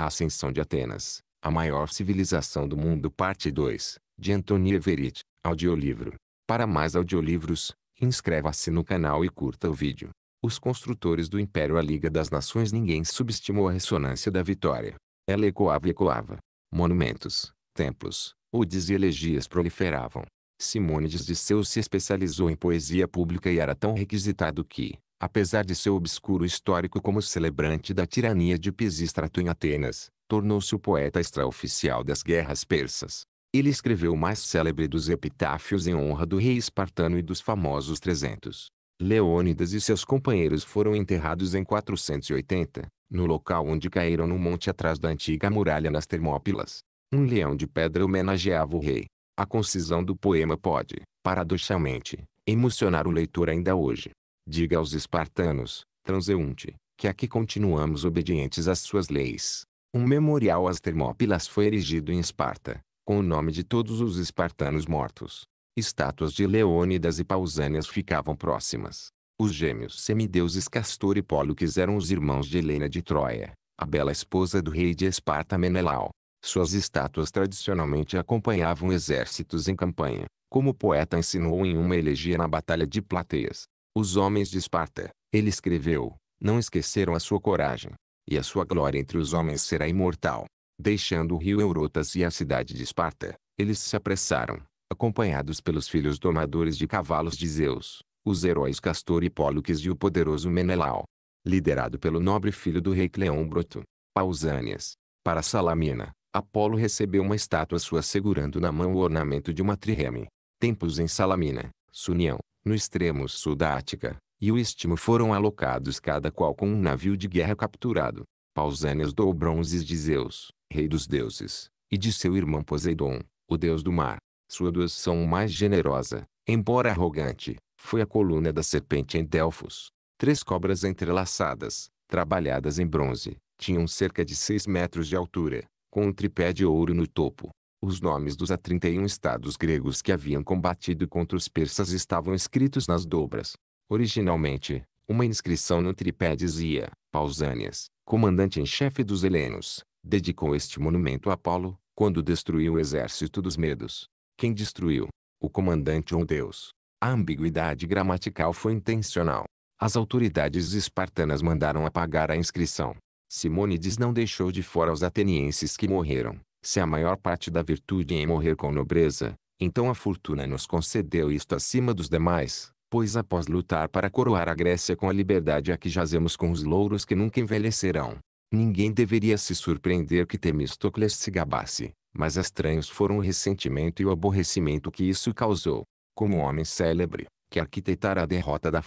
A Ascensão de Atenas, a maior civilização do mundo parte 2, de Anthony Everitt, audiolivro. Para mais audiolivros, inscreva-se no canal e curta o vídeo. Os construtores do Império A Liga das Nações Ninguém subestimou a ressonância da vitória. Ela ecoava e ecoava. Monumentos, templos, odes e elegias proliferavam. Simônides de Seus se especializou em poesia pública e era tão requisitado que, apesar de seu obscuro histórico como celebrante da tirania de Pisístrato em Atenas, tornou-se o poeta extraoficial das guerras persas. Ele escreveu o mais célebre dos epitáfios em honra do rei espartano e dos famosos 300. Leônidas e seus companheiros foram enterrados em 480, no local onde caíram no monte atrás da antiga muralha nas Termópilas. Um leão de pedra homenageava o rei. A concisão do poema pode, paradoxalmente, emocionar o leitor ainda hoje. Diga aos espartanos, transeunte, que aqui continuamos obedientes às suas leis. Um memorial às Termópilas foi erigido em Esparta, com o nome de todos os espartanos mortos. Estátuas de Leônidas e Pausânias ficavam próximas. Os gêmeos semideuses Castor e Pólux eram os irmãos de Helena de Troia, a bela esposa do rei de Esparta Menelau. Suas estátuas tradicionalmente acompanhavam exércitos em campanha, como o poeta ensinou em uma elegia na Batalha de Plateias. Os homens de Esparta, ele escreveu, não esqueceram a sua coragem, e a sua glória entre os homens será imortal. Deixando o rio Eurotas e a cidade de Esparta, eles se apressaram, acompanhados pelos filhos domadores de cavalos de Zeus, os heróis Castor e Pólux e o poderoso Menelau. Liderado pelo nobre filho do rei Cleombroto, Pausânias, para Salamina, Apolo recebeu uma estátua sua segurando na mão o ornamento de uma trireme. Tempos em Salamina, Sunião, no extremo sul da Ática, e o Istmo foram alocados cada qual com um navio de guerra capturado. Pausânias dou bronzes de Zeus, rei dos deuses, e de seu irmão Poseidon, o deus do mar. Sua doação mais generosa, embora arrogante, foi a coluna da serpente em Delfos. Três cobras entrelaçadas, trabalhadas em bronze, tinham cerca de seis metros de altura, com um tripé de ouro no topo. Os nomes dos a 31 estados gregos que haviam combatido contra os persas estavam escritos nas dobras. Originalmente, uma inscrição no tripé dizia, Pausânias, comandante em chefe dos helenos, dedicou este monumento a Apolo, quando destruiu o exército dos medos. Quem destruiu? O comandante ou Deus? A ambiguidade gramatical foi intencional. As autoridades espartanas mandaram apagar a inscrição. Simônides não deixou de fora os atenienses que morreram. Se a maior parte da virtude é morrer com nobreza, então a fortuna nos concedeu isto acima dos demais, pois após lutar para coroar a Grécia com a liberdade a que jazemos com os louros que nunca envelhecerão. Ninguém deveria se surpreender que Temistocles se gabasse, mas estranhos foram o ressentimento e o aborrecimento que isso causou. Como homem célebre, que arquitetara a derrota da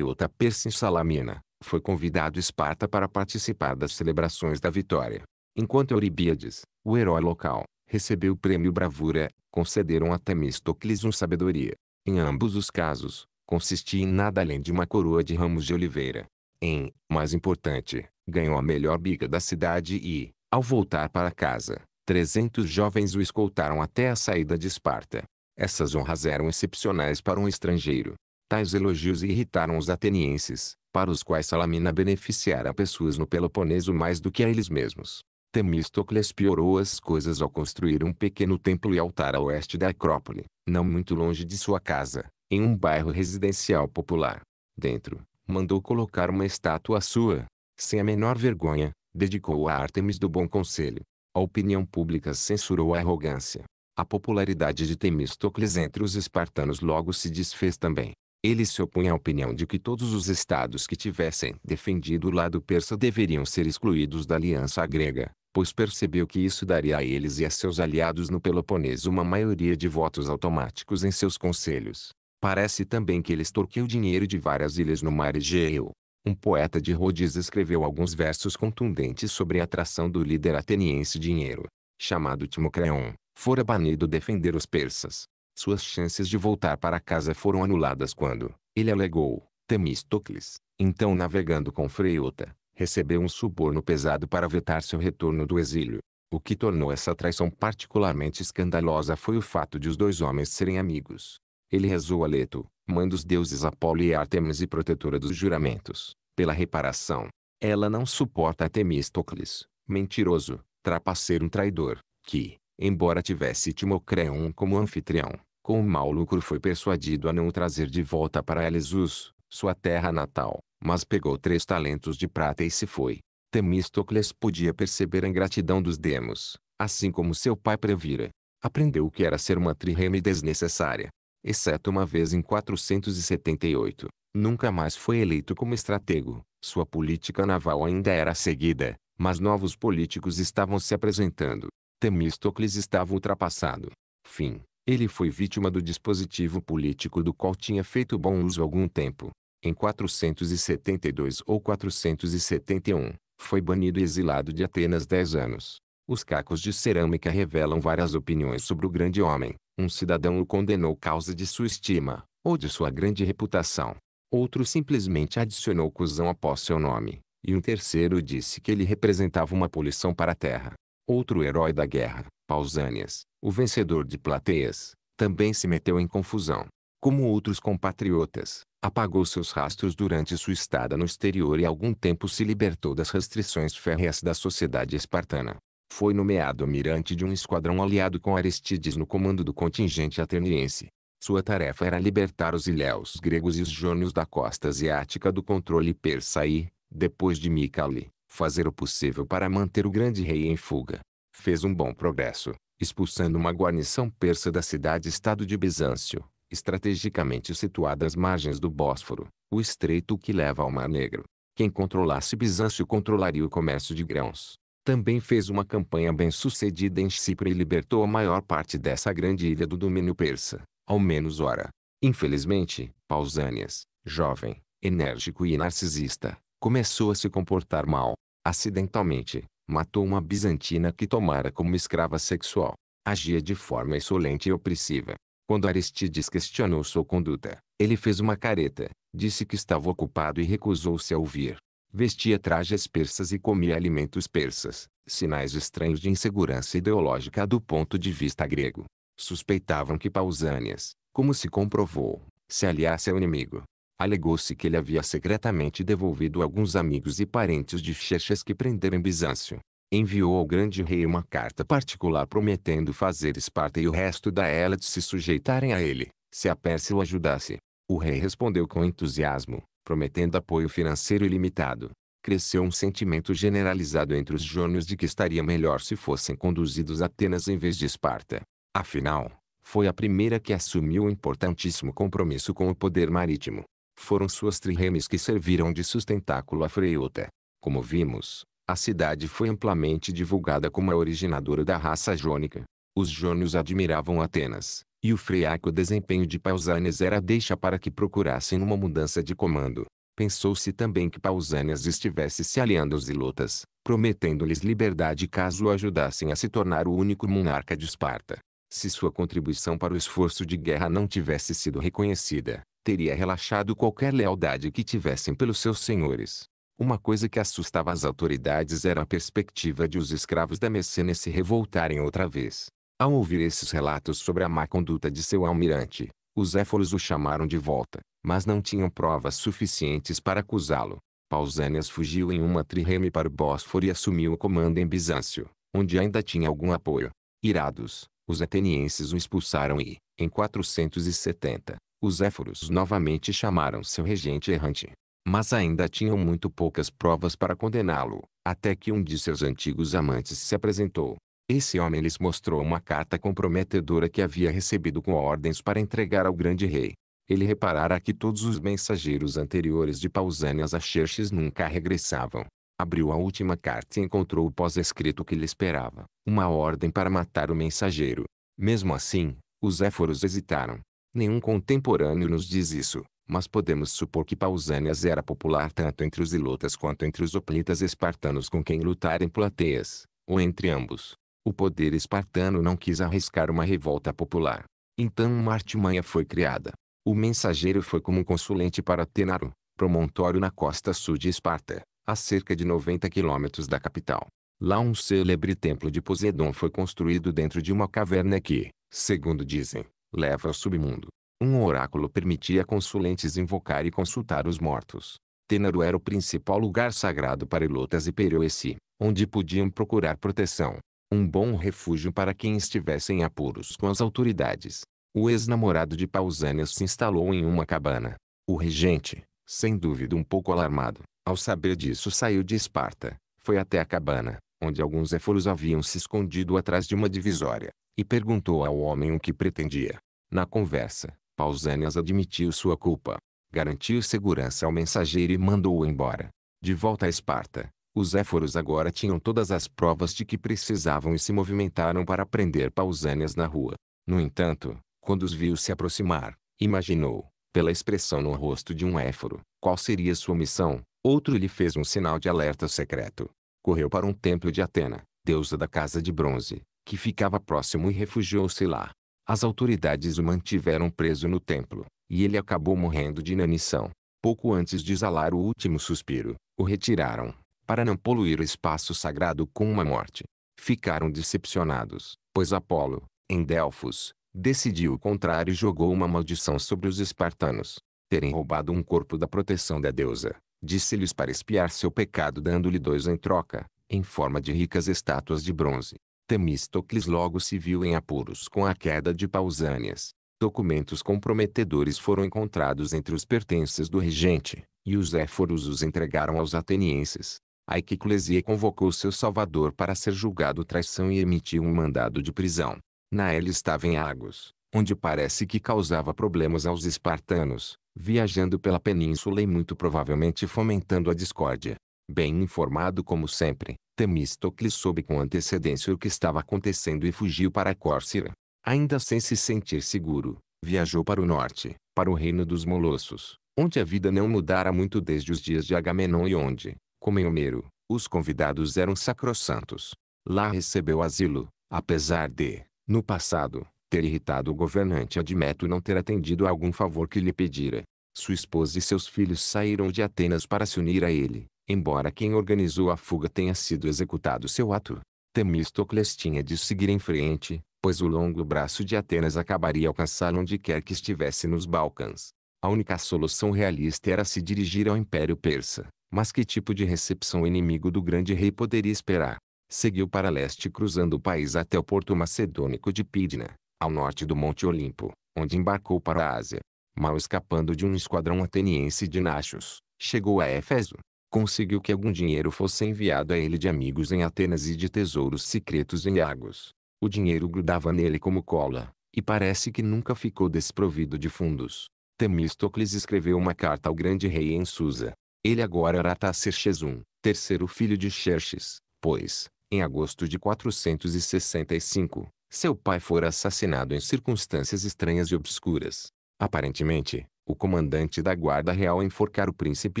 Persa em Salamina, foi convidado Esparta para participar das celebrações da vitória. Enquanto Euribíades, o herói local, recebeu o prêmio Bravura, concederam a Temistocles um sabedoria. Em ambos os casos, consistia em nada além de uma coroa de ramos de oliveira. Em, mais importante, ganhou a melhor biga da cidade e, ao voltar para casa, 300 jovens o escoltaram até a saída de Esparta. Essas honras eram excepcionais para um estrangeiro. Tais elogios irritaram os atenienses, para os quais Salamina beneficiara pessoas no Peloponeso mais do que a eles mesmos. Temístocles piorou as coisas ao construir um pequeno templo e altar a oeste da Acrópole, não muito longe de sua casa, em um bairro residencial popular. Dentro, mandou colocar uma estátua sua. Sem a menor vergonha, dedicou a Artemis do Bom Conselho. A opinião pública censurou a arrogância. A popularidade de Temístocles entre os espartanos logo se desfez também. Ele se opunha à opinião de que todos os estados que tivessem defendido o lado persa deveriam ser excluídos da aliança grega, pois percebeu que isso daria a eles e a seus aliados no Peloponeso uma maioria de votos automáticos em seus conselhos. Parece também que ele extorquiu dinheiro de várias ilhas no mar Egeu. Um poeta de Rhodes escreveu alguns versos contundentes sobre a atração do líder ateniense dinheiro, chamado Timocreon, fora banido defender os persas. Suas chances de voltar para casa foram anuladas quando, ele alegou, Temistocles, então navegando com Freiota, recebeu um suborno pesado para vetar seu retorno do exílio. O que tornou essa traição particularmente escandalosa foi o fato de os dois homens serem amigos. Ele rezou a Leto, mãe dos deuses Apolo e Artemis e protetora dos juramentos, pela reparação. Ela não suporta Temistocles, mentiroso, trapaceiro um traidor, que, embora tivesse Timocreon como anfitrião, com o mau lucro foi persuadido a não o trazer de volta para Elisus, sua terra natal mas pegou três talentos de prata e se foi. Temístocles podia perceber a ingratidão dos demos, assim como seu pai previra. Aprendeu o que era ser uma trireme desnecessária. Exceto uma vez em 478, nunca mais foi eleito como estratego. Sua política naval ainda era seguida, mas novos políticos estavam se apresentando. Temístocles estava ultrapassado. Fim. Ele foi vítima do dispositivo político do qual tinha feito bom uso há algum tempo em 472 ou 471, foi banido e exilado de Atenas 10 anos. Os cacos de cerâmica revelam várias opiniões sobre o grande homem. Um cidadão o condenou causa de sua estima, ou de sua grande reputação. Outro simplesmente adicionou cuzão após seu nome, e um terceiro disse que ele representava uma poluição para a terra. Outro herói da guerra, Pausânias, o vencedor de Plateias, também se meteu em confusão. Como outros compatriotas, apagou seus rastros durante sua estada no exterior e algum tempo se libertou das restrições férreas da sociedade espartana. Foi nomeado almirante de um esquadrão aliado com Aristides no comando do contingente ateniense. Sua tarefa era libertar os ilhéus gregos e os jônios da costa asiática do controle persa e, depois de Micali, fazer o possível para manter o grande rei em fuga. Fez um bom progresso, expulsando uma guarnição persa da cidade-estado de Bizâncio, estrategicamente situada às margens do Bósforo, o estreito que leva ao Mar Negro. Quem controlasse Bizâncio controlaria o comércio de grãos. Também fez uma campanha bem-sucedida em Chipre e libertou a maior parte dessa grande ilha do domínio persa, ao menos ora. Infelizmente, Pausânias, jovem, enérgico e narcisista, começou a se comportar mal. Acidentalmente, matou uma bizantina que tomara como escrava sexual. Agia de forma insolente e opressiva. Quando Aristides questionou sua conduta, ele fez uma careta, disse que estava ocupado e recusou-se a ouvir. Vestia trajes persas e comia alimentos persas, sinais estranhos de insegurança ideológica do ponto de vista grego. Suspeitavam que Pausânias, como se comprovou, se aliasse ao inimigo. Alegou-se que ele havia secretamente devolvido alguns amigos e parentes de Xerxes que prenderam em Bizâncio enviou ao grande rei uma carta particular prometendo fazer Esparta e o resto da Hélade se sujeitarem a ele, se a Pérsia o ajudasse. O rei respondeu com entusiasmo, prometendo apoio financeiro ilimitado. Cresceu um sentimento generalizado entre os jônios de que estaria melhor se fossem conduzidos a Atenas em vez de Esparta. Afinal, foi a primeira que assumiu um importantíssimo compromisso com o poder marítimo. Foram suas triremes que serviram de sustentáculo a Freiota, Como vimos, a cidade foi amplamente divulgada como a originadora da raça jônica. Os jônios admiravam Atenas, e o freaco desempenho de Pausânias era deixa para que procurassem uma mudança de comando. Pensou-se também que Pausânias estivesse se aliando aos Ilotas, prometendo-lhes liberdade caso o ajudassem a se tornar o único monarca de Esparta. Se sua contribuição para o esforço de guerra não tivesse sido reconhecida, teria relaxado qualquer lealdade que tivessem pelos seus senhores. Uma coisa que assustava as autoridades era a perspectiva de os escravos da Messênia se revoltarem outra vez. Ao ouvir esses relatos sobre a má conduta de seu almirante, os éforos o chamaram de volta, mas não tinham provas suficientes para acusá-lo. Pausânias fugiu em uma trireme para o Bósforo e assumiu o comando em Bizâncio, onde ainda tinha algum apoio. Irados, os atenienses o expulsaram e, em 470, os éforos novamente chamaram seu regente errante, mas ainda tinham muito poucas provas para condená-lo, até que um de seus antigos amantes se apresentou. Esse homem lhes mostrou uma carta comprometedora que havia recebido com ordens para entregar ao grande rei. Ele reparara que todos os mensageiros anteriores de Pausânias a Xerxes nunca regressavam. Abriu a última carta e encontrou o pós-escrito que lhe esperava, uma ordem para matar o mensageiro. Mesmo assim, os éforos hesitaram. Nenhum contemporâneo nos diz isso mas podemos supor que Pausânias era popular tanto entre os ilotas quanto entre os oplitas espartanos com quem lutar em Plateias, ou entre ambos. O poder espartano não quis arriscar uma revolta popular. Então uma artimanha foi criada. O mensageiro foi como um consulente para Tenaro, promontório na costa sul de Esparta, a cerca de 90 quilômetros da capital. Lá um célebre templo de Poseidon foi construído dentro de uma caverna que, segundo dizem, leva ao submundo. Um oráculo permitia consulentes invocar e consultar os mortos. Tênaro era o principal lugar sagrado para Ilotas e Pereueci, onde podiam procurar proteção. Um bom refúgio para quem estivesse em apuros com as autoridades. O ex-namorado de Pausânias se instalou em uma cabana. O regente, sem dúvida um pouco alarmado, ao saber disso saiu de Esparta, foi até a cabana, onde alguns éforos haviam se escondido atrás de uma divisória, e perguntou ao homem o que pretendia. Na conversa, Pausânias admitiu sua culpa, garantiu segurança ao mensageiro e mandou-o embora. De volta a Esparta, os éforos agora tinham todas as provas de que precisavam e se movimentaram para prender Pausânias na rua. No entanto, quando os viu se aproximar, imaginou, pela expressão no rosto de um éforo, qual seria sua missão. Outro lhe fez um sinal de alerta secreto. Correu para um templo de Atena, deusa da casa de bronze, que ficava próximo e refugiou-se lá. As autoridades o mantiveram preso no templo, e ele acabou morrendo de inanição. Pouco antes de exalar o último suspiro, o retiraram, para não poluir o espaço sagrado com uma morte. Ficaram decepcionados, pois Apolo, em Delfos, decidiu o contrário e jogou uma maldição sobre os espartanos. Terem roubado um corpo da proteção da deusa, disse-lhes para espiar seu pecado dando-lhe dois em troca, em forma de ricas estátuas de bronze. Temístocles logo se viu em apuros com a queda de Pausânias. Documentos comprometedores foram encontrados entre os pertences do regente, e os éforos os entregaram aos atenienses. A Equiclesia convocou seu salvador para ser julgado traição e emitiu um mandado de prisão. Na ele estava em Argos, onde parece que causava problemas aos espartanos, viajando pela península e muito provavelmente fomentando a discórdia. Bem informado como sempre, Temístocles soube com antecedência o que estava acontecendo e fugiu para Córcira. Ainda sem se sentir seguro, viajou para o norte, para o reino dos Molossos, onde a vida não mudara muito desde os dias de Agamenon e onde, como em Homero, os convidados eram sacrossantos. Lá recebeu asilo, apesar de, no passado, ter irritado o governante Admeto não ter atendido a algum favor que lhe pedira. Sua esposa e seus filhos saíram de Atenas para se unir a ele, Embora quem organizou a fuga tenha sido executado seu ato, Temistocles tinha de seguir em frente, pois o longo braço de Atenas acabaria alcançá-lo onde quer que estivesse nos Balcãs. A única solução realista era se dirigir ao Império Persa, mas que tipo de recepção o inimigo do grande rei poderia esperar? Seguiu para leste cruzando o país até o porto macedônico de Pidna, ao norte do Monte Olimpo, onde embarcou para a Ásia. Mal escapando de um esquadrão ateniense de Nachos, chegou a Éfeso, conseguiu que algum dinheiro fosse enviado a ele de amigos em Atenas e de tesouros secretos em Argos. O dinheiro grudava nele como cola, e parece que nunca ficou desprovido de fundos. Temístocles escreveu uma carta ao grande rei em Susa. Ele agora era I, terceiro filho de Xerxes, pois, em agosto de 465, seu pai fora assassinado em circunstâncias estranhas e obscuras. Aparentemente, o comandante da guarda real enforcar o príncipe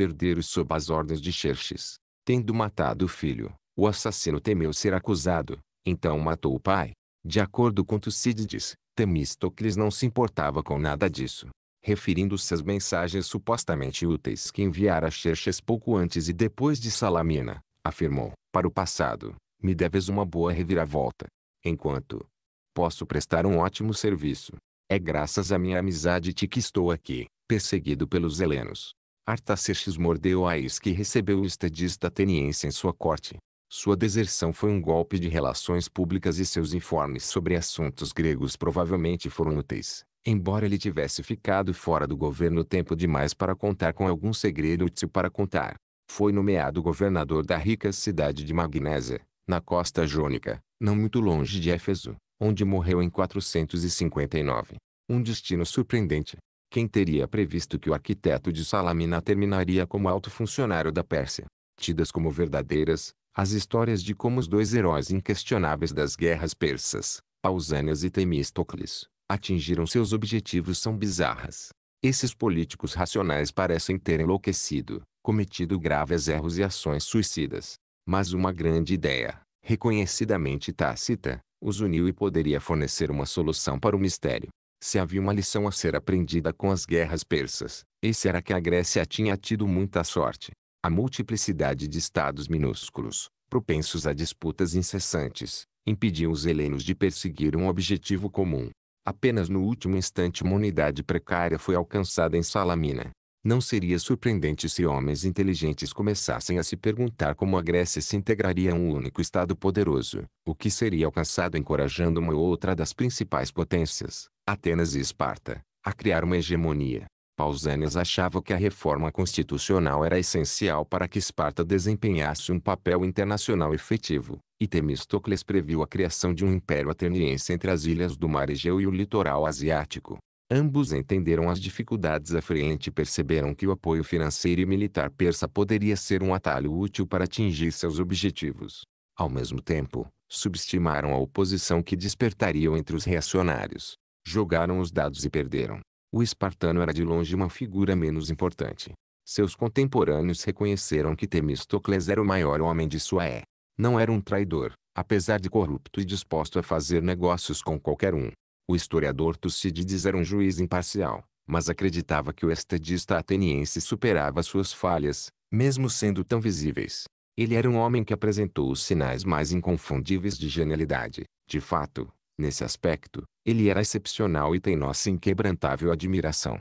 herdeiro sob as ordens de Xerxes. Tendo matado o filho, o assassino temeu ser acusado, então matou o pai. De acordo com Tucídides, Temístocles não se importava com nada disso, referindo-se às mensagens supostamente úteis que enviara a Xerxes pouco antes e depois de Salamina, afirmou, para o passado, me deves uma boa reviravolta. Enquanto posso prestar um ótimo serviço, é graças à minha amizade-te que estou aqui perseguido pelos helenos. Artaxerxes mordeu a isca que recebeu o estadista ateniense em sua corte. Sua deserção foi um golpe de relações públicas e seus informes sobre assuntos gregos provavelmente foram úteis, embora ele tivesse ficado fora do governo tempo demais para contar com algum segredo útil para contar. Foi nomeado governador da rica cidade de Magnésia, na costa jônica, não muito longe de Éfeso, onde morreu em 459. Um destino surpreendente, quem teria previsto que o arquiteto de Salamina terminaria como alto funcionário da Pérsia? Tidas como verdadeiras, as histórias de como os dois heróis inquestionáveis das guerras persas, Pausânias e Temístocles, atingiram seus objetivos são bizarras. Esses políticos racionais parecem ter enlouquecido, cometido graves erros e ações suicidas. Mas uma grande ideia, reconhecidamente tácita, os uniu e poderia fornecer uma solução para o mistério. Se havia uma lição a ser aprendida com as guerras persas, esse era que a Grécia tinha tido muita sorte. A multiplicidade de estados minúsculos, propensos a disputas incessantes, impediu os helenos de perseguir um objetivo comum. Apenas no último instante uma unidade precária foi alcançada em Salamina, não seria surpreendente se homens inteligentes começassem a se perguntar como a Grécia se integraria a um único Estado poderoso, o que seria alcançado encorajando uma ou outra das principais potências, Atenas e Esparta, a criar uma hegemonia. Pausanias achava que a reforma constitucional era essencial para que Esparta desempenhasse um papel internacional efetivo, e Temistocles previu a criação de um império ateniense entre as ilhas do mar Egeu e o litoral asiático. Ambos entenderam as dificuldades à frente e perceberam que o apoio financeiro e militar persa poderia ser um atalho útil para atingir seus objetivos. Ao mesmo tempo, subestimaram a oposição que despertariam entre os reacionários. Jogaram os dados e perderam. O espartano era de longe uma figura menos importante. Seus contemporâneos reconheceram que Temistocles era o maior homem de sua é. Não era um traidor, apesar de corrupto e disposto a fazer negócios com qualquer um. O historiador Tucídides era um juiz imparcial, mas acreditava que o estadista ateniense superava suas falhas, mesmo sendo tão visíveis. Ele era um homem que apresentou os sinais mais inconfundíveis de genialidade. De fato, nesse aspecto, ele era excepcional e tem nossa inquebrantável admiração.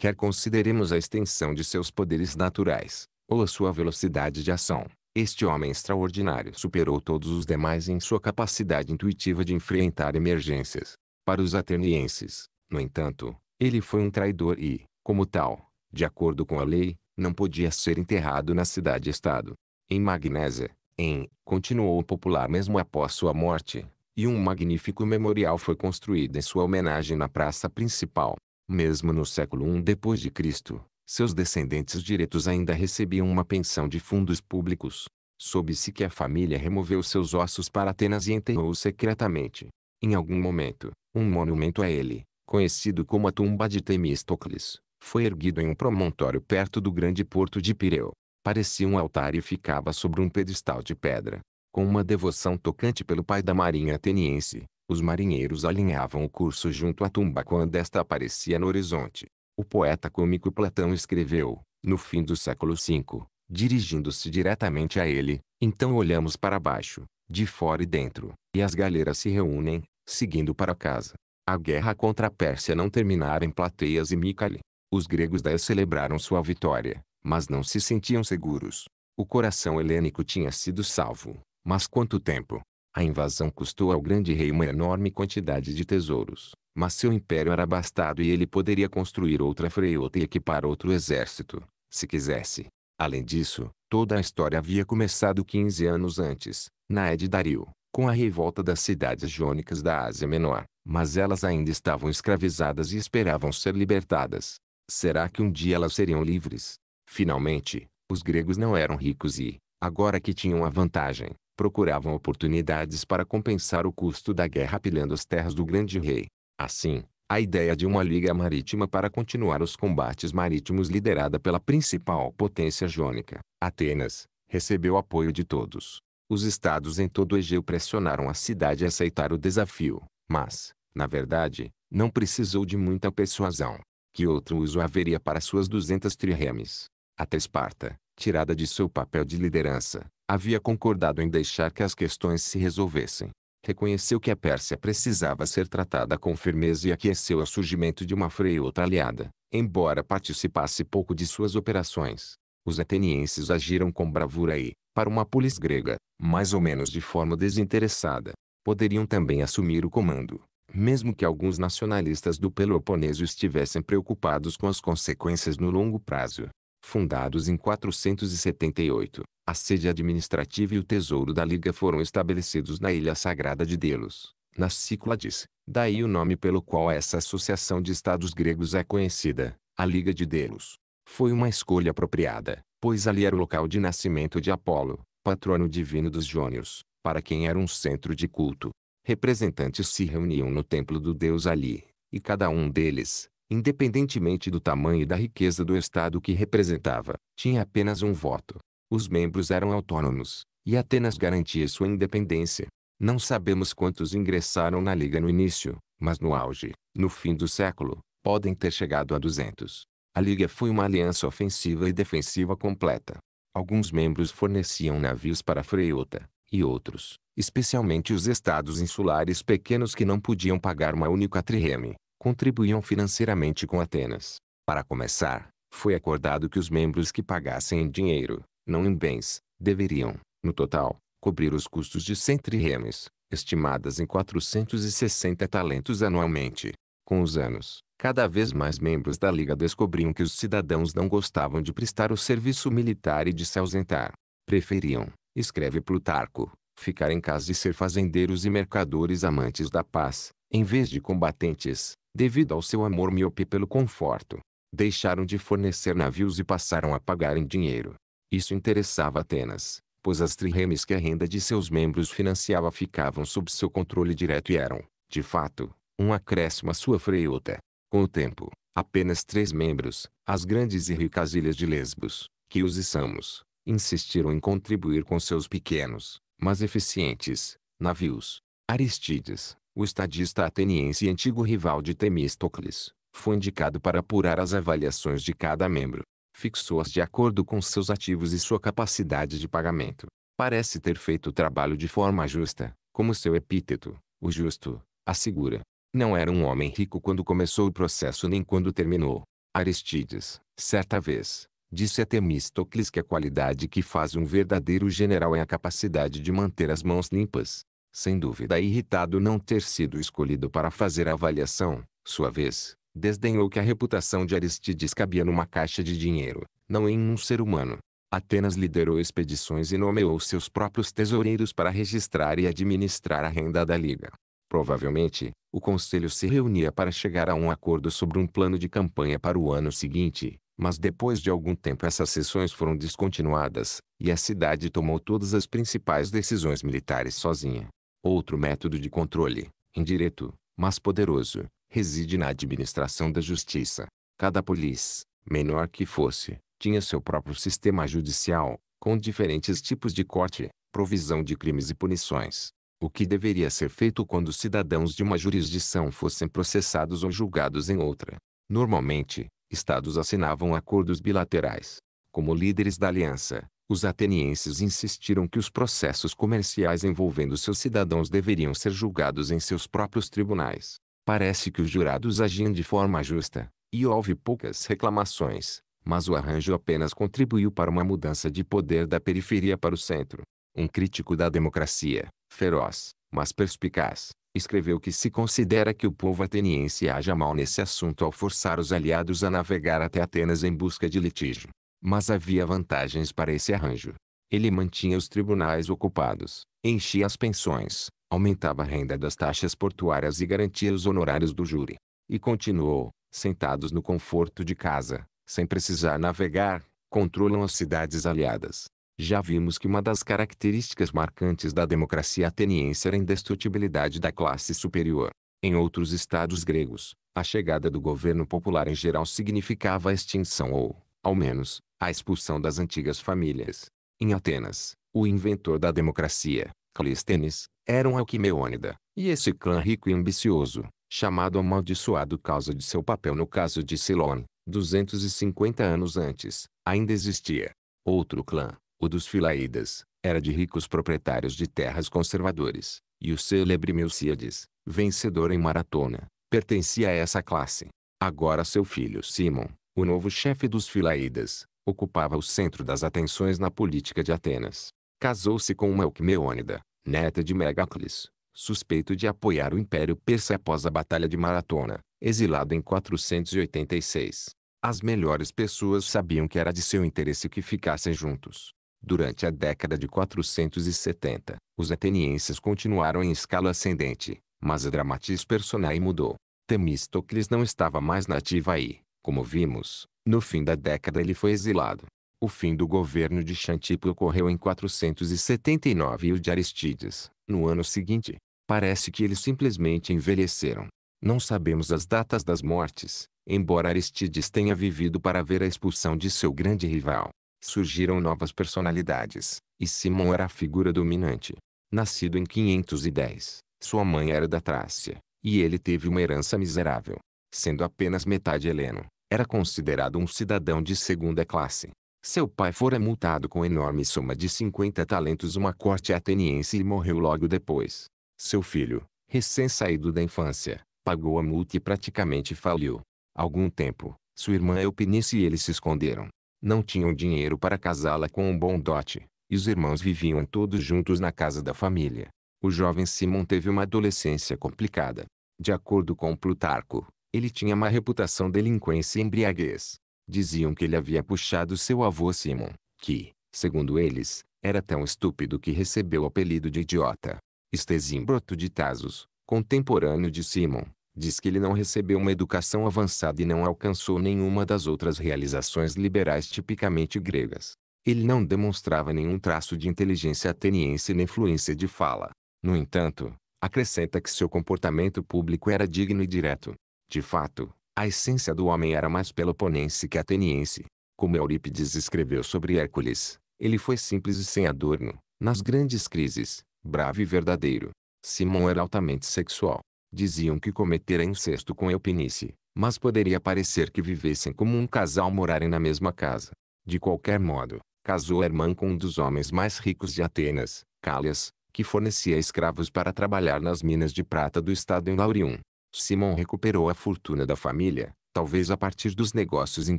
Quer consideremos a extensão de seus poderes naturais, ou a sua velocidade de ação, este homem extraordinário superou todos os demais em sua capacidade intuitiva de enfrentar emergências. Para os atenienses, no entanto, ele foi um traidor e, como tal, de acordo com a lei, não podia ser enterrado na cidade-estado. Em Magnésia, em, continuou popular mesmo após sua morte, e um magnífico memorial foi construído em sua homenagem na praça principal. Mesmo no século I depois de Cristo, seus descendentes diretos ainda recebiam uma pensão de fundos públicos. Soube-se que a família removeu seus ossos para Atenas e enterrou-os secretamente. Em algum momento, um monumento a ele, conhecido como a tumba de Temístocles, foi erguido em um promontório perto do grande porto de Pireu. Parecia um altar e ficava sobre um pedestal de pedra. Com uma devoção tocante pelo pai da marinha ateniense, os marinheiros alinhavam o curso junto à tumba quando esta aparecia no horizonte. O poeta cômico Platão escreveu, no fim do século V, dirigindo-se diretamente a ele, então olhamos para baixo, de fora e dentro, e as galeras se reúnem, seguindo para casa. A guerra contra a Pérsia não terminara em Plateias e Mícale. Os gregos daí celebraram sua vitória, mas não se sentiam seguros. O coração helênico tinha sido salvo, mas quanto tempo? A invasão custou ao grande rei uma enorme quantidade de tesouros, mas seu império era abastado e ele poderia construir outra freota e equipar outro exército, se quisesse. Além disso, toda a história havia começado 15 anos antes, na Ed Dario com a revolta das cidades jônicas da Ásia Menor, mas elas ainda estavam escravizadas e esperavam ser libertadas. Será que um dia elas seriam livres? Finalmente, os gregos não eram ricos e, agora que tinham a vantagem, procuravam oportunidades para compensar o custo da guerra pilhando as terras do grande rei. Assim, a ideia de uma liga marítima para continuar os combates marítimos liderada pela principal potência jônica, Atenas, recebeu apoio de todos. Os estados em todo o Egeu pressionaram a cidade a aceitar o desafio, mas, na verdade, não precisou de muita persuasão. Que outro uso haveria para suas 200 triremes? Até Esparta, tirada de seu papel de liderança, havia concordado em deixar que as questões se resolvessem. Reconheceu que a Pérsia precisava ser tratada com firmeza e aqueceu o surgimento de uma freiota aliada, embora participasse pouco de suas operações. Os atenienses agiram com bravura e, para uma polis grega, mais ou menos de forma desinteressada, poderiam também assumir o comando, mesmo que alguns nacionalistas do Peloponeso estivessem preocupados com as consequências no longo prazo. Fundados em 478, a sede administrativa e o tesouro da Liga foram estabelecidos na Ilha Sagrada de Delos, na Cíclades, daí o nome pelo qual essa associação de estados gregos é conhecida, a Liga de Delos. Foi uma escolha apropriada, pois ali era o local de nascimento de Apolo, patrono divino dos Jônios, para quem era um centro de culto. Representantes se reuniam no templo do deus ali, e cada um deles, independentemente do tamanho e da riqueza do estado que representava, tinha apenas um voto. Os membros eram autônomos, e Atenas garantia sua independência. Não sabemos quantos ingressaram na Liga no início, mas no auge, no fim do século, podem ter chegado a 200. A Liga foi uma aliança ofensiva e defensiva completa. Alguns membros forneciam navios para Freiota, e outros, especialmente os estados insulares pequenos que não podiam pagar uma única trireme, contribuíam financeiramente com Atenas. Para começar, foi acordado que os membros que pagassem em dinheiro, não em bens, deveriam, no total, cobrir os custos de 100 triremes, estimadas em 460 talentos anualmente, com os anos, cada vez mais membros da Liga descobriam que os cidadãos não gostavam de prestar o serviço militar e de se ausentar. Preferiam, escreve Plutarco, ficar em casa e ser fazendeiros e mercadores amantes da paz, em vez de combatentes, devido ao seu amor míope pelo conforto. Deixaram de fornecer navios e passaram a pagar em dinheiro. Isso interessava Atenas, pois as triremes que a renda de seus membros financiava ficavam sob seu controle direto e eram, de fato, um acréscimo à sua freiota. Com o tempo, apenas três membros, as grandes e ricas ilhas de Lesbos, que os içamos, insistiram em contribuir com seus pequenos, mas eficientes, navios. Aristides, o estadista ateniense e antigo rival de Temístocles, foi indicado para apurar as avaliações de cada membro. Fixou-as de acordo com seus ativos e sua capacidade de pagamento. Parece ter feito o trabalho de forma justa, como seu epíteto, o justo, assegura. Não era um homem rico quando começou o processo nem quando terminou. Aristides, certa vez, disse a Temistocles que a qualidade que faz um verdadeiro general é a capacidade de manter as mãos limpas. Sem dúvida irritado não ter sido escolhido para fazer a avaliação, sua vez, desdenhou que a reputação de Aristides cabia numa caixa de dinheiro, não em um ser humano. Atenas liderou expedições e nomeou seus próprios tesoureiros para registrar e administrar a renda da liga. Provavelmente, o conselho se reunia para chegar a um acordo sobre um plano de campanha para o ano seguinte, mas depois de algum tempo essas sessões foram descontinuadas, e a cidade tomou todas as principais decisões militares sozinha. Outro método de controle, indireto, mas poderoso, reside na administração da justiça. Cada polis, menor que fosse, tinha seu próprio sistema judicial, com diferentes tipos de corte, provisão de crimes e punições o que deveria ser feito quando cidadãos de uma jurisdição fossem processados ou julgados em outra. Normalmente, estados assinavam acordos bilaterais. Como líderes da aliança, os atenienses insistiram que os processos comerciais envolvendo seus cidadãos deveriam ser julgados em seus próprios tribunais. Parece que os jurados agiam de forma justa, e houve poucas reclamações, mas o arranjo apenas contribuiu para uma mudança de poder da periferia para o centro. Um crítico da democracia, feroz, mas perspicaz, escreveu que se considera que o povo ateniense haja mal nesse assunto ao forçar os aliados a navegar até Atenas em busca de litígio. Mas havia vantagens para esse arranjo. Ele mantinha os tribunais ocupados, enchia as pensões, aumentava a renda das taxas portuárias e garantia os honorários do júri. E continuou, sentados no conforto de casa, sem precisar navegar, controlam as cidades aliadas, já vimos que uma das características marcantes da democracia ateniense era a indestrutibilidade da classe superior. Em outros estados gregos, a chegada do governo popular em geral significava a extinção ou, ao menos, a expulsão das antigas famílias. Em Atenas, o inventor da democracia, Clístenes, era um alquimeônida, e esse clã rico e ambicioso, chamado amaldiçoado causa de seu papel no caso de Silon, 250 anos antes, ainda existia. Outro clã, o dos Filaídas, era de ricos proprietários de terras conservadores, e o célebre Milcíades, vencedor em maratona, pertencia a essa classe. Agora seu filho Simon, o novo chefe dos Filaídas, ocupava o centro das atenções na política de Atenas. Casou-se com uma Alcmeônida, neta de Megacles, suspeito de apoiar o Império Persa após a Batalha de Maratona, exilado em 486. As melhores pessoas sabiam que era de seu interesse que ficassem juntos. Durante a década de 470, os atenienses continuaram em escala ascendente, mas a dramatis personae mudou. Temístocles não estava mais nativo aí, e, como vimos, no fim da década ele foi exilado. O fim do governo de Xantipo ocorreu em 479 e o de Aristides, no ano seguinte. Parece que eles simplesmente envelheceram. Não sabemos as datas das mortes, embora Aristides tenha vivido para ver a expulsão de seu grande rival surgiram novas personalidades, e Simão era a figura dominante. Nascido em 510, sua mãe era da Trácia, e ele teve uma herança miserável. Sendo apenas metade heleno, era considerado um cidadão de segunda classe. Seu pai fora multado com enorme soma de 50 talentos uma corte ateniense e morreu logo depois. Seu filho, recém-saído da infância, pagou a multa e praticamente faliu. Algum tempo, sua irmã Eupinice e ele se esconderam. Não tinham dinheiro para casá-la com um bom dote, e os irmãos viviam todos juntos na casa da família. O jovem Simon teve uma adolescência complicada. De acordo com Plutarco, ele tinha má reputação delinquência e embriaguez. Diziam que ele havia puxado seu avô Simon, que, segundo eles, era tão estúpido que recebeu o apelido de idiota. Estesimbroto de Tasos, contemporâneo de Simon, diz que ele não recebeu uma educação avançada e não alcançou nenhuma das outras realizações liberais tipicamente gregas. Ele não demonstrava nenhum traço de inteligência ateniense nem fluência de fala. No entanto, acrescenta que seu comportamento público era digno e direto. De fato, a essência do homem era mais peloponense que ateniense. Como Eurípides escreveu sobre Hércules, ele foi simples e sem adorno, nas grandes crises, bravo e verdadeiro. Simão era altamente sexual diziam que cometera incesto com Eupinice, mas poderia parecer que vivessem como um casal morarem na mesma casa. De qualquer modo, casou a irmã com um dos homens mais ricos de Atenas, Calias, que fornecia escravos para trabalhar nas minas de prata do estado em Laurium. Simão recuperou a fortuna da família, talvez a partir dos negócios em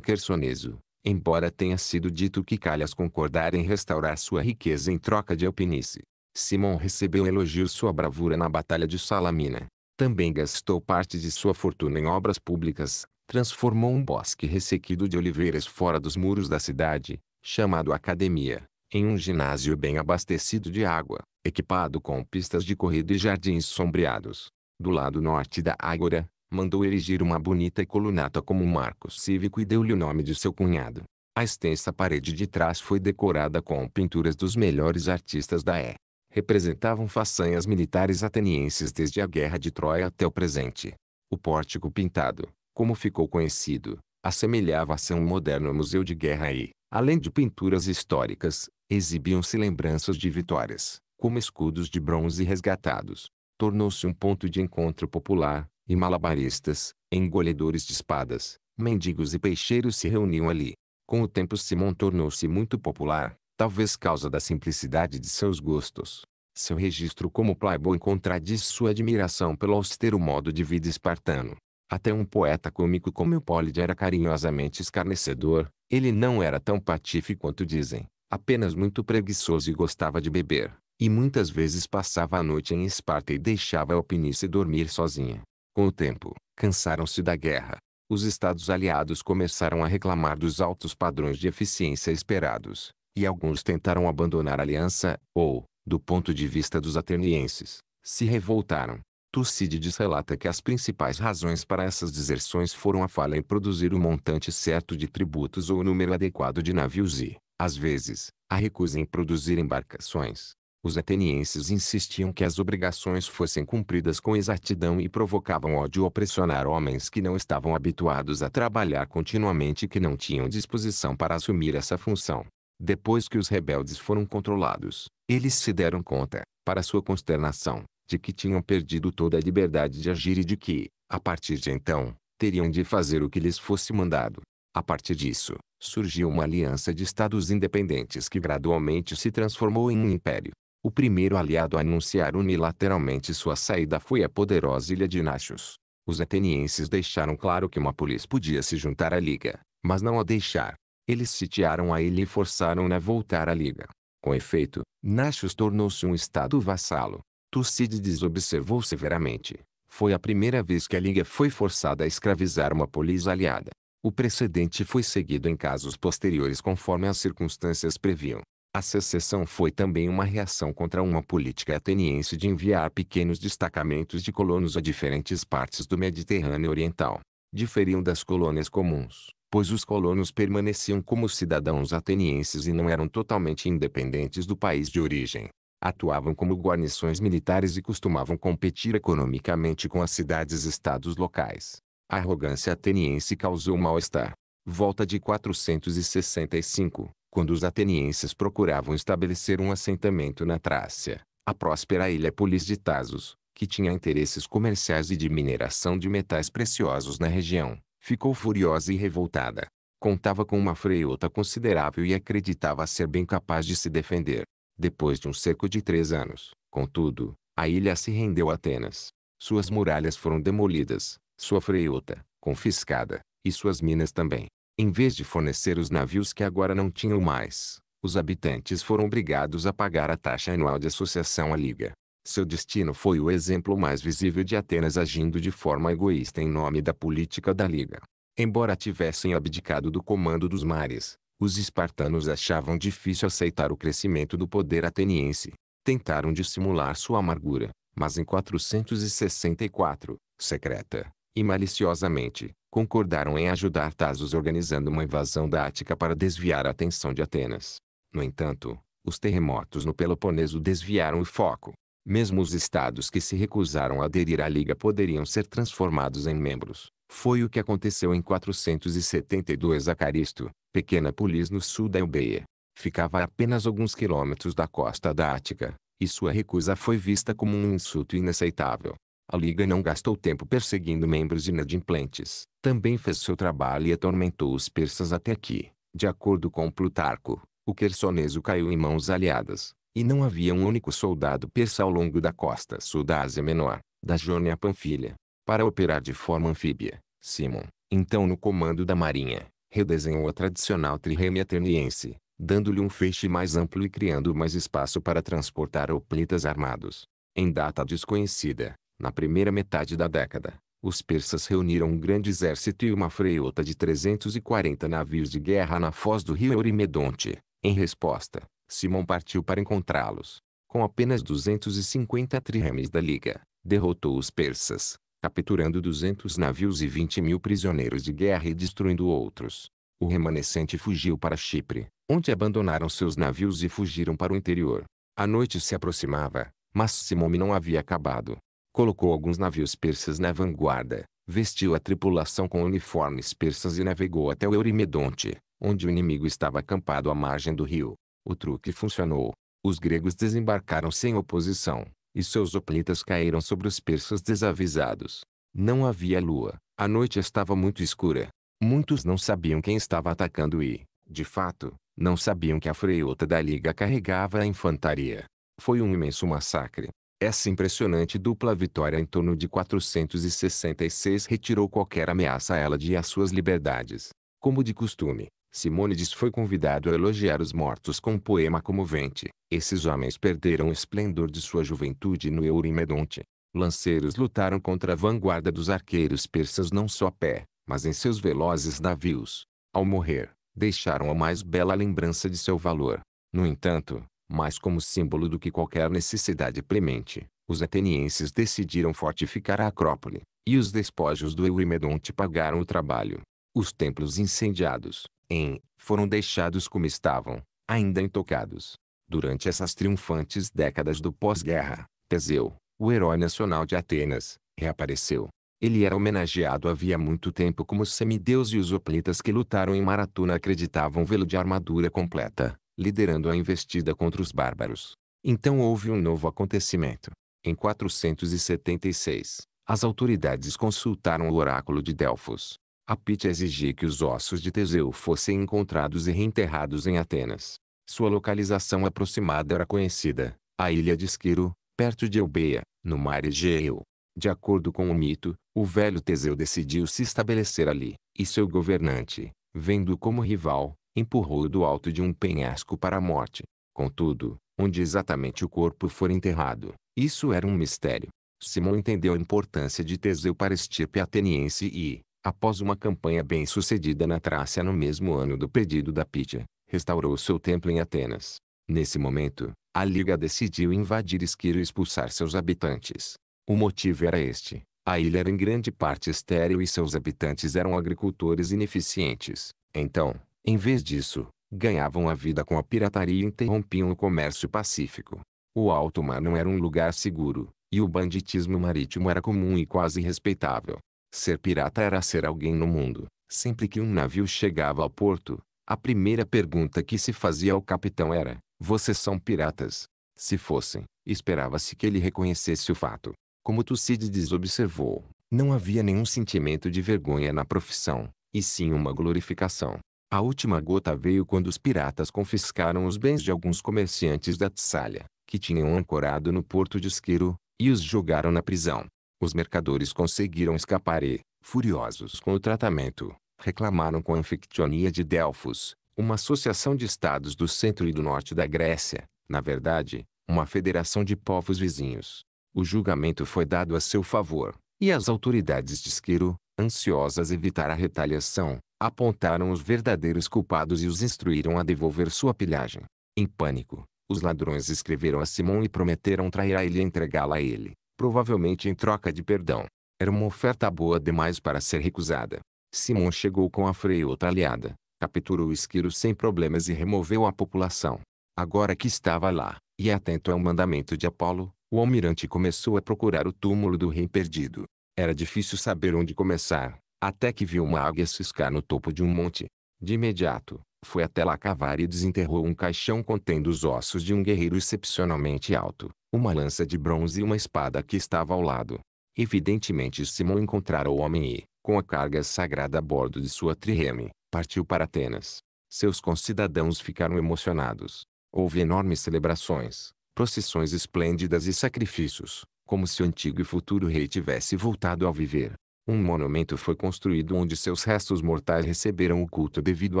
Quersoneso, embora tenha sido dito que Calias concordara em restaurar sua riqueza em troca de Alpinice. Simão recebeu elogios sua bravura na Batalha de Salamina, também gastou parte de sua fortuna em obras públicas, transformou um bosque ressequido de oliveiras fora dos muros da cidade, chamado Academia, em um ginásio bem abastecido de água, equipado com pistas de corrida e jardins sombreados. Do lado norte da Ágora, mandou erigir uma bonita colunata como um marco cívico e deu-lhe o nome de seu cunhado. A extensa parede de trás foi decorada com pinturas dos melhores artistas da época representavam façanhas militares atenienses desde a Guerra de Troia até o presente. O pórtico pintado, como ficou conhecido, assemelhava-se a um moderno museu de guerra e, além de pinturas históricas, exibiam-se lembranças de vitórias, como escudos de bronze resgatados. Tornou-se um ponto de encontro popular, e malabaristas, engolidores de espadas, mendigos e peixeiros se reuniam ali. Com o tempo Simon tornou-se muito popular, talvez causa da simplicidade de seus gostos. Seu registro como playboy contradiz sua admiração pelo austero modo de vida espartano. Até um poeta cômico como Eupólide era carinhosamente escarnecedor, ele não era tão patife quanto dizem, apenas muito preguiçoso e gostava de beber, e muitas vezes passava a noite em Esparta e deixava a alpinice dormir sozinha. Com o tempo, cansaram-se da guerra. Os estados aliados começaram a reclamar dos altos padrões de eficiência esperados, e alguns tentaram abandonar a aliança, ou, do ponto de vista dos atenienses, se revoltaram. Tucídides relata que as principais razões para essas deserções foram a falha em produzir o um montante certo de tributos ou o número adequado de navios e, às vezes, a recusa em produzir embarcações. Os atenienses insistiam que as obrigações fossem cumpridas com exatidão e provocavam ódio ao pressionar homens que não estavam habituados a trabalhar continuamente e que não tinham disposição para assumir essa função. Depois que os rebeldes foram controlados, eles se deram conta, para sua consternação, de que tinham perdido toda a liberdade de agir e de que, a partir de então, teriam de fazer o que lhes fosse mandado. A partir disso, surgiu uma aliança de estados independentes que gradualmente se transformou em um império. O primeiro aliado a anunciar unilateralmente sua saída foi a poderosa ilha de Nachos. Os atenienses deixaram claro que uma polis podia se juntar à liga, mas não a deixar, eles sitiaram a ele e forçaram-na a voltar à liga. Com efeito, Naxos tornou-se um estado vassalo. Tucídides observou severamente. Foi a primeira vez que a liga foi forçada a escravizar uma polis aliada. O precedente foi seguido em casos posteriores conforme as circunstâncias previam. A secessão foi também uma reação contra uma política ateniense de enviar pequenos destacamentos de colonos a diferentes partes do Mediterrâneo Oriental. Diferiam das colônias comuns pois os colonos permaneciam como cidadãos atenienses e não eram totalmente independentes do país de origem. Atuavam como guarnições militares e costumavam competir economicamente com as cidades-estados locais. A arrogância ateniense causou mal-estar. Volta de 465, quando os atenienses procuravam estabelecer um assentamento na Trácia, a próspera ilha Polis de Tasos, que tinha interesses comerciais e de mineração de metais preciosos na região. Ficou furiosa e revoltada. Contava com uma freiota considerável e acreditava ser bem capaz de se defender. Depois de um cerco de três anos, contudo, a ilha se rendeu a Atenas. Suas muralhas foram demolidas, sua freiota, confiscada, e suas minas também. Em vez de fornecer os navios que agora não tinham mais, os habitantes foram obrigados a pagar a taxa anual de associação à Liga. Seu destino foi o exemplo mais visível de Atenas agindo de forma egoísta em nome da política da Liga. Embora tivessem abdicado do comando dos mares, os espartanos achavam difícil aceitar o crescimento do poder ateniense. Tentaram dissimular sua amargura, mas em 464, secreta e maliciosamente, concordaram em ajudar Tasos organizando uma invasão da Ática para desviar a atenção de Atenas. No entanto, os terremotos no Peloponeso desviaram o foco, mesmo os estados que se recusaram a aderir à Liga poderiam ser transformados em membros. Foi o que aconteceu em 472 a Caristo, pequena polis no sul da Eubeia. Ficava a apenas alguns quilômetros da costa da Ática, e sua recusa foi vista como um insulto inaceitável. A Liga não gastou tempo perseguindo membros inadimplentes, também fez seu trabalho e atormentou os persas até aqui. De acordo com Plutarco, o Quersoneso caiu em mãos aliadas e não havia um único soldado persa ao longo da costa sul da Ásia Menor, da Jônia Panfilha, para operar de forma anfíbia. Simon, então no comando da marinha, redesenhou a tradicional trireme ateniense, dando-lhe um feixe mais amplo e criando mais espaço para transportar hoplitas armados. Em data desconhecida, na primeira metade da década, os persas reuniram um grande exército e uma freiota de 340 navios de guerra na foz do rio Eurimedonte, em resposta, Simão partiu para encontrá-los. Com apenas 250 triremes da liga, derrotou os persas, capturando 200 navios e 20 mil prisioneiros de guerra e destruindo outros. O remanescente fugiu para Chipre, onde abandonaram seus navios e fugiram para o interior. A noite se aproximava, mas Simão não havia acabado. Colocou alguns navios persas na vanguarda, vestiu a tripulação com uniformes persas e navegou até o Eurimedonte, onde o inimigo estava acampado à margem do rio. O truque funcionou. Os gregos desembarcaram sem oposição, e seus hoplitas caíram sobre os persas desavisados. Não havia lua, a noite estava muito escura. Muitos não sabiam quem estava atacando e, de fato, não sabiam que a Freiota da liga carregava a infantaria. Foi um imenso massacre. Essa impressionante dupla vitória em torno de 466 retirou qualquer ameaça a ela de às suas liberdades. Como de costume, Simônides foi convidado a elogiar os mortos com um poema comovente. Esses homens perderam o esplendor de sua juventude no Eurimedonte. Lanceiros lutaram contra a vanguarda dos arqueiros persas não só a pé, mas em seus velozes navios. Ao morrer, deixaram a mais bela lembrança de seu valor. No entanto, mais como símbolo do que qualquer necessidade premente, os atenienses decidiram fortificar a Acrópole, e os despojos do Eurimedonte pagaram o trabalho. Os templos incendiados, em, foram deixados como estavam, ainda intocados. Durante essas triunfantes décadas do pós-guerra, Teseu, o herói nacional de Atenas, reapareceu. Ele era homenageado havia muito tempo como semideus e os hoplitas que lutaram em Maratona acreditavam vê-lo de armadura completa, liderando a investida contra os bárbaros. Então houve um novo acontecimento. Em 476, as autoridades consultaram o oráculo de Delfos, a Pite exigia que os ossos de Teseu fossem encontrados e reenterrados em Atenas. Sua localização aproximada era conhecida, a ilha de Esquiro, perto de Eubeia, no mar Egeu. De acordo com o mito, o velho Teseu decidiu se estabelecer ali, e seu governante, vendo como rival, empurrou-o do alto de um penhasco para a morte. Contudo, onde exatamente o corpo for enterrado, isso era um mistério. Simão entendeu a importância de Teseu para a estirpe ateniense e, após uma campanha bem sucedida na Trácia no mesmo ano do pedido da Pítia, restaurou seu templo em Atenas. Nesse momento, a Liga decidiu invadir Esquiro e expulsar seus habitantes. O motivo era este. A ilha era em grande parte estéril e seus habitantes eram agricultores ineficientes. Então, em vez disso, ganhavam a vida com a pirataria e interrompiam o comércio pacífico. O alto mar não era um lugar seguro, e o banditismo marítimo era comum e quase respeitável. Ser pirata era ser alguém no mundo. Sempre que um navio chegava ao porto, a primeira pergunta que se fazia ao capitão era: Vocês são piratas? Se fossem, esperava-se que ele reconhecesse o fato. Como Tucídides observou, não havia nenhum sentimento de vergonha na profissão, e sim uma glorificação. A última gota veio quando os piratas confiscaram os bens de alguns comerciantes da Tessália, que tinham ancorado no porto de Esquiro, e os jogaram na prisão. Os mercadores conseguiram escapar e, furiosos com o tratamento, reclamaram com a Anfictionia de Delfos, uma associação de estados do centro e do norte da Grécia, na verdade, uma federação de povos vizinhos. O julgamento foi dado a seu favor, e as autoridades de Esquiro, ansiosas evitar a retaliação, apontaram os verdadeiros culpados e os instruíram a devolver sua pilhagem. Em pânico, os ladrões escreveram a Simão e prometeram trair a ele e entregá-la a ele provavelmente em troca de perdão. Era uma oferta boa demais para ser recusada. Simon chegou com a outra aliada, capturou o esquiro sem problemas e removeu a população. Agora que estava lá, e atento ao mandamento de Apolo, o almirante começou a procurar o túmulo do rei perdido. Era difícil saber onde começar, até que viu uma águia ciscar no topo de um monte. De imediato, foi até lá cavar e desenterrou um caixão contendo os ossos de um guerreiro excepcionalmente alto uma lança de bronze e uma espada que estava ao lado. Evidentemente Simão encontrara o homem e, com a carga sagrada a bordo de sua trireme, partiu para Atenas. Seus concidadãos ficaram emocionados. Houve enormes celebrações, procissões esplêndidas e sacrifícios, como se o antigo e futuro rei tivesse voltado ao viver. Um monumento foi construído onde seus restos mortais receberam o culto devido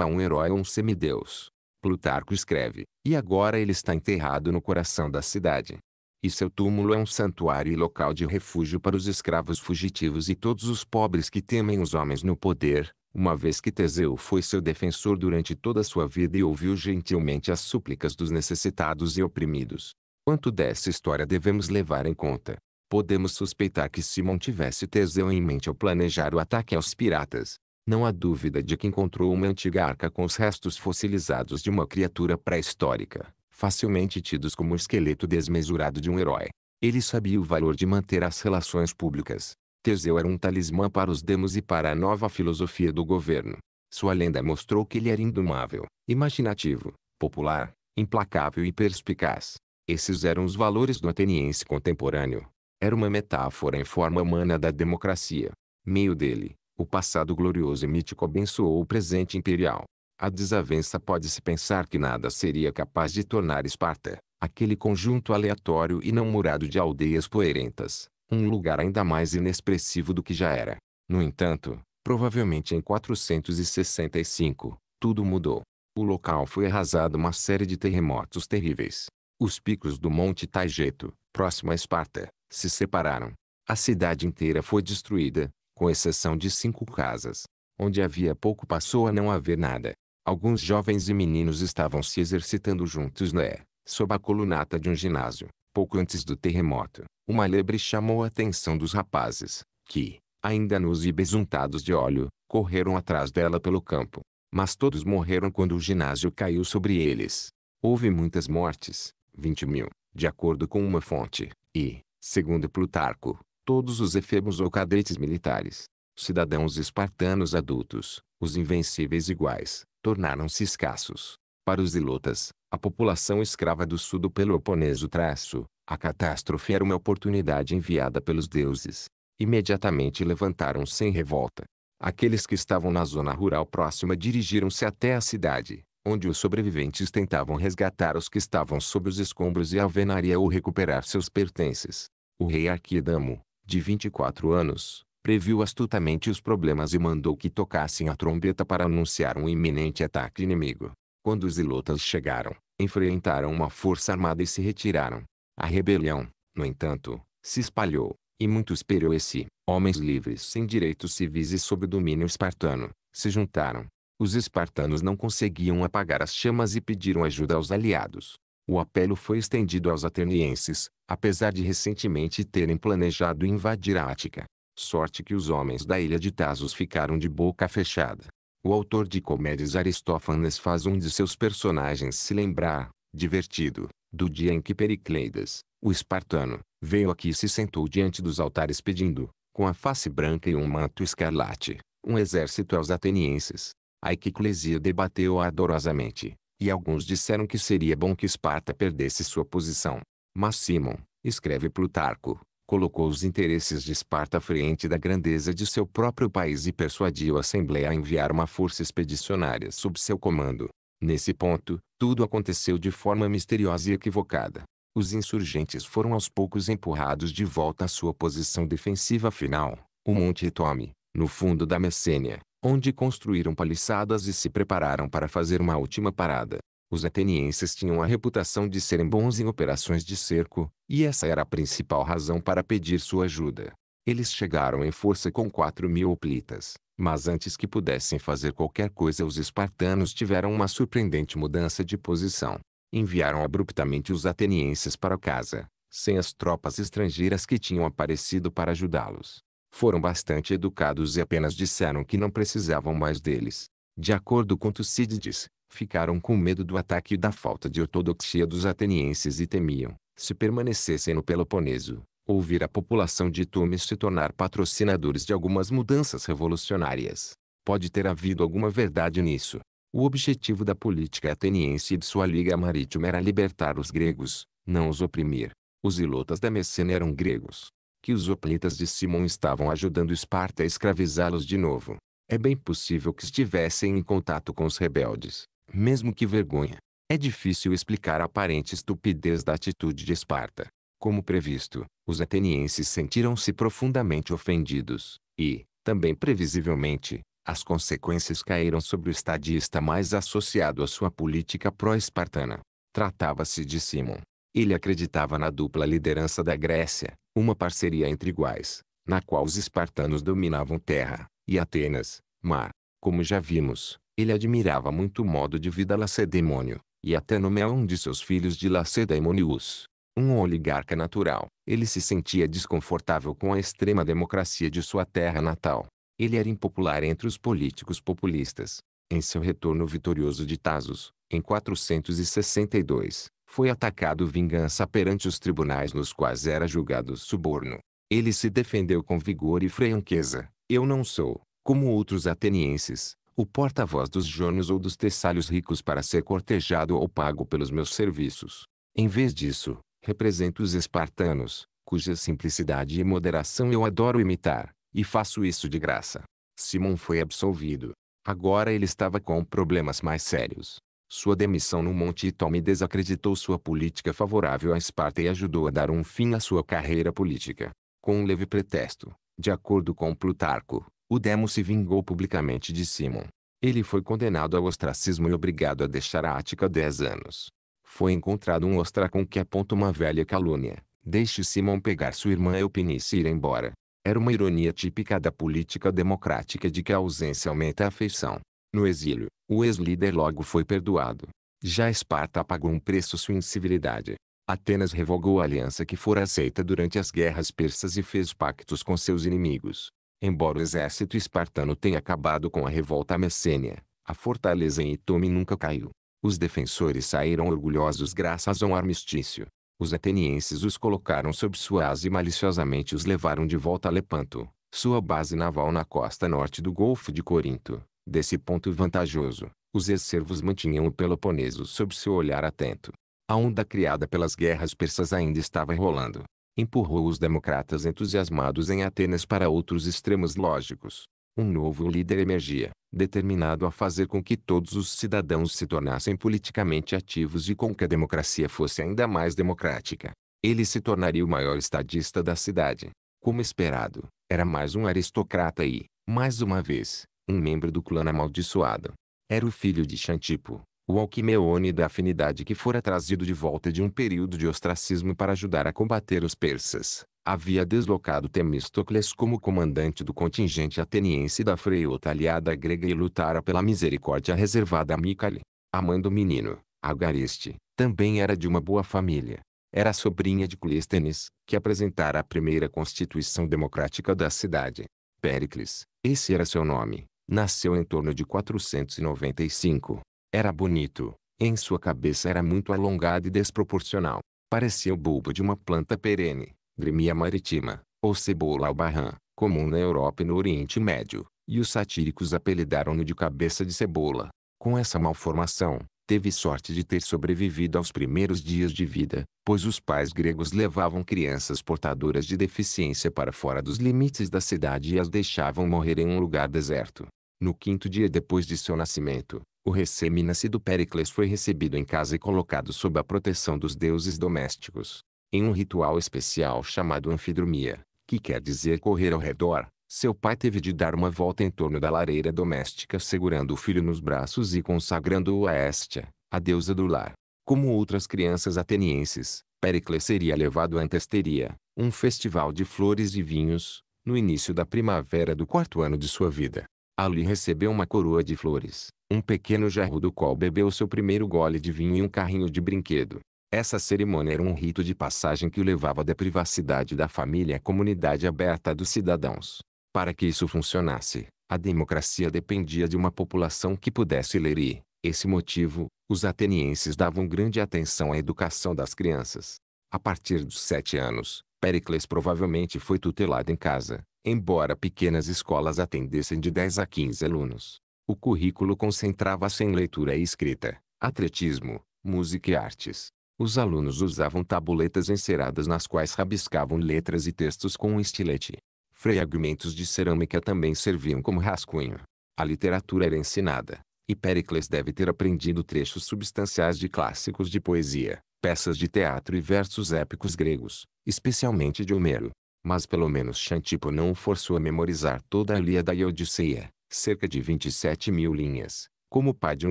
a um herói ou um semideus. Plutarco escreve, e agora ele está enterrado no coração da cidade. E seu túmulo é um santuário e local de refúgio para os escravos fugitivos e todos os pobres que temem os homens no poder, uma vez que Teseu foi seu defensor durante toda a sua vida e ouviu gentilmente as súplicas dos necessitados e oprimidos. Quanto dessa história devemos levar em conta? Podemos suspeitar que Simão tivesse Teseu em mente ao planejar o ataque aos piratas. Não há dúvida de que encontrou uma antiga arca com os restos fossilizados de uma criatura pré-histórica facilmente tidos como o esqueleto desmesurado de um herói. Ele sabia o valor de manter as relações públicas. Teseu era um talismã para os demos e para a nova filosofia do governo. Sua lenda mostrou que ele era indomável, imaginativo, popular, implacável e perspicaz. Esses eram os valores do ateniense contemporâneo. Era uma metáfora em forma humana da democracia. Meio dele, o passado glorioso e mítico abençoou o presente imperial. A desavença pode-se pensar que nada seria capaz de tornar Esparta, aquele conjunto aleatório e não murado de aldeias poeirentas, um lugar ainda mais inexpressivo do que já era. No entanto, provavelmente em 465, tudo mudou. O local foi arrasado uma série de terremotos terríveis. Os picos do Monte Taigeto, próximo a Esparta, se separaram. A cidade inteira foi destruída, com exceção de cinco casas. Onde havia pouco passou a não haver nada. Alguns jovens e meninos estavam se exercitando juntos né, sob a colunata de um ginásio. Pouco antes do terremoto, uma lebre chamou a atenção dos rapazes, que, ainda nos e besuntados de óleo, correram atrás dela pelo campo. Mas todos morreram quando o ginásio caiu sobre eles. Houve muitas mortes, 20 mil, de acordo com uma fonte, e, segundo Plutarco, todos os efêmos ou cadetes militares, cidadãos espartanos adultos, os invencíveis iguais, tornaram-se escassos. Para os ilotas, a população escrava do sul do Peloponeso traço, a catástrofe era uma oportunidade enviada pelos deuses. Imediatamente levantaram-se em revolta. Aqueles que estavam na zona rural próxima dirigiram-se até a cidade, onde os sobreviventes tentavam resgatar os que estavam sob os escombros e alvenaria ou recuperar seus pertences. O rei Arquidamo, de 24 anos, previu astutamente os problemas e mandou que tocassem a trombeta para anunciar um iminente ataque inimigo. Quando os ilotas chegaram, enfrentaram uma força armada e se retiraram. A rebelião, no entanto, se espalhou, e muitos pereueci, homens livres sem direitos civis e sob domínio espartano, se juntaram. Os espartanos não conseguiam apagar as chamas e pediram ajuda aos aliados. O apelo foi estendido aos atenienses, apesar de recentemente terem planejado invadir a Ática. Sorte que os homens da ilha de Tasos ficaram de boca fechada. O autor de comédias Aristófanes faz um de seus personagens se lembrar, divertido, do dia em que Pericleides, o espartano, veio aqui e se sentou diante dos altares pedindo, com a face branca e um manto escarlate, um exército aos atenienses. A Equiclesia debateu ardorosamente, e alguns disseram que seria bom que Esparta perdesse sua posição. Mas Simon, escreve Plutarco, colocou os interesses de Esparta à frente da grandeza de seu próprio país e persuadiu a Assembleia a enviar uma força expedicionária sob seu comando. Nesse ponto, tudo aconteceu de forma misteriosa e equivocada. Os insurgentes foram aos poucos empurrados de volta à sua posição defensiva final, o Monte Etome, no fundo da Messênia, onde construíram paliçadas e se prepararam para fazer uma última parada. Os atenienses tinham a reputação de serem bons em operações de cerco, e essa era a principal razão para pedir sua ajuda. Eles chegaram em força com quatro mil hoplitas, mas antes que pudessem fazer qualquer coisa os espartanos tiveram uma surpreendente mudança de posição. Enviaram abruptamente os atenienses para casa, sem as tropas estrangeiras que tinham aparecido para ajudá-los. Foram bastante educados e apenas disseram que não precisavam mais deles. De acordo com Tucídides, ficaram com medo do ataque e da falta de ortodoxia dos atenienses e temiam, se permanecessem no Peloponeso, ouvir a população de Tumes se tornar patrocinadores de algumas mudanças revolucionárias. Pode ter havido alguma verdade nisso. O objetivo da política ateniense e de sua liga marítima era libertar os gregos, não os oprimir. Os ilotas da Messene eram gregos. Que os oplitas de Simão estavam ajudando Esparta a escravizá-los de novo. É bem possível que estivessem em contato com os rebeldes, mesmo que vergonha. É difícil explicar a aparente estupidez da atitude de Esparta. Como previsto, os atenienses sentiram-se profundamente ofendidos, e, também previsivelmente, as consequências caíram sobre o estadista mais associado à sua política pró-espartana. Tratava-se de Simon. Ele acreditava na dupla liderança da Grécia, uma parceria entre iguais, na qual os espartanos dominavam terra, e Atenas, mar. Como já vimos, ele admirava muito o modo de vida lacedemônio, e até nomeou um de seus filhos de lacedemonius. Um oligarca natural, ele se sentia desconfortável com a extrema democracia de sua terra natal. Ele era impopular entre os políticos populistas. Em seu retorno vitorioso de Tasos, em 462, foi atacado vingança perante os tribunais nos quais era julgado suborno. Ele se defendeu com vigor e franqueza. Eu não sou, como outros atenienses, o porta-voz dos jônios ou dos tessalhos ricos para ser cortejado ou pago pelos meus serviços. Em vez disso, represento os espartanos, cuja simplicidade e moderação eu adoro imitar, e faço isso de graça. Simão foi absolvido. Agora ele estava com problemas mais sérios. Sua demissão no Monte Itome desacreditou sua política favorável a Esparta e ajudou a dar um fim à sua carreira política. Com um leve pretexto, de acordo com Plutarco, o Demo se vingou publicamente de Simon. Ele foi condenado ao ostracismo e obrigado a deixar a Ática dez anos. Foi encontrado um ostracon que aponta uma velha calúnia. Deixe Simon pegar sua irmã Eupinice e ir embora. Era uma ironia típica da política democrática de que a ausência aumenta a afeição. No exílio, o ex-líder logo foi perdoado. Já Esparta pagou um preço sua incivilidade. Atenas revogou a aliança que fora aceita durante as guerras persas e fez pactos com seus inimigos. Embora o exército espartano tenha acabado com a revolta messênia, a fortaleza em Itome nunca caiu. Os defensores saíram orgulhosos graças a um armistício. Os atenienses os colocaram sob sua asa e maliciosamente os levaram de volta a Lepanto, sua base naval na costa norte do Golfo de Corinto. Desse ponto vantajoso, os ex-servos mantinham o Peloponeso sob seu olhar atento. A onda criada pelas guerras persas ainda estava rolando, empurrou os democratas entusiasmados em Atenas para outros extremos lógicos. Um novo líder emergia, determinado a fazer com que todos os cidadãos se tornassem politicamente ativos e com que a democracia fosse ainda mais democrática. Ele se tornaria o maior estadista da cidade. Como esperado, era mais um aristocrata e, mais uma vez, um membro do clã amaldiçoado. Era o filho de Xantipo, o Alquimeone da afinidade que fora trazido de volta de um período de ostracismo para ajudar a combater os persas, havia deslocado Temístocles como comandante do contingente ateniense da Freiota aliada grega e lutara pela misericórdia reservada a Micale. A mãe do menino, Agariste, também era de uma boa família. Era sobrinha de Clístenes, que apresentara a primeira constituição democrática da cidade. Péricles, esse era seu nome, nasceu em torno de 495 era bonito. Em sua cabeça era muito alongado e desproporcional. Parecia o bulbo de uma planta perene, grimia maritima, ou cebola albarrã, comum na Europa e no Oriente Médio, e os satíricos apelidaram-no de cabeça de cebola. Com essa malformação, teve sorte de ter sobrevivido aos primeiros dias de vida, pois os pais gregos levavam crianças portadoras de deficiência para fora dos limites da cidade e as deixavam morrer em um lugar deserto. No quinto dia depois de seu nascimento, o recém-nascido Péricles foi recebido em casa e colocado sob a proteção dos deuses domésticos, em um ritual especial chamado anfidromia, que quer dizer correr ao redor. Seu pai teve de dar uma volta em torno da lareira doméstica segurando o filho nos braços e consagrando-o a Éstia, a deusa do lar. Como outras crianças atenienses, Péricles seria levado à Antesteria, um festival de flores e vinhos, no início da primavera do quarto ano de sua vida. Ali recebeu uma coroa de flores, um pequeno jarro do qual bebeu seu primeiro gole de vinho e um carrinho de brinquedo. Essa cerimônia era um rito de passagem que o levava da privacidade da família à comunidade aberta dos cidadãos. Para que isso funcionasse, a democracia dependia de uma população que pudesse ler e, esse motivo, os atenienses davam grande atenção à educação das crianças. A partir dos sete anos, Pericles provavelmente foi tutelado em casa, embora pequenas escolas atendessem de 10 a 15 alunos. O currículo concentrava-se em leitura e escrita, atletismo, música e artes. Os alunos usavam tabuletas enceradas nas quais rabiscavam letras e textos com um estilete. Fragmentos de cerâmica também serviam como rascunho. A literatura era ensinada, e Pericles deve ter aprendido trechos substanciais de clássicos de poesia, peças de teatro e versos épicos gregos, especialmente de Homero. Mas pelo menos Xantipo não o forçou a memorizar toda a Ilíada e a Odisseia cerca de 27 mil linhas, como o pai de um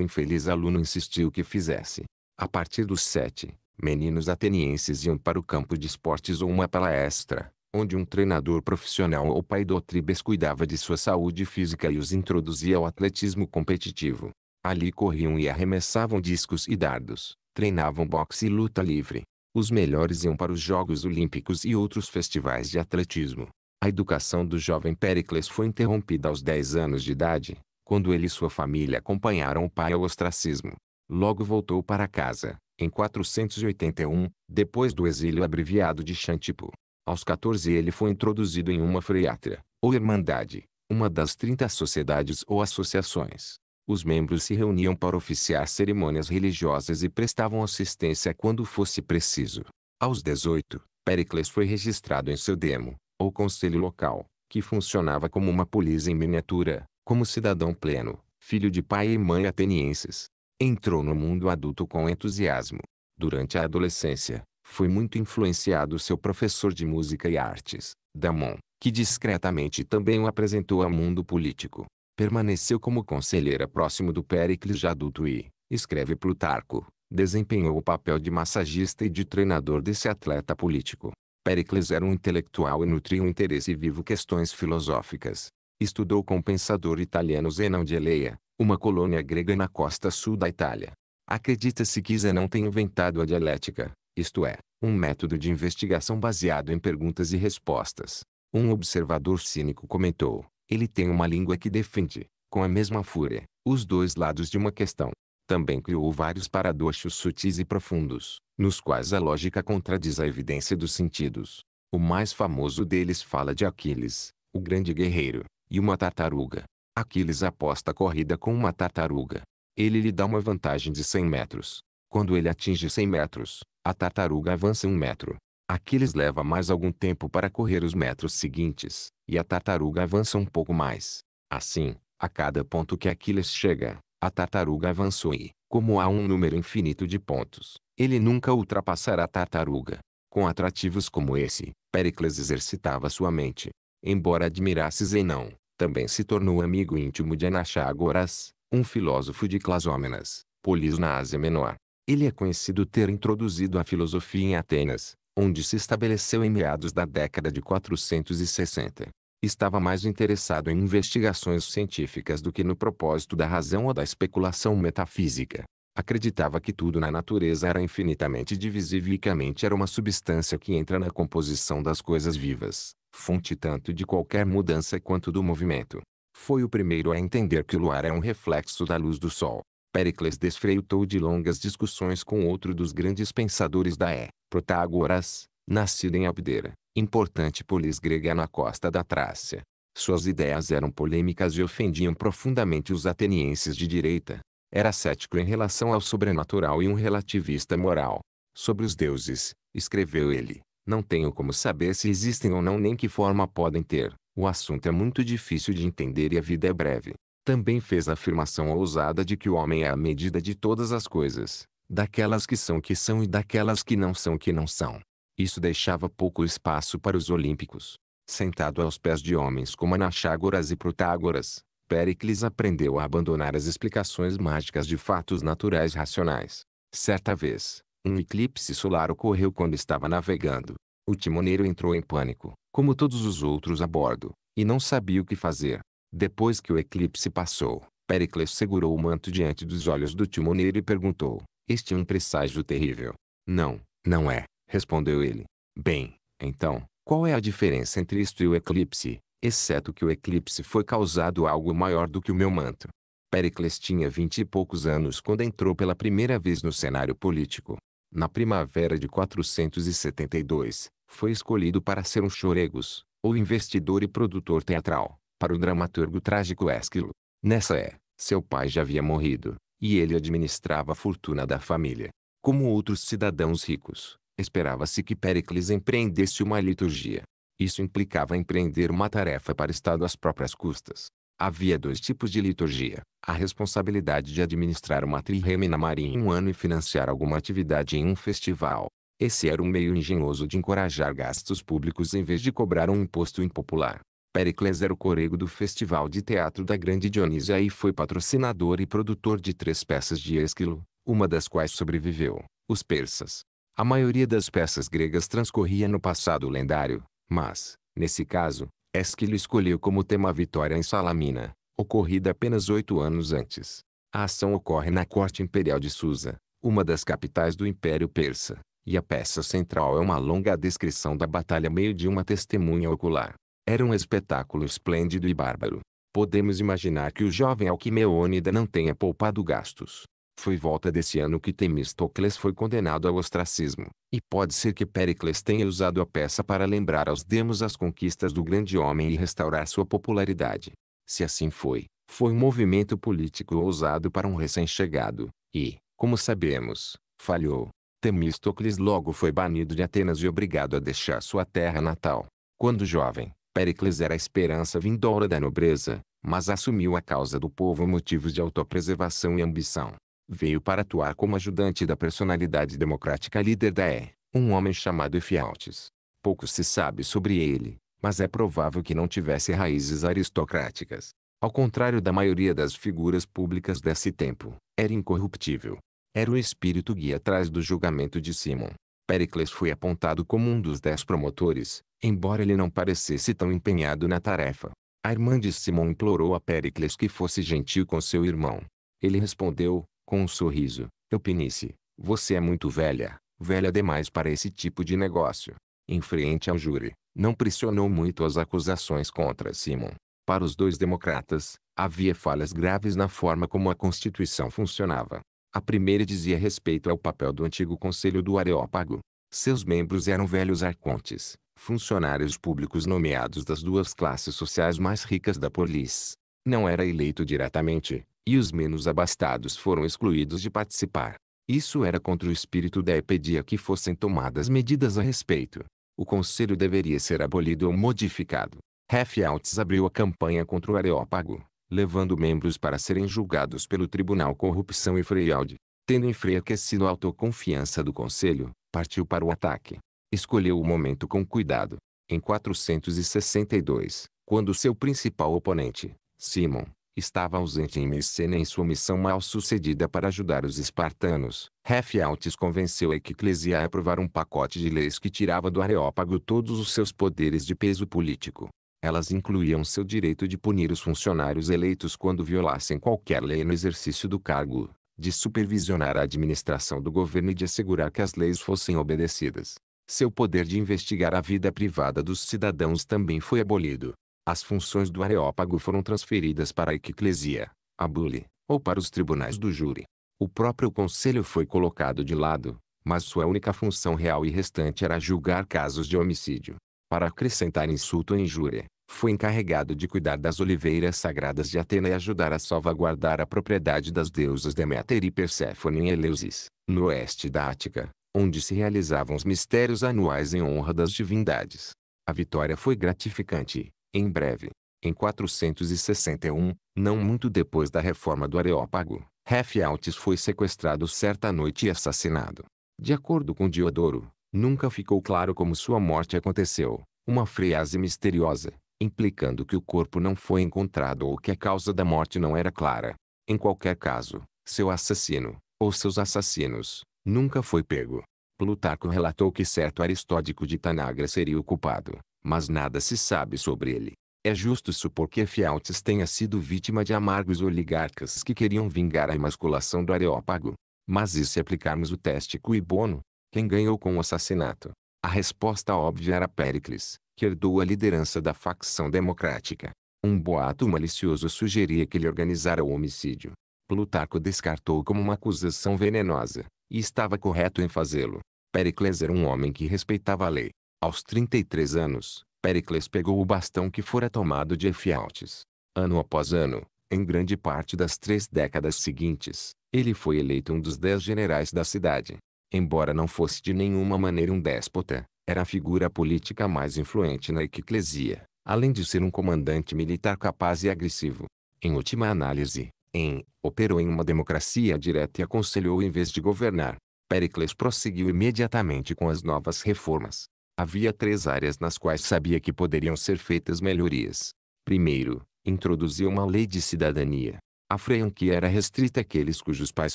infeliz aluno insistiu que fizesse. A partir dos sete, meninos atenienses iam para o campo de esportes ou uma palestra, onde um treinador profissional ou pai do tribes cuidava de sua saúde física e os introduzia ao atletismo competitivo. Ali corriam e arremessavam discos e dardos, treinavam boxe e luta livre. Os melhores iam para os Jogos Olímpicos e outros festivais de atletismo. A educação do jovem Péricles foi interrompida aos 10 anos de idade, quando ele e sua família acompanharam o pai ao ostracismo. Logo voltou para casa, em 481, depois do exílio abreviado de Xantipo. Aos 14 ele foi introduzido em uma freátria, ou irmandade, uma das 30 sociedades ou associações. Os membros se reuniam para oficiar cerimônias religiosas e prestavam assistência quando fosse preciso. Aos 18, Pericles foi registrado em seu demo, ou conselho local, que funcionava como uma polícia em miniatura, como cidadão pleno, filho de pai e mãe atenienses. Entrou no mundo adulto com entusiasmo. Durante a adolescência, foi muito influenciado seu professor de música e artes, Damon, que discretamente também o apresentou ao mundo político. Permaneceu como conselheira próximo do Péricles já adulto e, escreve Plutarco, desempenhou o papel de massagista e de treinador desse atleta político. Péricles era um intelectual e nutria um interesse vivo questões filosóficas. Estudou com o pensador italiano Zenão de Eleia, uma colônia grega na costa sul da Itália. Acredita-se que Zenão tenha inventado a dialética, isto é, um método de investigação baseado em perguntas e respostas. Um observador cínico comentou, ele tem uma língua que defende, com a mesma fúria, os dois lados de uma questão. Também criou vários paradoxos sutis e profundos, nos quais a lógica contradiz a evidência dos sentidos. O mais famoso deles fala de Aquiles, o grande guerreiro, e uma tartaruga. Aquiles aposta a corrida com uma tartaruga. Ele lhe dá uma vantagem de 100 metros. Quando ele atinge 100 metros, a tartaruga avança um metro. Aquiles leva mais algum tempo para correr os metros seguintes, e a tartaruga avança um pouco mais. Assim, a cada ponto que Aquiles chega, a tartaruga avançou e, como há um número infinito de pontos, ele nunca ultrapassará a tartaruga. Com atrativos como esse, Pericles exercitava sua mente. Embora admirasse Zenão, também se tornou amigo íntimo de Anaxágoras, um filósofo de Clasómenas, polis na Ásia Menor. Ele é conhecido ter introduzido a filosofia em Atenas, onde se estabeleceu em meados da década de 460 estava mais interessado em investigações científicas do que no propósito da razão ou da especulação metafísica. Acreditava que tudo na natureza era infinitamente divisível e que a mente era uma substância que entra na composição das coisas vivas, fonte tanto de qualquer mudança quanto do movimento. Foi o primeiro a entender que o luar é um reflexo da luz do sol. Pericles desfreutou de longas discussões com outro dos grandes pensadores da é, Protágoras, nascido em Abdera, importante polis grega na costa da Trácia. Suas ideias eram polêmicas e ofendiam profundamente os atenienses de direita. Era cético em relação ao sobrenatural e um relativista moral. Sobre os deuses, escreveu ele, não tenho como saber se existem ou não nem que forma podem ter. O assunto é muito difícil de entender e a vida é breve. Também fez a afirmação ousada de que o homem é a medida de todas as coisas, daquelas que são que são e daquelas que não são que não são. Isso deixava pouco espaço para os olímpicos. Sentado aos pés de homens como Anaxágoras e Protágoras, Péricles aprendeu a abandonar as explicações mágicas de fatos naturais racionais. Certa vez, um eclipse solar ocorreu quando estava navegando. O timoneiro entrou em pânico, como todos os outros a bordo, e não sabia o que fazer. Depois que o eclipse passou, Péricles segurou o manto diante dos olhos do timoneiro e perguntou: Este é um presságio terrível. Não, não é, Respondeu ele. Bem, então, qual é a diferença entre isto e o eclipse, exceto que o eclipse foi causado algo maior do que o meu manto? Pericles tinha vinte e poucos anos quando entrou pela primeira vez no cenário político. Na primavera de 472, foi escolhido para ser um choregos, ou investidor e produtor teatral, para o dramaturgo trágico Esquilo. Nessa é, seu pai já havia morrido, e ele administrava a fortuna da família. Como outros cidadãos ricos, Esperava-se que Péricles empreendesse uma liturgia. Isso implicava empreender uma tarefa para o Estado às próprias custas. Havia dois tipos de liturgia: a responsabilidade de administrar uma trirremina marinha em um ano e financiar alguma atividade em um festival. Esse era um meio engenhoso de encorajar gastos públicos em vez de cobrar um imposto impopular. Pericles era o corego do Festival de Teatro da Grande Dionísia e foi patrocinador e produtor de três peças de Esquilo, uma das quais sobreviveu, Os Persas. A maioria das peças gregas transcorria no passado lendário, mas, nesse caso, Esquilo escolheu como tema a vitória em Salamina, ocorrida apenas oito anos antes. A ação ocorre na corte imperial de Susa, uma das capitais do Império Persa, e a peça central é uma longa descrição da batalha meio de uma testemunha ocular. Era um espetáculo esplêndido e bárbaro. Podemos imaginar que o jovem Alquimeônida não tenha poupado gastos. Foi volta desse ano que Temistocles foi condenado ao ostracismo, e pode ser que Péricles tenha usado a peça para lembrar aos demos as conquistas do grande homem e restaurar sua popularidade. Se assim foi, foi um movimento político ousado para um recém-chegado, e, como sabemos, falhou. Temistocles logo foi banido de Atenas e obrigado a deixar sua terra natal. Quando jovem, Péricles era a esperança vindoura da nobreza, mas assumiu a causa do povo motivos de autopreservação e ambição veio para atuar como ajudante da personalidade democrática líder da E, um homem chamado Efialtes. Pouco se sabe sobre ele, mas é provável que não tivesse raízes aristocráticas. Ao contrário da maioria das figuras públicas desse tempo, era incorruptível. Era o espírito guia atrás do julgamento de Simon. Pericles foi apontado como um dos dez promotores, embora ele não parecesse tão empenhado na tarefa. A irmã de Simon implorou a Pericles que fosse gentil com seu irmão. Ele respondeu, com um sorriso, Eupinice, você é muito velha, velha demais para esse tipo de negócio. Em frente ao júri, não pressionou muito as acusações contra Simon. Para os dois democratas, havia falhas graves na forma como a Constituição funcionava. A primeira dizia respeito ao papel do antigo Conselho do Areópago. Seus membros eram velhos arcontes, funcionários públicos nomeados das duas classes sociais mais ricas da polis. Não era eleito diretamente, e os menos abastados foram excluídos de participar. Isso era contra o espírito da epedia que fossem tomadas medidas a respeito. O conselho deveria ser abolido ou modificado. Refialtes abriu a campanha contra o Areópago, levando membros para serem julgados pelo Tribunal Corrupção e Freialde. Tendo enfraquecido a autoconfiança do conselho, partiu para o ataque. Escolheu o momento com cuidado. Em 462, quando seu principal oponente, Simon, estava ausente em Messena em sua missão mal sucedida para ajudar os espartanos. Refialtes convenceu a Eclesia a aprovar um pacote de leis que tirava do Areópago todos os seus poderes de peso político. Elas incluíam seu direito de punir os funcionários eleitos quando violassem qualquer lei no exercício do cargo, de supervisionar a administração do governo e de assegurar que as leis fossem obedecidas. Seu poder de investigar a vida privada dos cidadãos também foi abolido as funções do areópago foram transferidas para a equiclesia, a bule, ou para os tribunais do júri. O próprio conselho foi colocado de lado, mas sua única função real e restante era julgar casos de homicídio. Para acrescentar insulto à injúria, foi encarregado de cuidar das oliveiras sagradas de Atena e ajudar a salvaguardar a propriedade das deusas Deméter e Perséfone em Eleusis, no oeste da Ática, onde se realizavam os mistérios anuais em honra das divindades. A vitória foi gratificante, em breve, em 461, não muito depois da reforma do Areópago, Refialtes foi sequestrado certa noite e assassinado. De acordo com Diodoro, nunca ficou claro como sua morte aconteceu, uma frase misteriosa, implicando que o corpo não foi encontrado ou que a causa da morte não era clara. Em qualquer caso, seu assassino, ou seus assassinos, nunca foi pego. Plutarco relatou que certo aristódico de Tanagra seria o culpado mas nada se sabe sobre ele. É justo supor que Fialtes tenha sido vítima de amargos oligarcas que queriam vingar a emasculação do Areópago. Mas e se aplicarmos o teste cui bono? Quem ganhou com o assassinato? A resposta óbvia era Péricles, que herdou a liderança da facção democrática. Um boato malicioso sugeria que ele organizara o homicídio. Plutarco descartou como uma acusação venenosa, e estava correto em fazê-lo. Pericles era um homem que respeitava a lei, aos 33 anos, Péricles pegou o bastão que fora tomado de Efialtes. Ano após ano, em grande parte das três décadas seguintes, ele foi eleito um dos dez generais da cidade. Embora não fosse de nenhuma maneira um déspota, era a figura política mais influente na Equiclesia, além de ser um comandante militar capaz e agressivo. Em última análise, em operou em uma democracia direta e aconselhou em vez de governar. Pericles prosseguiu imediatamente com as novas reformas, Havia três áreas nas quais sabia que poderiam ser feitas melhorias. Primeiro, introduziu uma lei de cidadania. A franquia era restrita àqueles cujos pais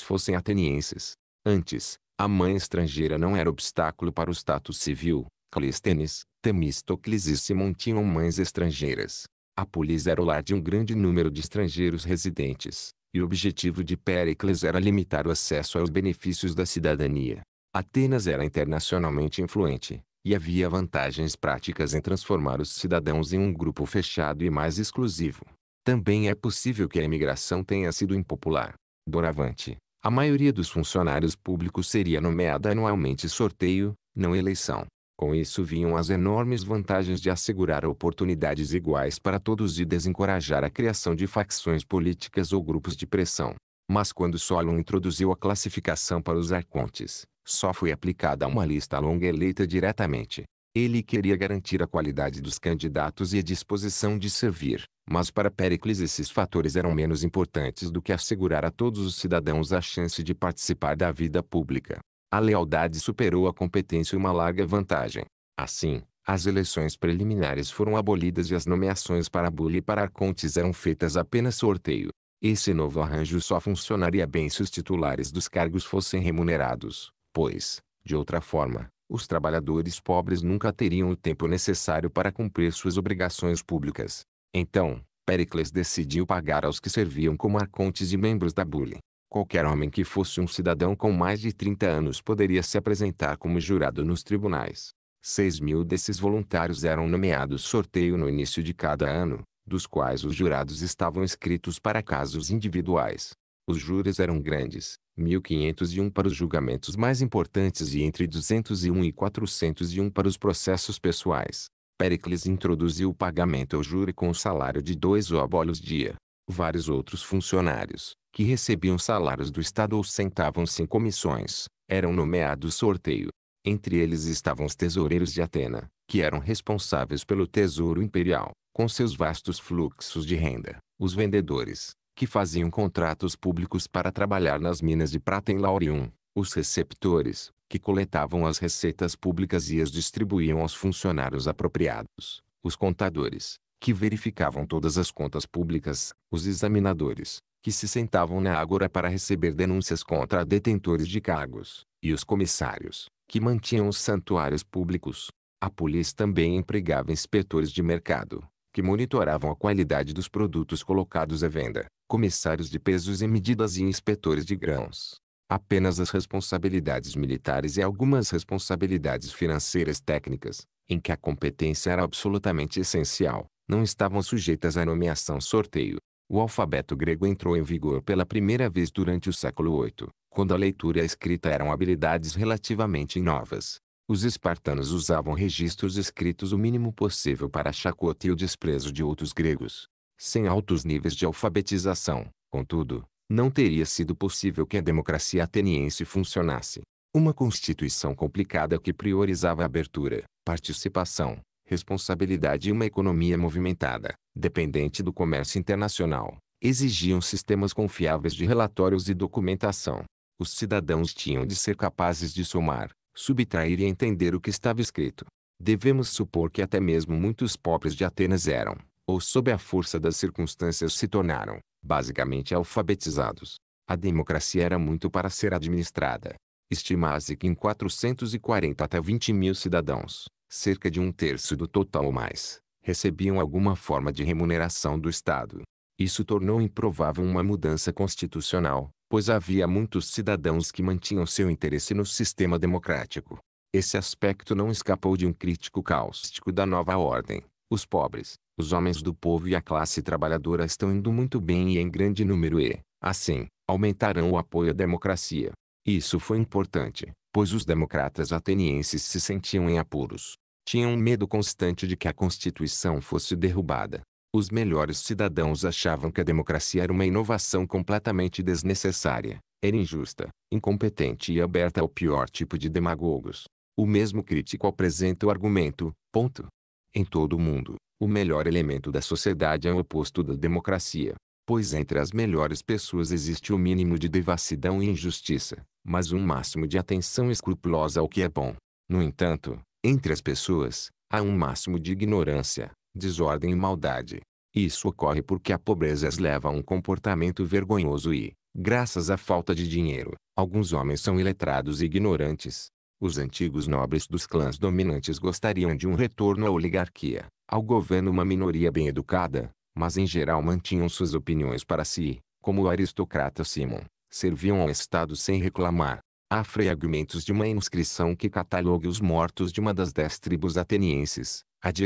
fossem atenienses. Antes, a mãe estrangeira não era obstáculo para o status civil. Clístenes, Temistocles e Simon tinham mães estrangeiras. A polis era o lar de um grande número de estrangeiros residentes, e o objetivo de Péricles era limitar o acesso aos benefícios da cidadania. Atenas era internacionalmente influente, e havia vantagens práticas em transformar os cidadãos em um grupo fechado e mais exclusivo. Também é possível que a imigração tenha sido impopular. Doravante, a maioria dos funcionários públicos seria nomeada anualmente sorteio, não eleição. Com isso vinham as enormes vantagens de assegurar oportunidades iguais para todos e desencorajar a criação de facções políticas ou grupos de pressão. Mas quando Solon introduziu a classificação para os arcontes, só foi aplicada uma lista longa eleita diretamente. Ele queria garantir a qualidade dos candidatos e a disposição de servir, mas para Pericles esses fatores eram menos importantes do que assegurar a todos os cidadãos a chance de participar da vida pública. A lealdade superou a competência e uma larga vantagem. Assim, as eleições preliminares foram abolidas e as nomeações para Bully e para Arcontes eram feitas apenas sorteio. Esse novo arranjo só funcionaria bem se os titulares dos cargos fossem remunerados, pois, de outra forma, os trabalhadores pobres nunca teriam o tempo necessário para cumprir suas obrigações públicas. Então, Pericles decidiu pagar aos que serviam como arcontes e membros da bule. Qualquer homem que fosse um cidadão com mais de 30 anos poderia se apresentar como jurado nos tribunais. seis mil desses voluntários eram nomeados sorteio no início de cada ano, dos quais os jurados estavam escritos para casos individuais. Os júris eram grandes, 1501 para os julgamentos mais importantes e entre 201 e 401 para os processos pessoais. Pericles introduziu o pagamento ao júri com o salário de dois óbolos dia. Vários outros funcionários, que recebiam salários do Estado ou sentavam-se em comissões, eram nomeados sorteio. Entre eles estavam os tesoureiros de Atena, que eram responsáveis pelo tesouro imperial, com seus vastos fluxos de renda, os vendedores, que faziam contratos públicos para trabalhar nas minas de prata em Laurium, os receptores, que coletavam as receitas públicas e as distribuíam aos funcionários apropriados, os contadores, que verificavam todas as contas públicas, os examinadores, que se sentavam na ágora para receber denúncias contra detentores de cargos, e os comissários, que mantinham os santuários públicos. A polícia também empregava inspetores de mercado, que monitoravam a qualidade dos produtos colocados à venda, comissários de pesos e medidas e inspetores de grãos. Apenas as responsabilidades militares e algumas responsabilidades financeiras técnicas, em que a competência era absolutamente essencial, não estavam sujeitas à nomeação sorteio. O alfabeto grego entrou em vigor pela primeira vez durante o século VIII, quando a leitura e a escrita eram habilidades relativamente novas, os espartanos usavam registros escritos o mínimo possível para chacota e é o desprezo de outros gregos. Sem altos níveis de alfabetização, contudo, não teria sido possível que a democracia ateniense funcionasse. Uma constituição complicada que priorizava a abertura, participação, responsabilidade e uma economia movimentada, dependente do comércio internacional, exigiam sistemas confiáveis de relatórios e documentação. Os cidadãos tinham de ser capazes de somar, subtrair e entender o que estava escrito. Devemos supor que até mesmo muitos pobres de Atenas eram, ou sob a força das circunstâncias se tornaram, basicamente alfabetizados. A democracia era muito para ser administrada. Estima-se que em 440 até 20 mil cidadãos, cerca de um terço do total ou mais, recebiam alguma forma de remuneração do Estado. Isso tornou improvável uma mudança constitucional, pois havia muitos cidadãos que mantinham seu interesse no sistema democrático. Esse aspecto não escapou de um crítico cáustico da nova ordem. Os pobres, os homens do povo e a classe trabalhadora estão indo muito bem e em grande número e, assim, aumentarão o apoio à democracia. Isso foi importante, pois os democratas atenienses se sentiam em apuros. Tinham um medo constante de que a Constituição fosse derrubada, os melhores cidadãos achavam que a democracia era uma inovação completamente desnecessária, era injusta, incompetente e aberta ao pior tipo de demagogos. O mesmo crítico apresenta o argumento, ponto. Em todo o mundo, o melhor elemento da sociedade é o oposto da democracia, pois entre as melhores pessoas existe o mínimo de devassidão e injustiça, mas um máximo de atenção escrupulosa ao que é bom. No entanto, entre as pessoas, há um máximo de ignorância, desordem e maldade. Isso ocorre porque a pobreza as leva a um comportamento vergonhoso e, graças à falta de dinheiro, alguns homens são iletrados e ignorantes. Os antigos nobres dos clãs dominantes gostariam de um retorno à oligarquia, ao governo uma minoria bem educada, mas em geral mantinham suas opiniões para si, como o aristocrata Simon, serviam ao Estado sem reclamar. Há fragmentos de uma inscrição que catalogue os mortos de uma das dez tribos atenienses, a de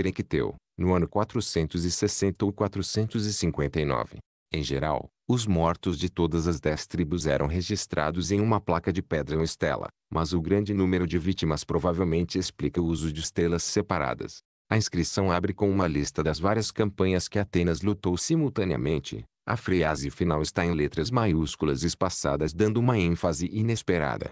no ano 460 ou 459. Em geral, os mortos de todas as dez tribos eram registrados em uma placa de pedra ou estela, mas o grande número de vítimas provavelmente explica o uso de estelas separadas. A inscrição abre com uma lista das várias campanhas que Atenas lutou simultaneamente. A frase final está em letras maiúsculas espaçadas dando uma ênfase inesperada.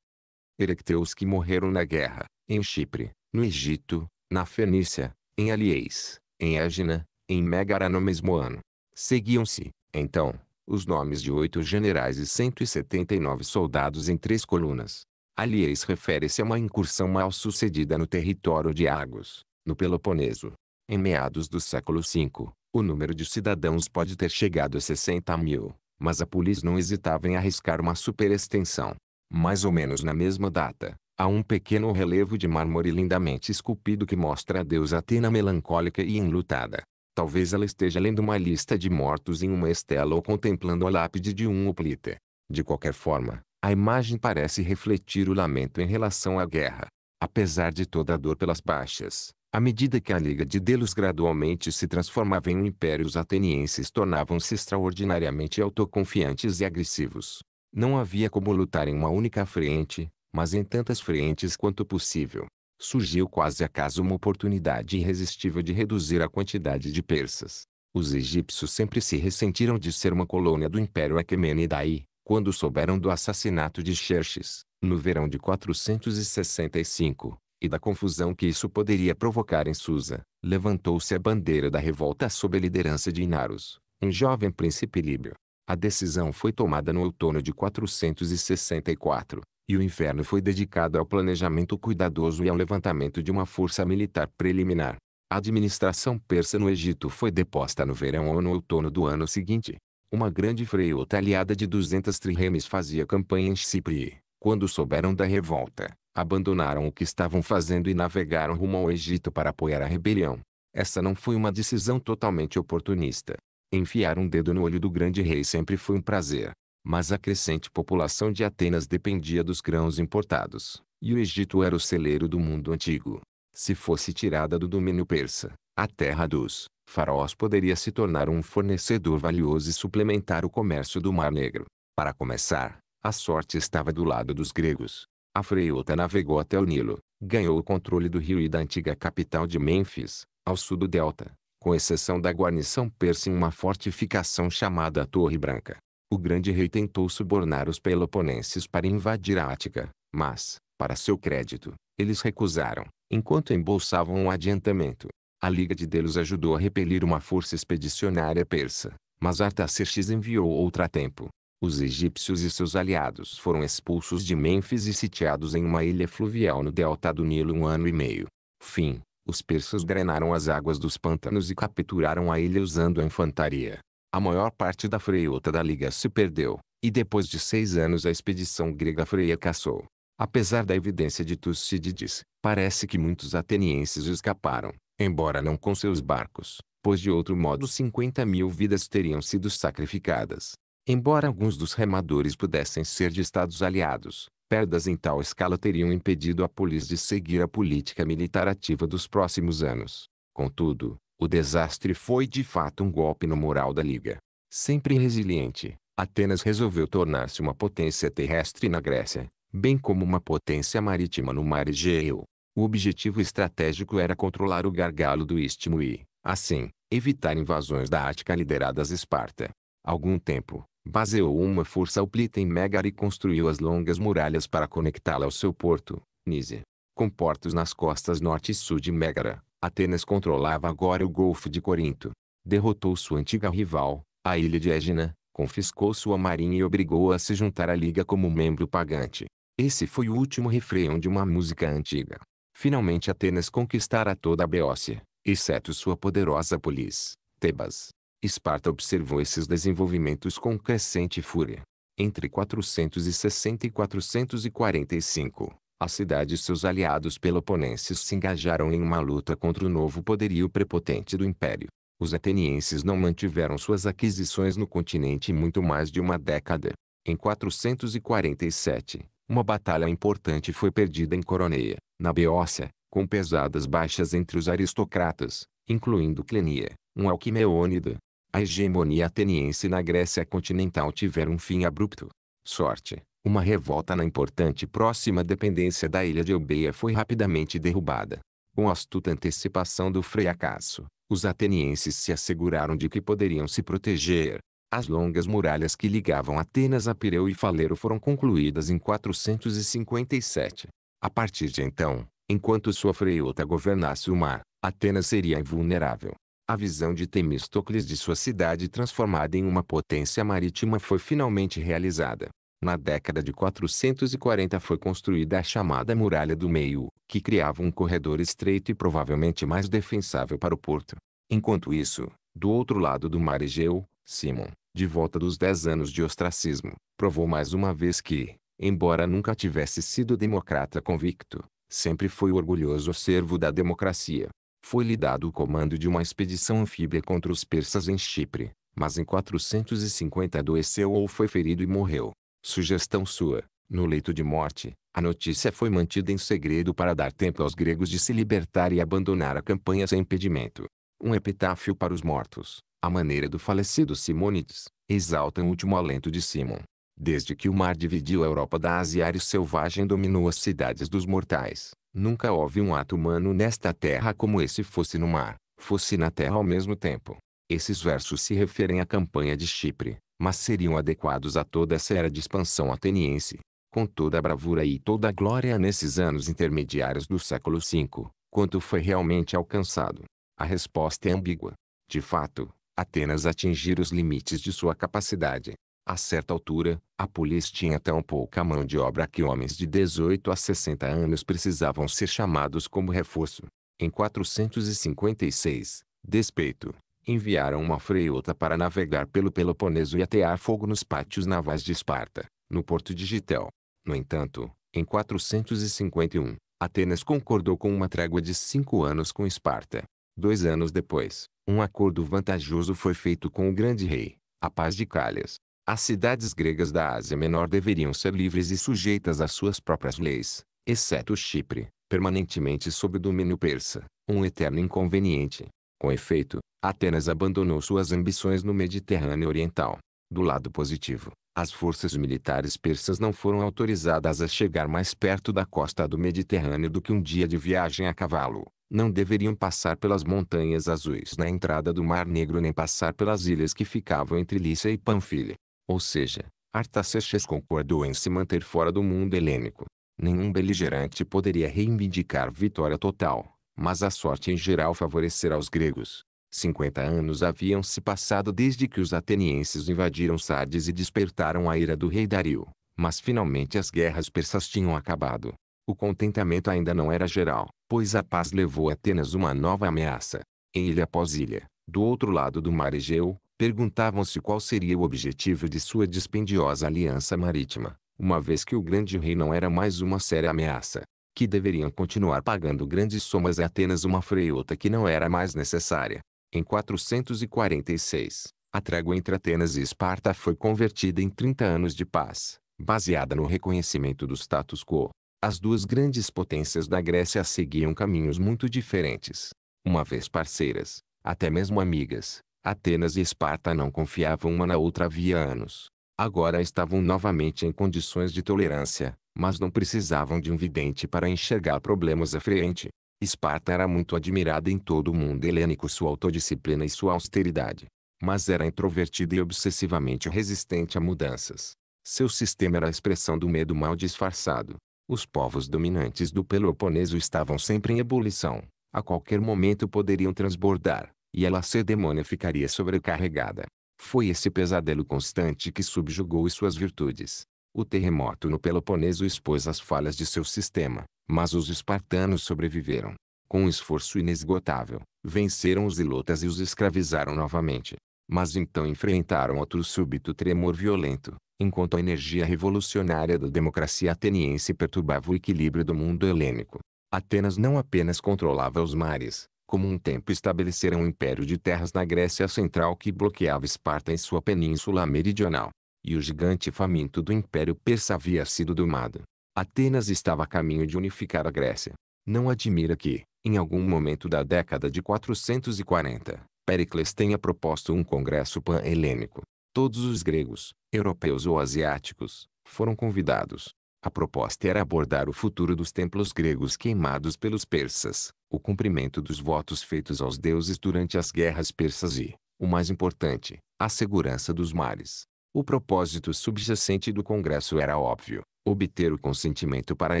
Erecteus que morreram na guerra, em Chipre, no Egito, na Fenícia, em Aliês, em Égina, em Megara no mesmo ano. Seguiam-se, então, os nomes de oito generais e 179 soldados em três colunas. Aliás, refere-se a uma incursão mal sucedida no território de Argos, no Peloponeso. Em meados do século V, o número de cidadãos pode ter chegado a 60 mil, mas a polis não hesitava em arriscar uma superextensão. Mais ou menos na mesma data, Há um pequeno relevo de mármore lindamente esculpido que mostra a deusa Atena melancólica e enlutada. Talvez ela esteja lendo uma lista de mortos em uma estela ou contemplando a lápide de um hoplita. De qualquer forma, a imagem parece refletir o lamento em relação à guerra. Apesar de toda a dor pelas baixas, à medida que a Liga de Delos gradualmente se transformava em um império, os atenienses tornavam-se extraordinariamente autoconfiantes e agressivos. Não havia como lutar em uma única frente, mas em tantas frentes quanto possível. Surgiu quase acaso uma oportunidade irresistível de reduzir a quantidade de persas. Os egípcios sempre se ressentiram de ser uma colônia do Império Aquemenidaí, quando souberam do assassinato de Xerxes, no verão de 465, e da confusão que isso poderia provocar em Susa, levantou-se a bandeira da revolta sob a liderança de Inaros, um jovem príncipe líbio. A decisão foi tomada no outono de 464, e o inferno foi dedicado ao planejamento cuidadoso e ao levantamento de uma força militar preliminar. A administração persa no Egito foi deposta no verão ou no outono do ano seguinte. Uma grande freota aliada de 200 triremes fazia campanha em Chipre. Quando souberam da revolta, abandonaram o que estavam fazendo e navegaram rumo ao Egito para apoiar a rebelião. Essa não foi uma decisão totalmente oportunista. Enfiar um dedo no olho do grande rei sempre foi um prazer, mas a crescente população de Atenas dependia dos grãos importados, e o Egito era o celeiro do mundo antigo. Se fosse tirada do domínio persa, a terra dos faraós poderia se tornar um fornecedor valioso e suplementar o comércio do Mar Negro. Para começar, a sorte estava do lado dos gregos. A Freiota navegou até o Nilo, ganhou o controle do rio e da antiga capital de Mênfis, ao sul do delta, com exceção da guarnição persa em uma fortificação chamada Torre Branca. O grande rei tentou subornar os peloponenses para invadir a Ática, mas, para seu crédito, eles recusaram, enquanto embolsavam um adiantamento. A Liga de Delos ajudou a repelir uma força expedicionária persa, mas Artaxerxes enviou outra a tempo. Os egípcios e seus aliados foram expulsos de Mênfis e sitiados em uma ilha fluvial no delta do Nilo um ano e meio. Fim. Os persas drenaram as águas dos pântanos e capturaram a ilha usando a infantaria. A maior parte da freiota da liga se perdeu, e depois de seis anos a expedição grega freia caçou. Apesar da evidência de Tucídides, parece que muitos atenienses escaparam, embora não com seus barcos, pois de outro modo 50 mil vidas teriam sido sacrificadas. Embora alguns dos remadores pudessem ser de estados aliados, perdas em tal escala teriam impedido a polis de seguir a política militar ativa dos próximos anos. Contudo, o desastre foi de fato um golpe no moral da Liga. Sempre resiliente, Atenas resolveu tornar-se uma potência terrestre na Grécia, bem como uma potência marítima no mar Egeu. O objetivo estratégico era controlar o gargalo do Istmo e, assim, evitar invasões da Ática lideradas Esparta. Algum tempo, baseou uma força alplita em Megara e construiu as longas muralhas para conectá-la ao seu porto, Nise. Com portos nas costas norte e sul de Megara, Atenas controlava agora o Golfo de Corinto. Derrotou sua antiga rival, a ilha de Égina, confiscou sua marinha e obrigou-a a se juntar à liga como membro pagante. Esse foi o último refrão de uma música antiga. Finalmente Atenas conquistara toda a Beócia, exceto sua poderosa polis, Tebas. Esparta observou esses desenvolvimentos com crescente fúria. Entre 460 e 445, a cidade e seus aliados peloponenses se engajaram em uma luta contra o novo poderio prepotente do império. Os atenienses não mantiveram suas aquisições no continente muito mais de uma década. Em 447, uma batalha importante foi perdida em Coroneia, na Beócia, com pesadas baixas entre os aristocratas, incluindo Clenia, um alquimeônida. A hegemonia ateniense na Grécia continental tiveram um fim abrupto. Sorte, uma revolta na importante próxima dependência da ilha de Eubeia foi rapidamente derrubada. Com astuta antecipação do fracasso, os atenienses se asseguraram de que poderiam se proteger. As longas muralhas que ligavam Atenas a Pireu e Faleiro foram concluídas em 457. A partir de então, enquanto sua freiota governasse o mar, Atenas seria invulnerável. A visão de Temistocles de sua cidade transformada em uma potência marítima foi finalmente realizada. Na década de 440 foi construída a chamada Muralha do Meio, que criava um corredor estreito e provavelmente mais defensável para o porto. Enquanto isso, do outro lado do mar Egeu, Simon, de volta dos 10 anos de ostracismo, provou mais uma vez que, embora nunca tivesse sido democrata convicto, sempre foi orgulhoso servo da democracia. Foi-lhe dado o comando de uma expedição anfíbia contra os persas em Chipre, mas em 450 adoeceu ou foi ferido e morreu. Sugestão sua. No leito de morte, a notícia foi mantida em segredo para dar tempo aos gregos de se libertar e abandonar a campanha sem impedimento. Um epitáfio para os mortos, à maneira do falecido Simônides, exalta o último alento de Simon. Desde que o mar dividiu a Europa da Ásia e selvagem dominou as cidades dos mortais, nunca houve um ato humano nesta terra como esse fosse no mar, fosse na terra ao mesmo tempo. Esses versos se referem à campanha de Chipre, mas seriam adequados a toda essa era de expansão ateniense. Com toda a bravura e toda a glória nesses anos intermediários do século V, quanto foi realmente alcançado? A resposta é ambígua. De fato, Atenas atingiu os limites de sua capacidade. A certa altura, a polis tinha tão pouca mão de obra que homens de 18 a 60 anos precisavam ser chamados como reforço. Em 456, despeito, enviaram uma freota para navegar pelo Peloponeso e atear fogo nos pátios navais de Esparta, no porto de Gitel. No entanto, em 451, Atenas concordou com uma trégua de cinco anos com Esparta. Dois anos depois, um acordo vantajoso foi feito com o grande rei, a paz de Calhas. As cidades gregas da Ásia Menor deveriam ser livres e sujeitas às suas próprias leis, exceto Chipre, permanentemente sob domínio persa, um eterno inconveniente. Com efeito, Atenas abandonou suas ambições no Mediterrâneo Oriental. Do lado positivo, as forças militares persas não foram autorizadas a chegar mais perto da costa do Mediterrâneo do que um dia de viagem a cavalo. Não deveriam passar pelas Montanhas Azuis na entrada do Mar Negro nem passar pelas ilhas que ficavam entre Lícia e Panfilha. Ou seja, Artaxerxes concordou em se manter fora do mundo helênico. Nenhum beligerante poderia reivindicar vitória total mas a sorte em geral favorecerá os gregos. Cinquenta anos haviam se passado desde que os atenienses invadiram Sardes e despertaram a ira do rei Dario, mas finalmente as guerras persas tinham acabado. O contentamento ainda não era geral, pois a paz levou a Atenas uma nova ameaça. Em ilha após ilha, do outro lado do mar Egeu, perguntavam-se qual seria o objetivo de sua dispendiosa aliança marítima, uma vez que o grande rei não era mais uma séria ameaça que deveriam continuar pagando grandes somas a Atenas uma freiota que não era mais necessária. Em 446, a trégua entre Atenas e Esparta foi convertida em 30 anos de paz, baseada no reconhecimento do status quo. As duas grandes potências da Grécia seguiam caminhos muito diferentes. Uma vez parceiras, até mesmo amigas, Atenas e Esparta não confiavam uma na outra havia anos. Agora estavam novamente em condições de tolerância, mas não precisavam de um vidente para enxergar problemas à frente. Esparta era muito admirada em todo o mundo helênico sua autodisciplina e sua austeridade. Mas era introvertida e obsessivamente resistente a mudanças. Seu sistema era a expressão do medo mal disfarçado. Os povos dominantes do Peloponeso estavam sempre em ebulição. A qualquer momento poderiam transbordar, e ela Lacedemônia ficaria sobrecarregada. Foi esse pesadelo constante que subjugou suas virtudes. O terremoto no Peloponeso expôs as falhas de seu sistema, mas os espartanos sobreviveram. Com um esforço inesgotável, venceram os ilotas e os escravizaram novamente. Mas então enfrentaram outro súbito tremor violento, enquanto a energia revolucionária da democracia ateniense perturbava o equilíbrio do mundo helênico. Atenas não apenas controlava os mares, como um tempo estabeleceram um império de terras na Grécia Central que bloqueava Esparta em sua península meridional e o gigante faminto do Império Persa havia sido domado. Atenas estava a caminho de unificar a Grécia. Não admira que, em algum momento da década de 440, Péricles tenha proposto um congresso pan-helênico. Todos os gregos, europeus ou asiáticos, foram convidados. A proposta era abordar o futuro dos templos gregos queimados pelos persas, o cumprimento dos votos feitos aos deuses durante as guerras persas e, o mais importante, a segurança dos mares. O propósito subjacente do Congresso era óbvio: obter o consentimento para a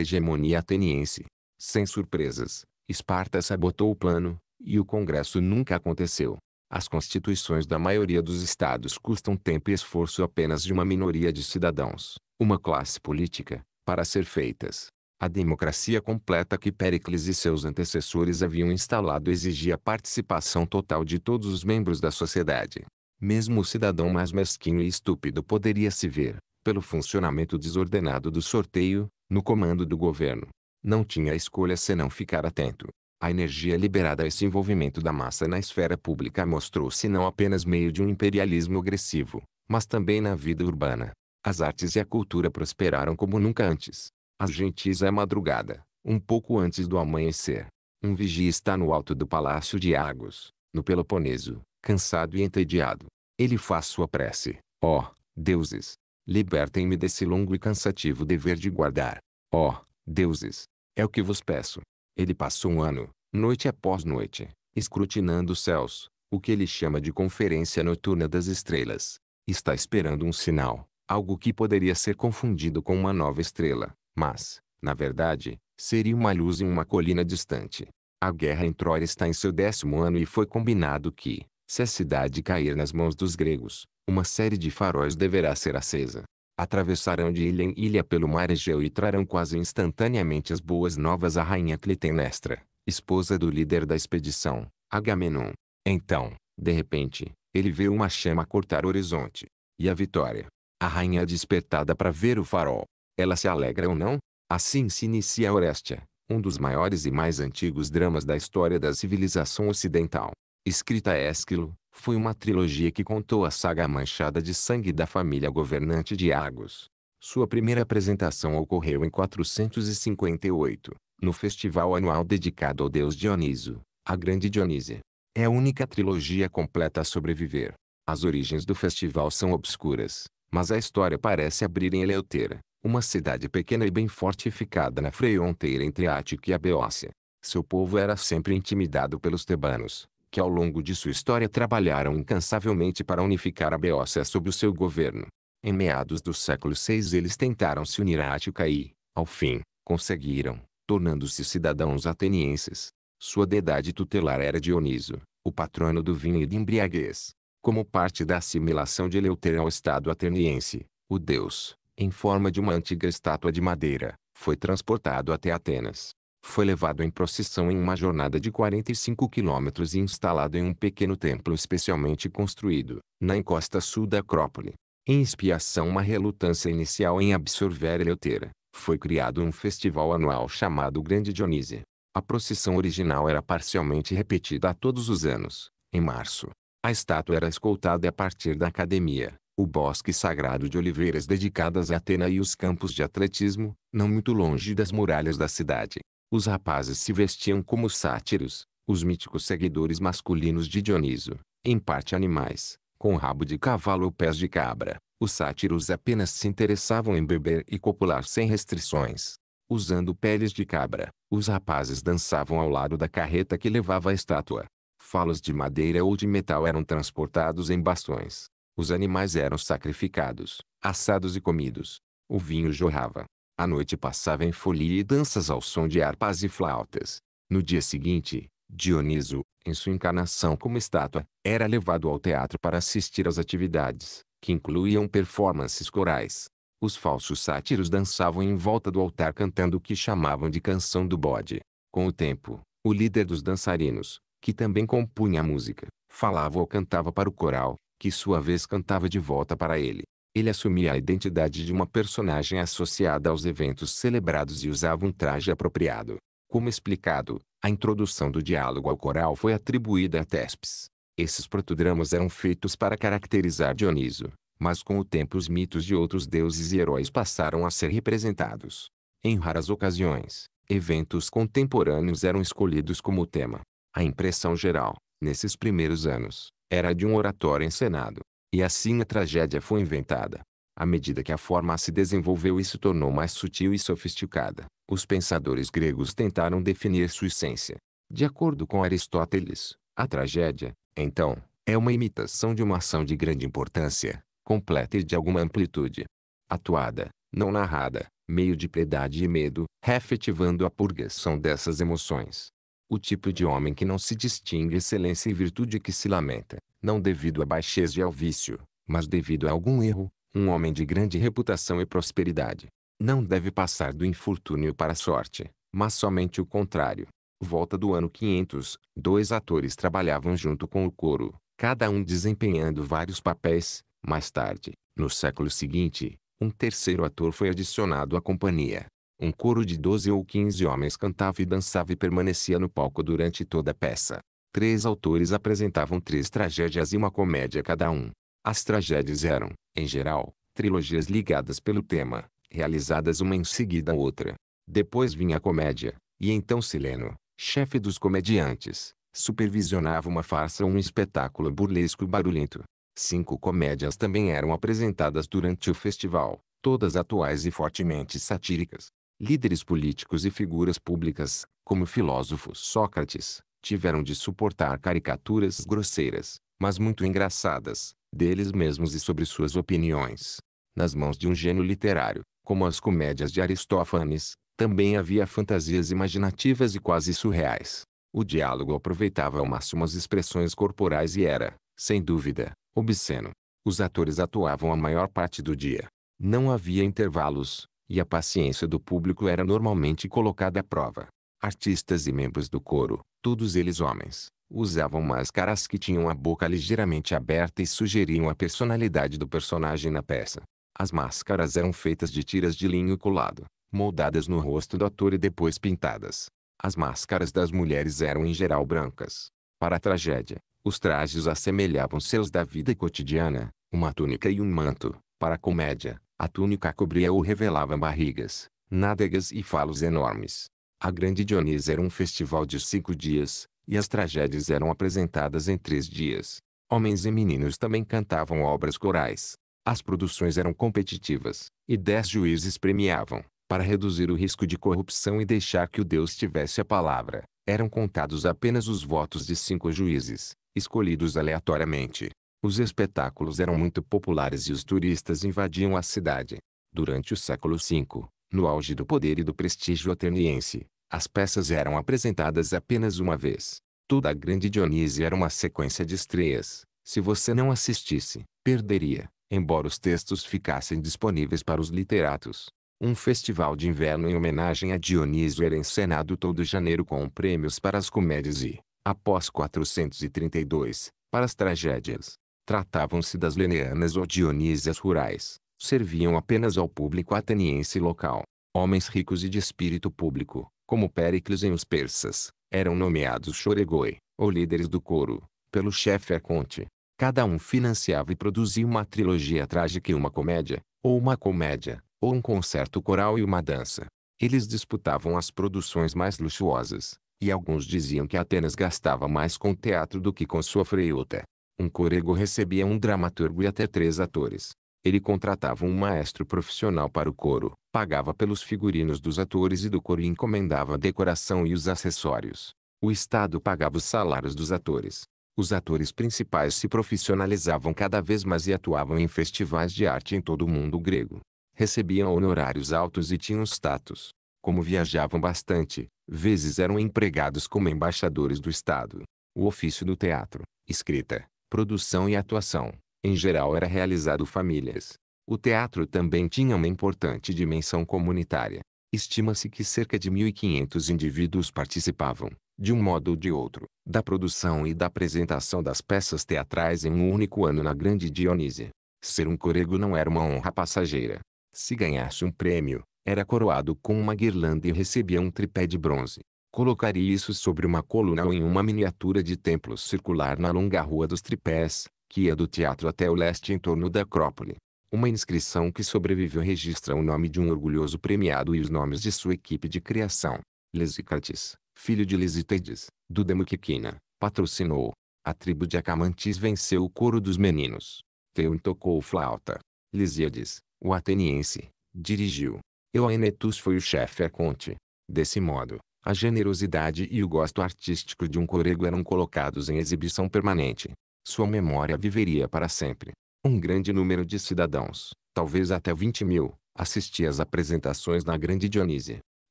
hegemonia ateniense. Sem surpresas, Esparta sabotou o plano, e o Congresso nunca aconteceu. As constituições da maioria dos estados custam tempo e esforço apenas de uma minoria de cidadãos, uma classe política, para ser feitas. A democracia completa que Péricles e seus antecessores haviam instalado exigia a participação total de todos os membros da sociedade mesmo o cidadão mais mesquinho e estúpido poderia se ver, pelo funcionamento desordenado do sorteio, no comando do governo. Não tinha escolha senão ficar atento. A energia liberada a esse envolvimento da massa na esfera pública mostrou-se não apenas meio de um imperialismo agressivo, mas também na vida urbana. As artes e a cultura prosperaram como nunca antes. As gentis à madrugada, um pouco antes do amanhecer. Um vigia está no alto do Palácio de Argos, no Peloponeso, cansado e entediado. Ele faz sua prece. Ó, oh, deuses, libertem-me desse longo e cansativo dever de guardar. Ó, oh, deuses, é o que vos peço. Ele passou um ano, noite após noite, escrutinando os céus, o que ele chama de conferência noturna das estrelas. Está esperando um sinal, algo que poderia ser confundido com uma nova estrela, mas, na verdade, seria uma luz em uma colina distante. A guerra em Troia está em seu décimo ano e foi combinado que, se a cidade cair nas mãos dos gregos, uma série de faróis deverá ser acesa. Atravessarão de ilha em ilha pelo mar Egeu e trarão quase instantaneamente as boas novas à rainha Clitemnestra, esposa do líder da expedição, Agamenon. Então, de repente, ele vê uma chama cortar o horizonte. E a vitória. A rainha é despertada para ver o farol. Ela se alegra ou não? Assim se inicia a Orestia, um dos maiores e mais antigos dramas da história da civilização ocidental escrita a Ésquilo, foi uma trilogia que contou a saga manchada de sangue da família governante de Argos. Sua primeira apresentação ocorreu em 458, no festival anual dedicado ao deus Dioniso, a Grande Dionísia. É a única trilogia completa a sobreviver. As origens do festival são obscuras, mas a história parece abrir em Eleutera, uma cidade pequena e bem fortificada na fronteira entre Ático Ática e a Beócia. Seu povo era sempre intimidado pelos tebanos, que ao longo de sua história trabalharam incansavelmente para unificar a Beócia sob o seu governo. Em meados do século VI eles tentaram se unir à Ática e, ao fim, conseguiram, tornando-se cidadãos atenienses. Sua deidade tutelar era Dioniso, o patrono do vinho e de embriaguez. Como parte da assimilação de Eleutério ao estado ateniense, o deus, em forma de uma antiga estátua de madeira, foi transportado até Atenas, foi levado em procissão em uma jornada de 45 quilômetros e instalado em um pequeno templo especialmente construído, na encosta sul da Acrópole. Em expiação uma relutância inicial em absorver Eleutera, foi criado um festival anual chamado Grande Dionísia. A procissão original era parcialmente repetida a todos os anos, em março. A estátua era escoltada a partir da academia, o bosque sagrado de oliveiras dedicadas a Atena e os campos de atletismo, não muito longe das muralhas da cidade. Os rapazes se vestiam como sátiros, os míticos seguidores masculinos de Dioniso, em parte animais, com rabo de cavalo ou pés de cabra. Os sátiros apenas se interessavam em beber e copular sem restrições. Usando peles de cabra, os rapazes dançavam ao lado da carreta que levava a estátua. Falos de madeira ou de metal eram transportados em bastões. Os animais eram sacrificados, assados e comidos. O vinho jorrava, a noite passava em folia e danças ao som de harpas e flautas. No dia seguinte, Dioniso, em sua encarnação como estátua, era levado ao teatro para assistir às atividades, que incluíam performances corais. Os falsos sátiros dançavam em volta do altar cantando o que chamavam de canção do bode. Com o tempo, o líder dos dançarinos, que também compunha a música, falava ou cantava para o coral, que sua vez cantava de volta para ele. Ele assumia a identidade de uma personagem associada aos eventos celebrados e usava um traje apropriado. Como explicado, a introdução do diálogo ao coral foi atribuída a Tespes. Esses protodramas eram feitos para caracterizar Dioniso, mas com o tempo os mitos de outros deuses e heróis passaram a ser representados. Em raras ocasiões, eventos contemporâneos eram escolhidos como tema. A impressão geral, nesses primeiros anos, era de um oratório encenado, e assim a tragédia foi inventada. À medida que a forma se desenvolveu e se tornou mais sutil e sofisticada, os pensadores gregos tentaram definir sua essência. De acordo com Aristóteles, a tragédia, então, é uma imitação de uma ação de grande importância, completa e de alguma amplitude. Atuada, não narrada, meio de piedade e medo, refetivando a purgação dessas emoções. O tipo de homem que não se distingue excelência e virtude que se lamenta, não devido à baixeza e ao vício, mas devido a algum erro, um homem de grande reputação e prosperidade, não deve passar do infortúnio para a sorte, mas somente o contrário. Volta do ano 500, dois atores trabalhavam junto com o coro, cada um desempenhando vários papéis. Mais tarde, no século seguinte, um terceiro ator foi adicionado à companhia. Um coro de 12 ou 15 homens cantava e dançava e permanecia no palco durante toda a peça. Três autores apresentavam três tragédias e uma comédia cada um. As tragédias eram, em geral, trilogias ligadas pelo tema, realizadas uma em seguida à outra. Depois vinha a comédia, e então Sileno, chefe dos comediantes, supervisionava uma farsa ou um espetáculo burlesco e barulhento. Cinco comédias também eram apresentadas durante o festival, todas atuais e fortemente satíricas. Líderes políticos e figuras públicas, como o filósofo Sócrates, tiveram de suportar caricaturas grosseiras, mas muito engraçadas, deles mesmos e sobre suas opiniões. Nas mãos de um gênio literário, como as comédias de Aristófanes, também havia fantasias imaginativas e quase surreais. O diálogo aproveitava ao máximo as expressões corporais e era, sem dúvida, obsceno. Os atores atuavam a maior parte do dia. Não havia intervalos, e a paciência do público era normalmente colocada à prova artistas e membros do coro, todos eles homens, usavam máscaras que tinham a boca ligeiramente aberta e sugeriam a personalidade do personagem na peça. As máscaras eram feitas de tiras de linho colado, moldadas no rosto do ator e depois pintadas. As máscaras das mulheres eram em geral brancas. Para a tragédia, os trajes assemelhavam-se aos da vida cotidiana, uma túnica e um manto. Para a comédia, a túnica cobria ou revelava barrigas, nádegas e falos enormes. A Grande Dionísia era um festival de cinco dias, e as tragédias eram apresentadas em três dias. Homens e meninos também cantavam obras corais. As produções eram competitivas, e dez juízes premiavam, para reduzir o risco de corrupção e deixar que o Deus tivesse a palavra. Eram contados apenas os votos de cinco juízes, escolhidos aleatoriamente. Os espetáculos eram muito populares e os turistas invadiam a cidade. Durante o século V, no auge do poder e do prestígio ateniense, as peças eram apresentadas apenas uma vez. Toda a grande Dionísia era uma sequência de estreias. Se você não assistisse, perderia, embora os textos ficassem disponíveis para os literatos. Um festival de inverno em homenagem a Dionísio era encenado todo janeiro com prêmios para as comédias e, após 432, para as tragédias. Tratavam-se das leneanas ou dionísias rurais. Serviam apenas ao público ateniense local. Homens ricos e de espírito público, como Péricles em os persas, eram nomeados choregoi, ou líderes do coro, pelo chefe Aconte. Cada um financiava e produzia uma trilogia trágica e uma comédia, ou uma comédia, ou um concerto coral e uma dança. Eles disputavam as produções mais luxuosas, e alguns diziam que Atenas gastava mais com teatro do que com sua freiuta. Um corego recebia um dramaturgo e até três atores, ele contratava um maestro profissional para o coro, pagava pelos figurinos dos atores e do coro e encomendava a decoração e os acessórios. O Estado pagava os salários dos atores. Os atores principais se profissionalizavam cada vez mais e atuavam em festivais de arte em todo o mundo grego. Recebiam honorários altos e tinham status. Como viajavam bastante, vezes eram empregados como embaixadores do Estado. O ofício do teatro, escrita, produção e atuação, em geral era realizado famílias. O teatro também tinha uma importante dimensão comunitária. Estima-se que cerca de 1.500 indivíduos participavam, de um modo ou de outro, da produção e da apresentação das peças teatrais em um único ano na Grande Dionísia. Ser um corego não era uma honra passageira. Se ganhasse um prêmio, era coroado com uma guirlanda e recebia um tripé de bronze. Colocaria isso sobre uma coluna ou em uma miniatura de templo circular na longa Rua dos Tripés, que ia do teatro até o leste em torno da Acrópole. Uma inscrição que sobreviveu registra o nome de um orgulhoso premiado e os nomes de sua equipe de criação. Lesicartes, filho de Lisítedes, do Demuquiquina, patrocinou. A tribo de Acamantis venceu o coro dos meninos. Teon tocou flauta. Lisíades, o ateniense, dirigiu. Euenetus foi o chefe conte. Desse modo, a generosidade e o gosto artístico de um corego eram colocados em exibição permanente. Sua memória viveria para sempre. Um grande número de cidadãos, talvez até 20 mil, assistia às apresentações na Grande Dionísia.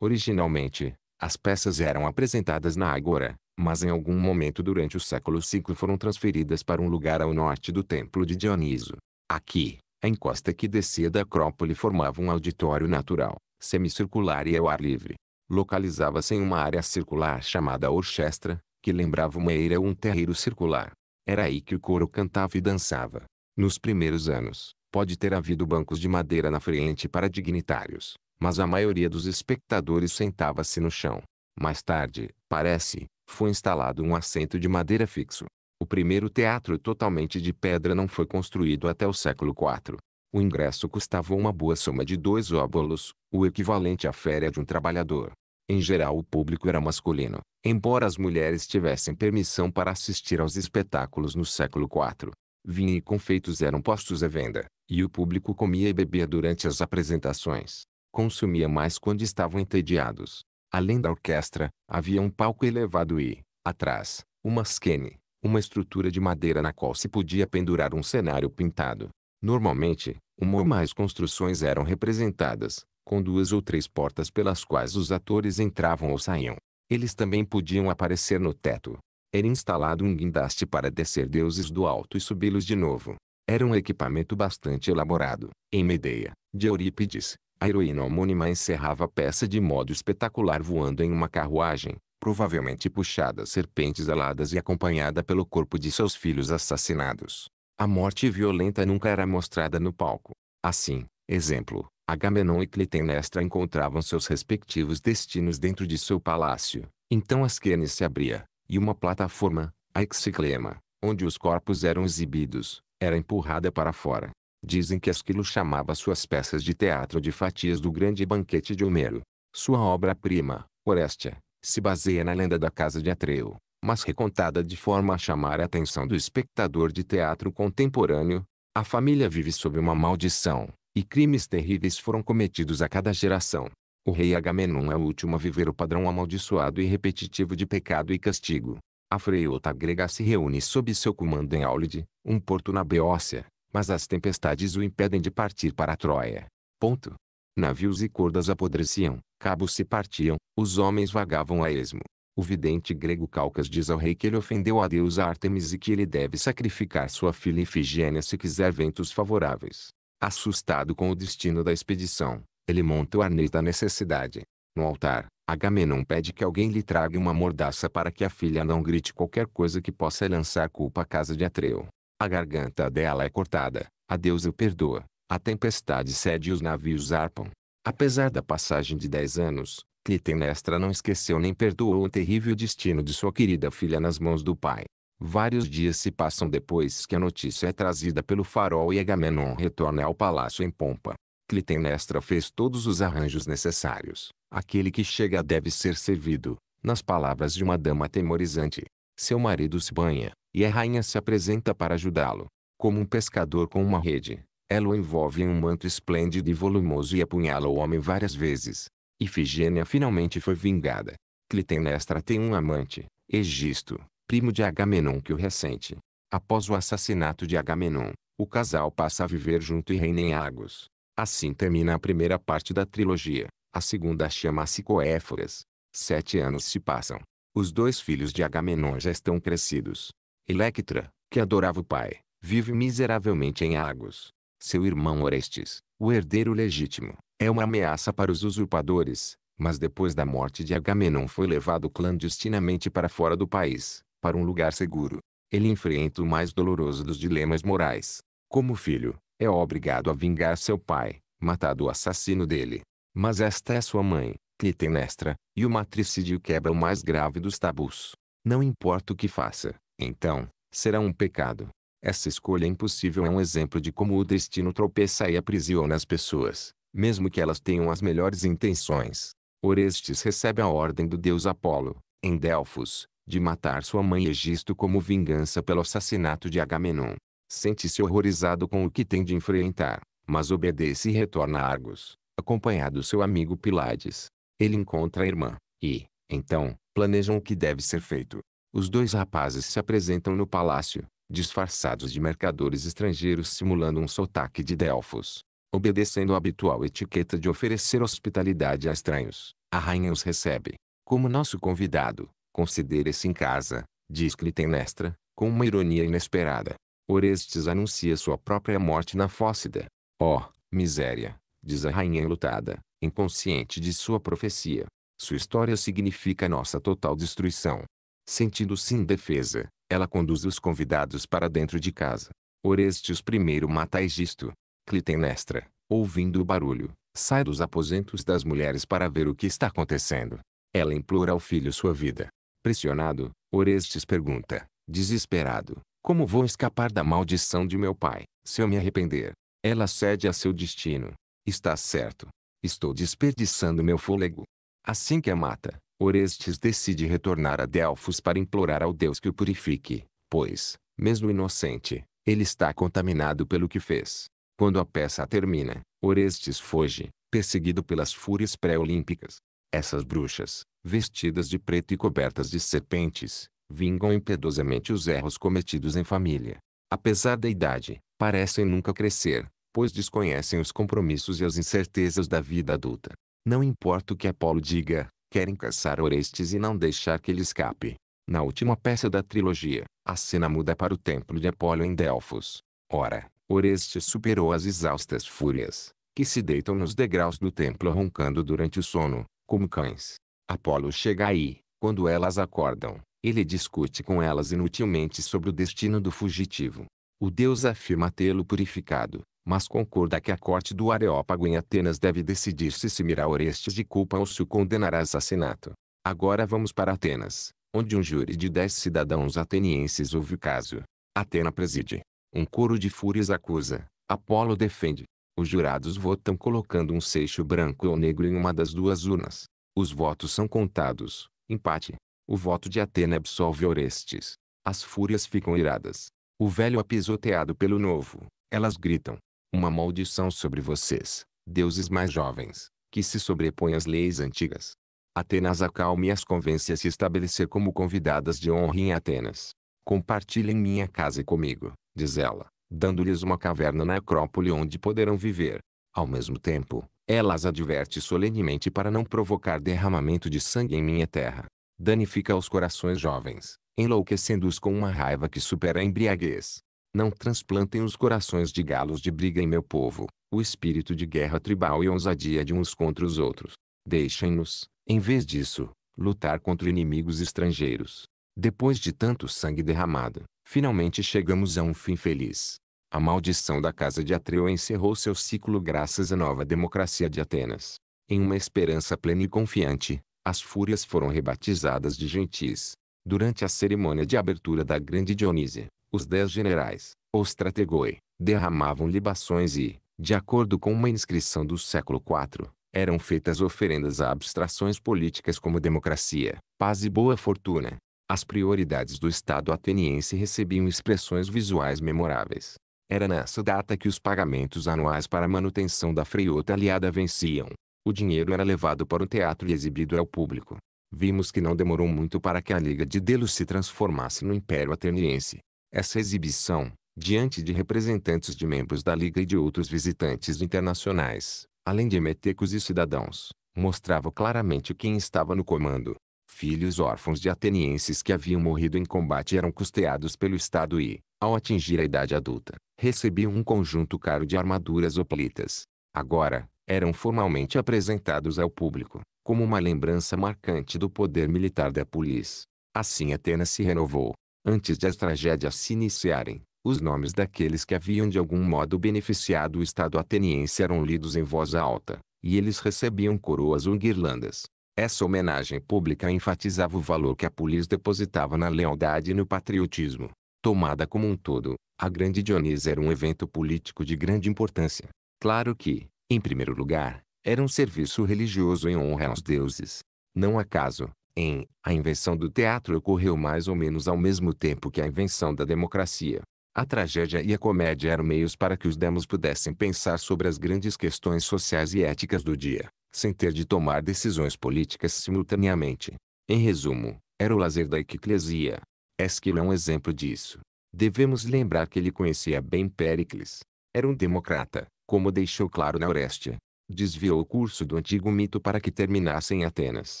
Originalmente, as peças eram apresentadas na Ágora, mas em algum momento durante o século V foram transferidas para um lugar ao norte do Templo de Dioniso. Aqui, a encosta que descia da Acrópole formava um auditório natural, semicircular e ao ar livre. Localizava-se em uma área circular chamada orquestra, que lembrava uma eira ou um terreiro circular. Era aí que o coro cantava e dançava. Nos primeiros anos, pode ter havido bancos de madeira na frente para dignitários, mas a maioria dos espectadores sentava-se no chão. Mais tarde, parece, foi instalado um assento de madeira fixo. O primeiro teatro totalmente de pedra não foi construído até o século IV. O ingresso custava uma boa soma de dois óbolos, o equivalente à féria de um trabalhador. Em geral o público era masculino, embora as mulheres tivessem permissão para assistir aos espetáculos no século IV. Vinho e confeitos eram postos à venda, e o público comia e bebia durante as apresentações. Consumia mais quando estavam entediados. Além da orquestra, havia um palco elevado e, atrás, uma skene, uma estrutura de madeira na qual se podia pendurar um cenário pintado. Normalmente, uma ou mais construções eram representadas, com duas ou três portas pelas quais os atores entravam ou saíam. Eles também podiam aparecer no teto. Era instalado um guindaste para descer deuses do alto e subi-los de novo. Era um equipamento bastante elaborado. Em Medeia, de Eurípides, a heroína homônima encerrava a peça de modo espetacular voando em uma carruagem, provavelmente puxada a serpentes aladas e acompanhada pelo corpo de seus filhos assassinados. A morte violenta nunca era mostrada no palco. Assim, exemplo, Agamenon e Clitemnestra encontravam seus respectivos destinos dentro de seu palácio. Então Asquenes se abria, e uma plataforma, a Exiclema, onde os corpos eram exibidos, era empurrada para fora. Dizem que Asquilo chamava suas peças de teatro de fatias do grande banquete de Homero. Sua obra-prima, Orestia, se baseia na lenda da casa de Atreu, mas recontada de forma a chamar a atenção do espectador de teatro contemporâneo. A família vive sob uma maldição, e crimes terríveis foram cometidos a cada geração. O rei Agamenon é o último a viver o padrão amaldiçoado e repetitivo de pecado e castigo. A Freiota grega se reúne sob seu comando em Aulide, um porto na Beócia, mas as tempestades o impedem de partir para Troia. Ponto. Navios e cordas apodreciam, cabos se partiam, os homens vagavam a esmo. O vidente grego Calcas diz ao rei que ele ofendeu a deusa Ártemis e que ele deve sacrificar sua filha Ifigênia se quiser ventos favoráveis. Assustado com o destino da expedição, ele monta o arnês da necessidade. No altar, Agamenon pede que alguém lhe traga uma mordaça para que a filha não grite qualquer coisa que possa lançar culpa à casa de Atreu. A garganta dela é cortada, a Deus o perdoa, a tempestade cede e os navios arpam. Apesar da passagem de dez anos, Clitemnestra não esqueceu nem perdoou o terrível destino de sua querida filha nas mãos do pai. Vários dias se passam depois que a notícia é trazida pelo farol e Agamenon retorna ao palácio em pompa. Clitemnestra fez todos os arranjos necessários. Aquele que chega deve ser servido, nas palavras de uma dama atemorizante. Seu marido se banha, e a rainha se apresenta para ajudá-lo. Como um pescador com uma rede, ela o envolve em um manto esplêndido e volumoso e apunhala o homem várias vezes. Ifigênia finalmente foi vingada. Clitemnestra tem um amante, Egisto, primo de Agamenon que o ressente. Após o assassinato de Agamenon, o casal passa a viver junto e reina em Argos. Assim termina a primeira parte da trilogia. A segunda chama-se Coéforas. Sete anos se passam. Os dois filhos de Agamenon já estão crescidos. Electra, que adorava o pai, vive miseravelmente em Argos. Seu irmão Orestes, o herdeiro legítimo, é uma ameaça para os usurpadores, mas depois da morte de Agamenon foi levado clandestinamente para fora do país para um lugar seguro. Ele enfrenta o mais doloroso dos dilemas morais. Como filho, é obrigado a vingar seu pai, matado o assassino dele. Mas esta é sua mãe, Clitemnestra, e o matricídio quebra o mais grave dos tabus. Não importa o que faça, então, será um pecado. Essa escolha é impossível é um exemplo de como o destino tropeça e aprisiona as pessoas, mesmo que elas tenham as melhores intenções. Orestes recebe a ordem do deus Apolo, em Delfos, de matar sua mãe Egisto como vingança pelo assassinato de Agamenon. Sente-se horrorizado com o que tem de enfrentar, mas obedece e retorna a Argos, acompanhado do seu amigo Pilades. Ele encontra a irmã, e, então, planejam o que deve ser feito. Os dois rapazes se apresentam no palácio, disfarçados de mercadores estrangeiros simulando um sotaque de Delfos. Obedecendo a habitual etiqueta de oferecer hospitalidade a estranhos, a rainha os recebe. Como nosso convidado, Considere-se em casa, diz Clitemnestra, com uma ironia inesperada. Orestes anuncia sua própria morte na Fócida. Oh, miséria, diz a rainha enlutada, inconsciente de sua profecia. Sua história significa nossa total destruição. Sentindo-se indefesa, ela conduz os convidados para dentro de casa. Orestes primeiro mata Egisto. Clitemnestra, ouvindo o barulho, sai dos aposentos das mulheres para ver o que está acontecendo. Ela implora ao filho sua vida. Pressionado, Orestes pergunta, desesperado, como vou escapar da maldição de meu pai, se eu me arrepender? Ela cede a seu destino. Está certo. Estou desperdiçando meu fôlego. Assim que a mata, Orestes decide retornar a Delfos para implorar ao Deus que o purifique, pois, mesmo inocente, ele está contaminado pelo que fez. Quando a peça termina, Orestes foge, perseguido pelas fúrias pré-olímpicas. Essas bruxas, vestidas de preto e cobertas de serpentes, vingam impiedosamente os erros cometidos em família. Apesar da idade, parecem nunca crescer, pois desconhecem os compromissos e as incertezas da vida adulta. Não importa o que Apolo diga, querem caçar Orestes e não deixar que ele escape. Na última peça da trilogia, a cena muda para o templo de Apolo em Delfos. Ora, Orestes superou as exaustas fúrias, que se deitam nos degraus do templo roncando durante o sono, como cães. Apolo chega aí. quando elas acordam, ele discute com elas inutilmente sobre o destino do fugitivo. O deus afirma tê-lo purificado, mas concorda que a corte do Areópago em Atenas deve decidir se se mirar Orestes de culpa ou se o condenará a assassinato. Agora vamos para Atenas, onde um júri de dez cidadãos atenienses ouve o caso. Atena preside. Um coro de fúrias acusa, Apolo defende, os jurados votam colocando um seixo branco ou negro em uma das duas urnas. Os votos são contados. Empate. O voto de Atena absolve Orestes. As fúrias ficam iradas. O velho é pisoteado pelo novo. Elas gritam. Uma maldição sobre vocês, deuses mais jovens, que se sobrepõem às leis antigas. Atenas acalme e as convence a se estabelecer como convidadas de honra em Atenas. Compartilhem minha casa comigo, diz ela dando-lhes uma caverna na Acrópole onde poderão viver. Ao mesmo tempo, ela as adverte solenemente para não provocar derramamento de sangue em minha terra. Danifica os corações jovens, enlouquecendo-os com uma raiva que supera a embriaguez. Não transplantem os corações de galos de briga em meu povo, o espírito de guerra tribal e ousadia de uns contra os outros. Deixem-nos, em vez disso, lutar contra inimigos estrangeiros, depois de tanto sangue derramado, finalmente chegamos a um fim feliz. A maldição da casa de Atreu encerrou seu ciclo graças à nova democracia de Atenas. Em uma esperança plena e confiante, as fúrias foram rebatizadas de gentis. Durante a cerimônia de abertura da Grande Dionísia, os dez generais, os strategoi, derramavam libações e, de acordo com uma inscrição do século IV, eram feitas oferendas a abstrações políticas como democracia, paz e boa fortuna. As prioridades do Estado ateniense recebiam expressões visuais memoráveis. Era nessa data que os pagamentos anuais para a manutenção da freiota aliada venciam. O dinheiro era levado para o teatro e exibido ao público. Vimos que não demorou muito para que a Liga de Delos se transformasse no Império Ateniense. Essa exibição, diante de representantes de membros da Liga e de outros visitantes internacionais, além de metecos e cidadãos, mostrava claramente quem estava no comando filhos órfãos de atenienses que haviam morrido em combate eram custeados pelo Estado e, ao atingir a idade adulta, recebiam um conjunto caro de armaduras oplitas. Agora, eram formalmente apresentados ao público, como uma lembrança marcante do poder militar da polis. Assim Atenas se renovou. Antes das tragédias se iniciarem, os nomes daqueles que haviam de algum modo beneficiado o Estado ateniense eram lidos em voz alta, e eles recebiam coroas ou guirlandas, essa homenagem pública enfatizava o valor que a polícia depositava na lealdade e no patriotismo. Tomada como um todo, a Grande Dionísia era um evento político de grande importância. Claro que, em primeiro lugar, era um serviço religioso em honra aos deuses. Não acaso, em A Invenção do Teatro ocorreu mais ou menos ao mesmo tempo que a invenção da democracia. A tragédia e a comédia eram meios para que os demos pudessem pensar sobre as grandes questões sociais e éticas do dia sem ter de tomar decisões políticas simultaneamente. Em resumo, era o lazer da equiclesia. Esquilo é um exemplo disso. Devemos lembrar que ele conhecia bem Péricles. Era um democrata, como deixou claro na Orestia. Desviou o curso do antigo mito para que terminasse em Atenas.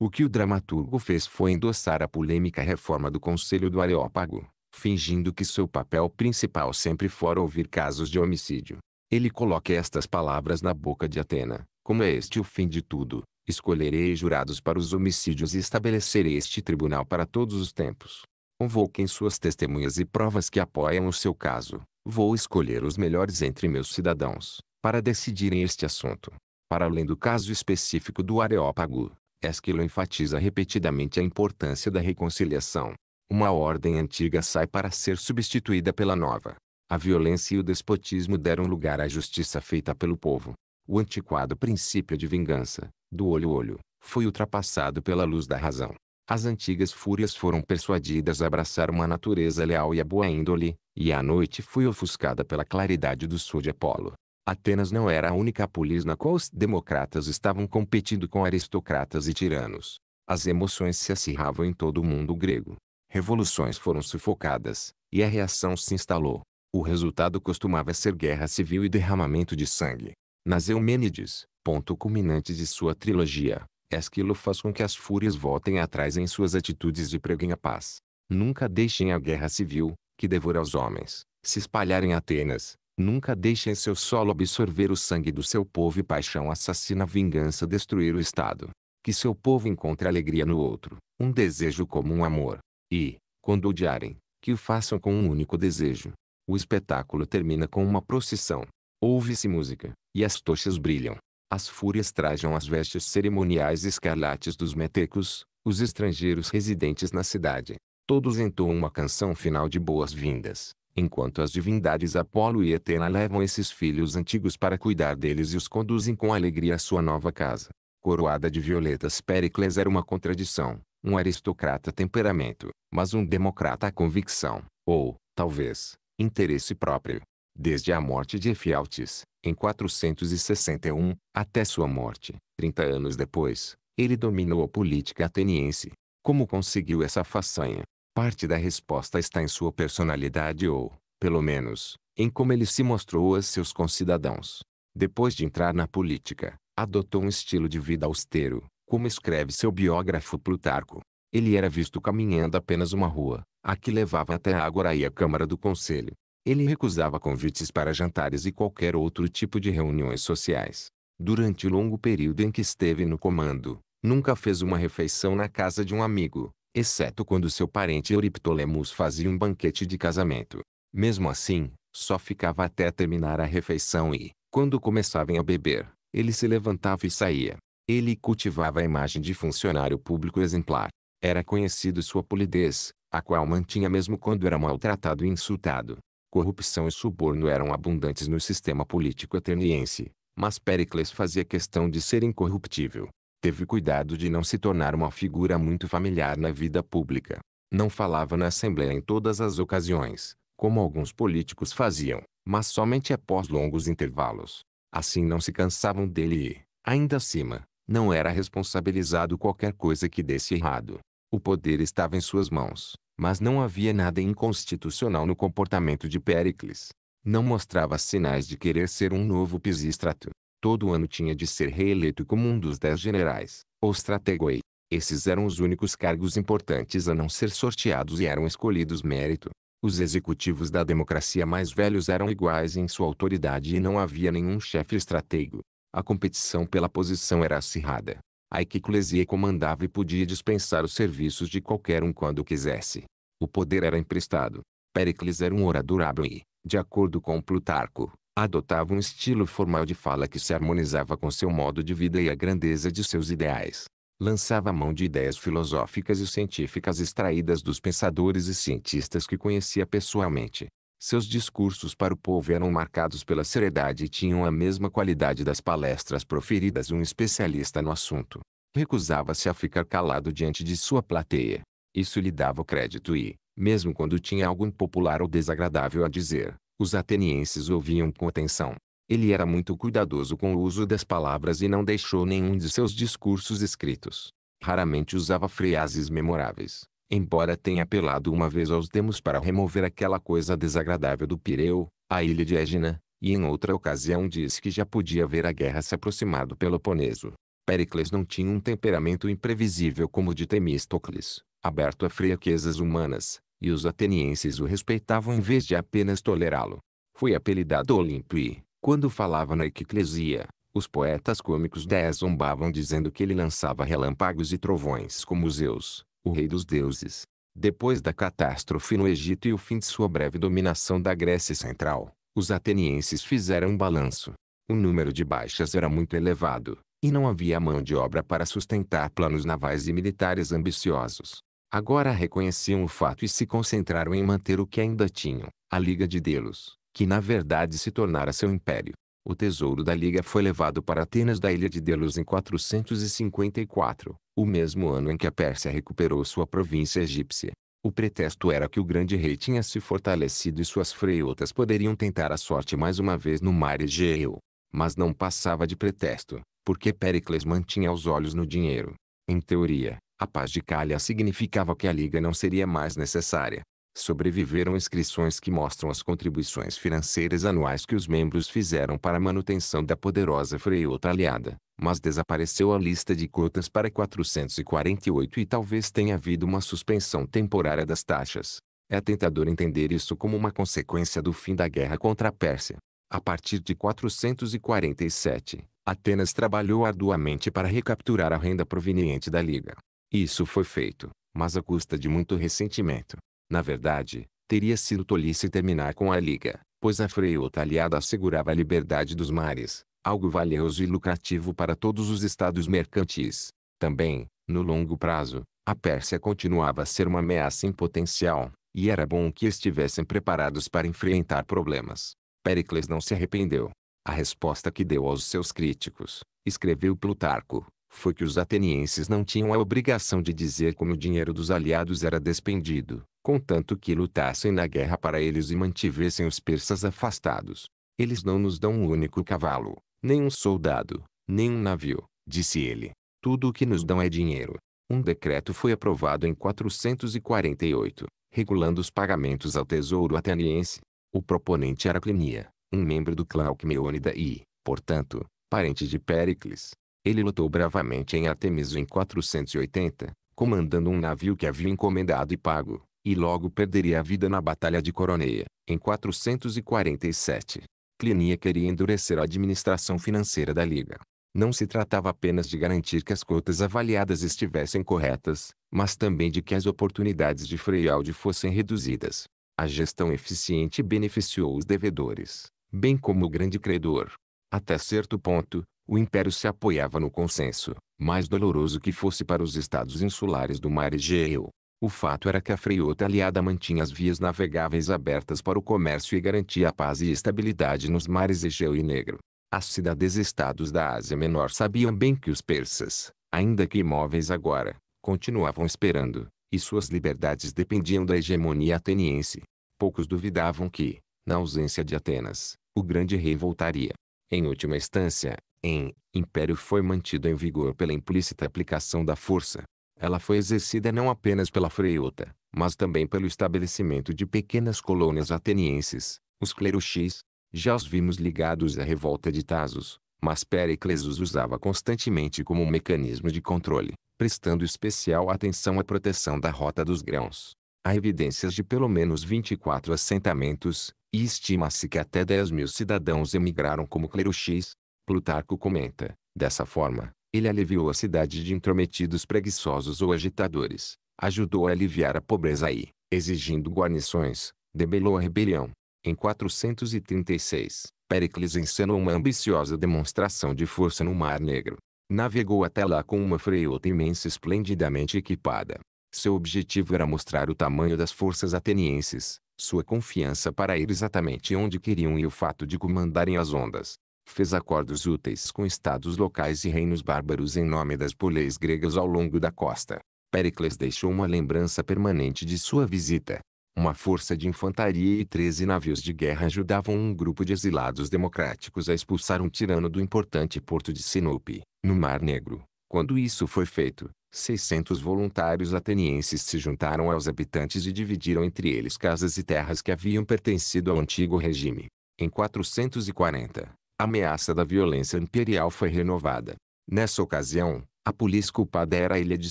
O que o dramaturgo fez foi endossar a polêmica reforma do Conselho do Areópago, fingindo que seu papel principal sempre fora ouvir casos de homicídio. Ele coloca estas palavras na boca de Atena, como é este o fim de tudo, escolherei jurados para os homicídios e estabelecerei este tribunal para todos os tempos. Convoquem suas testemunhas e provas que apoiam o seu caso. Vou escolher os melhores entre meus cidadãos, para decidirem este assunto. Para além do caso específico do Areópago, Esquilo enfatiza repetidamente a importância da reconciliação. Uma ordem antiga sai para ser substituída pela nova. A violência e o despotismo deram lugar à justiça feita pelo povo, o antiquado princípio de vingança, do olho-olho, foi ultrapassado pela luz da razão. As antigas fúrias foram persuadidas a abraçar uma natureza leal e a boa índole, e a noite foi ofuscada pela claridade do sul de Apolo. Atenas não era a única polis na qual os democratas estavam competindo com aristocratas e tiranos. As emoções se acirravam em todo o mundo grego. Revoluções foram sufocadas, e a reação se instalou. O resultado costumava ser guerra civil e derramamento de sangue nas Eumênides, ponto culminante de sua trilogia. Esquilo faz com que as fúrias voltem atrás em suas atitudes e preguem a paz. Nunca deixem a guerra civil, que devora os homens, se espalhar em Atenas. Nunca deixem seu solo absorver o sangue do seu povo e paixão assassina vingança destruir o Estado. Que seu povo encontre alegria no outro, um desejo como um amor. E, quando odiarem, que o façam com um único desejo. O espetáculo termina com uma procissão. Ouve-se música, e as tochas brilham. As fúrias trajam as vestes cerimoniais escarlates dos metecos, os estrangeiros residentes na cidade. Todos entoam uma canção final de boas-vindas, enquanto as divindades Apolo e Atena levam esses filhos antigos para cuidar deles e os conduzem com alegria à sua nova casa. Coroada de violetas Péricles era uma contradição, um aristocrata temperamento, mas um democrata convicção, ou, talvez, interesse próprio desde a morte de Efialtes, em 461, até sua morte, 30 anos depois, ele dominou a política ateniense. Como conseguiu essa façanha? Parte da resposta está em sua personalidade ou, pelo menos, em como ele se mostrou a seus concidadãos. Depois de entrar na política, adotou um estilo de vida austero, como escreve seu biógrafo Plutarco. Ele era visto caminhando apenas uma rua, a que levava até a Ágora e a Câmara do Conselho. Ele recusava convites para jantares e qualquer outro tipo de reuniões sociais. Durante o longo período em que esteve no comando, nunca fez uma refeição na casa de um amigo, exceto quando seu parente Euriptolemus fazia um banquete de casamento. Mesmo assim, só ficava até terminar a refeição e, quando começavam a beber, ele se levantava e saía. Ele cultivava a imagem de funcionário público exemplar. Era conhecido sua polidez, a qual mantinha mesmo quando era maltratado e insultado. Corrupção e suborno eram abundantes no sistema político ateniense, mas Péricles fazia questão de ser incorruptível. Teve cuidado de não se tornar uma figura muito familiar na vida pública. Não falava na Assembleia em todas as ocasiões, como alguns políticos faziam, mas somente após longos intervalos. Assim não se cansavam dele e, ainda acima, não era responsabilizado qualquer coisa que desse errado. O poder estava em suas mãos, mas não havia nada inconstitucional no comportamento de Péricles. Não mostrava sinais de querer ser um novo Pisistrato. Todo ano tinha de ser reeleito como um dos dez generais, ou strategoi. Esses eram os únicos cargos importantes a não ser sorteados e eram escolhidos mérito. Os executivos da democracia mais velhos eram iguais em sua autoridade e não havia nenhum chefe estratego. A competição pela posição era acirrada. A que comandava e podia dispensar os serviços de qualquer um quando quisesse. O poder era emprestado. Péricles era um orador hábil e, de acordo com Plutarco, adotava um estilo formal de fala que se harmonizava com seu modo de vida e a grandeza de seus ideais. Lançava mão de ideias filosóficas e científicas extraídas dos pensadores e cientistas que conhecia pessoalmente. Seus discursos para o povo eram marcados pela seriedade e tinham a mesma qualidade das palestras proferidas um especialista no assunto. Recusava-se a ficar calado diante de sua plateia. Isso lhe dava crédito e, mesmo quando tinha algo impopular ou desagradável a dizer, os atenienses ouviam com atenção. Ele era muito cuidadoso com o uso das palavras e não deixou nenhum de seus discursos escritos. Raramente usava frases memoráveis, Embora tenha apelado uma vez aos demos para remover aquela coisa desagradável do Pireu, a ilha de Égina, e em outra ocasião disse que já podia ver a guerra se aproximar do Peloponeso. Pericles não tinha um temperamento imprevisível como o de Temístocles, aberto a fraquezas humanas, e os atenienses o respeitavam em vez de apenas tolerá-lo. Foi apelidado Olimpo e, quando falava na Equiclesia, os poetas cômicos da zombavam dizendo que ele lançava relâmpagos e trovões como Zeus, o rei dos deuses. Depois da catástrofe no Egito e o fim de sua breve dominação da Grécia Central, os atenienses fizeram um balanço. O número de baixas era muito elevado, e não havia mão de obra para sustentar planos navais e militares ambiciosos. Agora reconheciam o fato e se concentraram em manter o que ainda tinham, a Liga de Delos, que na verdade se tornara seu império. O tesouro da Liga foi levado para Atenas da ilha de Delos em 454, o mesmo ano em que a Pérsia recuperou sua província egípcia. O pretexto era que o grande rei tinha se fortalecido e suas freiotas poderiam tentar a sorte mais uma vez no mar Egeu. Mas não passava de pretexto, porque Péricles mantinha os olhos no dinheiro. Em teoria, a paz de Calha significava que a liga não seria mais necessária, sobreviveram inscrições que mostram as contribuições financeiras anuais que os membros fizeram para a manutenção da poderosa Freiota aliada, mas desapareceu a lista de cotas para 448 e talvez tenha havido uma suspensão temporária das taxas. É tentador entender isso como uma consequência do fim da guerra contra a Pérsia. A partir de 447, Atenas trabalhou arduamente para recapturar a renda proveniente da Liga. Isso foi feito, mas à custa de muito ressentimento. Na verdade, teria sido tolice terminar com a liga, pois a freiota aliada assegurava a liberdade dos mares, algo valioso e lucrativo para todos os estados mercantis. Também, no longo prazo, a Pérsia continuava a ser uma ameaça em potencial, e era bom que estivessem preparados para enfrentar problemas. Péricles não se arrependeu. A resposta que deu aos seus críticos, escreveu Plutarco, foi que os atenienses não tinham a obrigação de dizer como o dinheiro dos aliados era despendido, contanto que lutassem na guerra para eles e mantivessem os persas afastados. Eles não nos dão um único cavalo, nem um soldado, nem um navio, disse ele. Tudo o que nos dão é dinheiro. Um decreto foi aprovado em 448, regulando os pagamentos ao tesouro ateniense. O proponente era Clinia, um membro do clã Alcmeônida e, portanto, parente de Péricles. Ele lutou bravamente em Artemiso em 480, comandando um navio que havia encomendado e pago e logo perderia a vida na Batalha de Coroneia, em 447. Clinia queria endurecer a administração financeira da Liga. Não se tratava apenas de garantir que as cotas avaliadas estivessem corretas, mas também de que as oportunidades de freialde fossem reduzidas. A gestão eficiente beneficiou os devedores, bem como o grande credor. Até certo ponto, o império se apoiava no consenso, mais doloroso que fosse para os estados insulares do mar Egeu. O fato era que a freiota aliada mantinha as vias navegáveis abertas para o comércio e garantia a paz e estabilidade nos mares Egeu e Negro. As cidades-estados da Ásia Menor sabiam bem que os persas, ainda que imóveis agora, continuavam esperando, e suas liberdades dependiam da hegemonia ateniense. Poucos duvidavam que, na ausência de Atenas, o grande rei voltaria. Em última instância, em império foi mantido em vigor pela implícita aplicação da força, ela foi exercida não apenas pela Freiota, mas também pelo estabelecimento de pequenas colônias atenienses, os Clerochis, Já os vimos ligados à revolta de Tasos, mas Péricles os usava constantemente como um mecanismo de controle, prestando especial atenção à proteção da rota dos grãos. Há evidências de pelo menos 24 assentamentos, e estima-se que até 10 mil cidadãos emigraram como Clerochis. Plutarco comenta, dessa forma, ele aliviou a cidade de intrometidos preguiçosos ou agitadores, ajudou a aliviar a pobreza e, exigindo guarnições, debelou a rebelião. Em 436, Pericles encenou uma ambiciosa demonstração de força no Mar Negro. Navegou até lá com uma freiota imensa esplendidamente equipada. Seu objetivo era mostrar o tamanho das forças atenienses, sua confiança para ir exatamente onde queriam e o fato de comandarem as ondas fez acordos úteis com estados locais e reinos bárbaros em nome das poleis gregas ao longo da costa. Pericles deixou uma lembrança permanente de sua visita. Uma força de infantaria e 13 navios de guerra ajudavam um grupo de exilados democráticos a expulsar um tirano do importante porto de Sinope, no Mar Negro. Quando isso foi feito, 600 voluntários atenienses se juntaram aos habitantes e dividiram entre eles casas e terras que haviam pertencido ao antigo regime. Em 440, a ameaça da violência imperial foi renovada. Nessa ocasião, a polícia culpada era a ilha de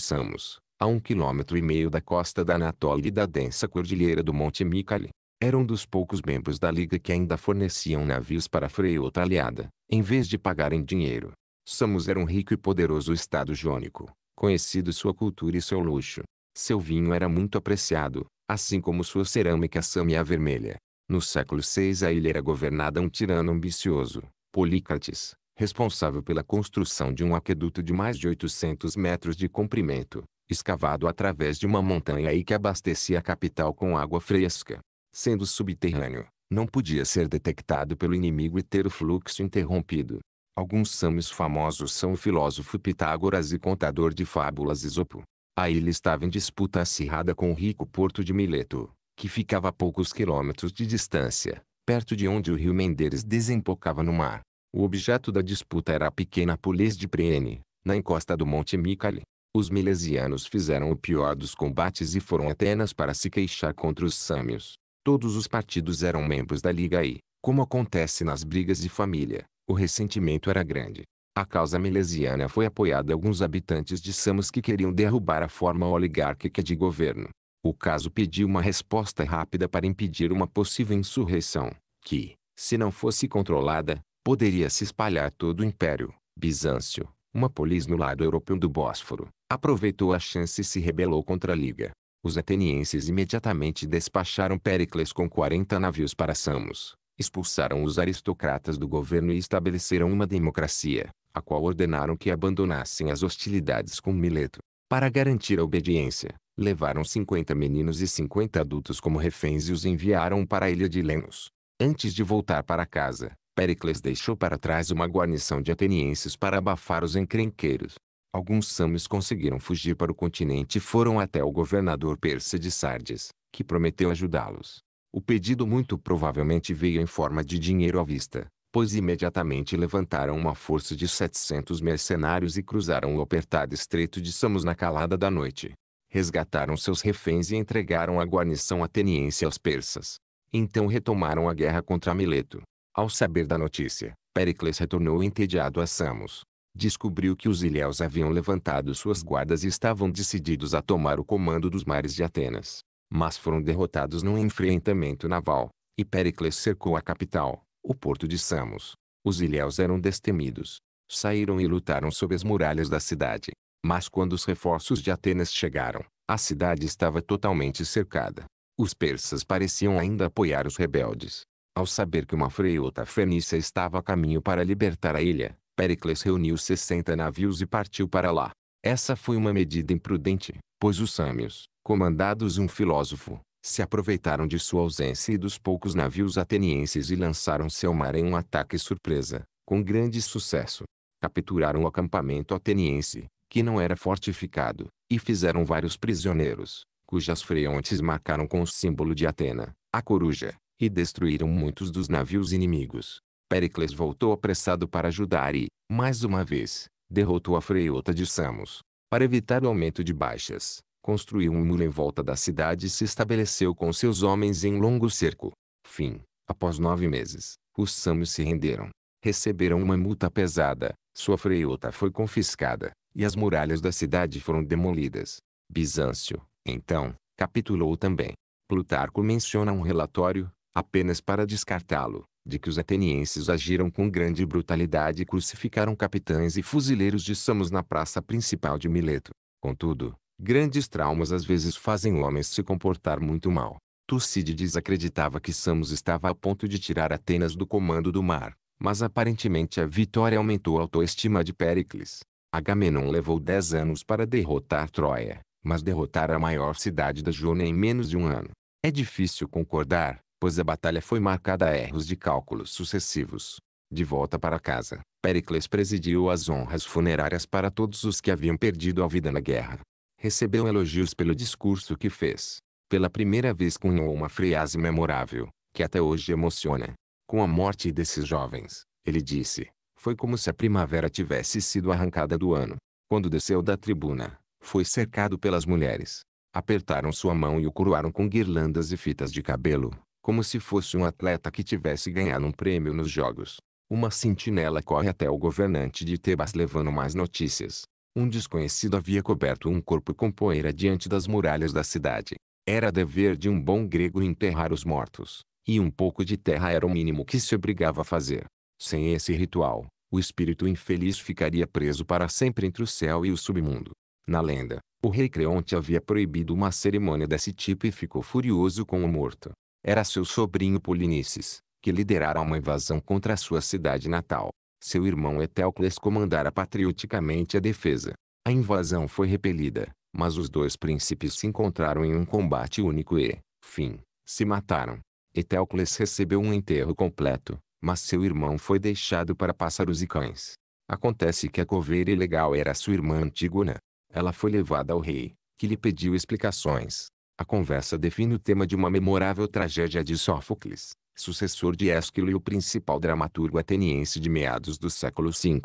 Samos, a um quilômetro e meio da costa da Anatólia e da densa cordilheira do Monte Micali. Era um dos poucos membros da Liga que ainda forneciam navios para a outra aliada, em vez de pagarem dinheiro. Samos era um rico e poderoso estado jônico, conhecido sua cultura e seu luxo. Seu vinho era muito apreciado, assim como sua cerâmica samia vermelha. No século VI a ilha era governada um tirano ambicioso, Polícrates, responsável pela construção de um aqueduto de mais de 800 metros de comprimento, escavado através de uma montanha e que abastecia a capital com água fresca. Sendo subterrâneo, não podia ser detectado pelo inimigo e ter o fluxo interrompido. Alguns sâmios famosos são o filósofo Pitágoras e contador de fábulas Esopo. A ilha estava em disputa acirrada com o rico porto de Mileto, que ficava a poucos quilômetros de distância perto de onde o rio Menderes desembocava no mar. O objeto da disputa era a pequena Polis de Preene, na encosta do Monte Micali. Os milesianos fizeram o pior dos combates e foram a Atenas para se queixar contra os sâmios. Todos os partidos eram membros da liga e, como acontece nas brigas de família, o ressentimento era grande. A causa milesiana foi apoiada alguns habitantes de Samos que queriam derrubar a forma oligárquica de governo. O caso pediu uma resposta rápida para impedir uma possível insurreição, que, se não fosse controlada, poderia se espalhar todo o Império. Bizâncio, uma polis no lado europeu do Bósforo, aproveitou a chance e se rebelou contra a Liga. Os atenienses imediatamente despacharam Péricles com 40 navios para Samos, expulsaram os aristocratas do governo e estabeleceram uma democracia, a qual ordenaram que abandonassem as hostilidades com Mileto. Para garantir a obediência, levaram 50 meninos e 50 adultos como reféns e os enviaram para a ilha de Lenos. Antes de voltar para casa, Pericles deixou para trás uma guarnição de atenienses para abafar os encrenqueiros. Alguns samos conseguiram fugir para o continente e foram até o governador persa de Sardes, que prometeu ajudá-los. O pedido muito provavelmente veio em forma de dinheiro à vista, pois imediatamente levantaram uma força de 700 mercenários e cruzaram o apertado estreito de Samos na calada da noite resgataram seus reféns e entregaram a guarnição ateniense aos persas. Então retomaram a guerra contra Mileto. Ao saber da notícia, Pericles retornou entediado a Samos. Descobriu que os ilhéus haviam levantado suas guardas e estavam decididos a tomar o comando dos mares de Atenas. Mas foram derrotados num enfrentamento naval, e Pericles cercou a capital, o porto de Samos. Os ilhéus eram destemidos. Saíram e lutaram sob as muralhas da cidade. Mas quando os reforços de Atenas chegaram, a cidade estava totalmente cercada. Os persas pareciam ainda apoiar os rebeldes. Ao saber que uma freota fenícia estava a caminho para libertar a ilha, Pericles reuniu 60 navios e partiu para lá. Essa foi uma medida imprudente, pois os sâmios, comandados um filósofo, se aproveitaram de sua ausência e dos poucos navios atenienses e lançaram-se ao mar em um ataque surpresa, com grande sucesso. Capturaram o acampamento ateniense, que não era fortificado, e fizeram vários prisioneiros, cujas freontes marcaram com o símbolo de Atena, a coruja, e destruíram muitos dos navios inimigos. Pericles voltou apressado para ajudar e, mais uma vez, derrotou a freiota de Samos. Para evitar o aumento de baixas, construiu um muro em volta da cidade e se estabeleceu com seus homens em longo cerco. Fim. Após nove meses, os Samos se renderam. Receberam uma multa pesada, sua freiota foi confiscada, e as muralhas da cidade foram demolidas. Bizâncio, então, capitulou também. Plutarco menciona um relatório, apenas para descartá-lo, de que os atenienses agiram com grande brutalidade e crucificaram capitães e fuzileiros de Samos na praça principal de Mileto. Contudo, grandes traumas às vezes fazem homens se comportar muito mal. Tucídides acreditava que Samos estava a ponto de tirar Atenas do comando do mar, mas aparentemente a vitória aumentou a autoestima de Péricles. Agamenon levou dez anos para derrotar Troia, mas derrotar a maior cidade da Jônia em menos de um ano. É difícil concordar, pois a batalha foi marcada a erros de cálculos sucessivos. De volta para casa, Pericles presidiu as honras funerárias para todos os que haviam perdido a vida na guerra. Recebeu elogios pelo discurso que fez. Pela primeira vez cunhou uma frase memorável, que até hoje emociona. Com a morte desses jovens, ele disse, foi como se a primavera tivesse sido arrancada do ano. Quando desceu da tribuna, foi cercado pelas mulheres. Apertaram sua mão e o coroaram com guirlandas e fitas de cabelo, como se fosse um atleta que tivesse ganhado um prêmio nos jogos. Uma sentinela corre até o governante de Tebas levando mais notícias. Um desconhecido havia coberto um corpo com poeira diante das muralhas da cidade. Era dever de um bom grego enterrar os mortos, e um pouco de terra era o mínimo que se obrigava a fazer. Sem esse ritual, o espírito infeliz ficaria preso para sempre entre o céu e o submundo. Na lenda, o rei Creonte havia proibido uma cerimônia desse tipo e ficou furioso com o morto. Era seu sobrinho Polinices, que liderara uma invasão contra a sua cidade natal. Seu irmão Eteocles comandara patrioticamente a defesa. A invasão foi repelida, mas os dois príncipes se encontraram em um combate único e, fim, se mataram. Eteocles recebeu um enterro completo, mas seu irmão foi deixado para pássaros e cães. Acontece que a coveira ilegal era sua irmã Antígona. Ela foi levada ao rei, que lhe pediu explicações. A conversa define o tema de uma memorável tragédia de Sófocles, sucessor de Ésquilo e o principal dramaturgo ateniense de meados do século V.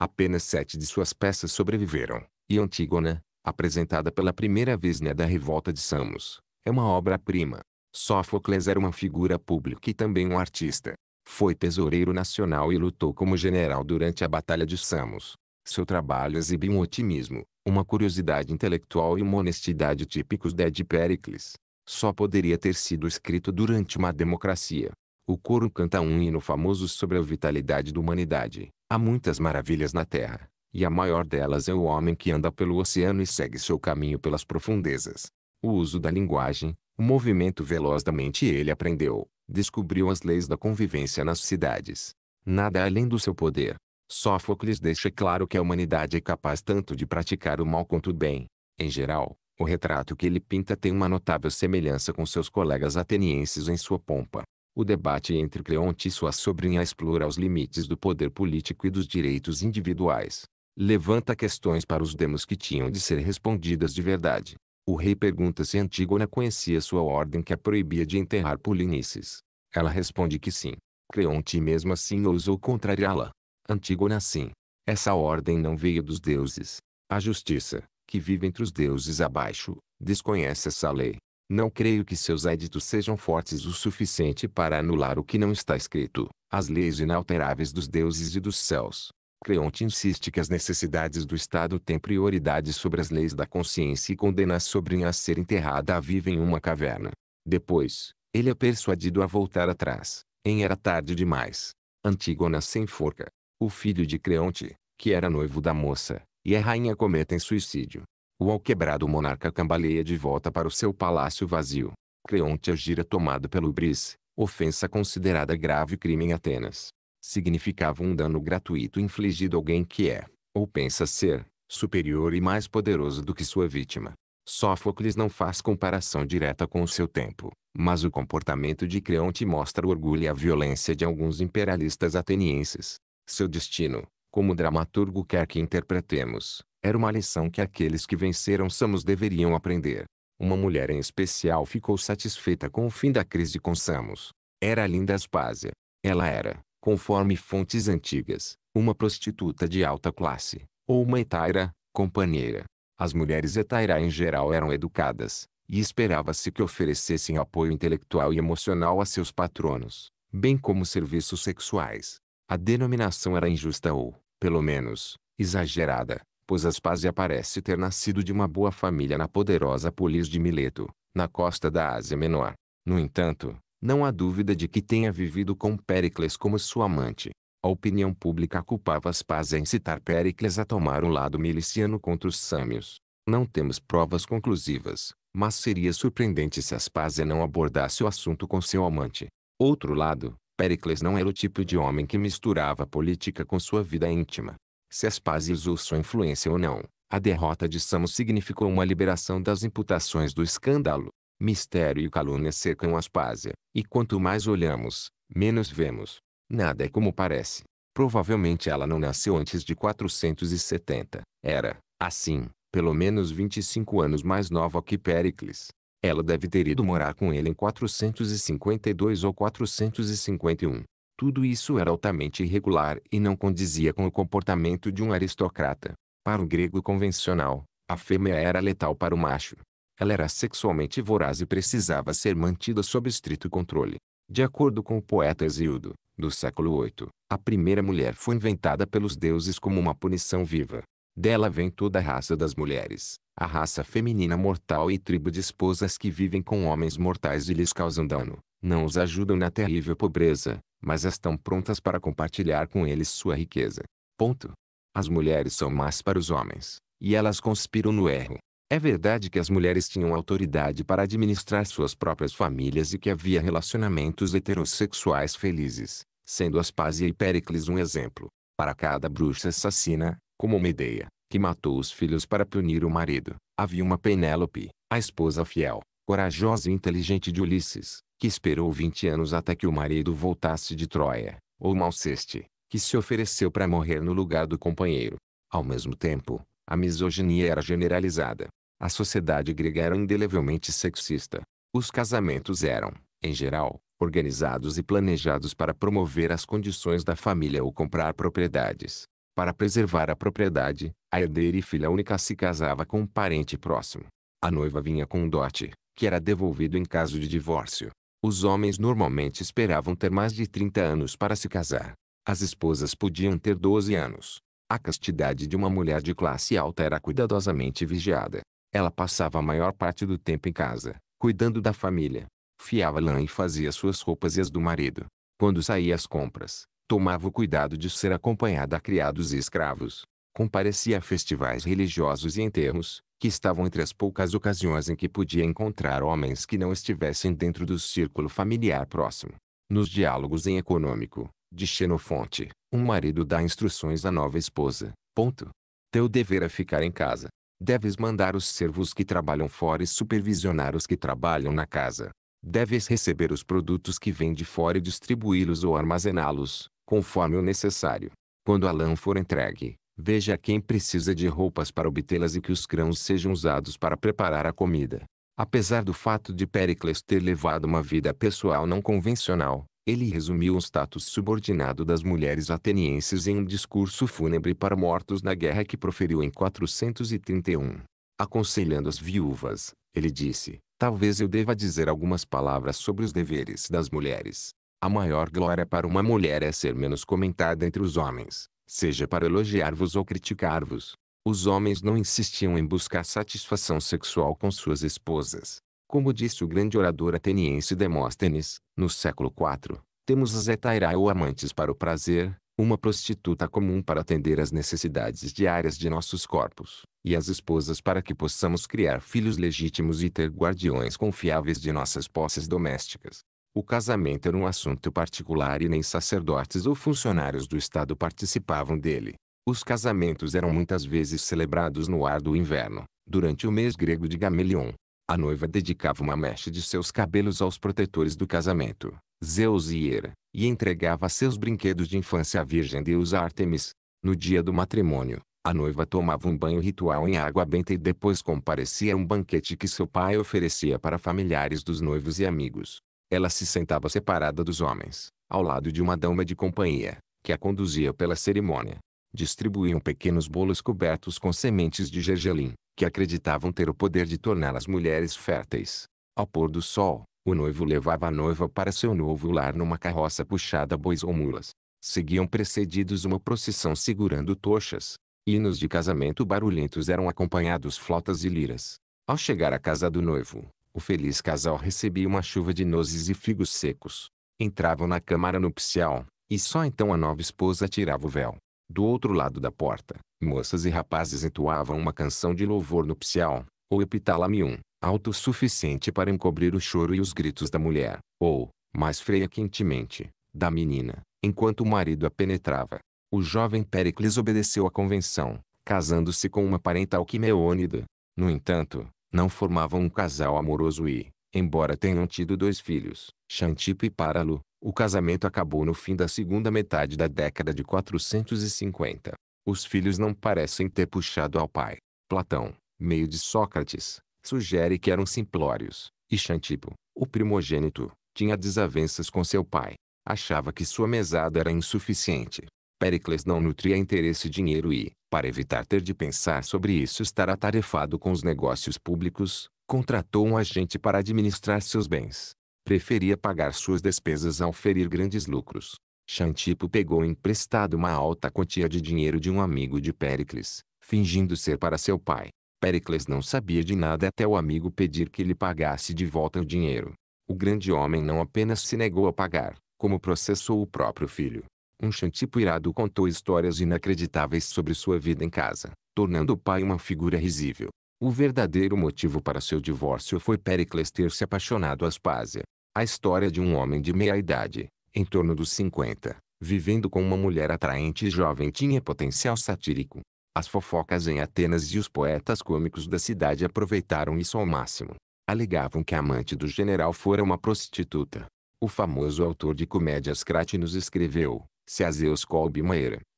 Apenas sete de suas peças sobreviveram, e Antígona, apresentada pela primeira vez na da Revolta de Samos, é uma obra-prima. Sófocles era uma figura pública e também um artista. Foi tesoureiro nacional e lutou como general durante a Batalha de Samos. Seu trabalho exibe um otimismo, uma curiosidade intelectual e uma honestidade típicos de Ed Pericles. Só poderia ter sido escrito durante uma democracia. O coro canta um hino famoso sobre a vitalidade da humanidade. Há muitas maravilhas na Terra, e a maior delas é o homem que anda pelo oceano e segue seu caminho pelas profundezas. O uso da linguagem, o movimento veloz da mente ele aprendeu, descobriu as leis da convivência nas cidades. Nada além do seu poder. Sófocles deixa claro que a humanidade é capaz tanto de praticar o mal quanto o bem. Em geral, o retrato que ele pinta tem uma notável semelhança com seus colegas atenienses em sua pompa. O debate entre Cleonte e sua sobrinha explora os limites do poder político e dos direitos individuais. Levanta questões para os demos que tinham de ser respondidas de verdade. O rei pergunta se Antígona conhecia sua ordem que a proibia de enterrar Polinices. Ela responde que sim. Creonte mesmo assim ousou contrariá-la. Antígona sim. Essa ordem não veio dos deuses. A justiça, que vive entre os deuses abaixo, desconhece essa lei. Não creio que seus éditos sejam fortes o suficiente para anular o que não está escrito, as leis inalteráveis dos deuses e dos céus. Cleonte insiste que as necessidades do Estado têm prioridade sobre as leis da consciência e condena a sobrinha a ser enterrada viva em uma caverna. Depois, ele é persuadido a voltar atrás, em era tarde demais. Antígona sem forca, O filho de Creonte, que era noivo da moça, e a rainha cometem suicídio. O alquebrado monarca cambaleia de volta para o seu palácio vazio. Creonte agira é tomado pelo bris, ofensa considerada grave crime em Atenas significava um dano gratuito infligido a alguém que é, ou pensa ser, superior e mais poderoso do que sua vítima. Sófocles não faz comparação direta com o seu tempo, mas o comportamento de Creonte mostra o orgulho e a violência de alguns imperialistas atenienses. Seu destino, como dramaturgo quer que interpretemos, era uma lição que aqueles que venceram Samos deveriam aprender. Uma mulher em especial ficou satisfeita com o fim da crise com Samos. Era a linda Aspásia. Ela era, conforme fontes antigas, uma prostituta de alta classe, ou uma etaira, companheira. As mulheres etaira em geral eram educadas, e esperava-se que oferecessem apoio intelectual e emocional a seus patronos, bem como serviços sexuais. A denominação era injusta ou, pelo menos, exagerada, pois Aspasia parece ter nascido de uma boa família na poderosa polis de Mileto, na costa da Ásia Menor. No entanto, não há dúvida de que tenha vivido com Péricles como sua amante. A opinião pública culpava as em citar Péricles a tomar um lado miliciano contra os sâmios. Não temos provas conclusivas, mas seria surpreendente se Aspásia não abordasse o assunto com seu amante. Outro lado, Péricles não era o tipo de homem que misturava política com sua vida íntima. Se Aspásia usou sua influência ou não, a derrota de Samos significou uma liberação das imputações do escândalo mistério e calúnia cercam Aspásia. e quanto mais olhamos, menos vemos. Nada é como parece. Provavelmente ela não nasceu antes de 470. Era, assim, pelo menos 25 anos mais nova que Péricles. Ela deve ter ido morar com ele em 452 ou 451. Tudo isso era altamente irregular e não condizia com o comportamento de um aristocrata. Para o grego convencional, a fêmea era letal para o macho. Ela era sexualmente voraz e precisava ser mantida sob estrito controle. De acordo com o poeta Hesíodo, do século VIII, a primeira mulher foi inventada pelos deuses como uma punição viva. Dela vem toda a raça das mulheres, a raça feminina mortal e tribo de esposas que vivem com homens mortais e lhes causam dano, não os ajudam na terrível pobreza, mas estão prontas para compartilhar com eles sua riqueza. Ponto. As mulheres são más para os homens, e elas conspiram no erro, é verdade que as mulheres tinham autoridade para administrar suas próprias famílias e que havia relacionamentos heterossexuais felizes, sendo Aspásia e Péricles um exemplo. Para cada bruxa assassina, como Medeia, que matou os filhos para punir o marido, havia uma Penélope, a esposa fiel, corajosa e inteligente de Ulisses, que esperou 20 anos até que o marido voltasse de Troia, ou Malceste, que se ofereceu para morrer no lugar do companheiro. Ao mesmo tempo, a misoginia era generalizada. A sociedade grega era indelevelmente sexista. Os casamentos eram, em geral, organizados e planejados para promover as condições da família ou comprar propriedades. Para preservar a propriedade, a herdeira e filha única se casava com um parente próximo. A noiva vinha com um dote, que era devolvido em caso de divórcio. Os homens normalmente esperavam ter mais de 30 anos para se casar. As esposas podiam ter 12 anos. A castidade de uma mulher de classe alta era cuidadosamente vigiada. Ela passava a maior parte do tempo em casa, cuidando da família. Fiava lã e fazia suas roupas e as do marido. Quando saía às compras, tomava o cuidado de ser acompanhada a criados e escravos. Comparecia a festivais religiosos e enterros, que estavam entre as poucas ocasiões em que podia encontrar homens que não estivessem dentro do círculo familiar próximo. Nos diálogos em Econômico, de Xenofonte, um marido dá instruções à nova esposa. Ponto. Teu dever é ficar em casa, Deves mandar os servos que trabalham fora e supervisionar os que trabalham na casa. Deves receber os produtos que vêm de fora e distribuí-los ou armazená-los, conforme o necessário. Quando a lã for entregue, veja quem precisa de roupas para obtê-las e que os grãos sejam usados para preparar a comida. Apesar do fato de Péricles ter levado uma vida pessoal não convencional, ele resumiu o status subordinado das mulheres atenienses em um discurso fúnebre para mortos na guerra que proferiu em 431. Aconselhando as viúvas, ele disse, talvez eu deva dizer algumas palavras sobre os deveres das mulheres. A maior glória para uma mulher é ser menos comentada entre os homens, seja para elogiar-vos ou criticar-vos. Os homens não insistiam em buscar satisfação sexual com suas esposas, como disse o grande orador ateniense Demóstenes, no século IV, temos as etairai ou amantes para o prazer, uma prostituta comum para atender às necessidades diárias de nossos corpos, e as esposas para que possamos criar filhos legítimos e ter guardiões confiáveis de nossas posses domésticas. O casamento era um assunto particular e nem sacerdotes ou funcionários do Estado participavam dele. Os casamentos eram muitas vezes celebrados no ar do inverno, durante o mês grego de Gamelion, a noiva dedicava uma mecha de seus cabelos aos protetores do casamento, Zeus e Hera, e entregava seus brinquedos de infância à Virgem deusa Artemis. No dia do matrimônio, a noiva tomava um banho ritual em água benta e depois comparecia a um banquete que seu pai oferecia para familiares dos noivos e amigos. Ela se sentava separada dos homens, ao lado de uma dama de companhia, que a conduzia pela cerimônia distribuíam pequenos bolos cobertos com sementes de gergelim, que acreditavam ter o poder de tornar as mulheres férteis. Ao pôr do sol, o noivo levava a noiva para seu novo lar numa carroça puxada a bois ou mulas. Seguiam precedidos uma procissão segurando tochas. Hinos de casamento barulhentos eram acompanhados flautas e liras. Ao chegar à casa do noivo, o feliz casal recebia uma chuva de nozes e figos secos. Entravam na câmara nupcial, e só então a nova esposa tirava o véu. Do outro lado da porta, moças e rapazes entoavam uma canção de louvor nupcial, ou epitalamium, alto o suficiente para encobrir o choro e os gritos da mulher, ou, mais freia quentemente, da menina, enquanto o marido a penetrava. O jovem Péricles obedeceu à convenção, casando-se com uma parenta alquimeônida. No entanto, não formavam um casal amoroso e, embora tenham tido dois filhos, Xantipo e Páralo, o casamento acabou no fim da segunda metade da década de 450. Os filhos não parecem ter puxado ao pai. Platão, meio de Sócrates, sugere que eram simplórios, e Xantipo, o primogênito, tinha desavenças com seu pai. Achava que sua mesada era insuficiente. Pericles não nutria interesse e dinheiro e, para evitar ter de pensar sobre isso estar atarefado com os negócios públicos, contratou um agente para administrar seus bens. Preferia pagar suas despesas ao ferir grandes lucros. Xantipo pegou emprestado uma alta quantia de dinheiro de um amigo de Péricles, fingindo ser para seu pai. Péricles não sabia de nada até o amigo pedir que lhe pagasse de volta o dinheiro. O grande homem não apenas se negou a pagar, como processou o próprio filho. Um Xantipo irado contou histórias inacreditáveis sobre sua vida em casa, tornando o pai uma figura risível. O verdadeiro motivo para seu divórcio foi Péricles ter se apaixonado Aspásia, a história de um homem de meia idade, em torno dos 50, vivendo com uma mulher atraente e jovem tinha potencial satírico. As fofocas em Atenas e os poetas cômicos da cidade aproveitaram isso ao máximo. Alegavam que a amante do general fora uma prostituta. O famoso autor de comédias Crátinos escreveu, se a Zeus coube uma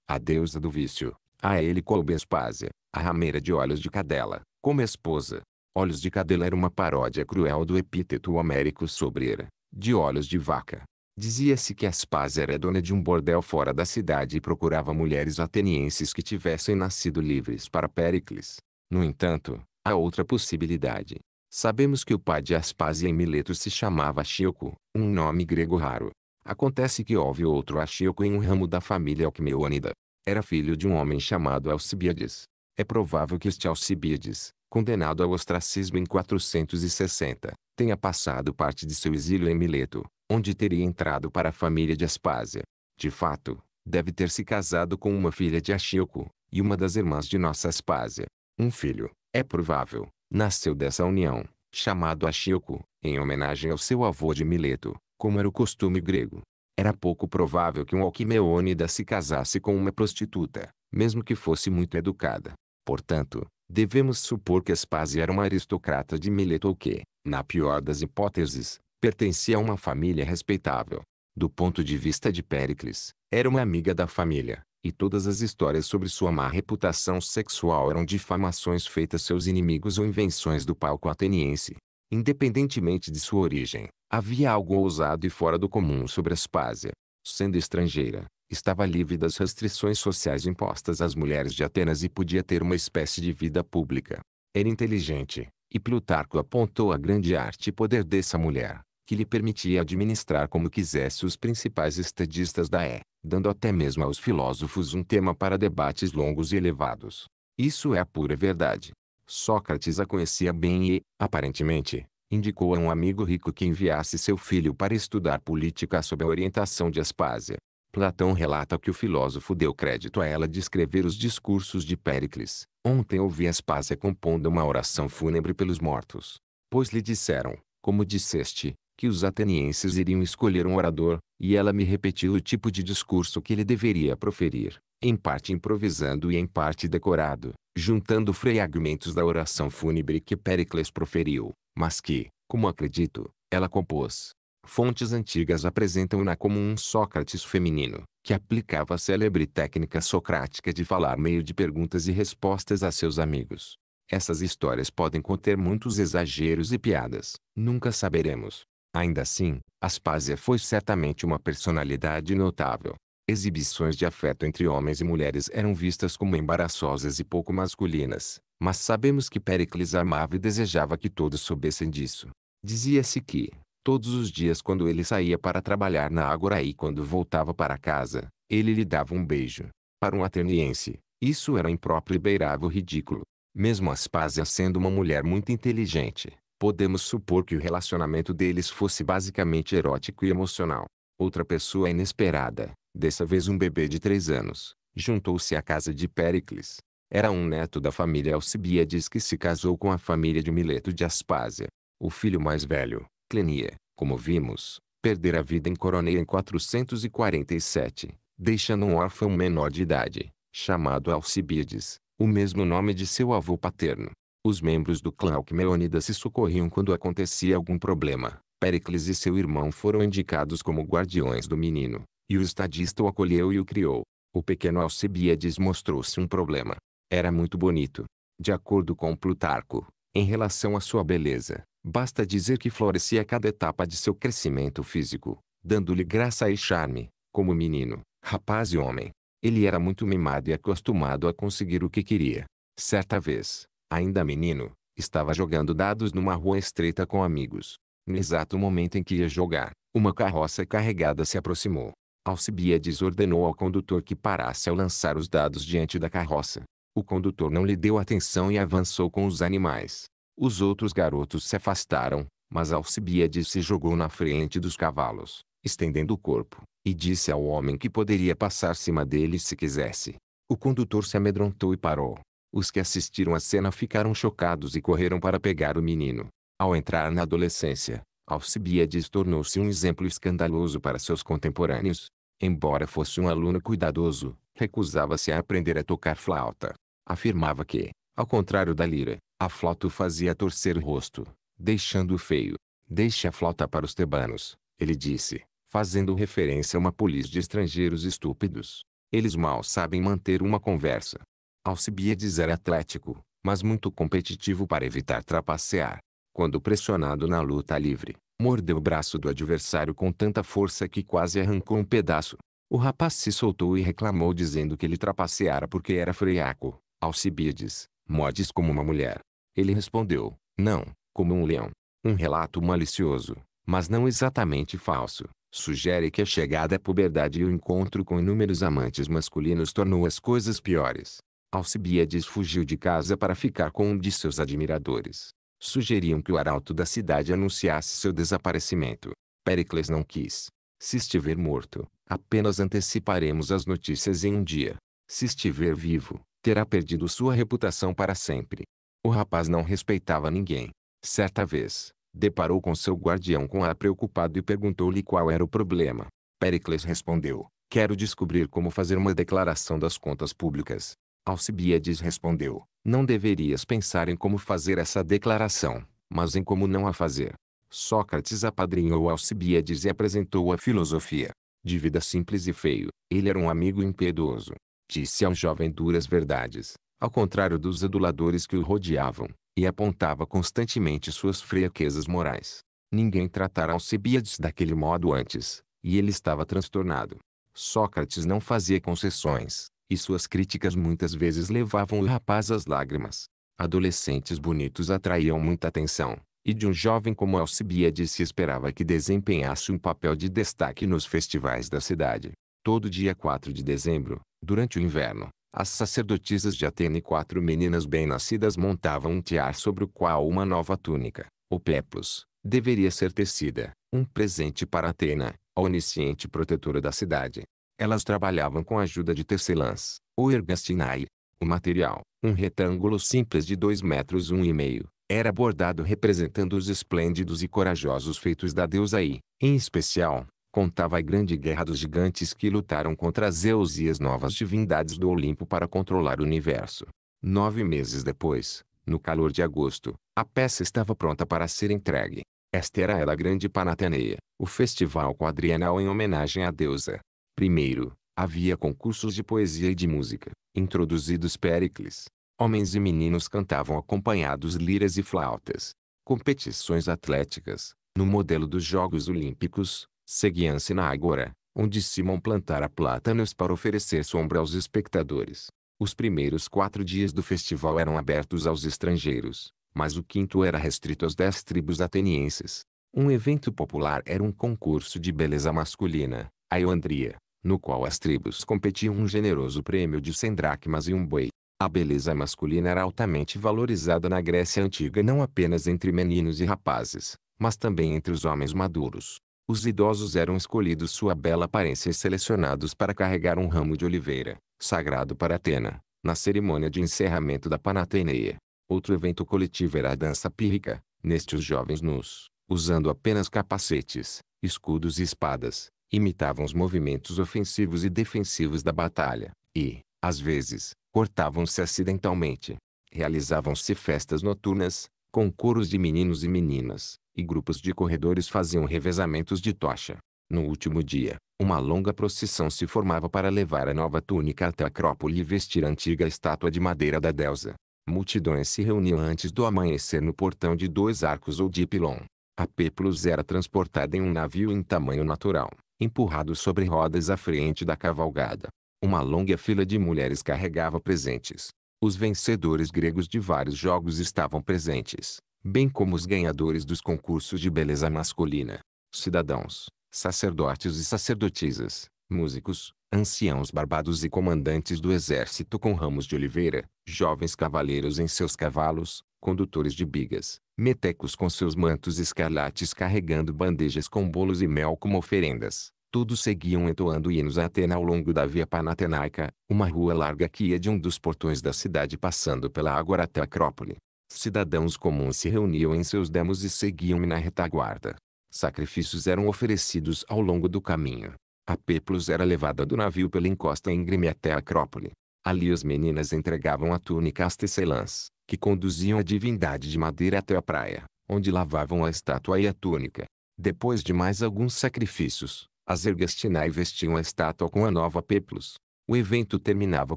a deusa do vício, a ele coube Aspásia, a rameira de olhos de cadela, como esposa, Olhos de cadela era uma paródia cruel do epíteto homérico sobre era, de olhos de vaca. Dizia-se que Aspas era dona de um bordel fora da cidade e procurava mulheres atenienses que tivessem nascido livres para Péricles. No entanto, há outra possibilidade. Sabemos que o pai de Aspas em Mileto se chamava Chilco, um nome grego raro. Acontece que houve outro Achioco em um ramo da família Alcmeônida. Era filho de um homem chamado Alcibiades. É provável que este Alcibiades, condenado ao ostracismo em 460, tenha passado parte de seu exílio em Mileto, onde teria entrado para a família de Aspásia. De fato, deve ter se casado com uma filha de Axíoco, e uma das irmãs de nossa Aspásia. Um filho, é provável, nasceu dessa união, chamado Axíoco, em homenagem ao seu avô de Mileto, como era o costume grego. Era pouco provável que um Alquimeônida se casasse com uma prostituta, mesmo que fosse muito educada. Portanto, devemos supor que Aspasia era uma aristocrata de Mileto ou que, na pior das hipóteses, pertencia a uma família respeitável. Do ponto de vista de Péricles, era uma amiga da família, e todas as histórias sobre sua má reputação sexual eram difamações feitas seus inimigos ou invenções do palco ateniense. Independentemente de sua origem, havia algo ousado e fora do comum sobre Aspásia. Sendo estrangeira, estava livre das restrições sociais impostas às mulheres de Atenas e podia ter uma espécie de vida pública. Era inteligente, e Plutarco apontou a grande arte e poder dessa mulher, que lhe permitia administrar como quisesse os principais estadistas da é, dando até mesmo aos filósofos um tema para debates longos e elevados. Isso é a pura verdade. Sócrates a conhecia bem e, aparentemente, indicou a um amigo rico que enviasse seu filho para estudar política sob a orientação de Aspásia. Platão relata que o filósofo deu crédito a ela de escrever os discursos de Péricles. Ontem ouvi Aspásia compondo uma oração fúnebre pelos mortos. Pois lhe disseram, como disseste, que os atenienses iriam escolher um orador, e ela me repetiu o tipo de discurso que ele deveria proferir, em parte improvisando e em parte decorado, juntando fragmentos da oração fúnebre que Péricles proferiu, mas que, como acredito, ela compôs, Fontes antigas apresentam-na como um Sócrates feminino, que aplicava a célebre técnica socrática de falar meio de perguntas e respostas a seus amigos. Essas histórias podem conter muitos exageros e piadas, nunca saberemos. Ainda assim, Aspásia foi certamente uma personalidade notável. Exibições de afeto entre homens e mulheres eram vistas como embaraçosas e pouco masculinas, mas sabemos que Pericles amava e desejava que todos soubessem disso. Dizia-se que, Todos os dias quando ele saía para trabalhar na Ágora e quando voltava para casa, ele lhe dava um beijo. Para um ateniense, isso era impróprio e beirava o ridículo. Mesmo Aspásia sendo uma mulher muito inteligente, podemos supor que o relacionamento deles fosse basicamente erótico e emocional. Outra pessoa inesperada, dessa vez um bebê de três anos, juntou-se à casa de Péricles. Era um neto da família Alcibíades que se casou com a família de Mileto de Aspásia. O filho mais velho, Clenia, como vimos, perder a vida em Coroneia em 447, deixando um órfão menor de idade, chamado Alcibiades, o mesmo nome de seu avô paterno. Os membros do clã Alcmeônidas se socorriam quando acontecia algum problema. Péricles e seu irmão foram indicados como guardiões do menino, e o estadista o acolheu e o criou. O pequeno Alcibiades mostrou-se um problema. Era muito bonito, de acordo com Plutarco, em relação à sua beleza, Basta dizer que florescia a cada etapa de seu crescimento físico, dando-lhe graça e charme, como menino, rapaz e homem. Ele era muito mimado e acostumado a conseguir o que queria. Certa vez, ainda menino, estava jogando dados numa rua estreita com amigos. No exato momento em que ia jogar, uma carroça carregada se aproximou. Alcibiades ordenou ao condutor que parasse ao lançar os dados diante da carroça. O condutor não lhe deu atenção e avançou com os animais. Os outros garotos se afastaram, mas Alcibiades se jogou na frente dos cavalos, estendendo o corpo, e disse ao homem que poderia passar cima dele se quisesse. O condutor se amedrontou e parou. Os que assistiram à cena ficaram chocados e correram para pegar o menino. Ao entrar na adolescência, Alcibiades tornou-se um exemplo escandaloso para seus contemporâneos. Embora fosse um aluno cuidadoso, recusava-se a aprender a tocar flauta. Afirmava que, ao contrário da lira, a flauta o fazia torcer o rosto, deixando-o feio. Deixe a flauta para os tebanos, ele disse, fazendo referência a uma polis de estrangeiros estúpidos. Eles mal sabem manter uma conversa. Alcibiades era atlético, mas muito competitivo para evitar trapacear. Quando pressionado na luta livre, mordeu o braço do adversário com tanta força que quase arrancou um pedaço. O rapaz se soltou e reclamou dizendo que ele trapaceara porque era freiaco. Alcibiades, modes como uma mulher, ele respondeu, não, como um leão. Um relato malicioso, mas não exatamente falso, sugere que a chegada à puberdade e o encontro com inúmeros amantes masculinos tornou as coisas piores. Alcibiades fugiu de casa para ficar com um de seus admiradores. Sugeriam que o arauto da cidade anunciasse seu desaparecimento. Pericles não quis. Se estiver morto, apenas anteciparemos as notícias em um dia. Se estiver vivo, terá perdido sua reputação para sempre. O rapaz não respeitava ninguém. Certa vez, deparou com seu guardião com ar preocupado e perguntou-lhe qual era o problema. Pericles respondeu: Quero descobrir como fazer uma declaração das contas públicas. Alcibiades respondeu: Não deverias pensar em como fazer essa declaração, mas em como não a fazer. Sócrates apadrinhou Alcibiades e apresentou a filosofia. De vida simples e feio, ele era um amigo impiedoso. Disse ao jovem duras verdades, ao contrário dos aduladores que o rodeavam, e apontava constantemente suas fraquezas morais. Ninguém tratara Alcibiades daquele modo antes, e ele estava transtornado. Sócrates não fazia concessões, e suas críticas muitas vezes levavam o rapaz às lágrimas. Adolescentes bonitos atraíam muita atenção, e de um jovem como Alcibiades se esperava que desempenhasse um papel de destaque nos festivais da cidade. Todo dia 4 de dezembro, durante o inverno, as sacerdotisas de Atena e quatro meninas bem-nascidas montavam um tiar sobre o qual uma nova túnica, o peplos, deveria ser tecida, um presente para Atena, a onisciente protetora da cidade. Elas trabalhavam com a ajuda de tecelãs, ou ergastinai. O material, um retângulo simples de dois metros um e meio, era bordado representando os esplêndidos e corajosos feitos da deusa e, em especial, contava a grande guerra dos gigantes que lutaram contra Zeus e as novas divindades do Olimpo para controlar o universo. Nove meses depois, no calor de agosto, a peça estava pronta para ser entregue. Esta era ela a grande Panateneia, o festival quadrienal em homenagem à deusa. Primeiro, havia concursos de poesia e de música, introduzidos Péricles. Homens e meninos cantavam acompanhados liras e flautas. Competições atléticas, no modelo dos Jogos Olímpicos, Seguiam-se na Ágora, onde Simão plantara plátanos para oferecer sombra aos espectadores. Os primeiros quatro dias do festival eram abertos aos estrangeiros, mas o quinto era restrito às dez tribos atenienses. Um evento popular era um concurso de beleza masculina, a Euandria, no qual as tribos competiam um generoso prêmio de 100 dracmas e um boi. A beleza masculina era altamente valorizada na Grécia Antiga não apenas entre meninos e rapazes, mas também entre os homens maduros. Os idosos eram escolhidos sua bela aparência e selecionados para carregar um ramo de oliveira, sagrado para Atena, na cerimônia de encerramento da Panateneia. Outro evento coletivo era a dança pírrica, neste os jovens nus, usando apenas capacetes, escudos e espadas, imitavam os movimentos ofensivos e defensivos da batalha, e, às vezes, cortavam-se acidentalmente. Realizavam-se festas noturnas, com coros de meninos e meninas, e grupos de corredores faziam revezamentos de tocha. No último dia, uma longa procissão se formava para levar a nova túnica até a Acrópole e vestir a antiga estátua de madeira da deusa. Multidões se reuniam antes do amanhecer no portão de dois arcos ou de pilon. A Peplos era transportada em um navio em tamanho natural, empurrado sobre rodas à frente da cavalgada. Uma longa fila de mulheres carregava presentes. Os vencedores gregos de vários jogos estavam presentes, bem como os ganhadores dos concursos de beleza masculina, cidadãos, sacerdotes e sacerdotisas, músicos, anciãos barbados e comandantes do exército com ramos de oliveira, jovens cavaleiros em seus cavalos, condutores de bigas, metecos com seus mantos escarlates carregando bandejas com bolos e mel como oferendas. Todos seguiam entoando hinos a Atena ao longo da Via Panatenaica, uma rua larga que ia de um dos portões da cidade passando pela Agora até a Acrópole. Cidadãos comuns se reuniam em seus demos e seguiam-me na retaguarda. Sacrifícios eram oferecidos ao longo do caminho. A Peplos era levada do navio pela encosta íngreme até a Acrópole. Ali as meninas entregavam a túnica às tecelãs, que conduziam a divindade de madeira até a praia, onde lavavam a estátua e a túnica. Depois de mais alguns sacrifícios, as ergastinai vestiam a estátua com a nova Peplos. O evento terminava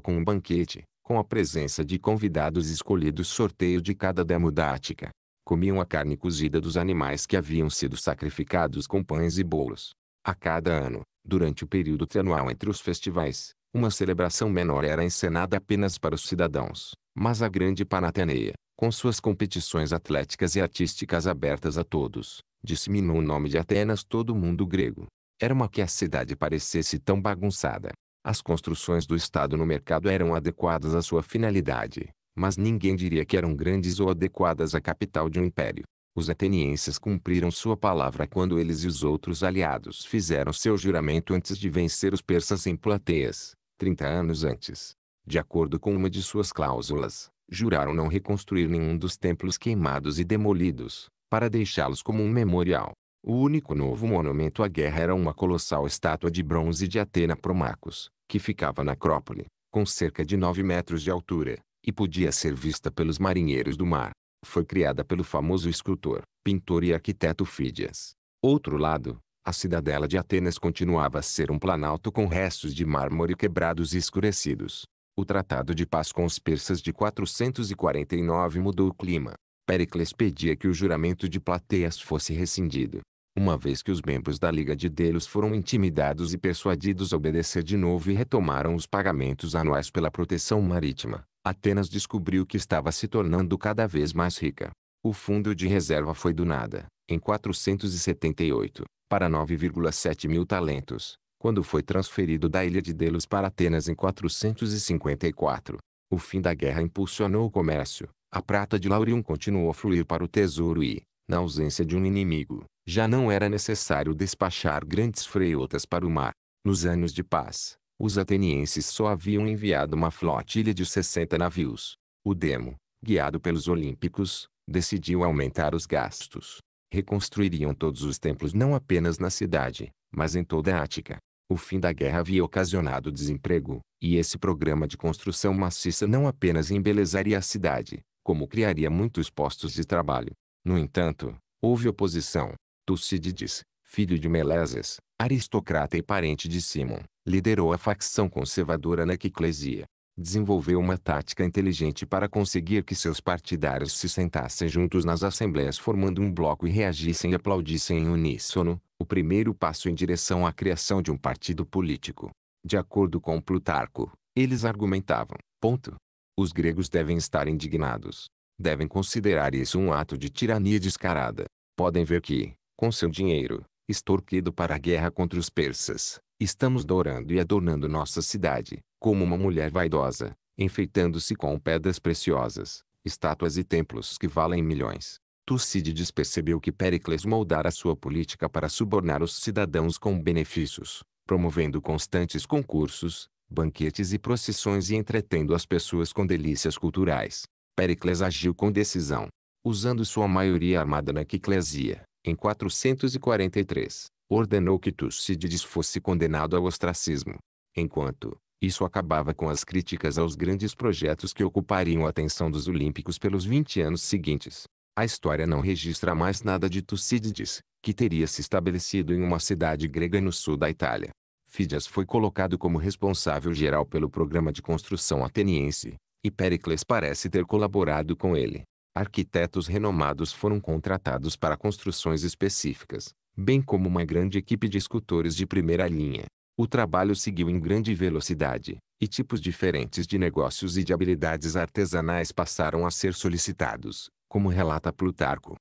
com um banquete, com a presença de convidados escolhidos sorteio de cada Ática. Comiam a carne cozida dos animais que haviam sido sacrificados com pães e bolos. A cada ano, durante o período trianual entre os festivais, uma celebração menor era encenada apenas para os cidadãos, mas a grande Panateneia, com suas competições atléticas e artísticas abertas a todos, disseminou o nome de Atenas todo o mundo grego. Era uma que a cidade parecesse tão bagunçada, as construções do Estado no mercado eram adequadas à sua finalidade, mas ninguém diria que eram grandes ou adequadas à capital de um império. Os atenienses cumpriram sua palavra quando eles e os outros aliados fizeram seu juramento antes de vencer os persas em Plateias, 30 anos antes. De acordo com uma de suas cláusulas, juraram não reconstruir nenhum dos templos queimados e demolidos, para deixá-los como um memorial. O único novo monumento à guerra era uma colossal estátua de bronze de Atena Promacos, que ficava na Acrópole, com cerca de 9 metros de altura, e podia ser vista pelos marinheiros do mar. Foi criada pelo famoso escultor, pintor e arquiteto Fídias. Outro lado, a cidadela de Atenas continuava a ser um planalto com restos de mármore quebrados e escurecidos. O Tratado de Paz com os Persas de 449 mudou o clima. Pericles pedia que o juramento de Plateias fosse rescindido, uma vez que os membros da Liga de Delos foram intimidados e persuadidos a obedecer de novo e retomaram os pagamentos anuais pela proteção marítima, Atenas descobriu que estava se tornando cada vez mais rica. O fundo de reserva foi do nada, em 478, para 9,7 mil talentos, quando foi transferido da ilha de Delos para Atenas em 454. O fim da guerra impulsionou o comércio, a prata de Laurium continuou a fluir para o tesouro e, na ausência de um inimigo, já não era necessário despachar grandes freiotas para o mar. Nos anos de paz, os atenienses só haviam enviado uma flotilha de 60 navios. O demo, guiado pelos olímpicos, decidiu aumentar os gastos. Reconstruiriam todos os templos não apenas na cidade, mas em toda a Ática. O fim da guerra havia ocasionado desemprego, e esse programa de construção maciça não apenas embelezaria a cidade, como criaria muitos postos de trabalho. No entanto, houve oposição. Tucídides, filho de Meleses, aristocrata e parente de Simon, liderou a facção conservadora na Quiclesia. Desenvolveu uma tática inteligente para conseguir que seus partidários se sentassem juntos nas assembleias formando um bloco e reagissem e aplaudissem em uníssono, o primeiro passo em direção à criação de um partido político. De acordo com Plutarco, eles argumentavam, ponto. Os gregos devem estar indignados. Devem considerar isso um ato de tirania descarada. Podem ver que, com seu dinheiro, extorquido para a guerra contra os persas. Estamos dourando e adornando nossa cidade, como uma mulher vaidosa, enfeitando-se com pedras preciosas, estátuas e templos que valem milhões. Tucídides percebeu que Péricles moldara sua política para subornar os cidadãos com benefícios, promovendo constantes concursos, banquetes e procissões e entretendo as pessoas com delícias culturais. Péricles agiu com decisão, usando sua maioria armada na quiclesia, em 443, ordenou que Tucídides fosse condenado ao ostracismo. Enquanto, isso acabava com as críticas aos grandes projetos que ocupariam a atenção dos olímpicos pelos 20 anos seguintes. A história não registra mais nada de Tucídides, que teria se estabelecido em uma cidade grega no sul da Itália. Fídias foi colocado como responsável geral pelo programa de construção ateniense, e Péricles parece ter colaborado com ele. Arquitetos renomados foram contratados para construções específicas, bem como uma grande equipe de escultores de primeira linha. O trabalho seguiu em grande velocidade, e tipos diferentes de negócios e de habilidades artesanais passaram a ser solicitados, como relata Plutarco.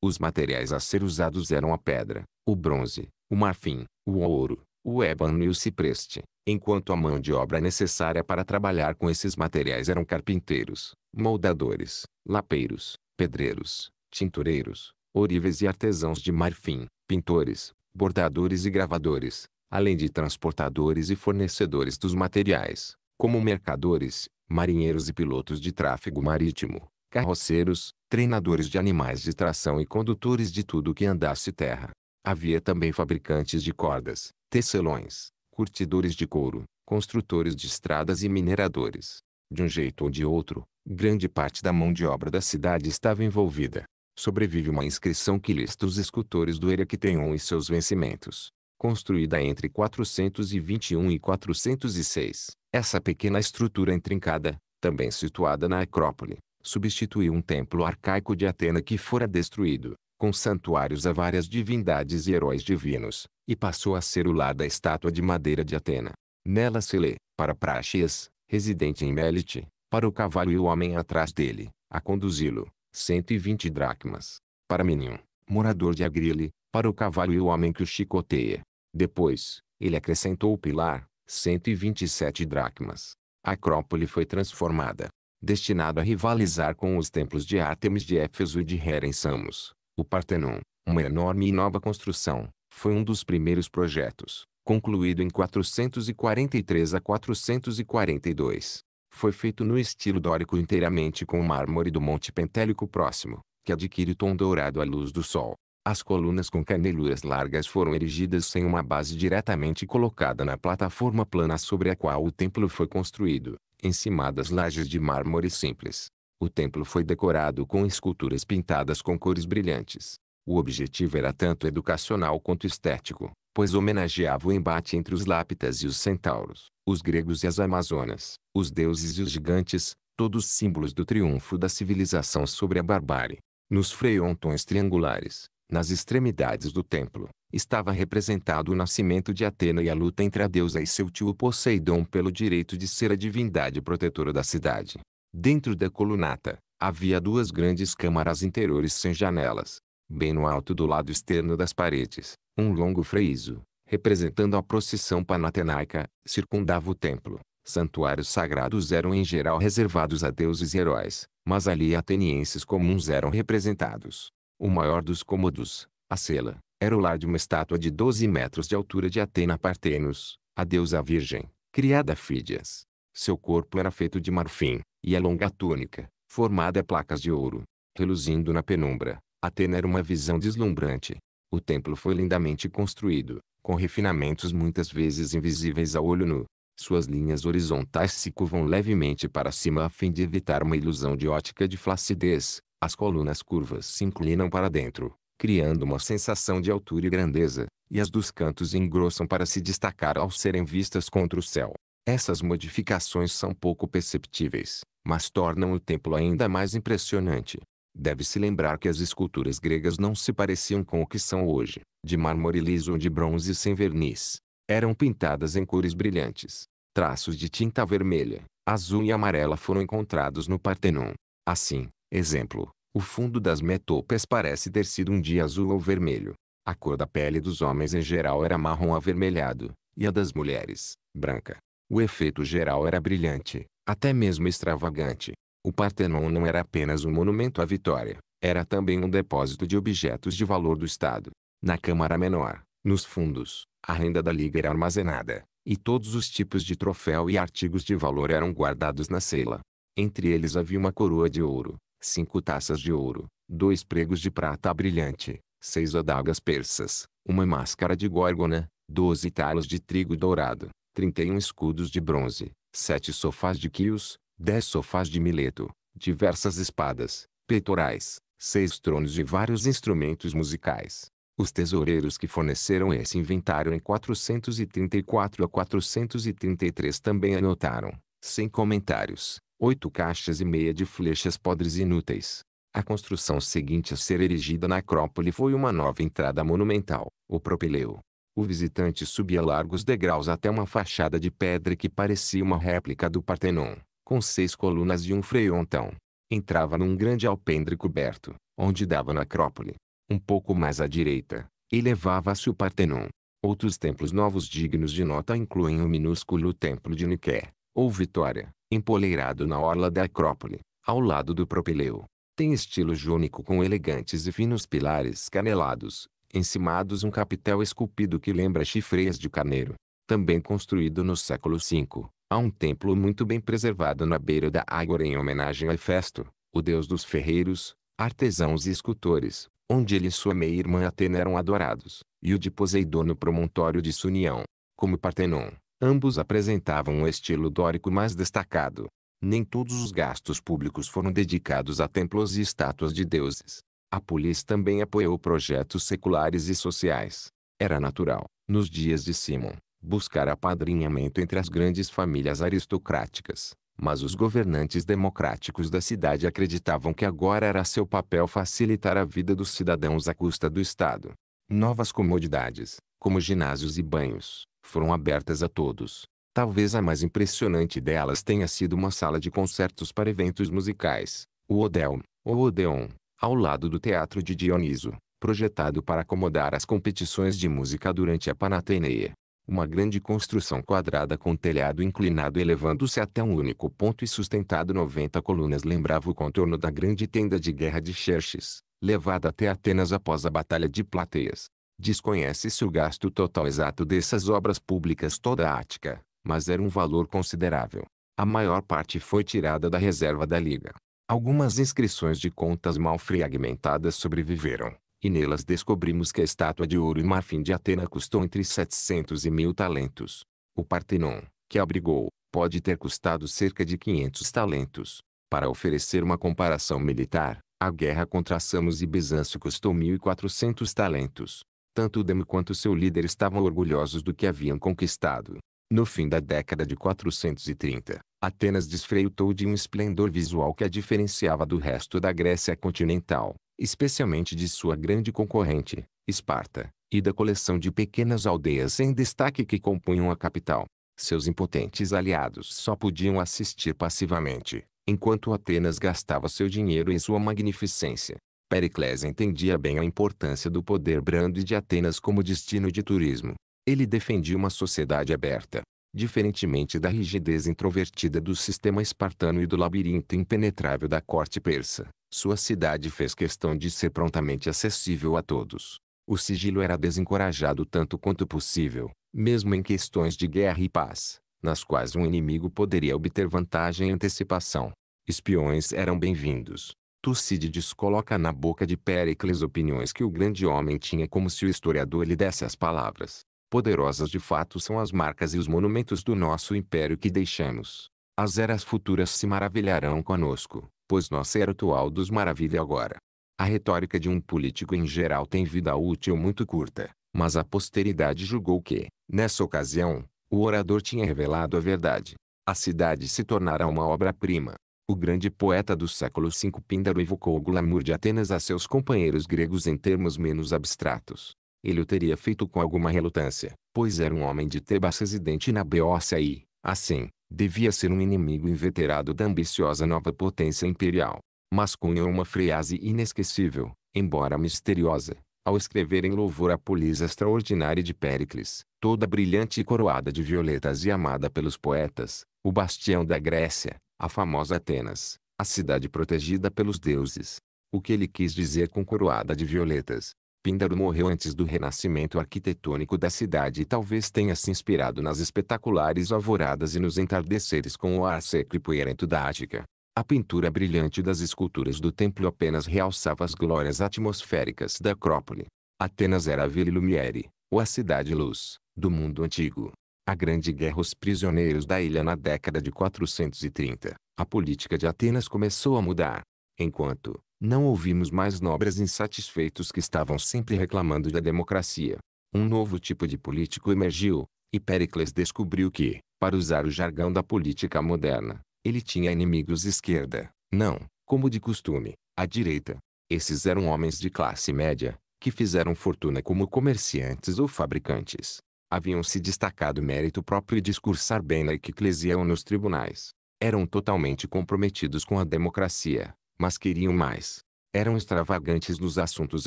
Os materiais a ser usados eram a pedra, o bronze, o marfim, o ouro, o ébano e o cipreste, enquanto a mão de obra necessária para trabalhar com esses materiais eram carpinteiros, moldadores, lapeiros, pedreiros, tintureiros, ourives e artesãos de marfim, pintores, bordadores e gravadores, além de transportadores e fornecedores dos materiais, como mercadores, marinheiros e pilotos de tráfego marítimo, carroceiros, treinadores de animais de tração e condutores de tudo que andasse terra. Havia também fabricantes de cordas, tecelões, curtidores de couro, construtores de estradas e mineradores. De um jeito ou de outro, grande parte da mão de obra da cidade estava envolvida. Sobrevive uma inscrição que lista os escultores do Erequitenhon e seus vencimentos. Construída entre 421 e 406, essa pequena estrutura intrincada, também situada na Acrópole, substituiu um templo arcaico de Atena que fora destruído com santuários a várias divindades e heróis divinos, e passou a ser o lar da estátua de madeira de Atena. Nela se lê, para Praxias, residente em Melite, para o cavalo e o homem atrás dele, a conduzi-lo, 120 dracmas. Para Minion, morador de Agrile, para o cavalo e o homem que o chicoteia. Depois, ele acrescentou o pilar, 127 dracmas. A Acrópole foi transformada, destinada a rivalizar com os templos de Artemis de Éfeso e de Hera em Samos. O Partenon, uma enorme e nova construção, foi um dos primeiros projetos, concluído em 443 a 442. Foi feito no estilo dórico inteiramente com o mármore do Monte Pentélico próximo, que adquire tom dourado à luz do sol. As colunas com caneluras largas foram erigidas sem uma base diretamente colocada na plataforma plana sobre a qual o templo foi construído, em cima das lajes de mármore simples. O templo foi decorado com esculturas pintadas com cores brilhantes. O objetivo era tanto educacional quanto estético, pois homenageava o embate entre os lápidas e os centauros, os gregos e as amazonas, os deuses e os gigantes, todos símbolos do triunfo da civilização sobre a barbárie. Nos freontões triangulares, nas extremidades do templo, estava representado o nascimento de Atena e a luta entre a deusa e seu tio Poseidon pelo direito de ser a divindade protetora da cidade. Dentro da colunata, havia duas grandes câmaras interiores sem janelas. Bem no alto do lado externo das paredes, um longo freiso, representando a procissão panatenaica, circundava o templo. Santuários sagrados eram em geral reservados a deuses e heróis, mas ali atenienses comuns eram representados. O maior dos cômodos, a Sela, era o lar de uma estátua de 12 metros de altura de Atena Partenos, a deusa virgem, criada a Fídias. Seu corpo era feito de marfim, e a longa túnica, formada placas de ouro, reluzindo na penumbra. Atena era uma visão deslumbrante. O templo foi lindamente construído, com refinamentos muitas vezes invisíveis ao olho nu. Suas linhas horizontais se curvam levemente para cima a fim de evitar uma ilusão de ótica de flacidez. As colunas curvas se inclinam para dentro, criando uma sensação de altura e grandeza, e as dos cantos engrossam para se destacar ao serem vistas contra o céu. Essas modificações são pouco perceptíveis, mas tornam o templo ainda mais impressionante. Deve-se lembrar que as esculturas gregas não se pareciam com o que são hoje, de mármore liso ou de bronze sem verniz. Eram pintadas em cores brilhantes. Traços de tinta vermelha, azul e amarela foram encontrados no Partenon. Assim, exemplo, o fundo das metopas parece ter sido um dia azul ou vermelho. A cor da pele dos homens em geral era marrom avermelhado, e a das mulheres, branca. O efeito geral era brilhante, até mesmo extravagante. O Partenon não era apenas um monumento à vitória, era também um depósito de objetos de valor do Estado. Na Câmara Menor, nos fundos, a renda da Liga era armazenada, e todos os tipos de troféu e artigos de valor eram guardados na cela. Entre eles havia uma coroa de ouro, cinco taças de ouro, dois pregos de prata brilhante, seis adagas persas, uma máscara de górgona, doze talos de trigo dourado, trinta e um escudos de bronze, sete sofás de quios, dez sofás de mileto, diversas espadas, peitorais, seis tronos e vários instrumentos musicais. Os tesoureiros que forneceram esse inventário em 434 a 433 também anotaram, sem comentários, oito caixas e meia de flechas podres e inúteis. A construção seguinte a ser erigida na Acrópole foi uma nova entrada monumental, o Propileu, o visitante subia largos degraus até uma fachada de pedra que parecia uma réplica do Partenon, com seis colunas e um freontão. Entrava num grande alpendre coberto, onde dava na Acrópole. Um pouco mais à direita, elevava-se o Partenon. Outros templos novos dignos de nota incluem o minúsculo templo de Niké, ou Vitória, empoleirado na orla da Acrópole, ao lado do Propileu. Tem estilo jônico com elegantes e finos pilares canelados, encimados um capitel esculpido que lembra chifreias de carneiro. Também construído no século V, há um templo muito bem preservado na beira da água em homenagem a Hefesto, o deus dos ferreiros, artesãos e escultores, onde ele e sua meia-irmã Atena eram adorados, e o de Poseidon no promontório de Sunião. Como Partenon, ambos apresentavam um estilo dórico mais destacado. Nem todos os gastos públicos foram dedicados a templos e estátuas de deuses. A polícia também apoiou projetos seculares e sociais. Era natural, nos dias de Simon, buscar apadrinhamento entre as grandes famílias aristocráticas, mas os governantes democráticos da cidade acreditavam que agora era seu papel facilitar a vida dos cidadãos à custa do Estado. Novas comodidades, como ginásios e banhos, foram abertas a todos. Talvez a mais impressionante delas tenha sido uma sala de concertos para eventos musicais, o Odeon, ou Odeon, ao lado do Teatro de Dioniso, projetado para acomodar as competições de música durante a Panateneia. Uma grande construção quadrada com telhado inclinado elevando-se até um único ponto e sustentado 90 colunas lembrava o contorno da grande tenda de guerra de Xerxes, levada até Atenas após a Batalha de Plateias. Desconhece-se o gasto total exato dessas obras públicas toda a Ática, mas era um valor considerável. A maior parte foi tirada da reserva da Liga. Algumas inscrições de contas mal fragmentadas sobreviveram, e nelas descobrimos que a estátua de ouro e marfim de Atena custou entre 700 e 1000 talentos. O Partenon, que abrigou, pode ter custado cerca de 500 talentos. Para oferecer uma comparação militar, a guerra contra Samos e Bizâncio custou 1.400 talentos. Tanto Demo quanto seu líder estavam orgulhosos do que haviam conquistado. No fim da década de 430, Atenas desfrutou de um esplendor visual que a diferenciava do resto da Grécia continental, especialmente de sua grande concorrente, Esparta, e da coleção de pequenas aldeias em destaque que compunham a capital. Seus impotentes aliados só podiam assistir passivamente, enquanto Atenas gastava seu dinheiro em sua magnificência. Pericles entendia bem a importância do poder brando de Atenas como destino de turismo, ele defendia uma sociedade aberta, diferentemente da rigidez introvertida do sistema espartano e do labirinto impenetrável da corte persa. Sua cidade fez questão de ser prontamente acessível a todos. O sigilo era desencorajado tanto quanto possível, mesmo em questões de guerra e paz, nas quais um inimigo poderia obter vantagem e antecipação. Espiões eram bem-vindos. Tucídides coloca na boca de Péricles opiniões que o grande homem tinha como se o historiador lhe desse as palavras. Poderosas de fato são as marcas e os monumentos do nosso império que deixamos. As eras futuras se maravilharão conosco, pois nossa era atual dos maravilha agora. A retórica de um político em geral tem vida útil muito curta, mas a posteridade julgou que, nessa ocasião, o orador tinha revelado a verdade. A cidade se tornará uma obra-prima. O grande poeta do século V Píndaro evocou o glamour de Atenas a seus companheiros gregos em termos menos abstratos. Ele o teria feito com alguma relutância, pois era um homem de Tebas residente na Beócia e, assim, devia ser um inimigo inveterado da ambiciosa nova potência imperial. Mas cunhou uma frase inesquecível, embora misteriosa, ao escrever em louvor à polícia extraordinária de Péricles, toda brilhante e coroada de violetas e amada pelos poetas, o bastião da Grécia, a famosa Atenas, a cidade protegida pelos deuses. O que ele quis dizer com coroada de violetas, Píndaro morreu antes do renascimento arquitetônico da cidade e talvez tenha se inspirado nas espetaculares alvoradas e nos entardeceres com o ar seco e poeirento da Ática. A pintura brilhante das esculturas do templo apenas realçava as glórias atmosféricas da Acrópole. Atenas era a Vila Lumiere, ou a cidade-luz, do mundo antigo. A Grande Guerra os prisioneiros da ilha na década de 430. A política de Atenas começou a mudar. Enquanto, não ouvimos mais nobres insatisfeitos que estavam sempre reclamando da democracia. Um novo tipo de político emergiu, e Péricles descobriu que, para usar o jargão da política moderna, ele tinha inimigos esquerda, não, como de costume, à direita. Esses eram homens de classe média, que fizeram fortuna como comerciantes ou fabricantes. Haviam se destacado mérito próprio e discursar bem na eclesia ou nos tribunais. Eram totalmente comprometidos com a democracia, mas queriam mais. Eram extravagantes nos assuntos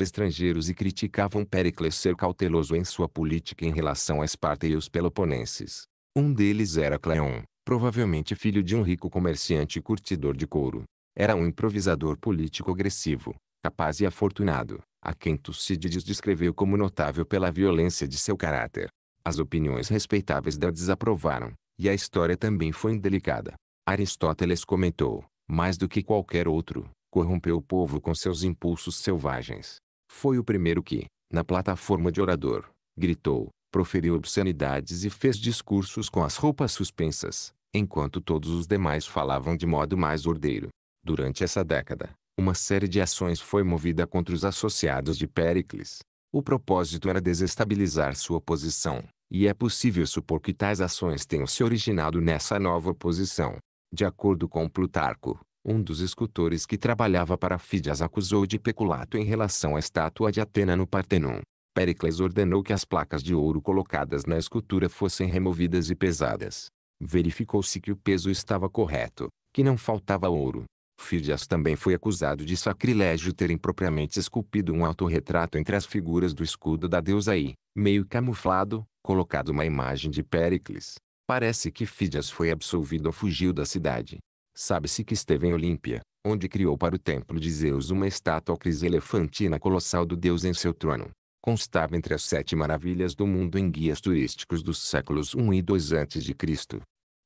estrangeiros e criticavam Péricles ser cauteloso em sua política em relação a Esparta e os Peloponenses. Um deles era Cleon, provavelmente filho de um rico comerciante e curtidor de couro. Era um improvisador político agressivo, capaz e afortunado, a quem Tucídides descreveu como notável pela violência de seu caráter. As opiniões respeitáveis da desaprovaram, e a história também foi indelicada. Aristóteles comentou, mais do que qualquer outro, corrompeu o povo com seus impulsos selvagens. Foi o primeiro que, na plataforma de orador, gritou, proferiu obscenidades e fez discursos com as roupas suspensas, enquanto todos os demais falavam de modo mais ordeiro. Durante essa década, uma série de ações foi movida contra os associados de Péricles. O propósito era desestabilizar sua posição, e é possível supor que tais ações tenham se originado nessa nova posição. De acordo com Plutarco, um dos escultores que trabalhava para Fídias acusou de peculato em relação à estátua de Atena no Partenon. Pericles ordenou que as placas de ouro colocadas na escultura fossem removidas e pesadas. Verificou-se que o peso estava correto, que não faltava ouro. Fídias também foi acusado de sacrilégio ter impropriamente esculpido um autorretrato entre as figuras do escudo da deusa e, meio camuflado, colocado uma imagem de Pericles. Parece que Fídias foi absolvido ou fugiu da cidade. Sabe-se que esteve em Olímpia, onde criou para o templo de Zeus uma estátua criselefantina colossal do deus em seu trono. Constava entre as sete maravilhas do mundo em guias turísticos dos séculos I e de a.C.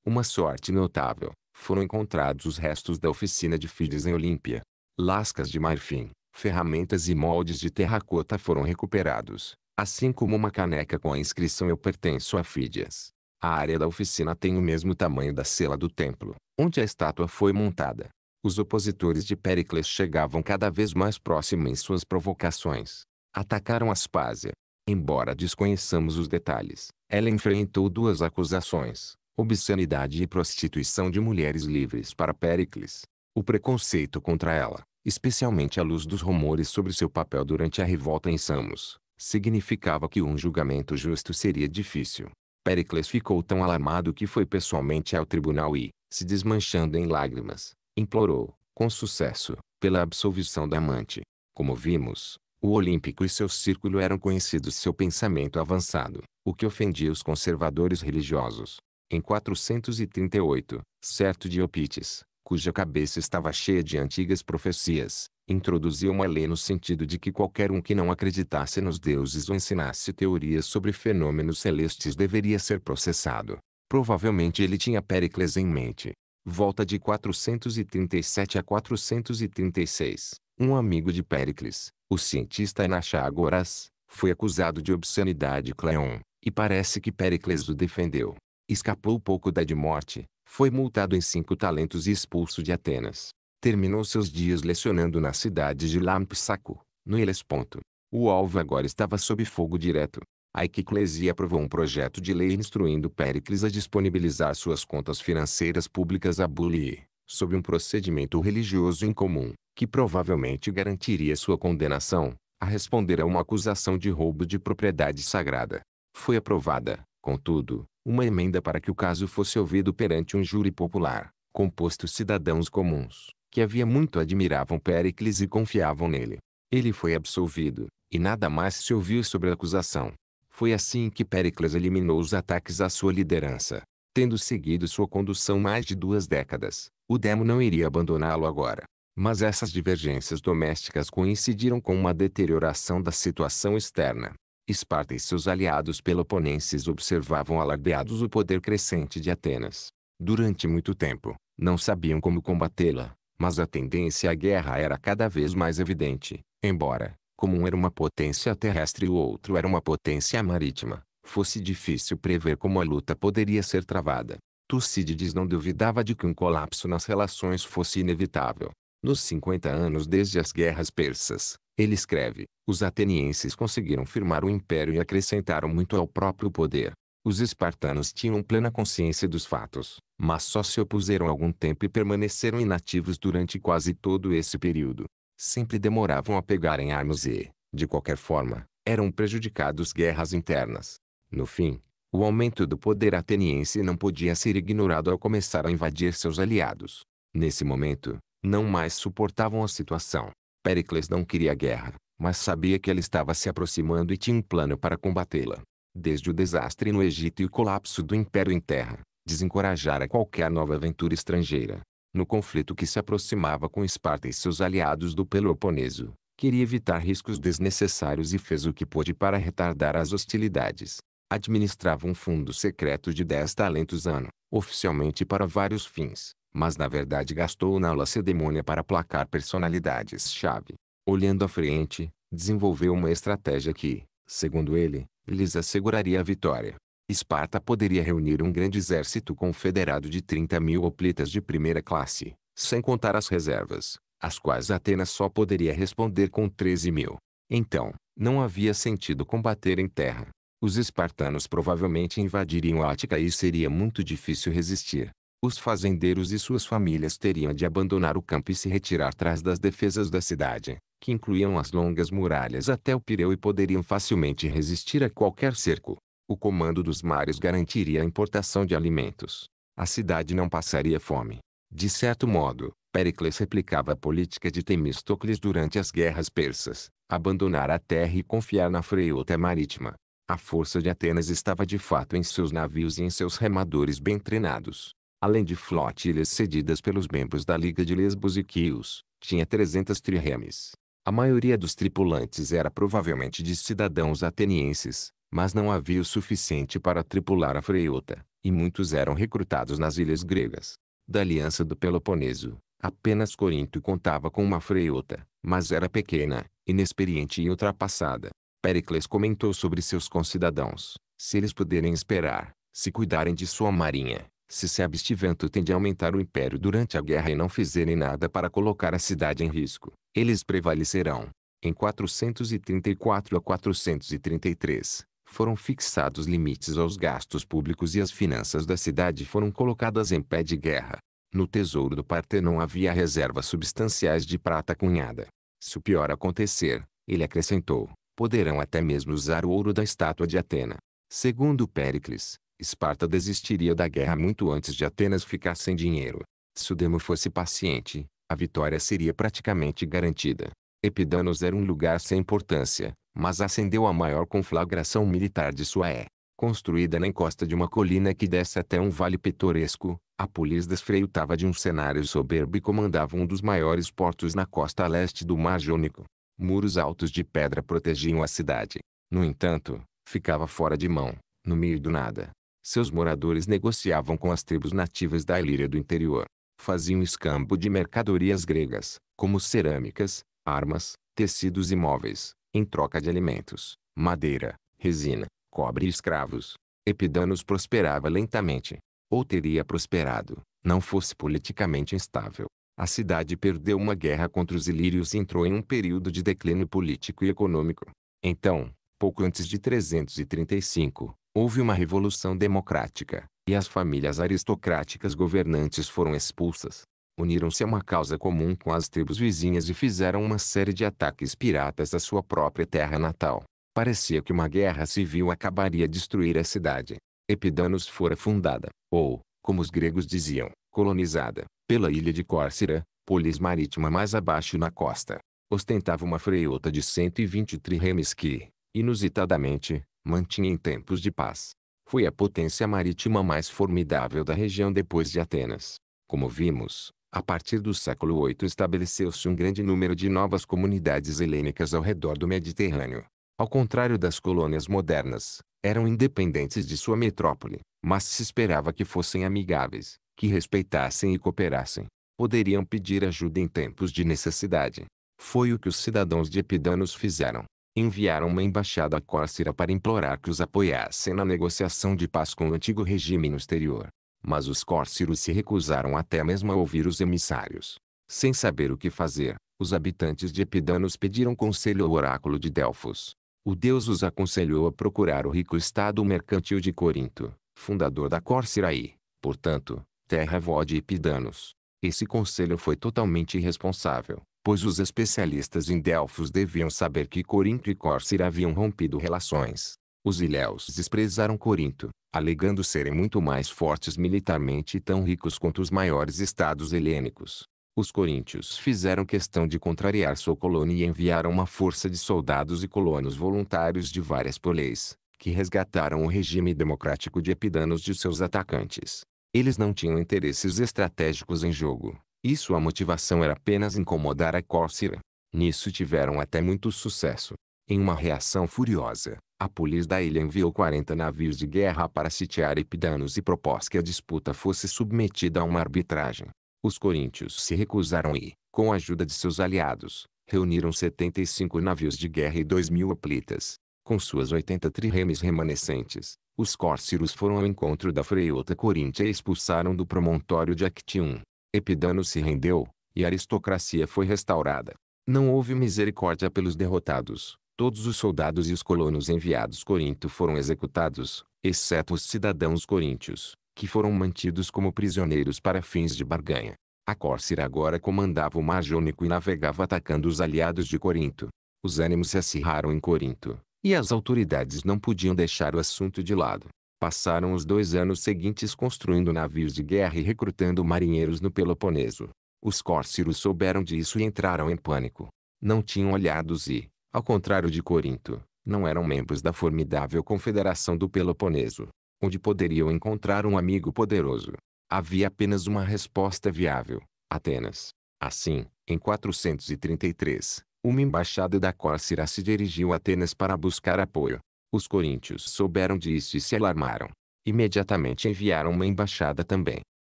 Uma sorte notável, foram encontrados os restos da oficina de Fides em Olímpia. Lascas de marfim, ferramentas e moldes de terracota foram recuperados, assim como uma caneca com a inscrição Eu pertenço a Fídias. A área da oficina tem o mesmo tamanho da cela do templo, onde a estátua foi montada. Os opositores de Péricles chegavam cada vez mais próximo em suas provocações. Atacaram Aspásia. Embora desconheçamos os detalhes, ela enfrentou duas acusações, obscenidade e prostituição de mulheres livres para Péricles. O preconceito contra ela, especialmente à luz dos rumores sobre seu papel durante a revolta em Samos, significava que um julgamento justo seria difícil. Péricles ficou tão alarmado que foi pessoalmente ao tribunal e, se desmanchando em lágrimas, implorou, com sucesso, pela absolvição da amante. Como vimos, o Olímpico e seu círculo eram conhecidos seu pensamento avançado, o que ofendia os conservadores religiosos. Em 438, certo Opites, cuja cabeça estava cheia de antigas profecias, introduziam uma lei no sentido de que qualquer um que não acreditasse nos deuses ou ensinasse teorias sobre fenômenos celestes deveria ser processado. Provavelmente ele tinha Péricles em mente. Volta de 437 a 436, um amigo de Péricles, o cientista Anaxágoras, foi acusado de obscenidade Cleon, e parece que Péricles o defendeu. Escapou pouco da de morte, foi multado em cinco talentos e expulso de Atenas terminou seus dias lecionando na cidade de Lampsaco, no Helesponto. O alvo agora estava sob fogo direto. A Equiclesia aprovou um projeto de lei instruindo Péricles a disponibilizar suas contas financeiras públicas a Bulli, sob um procedimento religioso incomum, que provavelmente garantiria sua condenação, a responder a uma acusação de roubo de propriedade sagrada. Foi aprovada, contudo, uma emenda para que o caso fosse ouvido perante um júri popular, composto de cidadãos comuns, que havia muito admiravam Péricles e confiavam nele. Ele foi absolvido, e nada mais se ouviu sobre a acusação. Foi assim que Péricles eliminou os ataques à sua liderança. Tendo seguido sua condução mais de duas décadas, o demo não iria abandoná-lo agora. Mas essas divergências domésticas coincidiram com uma deterioração da situação externa. Esparta e seus aliados peloponenses observavam alardeados o poder crescente de Atenas. Durante muito tempo, não sabiam como combatê-la, mas a tendência à guerra era cada vez mais evidente, embora, como um era uma potência terrestre e o outro era uma potência marítima, fosse difícil prever como a luta poderia ser travada. Tucídides não duvidava de que um colapso nas relações fosse inevitável. Nos 50 anos desde as guerras persas, ele escreve, os atenienses conseguiram firmar o império e acrescentaram muito ao próprio poder. Os espartanos tinham plena consciência dos fatos, mas só se opuseram algum tempo e permaneceram inativos durante quase todo esse período. Sempre demoravam a pegarem armas e, de qualquer forma, eram prejudicados guerras internas. No fim, o aumento do poder ateniense não podia ser ignorado ao começar a invadir seus aliados. Nesse momento, não mais suportavam a situação. Pericles não queria guerra, mas sabia que ela estava se aproximando e tinha um plano para combatê-la desde o desastre no Egito e o colapso do Império em terra, desencorajara qualquer nova aventura estrangeira. No conflito que se aproximava com Esparta e seus aliados do Peloponeso, queria evitar riscos desnecessários e fez o que pôde para retardar as hostilidades. Administrava um fundo secreto de 10 talentos ano, oficialmente para vários fins, mas na verdade gastou na lacedemônia para aplacar personalidades-chave. Olhando à frente, desenvolveu uma estratégia que, segundo ele, lhes asseguraria a vitória. Esparta poderia reunir um grande exército confederado de 30 mil hoplitas de primeira classe, sem contar as reservas, às quais Atenas só poderia responder com 13 mil. Então, não havia sentido combater em terra. Os espartanos provavelmente invadiriam a Ática e seria muito difícil resistir os fazendeiros e suas famílias teriam de abandonar o campo e se retirar atrás das defesas da cidade, que incluíam as longas muralhas até o Pireu e poderiam facilmente resistir a qualquer cerco. O comando dos mares garantiria a importação de alimentos. A cidade não passaria fome. De certo modo, Pericles replicava a política de Temistocles durante as guerras persas, abandonar a terra e confiar na freuta marítima. A força de Atenas estava de fato em seus navios e em seus remadores bem treinados além de flotilhas cedidas pelos membros da Liga de Lesbos e Quios, tinha 300 triremes. A maioria dos tripulantes era provavelmente de cidadãos atenienses, mas não havia o suficiente para tripular a freota, e muitos eram recrutados nas ilhas gregas. Da aliança do Peloponeso, apenas Corinto contava com uma freota, mas era pequena, inexperiente e ultrapassada. Pericles comentou sobre seus concidadãos, se eles puderem esperar, se cuidarem de sua marinha, se se abstivento tende a aumentar o império durante a guerra e não fizerem nada para colocar a cidade em risco, eles prevalecerão. Em 434 a 433, foram fixados limites aos gastos públicos e as finanças da cidade foram colocadas em pé de guerra. No tesouro do Partenon havia reservas substanciais de prata cunhada. Se o pior acontecer, ele acrescentou, poderão até mesmo usar o ouro da estátua de Atena. Segundo Péricles, Esparta desistiria da guerra muito antes de Atenas ficar sem dinheiro. Se o Demo fosse paciente, a vitória seria praticamente garantida. Epidanos era um lugar sem importância, mas acendeu a maior conflagração militar de sua é. Construída na encosta de uma colina que desce até um vale pitoresco, a polis desfreitava de um cenário soberbo e comandava um dos maiores portos na costa leste do Mar Jônico. Muros altos de pedra protegiam a cidade. No entanto, ficava fora de mão, no meio do nada, seus moradores negociavam com as tribos nativas da Ilíria do interior. Faziam escambo de mercadorias gregas, como cerâmicas, armas, tecidos e móveis, em troca de alimentos, madeira, resina, cobre e escravos. Epidanos prosperava lentamente. Ou teria prosperado, não fosse politicamente instável. A cidade perdeu uma guerra contra os ilírios e entrou em um período de declínio político e econômico. Então, pouco antes de 335, Houve uma revolução democrática, e as famílias aristocráticas governantes foram expulsas. Uniram-se a uma causa comum com as tribos vizinhas e fizeram uma série de ataques piratas à sua própria terra natal. Parecia que uma guerra civil acabaria destruir a cidade. Epidanos fora fundada, ou, como os gregos diziam, colonizada, pela ilha de Córcera, polis marítima mais abaixo na costa. Ostentava uma freota de 120 triremes que, inusitadamente, mantinha em tempos de paz. Foi a potência marítima mais formidável da região depois de Atenas. Como vimos, a partir do século VIII estabeleceu-se um grande número de novas comunidades helênicas ao redor do Mediterrâneo. Ao contrário das colônias modernas, eram independentes de sua metrópole, mas se esperava que fossem amigáveis, que respeitassem e cooperassem. Poderiam pedir ajuda em tempos de necessidade. Foi o que os cidadãos de Epidanos fizeram enviaram uma embaixada a Córcera para implorar que os apoiassem na negociação de paz com o antigo regime no exterior. Mas os córceros se recusaram até mesmo a ouvir os emissários. Sem saber o que fazer, os habitantes de Epidanos pediram conselho ao oráculo de Delfos. O deus os aconselhou a procurar o rico estado mercantil de Corinto, fundador da Córcera e, portanto, terra avó de Epidanos. Esse conselho foi totalmente irresponsável, pois os especialistas em Delfos deviam saber que Corinto e Córcira haviam rompido relações. Os ilhéus desprezaram Corinto, alegando serem muito mais fortes militarmente e tão ricos quanto os maiores estados helênicos. Os coríntios fizeram questão de contrariar sua colônia e enviaram uma força de soldados e colonos voluntários de várias poleis, que resgataram o regime democrático de Epidanos de seus atacantes. Eles não tinham interesses estratégicos em jogo, e sua motivação era apenas incomodar a Córcira. Nisso tiveram até muito sucesso. Em uma reação furiosa, a polícia da ilha enviou 40 navios de guerra para sitiar Epidanos e propôs que a disputa fosse submetida a uma arbitragem. Os coríntios se recusaram e, com a ajuda de seus aliados, reuniram 75 navios de guerra e 2 mil oplitas. Com suas 80 triremes remanescentes, os córceros foram ao encontro da frota coríntia e expulsaram do promontório de Actium. Epidano se rendeu, e a aristocracia foi restaurada. Não houve misericórdia pelos derrotados. Todos os soldados e os colonos enviados Corinto foram executados, exceto os cidadãos coríntios, que foram mantidos como prisioneiros para fins de barganha. A Córcira agora comandava o mar Jônico e navegava atacando os aliados de Corinto. Os ânimos se acirraram em Corinto, e as autoridades não podiam deixar o assunto de lado. Passaram os dois anos seguintes construindo navios de guerra e recrutando marinheiros no Peloponeso. Os córceros souberam disso e entraram em pânico. Não tinham aliados e, ao contrário de Corinto, não eram membros da formidável Confederação do Peloponeso, onde poderiam encontrar um amigo poderoso. Havia apenas uma resposta viável, Atenas. Assim, em 433, uma embaixada da Córcera se dirigiu a Atenas para buscar apoio. Os coríntios souberam disso e se alarmaram. Imediatamente enviaram uma embaixada também.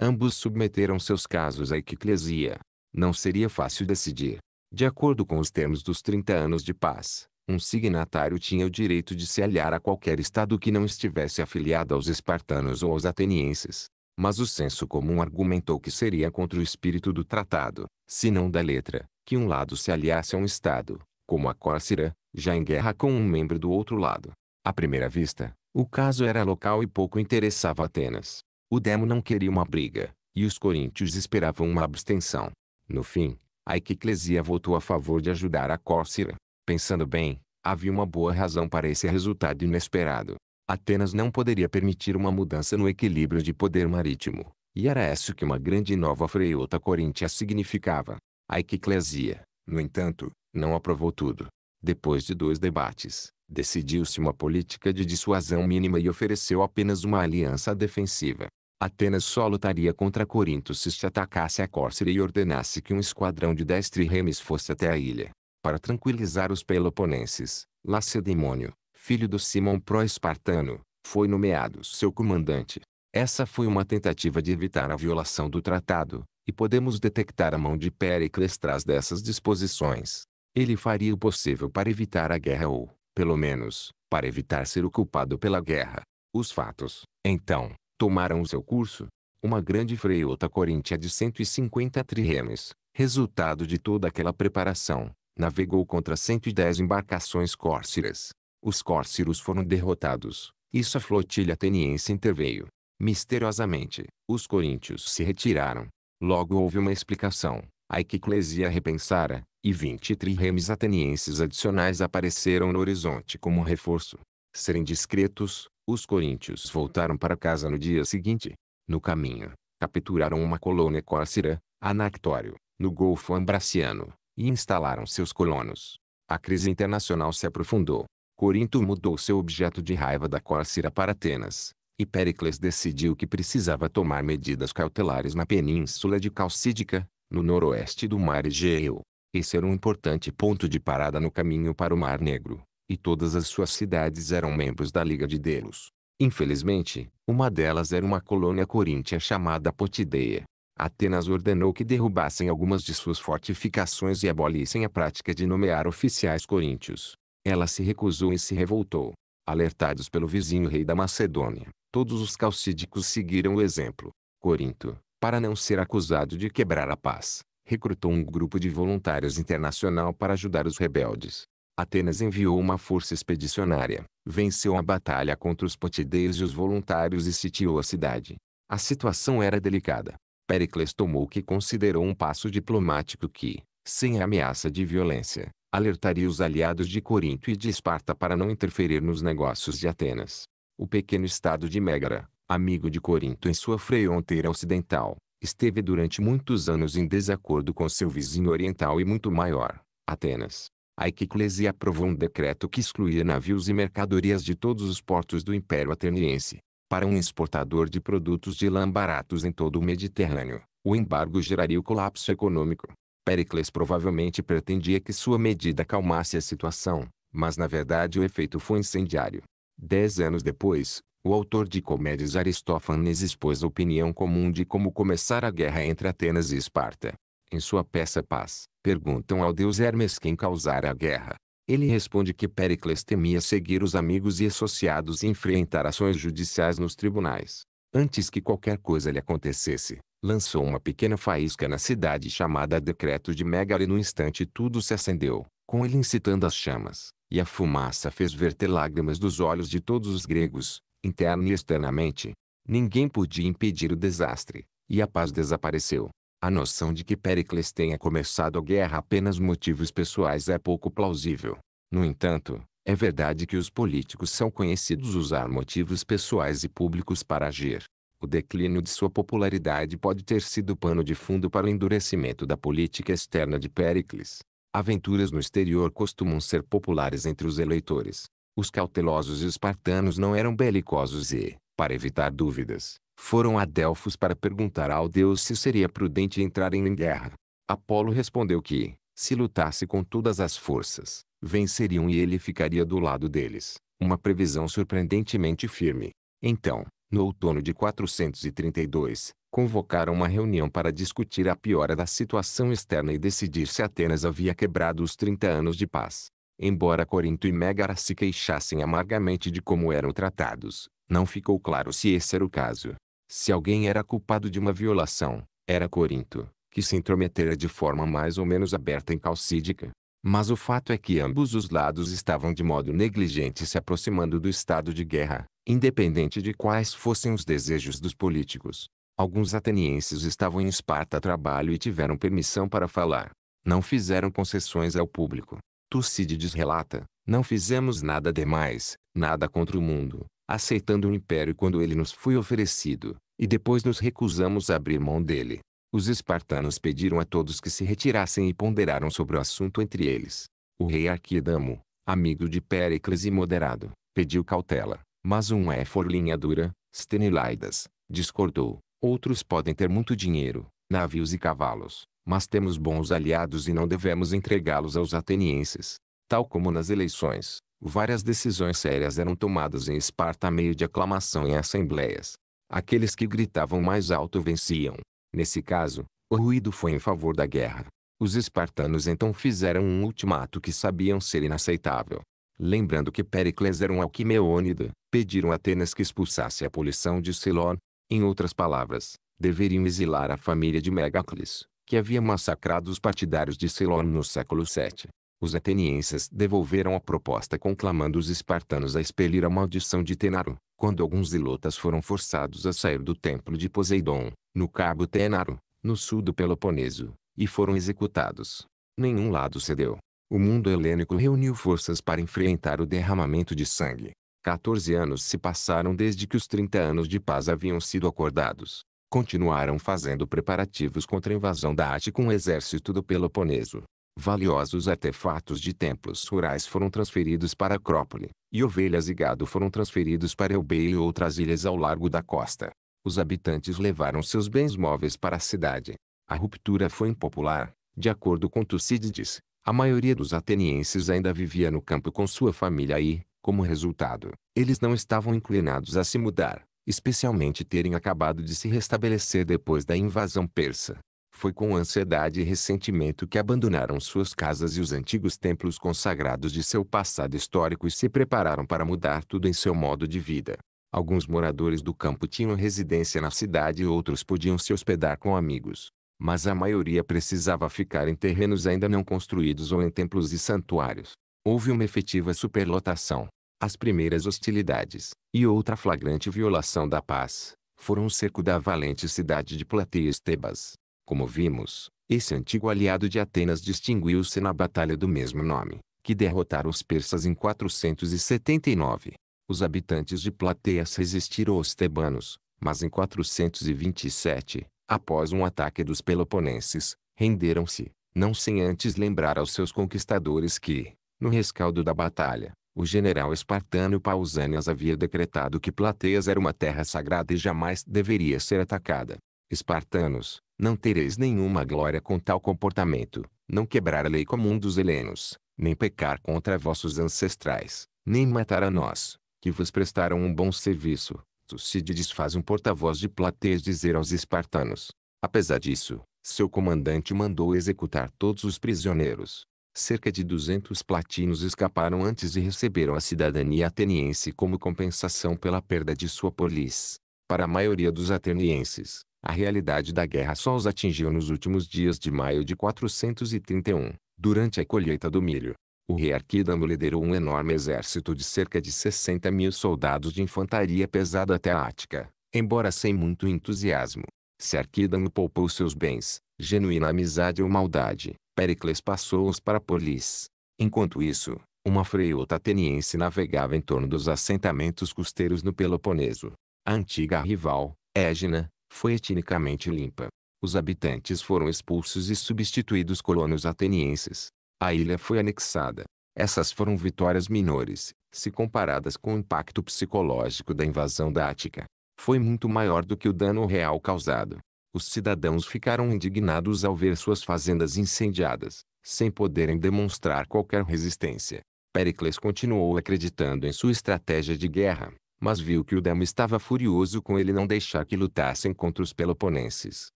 Ambos submeteram seus casos à equiclesia. Não seria fácil decidir. De acordo com os termos dos 30 anos de paz, um signatário tinha o direito de se aliar a qualquer estado que não estivesse afiliado aos espartanos ou aos atenienses. Mas o senso comum argumentou que seria contra o espírito do tratado, se não da letra, que um lado se aliasse a um estado, como a Córcira, já em guerra com um membro do outro lado. À primeira vista, o caso era local e pouco interessava Atenas. O Demo não queria uma briga, e os coríntios esperavam uma abstenção. No fim, a eclesia votou a favor de ajudar a Córsira. Pensando bem, havia uma boa razão para esse resultado inesperado. Atenas não poderia permitir uma mudança no equilíbrio de poder marítimo, e era isso que uma grande nova freota coríntia significava. A eclesia, no entanto, não aprovou tudo. Depois de dois debates, decidiu-se uma política de dissuasão mínima e ofereceu apenas uma aliança defensiva. Atenas só lutaria contra Corinto se se atacasse a Córcera e ordenasse que um esquadrão de dez triremes fosse até a ilha. Para tranquilizar os peloponenses, Lacedemônio, filho do Simão pró-espartano, foi nomeado seu comandante. Essa foi uma tentativa de evitar a violação do tratado, e podemos detectar a mão de Péricles atrás dessas disposições. Ele faria o possível para evitar a guerra ou, pelo menos, para evitar ser o culpado pela guerra. Os fatos, então, tomaram o seu curso. Uma grande freiota coríntia de 150 triremes, resultado de toda aquela preparação, navegou contra 110 embarcações córceras. Os córceros foram derrotados, isso a flotilha ateniense interveio. Misteriosamente, os coríntios se retiraram. Logo houve uma explicação. A equiclesia repensara, e 20 triremes atenienses adicionais apareceram no horizonte como reforço. Serem discretos, os coríntios voltaram para casa no dia seguinte. No caminho, capturaram uma colônia córcira, Anactório, no Golfo Ambraciano, e instalaram seus colonos. A crise internacional se aprofundou. Corinto mudou seu objeto de raiva da Córcira para Atenas, e Péricles decidiu que precisava tomar medidas cautelares na península de Calcídica, no noroeste do mar Egeu. Esse era um importante ponto de parada no caminho para o Mar Negro, e todas as suas cidades eram membros da Liga de Delos. Infelizmente, uma delas era uma colônia coríntia chamada Potideia. Atenas ordenou que derrubassem algumas de suas fortificações e abolissem a prática de nomear oficiais coríntios. Ela se recusou e se revoltou. Alertados pelo vizinho rei da Macedônia, todos os calcídicos seguiram o exemplo. Corinto, para não ser acusado de quebrar a paz, recrutou um grupo de voluntários internacional para ajudar os rebeldes. Atenas enviou uma força expedicionária, venceu a batalha contra os potideios e os voluntários e sitiou a cidade. A situação era delicada. Pericles tomou o que considerou um passo diplomático que, sem a ameaça de violência, alertaria os aliados de Corinto e de Esparta para não interferir nos negócios de Atenas. O pequeno estado de Megara, amigo de Corinto em sua fronteira ocidental, esteve durante muitos anos em desacordo com seu vizinho oriental e muito maior, Atenas. A Equiclesia aprovou um decreto que excluía navios e mercadorias de todos os portos do Império Ateniense. Para um exportador de produtos de lã baratos em todo o Mediterrâneo, o embargo geraria o colapso econômico. Pericles provavelmente pretendia que sua medida calmasse a situação, mas na verdade o efeito foi incendiário. Dez anos depois, o autor de Comédias Aristófanes expôs a opinião comum de como começar a guerra entre Atenas e Esparta. Em sua peça Paz, perguntam ao deus Hermes quem causara a guerra. Ele responde que Pericles temia seguir os amigos e associados e enfrentar ações judiciais nos tribunais. Antes que qualquer coisa lhe acontecesse, lançou uma pequena faísca na cidade chamada Decreto de Megara e no instante tudo se acendeu, com ele incitando as chamas, e a fumaça fez verter lágrimas dos olhos de todos os gregos, interna e externamente. Ninguém podia impedir o desastre, e a paz desapareceu. A noção de que Péricles tenha começado a guerra apenas motivos pessoais é pouco plausível. No entanto, é verdade que os políticos são conhecidos usar motivos pessoais e públicos para agir. O declínio de sua popularidade pode ter sido pano de fundo para o endurecimento da política externa de Péricles. Aventuras no exterior costumam ser populares entre os eleitores, os cautelosos espartanos não eram belicosos e, para evitar dúvidas, foram a Delfos para perguntar ao deus se seria prudente entrarem em guerra. Apolo respondeu que, se lutasse com todas as forças, venceriam e ele ficaria do lado deles, uma previsão surpreendentemente firme. Então, no outono de 432, convocaram uma reunião para discutir a piora da situação externa e decidir se Atenas havia quebrado os 30 anos de paz. Embora Corinto e Megara se queixassem amargamente de como eram tratados, não ficou claro se esse era o caso. Se alguém era culpado de uma violação, era Corinto, que se intrometera de forma mais ou menos aberta e calcídica. Mas o fato é que ambos os lados estavam de modo negligente se aproximando do estado de guerra, independente de quais fossem os desejos dos políticos. Alguns atenienses estavam em Esparta a trabalho e tiveram permissão para falar. Não fizeram concessões ao público, Tucídides relata, não fizemos nada demais, nada contra o mundo, aceitando o império quando ele nos foi oferecido, e depois nos recusamos a abrir mão dele. Os espartanos pediram a todos que se retirassem e ponderaram sobre o assunto entre eles. O rei Arquidamo, amigo de Péricles e moderado, pediu cautela, mas um é linha dura, Stenilaidas, discordou. Outros podem ter muito dinheiro, navios e cavalos, mas temos bons aliados e não devemos entregá-los aos atenienses. Tal como nas eleições, várias decisões sérias eram tomadas em Esparta a meio de aclamação em assembleias. Aqueles que gritavam mais alto venciam. Nesse caso, o ruído foi em favor da guerra. Os espartanos então fizeram um ultimato que sabiam ser inaceitável. Lembrando que Pericles era um alquimeônida, pediram a Atenas que expulsasse a poluição de Cilón, Em outras palavras, deveriam exilar a família de Megacles, que havia massacrado os partidários de Selon no século VII. Os atenienses devolveram a proposta conclamando os espartanos a expelir a maldição de Tenaro, quando alguns ilotas foram forçados a sair do templo de Poseidon, no cabo Tenaro, no sul do Peloponeso, e foram executados. Nenhum lado cedeu. O mundo helênico reuniu forças para enfrentar o derramamento de sangue. 14 anos se passaram desde que os 30 anos de paz haviam sido acordados continuaram fazendo preparativos contra a invasão da Ática com o exército do Peloponeso. Valiosos artefatos de templos rurais foram transferidos para Acrópole, e ovelhas e gado foram transferidos para Eubei e outras ilhas ao largo da costa. Os habitantes levaram seus bens móveis para a cidade. A ruptura foi impopular. De acordo com Tucídides, a maioria dos atenienses ainda vivia no campo com sua família e, como resultado, eles não estavam inclinados a se mudar especialmente terem acabado de se restabelecer depois da invasão persa. Foi com ansiedade e ressentimento que abandonaram suas casas e os antigos templos consagrados de seu passado histórico e se prepararam para mudar tudo em seu modo de vida. Alguns moradores do campo tinham residência na cidade e outros podiam se hospedar com amigos. Mas a maioria precisava ficar em terrenos ainda não construídos ou em templos e santuários. Houve uma efetiva superlotação. As primeiras hostilidades, e outra flagrante violação da paz, foram o cerco da valente cidade de Plateias Tebas. Como vimos, esse antigo aliado de Atenas distinguiu-se na batalha do mesmo nome, que derrotaram os persas em 479. Os habitantes de Plateias resistiram aos tebanos, mas em 427, após um ataque dos peloponenses, renderam-se, não sem antes lembrar aos seus conquistadores que, no rescaldo da batalha, o general espartano Pausanias havia decretado que Plateias era uma terra sagrada e jamais deveria ser atacada. Espartanos, não tereis nenhuma glória com tal comportamento, não quebrar a lei comum dos helenos, nem pecar contra vossos ancestrais, nem matar a nós, que vos prestaram um bom serviço. Tucídides faz um porta-voz de Plateias dizer aos espartanos. Apesar disso, seu comandante mandou executar todos os prisioneiros, cerca de 200 platinos escaparam antes e receberam a cidadania ateniense como compensação pela perda de sua polis. Para a maioria dos atenienses, a realidade da guerra só os atingiu nos últimos dias de maio de 431, durante a colheita do milho. O rei Arquidamo liderou um enorme exército de cerca de 60 mil soldados de infantaria pesada até a Ática, embora sem muito entusiasmo. Se Arquidamo poupou seus bens, genuína amizade ou maldade, Péricles passou-os para Polis. Enquanto isso, uma freota ateniense navegava em torno dos assentamentos costeiros no Peloponeso. A antiga rival, Égina, foi etnicamente limpa. Os habitantes foram expulsos e substituídos colonos atenienses. A ilha foi anexada. Essas foram vitórias menores, se comparadas com o impacto psicológico da invasão da Ática. Foi muito maior do que o dano real causado. Os cidadãos ficaram indignados ao ver suas fazendas incendiadas, sem poderem demonstrar qualquer resistência. Pericles continuou acreditando em sua estratégia de guerra, mas viu que o Dama estava furioso com ele não deixar que lutassem contra os Peloponenses.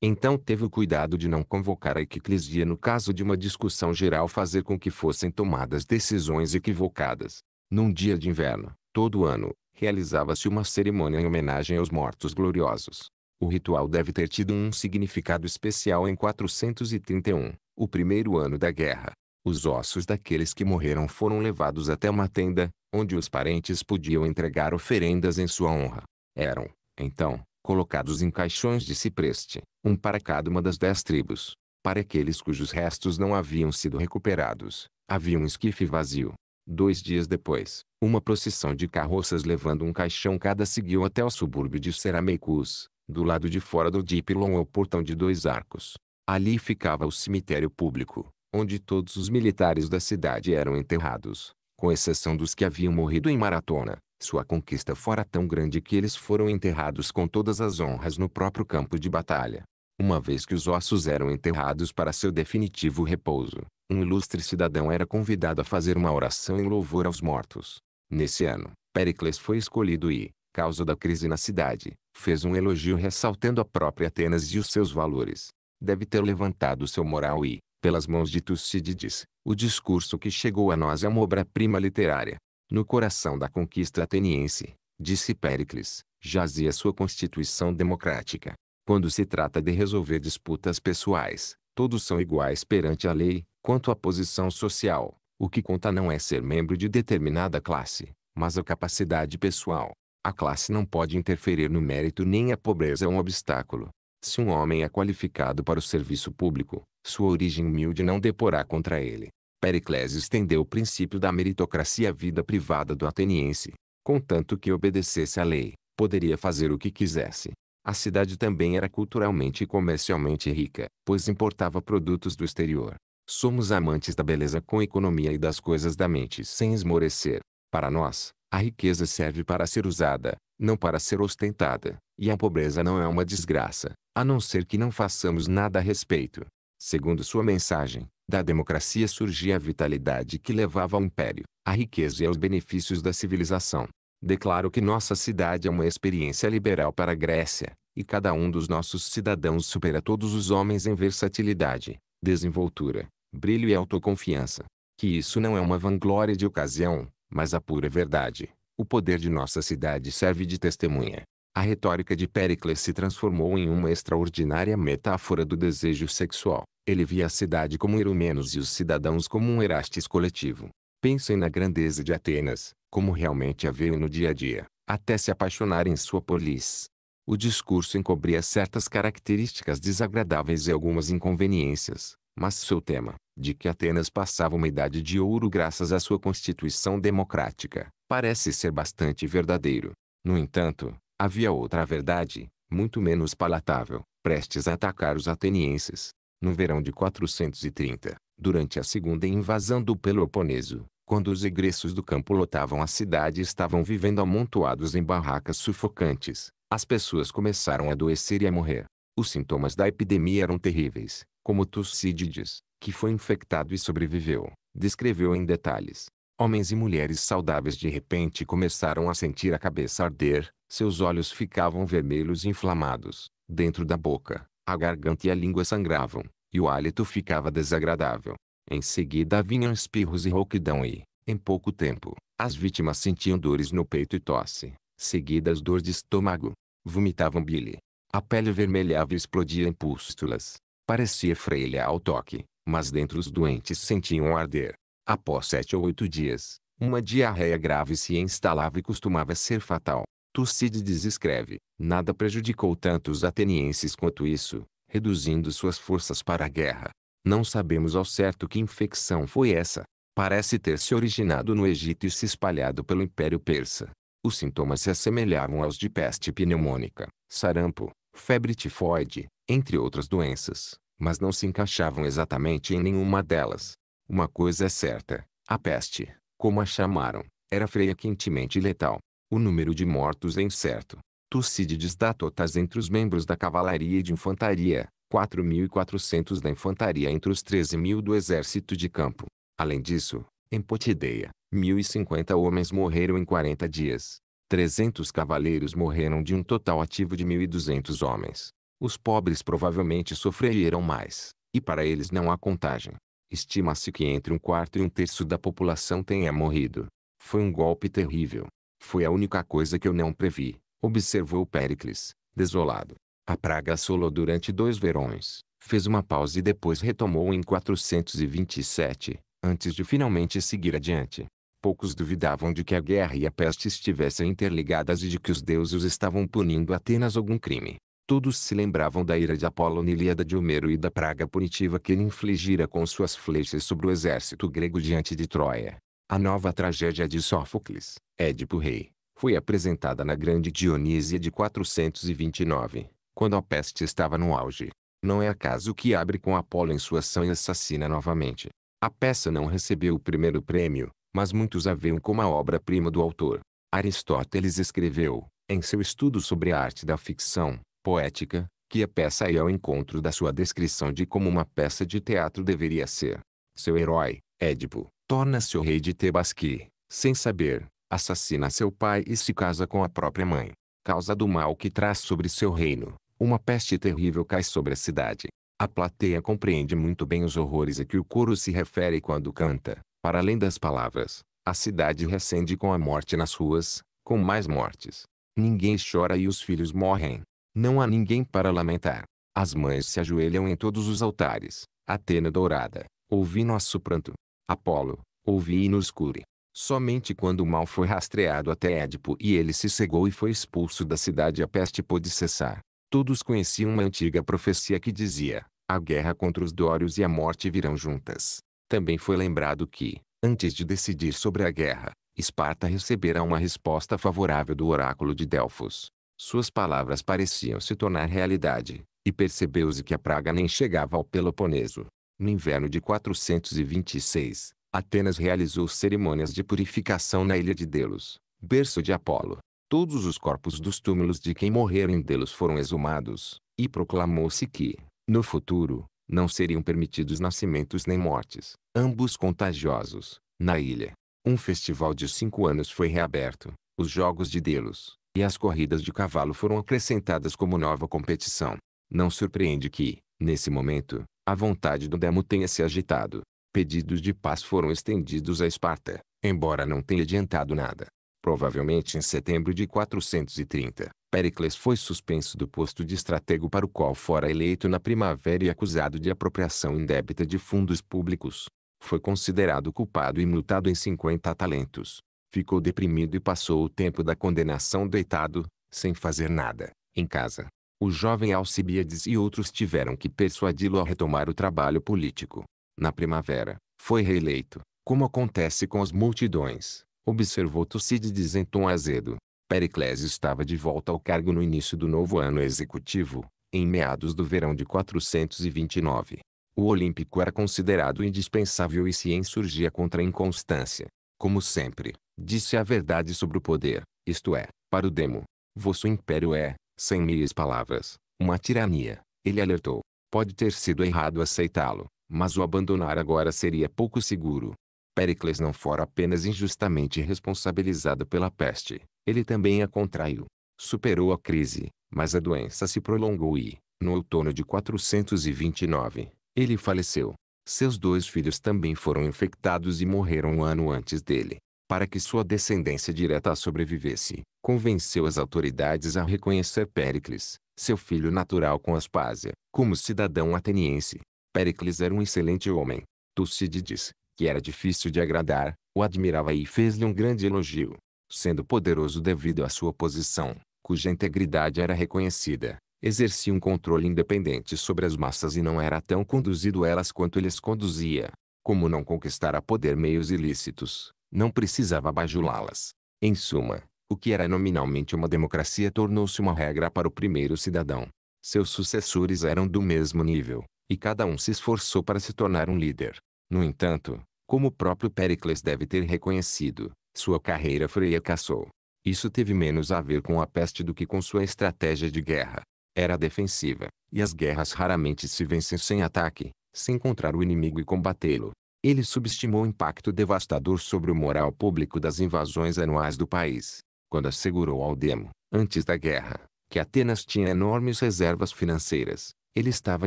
Então teve o cuidado de não convocar a Equiclesia no caso de uma discussão geral fazer com que fossem tomadas decisões equivocadas. Num dia de inverno, todo ano, realizava-se uma cerimônia em homenagem aos mortos gloriosos. O ritual deve ter tido um significado especial em 431, o primeiro ano da guerra. Os ossos daqueles que morreram foram levados até uma tenda, onde os parentes podiam entregar oferendas em sua honra. Eram, então, colocados em caixões de cipreste, um para cada uma das dez tribos. Para aqueles cujos restos não haviam sido recuperados, havia um esquife vazio. Dois dias depois, uma procissão de carroças levando um caixão cada seguiu até o subúrbio de Ceramecus, do lado de fora do Diplom ao portão de dois arcos. Ali ficava o cemitério público, onde todos os militares da cidade eram enterrados, com exceção dos que haviam morrido em maratona. Sua conquista fora tão grande que eles foram enterrados com todas as honras no próprio campo de batalha. Uma vez que os ossos eram enterrados para seu definitivo repouso, um ilustre cidadão era convidado a fazer uma oração em louvor aos mortos. Nesse ano, Pericles foi escolhido e, causa da crise na cidade, fez um elogio ressaltando a própria Atenas e os seus valores. Deve ter levantado seu moral e, pelas mãos de Tucídides, o discurso que chegou a nós é uma obra-prima literária. No coração da conquista ateniense, disse Péricles, jazia sua constituição democrática. Quando se trata de resolver disputas pessoais, todos são iguais perante a lei, quanto à posição social. O que conta não é ser membro de determinada classe, mas a capacidade pessoal. A classe não pode interferir no mérito nem a pobreza é um obstáculo. Se um homem é qualificado para o serviço público, sua origem humilde não deporá contra ele. Pericles estendeu o princípio da meritocracia à vida privada do ateniense. Contanto que obedecesse à lei, poderia fazer o que quisesse. A cidade também era culturalmente e comercialmente rica, pois importava produtos do exterior. Somos amantes da beleza com economia e das coisas da mente sem esmorecer. Para nós, a riqueza serve para ser usada, não para ser ostentada, e a pobreza não é uma desgraça, a não ser que não façamos nada a respeito. Segundo sua mensagem, da democracia surgia a vitalidade que levava ao império, à riqueza e aos benefícios da civilização. Declaro que nossa cidade é uma experiência liberal para a Grécia, e cada um dos nossos cidadãos supera todos os homens em versatilidade, desenvoltura, brilho e autoconfiança. Que isso não é uma vanglória de ocasião, mas a pura verdade. O poder de nossa cidade serve de testemunha. A retórica de Péricles se transformou em uma extraordinária metáfora do desejo sexual. Ele via a cidade como Irumenos e os cidadãos como um Erastes coletivo. Pensem na grandeza de Atenas, como realmente a veio no dia a dia, até se apaixonar em sua polis. O discurso encobria certas características desagradáveis e algumas inconveniências, mas seu tema, de que Atenas passava uma idade de ouro graças à sua constituição democrática, parece ser bastante verdadeiro. No entanto, havia outra verdade, muito menos palatável, prestes a atacar os atenienses. No verão de 430, durante a segunda invasão do Peloponeso, quando os egressos do campo lotavam a cidade e estavam vivendo amontoados em barracas sufocantes, as pessoas começaram a adoecer e a morrer. Os sintomas da epidemia eram terríveis, como Tucídides, que foi infectado e sobreviveu, descreveu em detalhes. Homens e mulheres saudáveis de repente começaram a sentir a cabeça arder, seus olhos ficavam vermelhos e inflamados, dentro da boca, a garganta e a língua sangravam, e o hálito ficava desagradável. Em seguida vinham espirros e rouquidão e, em pouco tempo, as vítimas sentiam dores no peito e tosse, seguidas dor de estômago. Vomitavam bile. A pele vermelhava e explodia em pústulas. Parecia freia ao toque mas dentre os doentes sentiam arder. Após sete ou oito dias, uma diarreia grave se instalava e costumava ser fatal. Tucídides escreve, nada prejudicou tanto os atenienses quanto isso, reduzindo suas forças para a guerra. Não sabemos ao certo que infecção foi essa. Parece ter se originado no Egito e se espalhado pelo Império Persa. Os sintomas se assemelhavam aos de peste pneumônica, sarampo, febre tifoide, entre outras doenças mas não se encaixavam exatamente em nenhuma delas. Uma coisa é certa, a peste, como a chamaram, era freia quentemente letal. O número de mortos é incerto. Tucídides dá totas entre os membros da cavalaria e de infantaria, 4.400 da infantaria entre os 13.000 do exército de campo. Além disso, em Potideia, 1.050 homens morreram em 40 dias. 300 cavaleiros morreram de um total ativo de 1.200 homens. Os pobres provavelmente sofreram mais, e para eles não há contagem. Estima-se que entre um quarto e um terço da população tenha morrido. Foi um golpe terrível. Foi a única coisa que eu não previ, observou Péricles, desolado. A praga assolou durante dois verões, fez uma pausa e depois retomou em 427, antes de finalmente seguir adiante. Poucos duvidavam de que a guerra e a peste estivessem interligadas e de que os deuses estavam punindo Atenas algum crime. Todos se lembravam da ira de Apolo Ilíada de Homero e da praga punitiva que ele infligira com suas flechas sobre o exército grego diante de Troia. A nova tragédia de Sófocles, Édipo Rei, foi apresentada na Grande Dionísia de 429, quando a peste estava no auge. Não é acaso que abre com Apolo em sua ação e assassina novamente. A peça não recebeu o primeiro prêmio, mas muitos a veem como a obra-prima do autor. Aristóteles escreveu, em seu estudo sobre a arte da ficção, poética, que a peça é ao encontro da sua descrição de como uma peça de teatro deveria ser. Seu herói, Édipo, torna-se o rei de Tebas que, sem saber, assassina seu pai e se casa com a própria mãe. Causa do mal que traz sobre seu reino, uma peste terrível cai sobre a cidade. A plateia compreende muito bem os horrores a que o coro se refere quando canta. Para além das palavras, a cidade recende com a morte nas ruas, com mais mortes. Ninguém chora e os filhos morrem. Não há ninguém para lamentar. As mães se ajoelham em todos os altares. Atena dourada, ouvi nosso pranto. Apolo, ouvi e nos cure. Somente quando o mal foi rastreado até Édipo e ele se cegou e foi expulso da cidade a peste pôde cessar. Todos conheciam uma antiga profecia que dizia, a guerra contra os Dórios e a morte virão juntas. Também foi lembrado que, antes de decidir sobre a guerra, Esparta receberá uma resposta favorável do oráculo de Delfos. Suas palavras pareciam se tornar realidade, e percebeu-se que a praga nem chegava ao Peloponeso. No inverno de 426, Atenas realizou cerimônias de purificação na ilha de Delos, berço de Apolo. Todos os corpos dos túmulos de quem morreram em Delos foram exumados, e proclamou-se que, no futuro, não seriam permitidos nascimentos nem mortes, ambos contagiosos, na ilha. Um festival de cinco anos foi reaberto, os Jogos de Delos, e as corridas de cavalo foram acrescentadas como nova competição. Não surpreende que, nesse momento, a vontade do Demo tenha se agitado. Pedidos de paz foram estendidos a Esparta, embora não tenha adiantado nada. Provavelmente em setembro de 430, Pericles foi suspenso do posto de estratego para o qual fora eleito na primavera e acusado de apropriação indébita de fundos públicos. Foi considerado culpado e multado em 50 talentos. Ficou deprimido e passou o tempo da condenação deitado, sem fazer nada, em casa. O jovem Alcibiades e outros tiveram que persuadi-lo a retomar o trabalho político. Na primavera, foi reeleito, como acontece com as multidões, observou Tucídides em tom azedo. Pericles estava de volta ao cargo no início do novo ano executivo, em meados do verão de 429. O Olímpico era considerado indispensável e se insurgia contra a inconstância. Como sempre, Disse a verdade sobre o poder, isto é, para o demo. Vosso império é, sem meias palavras, uma tirania. Ele alertou. Pode ter sido errado aceitá-lo, mas o abandonar agora seria pouco seguro. Pericles não fora apenas injustamente responsabilizado pela peste, ele também a contraiu. Superou a crise, mas a doença se prolongou e, no outono de 429, ele faleceu. Seus dois filhos também foram infectados e morreram um ano antes dele para que sua descendência direta sobrevivesse, convenceu as autoridades a reconhecer Péricles, seu filho natural com Aspásia, como cidadão ateniense. Péricles era um excelente homem. Tucídides, que era difícil de agradar, o admirava e fez-lhe um grande elogio. Sendo poderoso devido à sua posição, cuja integridade era reconhecida, exercia um controle independente sobre as massas e não era tão conduzido elas quanto eles conduzia. Como não conquistara poder meios ilícitos, não precisava bajulá-las. Em suma, o que era nominalmente uma democracia tornou-se uma regra para o primeiro cidadão. Seus sucessores eram do mesmo nível, e cada um se esforçou para se tornar um líder. No entanto, como o próprio Pericles deve ter reconhecido, sua carreira fracassou. Isso teve menos a ver com a peste do que com sua estratégia de guerra. Era defensiva, e as guerras raramente se vencem sem ataque, sem encontrar o inimigo e combatê-lo ele subestimou o impacto devastador sobre o moral público das invasões anuais do país, quando assegurou ao Demo, antes da guerra, que Atenas tinha enormes reservas financeiras. Ele estava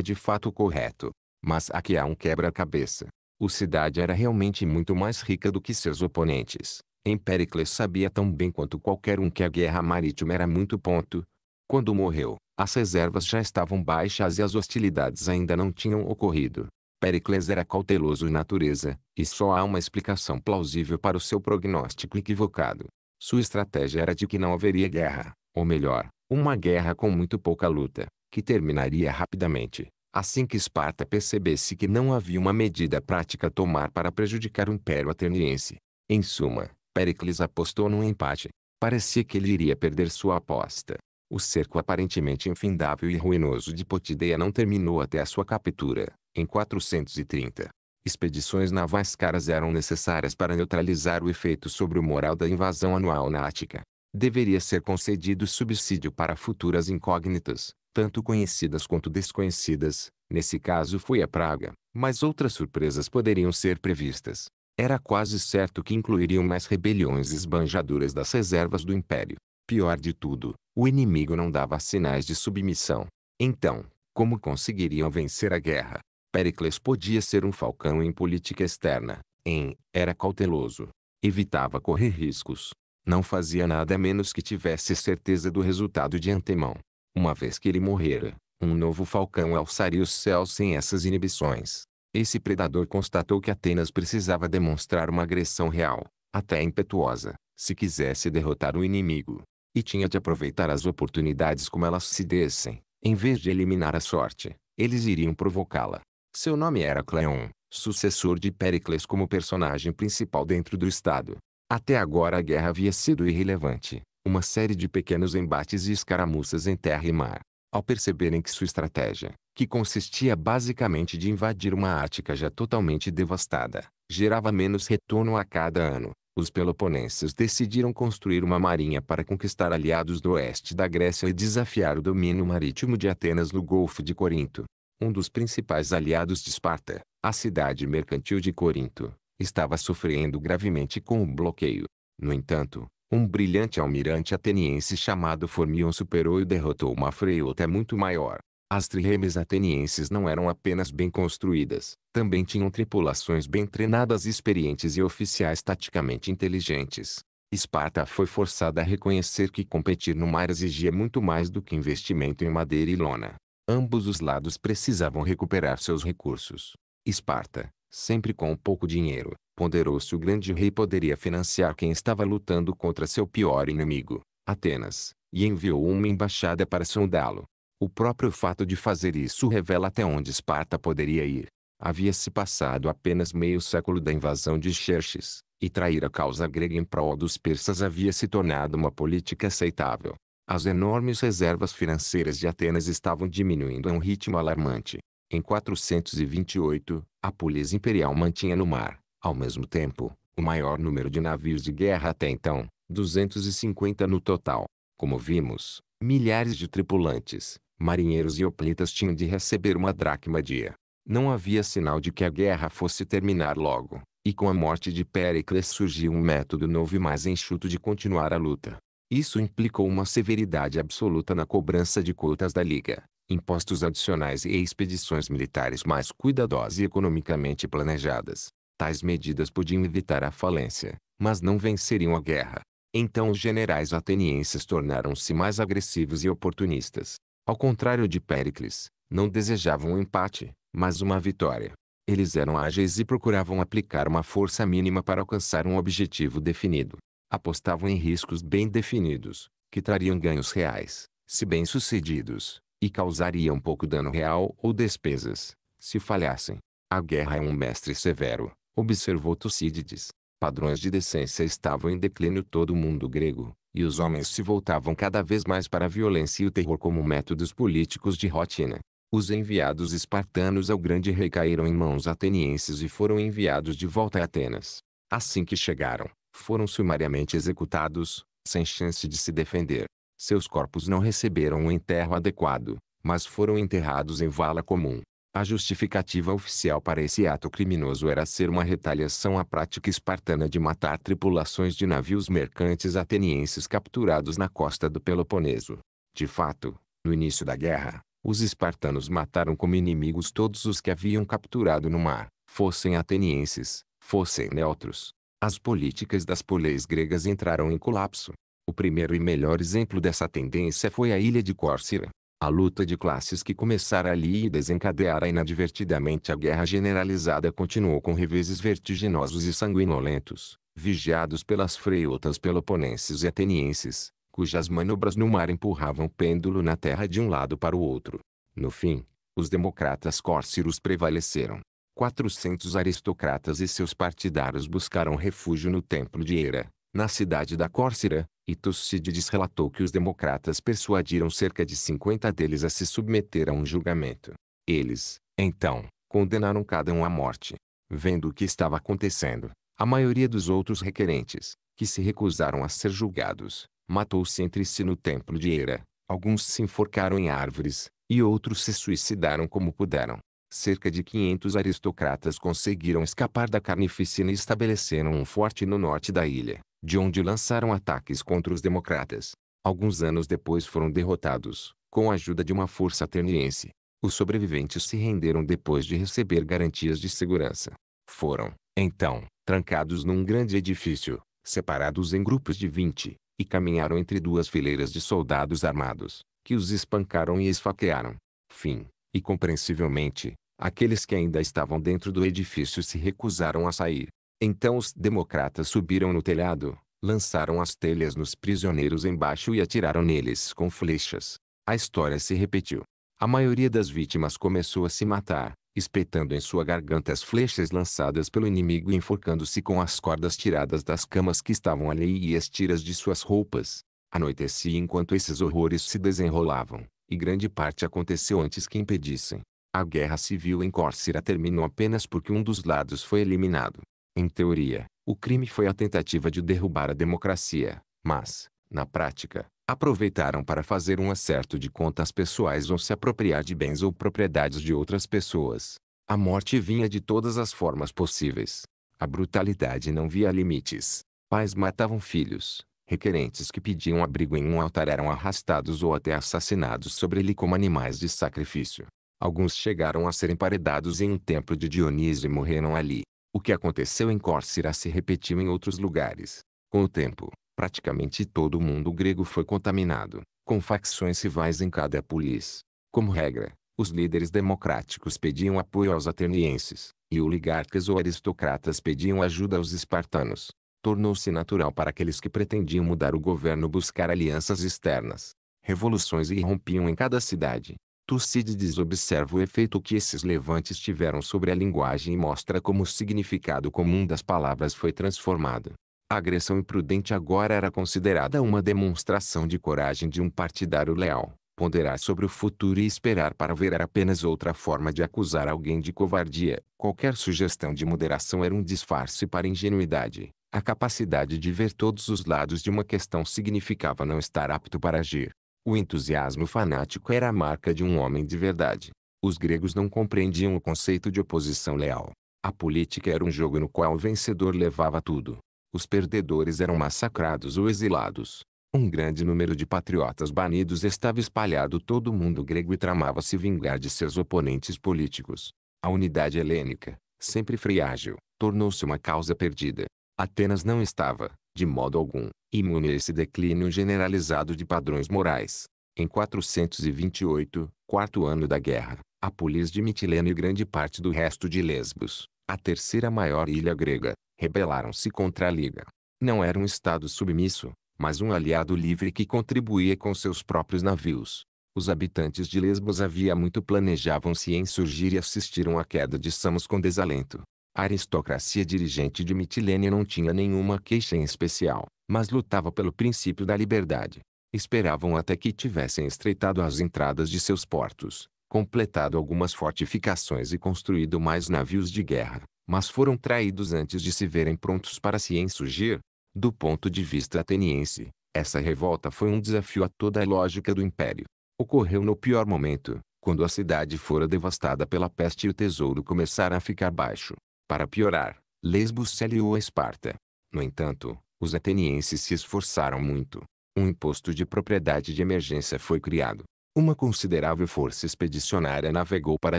de fato correto. Mas aqui há um quebra-cabeça. O cidade era realmente muito mais rica do que seus oponentes. Empéricles sabia tão bem quanto qualquer um que a guerra marítima era muito ponto. Quando morreu, as reservas já estavam baixas e as hostilidades ainda não tinham ocorrido. Pericles era cauteloso em natureza, e só há uma explicação plausível para o seu prognóstico equivocado. Sua estratégia era de que não haveria guerra, ou melhor, uma guerra com muito pouca luta, que terminaria rapidamente. Assim que Esparta percebesse que não havia uma medida prática a tomar para prejudicar o Império Ateniense. Em suma, Pericles apostou num empate. Parecia que ele iria perder sua aposta. O cerco aparentemente infindável e ruinoso de Potideia não terminou até a sua captura, em 430, expedições navais caras eram necessárias para neutralizar o efeito sobre o moral da invasão anual na Ática. Deveria ser concedido subsídio para futuras incógnitas, tanto conhecidas quanto desconhecidas, nesse caso foi a praga, mas outras surpresas poderiam ser previstas. Era quase certo que incluiriam mais rebeliões esbanjadoras das reservas do império. Pior de tudo, o inimigo não dava sinais de submissão. Então, como conseguiriam vencer a guerra? Péricles podia ser um falcão em política externa. Em, era cauteloso. Evitava correr riscos. Não fazia nada a menos que tivesse certeza do resultado de antemão. Uma vez que ele morrera, um novo falcão alçaria os céus sem essas inibições. Esse predador constatou que Atenas precisava demonstrar uma agressão real, até impetuosa, se quisesse derrotar o inimigo. E tinha de aproveitar as oportunidades como elas se dessem. Em vez de eliminar a sorte, eles iriam provocá-la. Seu nome era Cleon, sucessor de Péricles como personagem principal dentro do Estado. Até agora a guerra havia sido irrelevante, uma série de pequenos embates e escaramuças em terra e mar. Ao perceberem que sua estratégia, que consistia basicamente de invadir uma Ática já totalmente devastada, gerava menos retorno a cada ano, os peloponenses decidiram construir uma marinha para conquistar aliados do oeste da Grécia e desafiar o domínio marítimo de Atenas no Golfo de Corinto um dos principais aliados de Esparta, a cidade mercantil de Corinto, estava sofrendo gravemente com o bloqueio. No entanto, um brilhante almirante ateniense chamado Formion superou e derrotou uma freota muito maior. As triremes atenienses não eram apenas bem construídas, também tinham tripulações bem treinadas e experientes e oficiais taticamente inteligentes. Esparta foi forçada a reconhecer que competir no mar exigia muito mais do que investimento em madeira e lona. Ambos os lados precisavam recuperar seus recursos. Esparta, sempre com pouco dinheiro, ponderou se o grande rei poderia financiar quem estava lutando contra seu pior inimigo, Atenas, e enviou uma embaixada para sondá-lo. O próprio fato de fazer isso revela até onde Esparta poderia ir. Havia-se passado apenas meio século da invasão de Xerxes, e trair a causa grega em prol dos persas havia se tornado uma política aceitável. As enormes reservas financeiras de Atenas estavam diminuindo a um ritmo alarmante. Em 428, a polícia imperial mantinha no mar, ao mesmo tempo, o maior número de navios de guerra até então, 250 no total. Como vimos, milhares de tripulantes, marinheiros e oplitas tinham de receber uma dracma dia. Não havia sinal de que a guerra fosse terminar logo, e com a morte de Péricles surgiu um método novo e mais enxuto de continuar a luta. Isso implicou uma severidade absoluta na cobrança de cotas da Liga, impostos adicionais e expedições militares mais cuidadosas e economicamente planejadas. Tais medidas podiam evitar a falência, mas não venceriam a guerra. Então os generais atenienses tornaram-se mais agressivos e oportunistas. Ao contrário de Péricles, não desejavam um empate, mas uma vitória. Eles eram ágeis e procuravam aplicar uma força mínima para alcançar um objetivo definido apostavam em riscos bem definidos, que trariam ganhos reais, se bem-sucedidos, e causariam pouco dano real ou despesas, se falhassem. A guerra é um mestre severo, observou Tucídides. Padrões de decência estavam em declínio todo o mundo grego, e os homens se voltavam cada vez mais para a violência e o terror como métodos políticos de rotina. Os enviados espartanos ao grande rei caíram em mãos atenienses e foram enviados de volta a Atenas. Assim que chegaram, foram sumariamente executados, sem chance de se defender. Seus corpos não receberam um enterro adequado, mas foram enterrados em vala comum. A justificativa oficial para esse ato criminoso era ser uma retaliação à prática espartana de matar tripulações de navios mercantes atenienses capturados na costa do Peloponeso. De fato, no início da guerra, os espartanos mataram como inimigos todos os que haviam capturado no mar, fossem atenienses, fossem neutros, as políticas das poleis gregas entraram em colapso. O primeiro e melhor exemplo dessa tendência foi a ilha de Córcira. A luta de classes que começara ali e desencadeara inadvertidamente a guerra generalizada continuou com reveses vertiginosos e sanguinolentos, vigiados pelas freiotas peloponenses e atenienses, cujas manobras no mar empurravam o pêndulo na terra de um lado para o outro. No fim, os democratas córciros prevaleceram, 400 aristocratas e seus partidários buscaram refúgio no templo de Eira, na cidade da Córcira, e Tucídides relatou que os democratas persuadiram cerca de 50 deles a se submeter a um julgamento. Eles, então, condenaram cada um à morte. Vendo o que estava acontecendo, a maioria dos outros requerentes, que se recusaram a ser julgados, matou-se entre si no templo de Eira. Alguns se enforcaram em árvores, e outros se suicidaram como puderam cerca de 500 aristocratas conseguiram escapar da carnificina e estabeleceram um forte no norte da ilha, de onde lançaram ataques contra os democratas. Alguns anos depois foram derrotados, com a ajuda de uma força ateniense. Os sobreviventes se renderam depois de receber garantias de segurança. Foram, então, trancados num grande edifício, separados em grupos de 20, e caminharam entre duas fileiras de soldados armados, que os espancaram e esfaquearam. Fim e compreensivelmente, aqueles que ainda estavam dentro do edifício se recusaram a sair. Então os democratas subiram no telhado, lançaram as telhas nos prisioneiros embaixo e atiraram neles com flechas. A história se repetiu. A maioria das vítimas começou a se matar, espetando em sua garganta as flechas lançadas pelo inimigo e enforcando-se com as cordas tiradas das camas que estavam ali e as tiras de suas roupas. Anoitecia enquanto esses horrores se desenrolavam e grande parte aconteceu antes que impedissem. A guerra civil em Córcira terminou apenas porque um dos lados foi eliminado. Em teoria, o crime foi a tentativa de derrubar a democracia, mas, na prática, aproveitaram para fazer um acerto de contas pessoais ou se apropriar de bens ou propriedades de outras pessoas. A morte vinha de todas as formas possíveis. A brutalidade não via limites. Pais matavam filhos, requerentes que pediam abrigo em um altar eram arrastados ou até assassinados sobre ele como animais de sacrifício. Alguns chegaram a ser emparedados em um templo de Dionísio e morreram ali. O que aconteceu em Córcira se repetiu em outros lugares. Com o tempo, praticamente todo o mundo grego foi contaminado, com facções rivais em cada polis. Como regra, os líderes democráticos pediam apoio aos atenienses, e oligarcas ou aristocratas pediam ajuda aos espartanos tornou-se natural para aqueles que pretendiam mudar o governo buscar alianças externas. Revoluções irrompiam em cada cidade. Tucídides observa o efeito que esses levantes tiveram sobre a linguagem e mostra como o significado comum das palavras foi transformado. A agressão imprudente agora era considerada uma demonstração de coragem de um partidário leal. Ponderar sobre o futuro e esperar para ver era apenas outra forma de acusar alguém de covardia. Qualquer sugestão de moderação era um disfarce para ingenuidade. A capacidade de ver todos os lados de uma questão significava não estar apto para agir. O entusiasmo fanático era a marca de um homem de verdade. Os gregos não compreendiam o conceito de oposição leal. A política era um jogo no qual o vencedor levava tudo. Os perdedores eram massacrados ou exilados. Um grande número de patriotas banidos estava espalhado todo o mundo grego e tramava se vingar de seus oponentes políticos. A unidade helênica, sempre frágil, tornou-se uma causa perdida. Atenas não estava, de modo algum, imune a esse declínio generalizado de padrões morais. Em 428, quarto ano da guerra, a polis de Mitilene e grande parte do resto de Lesbos, a terceira maior ilha grega, rebelaram-se contra a Liga. Não era um estado submisso, mas um aliado livre que contribuía com seus próprios navios. Os habitantes de Lesbos havia muito planejavam-se insurgir e assistiram à queda de Samos com desalento. A aristocracia dirigente de Mitilene não tinha nenhuma queixa em especial, mas lutava pelo princípio da liberdade. Esperavam até que tivessem estreitado as entradas de seus portos, completado algumas fortificações e construído mais navios de guerra, mas foram traídos antes de se verem prontos para se insurgir. Do ponto de vista ateniense, essa revolta foi um desafio a toda a lógica do império. Ocorreu no pior momento, quando a cidade fora devastada pela peste e o tesouro começara a ficar baixo. Para piorar, Lesbos aliou a Esparta. No entanto, os atenienses se esforçaram muito. Um imposto de propriedade de emergência foi criado. Uma considerável força expedicionária navegou para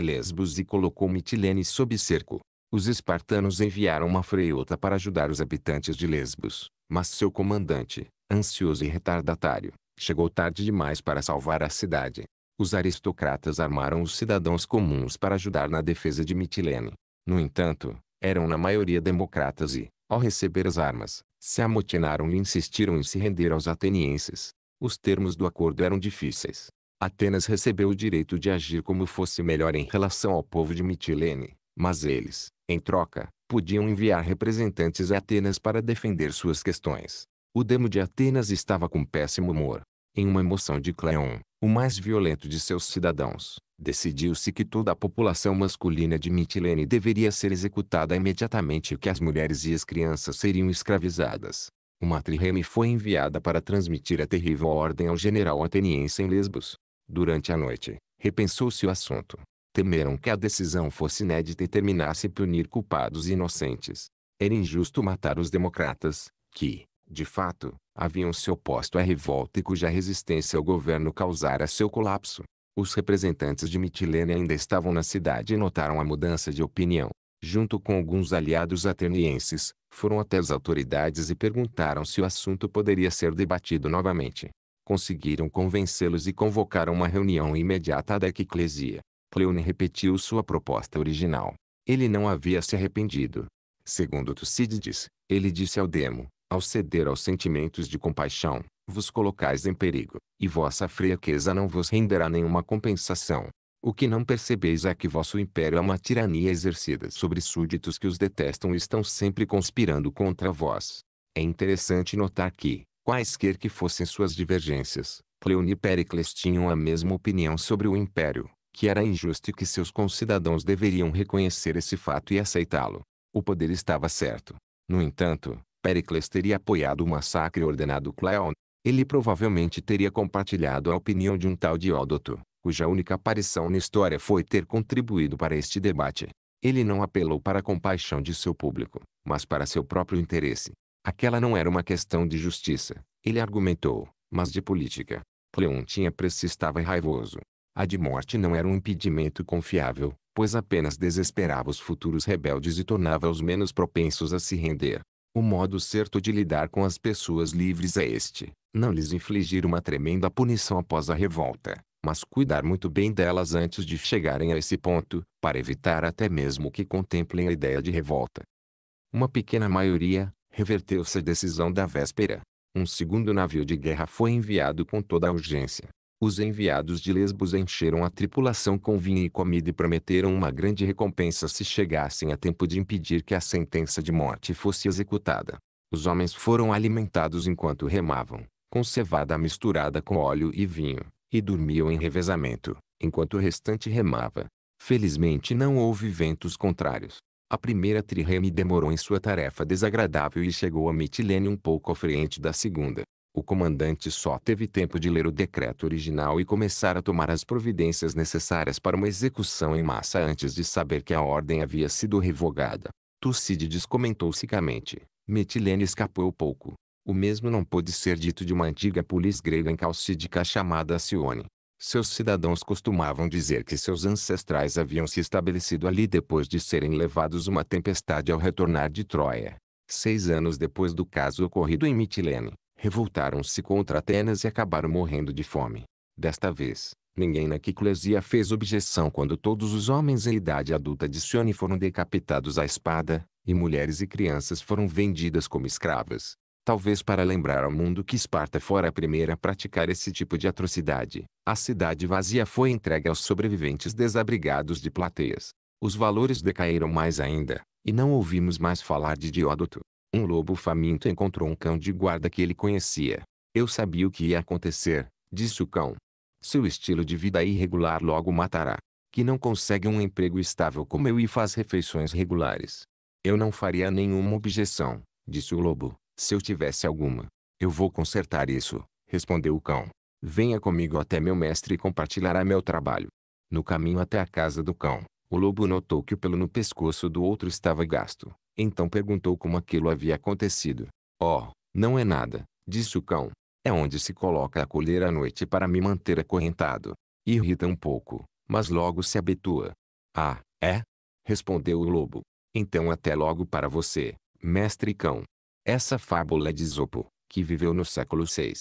Lesbos e colocou Mitilene sob cerco. Os espartanos enviaram uma freota para ajudar os habitantes de Lesbos, mas seu comandante, ansioso e retardatário, chegou tarde demais para salvar a cidade. Os aristocratas armaram os cidadãos comuns para ajudar na defesa de Mitilene. No entanto, eram na maioria democratas e, ao receber as armas, se amotinaram e insistiram em se render aos atenienses. Os termos do acordo eram difíceis. Atenas recebeu o direito de agir como fosse melhor em relação ao povo de Mitilene, mas eles, em troca, podiam enviar representantes a Atenas para defender suas questões. O demo de Atenas estava com péssimo humor. Em uma emoção de Cleon, o mais violento de seus cidadãos, decidiu-se que toda a população masculina de Mitilene deveria ser executada imediatamente e que as mulheres e as crianças seriam escravizadas. Uma trireme foi enviada para transmitir a terrível ordem ao general ateniense em Lesbos. Durante a noite, repensou-se o assunto. Temeram que a decisão fosse inédita e terminasse punir culpados e inocentes. Era injusto matar os democratas, que, de fato, haviam se oposto à revolta e cuja resistência ao governo causara seu colapso. Os representantes de Mitilene ainda estavam na cidade e notaram a mudança de opinião. Junto com alguns aliados atenienses, foram até as autoridades e perguntaram se o assunto poderia ser debatido novamente. Conseguiram convencê-los e convocaram uma reunião imediata da eclesia. Cleone repetiu sua proposta original. Ele não havia se arrependido. Segundo Tucídides, ele disse ao Demo, ao ceder aos sentimentos de compaixão, vos colocais em perigo, e vossa fraqueza não vos renderá nenhuma compensação. O que não percebeis é que vosso império é uma tirania exercida sobre súditos que os detestam e estão sempre conspirando contra vós. É interessante notar que, quaisquer que fossem suas divergências, Cleone e Pericles tinham a mesma opinião sobre o império, que era injusto e que seus concidadãos deveriam reconhecer esse fato e aceitá-lo. O poder estava certo. No entanto, Pericles teria apoiado o massacre ordenado Cleon, ele provavelmente teria compartilhado a opinião de um tal Diódoto, cuja única aparição na história foi ter contribuído para este debate. Ele não apelou para a compaixão de seu público, mas para seu próprio interesse. Aquela não era uma questão de justiça, ele argumentou, mas de política. Cleontinha Prestes estava raivoso. A de morte não era um impedimento confiável, pois apenas desesperava os futuros rebeldes e tornava-os menos propensos a se render. O modo certo de lidar com as pessoas livres é este: não lhes infligir uma tremenda punição após a revolta, mas cuidar muito bem delas antes de chegarem a esse ponto, para evitar até mesmo que contemplem a ideia de revolta. Uma pequena maioria reverteu-se a decisão da véspera. Um segundo navio de guerra foi enviado com toda a urgência, os enviados de Lesbos encheram a tripulação com vinho e comida e prometeram uma grande recompensa se chegassem a tempo de impedir que a sentença de morte fosse executada. Os homens foram alimentados enquanto remavam, com cevada misturada com óleo e vinho, e dormiam em revezamento, enquanto o restante remava. Felizmente não houve ventos contrários. A primeira trireme demorou em sua tarefa desagradável e chegou a Mitilene um pouco à frente da segunda. O comandante só teve tempo de ler o decreto original e começar a tomar as providências necessárias para uma execução em massa antes de saber que a ordem havia sido revogada. Tucídides comentou sicamente. Metilene escapou pouco. O mesmo não pôde ser dito de uma antiga polis grega encalcídica chamada Sione. Seus cidadãos costumavam dizer que seus ancestrais haviam se estabelecido ali depois de serem levados uma tempestade ao retornar de Troia. Seis anos depois do caso ocorrido em Mitilene, revoltaram-se contra Atenas e acabaram morrendo de fome. Desta vez, ninguém na Quiclesia fez objeção quando todos os homens em idade adulta de Sione foram decapitados à espada, e mulheres e crianças foram vendidas como escravas. Talvez para lembrar ao mundo que Esparta fora a primeira a praticar esse tipo de atrocidade, a cidade vazia foi entregue aos sobreviventes desabrigados de plateias. Os valores decaíram mais ainda, e não ouvimos mais falar de Diódoto. Um lobo faminto encontrou um cão de guarda que ele conhecia. Eu sabia o que ia acontecer, disse o cão. Seu estilo de vida irregular logo matará. Que não consegue um emprego estável como eu e faz refeições regulares. Eu não faria nenhuma objeção, disse o lobo, se eu tivesse alguma. Eu vou consertar isso, respondeu o cão. Venha comigo até meu mestre e compartilhará meu trabalho. No caminho até a casa do cão, o lobo notou que o pelo no pescoço do outro estava gasto, então perguntou como aquilo havia acontecido. Oh, não é nada, disse o cão. É onde se coloca a colher à noite para me manter acorrentado. Irrita um pouco, mas logo se habitua. Ah, é? Respondeu o lobo. Então até logo para você, mestre cão. Essa fábula é de Isopo, que viveu no século VI.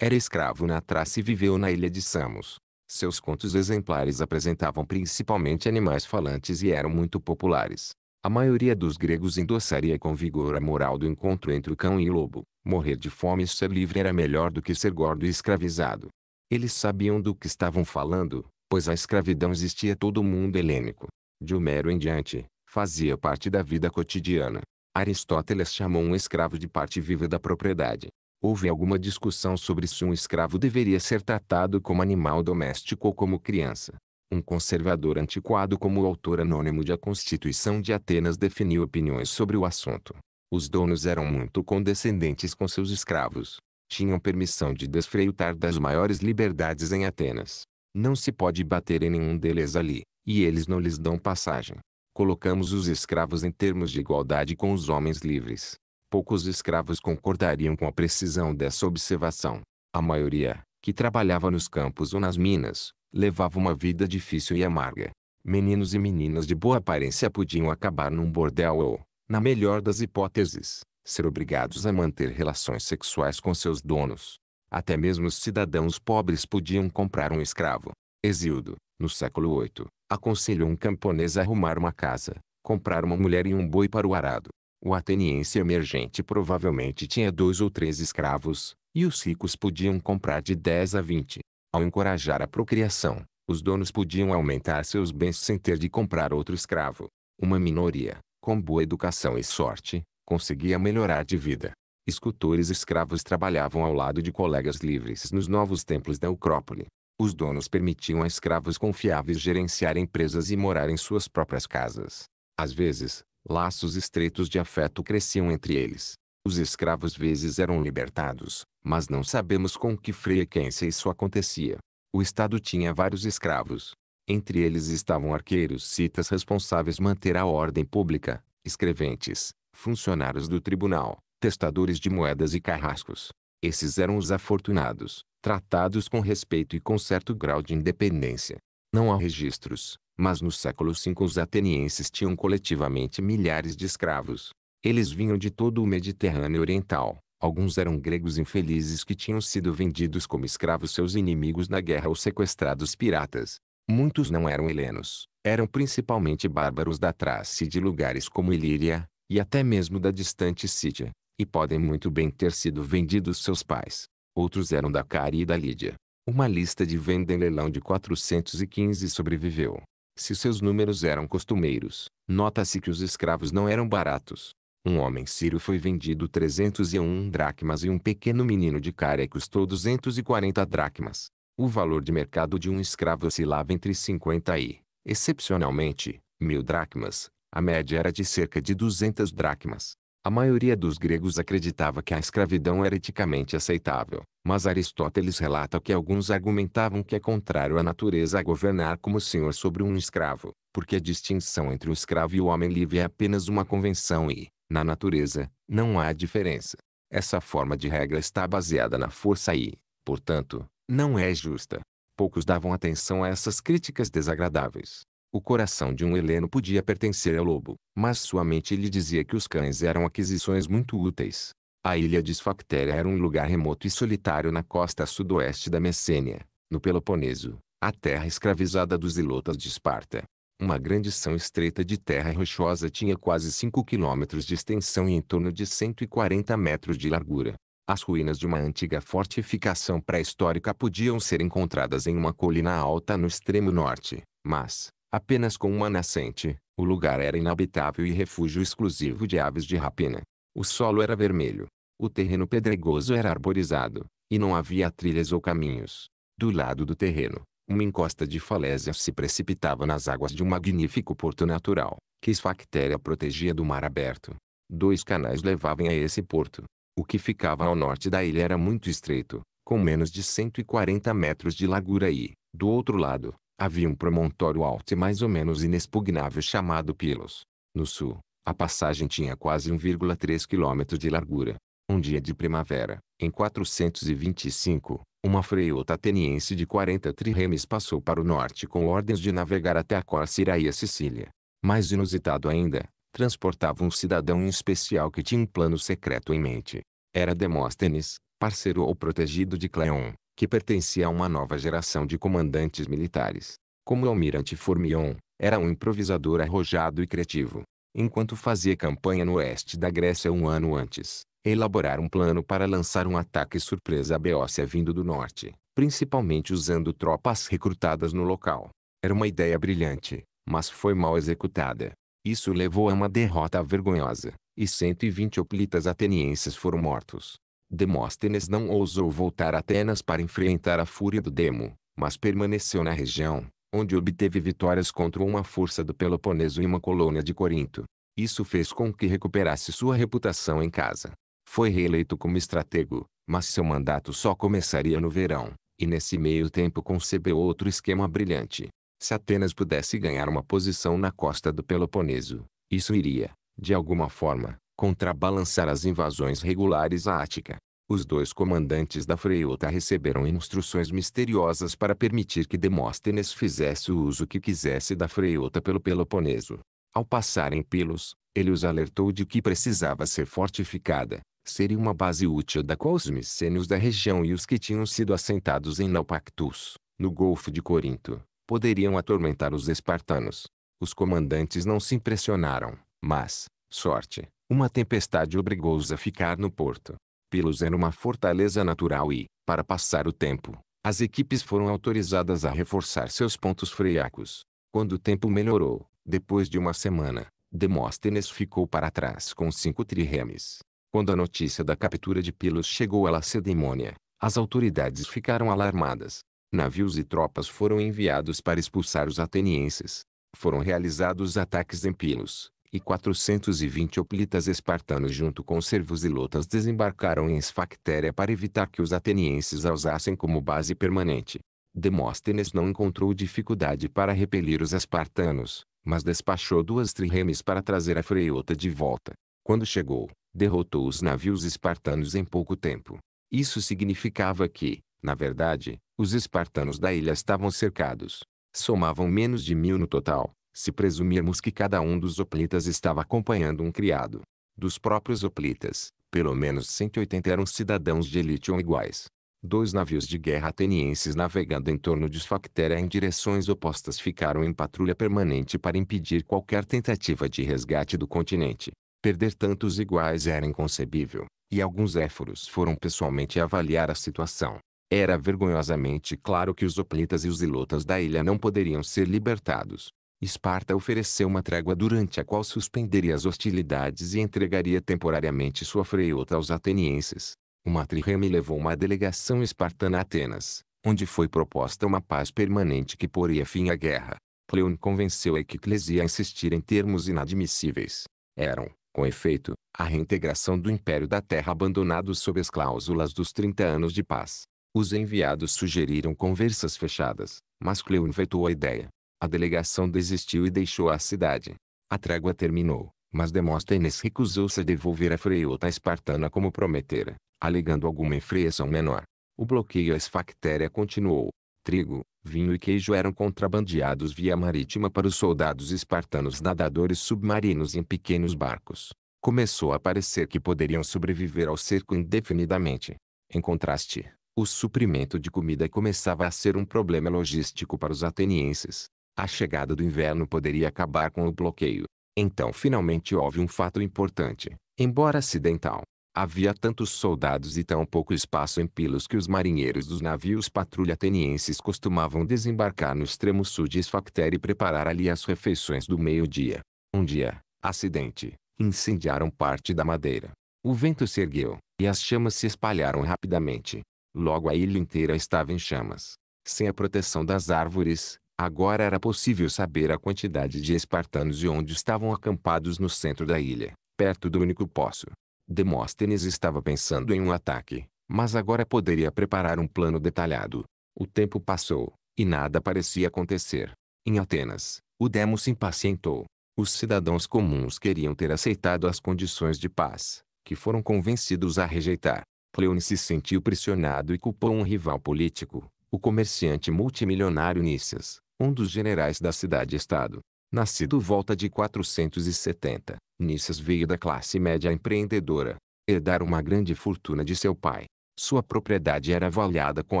Era escravo na Trácia e viveu na ilha de Samos. Seus contos exemplares apresentavam principalmente animais falantes e eram muito populares. A maioria dos gregos endossaria com vigor a moral do encontro entre o cão e o lobo. Morrer de fome e ser livre era melhor do que ser gordo e escravizado. Eles sabiam do que estavam falando, pois a escravidão existia todo o mundo helênico. De Homero em diante, fazia parte da vida cotidiana. Aristóteles chamou um escravo de parte viva da propriedade. Houve alguma discussão sobre se um escravo deveria ser tratado como animal doméstico ou como criança um conservador antiquado como o autor anônimo de A Constituição de Atenas definiu opiniões sobre o assunto. Os donos eram muito condescendentes com seus escravos. Tinham permissão de desfreutar das maiores liberdades em Atenas. Não se pode bater em nenhum deles ali, e eles não lhes dão passagem. Colocamos os escravos em termos de igualdade com os homens livres. Poucos escravos concordariam com a precisão dessa observação. A maioria, que trabalhava nos campos ou nas minas, levava uma vida difícil e amarga. Meninos e meninas de boa aparência podiam acabar num bordel ou, na melhor das hipóteses, ser obrigados a manter relações sexuais com seus donos. Até mesmo os cidadãos pobres podiam comprar um escravo. Exildo, no século VIII, aconselhou um camponês a arrumar uma casa, comprar uma mulher e um boi para o arado. O ateniense emergente provavelmente tinha dois ou três escravos, e os ricos podiam comprar de 10 a 20. Ao encorajar a procriação, os donos podiam aumentar seus bens sem ter de comprar outro escravo. Uma minoria, com boa educação e sorte, conseguia melhorar de vida. Escultores escravos trabalhavam ao lado de colegas livres nos novos templos da Acrópole. Os donos permitiam a escravos confiáveis gerenciar empresas e morar em suas próprias casas. Às vezes, laços estreitos de afeto cresciam entre eles. Os escravos vezes eram libertados, mas não sabemos com que frequência isso acontecia. O Estado tinha vários escravos. Entre eles estavam arqueiros citas responsáveis manter a ordem pública, escreventes, funcionários do tribunal, testadores de moedas e carrascos. Esses eram os afortunados, tratados com respeito e com certo grau de independência. Não há registros, mas no século V os atenienses tinham coletivamente milhares de escravos. Eles vinham de todo o Mediterrâneo Oriental. Alguns eram gregos infelizes que tinham sido vendidos como escravos seus inimigos na guerra ou sequestrados piratas. Muitos não eram helenos, eram principalmente bárbaros da Trácia e de lugares como Ilíria, e até mesmo da distante Síria, e podem muito bem ter sido vendidos seus pais. Outros eram da Cária e da Lídia. Uma lista de venda em leilão de 415 sobreviveu. Se seus números eram costumeiros, nota-se que os escravos não eram baratos. Um homem sírio foi vendido 301 dracmas e um pequeno menino de cara custou 240 dracmas. O valor de mercado de um escravo oscilava entre 50 e, excepcionalmente, mil dracmas. A média era de cerca de 200 dracmas. A maioria dos gregos acreditava que a escravidão era eticamente aceitável, mas Aristóteles relata que alguns argumentavam que é contrário à natureza governar como senhor sobre um escravo, porque a distinção entre o escravo e o homem livre é apenas uma convenção e, na natureza, não há diferença. Essa forma de regra está baseada na força e, portanto, não é justa. Poucos davam atenção a essas críticas desagradáveis. O coração de um heleno podia pertencer ao lobo, mas sua mente lhe dizia que os cães eram aquisições muito úteis. A ilha de Sfactéria era um lugar remoto e solitário na costa sudoeste da Messênia, no Peloponeso, a terra escravizada dos ilotas de Esparta. Uma grande são estreita de terra rochosa tinha quase 5 quilômetros de extensão e em torno de 140 metros de largura. As ruínas de uma antiga fortificação pré-histórica podiam ser encontradas em uma colina alta no extremo norte, mas, apenas com uma nascente, o lugar era inabitável e refúgio exclusivo de aves de rapina. O solo era vermelho. O terreno pedregoso era arborizado, e não havia trilhas ou caminhos. Do lado do terreno, uma encosta de falésias se precipitava nas águas de um magnífico porto natural, que Esfactéria protegia do mar aberto. Dois canais levavam a esse porto. O que ficava ao norte da ilha era muito estreito, com menos de 140 metros de largura e, do outro lado, havia um promontório alto e mais ou menos inexpugnável chamado Pilos. No sul, a passagem tinha quase 1,3 km de largura. Um dia de primavera, em 425, uma freota ateniense de 40 triremes passou para o norte com ordens de navegar até a Córcira e a Sicília. Mais inusitado ainda, transportava um cidadão em especial que tinha um plano secreto em mente. Era Demóstenes, parceiro ou protegido de Cleon, que pertencia a uma nova geração de comandantes militares. Como o almirante Formion, era um improvisador arrojado e criativo. Enquanto fazia campanha no oeste da Grécia um ano antes, elaborar um plano para lançar um ataque surpresa à Beócia vindo do norte, principalmente usando tropas recrutadas no local. Era uma ideia brilhante, mas foi mal executada. Isso levou a uma derrota vergonhosa, e 120 hoplitas atenienses foram mortos. Demóstenes não ousou voltar a Atenas para enfrentar a fúria do Demo, mas permaneceu na região, onde obteve vitórias contra uma força do Peloponeso e uma colônia de Corinto. Isso fez com que recuperasse sua reputação em casa. Foi reeleito como estratego, mas seu mandato só começaria no verão, e nesse meio tempo concebeu outro esquema brilhante. Se Atenas pudesse ganhar uma posição na costa do Peloponeso, isso iria, de alguma forma, contrabalançar as invasões regulares à Ática. Os dois comandantes da Freiota receberam instruções misteriosas para permitir que Demóstenes fizesse o uso que quisesse da Freiota pelo Peloponeso. Ao passarem Pilos, ele os alertou de que precisava ser fortificada, seria uma base útil da qual os micênios da região e os que tinham sido assentados em Naupactus, no Golfo de Corinto, poderiam atormentar os espartanos. Os comandantes não se impressionaram, mas, sorte, uma tempestade obrigou-os a ficar no porto. Pilos era uma fortaleza natural e, para passar o tempo, as equipes foram autorizadas a reforçar seus pontos friacos. Quando o tempo melhorou, depois de uma semana, Demóstenes ficou para trás com cinco triremes. Quando a notícia da captura de Pilos chegou a Lacedemônia, as autoridades ficaram alarmadas. Navios e tropas foram enviados para expulsar os atenienses. Foram realizados ataques em Pilos, e 420 hoplitas espartanos junto com servos e lotas desembarcaram em Esfactéria para evitar que os atenienses a usassem como base permanente. Demóstenes não encontrou dificuldade para repelir os espartanos, mas despachou duas triremes para trazer a Freiota de volta. Quando chegou, derrotou os navios espartanos em pouco tempo. Isso significava que, na verdade, os espartanos da ilha estavam cercados. Somavam menos de mil no total, se presumirmos que cada um dos hoplitas estava acompanhando um criado. Dos próprios hoplitas, pelo menos 180 eram cidadãos de elite ou iguais. Dois navios de guerra atenienses navegando em torno de Sfactéria em direções opostas ficaram em patrulha permanente para impedir qualquer tentativa de resgate do continente. Perder tantos iguais era inconcebível, e alguns éforos foram pessoalmente avaliar a situação. Era vergonhosamente claro que os hoplitas e os ilotas da ilha não poderiam ser libertados. Esparta ofereceu uma trégua durante a qual suspenderia as hostilidades e entregaria temporariamente sua freiota aos atenienses. O trirreme levou uma delegação espartana a Atenas, onde foi proposta uma paz permanente que poria fim à guerra. Cleon convenceu a Equiclesia a insistir em termos inadmissíveis. Eram, com efeito, a reintegração do Império da Terra abandonado sob as cláusulas dos 30 anos de paz. Os enviados sugeriram conversas fechadas, mas Cleon vetou a ideia. A delegação desistiu e deixou a cidade. A trégua terminou, mas Demóstenes recusou-se a devolver a freiota espartana como prometera, alegando alguma infração menor. O bloqueio à esfactéria continuou. Trigo, vinho e queijo eram contrabandeados via marítima para os soldados espartanos nadadores submarinos em pequenos barcos. Começou a parecer que poderiam sobreviver ao cerco indefinidamente. Em contraste, o suprimento de comida começava a ser um problema logístico para os atenienses. A chegada do inverno poderia acabar com o bloqueio. Então finalmente houve um fato importante, embora acidental. Havia tantos soldados e tão pouco espaço em Pilos que os marinheiros dos navios patrulha atenienses costumavam desembarcar no extremo sul de Esfactéria e preparar ali as refeições do meio-dia. Um dia, acidente, incendiaram parte da madeira. O vento se ergueu, e as chamas se espalharam rapidamente. Logo a ilha inteira estava em chamas. Sem a proteção das árvores, agora era possível saber a quantidade de espartanos e onde estavam acampados no centro da ilha, perto do único poço Demóstenes estava pensando em um ataque, mas agora poderia preparar um plano detalhado. O tempo passou, e nada parecia acontecer. Em Atenas, o demo se impacientou. Os cidadãos comuns queriam ter aceitado as condições de paz, que foram convencidos a rejeitar. Cleone se sentiu pressionado e culpou um rival político, o comerciante multimilionário Nícias, um dos generais da cidade-estado nascido volta de 470, Nissas veio da classe média empreendedora. Herdar uma grande fortuna de seu pai. Sua propriedade era avaliada com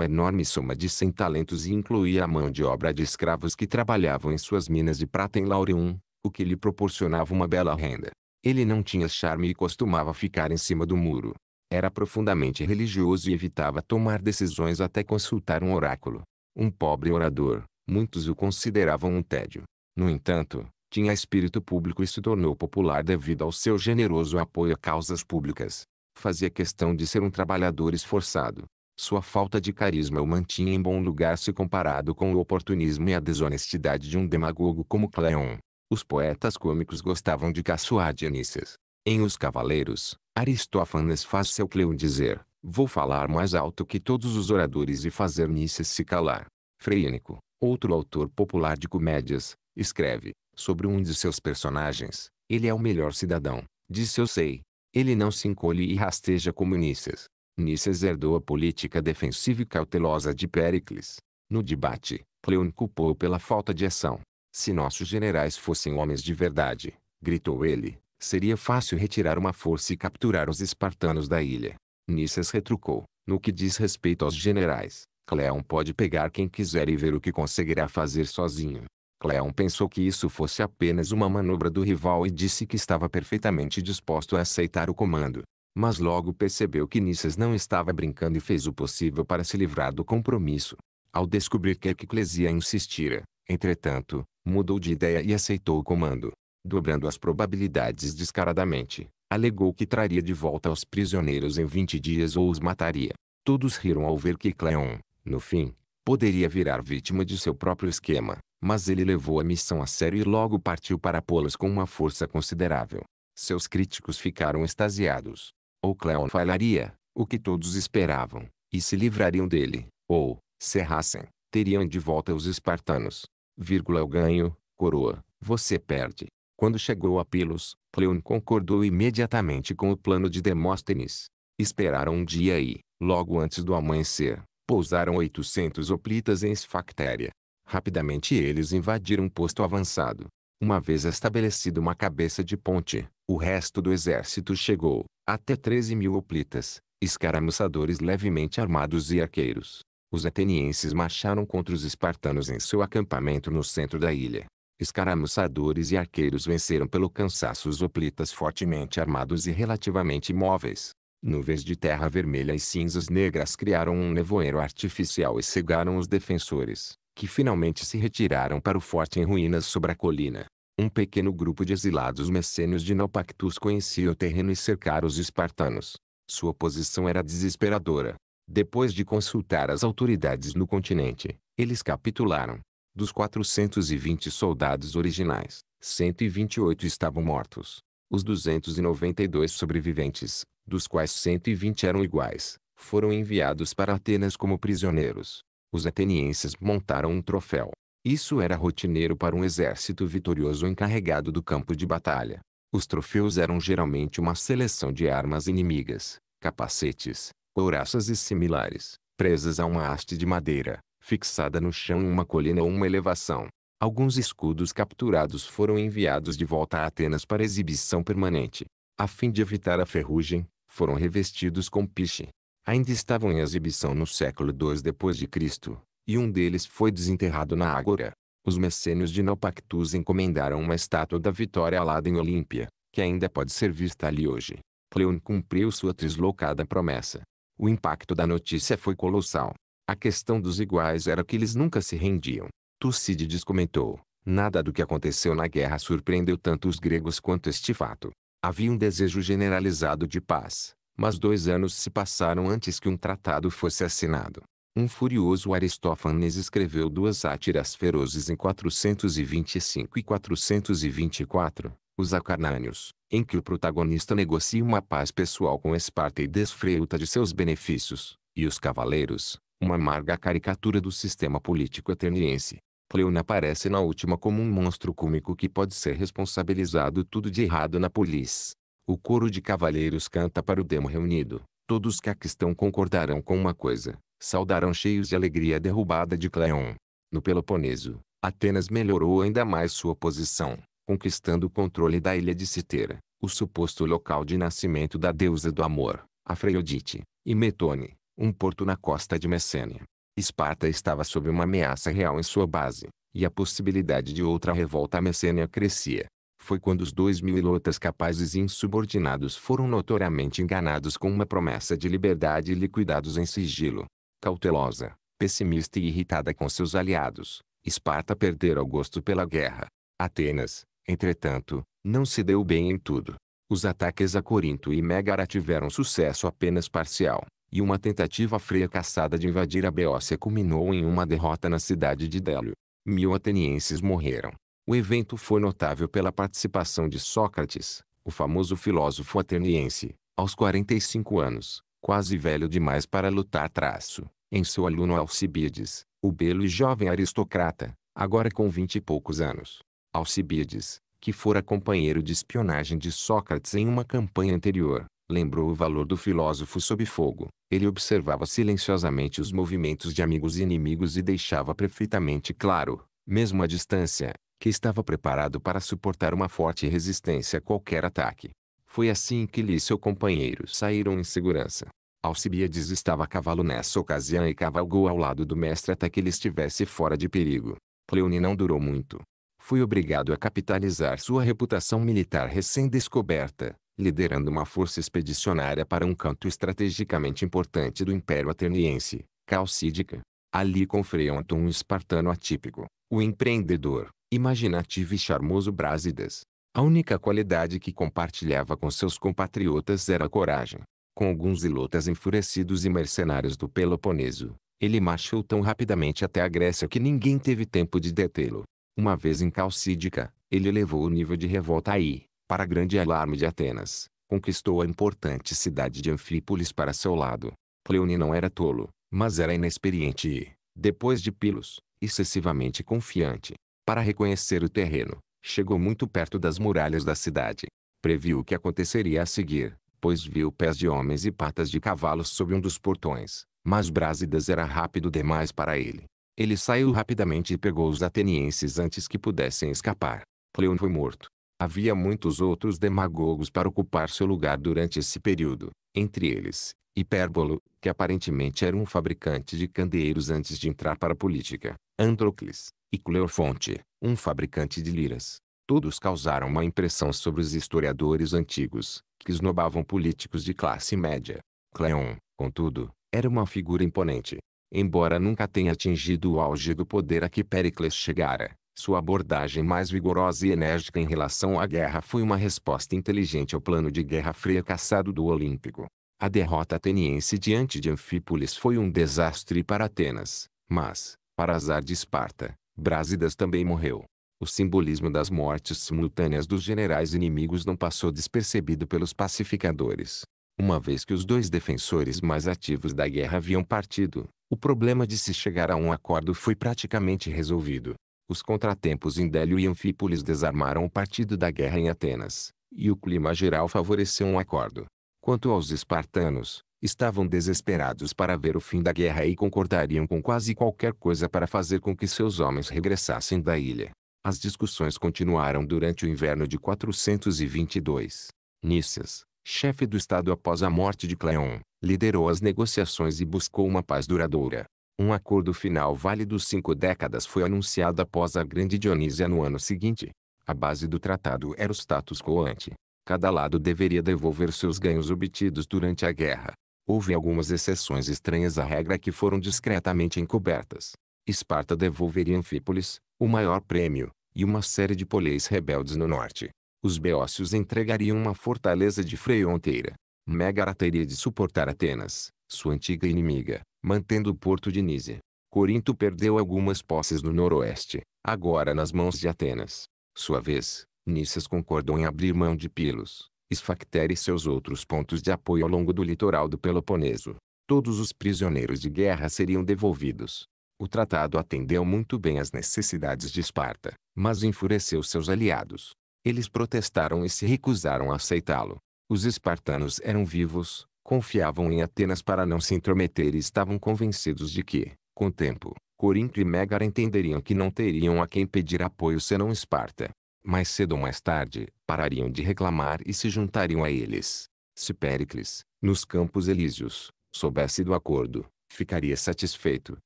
a enorme soma de 100 talentos e incluía a mão de obra de escravos que trabalhavam em suas minas de prata em Laureum, o que lhe proporcionava uma bela renda. Ele não tinha charme e costumava ficar em cima do muro. Era profundamente religioso e evitava tomar decisões até consultar um oráculo. Um pobre orador, muitos o consideravam um tédio. No entanto, tinha espírito público e se tornou popular devido ao seu generoso apoio a causas públicas. Fazia questão de ser um trabalhador esforçado. Sua falta de carisma o mantinha em bom lugar se comparado com o oportunismo e a desonestidade de um demagogo como Cleon. Os poetas cômicos gostavam de caçoar Dionísias. Em Os Cavaleiros, Aristófanes faz seu Cleon dizer, vou falar mais alto que todos os oradores e fazer Nícias se calar. Freínico, outro autor popular de comédias, Escreve, sobre um de seus personagens, ele é o melhor cidadão, disse eu sei. Ele não se encolhe e rasteja como Nícias. Nícias herdou a política defensiva e cautelosa de Péricles. No debate, Cleon culpou pela falta de ação. Se nossos generais fossem homens de verdade, gritou ele, seria fácil retirar uma força e capturar os espartanos da ilha. Nícias retrucou, no que diz respeito aos generais, Cleon pode pegar quem quiser e ver o que conseguirá fazer sozinho. Cleon pensou que isso fosse apenas uma manobra do rival e disse que estava perfeitamente disposto a aceitar o comando. Mas logo percebeu que Nissas não estava brincando e fez o possível para se livrar do compromisso. Ao descobrir que Ecleclesia insistira, entretanto, mudou de ideia e aceitou o comando. Dobrando as probabilidades descaradamente, alegou que traria de volta os prisioneiros em 20 dias ou os mataria. Todos riram ao ver que Cleon, no fim, poderia virar vítima de seu próprio esquema, mas ele levou a missão a sério e logo partiu para pô com uma força considerável. Seus críticos ficaram extasiados. Ou Cleon falharia, o que todos esperavam, e se livrariam dele, ou, se errassem, teriam de volta os espartanos. Vírgula eu ganho, coroa, você perde. Quando chegou a Pilos, Cleon concordou imediatamente com o plano de Demóstenes. Esperaram um dia e, logo antes do amanhecer, Pousaram 800 hoplitas em Esfactéria. Rapidamente eles invadiram um posto avançado. Uma vez estabelecido uma cabeça de ponte, o resto do exército chegou, até 13 mil hoplitas, escaramuçadores levemente armados e arqueiros. Os atenienses marcharam contra os espartanos em seu acampamento no centro da ilha. Escaramuçadores e arqueiros venceram pelo cansaço os hoplitas fortemente armados e relativamente imóveis. Nuvens de terra vermelha e cinzas negras criaram um nevoeiro artificial e cegaram os defensores, que finalmente se retiraram para o forte em ruínas sobre a colina. Um pequeno grupo de exilados messênios de Naupactus conhecia o terreno e cercaram os espartanos. Sua posição era desesperadora. Depois de consultar as autoridades no continente, eles capitularam. Dos 420 soldados originais, 128 estavam mortos. Os 292 sobreviventes dos quais 120 eram iguais, foram enviados para Atenas como prisioneiros. Os atenienses montaram um troféu. Isso era rotineiro para um exército vitorioso encarregado do campo de batalha. Os troféus eram geralmente uma seleção de armas inimigas, capacetes, couraças e similares, presas a uma haste de madeira, fixada no chão em uma colina ou uma elevação. Alguns escudos capturados foram enviados de volta a Atenas para exibição permanente. A fim de evitar a ferrugem, foram revestidos com piche. Ainda estavam em exibição no século II depois de Cristo, e um deles foi desenterrado na Ágora. Os messênios de Naupactus encomendaram uma estátua da vitória alada em Olímpia, que ainda pode ser vista ali hoje. Cleon cumpriu sua trislocada promessa. O impacto da notícia foi colossal. A questão dos iguais era que eles nunca se rendiam. Tucídides comentou, nada do que aconteceu na guerra surpreendeu tanto os gregos quanto este fato. Havia um desejo generalizado de paz, mas dois anos se passaram antes que um tratado fosse assinado. Um furioso Aristófanes escreveu duas sátiras ferozes em 425 e 424, os Acarnânios, em que o protagonista negocia uma paz pessoal com Esparta e desfruta de seus benefícios, e os Cavaleiros, uma amarga caricatura do sistema político ateniense. Pleona aparece na última como um monstro cômico que pode ser responsabilizado tudo de errado na polis. O coro de cavaleiros canta para o demo reunido. Todos que aqui estão concordarão com uma coisa. Saudarão cheios de alegria a derrubada de Cleon. No Peloponeso, Atenas melhorou ainda mais sua posição, conquistando o controle da ilha de Citera, o suposto local de nascimento da deusa do amor, Afrodite, e Metone, um porto na costa de Messênia. Esparta estava sob uma ameaça real em sua base, e a possibilidade de outra revolta messênia crescia. Foi quando os dois milotas capazes e insubordinados foram notoriamente enganados com uma promessa de liberdade e liquidados em sigilo. Cautelosa, pessimista e irritada com seus aliados, Esparta perdera o gosto pela guerra. Atenas, entretanto, não se deu bem em tudo. Os ataques a Corinto e Megara tiveram sucesso apenas parcial, e uma tentativa fracassada de invadir a Beócia culminou em uma derrota na cidade de Délio. Mil atenienses morreram. O evento foi notável pela participação de Sócrates, o famoso filósofo ateniense, aos 45 anos, quase velho demais para lutar traço, em seu aluno Alcibiades, o belo e jovem aristocrata, agora com vinte e poucos anos. Alcibiades, que fora companheiro de espionagem de Sócrates em uma campanha anterior, lembrou o valor do filósofo sob fogo. Ele observava silenciosamente os movimentos de amigos e inimigos e deixava perfeitamente claro, mesmo à distância, que estava preparado para suportar uma forte resistência a qualquer ataque. Foi assim que ele e seu companheiro saíram em segurança. Alcibiades estava a cavalo nessa ocasião e cavalgou ao lado do mestre até que ele estivesse fora de perigo. Cleone não durou muito. Foi obrigado a capitalizar sua reputação militar recém-descoberta, liderando uma força expedicionária para um canto estrategicamente importante do Império Ateniense, Calcídica. Ali confrontam um espartano atípico, o empreendedor, imaginativo e charmoso Brásidas. A única qualidade que compartilhava com seus compatriotas era a coragem. Com alguns ilotas enfurecidos e mercenários do Peloponeso, ele marchou tão rapidamente até a Grécia que ninguém teve tempo de detê-lo. Uma vez em Calcídica, ele elevou o nível de revolta aí, para grande alarme de Atenas, conquistou a importante cidade de Anfípolis para seu lado. Cleone não era tolo, mas era inexperiente e, depois de Pilos, excessivamente confiante. Para reconhecer o terreno, chegou muito perto das muralhas da cidade. Previu o que aconteceria a seguir, pois viu pés de homens e patas de cavalos sob um dos portões, mas Brásidas era rápido demais para ele. Ele saiu rapidamente e pegou os atenienses antes que pudessem escapar. Pleone foi morto, Havia muitos outros demagogos para ocupar seu lugar durante esse período, entre eles, Hipérbolo, que aparentemente era um fabricante de candeeiros antes de entrar para a política, Androcles, e Cleofonte, um fabricante de liras. Todos causaram uma impressão sobre os historiadores antigos, que esnobavam políticos de classe média. Cleon, contudo, era uma figura imponente. Embora nunca tenha atingido o auge do poder a que Péricles chegara, sua abordagem mais vigorosa e enérgica em relação à guerra foi uma resposta inteligente ao plano de guerra fracassado do Olímpico. A derrota ateniense diante de Anfípolis foi um desastre para Atenas, mas, para azar de Esparta, Brásidas também morreu. O simbolismo das mortes simultâneas dos generais inimigos não passou despercebido pelos pacificadores. Uma vez que os dois defensores mais ativos da guerra haviam partido, o problema de se chegar a um acordo foi praticamente resolvido. Os contratempos em Délio e Anfípolis desarmaram o partido da guerra em Atenas, e o clima geral favoreceu um acordo. Quanto aos espartanos, estavam desesperados para ver o fim da guerra e concordariam com quase qualquer coisa para fazer com que seus homens regressassem da ilha. As discussões continuaram durante o inverno de 422. Nícias, chefe do estado após a morte de Cleon, liderou as negociações e buscou uma paz duradoura. Um acordo final válido cinco décadas foi anunciado após a Grande Dionísia no ano seguinte. A base do tratado era o status quo ante. Cada lado deveria devolver seus ganhos obtidos durante a guerra. Houve algumas exceções estranhas à regra que foram discretamente encobertas. Esparta devolveria Anfípolis, o maior prêmio, e uma série de polis rebeldes no norte. Os beócios entregariam uma fortaleza de Freio inteira. Megara teria de suportar Atenas, sua antiga inimiga, mantendo o porto de Nísia. Corinto perdeu algumas posses no noroeste, agora nas mãos de Atenas. Sua vez, Nícias concordou em abrir mão de Pilos, Esfactere e seus outros pontos de apoio ao longo do litoral do Peloponeso. Todos os prisioneiros de guerra seriam devolvidos. O tratado atendeu muito bem às necessidades de Esparta, mas enfureceu seus aliados. Eles protestaram e se recusaram a aceitá-lo. Os espartanos eram vivos, confiavam em Atenas para não se intrometer e estavam convencidos de que, com o tempo, Corinto e Megara entenderiam que não teriam a quem pedir apoio senão Esparta. Mais cedo ou mais tarde, parariam de reclamar e se juntariam a eles. Se Péricles, nos Campos Elíseos, soubesse do acordo, ficaria satisfeito,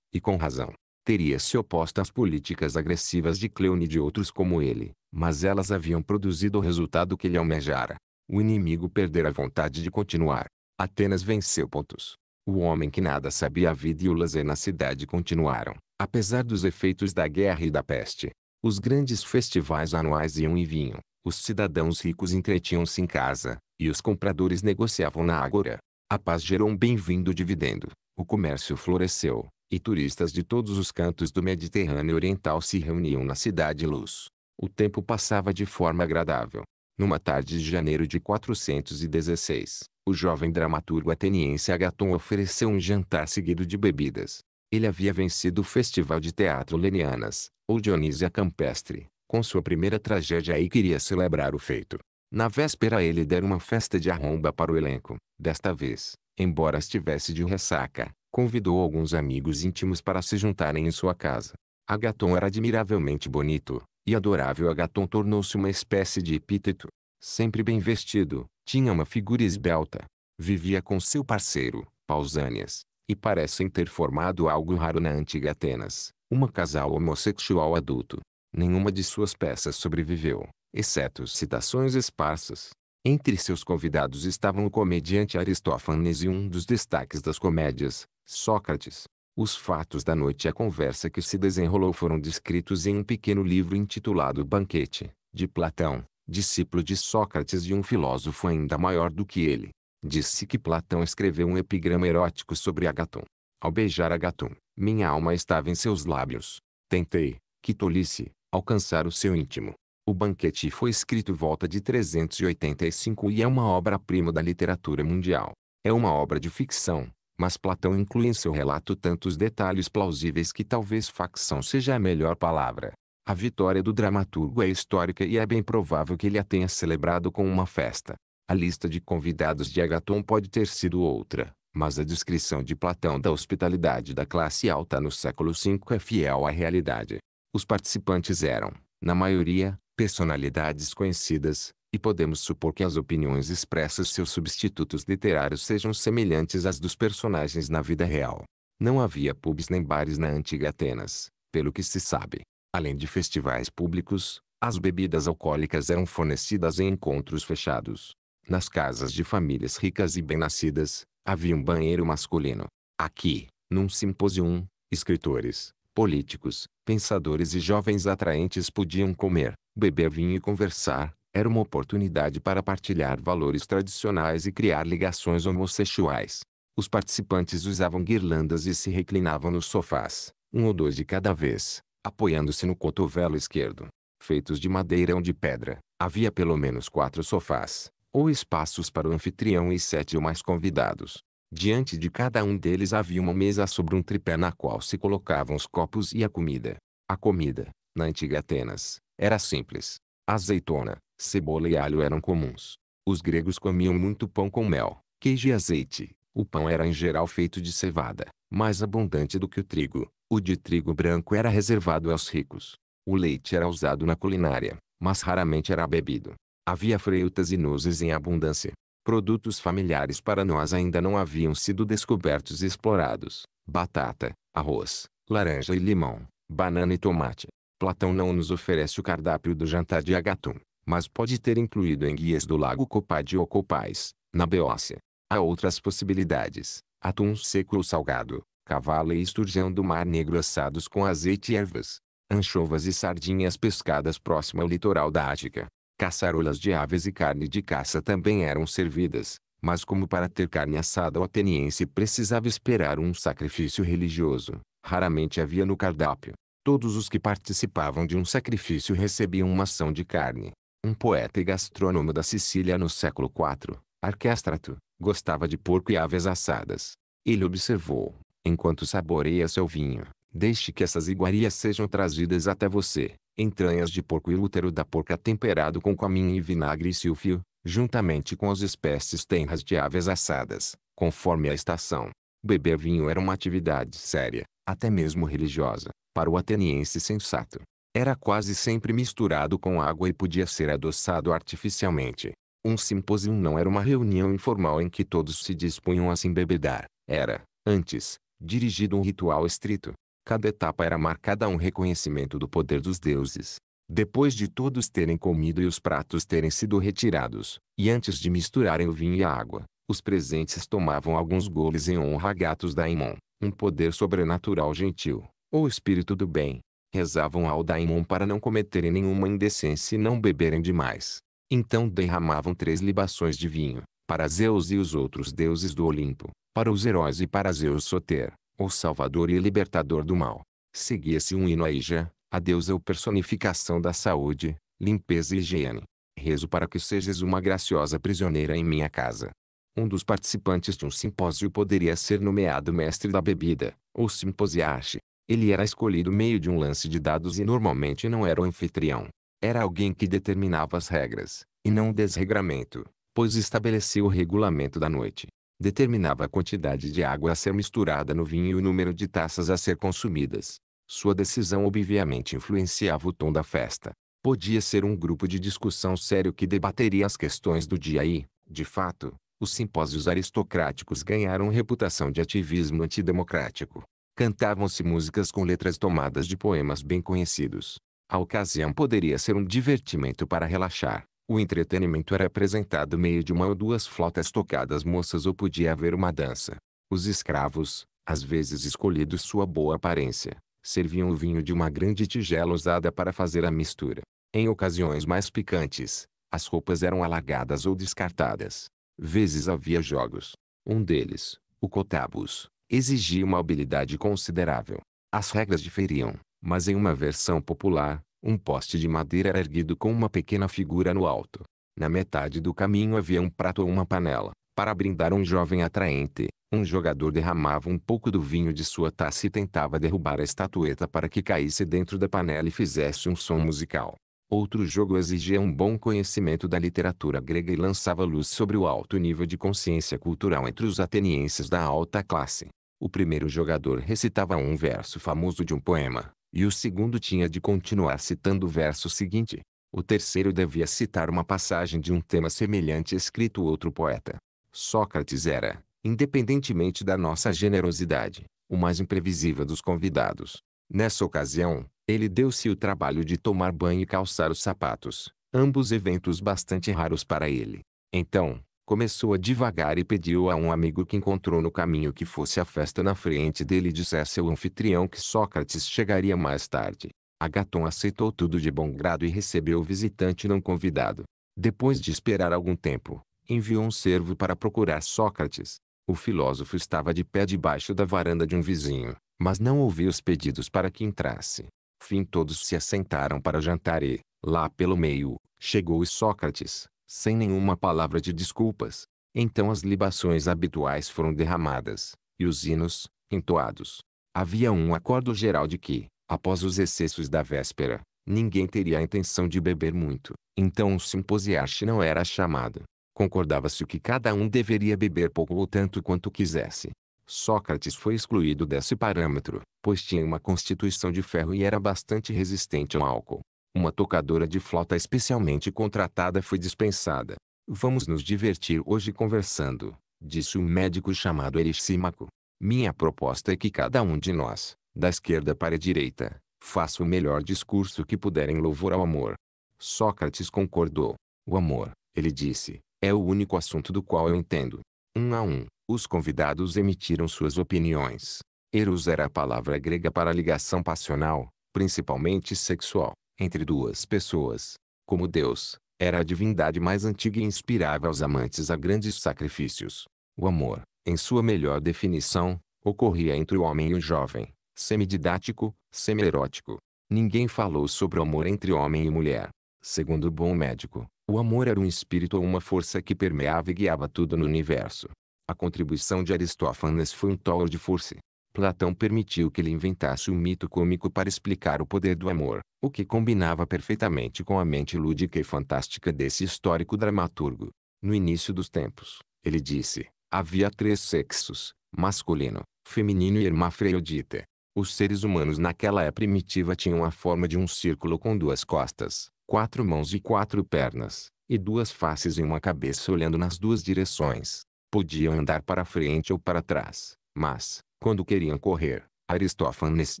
e com razão. Teria se oposto às políticas agressivas de Cleone e de outros como ele, mas elas haviam produzido o resultado que ele almejara. O inimigo perdera a vontade de continuar. Atenas venceu pontos. O homem que nada sabia a vida e o lazer na cidade continuaram, apesar dos efeitos da guerra e da peste. Os grandes festivais anuais iam e vinham, os cidadãos ricos entretinham-se em casa, e os compradores negociavam na agora. A paz gerou um bem-vindo dividendo, o comércio floresceu, e turistas de todos os cantos do Mediterrâneo Oriental se reuniam na cidade luz. O tempo passava de forma agradável, numa tarde de janeiro de 416, o jovem dramaturgo ateniense Agaton ofereceu um jantar seguido de bebidas. Ele havia vencido o Festival de Teatro Lenianas, ou Dionísia Campestre, com sua primeira tragédia e queria celebrar o feito. Na véspera ele dera uma festa de arromba para o elenco. Desta vez, embora estivesse de ressaca, convidou alguns amigos íntimos para se juntarem em sua casa. Agaton era admiravelmente bonito, e adorável Agaton tornou-se uma espécie de epíteto. Sempre bem vestido, tinha uma figura esbelta. Vivia com seu parceiro, Pausânias, e parecem ter formado algo raro na antiga Atenas, uma casal homossexual adulto. Nenhuma de suas peças sobreviveu, exceto citações esparsas. Entre seus convidados estavam o comediante Aristófanes e um dos destaques das comédias, Sócrates. Os fatos da noite e a conversa que se desenrolou foram descritos em um pequeno livro intitulado Banquete, de Platão, discípulo de Sócrates e um filósofo ainda maior do que ele. Disse que Platão escreveu um epigrama erótico sobre Agaton. Ao beijar Agaton, minha alma estava em seus lábios. Tentei, que tolice, alcançar o seu íntimo. O Banquete foi escrito volta de 385 e é uma obra-prima da literatura mundial. É uma obra de ficção, mas Platão inclui em seu relato tantos detalhes plausíveis que talvez facção seja a melhor palavra. A vitória do dramaturgo é histórica e é bem provável que ele a tenha celebrado com uma festa. A lista de convidados de Agaton pode ter sido outra, mas a descrição de Platão da hospitalidade da classe alta no século V é fiel à realidade. Os participantes eram, na maioria, personalidades conhecidas, e podemos supor que as opiniões expressas seus substitutos literários sejam semelhantes às dos personagens na vida real. Não havia pubs nem bares na antiga Atenas, pelo que se sabe. Além de festivais públicos, as bebidas alcoólicas eram fornecidas em encontros fechados. Nas casas de famílias ricas e bem-nascidas, havia um banheiro masculino. Aqui, num simpósio, escritores, políticos, pensadores e jovens atraentes podiam comer, beber vinho e conversar, era uma oportunidade para partilhar valores tradicionais e criar ligações homossexuais. Os participantes usavam guirlandas e se reclinavam nos sofás, um ou dois de cada vez, apoiando-se no cotovelo esquerdo. Feitos de madeira ou de pedra, havia pelo menos quatro sofás, ou espaços para o anfitrião e sete ou mais convidados. Diante de cada um deles havia uma mesa sobre um tripé na qual se colocavam os copos e a comida. A comida, na antiga Atenas, era simples. Azeitona, Cebola e alho eram comuns. Os gregos comiam muito pão com mel, queijo e azeite. O pão era em geral feito de cevada, mais abundante do que o trigo. O de trigo branco era reservado aos ricos. O leite era usado na culinária, mas raramente era bebido. Havia frutas e nozes em abundância. Produtos familiares para nós ainda não haviam sido descobertos e explorados. Batata, arroz, laranja e limão, banana e tomate. Platão não nos oferece o cardápio do jantar de Agatum, mas pode ter incluído em guias do lago Copad ou Copais, na Beócia. Há outras possibilidades, atum seco ou salgado, cavalo e esturjão do mar negro assados com azeite e ervas, anchovas e sardinhas pescadas próximo ao litoral da Ática. Caçarolas de aves e carne de caça também eram servidas, mas como para ter carne assada o ateniense precisava esperar um sacrifício religioso, raramente havia no cardápio. Todos os que participavam de um sacrifício recebiam uma ação de carne, um poeta e gastrônomo da Sicília no século IV, Arquéstrato, gostava de porco e aves assadas. Ele observou, enquanto saboreia seu vinho, deixe que essas iguarias sejam trazidas até você, entranhas de porco e útero da porca temperado com cominho e vinagre e silfio, juntamente com as espécies tenras de aves assadas, conforme a estação. Beber vinho era uma atividade séria, até mesmo religiosa, para o ateniense sensato. Era quase sempre misturado com água e podia ser adoçado artificialmente. Um simpósio não era uma reunião informal em que todos se dispunham a se embebedar. Era, antes, dirigido um ritual estrito. Cada etapa era marcada a um reconhecimento do poder dos deuses. Depois de todos terem comido e os pratos terem sido retirados, e antes de misturarem o vinho e a água, os presentes tomavam alguns goles em honra a Gatos da Imon, um poder sobrenatural gentil, ou espírito do bem, rezavam ao daimon para não cometerem nenhuma indecência e não beberem demais. Então derramavam três libações de vinho, para Zeus e os outros deuses do Olimpo, para os heróis e para Zeus Soter, o salvador e libertador do mal. Seguia-se um hino a Ija, a deusa ou personificação da saúde, limpeza e higiene. Rezo para que sejas uma graciosa prisioneira em minha casa. Um dos participantes de um simpósio poderia ser nomeado mestre da bebida, ou simposiache, ele era escolhido meio de um lance de dados e normalmente não era o anfitrião. Era alguém que determinava as regras, e não o desregramento, pois estabelecia o regulamento da noite. Determinava a quantidade de água a ser misturada no vinho e o número de taças a ser consumidas. Sua decisão obviamente influenciava o tom da festa. Podia ser um grupo de discussão sério que debateria as questões do dia e, de fato, os simpósios aristocráticos ganharam reputação de ativismo antidemocrático cantavam-se músicas com letras tomadas de poemas bem conhecidos. A ocasião poderia ser um divertimento para relaxar. O entretenimento era apresentado meio de uma ou duas flautas tocadas moças ou podia haver uma dança. Os escravos, às vezes escolhidos sua boa aparência, serviam o vinho de uma grande tigela usada para fazer a mistura. Em ocasiões mais picantes, as roupas eram alagadas ou descartadas. Vezes havia jogos. Um deles, o Cotabus, exigia uma habilidade considerável. As regras diferiam, mas em uma versão popular, um poste de madeira era erguido com uma pequena figura no alto. Na metade do caminho havia um prato ou uma panela. Para brindar um jovem atraente, um jogador derramava um pouco do vinho de sua taça e tentava derrubar a estatueta para que caísse dentro da panela e fizesse um som musical. Outro jogo exigia um bom conhecimento da literatura grega e lançava luz sobre o alto nível de consciência cultural entre os atenienses da alta classe. O primeiro jogador recitava um verso famoso de um poema, e o segundo tinha de continuar citando o verso seguinte. O terceiro devia citar uma passagem de um tema semelhante escrito outro poeta. Sócrates era, independentemente da nossa generosidade, o mais imprevisível dos convidados. Nessa ocasião, ele deu-se o trabalho de tomar banho e calçar os sapatos, ambos eventos bastante raros para ele. Então, começou a devagar e pediu a um amigo que encontrou no caminho que fosse à festa na frente dele e dissesse ao anfitrião que Sócrates chegaria mais tarde. Agaton aceitou tudo de bom grado e recebeu o visitante não convidado. Depois de esperar algum tempo, enviou um servo para procurar Sócrates. O filósofo estava de pé debaixo da varanda de um vizinho, mas não ouviu os pedidos para que entrasse. Fim todos se assentaram para jantar e, lá pelo meio, chegou Sócrates, sem nenhuma palavra de desculpas. Então as libações habituais foram derramadas, e os hinos, entoados. Havia um acordo geral de que, após os excessos da véspera, ninguém teria a intenção de beber muito. Então um simposiaste não era chamado. Concordava-se que cada um deveria beber pouco ou tanto quanto quisesse. Sócrates foi excluído desse parâmetro, pois tinha uma constituição de ferro e era bastante resistente ao álcool. Uma tocadora de flauta especialmente contratada foi dispensada. Vamos nos divertir hoje conversando, disse um médico chamado Erisímaco. Minha proposta é que cada um de nós, da esquerda para a direita, faça o melhor discurso que puder em louvor ao amor. Sócrates concordou. O amor, ele disse, é o único assunto do qual eu entendo. Um a um, os convidados emitiram suas opiniões. Eros era a palavra grega para ligação passional, principalmente sexual entre duas pessoas, como Deus, era a divindade mais antiga e inspirava aos amantes a grandes sacrifícios. O amor, em sua melhor definição, ocorria entre o homem e o jovem, semididático, semi-erótico. Ninguém falou sobre o amor entre homem e mulher. Segundo o bom médico, o amor era um espírito ou uma força que permeava e guiava tudo no universo. A contribuição de Aristófanes foi um toro de força, Platão permitiu que ele inventasse um mito cômico para explicar o poder do amor, o que combinava perfeitamente com a mente lúdica e fantástica desse histórico dramaturgo. No início dos tempos, ele disse, havia três sexos, masculino, feminino e hermafrodita. Os seres humanos naquela época primitiva tinham a forma de um círculo com duas costas, quatro mãos e quatro pernas, e duas faces e uma cabeça olhando nas duas direções. Podiam andar para frente ou para trás, mas, quando queriam correr, Aristófanes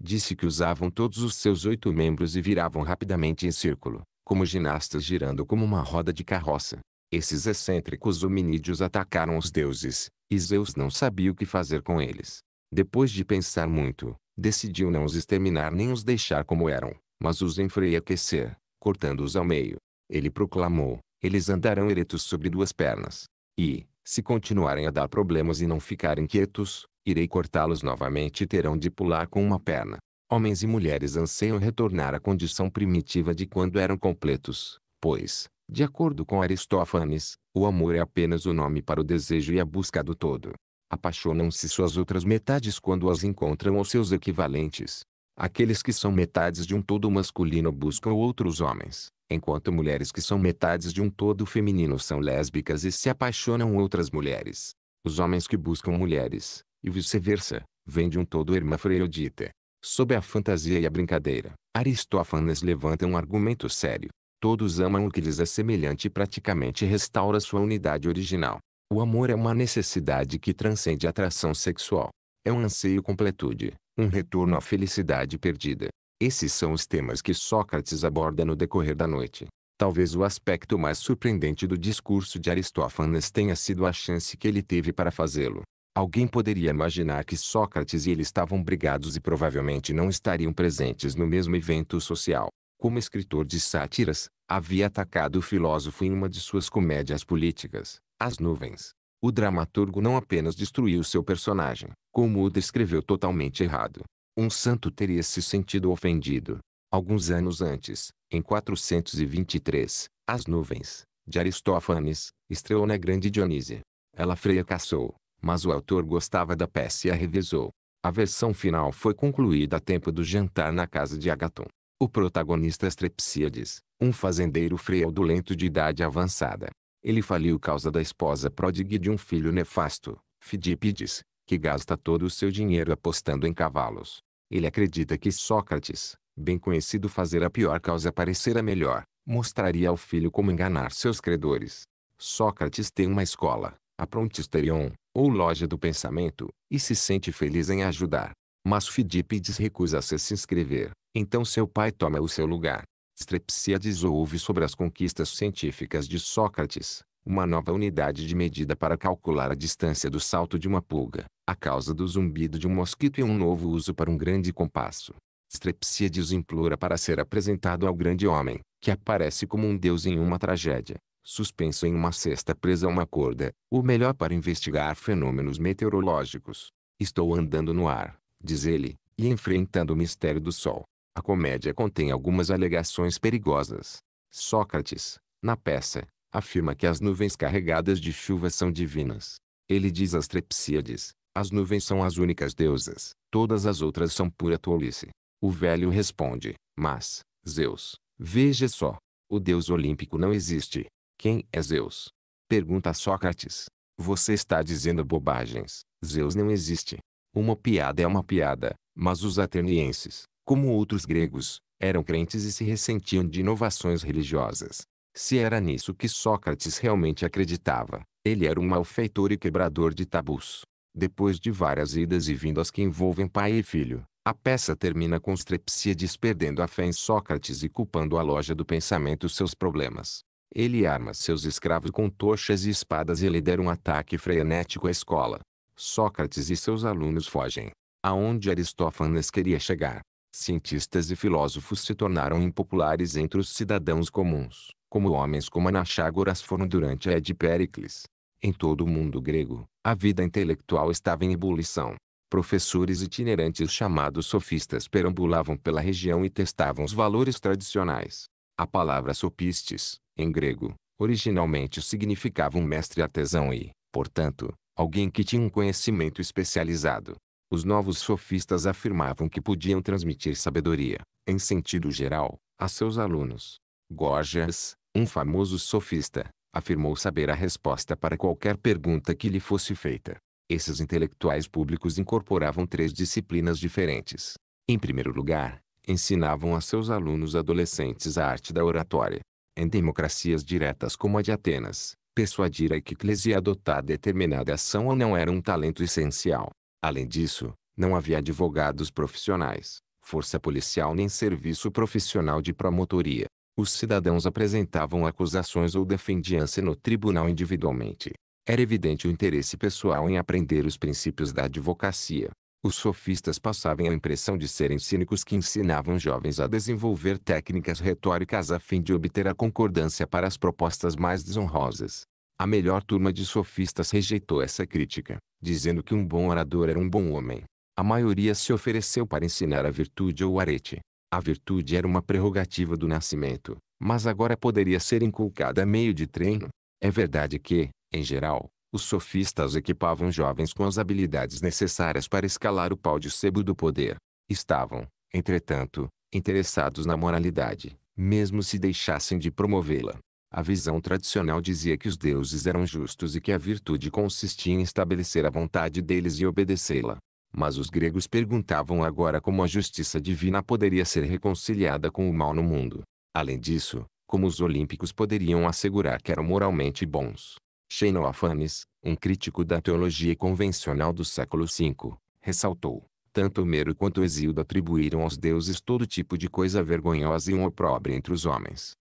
disse que usavam todos os seus oito membros e viravam rapidamente em círculo, como ginastas girando como uma roda de carroça. Esses excêntricos hominídeos atacaram os deuses, e Zeus não sabia o que fazer com eles. Depois de pensar muito, decidiu não os exterminar nem os deixar como eram, mas os enfraquecer, cortando-os ao meio. Ele proclamou, eles andarão eretos sobre duas pernas. E, se continuarem a dar problemas e não ficarem quietos, Irei cortá-los novamente e terão de pular com uma perna. Homens e mulheres anseiam retornar à condição primitiva de quando eram completos, pois, de acordo com Aristófanes, o amor é apenas o nome para o desejo e a busca do todo. Apaixonam-se suas outras metades quando as encontram ou seus equivalentes. Aqueles que são metades de um todo masculino buscam outros homens, enquanto mulheres que são metades de um todo feminino são lésbicas e se apaixonam outras mulheres. Os homens que buscam mulheres, e vice-versa, vem de um todo hermafrodita. Sob a fantasia e a brincadeira, Aristófanes levanta um argumento sério. Todos amam o que lhes é semelhante e praticamente restaura sua unidade original. O amor é uma necessidade que transcende a atração sexual. É um anseio completude, um retorno à felicidade perdida. Esses são os temas que Sócrates aborda no decorrer da noite. Talvez o aspecto mais surpreendente do discurso de Aristófanes tenha sido a chance que ele teve para fazê-lo. Alguém poderia imaginar que Sócrates e ele estavam brigados e provavelmente não estariam presentes no mesmo evento social. Como escritor de sátiras, havia atacado o filósofo em uma de suas comédias políticas, As Nuvens. O dramaturgo não apenas destruiu seu personagem, como o descreveu totalmente errado. Um santo teria se sentido ofendido. Alguns anos antes, em 423, As Nuvens, de Aristófanes, estreou na Grande Dionísia. Ela fracassou, mas o autor gostava da peça e a revisou. A versão final foi concluída a tempo do jantar na casa de Agaton. O protagonista Strepsiades, um fazendeiro fraudulento de idade avançada. Ele faliu causa da esposa pródiga de um filho nefasto, Fidípides, que gasta todo o seu dinheiro apostando em cavalos. Ele acredita que Sócrates, bem conhecido fazer a pior causa parecer a melhor, mostraria ao filho como enganar seus credores. Sócrates tem uma escola, a Prontisterion, ou loja do pensamento, e se sente feliz em ajudar. Mas Fidípides recusa-se a se inscrever. Então seu pai toma o seu lugar. Strepsiades ouve sobre as conquistas científicas de Sócrates, uma nova unidade de medida para calcular a distância do salto de uma pulga, a causa do zumbido de um mosquito e um novo uso para um grande compasso. Strepsiades implora para ser apresentado ao grande homem, que aparece como um deus em uma tragédia, suspenso em uma cesta presa a uma corda, o melhor para investigar fenômenos meteorológicos. Estou andando no ar, diz ele, e enfrentando o mistério do sol. A comédia contém algumas alegações perigosas. Sócrates, na peça, afirma que as nuvens carregadas de chuva são divinas. Ele diz às Trepsíades, as nuvens são as únicas deusas, todas as outras são pura tolice. O velho responde, mas, Zeus, veja só, o deus olímpico não existe. Quem é Zeus? Pergunta Sócrates. Você está dizendo bobagens. Zeus não existe. Uma piada é uma piada, mas os atenienses, como outros gregos, eram crentes e se ressentiam de inovações religiosas. Se era nisso que Sócrates realmente acreditava, ele era um malfeitor e quebrador de tabus. Depois de várias idas e vindas que envolvem pai e filho, a peça termina com Strepsiades perdendo a fé em Sócrates e culpando a loja do pensamento seus problemas. Ele arma seus escravos com tochas e espadas e lidera um ataque frenético à escola. Sócrates e seus alunos fogem. Aonde Aristófanes queria chegar, cientistas e filósofos se tornaram impopulares entre os cidadãos comuns, como homens como Anaxágoras foram durante a de Péricles. Em todo o mundo grego, a vida intelectual estava em ebulição. Professores itinerantes chamados sofistas perambulavam pela região e testavam os valores tradicionais. A palavra sopistes, em grego, originalmente significava um mestre artesão e, portanto, alguém que tinha um conhecimento especializado. Os novos sofistas afirmavam que podiam transmitir sabedoria, em sentido geral, a seus alunos. Gorgias, um famoso sofista, afirmou saber a resposta para qualquer pergunta que lhe fosse feita. Esses intelectuais públicos incorporavam três disciplinas diferentes. Em primeiro lugar, ensinavam a seus alunos adolescentes a arte da oratória. Em democracias diretas como a de Atenas, persuadir a eclesia a adotar determinada ação ou não era um talento essencial. Além disso, não havia advogados profissionais, força policial nem serviço profissional de promotoria. Os cidadãos apresentavam acusações ou defendiam-se no tribunal individualmente. Era evidente o interesse pessoal em aprender os princípios da advocacia, os sofistas passavam a impressão de serem cínicos que ensinavam jovens a desenvolver técnicas retóricas a fim de obter a concordância para as propostas mais desonrosas. A melhor turma de sofistas rejeitou essa crítica, dizendo que um bom orador era um bom homem. A maioria se ofereceu para ensinar a virtude ou arete. A virtude era uma prerrogativa do nascimento, mas agora poderia ser inculcada a meio de treino. É verdade que, em geral, os sofistas equipavam jovens com as habilidades necessárias para escalar o pau de sebo do poder. Estavam, entretanto, interessados na moralidade, mesmo se deixassem de promovê-la. A visão tradicional dizia que os deuses eram justos e que a virtude consistia em estabelecer a vontade deles e obedecê-la. Mas os gregos perguntavam agora como a justiça divina poderia ser reconciliada com o mal no mundo. Além disso, como os olímpicos poderiam assegurar que eram moralmente bons. Xenoafanes, um crítico da teologia convencional do século V, ressaltou. Tanto Homero quanto Exildo atribuíram aos deuses todo tipo de coisa vergonhosa e um opróbrio entre os homens.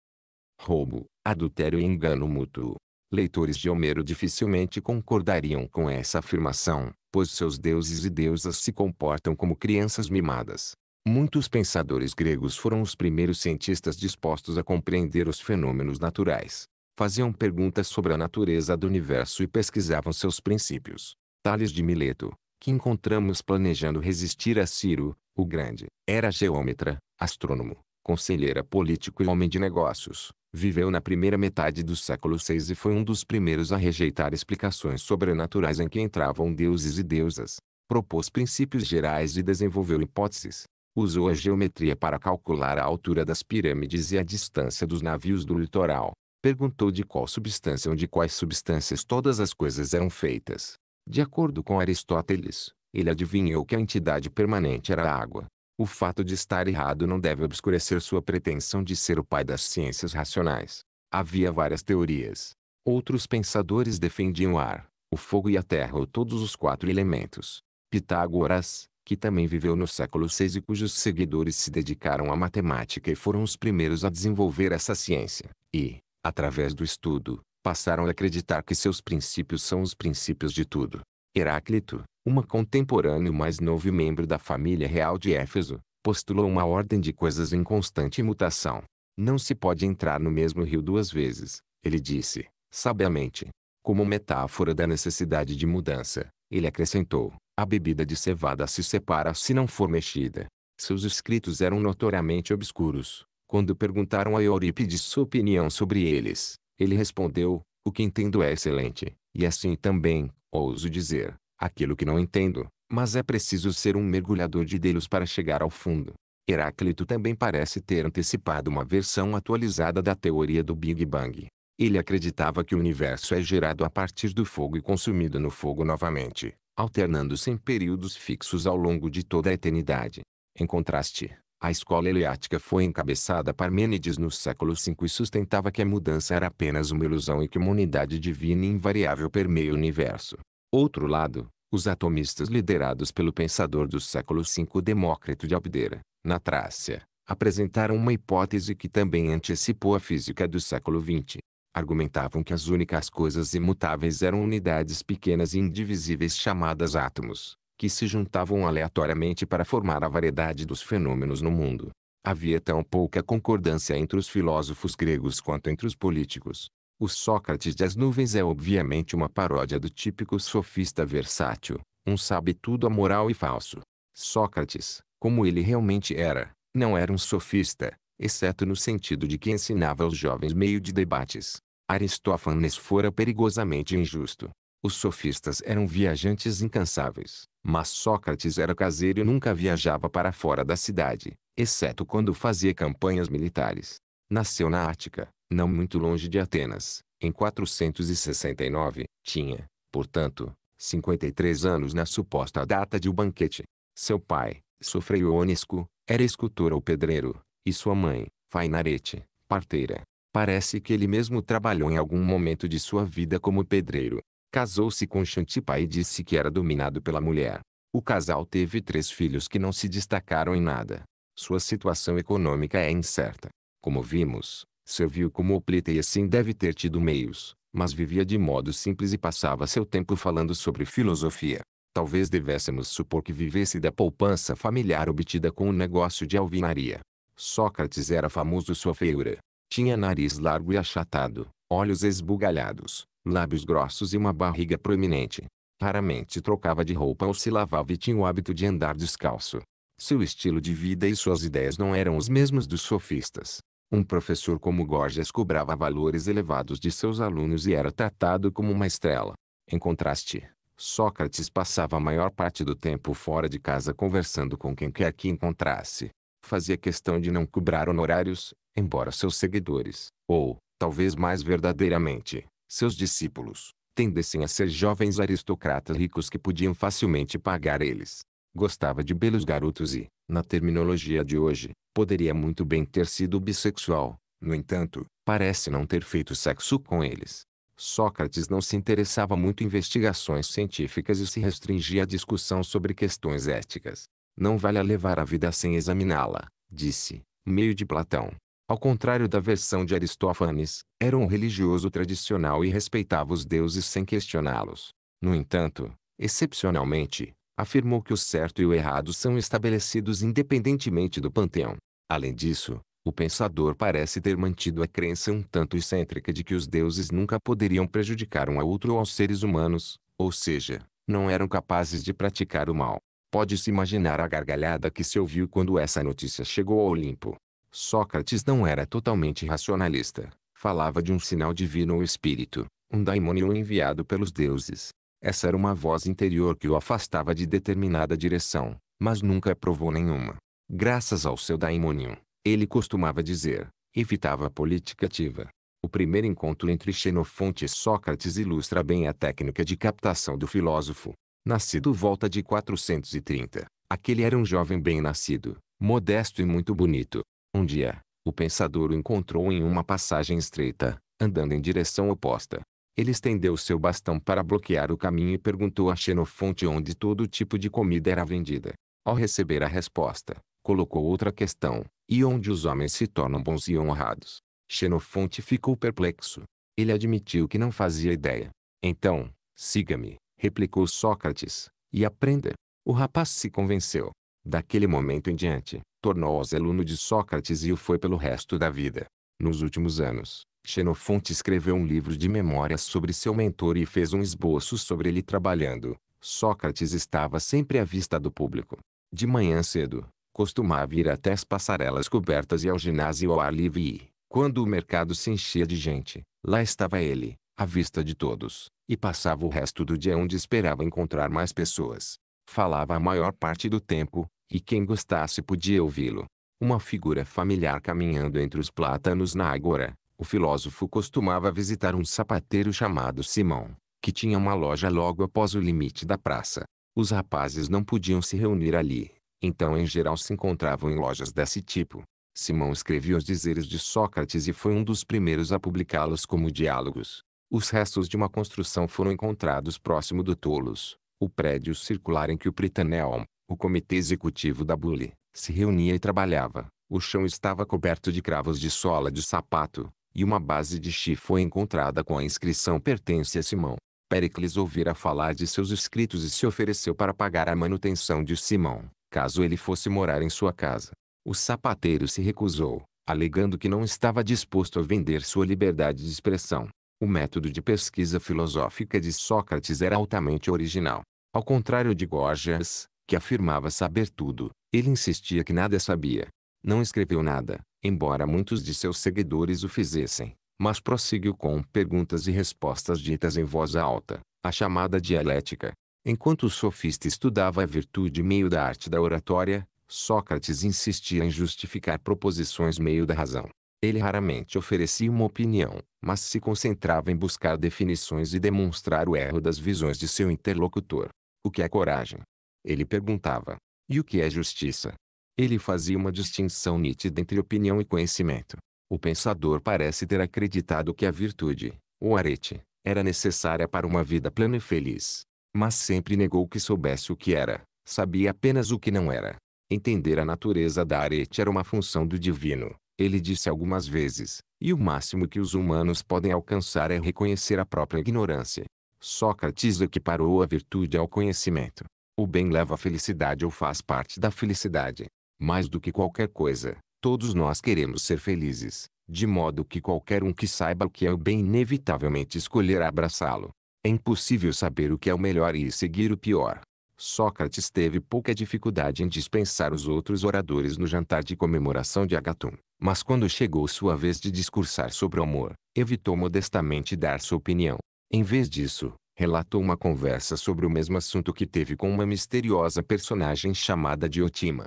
Roubo, adultério e engano mútuo. Leitores de Homero dificilmente concordariam com essa afirmação, pois seus deuses e deusas se comportam como crianças mimadas. Muitos pensadores gregos foram os primeiros cientistas dispostos a compreender os fenômenos naturais faziam perguntas sobre a natureza do universo e pesquisavam seus princípios. Tales de Mileto, que encontramos planejando resistir a Ciro, o Grande, era geômetra, astrônomo, conselheira político e homem de negócios. Viveu na primeira metade do século VI e foi um dos primeiros a rejeitar explicações sobrenaturais em que entravam deuses e deusas. Propôs princípios gerais e desenvolveu hipóteses. Usou a geometria para calcular a altura das pirâmides e a distância dos navios do litoral perguntou de qual substância ou de quais substâncias todas as coisas eram feitas. De acordo com Aristóteles, ele adivinhou que a entidade permanente era a água. O fato de estar errado não deve obscurecer sua pretensão de ser o pai das ciências racionais. Havia várias teorias. Outros pensadores defendiam o ar, o fogo e a terra ou todos os quatro elementos. Pitágoras, que também viveu no século VI e cujos seguidores se dedicaram à matemática e foram os primeiros a desenvolver essa ciência, e, através do estudo, passaram a acreditar que seus princípios são os princípios de tudo. Heráclito, uma contemporâneo mais novo membro da família real de Éfeso, postulou uma ordem de coisas em constante mutação. Não se pode entrar no mesmo rio duas vezes, ele disse, sabiamente. Como metáfora da necessidade de mudança, ele acrescentou, a bebida de cevada se separa se não for mexida. Seus escritos eram notoriamente obscuros, quando perguntaram a Eurípides sua opinião sobre eles, ele respondeu, o que entendo é excelente, e assim também, ouso dizer, aquilo que não entendo, mas é preciso ser um mergulhador de deles para chegar ao fundo. Heráclito também parece ter antecipado uma versão atualizada da teoria do Big Bang. Ele acreditava que o universo é gerado a partir do fogo e consumido no fogo novamente, alternando-se em períodos fixos ao longo de toda a eternidade. Em contraste, a escola eleática foi encabeçada por Mênides no século V e sustentava que a mudança era apenas uma ilusão e que uma unidade divina e invariável permeia o universo. Outro lado, os atomistas liderados pelo pensador do século V Demócrito de Abdera, na Trácia, apresentaram uma hipótese que também antecipou a física do século XX. Argumentavam que as únicas coisas imutáveis eram unidades pequenas e indivisíveis chamadas átomos que se juntavam aleatoriamente para formar a variedade dos fenômenos no mundo. Havia tão pouca concordância entre os filósofos gregos quanto entre os políticos. O Sócrates das nuvens é obviamente uma paródia do típico sofista versátil, um sabe-tudo amoral e falso. Sócrates, como ele realmente era, não era um sofista, exceto no sentido de que ensinava aos jovens meio de debates. Aristófanes fora perigosamente injusto. Os sofistas eram viajantes incansáveis, mas Sócrates era caseiro e nunca viajava para fora da cidade, exceto quando fazia campanhas militares. Nasceu na Ática, não muito longe de Atenas, em 469, tinha, portanto, 53 anos na suposta data de o um banquete. Seu pai, Sofreionesco, era escultor ou pedreiro, e sua mãe, Fainarete, parteira. Parece que ele mesmo trabalhou em algum momento de sua vida como pedreiro. Casou-se com Xantipa e disse que era dominado pela mulher. O casal teve três filhos que não se destacaram em nada. Sua situação econômica é incerta. Como vimos, serviu como oplita e assim deve ter tido meios, mas vivia de modo simples e passava seu tempo falando sobre filosofia. Talvez devêssemos supor que vivesse da poupança familiar obtida com o negócio de alvinaria. Sócrates era famoso sua feiura. Tinha nariz largo e achatado, olhos esbugalhados, lábios grossos e uma barriga proeminente. Raramente trocava de roupa ou se lavava e tinha o hábito de andar descalço. Seu estilo de vida e suas ideias não eram os mesmos dos sofistas. Um professor como Gorgias cobrava valores elevados de seus alunos e era tratado como uma estrela. Em contraste, Sócrates passava a maior parte do tempo fora de casa conversando com quem quer que encontrasse. Fazia questão de não cobrar honorários, embora seus seguidores, ou, talvez mais verdadeiramente, seus discípulos tendessem a ser jovens aristocratas ricos que podiam facilmente pagar eles. Gostava de belos garotos e, na terminologia de hoje, poderia muito bem ter sido bissexual. No entanto, parece não ter feito sexo com eles. Sócrates não se interessava muito em investigações científicas e se restringia à discussão sobre questões éticas. Não vale a levar a vida sem examiná-la, disse, meio de Platão. Ao contrário da versão de Aristófanes, era um religioso tradicional e respeitava os deuses sem questioná-los. No entanto, excepcionalmente, afirmou que o certo e o errado são estabelecidos independentemente do panteão. Além disso, o pensador parece ter mantido a crença um tanto excêntrica de que os deuses nunca poderiam prejudicar um a outro ou aos seres humanos, ou seja, não eram capazes de praticar o mal. Pode-se imaginar a gargalhada que se ouviu quando essa notícia chegou ao Olimpo. Sócrates não era totalmente racionalista. Falava de um sinal divino ou espírito, um daimônio enviado pelos deuses. Essa era uma voz interior que o afastava de determinada direção, mas nunca provou nenhuma. Graças ao seu daimonium, ele costumava dizer, evitava a política ativa. O primeiro encontro entre Xenofonte e Sócrates ilustra bem a técnica de captação do filósofo. Nascido volta de 430, aquele era um jovem bem-nascido, modesto e muito bonito, um dia, o pensador o encontrou em uma passagem estreita, andando em direção oposta. Ele estendeu seu bastão para bloquear o caminho e perguntou a Xenofonte onde todo tipo de comida era vendida. Ao receber a resposta, colocou outra questão, e onde os homens se tornam bons e honrados. Xenofonte ficou perplexo. Ele admitiu que não fazia ideia. Então, siga-me, replicou Sócrates, e aprenda. O rapaz se convenceu. Daquele momento em diante, tornou-se aluno de Sócrates e o foi pelo resto da vida. Nos últimos anos, Xenofonte escreveu um livro de memórias sobre seu mentor e fez um esboço sobre ele trabalhando. Sócrates estava sempre à vista do público. De manhã cedo, costumava ir até as passarelas cobertas e ao ginásio ao ar livre e, quando o mercado se enchia de gente, lá estava ele, à vista de todos, e passava o resto do dia onde esperava encontrar mais pessoas. Falava a maior parte do tempo, e quem gostasse podia ouvi-lo. Uma figura familiar caminhando entre os plátanos na agora, o filósofo costumava visitar um sapateiro chamado Simão, que tinha uma loja logo após o limite da praça. Os rapazes não podiam se reunir ali, então em geral se encontravam em lojas desse tipo. Simão escrevia os dizeres de Sócrates e foi um dos primeiros a publicá-los como diálogos. Os restos de uma construção foram encontrados próximo do Tolos, o prédio circular em que o Pritanelm, o comitê executivo da Bully se reunia e trabalhava. O chão estava coberto de cravos de sola de sapato, e uma base de chi foi encontrada com a inscrição pertence a Simão. Pericles ouvira falar de seus escritos e se ofereceu para pagar a manutenção de Simão, caso ele fosse morar em sua casa. O sapateiro se recusou, alegando que não estava disposto a vender sua liberdade de expressão. O método de pesquisa filosófica de Sócrates era altamente original. Ao contrário de Gorgias, que afirmava saber tudo, ele insistia que nada sabia. Não escreveu nada, embora muitos de seus seguidores o fizessem, mas prosseguiu com perguntas e respostas ditas em voz alta, a chamada dialética. Enquanto o sofista estudava a virtude meio da arte da oratória, Sócrates insistia em justificar proposições meio da razão. Ele raramente oferecia uma opinião, mas se concentrava em buscar definições e demonstrar o erro das visões de seu interlocutor. O que é coragem? Ele perguntava: E o que é justiça? Ele fazia uma distinção nítida entre opinião e conhecimento. O pensador parece ter acreditado que a virtude, o arete, era necessária para uma vida plena e feliz. Mas sempre negou que soubesse o que era, sabia apenas o que não era. Entender a natureza da arete era uma função do divino, ele disse algumas vezes, e o máximo que os humanos podem alcançar é reconhecer a própria ignorância. Sócrates equiparou a virtude ao conhecimento. O bem leva a felicidade ou faz parte da felicidade. Mais do que qualquer coisa, todos nós queremos ser felizes, de modo que qualquer um que saiba o que é o bem inevitavelmente escolherá abraçá-lo. É impossível saber o que é o melhor e seguir o pior. Sócrates teve pouca dificuldade em dispensar os outros oradores no jantar de comemoração de Agatum, mas quando chegou sua vez de discursar sobre o amor, evitou modestamente dar sua opinião. Em vez disso, relatou uma conversa sobre o mesmo assunto que teve com uma misteriosa personagem chamada Diotima.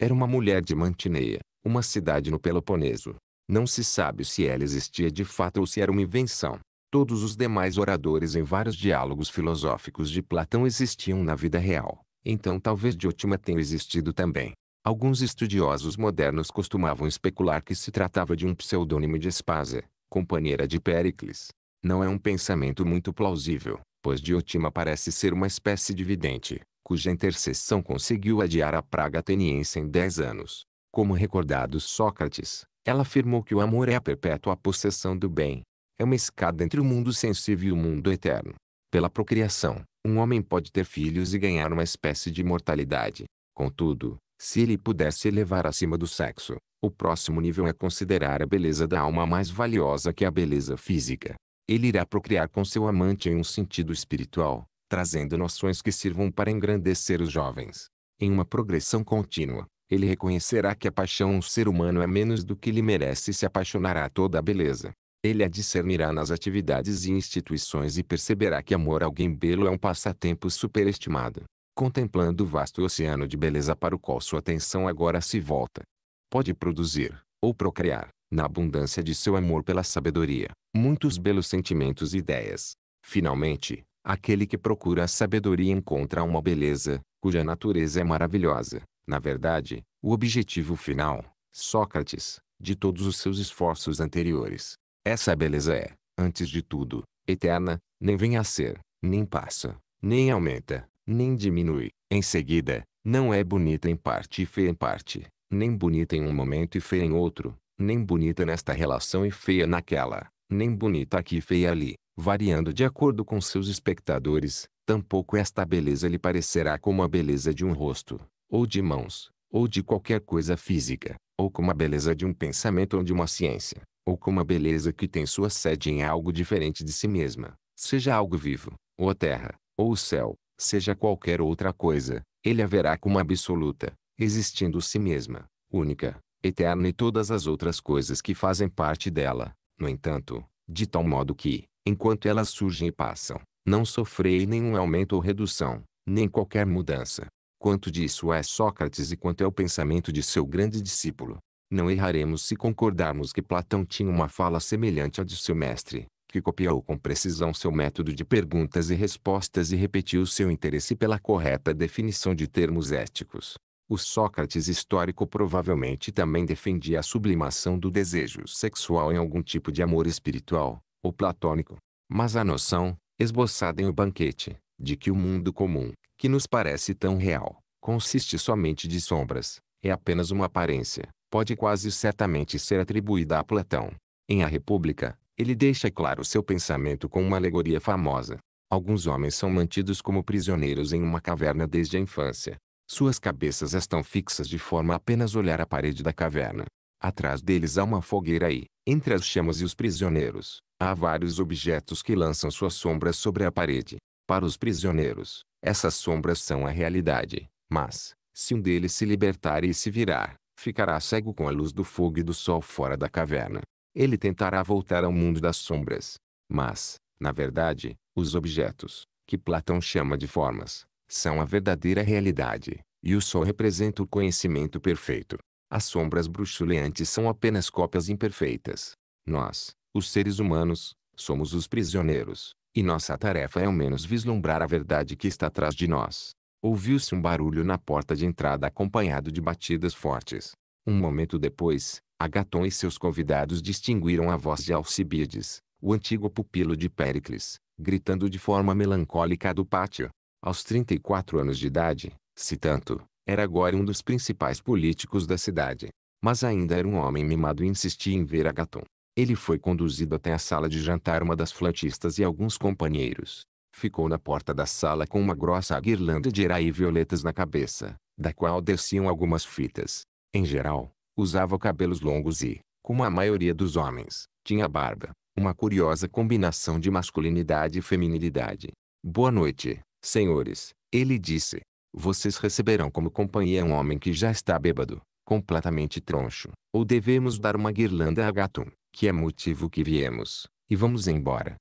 Era uma mulher de Mantineia, uma cidade no Peloponeso. Não se sabe se ela existia de fato ou se era uma invenção. Todos os demais oradores em vários diálogos filosóficos de Platão existiam na vida real. Então talvez Diotima tenha existido também. Alguns estudiosos modernos costumavam especular que se tratava de um pseudônimo de Espásia, companheira de Péricles. Não é um pensamento muito plausível pois Diotima parece ser uma espécie de vidente, cuja intercessão conseguiu adiar a praga ateniense em dez anos. Como recordado Sócrates, ela afirmou que o amor é a perpétua possessão do bem. É uma escada entre o mundo sensível e o mundo eterno. Pela procriação, um homem pode ter filhos e ganhar uma espécie de imortalidade. Contudo, se ele pudesse elevar acima do sexo, o próximo nível é considerar a beleza da alma mais valiosa que a beleza física ele irá procriar com seu amante em um sentido espiritual, trazendo noções que sirvam para engrandecer os jovens. Em uma progressão contínua, ele reconhecerá que a paixão um ser humano é menos do que lhe merece e se apaixonará a toda a beleza. Ele a discernirá nas atividades e instituições e perceberá que amor a alguém belo é um passatempo superestimado. Contemplando o vasto oceano de beleza para o qual sua atenção agora se volta. Pode produzir, ou procriar, na abundância de seu amor pela sabedoria, muitos belos sentimentos e ideias. Finalmente, aquele que procura a sabedoria encontra uma beleza, cuja natureza é maravilhosa. Na verdade, o objetivo final, Sócrates, de todos os seus esforços anteriores. Essa beleza é, antes de tudo, eterna, nem vem a ser, nem passa, nem aumenta, nem diminui. Em seguida, não é bonita em parte e feia em parte, nem bonita em um momento e feia em outro, nem bonita nesta relação e feia naquela, nem bonita aqui e feia ali, variando de acordo com seus espectadores, tampouco esta beleza lhe parecerá como a beleza de um rosto, ou de mãos, ou de qualquer coisa física, ou como a beleza de um pensamento ou de uma ciência, ou como a beleza que tem sua sede em algo diferente de si mesma, seja algo vivo, ou a terra, ou o céu, seja qualquer outra coisa, ele a verá como absoluta, existindo si mesma, única, eterna e todas as outras coisas que fazem parte dela, no entanto, de tal modo que, enquanto elas surgem e passam, não sofrei nenhum aumento ou redução, nem qualquer mudança. Quanto disso é Sócrates e quanto é o pensamento de seu grande discípulo. Não erraremos se concordarmos que Platão tinha uma fala semelhante à de seu mestre, que copiou com precisão seu método de perguntas e respostas e repetiu seu interesse pela correta definição de termos éticos. O Sócrates histórico provavelmente também defendia a sublimação do desejo sexual em algum tipo de amor espiritual, ou platônico. Mas a noção, esboçada em O Banquete, de que o mundo comum, que nos parece tão real, consiste somente de sombras, é apenas uma aparência, pode quase certamente ser atribuída a Platão. Em A República, ele deixa claro seu pensamento com uma alegoria famosa. Alguns homens são mantidos como prisioneiros em uma caverna desde a infância, suas cabeças estão fixas de forma a apenas olhar a parede da caverna. Atrás deles há uma fogueira e, entre as chamas e os prisioneiros, há vários objetos que lançam suas sombras sobre a parede. Para os prisioneiros, essas sombras são a realidade, mas, se um deles se libertar e se virar, ficará cego com a luz do fogo e do sol fora da caverna. Ele tentará voltar ao mundo das sombras. Mas, na verdade, os objetos, que Platão chama de formas, são a verdadeira realidade, e o sol representa o conhecimento perfeito. As sombras bruxuleantes são apenas cópias imperfeitas. Nós, os seres humanos, somos os prisioneiros, e nossa tarefa é ao menos vislumbrar a verdade que está atrás de nós. Ouviu-se um barulho na porta de entrada acompanhado de batidas fortes. Um momento depois, Agaton e seus convidados distinguiram a voz de Alcibiades, o antigo pupilo de Péricles, gritando de forma melancólica do pátio. Aos 34 anos de idade, se tanto, era agora um dos principais políticos da cidade. Mas ainda era um homem mimado e insistia em ver Agaton. Ele foi conduzido até a sala de jantar uma das flantistas e alguns companheiros. Ficou na porta da sala com uma grossa guirlanda de e violetas na cabeça, da qual desciam algumas fitas. Em geral, usava cabelos longos e, como a maioria dos homens, tinha barba, uma curiosa combinação de masculinidade e feminilidade. Boa noite, Senhores, ele disse, vocês receberão como companhia um homem que já está bêbado, completamente troncho, ou devemos dar uma guirlanda a Gatum, que é motivo que viemos, e vamos embora.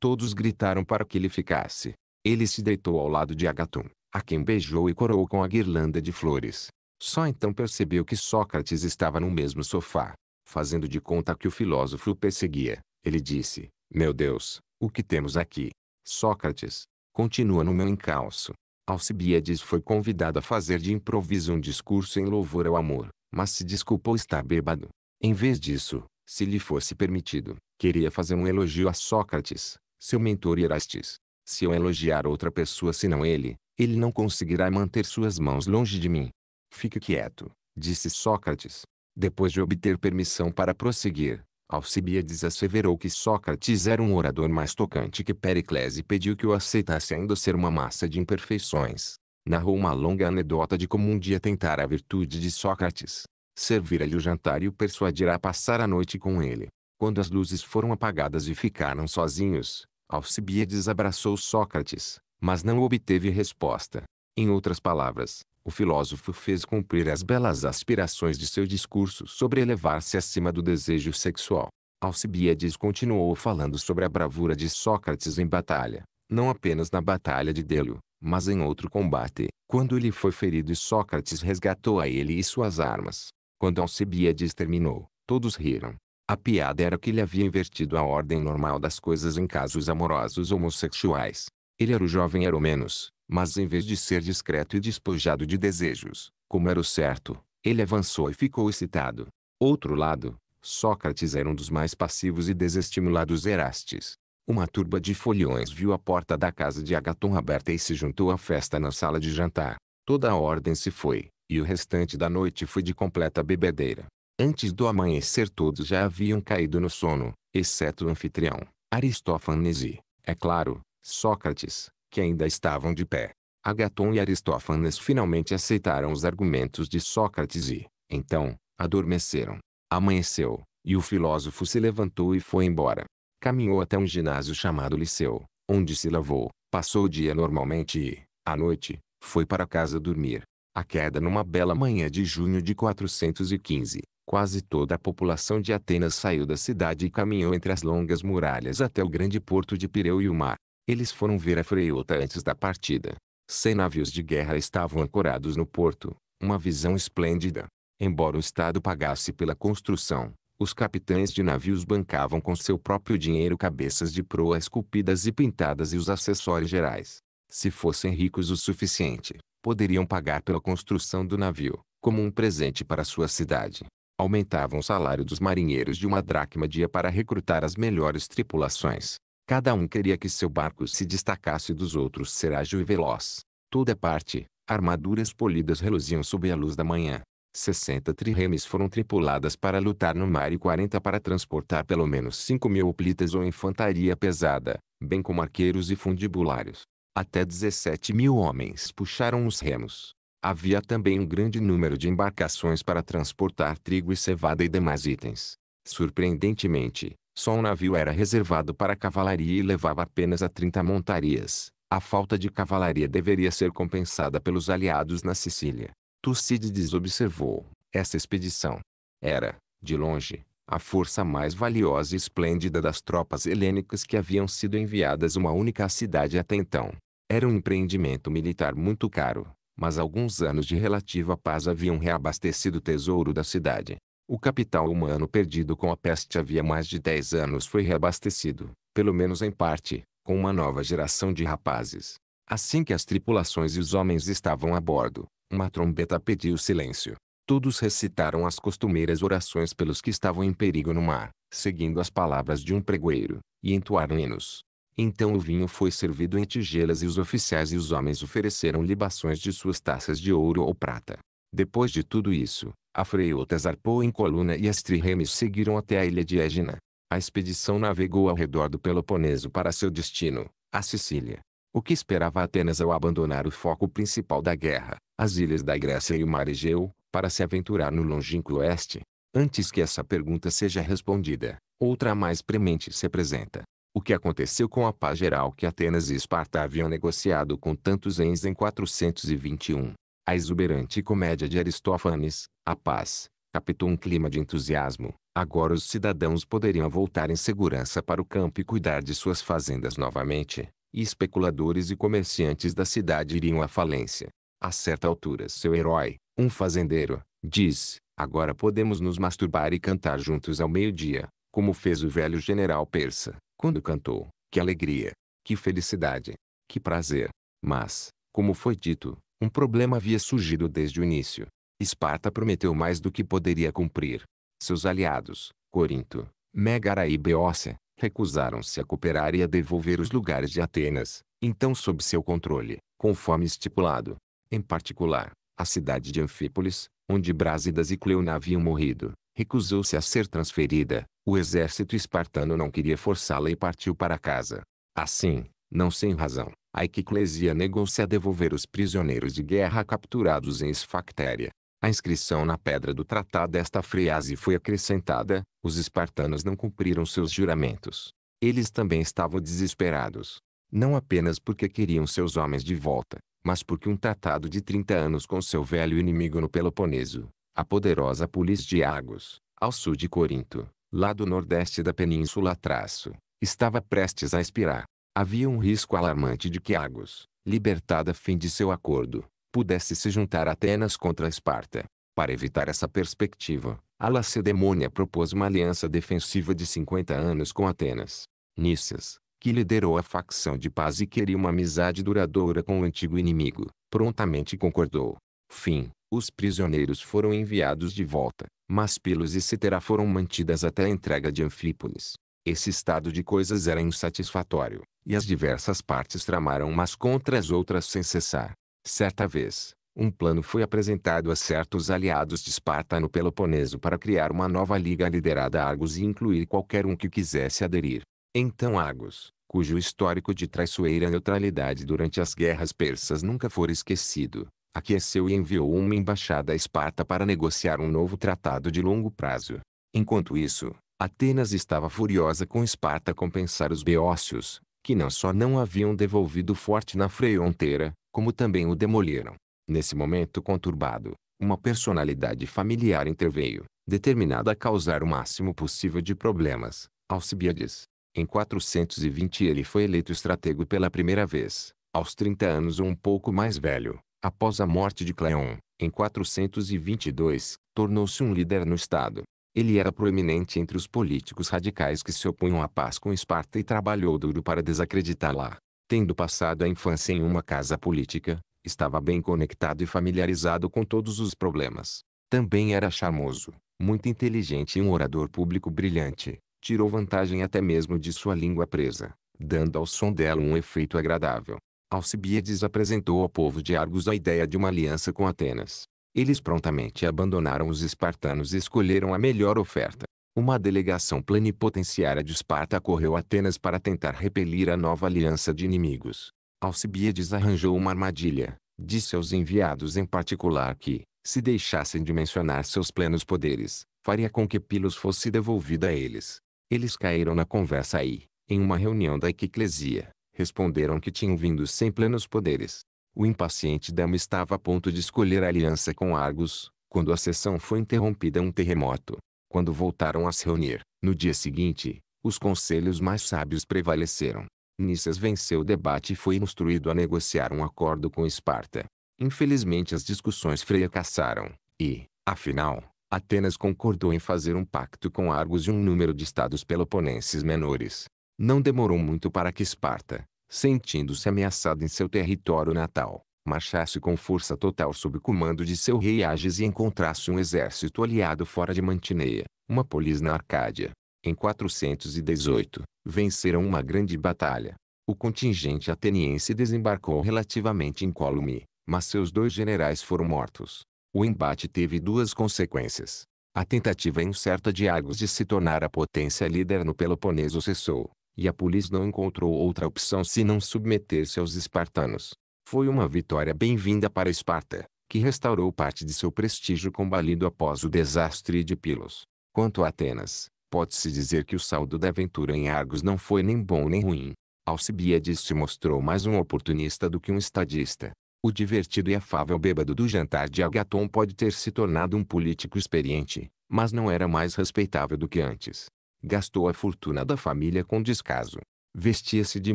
Todos gritaram para que ele ficasse. Ele se deitou ao lado de Agatum, a quem beijou e coroou com a guirlanda de flores. Só então percebeu que Sócrates estava no mesmo sofá. Fazendo de conta que o filósofo o perseguia, ele disse, Meu Deus, o que temos aqui? Sócrates, Continua no meu encalço. Alcibiades foi convidado a fazer de improviso um discurso em louvor ao amor, mas se desculpou estar bêbado. Em vez disso, se lhe fosse permitido, queria fazer um elogio a Sócrates, seu mentor Erastes. Se eu elogiar outra pessoa senão ele, ele não conseguirá manter suas mãos longe de mim. Fique quieto, disse Sócrates. Depois de obter permissão para prosseguir, Alcibiades asseverou que Sócrates era um orador mais tocante que Pericles e pediu que o aceitasse ainda ser uma massa de imperfeições. Narrou uma longa anedota de como um dia tentar a virtude de Sócrates. Servira-lhe o jantar e o persuadirá a passar a noite com ele. Quando as luzes foram apagadas e ficaram sozinhos, Alcibiades abraçou Sócrates, mas não obteve resposta. Em outras palavras, o filósofo fez cumprir as belas aspirações de seu discurso sobre elevar-se acima do desejo sexual. Alcibiades continuou falando sobre a bravura de Sócrates em batalha, não apenas na batalha de Delo, mas em outro combate, quando ele foi ferido e Sócrates resgatou a ele e suas armas. Quando Alcibiades terminou, todos riram. A piada era que ele havia invertido a ordem normal das coisas em casos amorosos homossexuais. Ele era o jovem Aromenos, mas em vez de ser discreto e despojado de desejos, como era o certo, ele avançou e ficou excitado. Outro lado, Sócrates era um dos mais passivos e desestimulados Erastes. Uma turba de folhões viu a porta da casa de Agaton aberta e se juntou à festa na sala de jantar. Toda a ordem se foi, e o restante da noite foi de completa bebedeira. Antes do amanhecer todos já haviam caído no sono, exceto o anfitrião, Aristófanes e, é claro, Sócrates, que ainda estavam de pé. Agaton e Aristófanes finalmente aceitaram os argumentos de Sócrates e, então, adormeceram. Amanheceu, e o filósofo se levantou e foi embora. Caminhou até um ginásio chamado Liceu, onde se lavou, passou o dia normalmente e, à noite, foi para casa dormir. A queda numa bela manhã de junho de 415, quase toda a população de Atenas saiu da cidade e caminhou entre as longas muralhas até o grande porto de Pireu e o mar. Eles foram ver a freota antes da partida. Cem navios de guerra estavam ancorados no porto, uma visão esplêndida. Embora o Estado pagasse pela construção, os capitães de navios bancavam com seu próprio dinheiro cabeças de proa esculpidas e pintadas e os acessórios gerais. Se fossem ricos o suficiente, poderiam pagar pela construção do navio, como um presente para sua cidade. Aumentavam o salário dos marinheiros de uma dracma dia para recrutar as melhores tripulações. Cada um queria que seu barco se destacasse dos outros ser ágil e veloz. Toda parte, armaduras polidas reluziam sob a luz da manhã. 60 triremes foram tripuladas para lutar no mar e 40 para transportar pelo menos 5 mil hoplitas ou infantaria pesada, bem como arqueiros e fundibulários. Até 17 mil homens puxaram os remos. Havia também um grande número de embarcações para transportar trigo e cevada e demais itens. Surpreendentemente, só um navio era reservado para a cavalaria e levava apenas a 30 montarias. A falta de cavalaria deveria ser compensada pelos aliados na Sicília. Tucídides observou, essa expedição era, de longe, a força mais valiosa e esplêndida das tropas helênicas que haviam sido enviadas uma única cidade até então. Era um empreendimento militar muito caro, mas alguns anos de relativa paz haviam reabastecido o tesouro da cidade. O capital humano perdido com a peste havia mais de 10 anos foi reabastecido, pelo menos em parte, com uma nova geração de rapazes. Assim que as tripulações e os homens estavam a bordo, uma trombeta pediu silêncio. Todos recitaram as costumeiras orações pelos que estavam em perigo no mar, seguindo as palavras de um pregoeiro, e entoaram hinos. Então o vinho foi servido em tigelas e os oficiais e os homens ofereceram libações de suas taças de ouro ou prata. Depois de tudo isso, Afreutas zarpou em coluna e as triremes seguiram até a ilha de Égina. A expedição navegou ao redor do Peloponeso para seu destino, a Sicília. O que esperava Atenas ao abandonar o foco principal da guerra, as ilhas da Grécia e o mar Egeu, para se aventurar no longínquo oeste? Antes que essa pergunta seja respondida, outra mais premente se apresenta. O que aconteceu com a paz geral que Atenas e Esparta haviam negociado com tantos ens em 421? A exuberante comédia de Aristófanes, a paz captou um clima de entusiasmo. Agora os cidadãos poderiam voltar em segurança para o campo e cuidar de suas fazendas novamente, e especuladores e comerciantes da cidade iriam à falência. A certa altura, seu herói, um fazendeiro, diz: Agora podemos nos masturbar e cantar juntos ao meio-dia, como fez o velho general persa, quando cantou. Que alegria! Que felicidade! Que prazer! Mas, como foi dito, um problema havia surgido desde o início. Esparta prometeu mais do que poderia cumprir. Seus aliados, Corinto, Megara e Beócia, recusaram-se a cooperar e a devolver os lugares de Atenas, então sob seu controle, conforme estipulado. Em particular, a cidade de Anfípolis, onde Brásidas e Cleona haviam morrido, recusou-se a ser transferida. O exército espartano não queria forçá-la e partiu para casa. Assim, não sem razão, a Equiclesia negou-se a devolver os prisioneiros de guerra capturados em Esfactéria. A inscrição na pedra do tratado desta frase foi acrescentada: os espartanos não cumpriram seus juramentos. Eles também estavam desesperados. Não apenas porque queriam seus homens de volta, mas porque um tratado de 30 anos com seu velho inimigo no Peloponeso, a poderosa polis de Argos, ao sul de Corinto, lá do nordeste da península Traço, estava prestes a expirar. Havia um risco alarmante de que Argos, libertada fim de seu acordo, pudesse se juntar Atenas contra Esparta. Para evitar essa perspectiva, a Lacedemônia propôs uma aliança defensiva de 50 anos com Atenas. Nícias, que liderou a facção de paz e queria uma amizade duradoura com o antigo inimigo, prontamente concordou. Fim, os prisioneiros foram enviados de volta, mas Pilos e Citera foram mantidas até a entrega de Anfípolis. Esse estado de coisas era insatisfatório, e as diversas partes tramaram umas contra as outras sem cessar. Certa vez, um plano foi apresentado a certos aliados de Esparta no Peloponeso para criar uma nova liga liderada a Argos e incluir qualquer um que quisesse aderir. Então Argos, cujo histórico de traiçoeira neutralidade durante as guerras persas nunca for esquecido, aqueceu e enviou uma embaixada a Esparta para negociar um novo tratado de longo prazo. Enquanto isso, Atenas estava furiosa com Esparta compensar os beócios, que não só não haviam devolvido forte na fronteira, como também o demoliram. Nesse momento conturbado, uma personalidade familiar interveio, determinada a causar o máximo possível de problemas. Alcibiades. Em 420 ele foi eleito estratego pela primeira vez, aos 30 anos ou um pouco mais velho. Após a morte de Cleon, em 422, tornou-se um líder no Estado. Ele era proeminente entre os políticos radicais que se opunham à paz com Esparta e trabalhou duro para desacreditá-la. Tendo passado a infância em uma casa política, estava bem conectado e familiarizado com todos os problemas. Também era charmoso, muito inteligente e um orador público brilhante. Tirou vantagem até mesmo de sua língua presa, dando ao som dela um efeito agradável. Alcibiades apresentou ao povo de Argos a ideia de uma aliança com Atenas. Eles prontamente abandonaram os espartanos e escolheram a melhor oferta. Uma delegação plenipotenciária de Esparta correu a Atenas para tentar repelir a nova aliança de inimigos. Alcibíades arranjou uma armadilha. Disse aos enviados em particular que, se deixassem de mencionar seus plenos poderes, faria com que Pilos fosse devolvida a eles. Eles caíram na conversa e, em uma reunião da Equiclesia. responderam que tinham vindo sem plenos poderes. O impaciente Dama estava a ponto de escolher aliança com Argos, quando a sessão foi interrompida um terremoto. Quando voltaram a se reunir, no dia seguinte, os conselhos mais sábios prevaleceram. Nícias venceu o debate e foi instruído a negociar um acordo com Esparta. Infelizmente as discussões fracassaram, e, afinal, Atenas concordou em fazer um pacto com Argos e um número de estados peloponenses menores. Não demorou muito para que Esparta, sentindo-se ameaçada em seu território natal, marchasse com força total sob o comando de seu rei Ages e encontrasse um exército aliado fora de Mantineia, uma polis na Arcádia. Em 418, venceram uma grande batalha. O contingente ateniense desembarcou relativamente incólume, mas seus dois generais foram mortos. O embate teve duas consequências. A tentativa incerta de Argos de se tornar a potência líder no Peloponeso cessou, e a polis não encontrou outra opção senão submeter-se aos espartanos. Foi uma vitória bem-vinda para Esparta, que restaurou parte de seu prestígio combalido após o desastre de Pilos. Quanto a Atenas, pode-se dizer que o saldo da aventura em Argos não foi nem bom nem ruim. Alcibiades se mostrou mais um oportunista do que um estadista. O divertido e afável bêbado do jantar de Agaton pode ter se tornado um político experiente, mas não era mais respeitável do que antes. Gastou a fortuna da família com descaso, vestia-se de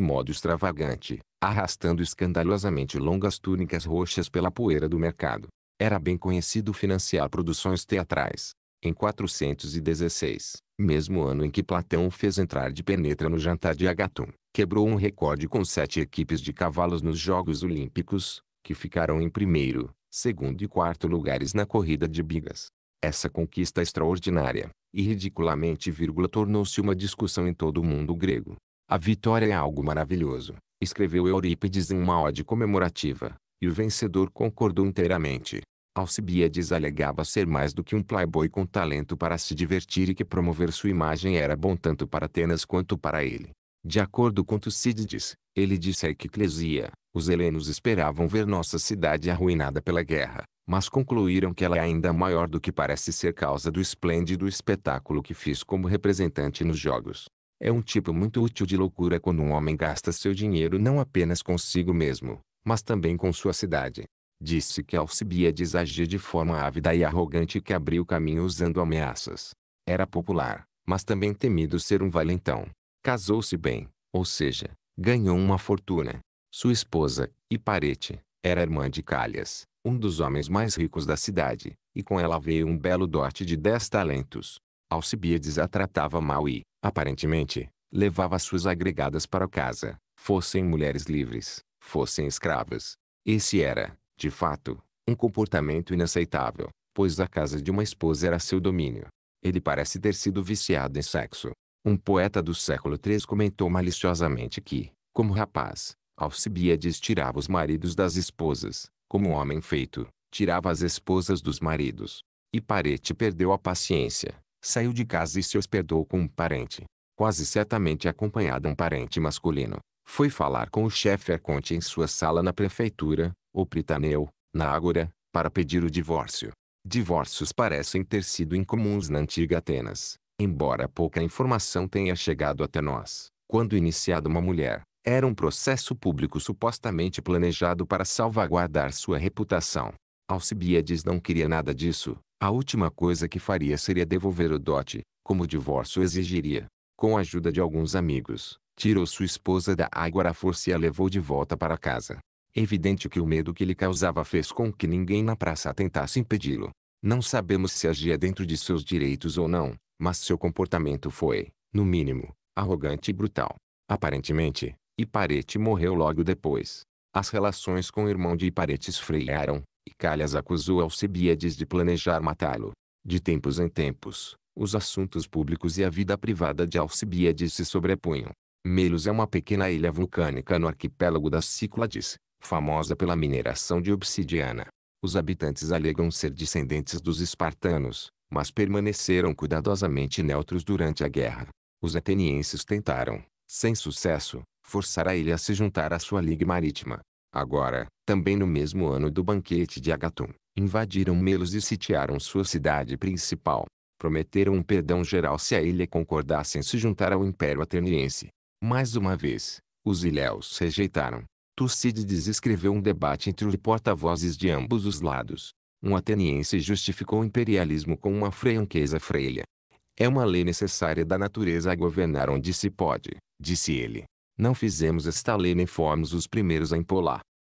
modo extravagante, arrastando escandalosamente longas túnicas roxas pela poeira do mercado. Era bem conhecido financiar produções teatrais. Em 416, mesmo ano em que Platão fez entrar de penetra no jantar de Agatum, quebrou um recorde com sete equipes de cavalos nos Jogos Olímpicos, que ficaram em primeiro, segundo e quarto lugares na corrida de bigas. Essa conquista extraordinária, e ridiculamente tornou-se uma discussão em todo o mundo grego. A vitória é algo maravilhoso, escreveu Eurípides em uma ode comemorativa, e o vencedor concordou inteiramente. Alcibiades alegava ser mais do que um playboy com talento para se divertir e que promover sua imagem era bom tanto para Atenas quanto para ele. De acordo com Tucídides, ele disse à Eclesia, os helenos esperavam ver nossa cidade arruinada pela guerra, mas concluíram que ela é ainda maior do que parece ser causa do esplêndido espetáculo que fiz como representante nos Jogos. É um tipo muito útil de loucura quando um homem gasta seu dinheiro não apenas consigo mesmo, mas também com sua cidade. Disse que Alcibiades agia de forma ávida e arrogante que abriu caminho usando ameaças. Era popular, mas também temido ser um valentão. Casou-se bem, ou seja, ganhou uma fortuna. Sua esposa, Iparete, era irmã de Calhas, um dos homens mais ricos da cidade, e com ela veio um belo dote de dez talentos. Alcibiades a tratava mal e, Aparentemente, levava suas agregadas para casa, fossem mulheres livres, fossem escravas. Esse era, de fato, um comportamento inaceitável, pois a casa de uma esposa era seu domínio. Ele parece ter sido viciado em sexo. Um poeta do século III comentou maliciosamente que, como rapaz, Alcibiades tirava os maridos das esposas, como um homem feito, tirava as esposas dos maridos. E Parete perdeu a paciência, saiu de casa e se hospedou com um parente, quase certamente acompanhado um parente masculino. Foi falar com o chefe Arconte em sua sala na prefeitura, ou Pritaneu, na Ágora, para pedir o divórcio. Divórcios parecem ter sido incomuns na antiga Atenas, embora pouca informação tenha chegado até nós. Quando iniciado uma mulher, era um processo público supostamente planejado para salvaguardar sua reputação. Alcibiades não queria nada disso, a última coisa que faria seria devolver o dote, como o divórcio exigiria. Com a ajuda de alguns amigos, tirou sua esposa da água à força e a levou de volta para casa. Evidente que o medo que lhe causava fez com que ninguém na praça tentasse impedi-lo. Não sabemos se agia dentro de seus direitos ou não, mas seu comportamento foi, no mínimo, arrogante e brutal. Aparentemente, Iparete morreu logo depois. As relações com o irmão de Iparetes esfriaram, e Calhas acusou Alcibiades de planejar matá-lo. De tempos em tempos, os assuntos públicos e a vida privada de Alcibiades se sobrepunham. Melos é uma pequena ilha vulcânica no arquipélago das Cíclades, famosa pela mineração de obsidiana. Os habitantes alegam ser descendentes dos espartanos, mas permaneceram cuidadosamente neutros durante a guerra. Os atenienses tentaram, sem sucesso, forçar a ilha a se juntar à sua liga marítima. Agora, também no mesmo ano do banquete de Agatum, invadiram Melos e sitiaram sua cidade principal. Prometeram um perdão geral se a ilha concordasse em se juntar ao Império Ateniense. Mais uma vez, os ilhéus rejeitaram. Tucídides escreveu um debate entre os porta-vozes de ambos os lados. Um ateniense justificou o imperialismo com uma franqueza freia. É uma lei necessária da natureza a governar onde se pode, disse ele. Não fizemos esta lei nem fomos os primeiros a impô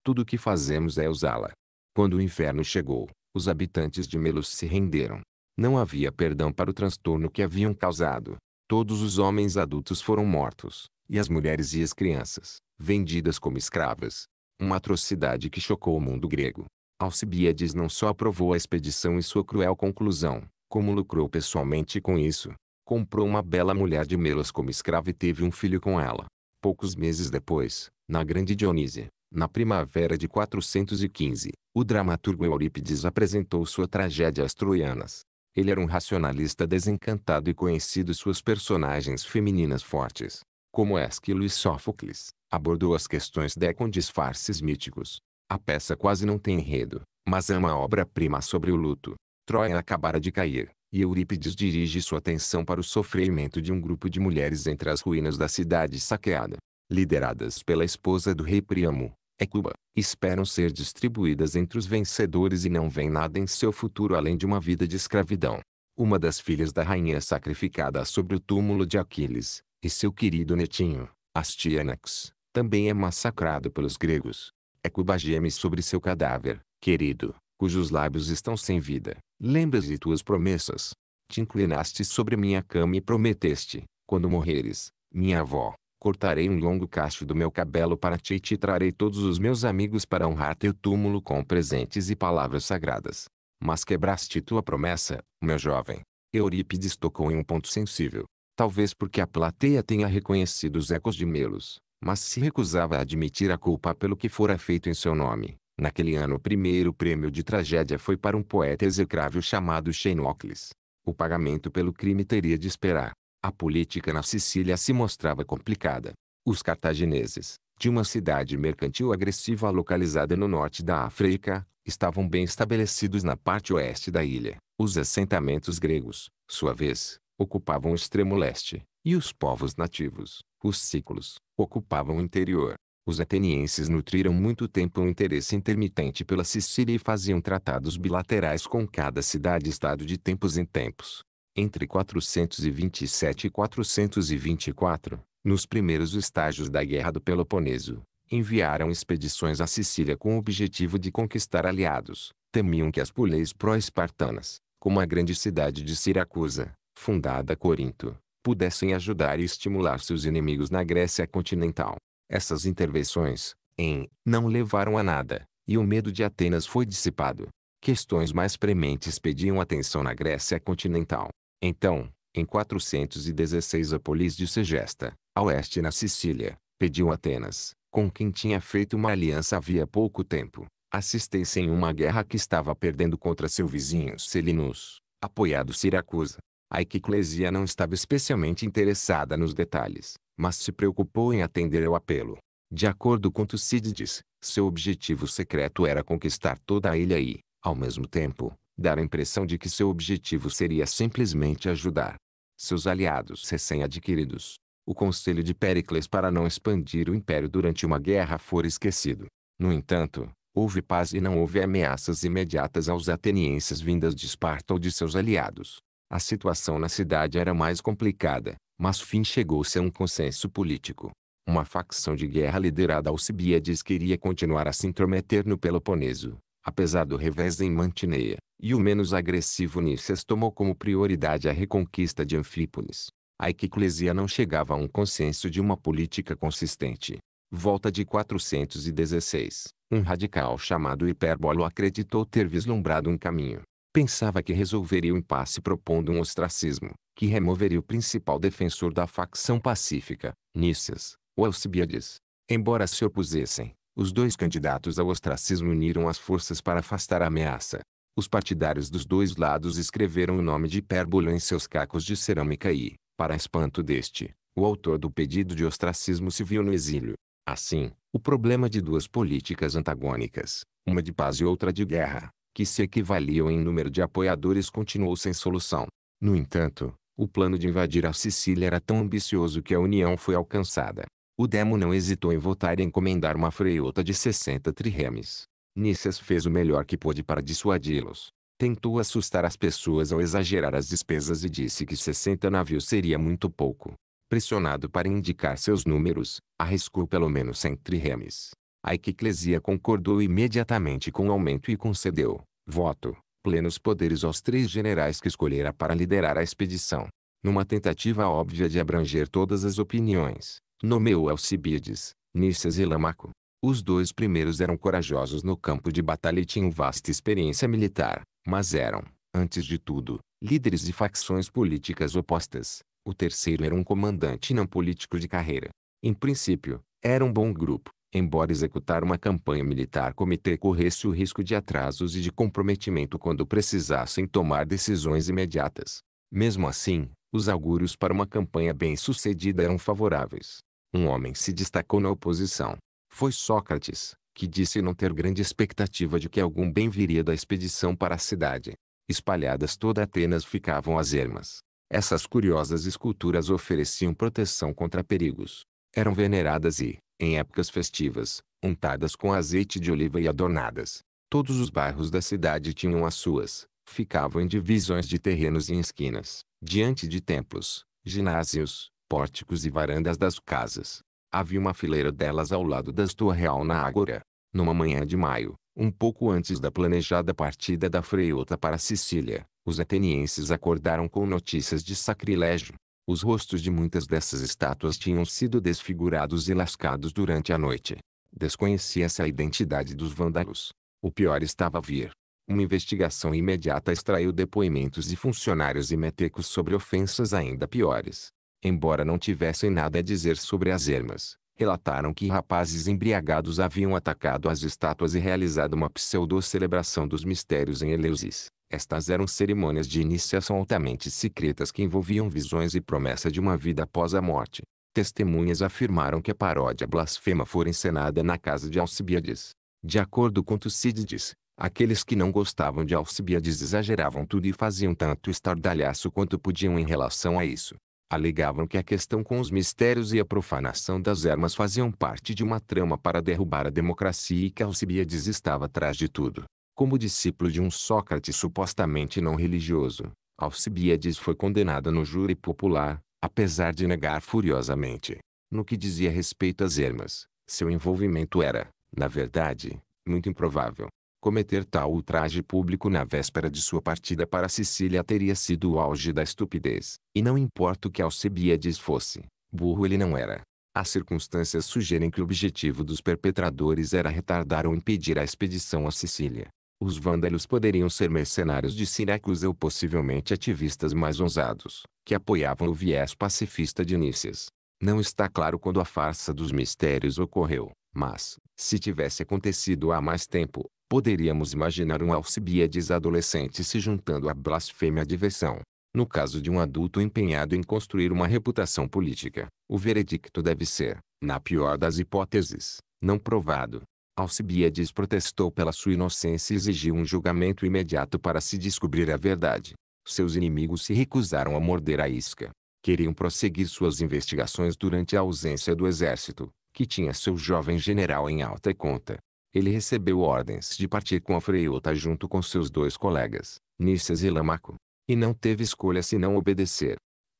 Tudo o que fazemos é usá-la. Quando o inferno chegou, os habitantes de Melos se renderam. Não havia perdão para o transtorno que haviam causado. Todos os homens adultos foram mortos, e as mulheres e as crianças, vendidas como escravas. Uma atrocidade que chocou o mundo grego. Alcibiades não só aprovou a expedição e sua cruel conclusão, como lucrou pessoalmente com isso. Comprou uma bela mulher de Melos como escrava e teve um filho com ela. Poucos meses depois, na Grande Dionísia, na primavera de 415, o dramaturgo Eurípides apresentou sua tragédia às Troianas. Ele era um racionalista desencantado e conhecido suas personagens femininas fortes, como Esquilo e Sófocles, abordou as questões de com disfarces míticos. A peça quase não tem enredo, mas é uma obra-prima sobre o luto. Troia acabara de cair, e Eurípides dirige sua atenção para o sofrimento de um grupo de mulheres entre as ruínas da cidade saqueada. Lideradas pela esposa do rei Príamo, Ecuba, é esperam ser distribuídas entre os vencedores e não vêem nada em seu futuro além de uma vida de escravidão. Uma das filhas da rainha é sacrificada sobre o túmulo de Aquiles, e seu querido netinho, Astyanax, também é massacrado pelos gregos. Ecuba é geme sobre seu cadáver, querido, cujos lábios estão sem vida, lembras de tuas promessas. Te inclinaste sobre minha cama e prometeste, quando morreres, minha avó, cortarei um longo cacho do meu cabelo para ti e te trarei todos os meus amigos para honrar teu túmulo com presentes e palavras sagradas. Mas quebraste tua promessa, meu jovem. Eurípides tocou em um ponto sensível. Talvez porque a plateia tenha reconhecido os ecos de Melos, mas se recusava a admitir a culpa pelo que fora feito em seu nome. Naquele ano o primeiro prêmio de tragédia foi para um poeta execrável chamado Xenocles. O pagamento pelo crime teria de esperar. A política na Sicília se mostrava complicada. Os cartagineses, de uma cidade mercantil agressiva localizada no norte da África, estavam bem estabelecidos na parte oeste da ilha. Os assentamentos gregos, sua vez, ocupavam o extremo leste, e os povos nativos, os ciclos, ocupavam o interior. Os atenienses nutriram muito tempo um interesse intermitente pela Sicília e faziam tratados bilaterais com cada cidade-estado de tempos em tempos. Entre 427 e 424, nos primeiros estágios da Guerra do Peloponeso, enviaram expedições à Sicília com o objetivo de conquistar aliados. Temiam que as puleis pró-espartanas, como a grande cidade de Siracusa, fundada Corinto, pudessem ajudar e estimular seus inimigos na Grécia continental. Essas intervenções, em, não levaram a nada, e o medo de Atenas foi dissipado. Questões mais prementes pediam atenção na Grécia continental. Então, em 416 a polis de Segesta, a oeste na Sicília, pediu Atenas, com quem tinha feito uma aliança havia pouco tempo, assistência em uma guerra que estava perdendo contra seu vizinho Selinus, apoiado Siracusa. A Equiclesia não estava especialmente interessada nos detalhes mas se preocupou em atender ao apelo. De acordo com Tucídides, seu objetivo secreto era conquistar toda a ilha e, ao mesmo tempo, dar a impressão de que seu objetivo seria simplesmente ajudar seus aliados recém-adquiridos. O conselho de Péricles para não expandir o império durante uma guerra fora esquecido. No entanto, houve paz e não houve ameaças imediatas aos atenienses vindas de Esparta ou de seus aliados. A situação na cidade era mais complicada, mas fim chegou-se a um consenso político. Uma facção de guerra liderada Alcibiades queria continuar a se intrometer no Peloponeso, apesar do revés em Mantineia, e o menos agressivo Nícias tomou como prioridade a reconquista de Anfípolis. A Equiclesia não chegava a um consenso de uma política consistente. Volta de 416, um radical chamado Hipérbolo acreditou ter vislumbrado um caminho. Pensava que resolveria o impasse propondo um ostracismo, que removeria o principal defensor da facção pacífica, Nícias, ou Alcibiades. Embora se opusessem, os dois candidatos ao ostracismo uniram as forças para afastar a ameaça. Os partidários dos dois lados escreveram o nome de Hipérbolo em seus cacos de cerâmica e, para espanto deste, o autor do pedido de ostracismo se viu no exílio. Assim, o problema de duas políticas antagônicas, uma de paz e outra de guerra, que se equivaliam em número de apoiadores continuou sem solução. No entanto, o plano de invadir a Sicília era tão ambicioso que a união foi alcançada. O demo não hesitou em votar e encomendar uma freiota de 60 triremes. Nícias fez o melhor que pôde para dissuadi-los. Tentou assustar as pessoas ao exagerar as despesas e disse que 60 navios seria muito pouco. Pressionado para indicar seus números, arriscou pelo menos 100 triremes. A Equiclesia concordou imediatamente com o aumento e concedeu, voto, plenos poderes aos três generais que escolhera para liderar a expedição. Numa tentativa óbvia de abranger todas as opiniões, nomeou Alcibiades, Nícias e Lamaco. Os dois primeiros eram corajosos no campo de batalha e tinham vasta experiência militar, mas eram, antes de tudo, líderes de facções políticas opostas. O terceiro era um comandante não político de carreira. Em princípio, era um bom grupo, embora executar uma campanha militar comitê corresse o risco de atrasos e de comprometimento quando precisassem tomar decisões imediatas. Mesmo assim, os augúrios para uma campanha bem-sucedida eram favoráveis. Um homem se destacou na oposição. Foi Sócrates, que disse não ter grande expectativa de que algum bem viria da expedição para a cidade. Espalhadas toda Atenas ficavam as ermas. Essas curiosas esculturas ofereciam proteção contra perigos. Eram veneradas e, em épocas festivas, untadas com azeite de oliva e adornadas. Todos os bairros da cidade tinham as suas, ficavam em divisões de terrenos e esquinas, diante de templos, ginásios, pórticos e varandas das casas. Havia uma fileira delas ao lado das Torreal na Ágora. Numa manhã de maio, um pouco antes da planejada partida da Freiota para Sicília, os atenienses acordaram com notícias de sacrilégio. Os rostos de muitas dessas estátuas tinham sido desfigurados e lascados durante a noite. Desconhecia-se a identidade dos vândalos. O pior estava a vir. Uma investigação imediata extraiu depoimentos de funcionários e metecos sobre ofensas ainda piores. Embora não tivessem nada a dizer sobre as ermas, relataram que rapazes embriagados haviam atacado as estátuas e realizado uma pseudo-celebração dos mistérios em Eleusis. Estas eram cerimônias de iniciação altamente secretas que envolviam visões e promessa de uma vida após a morte. Testemunhas afirmaram que a paródia blasfema fora encenada na casa de Alcibiades. De acordo com Tucídides, aqueles que não gostavam de Alcibiades exageravam tudo e faziam tanto estardalhaço quanto podiam em relação a isso. Alegavam que a questão com os mistérios e a profanação das armas faziam parte de uma trama para derrubar a democracia e que Alcibiades estava atrás de tudo. Como discípulo de um Sócrates supostamente não religioso, Alcibiades foi condenado no júri popular, apesar de negar furiosamente. No que dizia respeito às ermas, seu envolvimento era, na verdade, muito improvável. Cometer tal ultraje público na véspera de sua partida para Sicília teria sido o auge da estupidez, e não importa o que Alcibiades fosse, burro ele não era. As circunstâncias sugerem que o objetivo dos perpetradores era retardar ou impedir a expedição à Sicília. Os vândalos poderiam ser mercenários de Siracusa ou possivelmente ativistas mais ousados, que apoiavam o viés pacifista de Nícias. Não está claro quando a farsa dos mistérios ocorreu, mas, se tivesse acontecido há mais tempo, poderíamos imaginar um Alcibiades adolescente se juntando à blasfêmia à diversão. No caso de um adulto empenhado em construir uma reputação política, o veredicto deve ser, na pior das hipóteses, não provado, Alcibiades protestou pela sua inocência e exigiu um julgamento imediato para se descobrir a verdade. Seus inimigos se recusaram a morder a isca. Queriam prosseguir suas investigações durante a ausência do exército, que tinha seu jovem general em alta conta. Ele recebeu ordens de partir com a freota junto com seus dois colegas, Nícias e Lamaco, e não teve escolha senão obedecer.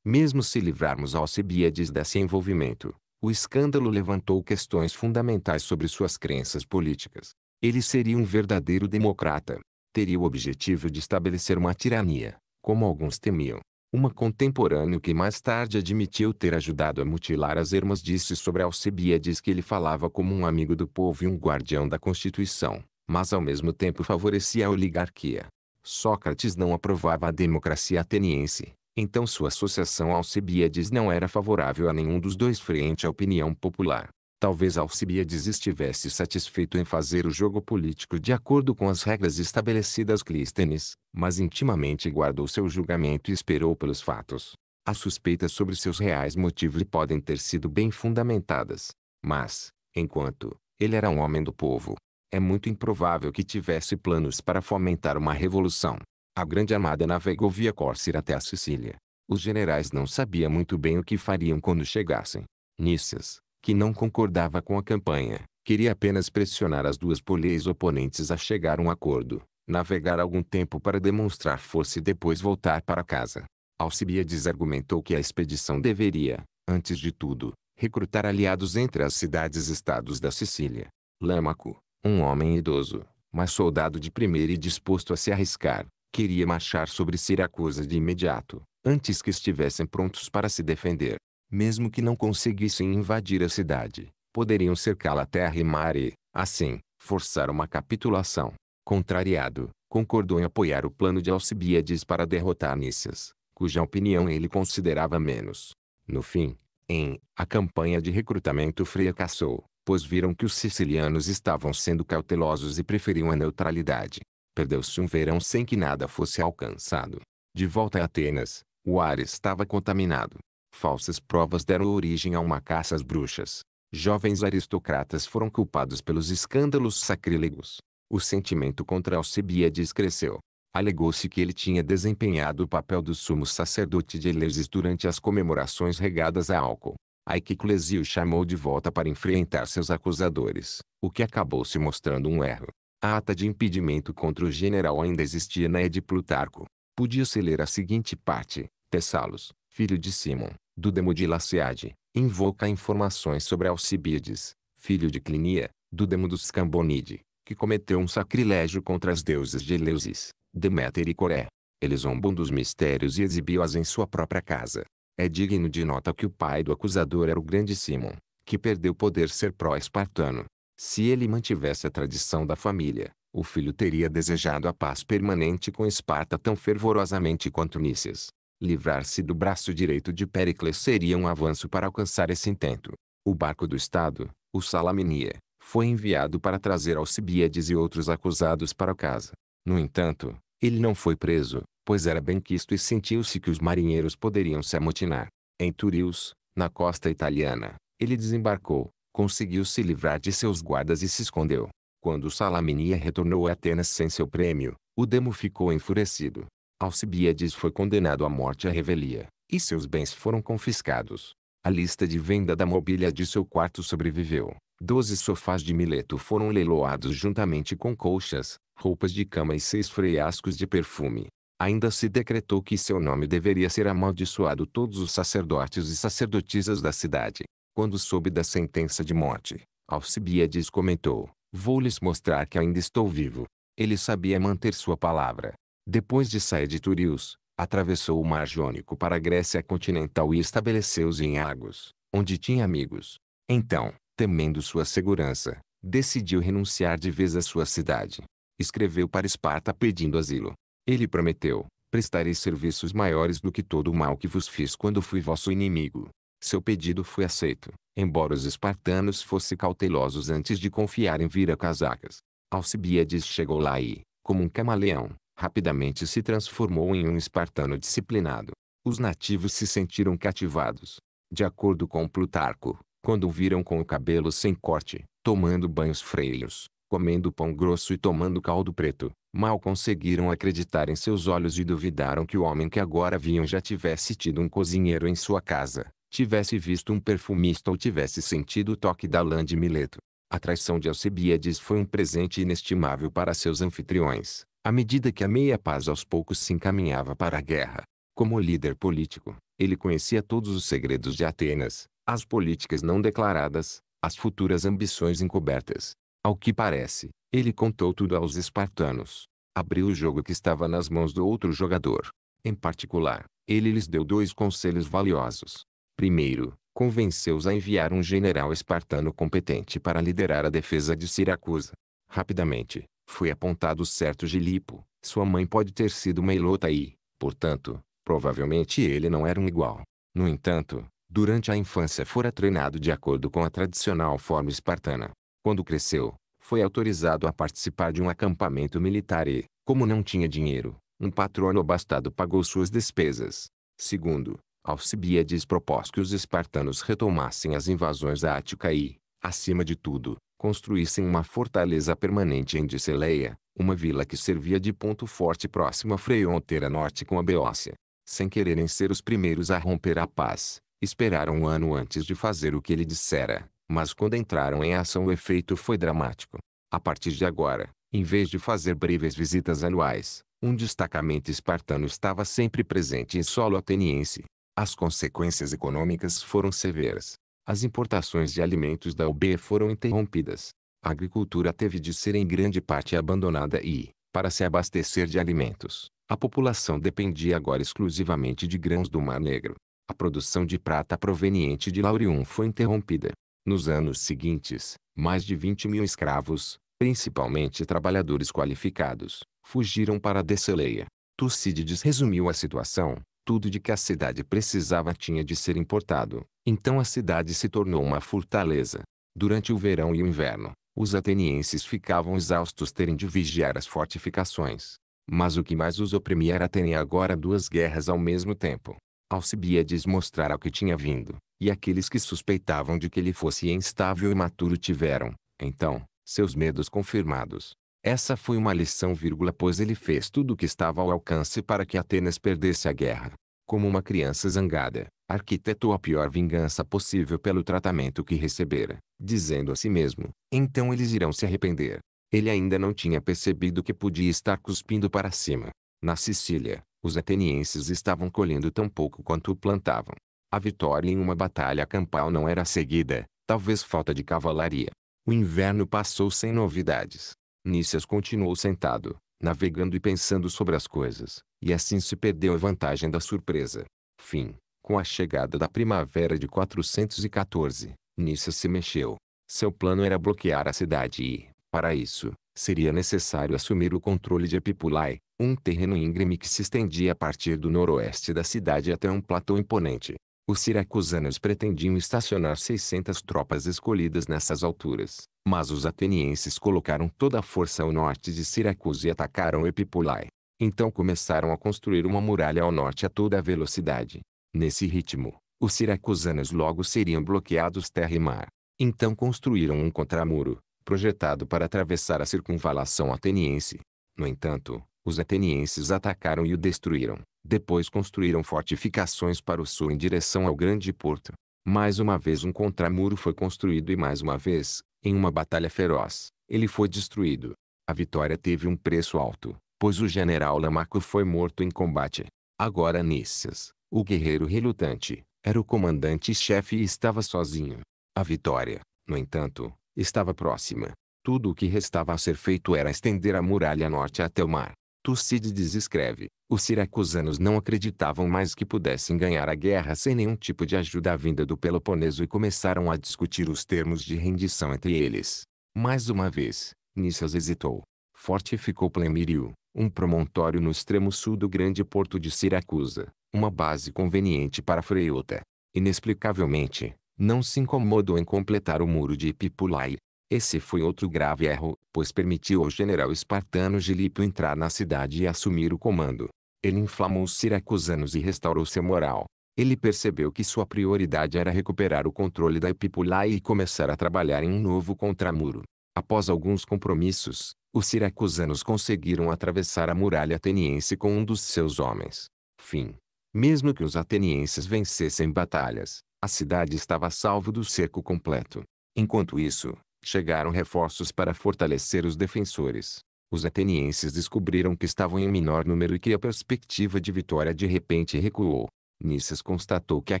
Mesmo se livrarmos Alcibiades desse envolvimento, o escândalo levantou questões fundamentais sobre suas crenças políticas. Ele seria um verdadeiro democrata. Teria o objetivo de estabelecer uma tirania, como alguns temiam. Uma contemporâneo que mais tarde admitiu ter ajudado a mutilar as ermas disse sobre Alcebiades que ele falava como um amigo do povo e um guardião da Constituição, mas ao mesmo tempo favorecia a oligarquia. Sócrates não aprovava a democracia ateniense, então sua associação a Alcibíades não era favorável a nenhum dos dois frente à opinião popular. Talvez Alcibíades estivesse satisfeito em fazer o jogo político de acordo com as regras estabelecidas Clístenes, mas intimamente guardou seu julgamento e esperou pelos fatos. As suspeitas sobre seus reais motivos podem ter sido bem fundamentadas. Mas, enquanto, ele era um homem do povo. É muito improvável que tivesse planos para fomentar uma revolução. A grande armada navegou via Córcira até a Sicília. Os generais não sabiam muito bem o que fariam quando chegassem. Nícias, que não concordava com a campanha, queria apenas pressionar as duas polias oponentes a chegar a um acordo, navegar algum tempo para demonstrar força e depois voltar para casa. Alcibiades argumentou que a expedição deveria, antes de tudo, recrutar aliados entre as cidades-estados da Sicília. Lâmaco, um homem idoso, mas soldado de primeira e disposto a se arriscar, queria marchar sobre Siracusa de imediato, antes que estivessem prontos para se defender. Mesmo que não conseguissem invadir a cidade, poderiam cercá-la terra e mar e, assim, forçar uma capitulação. Contrariado, concordou em apoiar o plano de Alcibíades para derrotar Nícias, cuja opinião ele considerava menos. No fim, em a campanha de recrutamento fracassou, pois viram que os sicilianos estavam sendo cautelosos e preferiam a neutralidade. Perdeu-se um verão sem que nada fosse alcançado. De volta a Atenas, o ar estava contaminado. Falsas provas deram origem a uma caça às bruxas. Jovens aristocratas foram culpados pelos escândalos sacrílegos. O sentimento contra Alcibiades cresceu. Alegou-se que ele tinha desempenhado o papel do sumo sacerdote de Eleusis durante as comemorações regadas a álcool. Aikicles o chamou de volta para enfrentar seus acusadores, o que acabou se mostrando um erro. A ata de impedimento contra o general ainda existia na de Plutarco. Podia-se ler a seguinte parte. Tessalos, filho de Simon, Demo de Laciade, invoca informações sobre Alcibiades, filho de Clinia, Demo dos Cambonide, que cometeu um sacrilégio contra as deuses de Eleusis, Deméter e Coré. Ele zombou dos mistérios e exibiu-as em sua própria casa. É digno de nota que o pai do acusador era o grande Simon, que perdeu poder ser pró-espartano, se ele mantivesse a tradição da família, o filho teria desejado a paz permanente com Esparta tão fervorosamente quanto Nícias. Livrar-se do braço direito de Péricles seria um avanço para alcançar esse intento. O barco do Estado, o Salamina, foi enviado para trazer Alcibiades e outros acusados para casa. No entanto, ele não foi preso, pois era bem quisto e sentiu-se que os marinheiros poderiam se amotinar. Em Turius, na costa italiana, ele desembarcou, conseguiu se livrar de seus guardas e se escondeu. Quando Salaminia retornou a Atenas sem seu prêmio, o demo ficou enfurecido. Alcibiades foi condenado à morte à revelia, e seus bens foram confiscados. A lista de venda da mobília de seu quarto sobreviveu. Doze sofás de Mileto foram leiloados juntamente com colchas, roupas de cama e seis freiascos de perfume. Ainda se decretou que seu nome deveria ser amaldiçoado todos os sacerdotes e sacerdotisas da cidade. Quando soube da sentença de morte, Alcibiades comentou: Vou lhes mostrar que ainda estou vivo. Ele sabia manter sua palavra. Depois de sair de Turius, atravessou o Mar Jônico para a Grécia continental e estabeleceu-se em Argos, onde tinha amigos. Então, temendo sua segurança, decidiu renunciar de vez à sua cidade. Escreveu para Esparta pedindo asilo. Ele prometeu: Prestarei serviços maiores do que todo o mal que vos fiz quando fui vosso inimigo. Seu pedido foi aceito, embora os espartanos fossem cautelosos antes de confiar em vira-casacas. Alcibiades chegou lá e, como um camaleão, rapidamente se transformou em um espartano disciplinado. Os nativos se sentiram cativados. De acordo com Plutarco, quando o viram com o cabelo sem corte, tomando banhos freios, comendo pão grosso e tomando caldo preto, mal conseguiram acreditar em seus olhos e duvidaram que o homem que agora viam já tivesse tido um cozinheiro em sua casa tivesse visto um perfumista ou tivesse sentido o toque da lã de Mileto. A traição de Alcebiades foi um presente inestimável para seus anfitriões, à medida que a meia-paz aos poucos se encaminhava para a guerra. Como líder político, ele conhecia todos os segredos de Atenas, as políticas não declaradas, as futuras ambições encobertas. Ao que parece, ele contou tudo aos espartanos. Abriu o jogo que estava nas mãos do outro jogador. Em particular, ele lhes deu dois conselhos valiosos. Primeiro, convenceu-os a enviar um general espartano competente para liderar a defesa de Siracusa. Rapidamente, foi apontado certo Gilipo. Sua mãe pode ter sido uma ilota e, portanto, provavelmente ele não era um igual. No entanto, durante a infância fora treinado de acordo com a tradicional forma espartana. Quando cresceu, foi autorizado a participar de um acampamento militar e, como não tinha dinheiro, um patrono abastado pagou suas despesas. Segundo, Alcibiades propôs que os espartanos retomassem as invasões da Ática e, acima de tudo, construíssem uma fortaleza permanente em Diceleia, uma vila que servia de ponto forte próximo à fronteira norte com a Beócia. Sem quererem ser os primeiros a romper a paz, esperaram um ano antes de fazer o que ele dissera, mas quando entraram em ação o efeito foi dramático. A partir de agora, em vez de fazer breves visitas anuais, um destacamento espartano estava sempre presente em solo ateniense. As consequências econômicas foram severas. As importações de alimentos da UB foram interrompidas. A agricultura teve de ser em grande parte abandonada e, para se abastecer de alimentos, a população dependia agora exclusivamente de grãos do Mar Negro. A produção de prata proveniente de Laurium foi interrompida. Nos anos seguintes, mais de 20 mil escravos, principalmente trabalhadores qualificados, fugiram para Desseleia. Tucídides resumiu a situação, tudo de que a cidade precisava tinha de ser importado. Então a cidade se tornou uma fortaleza. Durante o verão e o inverno, os atenienses ficavam exaustos terem de vigiar as fortificações. Mas o que mais os oprimia era terem agora duas guerras ao mesmo tempo. Alcibiades mostrara o que tinha vindo, e aqueles que suspeitavam de que ele fosse instável e maturo tiveram, então, seus medos confirmados. Essa foi uma lição, vírgula, pois ele fez tudo o que estava ao alcance para que Atenas perdesse a guerra como uma criança zangada, arquitetou a pior vingança possível pelo tratamento que recebera, dizendo a si mesmo: então eles irão se arrepender. Ele ainda não tinha percebido que podia estar cuspindo para cima. Na Sicília, os atenienses estavam colhendo tão pouco quanto plantavam. A vitória em uma batalha campal não era seguida, talvez falta de cavalaria. O inverno passou sem novidades. Nícias continuou sentado, navegando e pensando sobre as coisas, e assim se perdeu a vantagem da surpresa. Fim. Com a chegada da primavera de 414, Nissa se mexeu. Seu plano era bloquear a cidade e, para isso, seria necessário assumir o controle de Epipulai, um terreno íngreme que se estendia a partir do noroeste da cidade até um platô imponente. Os siracusanos pretendiam estacionar 600 tropas escolhidas nessas alturas, mas os atenienses colocaram toda a força ao norte de Siracusa e atacaram Epipulai. Então começaram a construir uma muralha ao norte a toda velocidade. Nesse ritmo, os siracusanos logo seriam bloqueados terra e mar. Então construíram um contramuro, projetado para atravessar a circunvalação ateniense. No entanto, os atenienses atacaram e o destruíram. Depois construíram fortificações para o sul em direção ao grande porto. Mais uma vez um contramuro foi construído e mais uma vez, em uma batalha feroz, ele foi destruído. A vitória teve um preço alto, pois o general Lamaco foi morto em combate. Agora Nícias, o guerreiro relutante, era o comandante-chefe e estava sozinho. A vitória, no entanto, estava próxima. Tudo o que restava a ser feito era estender a muralha norte até o mar. Tucídides escreve, os siracusanos não acreditavam mais que pudessem ganhar a guerra sem nenhum tipo de ajuda vinda do Peloponeso e começaram a discutir os termos de rendição entre eles. Mais uma vez, Nícias hesitou. Forte ficou Plemírio, um promontório no extremo sul do grande porto de Siracusa, uma base conveniente para Freuta. Inexplicavelmente, não se incomodou em completar o muro de Epipulai. Esse foi outro grave erro, pois permitiu ao general espartano Gilipo entrar na cidade e assumir o comando. Ele inflamou os siracusanos e restaurou seu moral. Ele percebeu que sua prioridade era recuperar o controle da Epipulai e começar a trabalhar em um novo contramuro. Após alguns compromissos, os siracusanos conseguiram atravessar a muralha ateniense com um dos seus homens. Fim. Mesmo que os atenienses vencessem batalhas, a cidade estava a salvo do cerco completo. Enquanto isso, chegaram reforços para fortalecer os defensores. Os atenienses descobriram que estavam em menor número e que a perspectiva de vitória de repente recuou. Nices constatou que a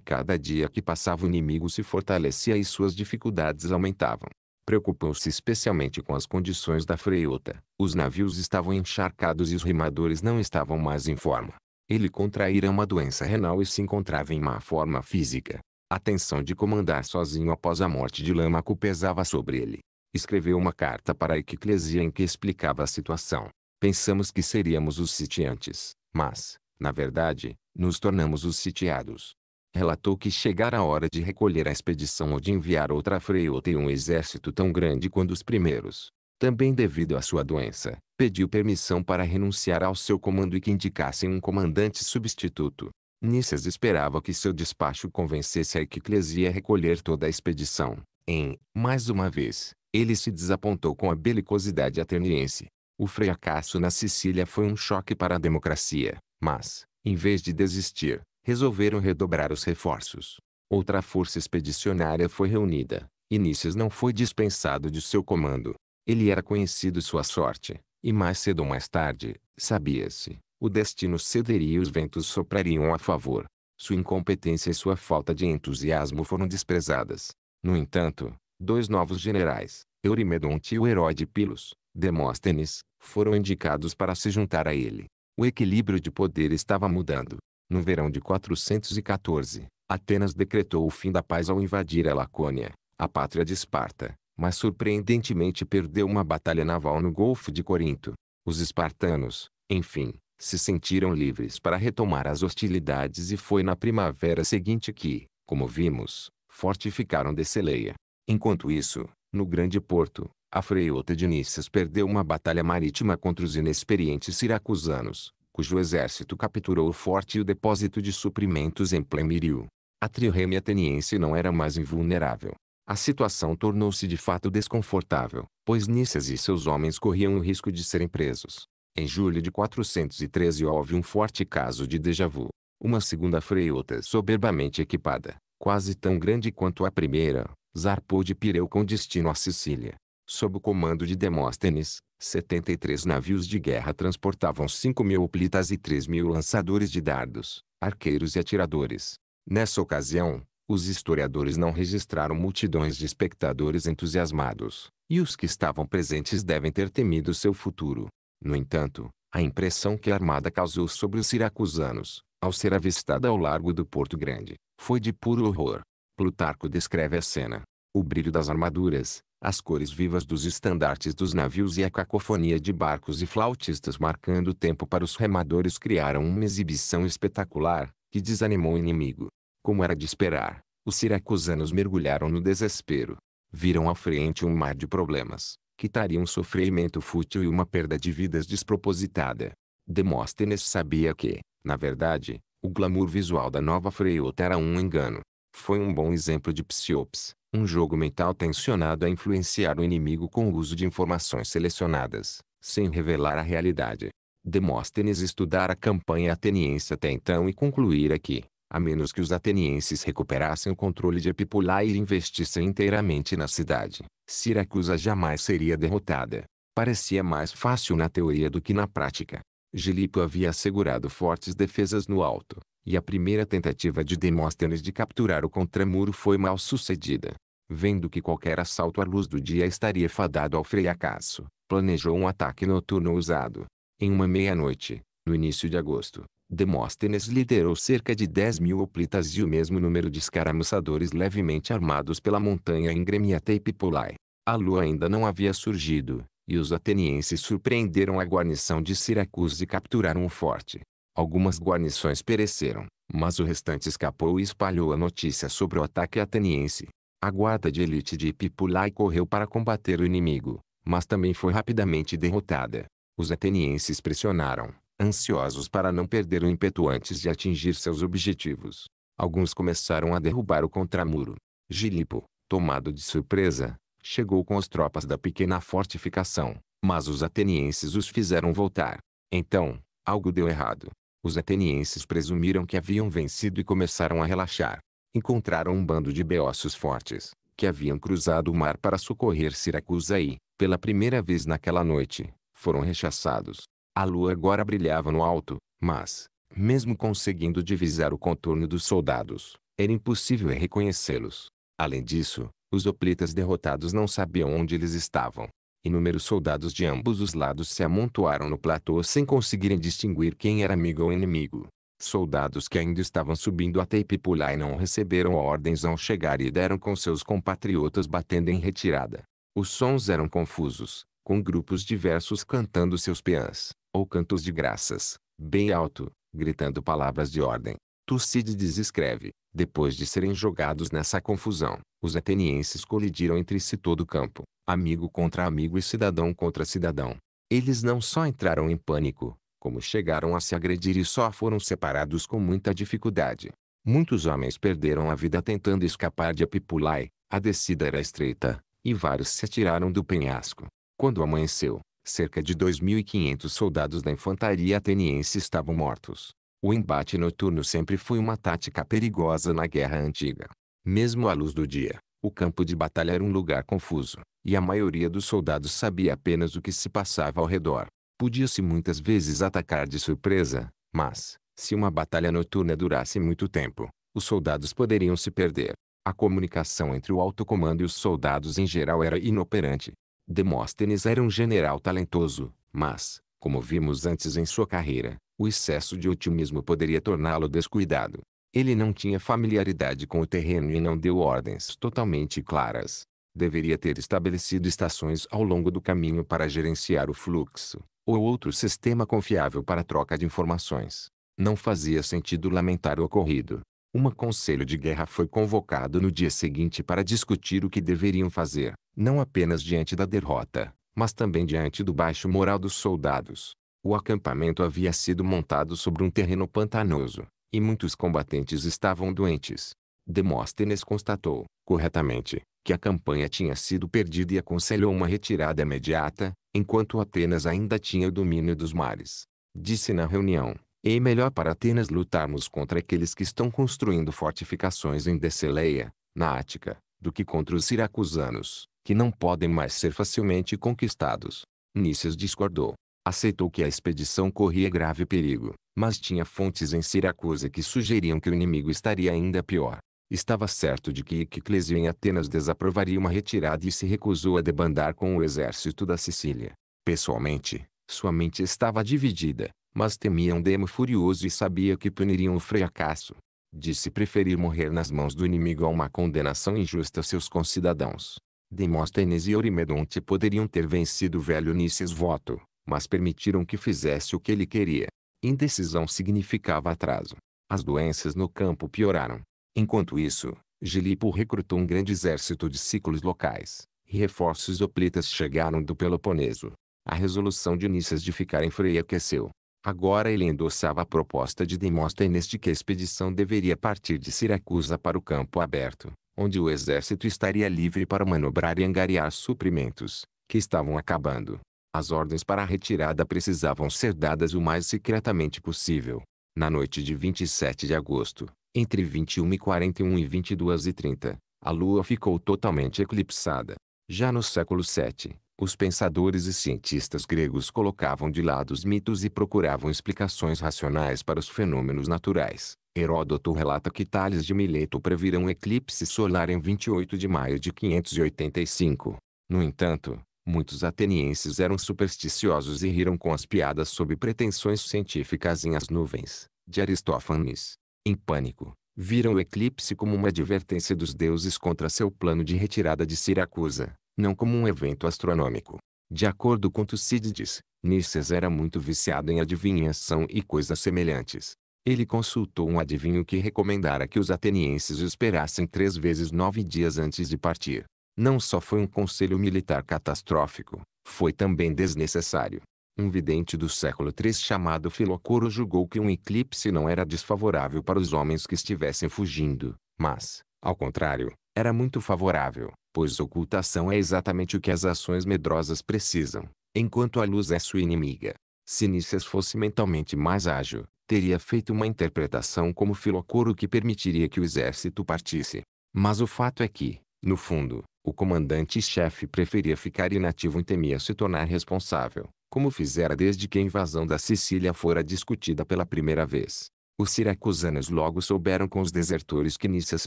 cada dia que passava o inimigo se fortalecia e suas dificuldades aumentavam preocupou-se especialmente com as condições da freiota. Os navios estavam encharcados e os remadores não estavam mais em forma. Ele contraíra uma doença renal e se encontrava em má forma física. A tensão de comandar sozinho após a morte de Lâmaco pesava sobre ele. Escreveu uma carta para a em que explicava a situação. Pensamos que seríamos os sitiantes, mas, na verdade, nos tornamos os sitiados relatou que chegara a hora de recolher a expedição ou de enviar outra freiota e um exército tão grande quanto os primeiros. Também devido à sua doença, pediu permissão para renunciar ao seu comando e que indicassem um comandante substituto. Nícias esperava que seu despacho convencesse a Ecleclesia a recolher toda a expedição. Em, mais uma vez, ele se desapontou com a belicosidade ateniense. O fracasso na Sicília foi um choque para a democracia, mas, em vez de desistir, resolveram redobrar os reforços. Outra força expedicionária foi reunida, e Nícias não foi dispensado de seu comando. Ele era conhecido sua sorte, e mais cedo ou mais tarde, sabia-se, o destino cederia e os ventos soprariam a favor. Sua incompetência e sua falta de entusiasmo foram desprezadas. No entanto, dois novos generais, Eurimedonte e o herói de Pilos, Demóstenes, foram indicados para se juntar a ele. O equilíbrio de poder estava mudando. No verão de 414, Atenas decretou o fim da paz ao invadir a Lacônia, a pátria de Esparta, mas surpreendentemente perdeu uma batalha naval no Golfo de Corinto. Os espartanos, enfim, se sentiram livres para retomar as hostilidades e foi na primavera seguinte que, como vimos, fortificaram Deceleia. Enquanto isso, no grande porto, a Freiota de Nícias perdeu uma batalha marítima contra os inexperientes siracusanos, cujo exército capturou o forte e o depósito de suprimentos em Plemirio. A trirreme ateniense não era mais invulnerável. A situação tornou-se de fato desconfortável, pois Nícias e seus homens corriam o risco de serem presos. Em julho de 413 houve um forte caso de déjà vu. Uma segunda freota soberbamente equipada, quase tão grande quanto a primeira, zarpou de Pireu com destino à Sicília sob o comando de Demóstenes, 73 navios de guerra transportavam 5 mil hoplitas e 3 mil lançadores de dardos, arqueiros e atiradores. Nessa ocasião, os historiadores não registraram multidões de espectadores entusiasmados, e os que estavam presentes devem ter temido seu futuro. No entanto, a impressão que a armada causou sobre os siracusanos, ao ser avistada ao largo do Porto Grande, foi de puro horror. Plutarco descreve a cena. O brilho das armaduras, as cores vivas dos estandartes dos navios e a cacofonia de barcos e flautistas marcando o tempo para os remadores criaram uma exibição espetacular, que desanimou o inimigo. Como era de esperar, os siracusanos mergulharam no desespero. Viram à frente um mar de problemas, que traria um sofrimento fútil e uma perda de vidas despropositada. Demóstenes sabia que, na verdade, o glamour visual da nova Freiota era um engano. Foi um bom exemplo de Psiops, um jogo mental tensionado a influenciar o inimigo com o uso de informações selecionadas, sem revelar a realidade. Demóstenes estudara a campanha ateniense até então e concluíra que, a menos que os atenienses recuperassem o controle de Epipolae e investissem inteiramente na cidade, Siracusa jamais seria derrotada. Parecia mais fácil na teoria do que na prática. Gilipo havia assegurado fortes defesas no alto, e a primeira tentativa de Demóstenes de capturar o contramuro foi mal sucedida. Vendo que qualquer assalto à luz do dia estaria fadado ao fracasso, planejou um ataque noturno ousado. Em uma meia-noite, no início de agosto, Demóstenes liderou cerca de 10 mil hoplitas e o mesmo número de escaramuçadores levemente armados pela montanha em Gremiata e Pipolai. A lua ainda não havia surgido, e os atenienses surpreenderam a guarnição de Siracusa e capturaram o forte. Algumas guarnições pereceram, mas o restante escapou e espalhou a notícia sobre o ataque ateniense. A guarda de elite de Epipulai correu para combater o inimigo, mas também foi rapidamente derrotada. Os atenienses pressionaram, ansiosos para não perder o ímpeto antes de atingir seus objetivos. Alguns começaram a derrubar o contramuro. Gilipo, tomado de surpresa, chegou com as tropas da pequena fortificação, mas os atenienses os fizeram voltar. Então, algo deu errado. Os atenienses presumiram que haviam vencido e começaram a relaxar. Encontraram um bando de beócios fortes, que haviam cruzado o mar para socorrer Siracusa e, pela primeira vez naquela noite, foram rechaçados. A lua agora brilhava no alto, mas, mesmo conseguindo divisar o contorno dos soldados, era impossível reconhecê-los. Além disso, os hoplitas derrotados não sabiam onde eles estavam. Inúmeros soldados de ambos os lados se amontoaram no platô sem conseguirem distinguir quem era amigo ou inimigo. Soldados que ainda estavam subindo até Ipipulá não receberam ordens ao chegar e deram com seus compatriotas batendo em retirada. Os sons eram confusos, com grupos diversos cantando seus peãs, ou cantos de graças, bem alto, gritando palavras de ordem. Tucídides escreve, depois de serem jogados nessa confusão, os atenienses colidiram entre si todo o campo, amigo contra amigo e cidadão contra cidadão. Eles não só entraram em pânico, como chegaram a se agredir e só foram separados com muita dificuldade. Muitos homens perderam a vida tentando escapar de Apipulai, a descida era estreita, e vários se atiraram do penhasco. Quando amanheceu, cerca de 2.500 soldados da infantaria ateniense estavam mortos. O embate noturno sempre foi uma tática perigosa na guerra antiga. Mesmo à luz do dia, o campo de batalha era um lugar confuso, e a maioria dos soldados sabia apenas o que se passava ao redor. Podia-se muitas vezes atacar de surpresa, mas, se uma batalha noturna durasse muito tempo, os soldados poderiam se perder. A comunicação entre o alto comando e os soldados em geral era inoperante. Demóstenes era um general talentoso, mas, como vimos antes em sua carreira, o excesso de otimismo poderia torná-lo descuidado. Ele não tinha familiaridade com o terreno e não deu ordens totalmente claras. Deveria ter estabelecido estações ao longo do caminho para gerenciar o fluxo, ou outro sistema confiável para troca de informações. Não fazia sentido lamentar o ocorrido. Um conselho de guerra foi convocado no dia seguinte para discutir o que deveriam fazer, não apenas diante da derrota, mas também diante do baixo moral dos soldados. O acampamento havia sido montado sobre um terreno pantanoso, e muitos combatentes estavam doentes. Demóstenes constatou, corretamente, que a campanha tinha sido perdida e aconselhou uma retirada imediata, enquanto Atenas ainda tinha o domínio dos mares. Disse na reunião: é melhor para Atenas lutarmos contra aqueles que estão construindo fortificações em Deceleia, na Ática, do que contra os siracusanos, que não podem mais ser facilmente conquistados. Nícias discordou aceitou que a expedição corria grave perigo, mas tinha fontes em Siracusa que sugeriam que o inimigo estaria ainda pior. Estava certo de que Iclesio em Atenas desaprovaria uma retirada e se recusou a debandar com o exército da Sicília. Pessoalmente, sua mente estava dividida, mas temia um demo furioso e sabia que puniriam o fracasso. Disse preferir morrer nas mãos do inimigo a uma condenação injusta a seus concidadãos. Demóstenes e Eurimedonte poderiam ter vencido o velho Nícias voto, mas permitiram que fizesse o que ele queria. Indecisão significava atraso. As doenças no campo pioraram. Enquanto isso, Gilipo recrutou um grande exército de ciclos locais, e reforços oplitas chegaram do Peloponeso. A resolução de Nícias de ficar em Freia aqueceu. Agora ele endossava a proposta de Demóstenes de que a expedição deveria partir de Siracusa para o campo aberto, onde o exército estaria livre para manobrar e angariar suprimentos, que estavam acabando. As ordens para a retirada precisavam ser dadas o mais secretamente possível. Na noite de 27 de agosto, entre 21 e 41 e 22 e 30, a Lua ficou totalmente eclipsada. Já no século VII, os pensadores e cientistas gregos colocavam de lado os mitos e procuravam explicações racionais para os fenômenos naturais. Heródoto relata que Tales de Mileto previram um eclipse solar em 28 de maio de 585. No entanto, Muitos atenienses eram supersticiosos e riram com as piadas sob pretensões científicas em As Nuvens, de Aristófanes. Em pânico, viram o eclipse como uma advertência dos deuses contra seu plano de retirada de Siracusa, não como um evento astronômico. De acordo com Tucídides, Nícias era muito viciado em adivinhação e coisas semelhantes. Ele consultou um adivinho que recomendara que os atenienses esperassem três vezes nove dias antes de partir não só foi um conselho militar catastrófico, foi também desnecessário. Um vidente do século III chamado Filocoro julgou que um eclipse não era desfavorável para os homens que estivessem fugindo, mas, ao contrário, era muito favorável, pois ocultação é exatamente o que as ações medrosas precisam, enquanto a luz é sua inimiga. Se Nícias fosse mentalmente mais ágil, teria feito uma interpretação como Filocoro que permitiria que o exército partisse. Mas o fato é que, no fundo, o comandante-chefe preferia ficar inativo e temia se tornar responsável, como fizera desde que a invasão da Sicília fora discutida pela primeira vez. Os siracusanos logo souberam com os desertores que Nicias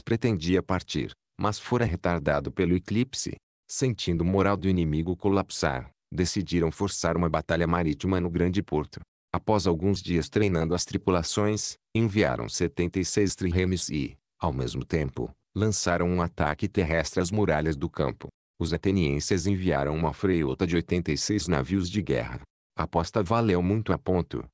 pretendia partir, mas fora retardado pelo eclipse. Sentindo o moral do inimigo colapsar, decidiram forçar uma batalha marítima no grande porto. Após alguns dias treinando as tripulações, enviaram 76 triremes e, ao mesmo tempo, lançaram um ataque terrestre às muralhas do campo. Os atenienses enviaram uma freiota de 86 navios de guerra. A aposta valeu muito a ponto.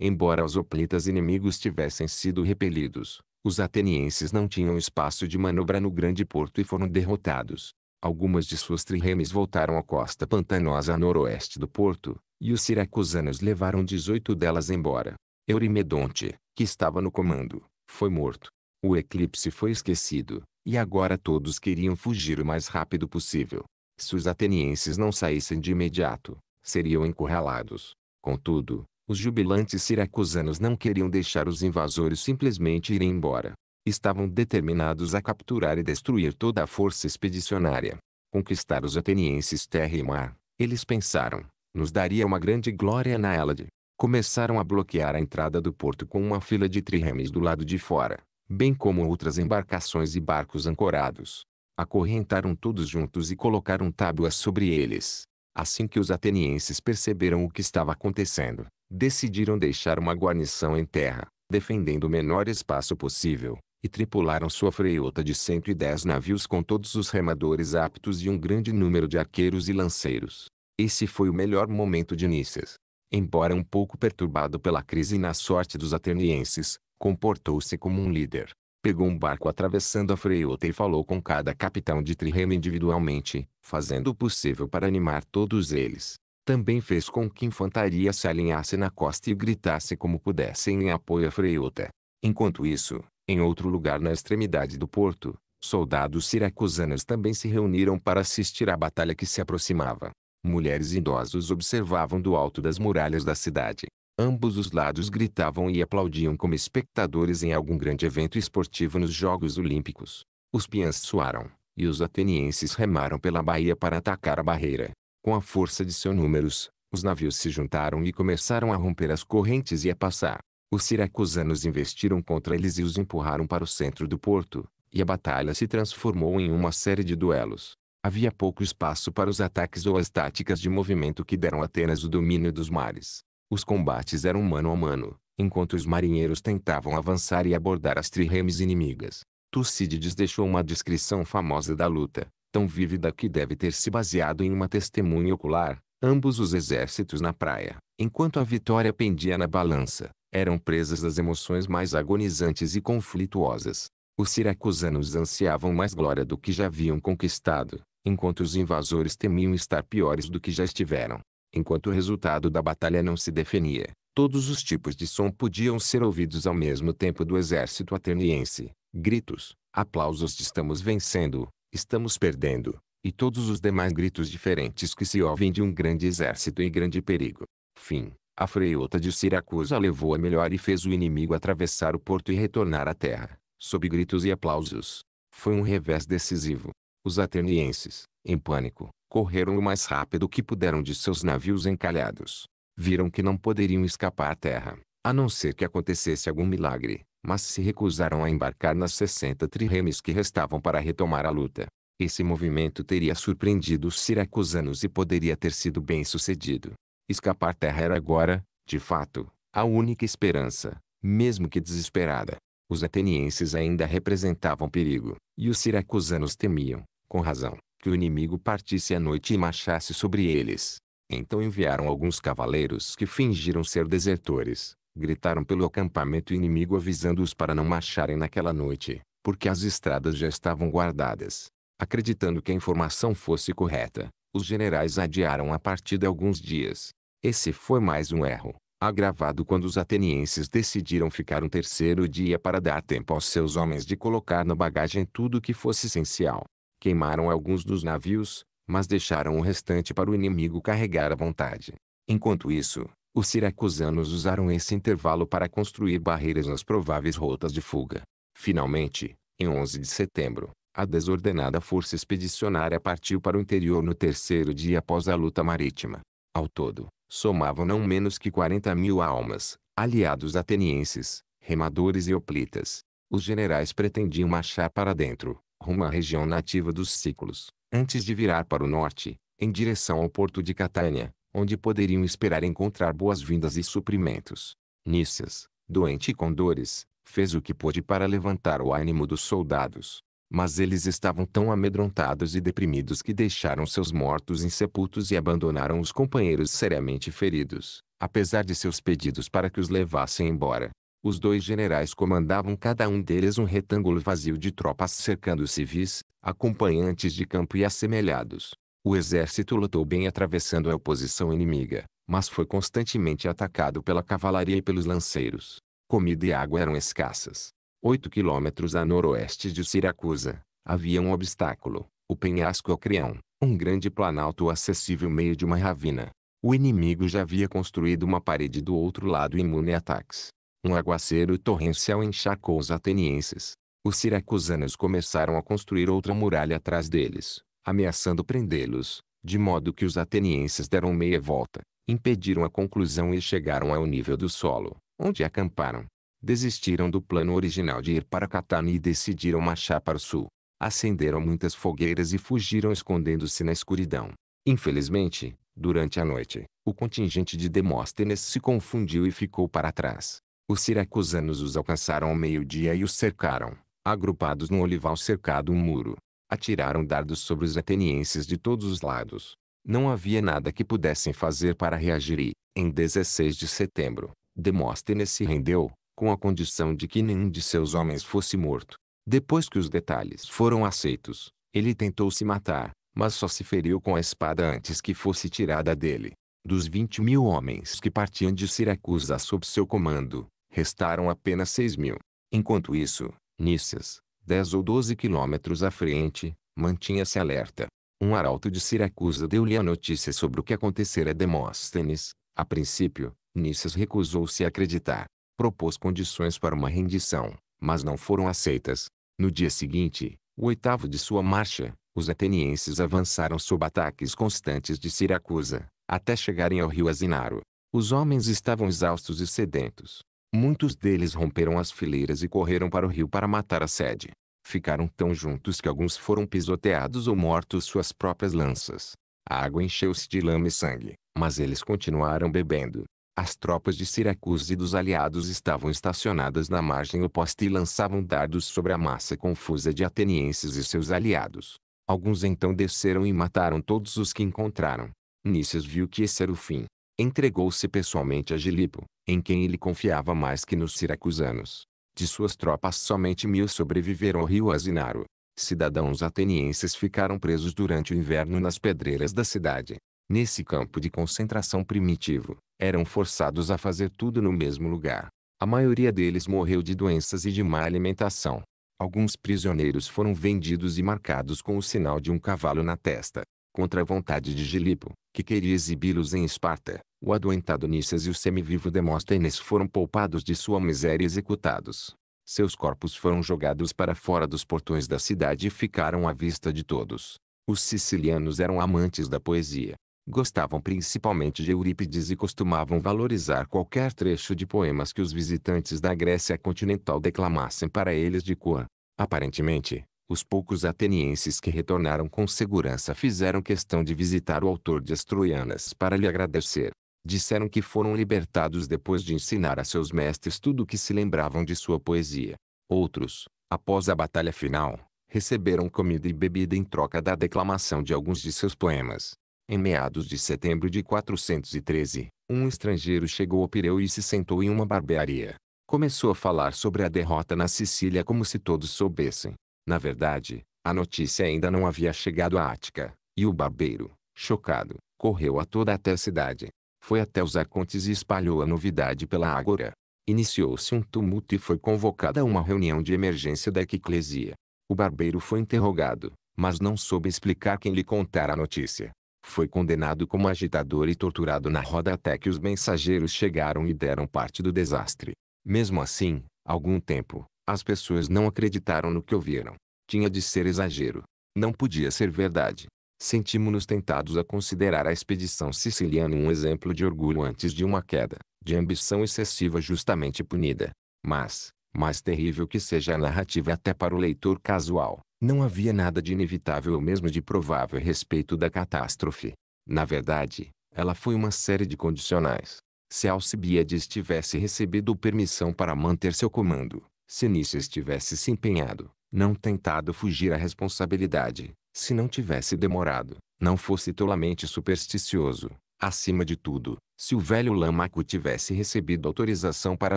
Embora os hoplitas inimigos tivessem sido repelidos, os atenienses não tinham espaço de manobra no grande porto e foram derrotados. Algumas de suas triremes voltaram à costa pantanosa a noroeste do porto, e os siracusanos levaram 18 delas embora. Eurimedonte, que estava no comando, foi morto. O eclipse foi esquecido, e agora todos queriam fugir o mais rápido possível. Se os atenienses não saíssem de imediato, seriam encurralados. Contudo, os jubilantes siracusanos não queriam deixar os invasores simplesmente irem embora. Estavam determinados a capturar e destruir toda a força expedicionária. Conquistar os atenienses terra e mar, eles pensaram, nos daria uma grande glória na Hélade. Começaram a bloquear a entrada do porto com uma fila de trirremes do lado de fora bem como outras embarcações e barcos ancorados. Acorrentaram todos juntos e colocaram tábuas sobre eles. Assim que os atenienses perceberam o que estava acontecendo, decidiram deixar uma guarnição em terra, defendendo o menor espaço possível, e tripularam sua freiota de 110 navios com todos os remadores aptos e um grande número de arqueiros e lanceiros. Esse foi o melhor momento de Nícias. Embora um pouco perturbado pela crise e na sorte dos atenienses, Comportou-se como um líder. Pegou um barco atravessando a freiota e falou com cada capitão de trirema individualmente, fazendo o possível para animar todos eles. Também fez com que infantaria se alinhasse na costa e gritasse como pudessem em apoio à freiota. Enquanto isso, em outro lugar na extremidade do porto, soldados siracusanos também se reuniram para assistir à batalha que se aproximava. Mulheres e idosos observavam do alto das muralhas da cidade. Ambos os lados gritavam e aplaudiam como espectadores em algum grande evento esportivo nos Jogos Olímpicos. Os piãs suaram, e os atenienses remaram pela baía para atacar a barreira. Com a força de seus números, os navios se juntaram e começaram a romper as correntes e a passar. Os siracusanos investiram contra eles e os empurraram para o centro do porto, e a batalha se transformou em uma série de duelos. Havia pouco espaço para os ataques ou as táticas de movimento que deram a Atenas o domínio dos mares. Os combates eram mano a mano, enquanto os marinheiros tentavam avançar e abordar as triremes inimigas. Tucídides deixou uma descrição famosa da luta, tão vívida que deve ter se baseado em uma testemunha ocular. Ambos os exércitos na praia, enquanto a vitória pendia na balança, eram presas das emoções mais agonizantes e conflituosas. Os siracusanos ansiavam mais glória do que já haviam conquistado, enquanto os invasores temiam estar piores do que já estiveram. Enquanto o resultado da batalha não se definia, todos os tipos de som podiam ser ouvidos ao mesmo tempo do exército ateniense. Gritos, aplausos de estamos vencendo, estamos perdendo, e todos os demais gritos diferentes que se ouvem de um grande exército em grande perigo. Fim. A freota de Siracusa levou a melhor e fez o inimigo atravessar o porto e retornar à terra, sob gritos e aplausos. Foi um revés decisivo. Os atenienses, em pânico, correram o mais rápido que puderam de seus navios encalhados. Viram que não poderiam escapar à terra, a não ser que acontecesse algum milagre, mas se recusaram a embarcar nas 60 triremes que restavam para retomar a luta. Esse movimento teria surpreendido os siracusanos e poderia ter sido bem sucedido. Escapar terra era agora, de fato, a única esperança, mesmo que desesperada. Os atenienses ainda representavam perigo, e os siracusanos temiam, com razão, que o inimigo partisse à noite e marchasse sobre eles. Então enviaram alguns cavaleiros que fingiram ser desertores, gritaram pelo acampamento inimigo avisando-os para não marcharem naquela noite, porque as estradas já estavam guardadas. Acreditando que a informação fosse correta, os generais adiaram a partida alguns dias. Esse foi mais um erro, agravado quando os atenienses decidiram ficar um terceiro dia para dar tempo aos seus homens de colocar na bagagem tudo o que fosse essencial. Queimaram alguns dos navios, mas deixaram o restante para o inimigo carregar à vontade. Enquanto isso, os siracusanos usaram esse intervalo para construir barreiras nas prováveis rotas de fuga. Finalmente, em 11 de setembro, a desordenada força expedicionária partiu para o interior no terceiro dia após a luta marítima. Ao todo, somavam não menos que 40 mil almas, aliados atenienses, remadores e oplitas. Os generais pretendiam marchar para dentro, rumo à região nativa dos ciclos, antes de virar para o norte, em direção ao porto de Catânia, onde poderiam esperar encontrar boas-vindas e suprimentos. Nícias, doente e com dores, fez o que pôde para levantar o ânimo dos soldados. Mas eles estavam tão amedrontados e deprimidos que deixaram seus mortos insepultos e abandonaram os companheiros seriamente feridos, apesar de seus pedidos para que os levassem embora. Os dois generais comandavam cada um deles um retângulo vazio de tropas cercando civis, acompanhantes de campo e assemelhados. O exército lutou bem atravessando a oposição inimiga, mas foi constantemente atacado pela cavalaria e pelos lanceiros. Comida e água eram escassas. Oito quilômetros a noroeste de Siracusa, havia um obstáculo, o penhasco Acreão, um grande planalto acessível meio de uma ravina. O inimigo já havia construído uma parede do outro lado imune a ataques. Um aguaceiro torrencial encharcou os atenienses. Os siracusanos começaram a construir outra muralha atrás deles, ameaçando prendê-los, de modo que os atenienses deram meia volta, impediram a conclusão e chegaram ao nível do solo, onde acamparam. Desistiram do plano original de ir para Catania e decidiram marchar para o sul. Acenderam muitas fogueiras e fugiram escondendo-se na escuridão. Infelizmente, durante a noite, o contingente de Demóstenes se confundiu e ficou para trás. Os siracusanos os alcançaram ao meio-dia e os cercaram. Agrupados num olival cercado um muro, atiraram dardos sobre os atenienses de todos os lados. Não havia nada que pudessem fazer para reagir e, em 16 de setembro, Demóstenes se rendeu, com a condição de que nenhum de seus homens fosse morto. Depois que os detalhes foram aceitos, ele tentou se matar, mas só se feriu com a espada antes que fosse tirada dele. Dos 20 mil homens que partiam de Siracusa sob seu comando, Restaram apenas 6 mil. Enquanto isso, Nícias, 10 ou 12 quilômetros à frente, mantinha-se alerta. Um arauto de Siracusa deu-lhe a notícia sobre o que acontecera a Demóstenes. A princípio, Nícias recusou-se a acreditar. Propôs condições para uma rendição, mas não foram aceitas. No dia seguinte, o oitavo de sua marcha, os atenienses avançaram sob ataques constantes de Siracusa, até chegarem ao rio Azinaro. Os homens estavam exaustos e sedentos. Muitos deles romperam as fileiras e correram para o rio para matar a sede. Ficaram tão juntos que alguns foram pisoteados ou mortos suas próprias lanças. A água encheu-se de lama e sangue, mas eles continuaram bebendo. As tropas de Siracusa e dos aliados estavam estacionadas na margem oposta e lançavam dardos sobre a massa confusa de atenienses e seus aliados. Alguns então desceram e mataram todos os que encontraram. Nícias viu que esse era o fim. Entregou-se pessoalmente a Gilipo, em quem ele confiava mais que nos siracusanos. De suas tropas somente mil sobreviveram ao rio Azinaro. Cidadãos atenienses ficaram presos durante o inverno nas pedreiras da cidade. Nesse campo de concentração primitivo, eram forçados a fazer tudo no mesmo lugar. A maioria deles morreu de doenças e de má alimentação. Alguns prisioneiros foram vendidos e marcados com o sinal de um cavalo na testa, contra a vontade de Gilipo, que queria exibi-los em Esparta. O adoentado Nícias e o semivivo Demóstenes foram poupados de sua miséria e executados. Seus corpos foram jogados para fora dos portões da cidade e ficaram à vista de todos. Os sicilianos eram amantes da poesia. Gostavam principalmente de Eurípides e costumavam valorizar qualquer trecho de poemas que os visitantes da Grécia continental declamassem para eles de cor. Aparentemente, os poucos atenienses que retornaram com segurança fizeram questão de visitar o autor de As Troianas para lhe agradecer disseram que foram libertados depois de ensinar a seus mestres tudo o que se lembravam de sua poesia. Outros, após a batalha final, receberam comida e bebida em troca da declamação de alguns de seus poemas. Em meados de setembro de 413, um estrangeiro chegou ao Pireu e se sentou em uma barbearia. Começou a falar sobre a derrota na Sicília como se todos soubessem. Na verdade, a notícia ainda não havia chegado à Ática, e o barbeiro, chocado, correu a toda até a cidade. Foi até os arcontes e espalhou a novidade pela Ágora. Iniciou-se um tumulto e foi convocada uma reunião de emergência da Eclesia. O barbeiro foi interrogado, mas não soube explicar quem lhe contara a notícia. Foi condenado como agitador e torturado na roda até que os mensageiros chegaram e deram parte do desastre. Mesmo assim, algum tempo, as pessoas não acreditaram no que ouviram. Tinha de ser exagero. Não podia ser verdade. Sentimos-nos tentados a considerar a expedição siciliana um exemplo de orgulho antes de uma queda, de ambição excessiva justamente punida. Mas, mais terrível que seja a narrativa até para o leitor casual, não havia nada de inevitável ou mesmo de provável a respeito da catástrofe. Na verdade, ela foi uma série de condicionais. Se Alcibiades tivesse recebido permissão para manter seu comando, se nisso estivesse se empenhado, não tentado fugir à responsabilidade, se não tivesse demorado, não fosse tolamente supersticioso. Acima de tudo, se o velho Lamaco tivesse recebido autorização para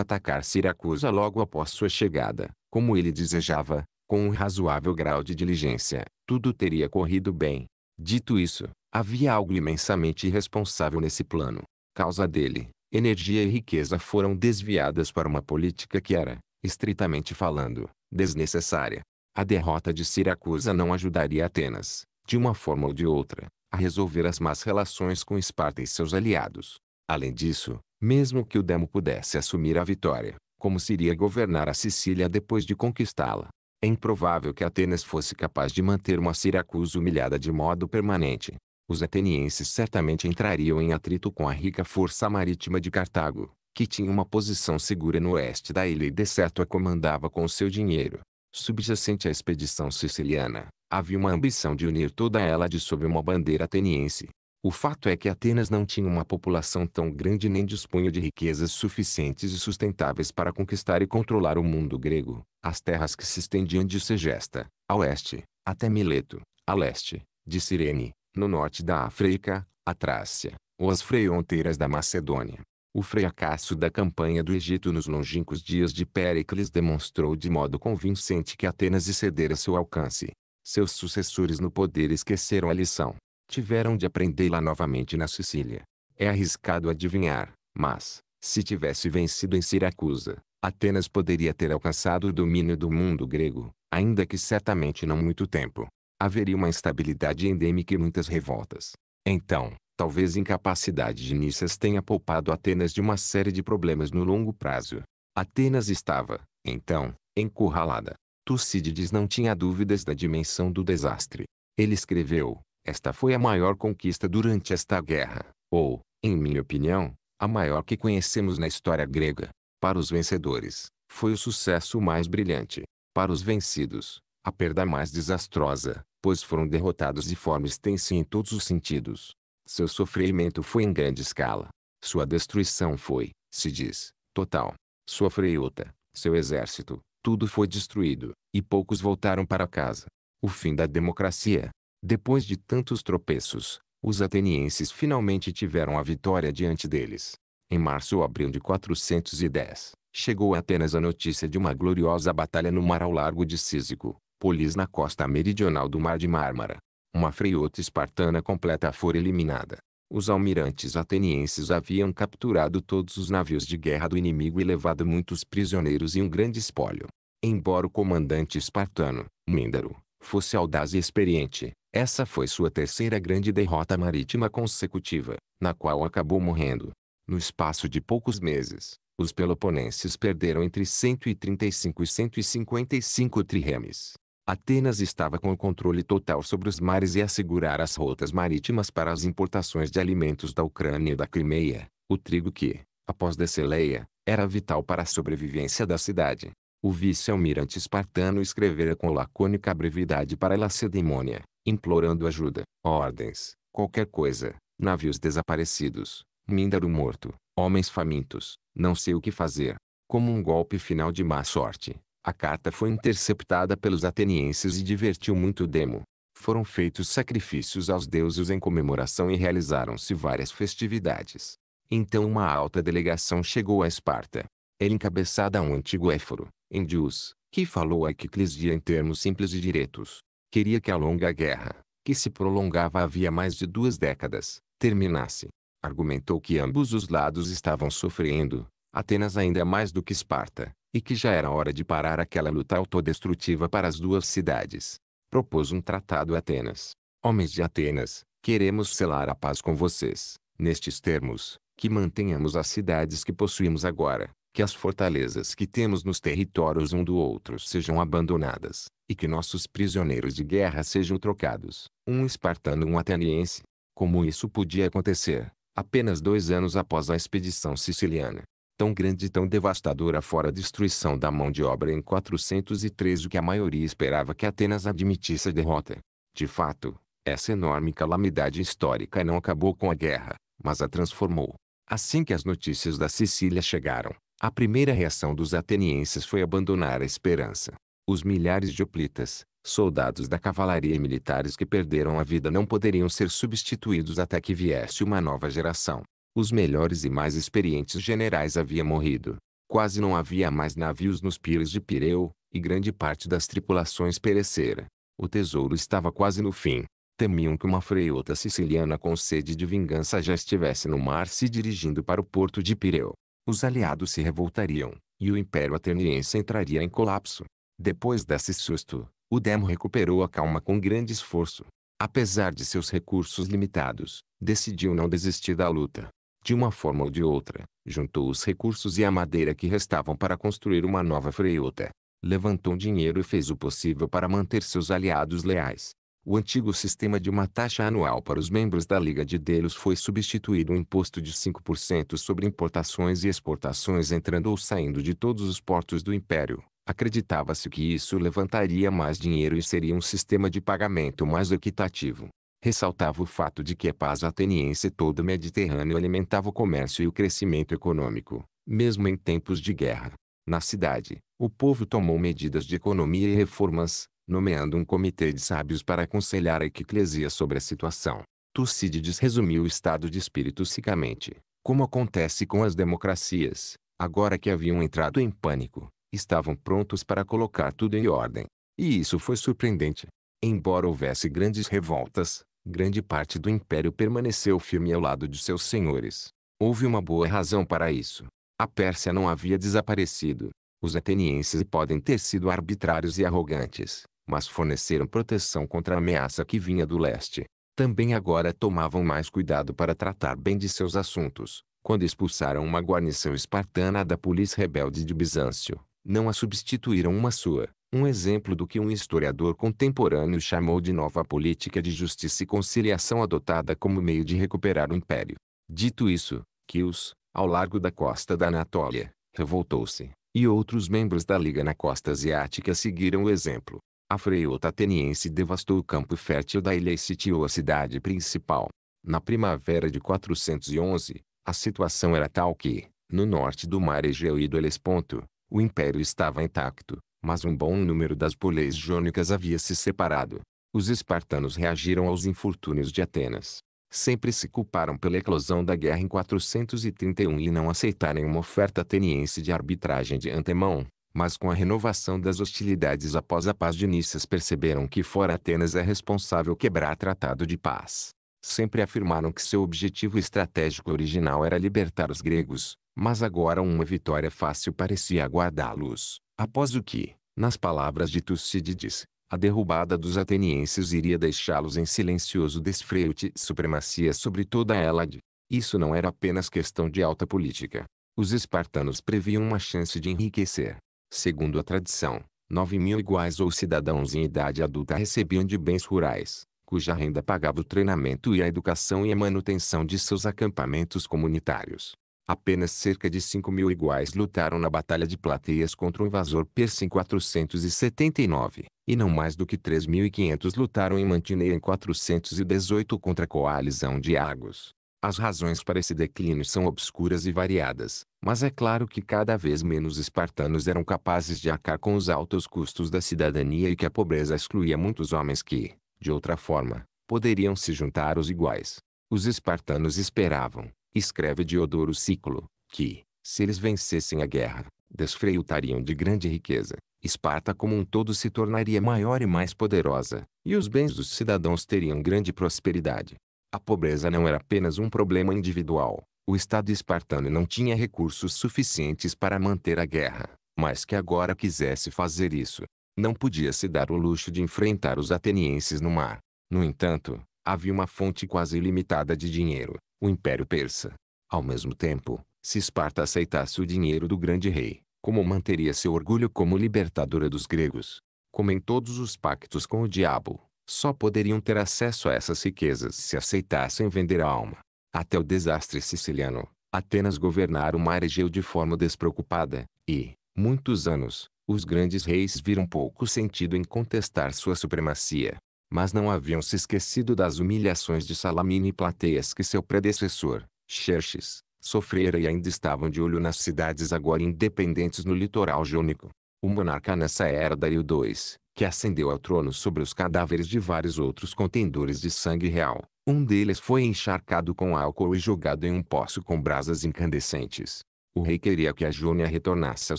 atacar Siracusa logo após sua chegada, como ele desejava, com um razoável grau de diligência, tudo teria corrido bem. Dito isso, havia algo imensamente irresponsável nesse plano. Causa dele, energia e riqueza foram desviadas para uma política que era, estritamente falando, desnecessária. A derrota de Siracusa não ajudaria Atenas, de uma forma ou de outra, a resolver as más relações com Esparta e seus aliados. Além disso, mesmo que o Demo pudesse assumir a vitória, como seria governar a Sicília depois de conquistá-la? É improvável que Atenas fosse capaz de manter uma Siracusa humilhada de modo permanente. Os atenienses certamente entrariam em atrito com a rica força marítima de Cartago, que tinha uma posição segura no oeste da ilha e de certo a comandava com seu dinheiro. Subjacente à expedição siciliana, havia uma ambição de unir toda ela de sob uma bandeira ateniense. O fato é que Atenas não tinha uma população tão grande nem dispunha de riquezas suficientes e sustentáveis para conquistar e controlar o mundo grego. As terras que se estendiam de Segesta, a oeste, até Mileto, a leste, de Cirene, no norte da África, a Trácia, ou as fronteiras da Macedônia, o fracasso da campanha do Egito nos longínquos dias de Péricles demonstrou de modo convincente que Atenas excedera seu alcance. Seus sucessores no poder esqueceram a lição. Tiveram de aprendê-la novamente na Sicília. É arriscado adivinhar, mas, se tivesse vencido em Siracusa, Atenas poderia ter alcançado o domínio do mundo grego, ainda que certamente não muito tempo. Haveria uma instabilidade endêmica e muitas revoltas. Então, talvez incapacidade de Nícias tenha poupado Atenas de uma série de problemas no longo prazo. Atenas estava, então, encurralada. Tucídides não tinha dúvidas da dimensão do desastre. Ele escreveu, esta foi a maior conquista durante esta guerra, ou, em minha opinião, a maior que conhecemos na história grega. Para os vencedores, foi o sucesso mais brilhante. Para os vencidos, a perda mais desastrosa, pois foram derrotados de forma extensa em todos os sentidos. Seu sofrimento foi em grande escala. Sua destruição foi, se diz, total. Sua freiota, seu exército, tudo foi destruído, e poucos voltaram para casa. O fim da democracia. Depois de tantos tropeços, os atenienses finalmente tiveram a vitória diante deles. Em março ou abril de 410, chegou a Atenas a notícia de uma gloriosa batalha no mar ao largo de Císico, polis na costa meridional do Mar de Mármara. Uma freiota espartana completa fora eliminada. Os almirantes atenienses haviam capturado todos os navios de guerra do inimigo e levado muitos prisioneiros e um grande espólio. Embora o comandante espartano, Míndaro, fosse audaz e experiente, essa foi sua terceira grande derrota marítima consecutiva, na qual acabou morrendo. No espaço de poucos meses, os peloponenses perderam entre 135 e 155 triremes, Atenas estava com o controle total sobre os mares e assegurara as rotas marítimas para as importações de alimentos da Ucrânia e da Crimeia, o trigo que, após Deceléia, era vital para a sobrevivência da cidade. O vice-almirante espartano escrevera com lacônica brevidade para Lacedemônia, implorando ajuda, ordens, qualquer coisa, navios desaparecidos, Míndaro morto, homens famintos, não sei o que fazer. Como um golpe final de má sorte, a carta foi interceptada pelos atenienses e divertiu muito Demo. Foram feitos sacrifícios aos deuses em comemoração e realizaram-se várias festividades. Então uma alta delegação chegou a Esparta. Era encabeçada um antigo éforo, Endius, que falou a Eclesdia em termos simples e diretos. Queria que a longa guerra, que se prolongava havia mais de duas décadas, terminasse. Argumentou que ambos os lados estavam sofrendo, Atenas ainda mais do que Esparta, e que já era hora de parar aquela luta autodestrutiva para as duas cidades. Propôs um tratado a Atenas. Homens de Atenas, queremos selar a paz com vocês, nestes termos, que mantenhamos as cidades que possuímos agora, que as fortalezas que temos nos territórios um do outro sejam abandonadas, e que nossos prisioneiros de guerra sejam trocados, um espartano um ateniense. Como isso podia acontecer, apenas dois anos após a expedição siciliana, tão grande e tão devastadora fora a destruição da mão de obra em 413 que a maioria esperava que Atenas admitisse a derrota. De fato, essa enorme calamidade histórica não acabou com a guerra, mas a transformou. Assim que as notícias da Sicília chegaram, a primeira reação dos atenienses foi abandonar a esperança. Os milhares de oplitas, soldados da cavalaria e militares que perderam a vida não poderiam ser substituídos até que viesse uma nova geração. Os melhores e mais experientes generais haviam morrido. Quase não havia mais navios nos pires de Pireu, e grande parte das tripulações perecera. O tesouro estava quase no fim. Temiam que uma freiota siciliana com sede de vingança já estivesse no mar se dirigindo para o porto de Pireu. Os aliados se revoltariam, e o Império Ateniense entraria em colapso. Depois desse susto, o Demo recuperou a calma com grande esforço. Apesar de seus recursos limitados, decidiu não desistir da luta. De uma forma ou de outra, juntou os recursos e a madeira que restavam para construir uma nova freiota. Levantou dinheiro e fez o possível para manter seus aliados leais. O antigo sistema de uma taxa anual para os membros da Liga de Delos foi substituído um imposto de 5% sobre importações e exportações entrando ou saindo de todos os portos do Império. Acreditava-se que isso levantaria mais dinheiro e seria um sistema de pagamento mais equitativo ressaltava o fato de que a paz ateniense todo o Mediterrâneo alimentava o comércio e o crescimento econômico, mesmo em tempos de guerra. Na cidade, o povo tomou medidas de economia e reformas, nomeando um comitê de sábios para aconselhar a eclesia sobre a situação. Tucídides resumiu o estado de espírito sicamente, como acontece com as democracias, agora que haviam entrado em pânico, estavam prontos para colocar tudo em ordem. E isso foi surpreendente. Embora houvesse grandes revoltas, grande parte do império permaneceu firme ao lado de seus senhores. Houve uma boa razão para isso. A Pérsia não havia desaparecido. Os atenienses podem ter sido arbitrários e arrogantes, mas forneceram proteção contra a ameaça que vinha do leste. Também agora tomavam mais cuidado para tratar bem de seus assuntos, quando expulsaram uma guarnição espartana da polícia rebelde de Bizâncio, não a substituíram uma sua, um exemplo do que um historiador contemporâneo chamou de nova política de justiça e conciliação adotada como meio de recuperar o império. Dito isso, Kius, ao largo da costa da Anatólia, revoltou-se, e outros membros da Liga na costa asiática seguiram o exemplo. A freota ateniense devastou o campo fértil da ilha e sitiou a cidade principal. Na primavera de 411, a situação era tal que, no norte do mar Egeu e do Helesponto, o império estava intacto, mas um bom número das poleis jônicas havia se separado. Os espartanos reagiram aos infortúnios de Atenas. Sempre se culparam pela eclosão da guerra em 431 e não aceitarem uma oferta ateniense de arbitragem de antemão, mas com a renovação das hostilidades após a paz de Nícias perceberam que fora Atenas é responsável quebrar tratado de paz sempre afirmaram que seu objetivo estratégico original era libertar os gregos, mas agora uma vitória fácil parecia aguardá-los, após o que, nas palavras de Tucídides, a derrubada dos atenienses iria deixá-los em silencioso desfreio de supremacia sobre toda a Elade. Isso não era apenas questão de alta política. Os espartanos previam uma chance de enriquecer. Segundo a tradição, nove mil iguais ou cidadãos em idade adulta recebiam de bens rurais, cuja renda pagava o treinamento e a educação e a manutenção de seus acampamentos comunitários. Apenas cerca de 5 mil iguais lutaram na Batalha de Plateias contra o invasor persa em 479, e não mais do que 3.500 lutaram em Mantineia em 418 contra a coalizão de Argos. As razões para esse declínio são obscuras e variadas, mas é claro que cada vez menos espartanos eram capazes de arcar com os altos custos da cidadania e que a pobreza excluía muitos homens que, de outra forma, poderiam se juntar os iguais. Os espartanos esperavam, escreve Diodoro Ciclo, que, se eles vencessem a guerra, desfreutariam de grande riqueza. Esparta como um todo se tornaria maior e mais poderosa, e os bens dos cidadãos teriam grande prosperidade. A pobreza não era apenas um problema individual. O Estado espartano não tinha recursos suficientes para manter a guerra, mas que agora quisesse fazer isso, não podia se dar o luxo de enfrentar os atenienses no mar. No entanto, havia uma fonte quase ilimitada de dinheiro, o Império Persa. Ao mesmo tempo, se Esparta aceitasse o dinheiro do grande rei, como manteria seu orgulho como libertadora dos gregos? Como em todos os pactos com o diabo, só poderiam ter acesso a essas riquezas se aceitassem vender a alma. Até o desastre siciliano, Atenas governara o mar Egeu de forma despreocupada, e, muitos anos, os grandes reis viram pouco sentido em contestar sua supremacia. Mas não haviam se esquecido das humilhações de Salamina e Plateias que seu predecessor, Xerxes, sofrera e ainda estavam de olho nas cidades agora independentes no litoral jônico. O monarca nessa era Dario II, que ascendeu ao trono sobre os cadáveres de vários outros contendores de sangue real. Um deles foi encharcado com álcool e jogado em um poço com brasas incandescentes. O rei queria que a Jônia retornasse ao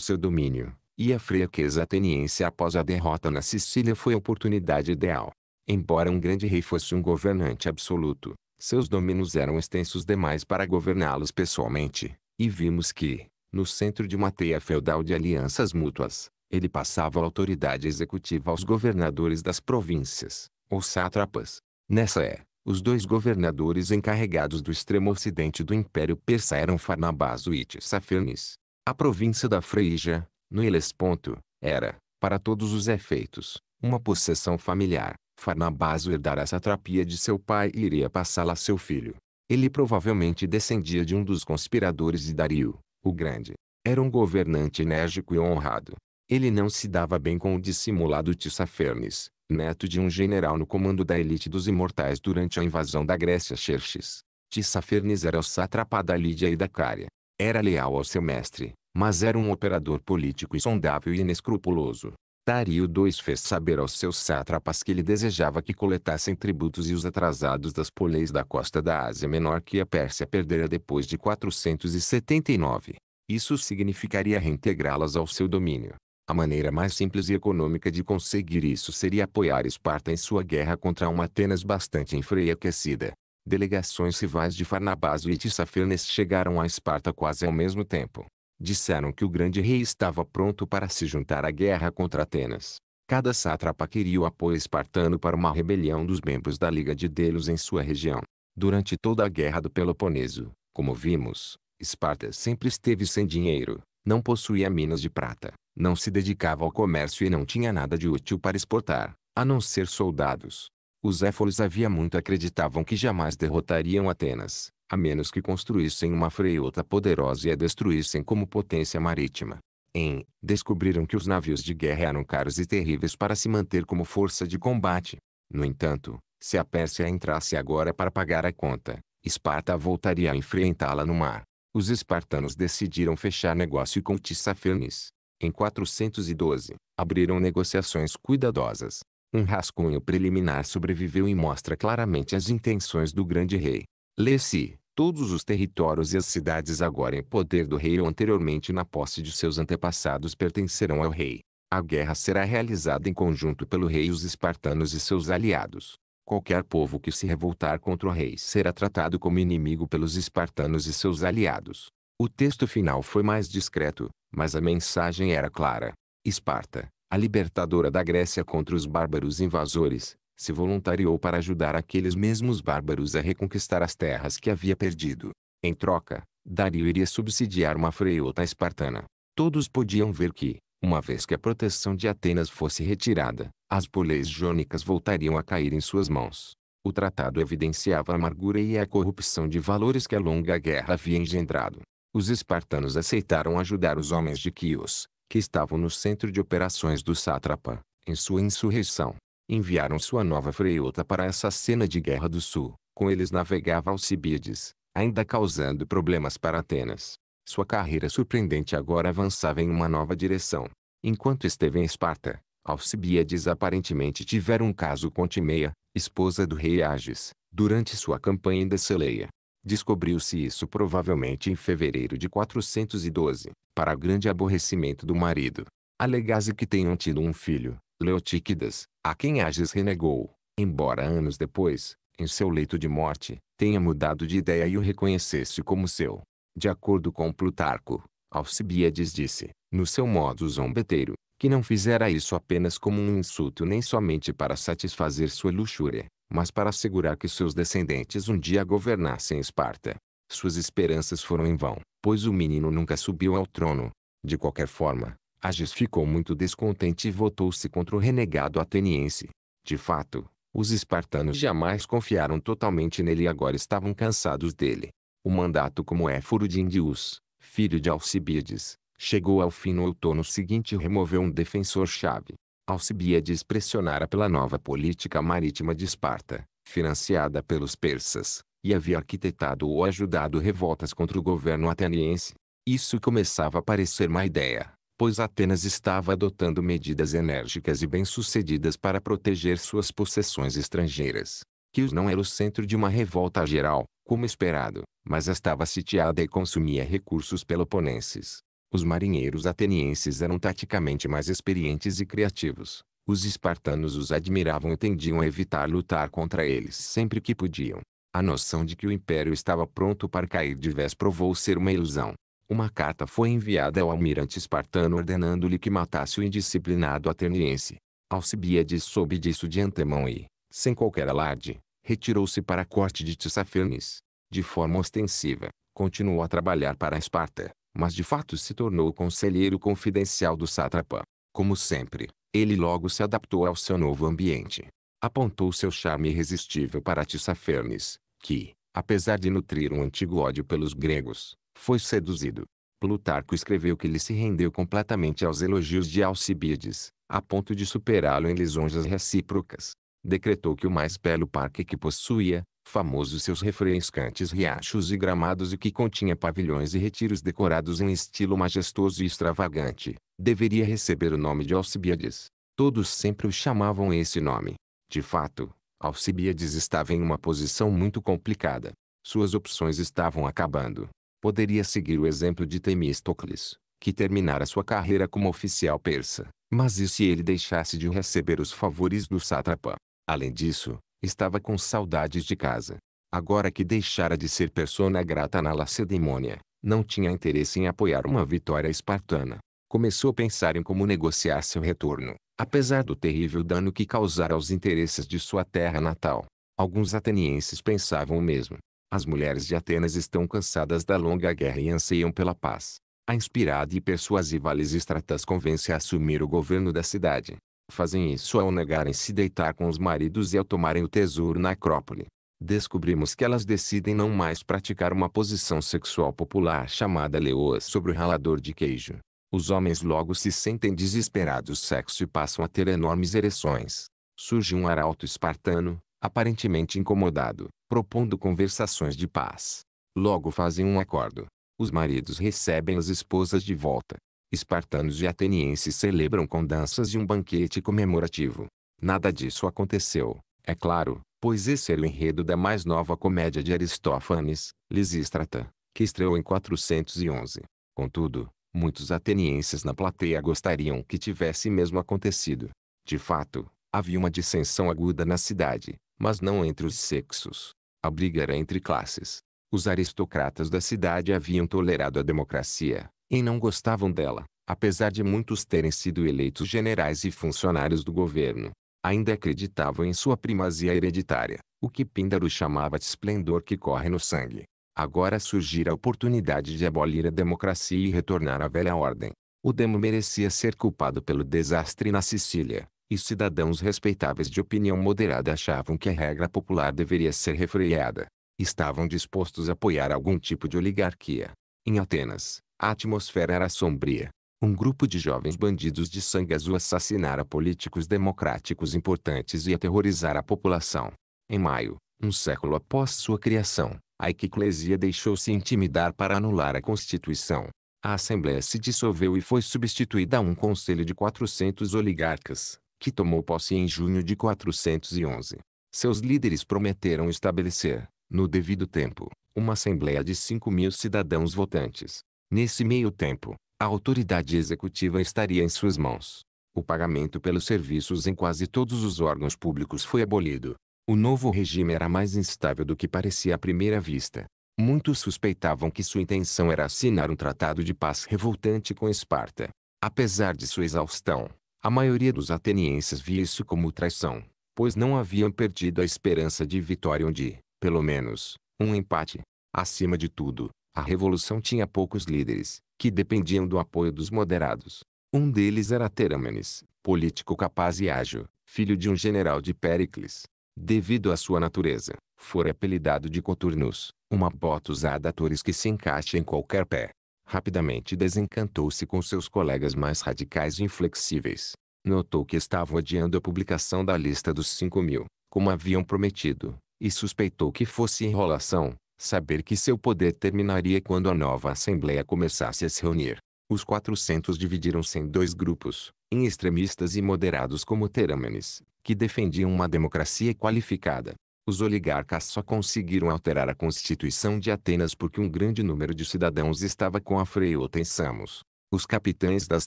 seu domínio, e a fraqueza ateniense após a derrota na Sicília foi a oportunidade ideal. Embora um grande rei fosse um governante absoluto, seus domínios eram extensos demais para governá-los pessoalmente, e vimos que, no centro de uma teia feudal de alianças mútuas, ele passava a autoridade executiva aos governadores das províncias, ou sátrapas. Nessa é, os dois governadores encarregados do extremo ocidente do Império Persa eram Farnabás e Tissafernes. A província da Frígia, no ponto, era, para todos os efeitos, uma possessão familiar. Farnabás herdara a satrapia de seu pai e iria passá-la a seu filho. Ele provavelmente descendia de um dos conspiradores de Dario, o Grande. Era um governante enérgico e honrado. Ele não se dava bem com o dissimulado Tissafernes, neto de um general no comando da elite dos imortais durante a invasão da Grécia Xerxes. Tissafernes era o sátrapa da Lídia e da Cária. Era leal ao seu mestre, mas era um operador político insondável e inescrupuloso. Dario II fez saber aos seus sátrapas que ele desejava que coletassem tributos e os atrasados das poleis da costa da Ásia Menor que a Pérsia perdera depois de 479. Isso significaria reintegrá-las ao seu domínio. A maneira mais simples e econômica de conseguir isso seria apoiar Esparta em sua guerra contra uma Atenas bastante enfraquecida. Delegações rivais de Farnabazo e Tissafernes chegaram a Esparta quase ao mesmo tempo disseram que o grande rei estava pronto para se juntar à guerra contra Atenas. Cada sátrapa queria o apoio espartano para uma rebelião dos membros da Liga de Delos em sua região. Durante toda a Guerra do Peloponeso, como vimos, Esparta sempre esteve sem dinheiro, não possuía minas de prata, não se dedicava ao comércio e não tinha nada de útil para exportar, a não ser soldados. Os éforos havia muito acreditavam que jamais derrotariam Atenas, a menos que construíssem uma freota poderosa e a destruíssem como potência marítima. Em, descobriram que os navios de guerra eram caros e terríveis para se manter como força de combate. No entanto, se a Pérsia entrasse agora para pagar a conta, Esparta voltaria a enfrentá-la no mar. Os espartanos decidiram fechar negócio com Tissafernes. Em 412, abriram negociações cuidadosas. Um rascunho preliminar sobreviveu e mostra claramente as intenções do grande rei. Lê-se, todos os territórios e as cidades agora em poder do rei ou anteriormente na posse de seus antepassados pertencerão ao rei. A guerra será realizada em conjunto pelo rei e os espartanos e seus aliados. Qualquer povo que se revoltar contra o rei será tratado como inimigo pelos espartanos e seus aliados. O texto final foi mais discreto, mas a mensagem era clara. Esparta, a libertadora da Grécia contra os bárbaros invasores, se voluntariou para ajudar aqueles mesmos bárbaros a reconquistar as terras que havia perdido. Em troca, Dario iria subsidiar uma freota espartana. Todos podiam ver que, uma vez que a proteção de Atenas fosse retirada, as poleis jônicas voltariam a cair em suas mãos. O tratado evidenciava a amargura e a corrupção de valores que a longa guerra havia engendrado. Os espartanos aceitaram ajudar os homens de Quios, que estavam no centro de operações do sátrapa, em sua insurreição enviaram sua nova freota para essa cena de guerra do sul. Com eles navegava Alcibiades, ainda causando problemas para Atenas. Sua carreira surpreendente agora avançava em uma nova direção. Enquanto esteve em Esparta, Alcibiades aparentemente tivera um caso com Timeia, esposa do rei Agis, durante sua campanha em Deceleia. Descobriu-se isso provavelmente em fevereiro de 412, para grande aborrecimento do marido. Alegase que tenham tido um filho, Leotíquidas, a quem Agis renegou, embora anos depois, em seu leito de morte, tenha mudado de ideia e o reconhecesse como seu. De acordo com Plutarco, Alcibiades disse, no seu modo zombeteiro, que não fizera isso apenas como um insulto nem somente para satisfazer sua luxúria, mas para assegurar que seus descendentes um dia governassem Esparta. Suas esperanças foram em vão, pois o menino nunca subiu ao trono. De qualquer forma, Agis ficou muito descontente e votou-se contra o renegado ateniense. De fato, os espartanos jamais confiaram totalmente nele e agora estavam cansados dele. O mandato como Éforo de Indius, filho de Alcibiades, chegou ao fim no outono seguinte e removeu um defensor-chave. Alcibiades pressionara pela nova política marítima de Esparta, financiada pelos persas, e havia arquitetado ou ajudado revoltas contra o governo ateniense. Isso começava a parecer má ideia, pois Atenas estava adotando medidas enérgicas e bem-sucedidas para proteger suas possessões estrangeiras. Quios não era o centro de uma revolta geral, como esperado, mas estava sitiada e consumia recursos peloponenses. Os marinheiros atenienses eram taticamente mais experientes e criativos. Os espartanos os admiravam e tendiam a evitar lutar contra eles sempre que podiam. A noção de que o império estava pronto para cair de vez provou ser uma ilusão uma carta foi enviada ao almirante espartano ordenando-lhe que matasse o indisciplinado ateniense. Alcibiades soube disso de antemão e, sem qualquer alarde, retirou-se para a corte de Tissafernes. De forma ostensiva, continuou a trabalhar para Esparta, mas de fato se tornou conselheiro confidencial do sátrapa. Como sempre, ele logo se adaptou ao seu novo ambiente. Apontou seu charme irresistível para Tissafernes, que, apesar de nutrir um antigo ódio pelos gregos, foi seduzido. Plutarco escreveu que ele se rendeu completamente aos elogios de Alcibiades, a ponto de superá-lo em lisonjas recíprocas. Decretou que o mais belo parque que possuía, famoso seus refrescantes riachos e gramados e que continha pavilhões e retiros decorados em estilo majestoso e extravagante, deveria receber o nome de Alcibiades. Todos sempre o chamavam esse nome. De fato, Alcibiades estava em uma posição muito complicada. Suas opções estavam acabando poderia seguir o exemplo de Temístocles, que terminara sua carreira como oficial persa. Mas e se ele deixasse de receber os favores do sátrapa? Além disso, estava com saudades de casa. Agora que deixara de ser persona grata na Lacedemônia, não tinha interesse em apoiar uma vitória espartana. Começou a pensar em como negociar seu retorno, apesar do terrível dano que causara aos interesses de sua terra natal. Alguns atenienses pensavam o mesmo, as mulheres de Atenas estão cansadas da longa guerra e anseiam pela paz. A inspirada e persuasiva Lisistratas convence a assumir o governo da cidade. Fazem isso ao negarem se deitar com os maridos e ao tomarem o tesouro na Acrópole. Descobrimos que elas decidem não mais praticar uma posição sexual popular chamada leoa sobre o ralador de queijo. Os homens logo se sentem desesperados sexo e passam a ter enormes ereções. Surge um arauto espartano, aparentemente incomodado propondo conversações de paz. Logo fazem um acordo. Os maridos recebem as esposas de volta. Espartanos e atenienses celebram com danças e um banquete comemorativo. Nada disso aconteceu, é claro, pois esse era o enredo da mais nova comédia de Aristófanes, Lisístrata, que estreou em 411. Contudo, muitos atenienses na plateia gostariam que tivesse mesmo acontecido. De fato, havia uma dissensão aguda na cidade, mas não entre os sexos. A briga era entre classes. Os aristocratas da cidade haviam tolerado a democracia, e não gostavam dela, apesar de muitos terem sido eleitos generais e funcionários do governo. Ainda acreditavam em sua primazia hereditária, o que Píndaro chamava de esplendor que corre no sangue. Agora surgira a oportunidade de abolir a democracia e retornar à velha ordem. O Demo merecia ser culpado pelo desastre na Sicília, e cidadãos respeitáveis de opinião moderada achavam que a regra popular deveria ser refreada. Estavam dispostos a apoiar algum tipo de oligarquia. Em Atenas, a atmosfera era sombria. Um grupo de jovens bandidos de sangue azul assassinara políticos democráticos importantes e aterrorizara a população. Em maio, um século após sua criação, a eclesia deixou-se intimidar para anular a Constituição. A Assembleia se dissolveu e foi substituída a um conselho de 400 oligarcas que tomou posse em junho de 411. Seus líderes prometeram estabelecer, no devido tempo, uma assembleia de 5 mil cidadãos votantes. Nesse meio tempo, a autoridade executiva estaria em suas mãos. O pagamento pelos serviços em quase todos os órgãos públicos foi abolido. O novo regime era mais instável do que parecia à primeira vista. Muitos suspeitavam que sua intenção era assinar um tratado de paz revoltante com Esparta. Apesar de sua exaustão, a maioria dos atenienses via isso como traição, pois não haviam perdido a esperança de vitória onde, pelo menos, um empate. Acima de tudo, a revolução tinha poucos líderes, que dependiam do apoio dos moderados. Um deles era Teramenes, político capaz e ágil, filho de um general de Péricles. Devido à sua natureza, fora apelidado de Coturnus, uma bota usada a atores que se encaixa em qualquer pé. Rapidamente desencantou-se com seus colegas mais radicais e inflexíveis. Notou que estavam adiando a publicação da lista dos 5 mil, como haviam prometido, e suspeitou que fosse enrolação, saber que seu poder terminaria quando a nova Assembleia começasse a se reunir. Os 400 dividiram-se em dois grupos, em extremistas e moderados como Terâmenes, que defendiam uma democracia qualificada, os oligarcas só conseguiram alterar a constituição de Atenas porque um grande número de cidadãos estava com a Freiota em Samos. Os capitães das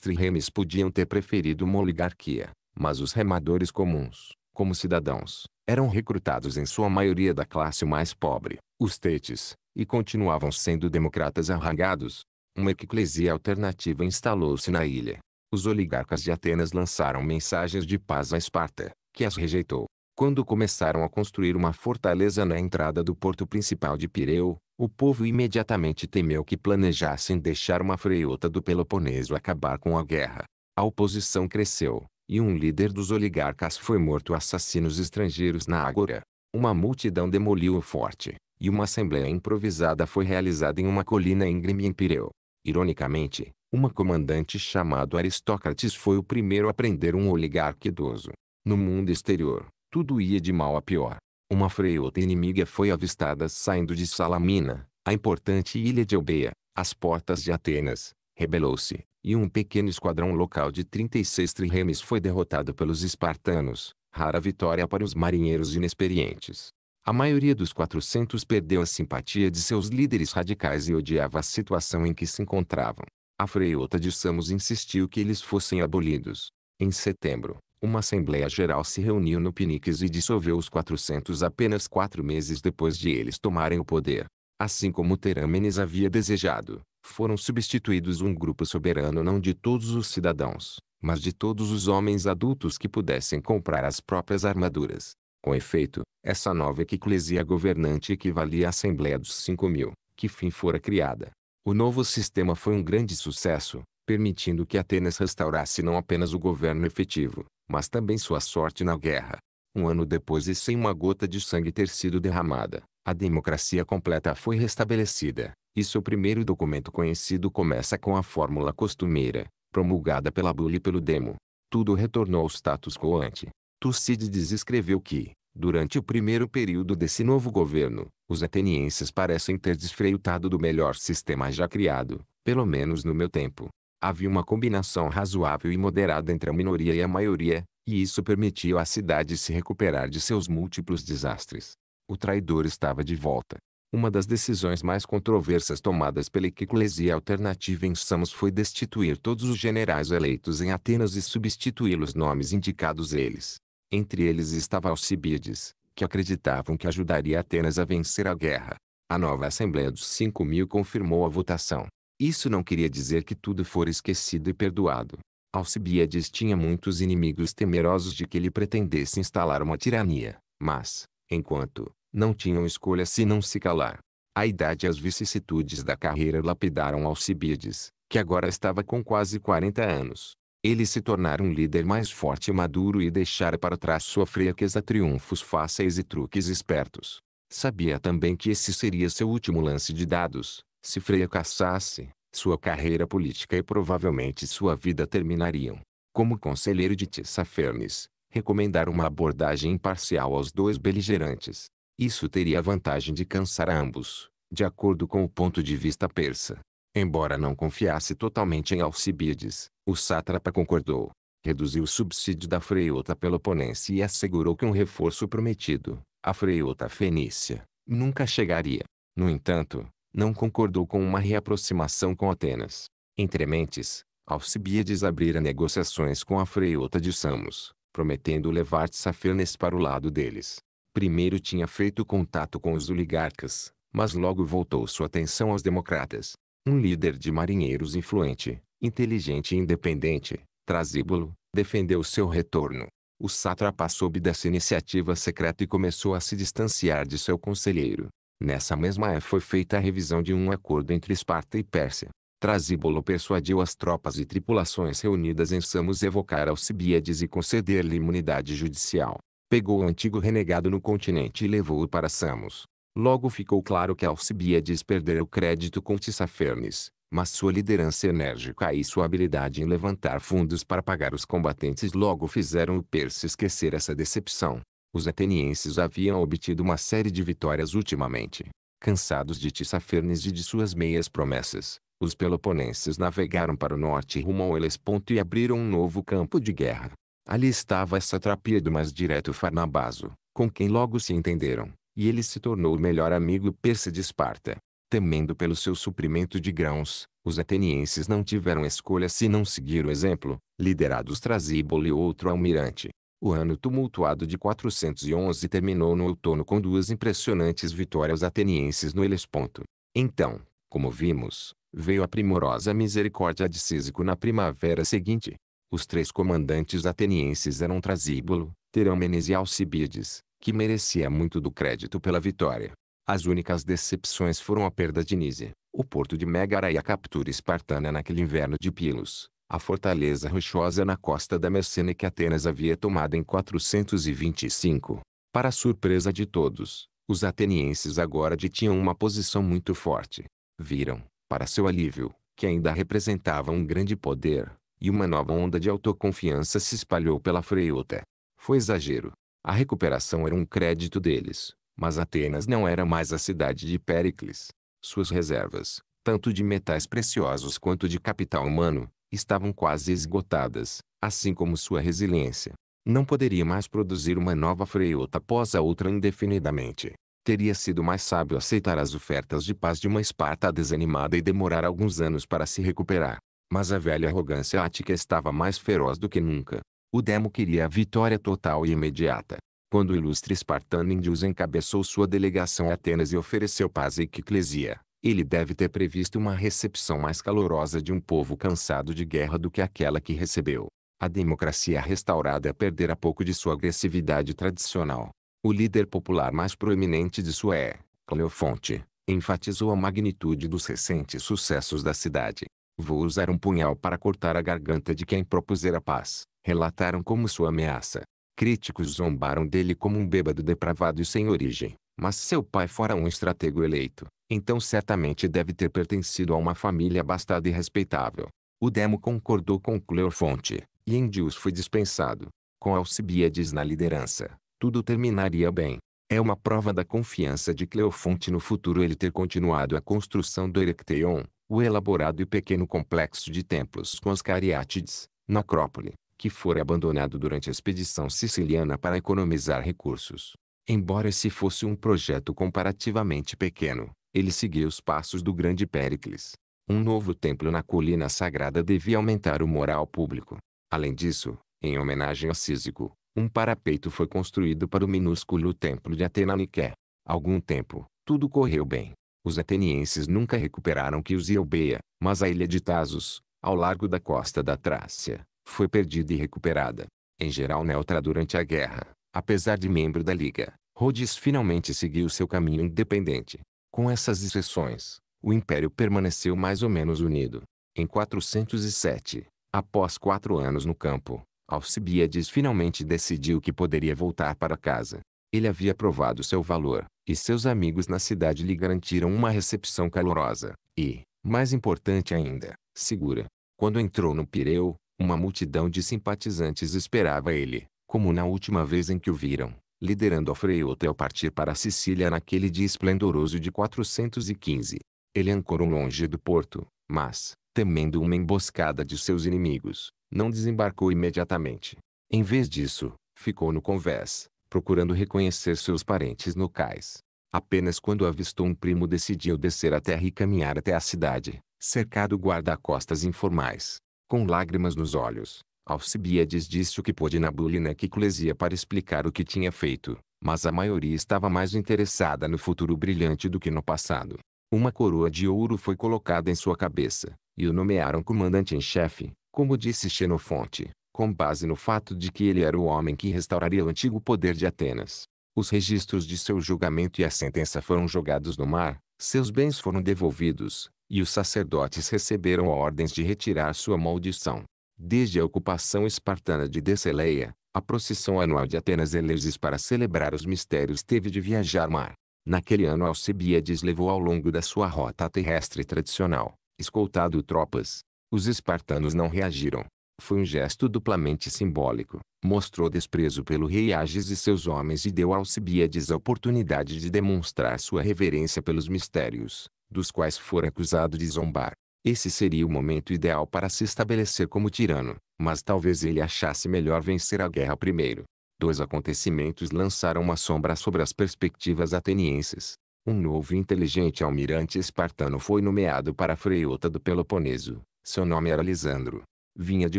triremes podiam ter preferido uma oligarquia, mas os remadores comuns, como cidadãos, eram recrutados em sua maioria da classe mais pobre, os tetes, e continuavam sendo democratas arrangados. Uma eclesia alternativa instalou-se na ilha. Os oligarcas de Atenas lançaram mensagens de paz a Esparta, que as rejeitou. Quando começaram a construir uma fortaleza na entrada do porto principal de Pireu, o povo imediatamente temeu que planejassem deixar uma freiota do Peloponeso acabar com a guerra. A oposição cresceu, e um líder dos oligarcas foi morto assassinos estrangeiros na Ágora. Uma multidão demoliu o forte, e uma assembleia improvisada foi realizada em uma colina íngreme em Pireu. Ironicamente, uma comandante chamado Aristócrates foi o primeiro a prender um oligarca idoso. No mundo exterior, tudo ia de mal a pior. Uma freiota inimiga foi avistada saindo de Salamina, a importante ilha de Albeia, às portas de Atenas. Rebelou-se, e um pequeno esquadrão local de 36 triremes foi derrotado pelos espartanos, rara vitória para os marinheiros inexperientes. A maioria dos 400 perdeu a simpatia de seus líderes radicais e odiava a situação em que se encontravam. A freota de Samos insistiu que eles fossem abolidos. Em setembro, uma Assembleia Geral se reuniu no Piniques e dissolveu os 400 apenas quatro meses depois de eles tomarem o poder. Assim como Terâmenes havia desejado, foram substituídos um grupo soberano não de todos os cidadãos, mas de todos os homens adultos que pudessem comprar as próprias armaduras. Com efeito, essa nova eclesia governante equivalia à Assembleia dos 5 mil, que fim fora criada. O novo sistema foi um grande sucesso, permitindo que Atenas restaurasse não apenas o governo efetivo, mas também sua sorte na guerra. Um ano depois e sem uma gota de sangue ter sido derramada, a democracia completa foi restabelecida, e seu primeiro documento conhecido começa com a fórmula costumeira, promulgada pela Bull e pelo Demo. Tudo retornou ao status quo ante. Tucídides escreveu que, durante o primeiro período desse novo governo, os atenienses parecem ter desfreitado do melhor sistema já criado, pelo menos no meu tempo. Havia uma combinação razoável e moderada entre a minoria e a maioria, e isso permitiu à cidade se recuperar de seus múltiplos desastres. O traidor estava de volta. Uma das decisões mais controversas tomadas pela Eclesia Alternativa em Samos foi destituir todos os generais eleitos em Atenas e substituí-los nomes indicados eles. Entre eles estava Alcibiades, que acreditavam que ajudaria Atenas a vencer a guerra. A nova Assembleia dos 5 mil confirmou a votação. Isso não queria dizer que tudo fora esquecido e perdoado. Alcibiades tinha muitos inimigos temerosos de que ele pretendesse instalar uma tirania, mas, enquanto, não tinham escolha se não se calar. A idade e as vicissitudes da carreira lapidaram Alcibiades, que agora estava com quase 40 anos. Ele se tornara um líder mais forte e maduro e deixara para trás sua fraqueza triunfos fáceis e truques espertos. Sabia também que esse seria seu último lance de dados, se Freia caçasse, sua carreira política e provavelmente sua vida terminariam, como conselheiro de Tissa Fernes, recomendar uma abordagem imparcial aos dois beligerantes. Isso teria a vantagem de cansar ambos, de acordo com o ponto de vista persa. Embora não confiasse totalmente em Alcibiades, o sátrapa concordou, reduziu o subsídio da freota peloponense e assegurou que um reforço prometido, a Freiota fenícia, nunca chegaria. No entanto, não concordou com uma reaproximação com Atenas. Entrementes, Alcibiades abrira negociações com a Freiota de Samos, prometendo levar Tisafenes para o lado deles. Primeiro tinha feito contato com os oligarcas, mas logo voltou sua atenção aos democratas. Um líder de marinheiros influente, inteligente e independente, Trasíbulo, defendeu seu retorno. O sátrapa soube dessa iniciativa secreta e começou a se distanciar de seu conselheiro, Nessa mesma época foi feita a revisão de um acordo entre Esparta e Pérsia. Trasíbulo persuadiu as tropas e tripulações reunidas em Samos evocar Alcibíades e conceder-lhe imunidade judicial. Pegou o antigo renegado no continente e levou-o para Samos. Logo ficou claro que Alcibíades perdera o crédito com Tissafernes, mas sua liderança enérgica e sua habilidade em levantar fundos para pagar os combatentes logo fizeram o Persa esquecer essa decepção. Os atenienses haviam obtido uma série de vitórias ultimamente. Cansados de Tissafernes e de suas meias promessas, os peloponenses navegaram para o norte rumo ao Helesponto e abriram um novo campo de guerra. Ali estava a satrapia do mais direto Farnabazo, com quem logo se entenderam, e ele se tornou o melhor amigo persa de Esparta. Temendo pelo seu suprimento de grãos, os atenienses não tiveram escolha se não seguir o exemplo, liderados Trasíbulo e outro almirante, o ano tumultuado de 411 terminou no outono com duas impressionantes vitórias atenienses no Helesponto. Então, como vimos, veio a primorosa misericórdia de Císico na primavera seguinte. Os três comandantes atenienses eram Trasíbulo, Terâmenes e Alcibides, que merecia muito do crédito pela vitória. As únicas decepções foram a perda de Nísia, o porto de Megara e a captura espartana naquele inverno de Pilos, a fortaleza rochosa na costa da Messene que Atenas havia tomado em 425. Para surpresa de todos, os atenienses agora detinham uma posição muito forte. Viram, para seu alívio, que ainda representava um grande poder, e uma nova onda de autoconfiança se espalhou pela Freuta. Foi exagero. A recuperação era um crédito deles, mas Atenas não era mais a cidade de Péricles. Suas reservas, tanto de metais preciosos quanto de capital humano, estavam quase esgotadas, assim como sua resiliência. Não poderia mais produzir uma nova freiota após a outra indefinidamente. Teria sido mais sábio aceitar as ofertas de paz de uma Esparta desanimada e demorar alguns anos para se recuperar. Mas a velha arrogância ática estava mais feroz do que nunca. O demo queria a vitória total e imediata. Quando o ilustre espartano Indius encabeçou sua delegação a Atenas e ofereceu paz e Eclesia, ele deve ter previsto uma recepção mais calorosa de um povo cansado de guerra do que aquela que recebeu. A democracia restaurada perderá pouco de sua agressividade tradicional. O líder popular mais proeminente sua é, Cleofonte, enfatizou a magnitude dos recentes sucessos da cidade. Vou usar um punhal para cortar a garganta de quem propuser a paz, relataram como sua ameaça. Críticos zombaram dele como um bêbado depravado e sem origem, mas seu pai fora um estratego eleito, então certamente deve ter pertencido a uma família abastada e respeitável. O Demo concordou com Cleofonte, e Endius foi dispensado. Com Alcibiades na liderança, tudo terminaria bem. É uma prova da confiança de Cleofonte no futuro ele ter continuado a construção do Erecteion, o elaborado e pequeno complexo de templos com as cariátides, na Acrópole, que fora abandonado durante a expedição siciliana para economizar recursos. Embora esse fosse um projeto comparativamente pequeno, ele seguia os passos do grande Péricles. Um novo templo na colina sagrada devia aumentar o moral público. Além disso, em homenagem a Císico, um parapeito foi construído para o minúsculo templo de Atena Niké. Algum tempo, tudo correu bem. Os atenienses nunca recuperaram Quios e Eubeia, mas a ilha de Tasos, ao largo da costa da Trácia, foi perdida e recuperada. Em geral neutra durante a guerra, apesar de membro da Liga, Rhodes finalmente seguiu seu caminho independente. Com essas exceções, o império permaneceu mais ou menos unido. Em 407, após quatro anos no campo, Alcibiades finalmente decidiu que poderia voltar para casa. Ele havia provado seu valor, e seus amigos na cidade lhe garantiram uma recepção calorosa e, mais importante ainda, segura. Quando entrou no Pireu, uma multidão de simpatizantes esperava ele, como na última vez em que o viram liderando Alfrei ao partir para Sicília naquele dia esplendoroso de 415. Ele ancorou longe do porto, mas, temendo uma emboscada de seus inimigos, não desembarcou imediatamente. Em vez disso, ficou no convés, procurando reconhecer seus parentes no cais. Apenas quando avistou um primo decidiu descer a terra e caminhar até a cidade, cercado guarda-costas informais. Com lágrimas nos olhos, Alcibiades disse o que pôde na Bulinac Eclesia para explicar o que tinha feito, mas a maioria estava mais interessada no futuro brilhante do que no passado. Uma coroa de ouro foi colocada em sua cabeça, e o nomearam comandante em chefe, como disse Xenofonte, com base no fato de que ele era o homem que restauraria o antigo poder de Atenas. Os registros de seu julgamento e a sentença foram jogados no mar, seus bens foram devolvidos, e os sacerdotes receberam ordens de retirar sua maldição. Desde a ocupação espartana de Deceleia, a procissão anual de Atenas Eleusis para celebrar os mistérios teve de viajar mar. Naquele ano Alcibiades levou ao longo da sua rota terrestre tradicional, escoltado tropas. Os espartanos não reagiram. Foi um gesto duplamente simbólico. Mostrou desprezo pelo rei Agis e seus homens e deu a Alcibiades a oportunidade de demonstrar sua reverência pelos mistérios, dos quais fora acusado de zombar. Esse seria o momento ideal para se estabelecer como tirano, mas talvez ele achasse melhor vencer a guerra primeiro. Dois acontecimentos lançaram uma sombra sobre as perspectivas atenienses. Um novo e inteligente almirante espartano foi nomeado para a frota do Peloponeso. Seu nome era Lisandro. Vinha de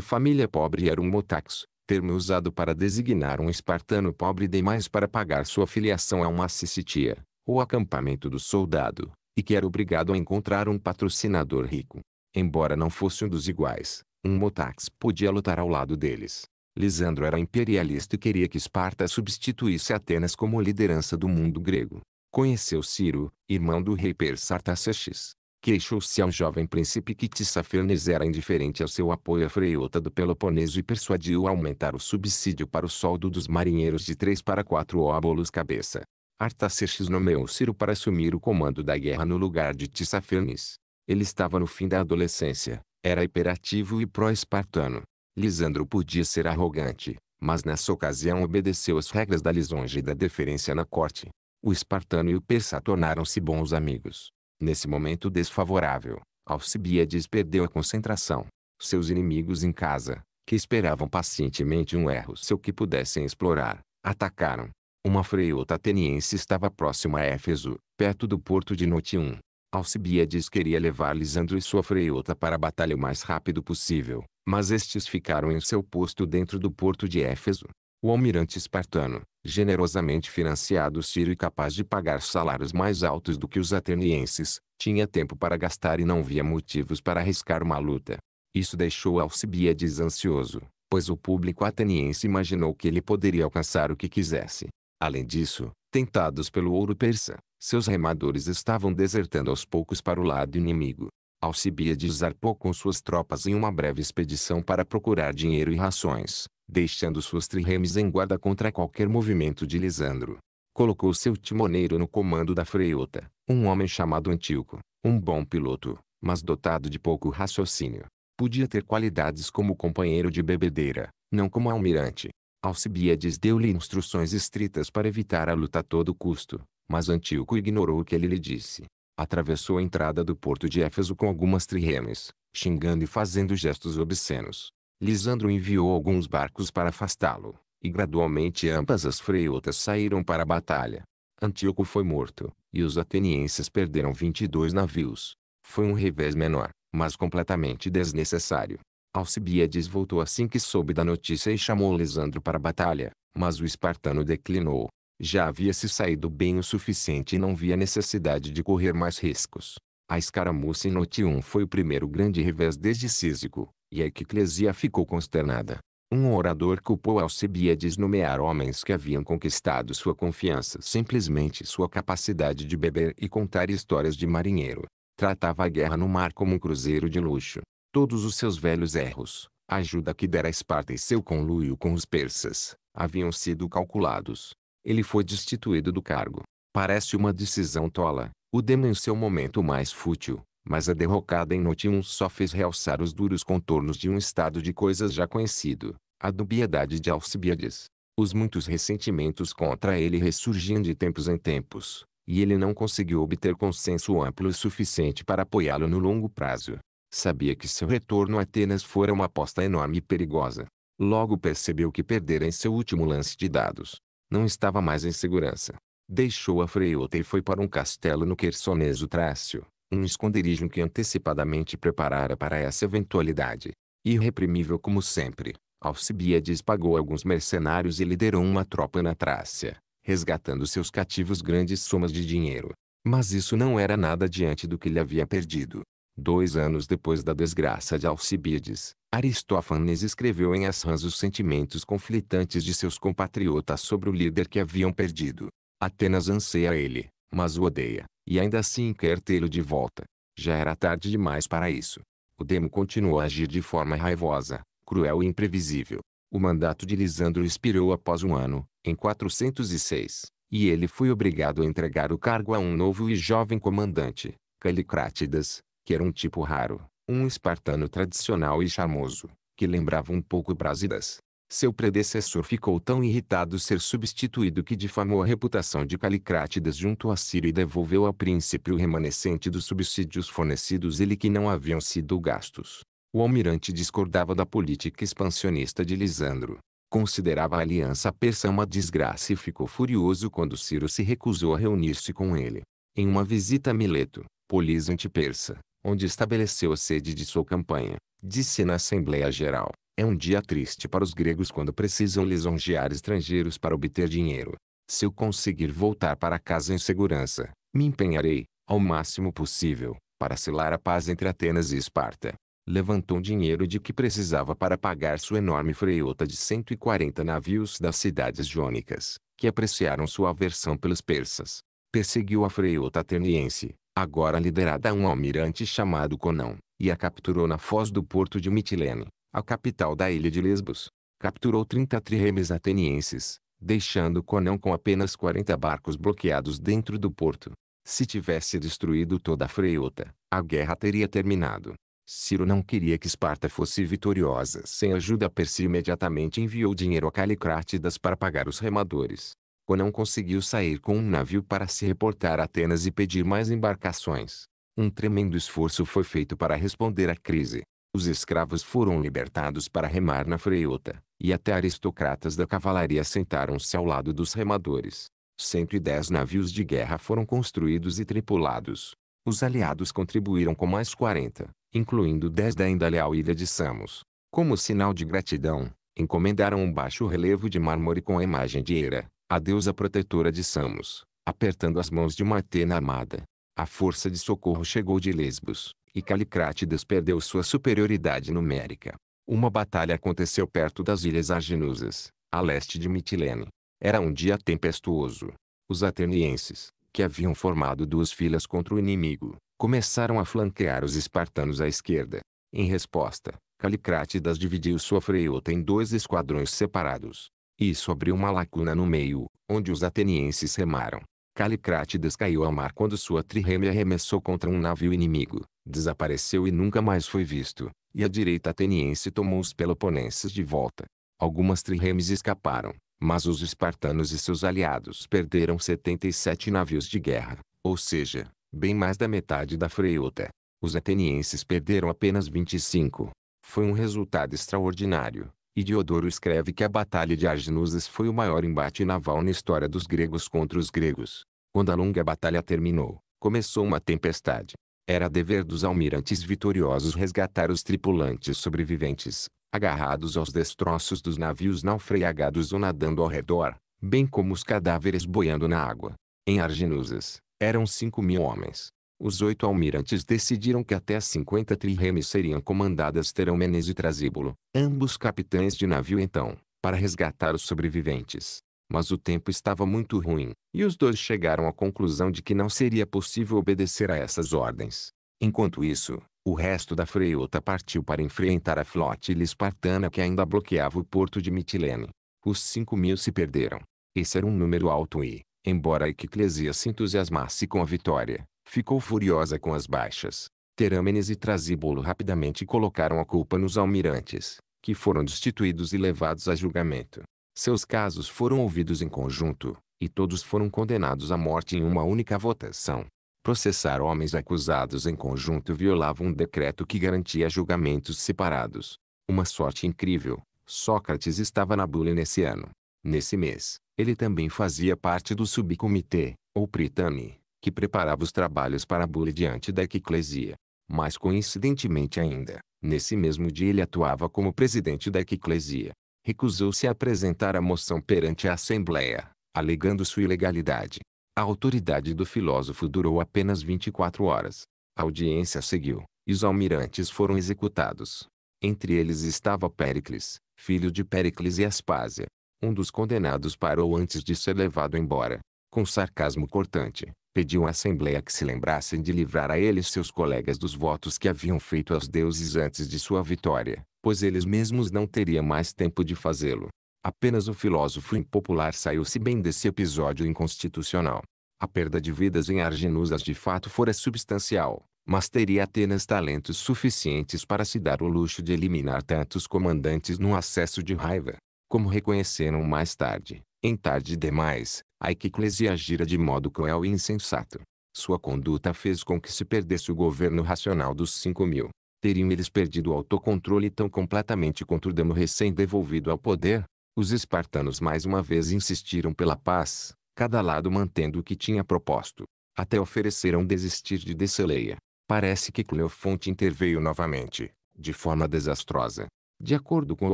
família pobre e era um motax, termo usado para designar um espartano pobre demais para pagar sua filiação a uma cicitia, ou acampamento do soldado e que era obrigado a encontrar um patrocinador rico. Embora não fosse um dos iguais, um Motax podia lutar ao lado deles. Lisandro era imperialista e queria que Esparta substituísse Atenas como liderança do mundo grego. Conheceu Ciro, irmão do rei Persartaxerxes. Queixou-se ao jovem príncipe que Tissafernes era indiferente ao seu apoio a Freiota do Peloponeso e persuadiu a aumentar o subsídio para o soldo dos marinheiros de 3 para 4 óbolos cabeça. Artaxerxes nomeou Ciro para assumir o comando da guerra no lugar de Tissafernes. Ele estava no fim da adolescência, era hiperativo e pró-espartano. Lisandro podia ser arrogante, mas nessa ocasião obedeceu às regras da lisonja e da deferência na corte. O espartano e o persa tornaram-se bons amigos. Nesse momento desfavorável, Alcibiades perdeu a concentração. Seus inimigos em casa, que esperavam pacientemente um erro seu que pudessem explorar, atacaram. Uma freota ateniense estava próxima a Éfeso, perto do porto de Notium. Alcibiades queria levar Lisandro e sua freota para a batalha o mais rápido possível, mas estes ficaram em seu posto dentro do porto de Éfeso. O almirante espartano, generosamente financiado Ciro e capaz de pagar salários mais altos do que os atenienses, tinha tempo para gastar e não via motivos para arriscar uma luta. Isso deixou Alcibiades ansioso, pois o público ateniense imaginou que ele poderia alcançar o que quisesse. Além disso, tentados pelo ouro persa, seus remadores estavam desertando aos poucos para o lado inimigo. Alcibiades zarpou com suas tropas em uma breve expedição para procurar dinheiro e rações, deixando suas triremes em guarda contra qualquer movimento de Lisandro. Colocou seu timoneiro no comando da freota, um homem chamado Antíoco, um bom piloto, mas dotado de pouco raciocínio. Podia ter qualidades como companheiro de bebedeira, não como almirante. Alcibiades deu-lhe instruções estritas para evitar a luta a todo custo, mas Antíoco ignorou o que ele lhe disse. Atravessou a entrada do porto de Éfeso com algumas triremes, xingando e fazendo gestos obscenos. Lisandro enviou alguns barcos para afastá-lo, e gradualmente ambas as freiotas saíram para a batalha. Antíoco foi morto, e os atenienses perderam 22 navios. Foi um revés menor, mas completamente desnecessário. Alcibiades voltou assim que soube da notícia e chamou Lisandro para a batalha, mas o espartano declinou. Já havia se saído bem o suficiente e não via necessidade de correr mais riscos. A escaramuça em Notium foi o primeiro grande revés desde Císico, e a Equiclesia ficou consternada. Um orador culpou Alcibiades nomear homens que haviam conquistado sua confiança simplesmente sua capacidade de beber e contar histórias de marinheiro. Tratava a guerra no mar como um cruzeiro de luxo, todos os seus velhos erros, a ajuda que dera Esparta e seu conluio com os persas, haviam sido calculados. Ele foi destituído do cargo. Parece uma decisão tola, o demo em seu momento mais fútil, mas a derrocada em Notium só fez realçar os duros contornos de um estado de coisas já conhecido, a dubiedade de Alcibiades. Os muitos ressentimentos contra ele ressurgiam de tempos em tempos, e ele não conseguiu obter consenso amplo o suficiente para apoiá-lo no longo prazo sabia que seu retorno a Atenas fora uma aposta enorme e perigosa. Logo percebeu que perdera em seu último lance de dados. Não estava mais em segurança. Deixou a Freiota e foi para um castelo no Quersoneso Trácio, um esconderijo que antecipadamente preparara para essa eventualidade. Irreprimível como sempre, Alcibiades pagou alguns mercenários e liderou uma tropa na Trácia, resgatando seus cativos grandes somas de dinheiro. Mas isso não era nada diante do que lhe havia perdido. Dois anos depois da desgraça de Alcibíades, Aristófanes escreveu em Assans os sentimentos conflitantes de seus compatriotas sobre o líder que haviam perdido. Atenas anseia ele, mas o odeia, e ainda assim quer tê-lo de volta. Já era tarde demais para isso. O demo continuou a agir de forma raivosa, cruel e imprevisível. O mandato de Lisandro expirou após um ano, em 406, e ele foi obrigado a entregar o cargo a um novo e jovem comandante, Calicrátidas, que era um tipo raro, um espartano tradicional e charmoso, que lembrava um pouco Brasidas. Seu predecessor ficou tão irritado ser substituído que difamou a reputação de Calicrátidas junto a Sírio e devolveu ao príncipe o remanescente dos subsídios fornecidos ele que não haviam sido gastos. O almirante discordava da política expansionista de Lisandro. Considerava a aliança persa uma desgraça e ficou furioso quando Ciro se recusou a reunir-se com ele. Em uma visita a Mileto, polis persa onde estabeleceu a sede de sua campanha, disse na Assembleia Geral: É um dia triste para os gregos quando precisam lisonjear estrangeiros para obter dinheiro. Se eu conseguir voltar para casa em segurança, me empenharei, ao máximo possível, para selar a paz entre Atenas e Esparta. Levantou dinheiro de que precisava para pagar sua enorme freiota de 140 navios das cidades jônicas, que apreciaram sua aversão pelos persas. Perseguiu a freiota ateniense, agora liderada a um almirante chamado Conão, e a capturou na foz do porto de Mitilene, a capital da ilha de Lesbos. Capturou 30 triremes atenienses, deixando Conão com apenas 40 barcos bloqueados dentro do porto. Se tivesse destruído toda a freiota, a guerra teria terminado. Ciro não queria que Esparta fosse vitoriosa sem ajuda Percy imediatamente enviou dinheiro a Calicrátidas para pagar os remadores. Não conseguiu sair com um navio para se reportar a Atenas e pedir mais embarcações. Um tremendo esforço foi feito para responder à crise. Os escravos foram libertados para remar na freiota, e até aristocratas da cavalaria sentaram-se ao lado dos remadores. 110 navios de guerra foram construídos e tripulados. Os aliados contribuíram com mais 40, incluindo 10 da ainda leal ilha de Samos. Como sinal de gratidão, encomendaram um baixo relevo de mármore com a imagem de Hera, a deusa protetora de Samos, apertando as mãos de uma Atena armada, A força de socorro chegou de Lesbos, e Calicrátidas perdeu sua superioridade numérica. Uma batalha aconteceu perto das ilhas Arginusas, a leste de Mitilene. Era um dia tempestuoso. Os atenienses, que haviam formado duas filas contra o inimigo, começaram a flanquear os espartanos à esquerda. Em resposta, Calicrátidas dividiu sua freiota em dois esquadrões separados, e abriu uma lacuna no meio, onde os atenienses remaram. Calicrátides caiu ao mar quando sua trirreme arremessou contra um navio inimigo, desapareceu e nunca mais foi visto, e a direita ateniense tomou os peloponenses de volta. Algumas trirremes escaparam, mas os espartanos e seus aliados perderam 77 navios de guerra, ou seja, bem mais da metade da frota. Os atenienses perderam apenas 25. Foi um resultado extraordinário, e Diodoro escreve que a Batalha de Arginusas foi o maior embate naval na história dos gregos contra os gregos. Quando a longa batalha terminou, começou uma tempestade. Era dever dos almirantes vitoriosos resgatar os tripulantes sobreviventes, agarrados aos destroços dos navios naufragados ou nadando ao redor, bem como os cadáveres boiando na água. Em Arginusas, eram cinco mil homens os oito almirantes decidiram que até 50 triremes seriam comandadas terão Menes e Trasíbulo, ambos capitães de navio então, para resgatar os sobreviventes. Mas o tempo estava muito ruim, e os dois chegaram à conclusão de que não seria possível obedecer a essas ordens. Enquanto isso, o resto da freota partiu para enfrentar a flotilha espartana que ainda bloqueava o porto de Mitilene. Os cinco mil se perderam. Esse era um número alto e, embora a Equiclesia se entusiasmasse com a vitória, ficou furiosa com as baixas. Terâmenes e Trasíbulo rapidamente colocaram a culpa nos almirantes, que foram destituídos e levados a julgamento. Seus casos foram ouvidos em conjunto, e todos foram condenados à morte em uma única votação. Processar homens acusados em conjunto violava um decreto que garantia julgamentos separados. Uma sorte incrível, Sócrates estava na bula nesse ano. Nesse mês, ele também fazia parte do subcomitê, ou pritane, que preparava os trabalhos para a bula diante da Ecleclesia. Mais coincidentemente ainda, nesse mesmo dia ele atuava como presidente da Ecleclesia. Recusou-se a apresentar a moção perante a Assembleia, alegando sua ilegalidade. A autoridade do filósofo durou apenas 24 horas. A audiência seguiu, e os almirantes foram executados. Entre eles estava Péricles, filho de Péricles e Aspásia. Um dos condenados parou antes de ser levado embora. Com sarcasmo cortante, pediu à Assembleia que se lembrassem de livrar a eles seus colegas dos votos que haviam feito aos deuses antes de sua vitória, pois eles mesmos não teriam mais tempo de fazê-lo. Apenas o filósofo impopular saiu-se bem desse episódio inconstitucional. A perda de vidas em Arginusas de fato fora substancial, mas teria Atenas talentos suficientes para se dar o luxo de eliminar tantos comandantes num acesso de raiva, como reconheceram mais tarde, em tarde demais, a eclésia agira de modo cruel e insensato. Sua conduta fez com que se perdesse o governo racional dos cinco mil. Teriam eles perdido o autocontrole tão completamente contra o demo recém-devolvido ao poder? Os espartanos mais uma vez insistiram pela paz, cada lado mantendo o que tinha proposto. Até ofereceram desistir de Deceleia. Parece que Cleofonte interveio novamente, de forma desastrosa. De acordo com o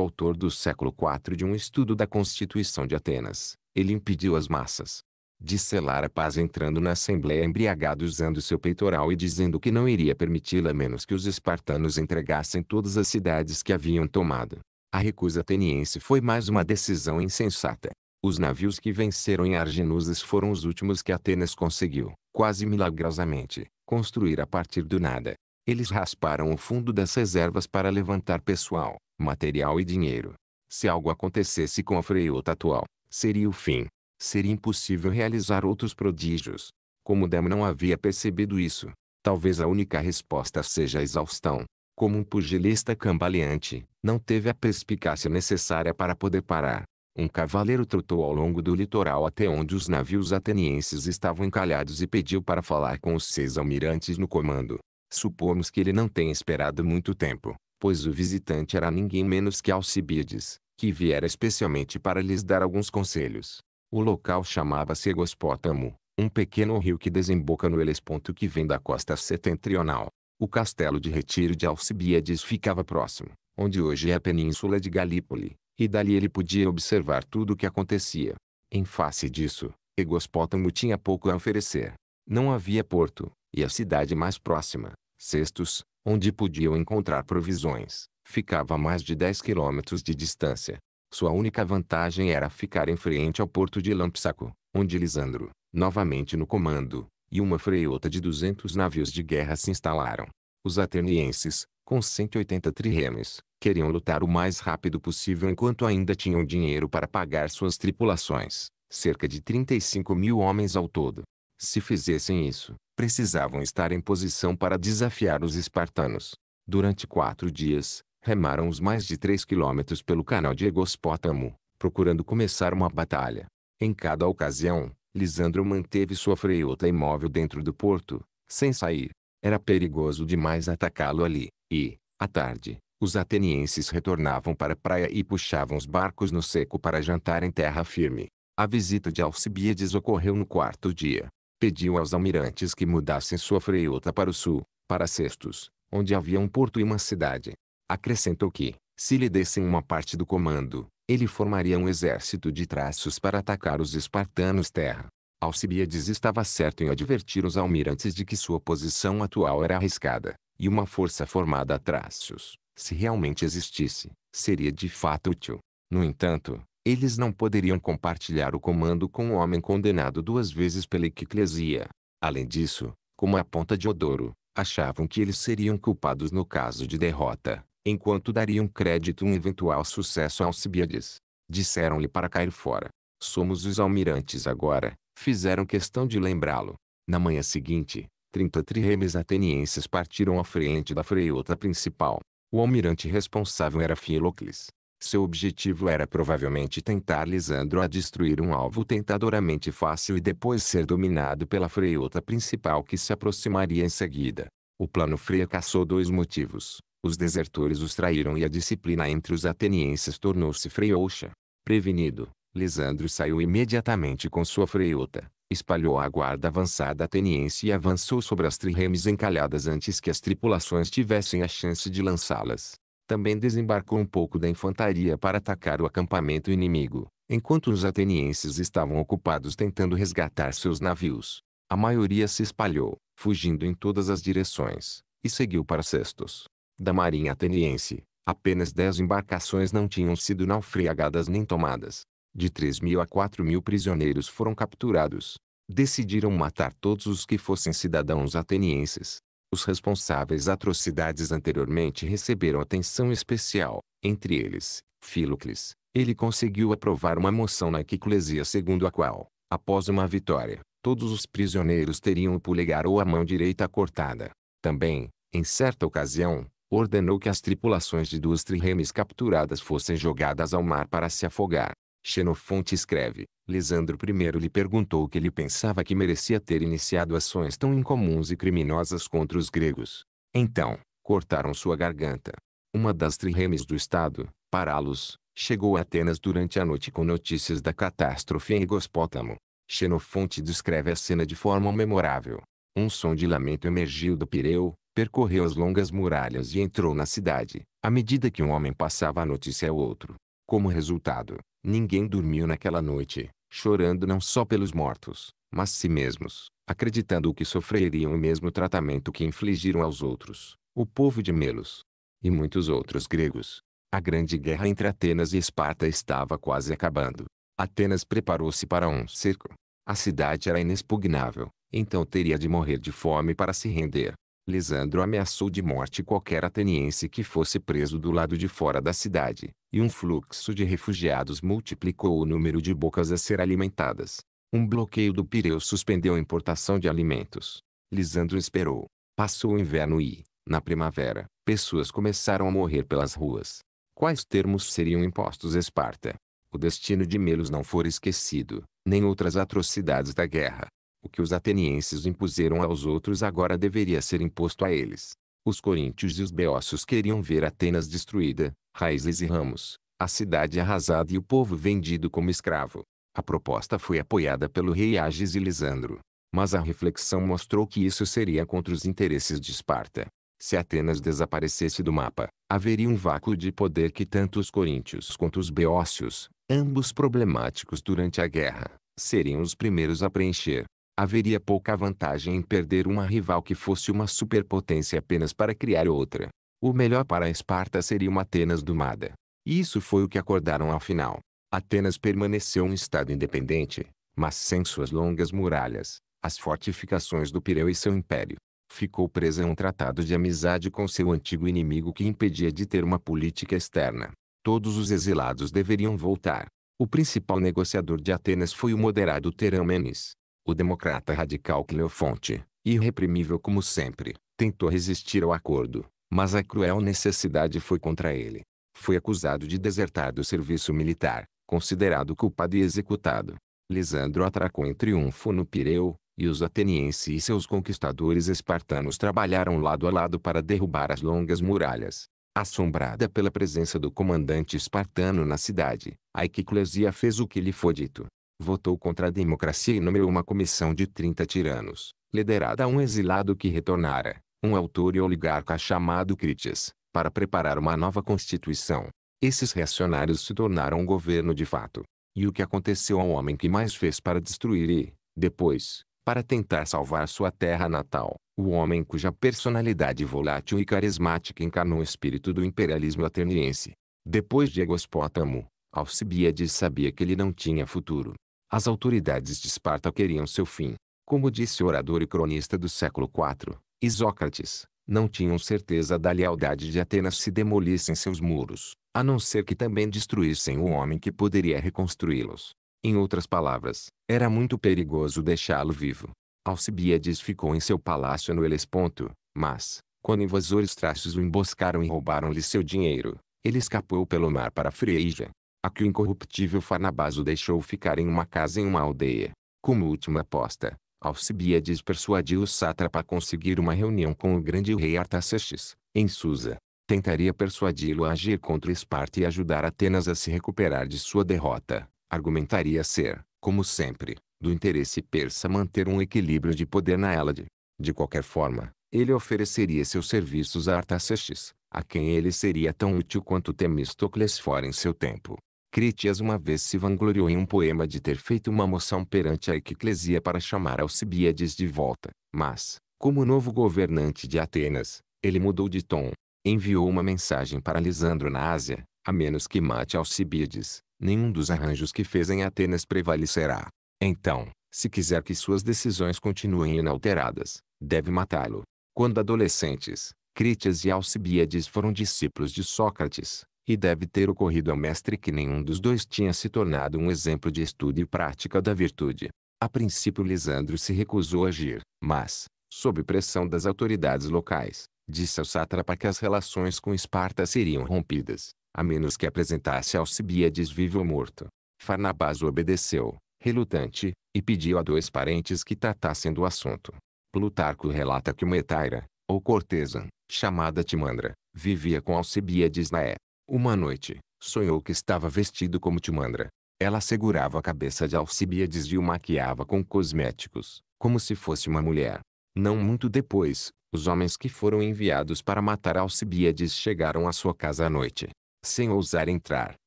autor do século IV de um estudo da Constituição de Atenas, ele impediu as massas de selar a paz entrando na assembleia embriagado usando seu peitoral e dizendo que não iria permiti-la menos que os espartanos entregassem todas as cidades que haviam tomado. A recusa ateniense foi mais uma decisão insensata. Os navios que venceram em Arginusas foram os últimos que Atenas conseguiu, quase milagrosamente, construir a partir do nada. Eles rasparam o fundo das reservas para levantar pessoal, material e dinheiro. Se algo acontecesse com a Freiota atual, seria o fim. Seria impossível realizar outros prodígios. Como Demo não havia percebido isso, talvez a única resposta seja a exaustão. Como um pugilista cambaleante, não teve a perspicácia necessária para poder parar. Um cavaleiro trotou ao longo do litoral até onde os navios atenienses estavam encalhados e pediu para falar com os seis almirantes no comando. Supomos que ele não tenha esperado muito tempo, pois o visitante era ninguém menos que Alcibiades, que viera especialmente para lhes dar alguns conselhos. O local chamava-se Egospótamo, um pequeno rio que desemboca no Helesponto que vem da costa setentrional. O castelo de retiro de Alcibiades ficava próximo, onde hoje é a península de Galípoli, e dali ele podia observar tudo o que acontecia. Em face disso, Egospótamo tinha pouco a oferecer. Não havia porto, e a cidade mais próxima, Cestos, onde podiam encontrar provisões, ficava a mais de 10 quilômetros de distância. Sua única vantagem era ficar em frente ao porto de Lampsaco, onde Lisandro, novamente no comando, e uma freiota de 200 navios de guerra se instalaram. Os atenienses, com 180 triremes, queriam lutar o mais rápido possível enquanto ainda tinham dinheiro para pagar suas tripulações, cerca de 35 mil homens ao todo. Se fizessem isso, precisavam estar em posição para desafiar os espartanos. Durante quatro dias, remaram os mais de três quilômetros pelo canal de Egospótamo, procurando começar uma batalha. Em cada ocasião, Lisandro manteve sua freiota imóvel dentro do porto, sem sair. Era perigoso demais atacá-lo ali, e, à tarde, os atenienses retornavam para a praia e puxavam os barcos no seco para jantar em terra firme. A visita de Alcibíades ocorreu no quarto dia. Pediu aos almirantes que mudassem sua freiota para o sul, para Cestos, onde havia um porto e uma cidade. Acrescentou que, se lhe dessem uma parte do comando, ele formaria um exército de traços para atacar os espartanos terra. Alcibiades estava certo em advertir os almirantes de que sua posição atual era arriscada, e uma força formada a traços, se realmente existisse, seria de fato útil. No entanto, eles não poderiam compartilhar o comando com um homem condenado duas vezes pela equiclesia. Além disso, como a ponta de Odoro, achavam que eles seriam culpados no caso de derrota, enquanto dariam crédito um eventual sucesso a Alcibiades. Disseram-lhe para cair fora. Somos os almirantes agora, fizeram questão de lembrá-lo. Na manhã seguinte, 30 triremes atenienses partiram à frente da freota principal. O almirante responsável era Filocles. Seu objetivo era provavelmente tentar Lisandro a destruir um alvo tentadoramente fácil e depois ser dominado pela freota principal que se aproximaria em seguida. O plano fracassou dois motivos. Os desertores os traíram e a disciplina entre os atenienses tornou-se freouxa. Prevenido, Lisandro saiu imediatamente com sua freota, espalhou a guarda avançada ateniense e avançou sobre as trirremes encalhadas antes que as tripulações tivessem a chance de lançá-las. Também desembarcou um pouco da infantaria para atacar o acampamento inimigo, enquanto os atenienses estavam ocupados tentando resgatar seus navios. A maioria se espalhou, fugindo em todas as direções, e seguiu para Cestos da marinha ateniense, apenas dez embarcações não tinham sido naufragadas nem tomadas. De 3 mil a 4 mil prisioneiros foram capturados. Decidiram matar todos os que fossem cidadãos atenienses. Os responsáveis atrocidades anteriormente receberam atenção especial, entre eles, Fílocles. Ele conseguiu aprovar uma moção na Equiclesia segundo a qual, após uma vitória, todos os prisioneiros teriam o polegar ou a mão direita cortada. Também, em certa ocasião, ordenou que as tripulações de duas triremes capturadas fossem jogadas ao mar para se afogar. Xenofonte escreve, Lisandro I lhe perguntou o que ele pensava que merecia ter iniciado ações tão incomuns e criminosas contra os gregos. Então, cortaram sua garganta. Uma das triremes do estado, Paralos, chegou a Atenas durante a noite com notícias da catástrofe em Egospótamo. Xenofonte descreve a cena de forma memorável. Um som de lamento emergiu do Pireu, percorreu as longas muralhas e entrou na cidade, à medida que um homem passava a notícia ao é outro. Como resultado, ninguém dormiu naquela noite, chorando não só pelos mortos, mas si mesmos, acreditando que sofreriam o mesmo tratamento que infligiram aos outros, o povo de Melos e muitos outros gregos. A grande guerra entre Atenas e Esparta estava quase acabando. Atenas preparou-se para um cerco. A cidade era inexpugnável, então teria de morrer de fome para se render. Lisandro ameaçou de morte qualquer ateniense que fosse preso do lado de fora da cidade, e um fluxo de refugiados multiplicou o número de bocas a ser alimentadas. Um bloqueio do Pireu suspendeu a importação de alimentos. Lisandro esperou. Passou o inverno e, na primavera, pessoas começaram a morrer pelas ruas. Quais termos seriam impostos Esparta? O destino de Melos não for esquecido, nem outras atrocidades da guerra. O que os atenienses impuseram aos outros agora deveria ser imposto a eles. Os coríntios e os beócios queriam ver Atenas destruída, raízes e ramos, a cidade arrasada e o povo vendido como escravo. A proposta foi apoiada pelo rei Agis e Lisandro. Mas a reflexão mostrou que isso seria contra os interesses de Esparta. Se Atenas desaparecesse do mapa, haveria um vácuo de poder que tanto os coríntios quanto os beócios, ambos problemáticos durante a guerra, seriam os primeiros a preencher haveria pouca vantagem em perder uma rival que fosse uma superpotência apenas para criar outra. O melhor para a Esparta seria uma Atenas domada. E isso foi o que acordaram ao final. Atenas permaneceu um estado independente, mas sem suas longas muralhas, as fortificações do Pireu e seu império. Ficou presa a um tratado de amizade com seu antigo inimigo que impedia de ter uma política externa. Todos os exilados deveriam voltar. O principal negociador de Atenas foi o moderado Teramenes, o democrata radical Cleofonte, irreprimível como sempre, tentou resistir ao acordo, mas a cruel necessidade foi contra ele. Foi acusado de desertar do serviço militar, considerado culpado e executado. Lisandro atracou em triunfo no Pireu, e os atenienses e seus conquistadores espartanos trabalharam lado a lado para derrubar as longas muralhas. Assombrada pela presença do comandante espartano na cidade, a Equiclesia fez o que lhe foi dito votou contra a democracia e nomeou uma comissão de 30 tiranos, liderada a um exilado que retornara, um autor e oligarca chamado Critias, para preparar uma nova constituição. Esses reacionários se tornaram um governo de fato. E o que aconteceu ao homem que mais fez para destruir e, depois, para tentar salvar sua terra natal, o homem cuja personalidade volátil e carismática encarnou o espírito do imperialismo ateniense. Depois de Egospótamo, Alcibiades sabia que ele não tinha futuro. As autoridades de Esparta queriam seu fim. Como disse o orador e cronista do século IV, Isócrates, não tinham certeza da lealdade de Atenas se demolissem seus muros, a não ser que também destruíssem o homem que poderia reconstruí-los. Em outras palavras, era muito perigoso deixá-lo vivo. Alcibiades ficou em seu palácio no Helesponto, mas, quando invasores traços o emboscaram e roubaram-lhe seu dinheiro, ele escapou pelo mar para Frígia a que o incorruptível Farnabás o deixou ficar em uma casa em uma aldeia. Como última aposta, Alcibiades persuadiu o sátrapa a conseguir uma reunião com o grande rei Artaxerxes, em Susa. Tentaria persuadi-lo a agir contra Esparta e ajudar Atenas a se recuperar de sua derrota. Argumentaria ser, como sempre, do interesse persa manter um equilíbrio de poder na Hélade. De qualquer forma, ele ofereceria seus serviços a Artaxerxes, a quem ele seria tão útil quanto Temistocles fora em seu tempo. Critias uma vez se vangloriou em um poema de ter feito uma moção perante a Eclesia para chamar Alcibíades de volta, mas, como novo governante de Atenas, ele mudou de tom. Enviou uma mensagem para Lisandro na Ásia, a menos que mate Alcibíades, nenhum dos arranjos que fez em Atenas prevalecerá. Então, se quiser que suas decisões continuem inalteradas, deve matá-lo. Quando adolescentes, Critias e Alcibíades foram discípulos de Sócrates, e deve ter ocorrido ao mestre que nenhum dos dois tinha se tornado um exemplo de estudo e prática da virtude. A princípio Lisandro se recusou a agir, mas, sob pressão das autoridades locais, disse ao sátrapa que as relações com Esparta seriam rompidas, a menos que apresentasse Alcibíades vivo ou morto. Farnabás obedeceu, relutante, e pediu a dois parentes que tratassem do assunto. Plutarco relata que uma etaira, ou cortesã, chamada Timandra, vivia com Alcibíades na uma noite, sonhou que estava vestido como Timandra. Ela segurava a cabeça de Alcibiades e o maquiava com cosméticos, como se fosse uma mulher. Não muito depois, os homens que foram enviados para matar Alcibiades chegaram à sua casa à noite. Sem ousar entrar,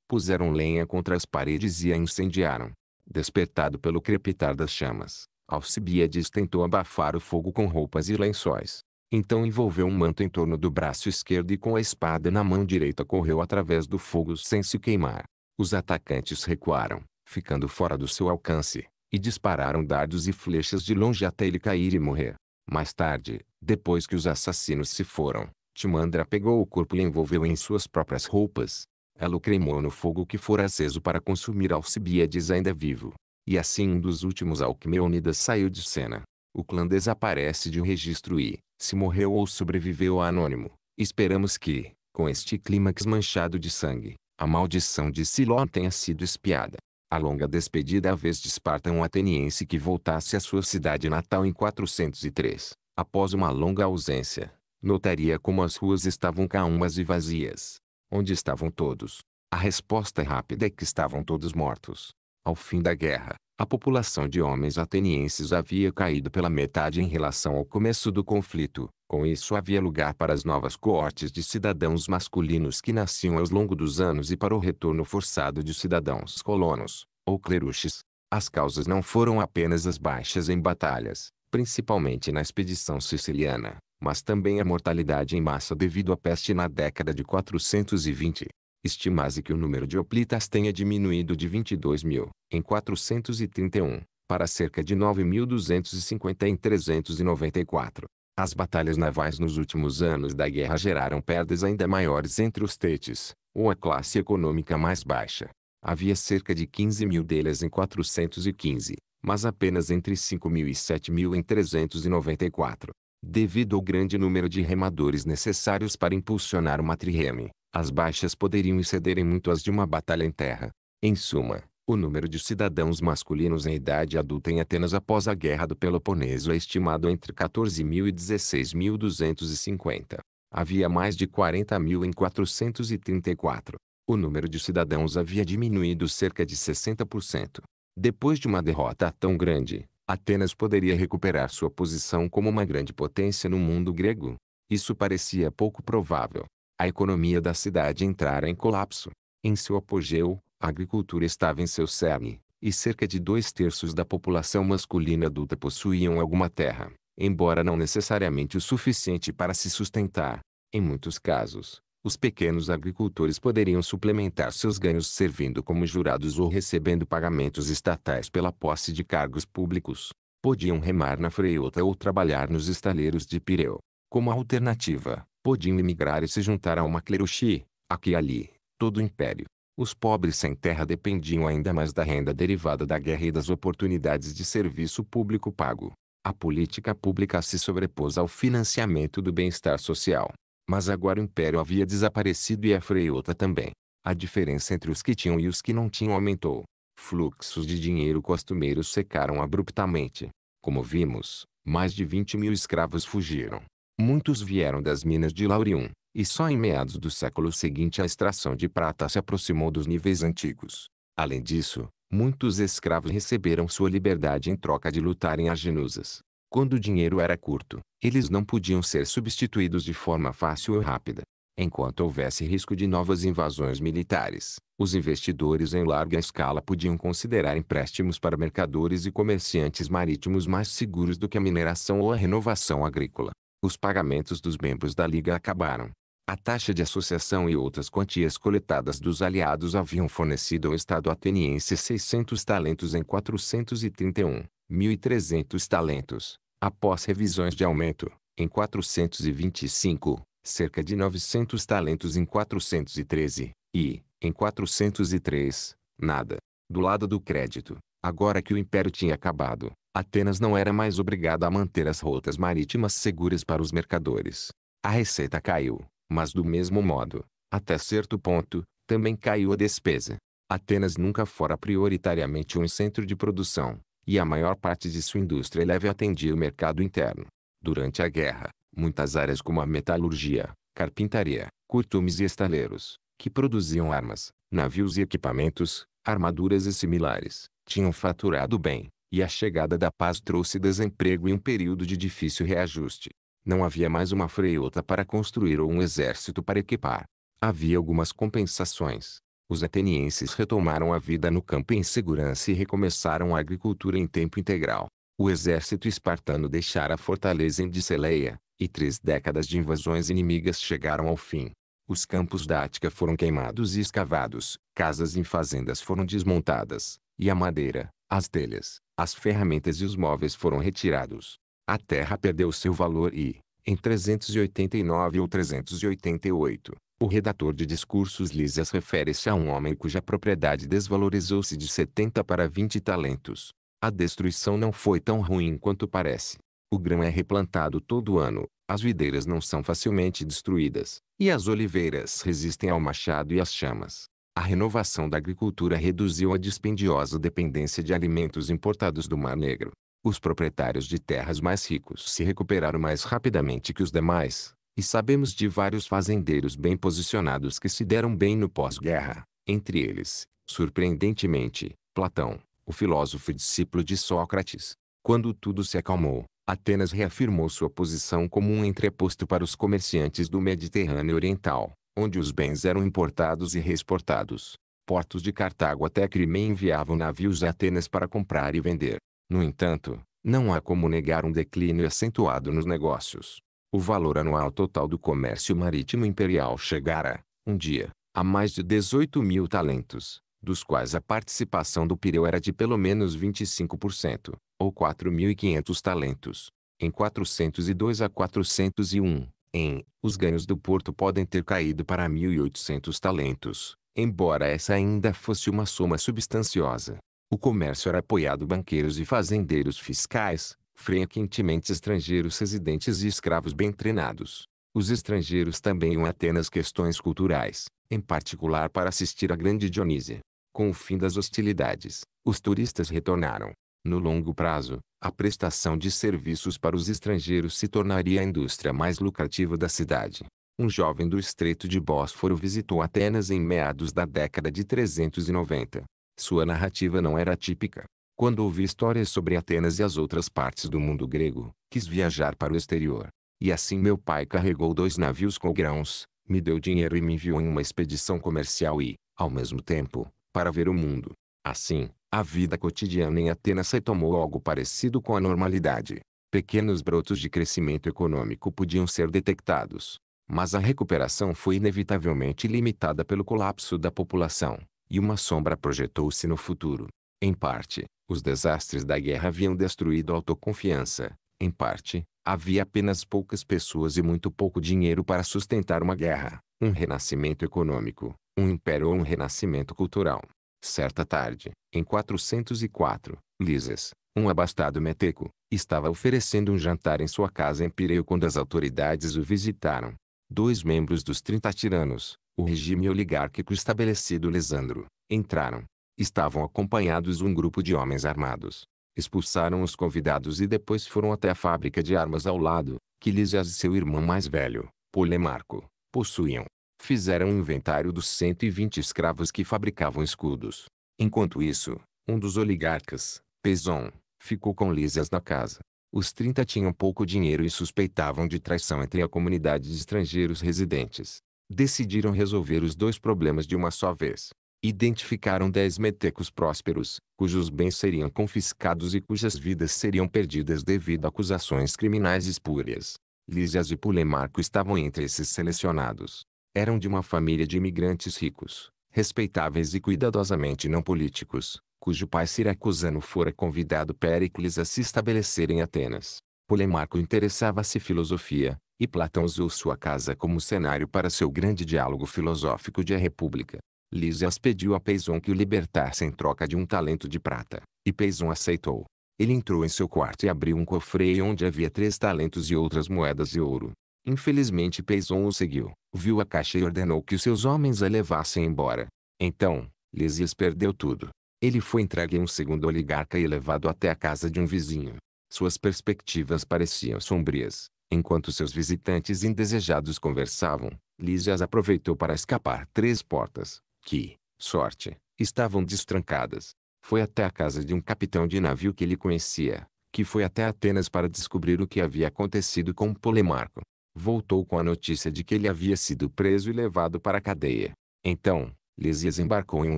puseram lenha contra as paredes e a incendiaram. Despertado pelo crepitar das chamas, Alcibiades tentou abafar o fogo com roupas e lençóis, então envolveu um manto em torno do braço esquerdo e com a espada na mão direita correu através do fogo sem se queimar. Os atacantes recuaram, ficando fora do seu alcance, e dispararam dardos e flechas de longe até ele cair e morrer. Mais tarde, depois que os assassinos se foram, Timandra pegou o corpo e envolveu em suas próprias roupas. Ela o cremou no fogo que fora aceso para consumir Alcibiades ainda vivo. E assim um dos últimos Alcmeônidas saiu de cena. O clã desaparece de um registro e, se morreu ou sobreviveu a anônimo, esperamos que, com este clímax manchado de sangue, a maldição de Siló tenha sido espiada. A longa despedida à vez de Esparta um ateniense que voltasse à sua cidade natal em 403, após uma longa ausência, notaria como as ruas estavam calmas e vazias. Onde estavam todos? A resposta rápida é que estavam todos mortos. Ao fim da guerra, a população de homens atenienses havia caído pela metade em relação ao começo do conflito. Com isso havia lugar para as novas coortes de cidadãos masculinos que nasciam ao longo dos anos e para o retorno forçado de cidadãos colonos, ou cleruches. As causas não foram apenas as baixas em batalhas, principalmente na expedição siciliana, mas também a mortalidade em massa devido à peste na década de 420. Estimase que o número de hoplitas tenha diminuído de 22 mil, em 431, para cerca de 9.250 em 394. As batalhas navais nos últimos anos da guerra geraram perdas ainda maiores entre os tetes, ou a classe econômica mais baixa. Havia cerca de 15 mil delas em 415, mas apenas entre 5 mil e 7 mil em 394. Devido ao grande número de remadores necessários para impulsionar uma trireme, as baixas poderiam excederem muito as de uma batalha em terra. Em suma, o número de cidadãos masculinos em idade adulta em Atenas após a Guerra do Peloponeso é estimado entre 14.000 e 16.250. Havia mais de 40.000 em 434. O número de cidadãos havia diminuído cerca de 60%. Depois de uma derrota tão grande, Atenas poderia recuperar sua posição como uma grande potência no mundo grego. Isso parecia pouco provável a economia da cidade entrara em colapso. Em seu apogeu, a agricultura estava em seu cerne, e cerca de dois terços da população masculina adulta possuíam alguma terra, embora não necessariamente o suficiente para se sustentar. Em muitos casos, os pequenos agricultores poderiam suplementar seus ganhos servindo como jurados ou recebendo pagamentos estatais pela posse de cargos públicos. Podiam remar na freiota ou trabalhar nos estaleiros de Pireu. Como alternativa, podiam emigrar e se juntar a uma cleroxi, aqui e ali, todo o império. Os pobres sem terra dependiam ainda mais da renda derivada da guerra e das oportunidades de serviço público pago. A política pública se sobrepôs ao financiamento do bem-estar social. Mas agora o império havia desaparecido e a freiota também. A diferença entre os que tinham e os que não tinham aumentou. Fluxos de dinheiro costumeiros secaram abruptamente. Como vimos, mais de 20 mil escravos fugiram. Muitos vieram das minas de Laurium, e só em meados do século seguinte a extração de prata se aproximou dos níveis antigos. Além disso, muitos escravos receberam sua liberdade em troca de lutarem as genusas. Quando o dinheiro era curto, eles não podiam ser substituídos de forma fácil ou rápida. Enquanto houvesse risco de novas invasões militares, os investidores em larga escala podiam considerar empréstimos para mercadores e comerciantes marítimos mais seguros do que a mineração ou a renovação agrícola. Os pagamentos dos membros da Liga acabaram. A taxa de associação e outras quantias coletadas dos aliados haviam fornecido ao Estado ateniense 600 talentos em 431, 1.300 talentos, após revisões de aumento, em 425, cerca de 900 talentos em 413, e, em 403, nada. Do lado do crédito, agora que o império tinha acabado, Atenas não era mais obrigada a manter as rotas marítimas seguras para os mercadores. A receita caiu, mas do mesmo modo, até certo ponto, também caiu a despesa. Atenas nunca fora prioritariamente um centro de produção, e a maior parte de sua indústria leve atendia o mercado interno. Durante a guerra, muitas áreas como a metalurgia, carpintaria, curtumes e estaleiros, que produziam armas, navios e equipamentos, armaduras e similares, tinham faturado bem, e a chegada da paz trouxe desemprego e um período de difícil reajuste. Não havia mais uma freiota para construir ou um exército para equipar. Havia algumas compensações. Os atenienses retomaram a vida no campo em segurança e recomeçaram a agricultura em tempo integral. O exército espartano deixara a fortaleza em Diceleia, e três décadas de invasões inimigas chegaram ao fim. Os campos da Ática foram queimados e escavados, casas e fazendas foram desmontadas, e a madeira, as telhas, as ferramentas e os móveis foram retirados. A terra perdeu seu valor e, em 389 ou 388, o redator de discursos Lisas refere-se a um homem cuja propriedade desvalorizou-se de 70 para 20 talentos. A destruição não foi tão ruim quanto parece. O grão é replantado todo ano, as videiras não são facilmente destruídas, e as oliveiras resistem ao machado e às chamas a renovação da agricultura reduziu a dispendiosa dependência de alimentos importados do Mar Negro. Os proprietários de terras mais ricos se recuperaram mais rapidamente que os demais, e sabemos de vários fazendeiros bem posicionados que se deram bem no pós-guerra. Entre eles, surpreendentemente, Platão, o filósofo e discípulo de Sócrates. Quando tudo se acalmou, Atenas reafirmou sua posição como um entreposto para os comerciantes do Mediterrâneo Oriental, onde os bens eram importados e reexportados. Portos de Cartago até Crimeia enviavam navios a Atenas para comprar e vender. No entanto, não há como negar um declínio acentuado nos negócios. O valor anual total do comércio marítimo imperial chegara, um dia, a mais de 18 mil talentos, dos quais a participação do Pireu era de pelo menos 25%, ou 4.500 talentos. Em 402 a 401, em, os ganhos do Porto podem ter caído para 1.800 talentos, embora essa ainda fosse uma soma substanciosa. O comércio era apoiado banqueiros e fazendeiros fiscais, frequentemente estrangeiros residentes e escravos bem treinados. Os estrangeiros também iam a Atenas questões culturais, em particular para assistir à Grande Dionísia. Com o fim das hostilidades, os turistas retornaram. No longo prazo, a prestação de serviços para os estrangeiros se tornaria a indústria mais lucrativa da cidade. Um jovem do Estreito de Bósforo visitou Atenas em meados da década de 390. Sua narrativa não era típica. Quando ouvi histórias sobre Atenas e as outras partes do mundo grego, quis viajar para o exterior. E assim meu pai carregou dois navios com grãos, me deu dinheiro e me enviou em uma expedição comercial e, ao mesmo tempo, para ver o mundo. Assim, a vida cotidiana em Atenas se tomou algo parecido com a normalidade. Pequenos brotos de crescimento econômico podiam ser detectados, mas a recuperação foi inevitavelmente limitada pelo colapso da população, e uma sombra projetou-se no futuro. Em parte, os desastres da guerra haviam destruído a autoconfiança. Em parte, havia apenas poucas pessoas e muito pouco dinheiro para sustentar uma guerra, um renascimento econômico, um império ou um renascimento cultural. Certa tarde, em 404, Lises, um abastado meteco, estava oferecendo um jantar em sua casa em Pireu quando as autoridades o visitaram. Dois membros dos 30 tiranos, o regime oligárquico estabelecido Lesandro, entraram. Estavam acompanhados um grupo de homens armados. Expulsaram os convidados e depois foram até a fábrica de armas ao lado, que Lises e seu irmão mais velho, Polemarco, possuíam fizeram um inventário dos 120 escravos que fabricavam escudos. Enquanto isso, um dos oligarcas, Peson, ficou com Lísias na casa. Os 30 tinham pouco dinheiro e suspeitavam de traição entre a comunidade de estrangeiros residentes. Decidiram resolver os dois problemas de uma só vez. Identificaram 10 metecos prósperos, cujos bens seriam confiscados e cujas vidas seriam perdidas devido a acusações criminais espúrias. Lísias e Pulemarco estavam entre esses selecionados eram de uma família de imigrantes ricos, respeitáveis e cuidadosamente não políticos, cujo pai siracusano fora convidado Péricles a se estabelecer em Atenas. Polemarco interessava-se filosofia, e Platão usou sua casa como cenário para seu grande diálogo filosófico de A República. Lísias pediu a Peison que o libertasse em troca de um talento de prata, e Peison aceitou. Ele entrou em seu quarto e abriu um cofre onde havia três talentos e outras moedas de ouro. Infelizmente Peison o seguiu, viu a caixa e ordenou que os seus homens a levassem embora. Então, Lisias perdeu tudo. Ele foi entregue a um segundo oligarca e levado até a casa de um vizinho. Suas perspectivas pareciam sombrias. Enquanto seus visitantes indesejados conversavam, Lísias aproveitou para escapar três portas, que, sorte, estavam destrancadas. Foi até a casa de um capitão de navio que ele conhecia, que foi até Atenas para descobrir o que havia acontecido com Polemarco voltou com a notícia de que ele havia sido preso e levado para a cadeia. Então, Lysias embarcou em um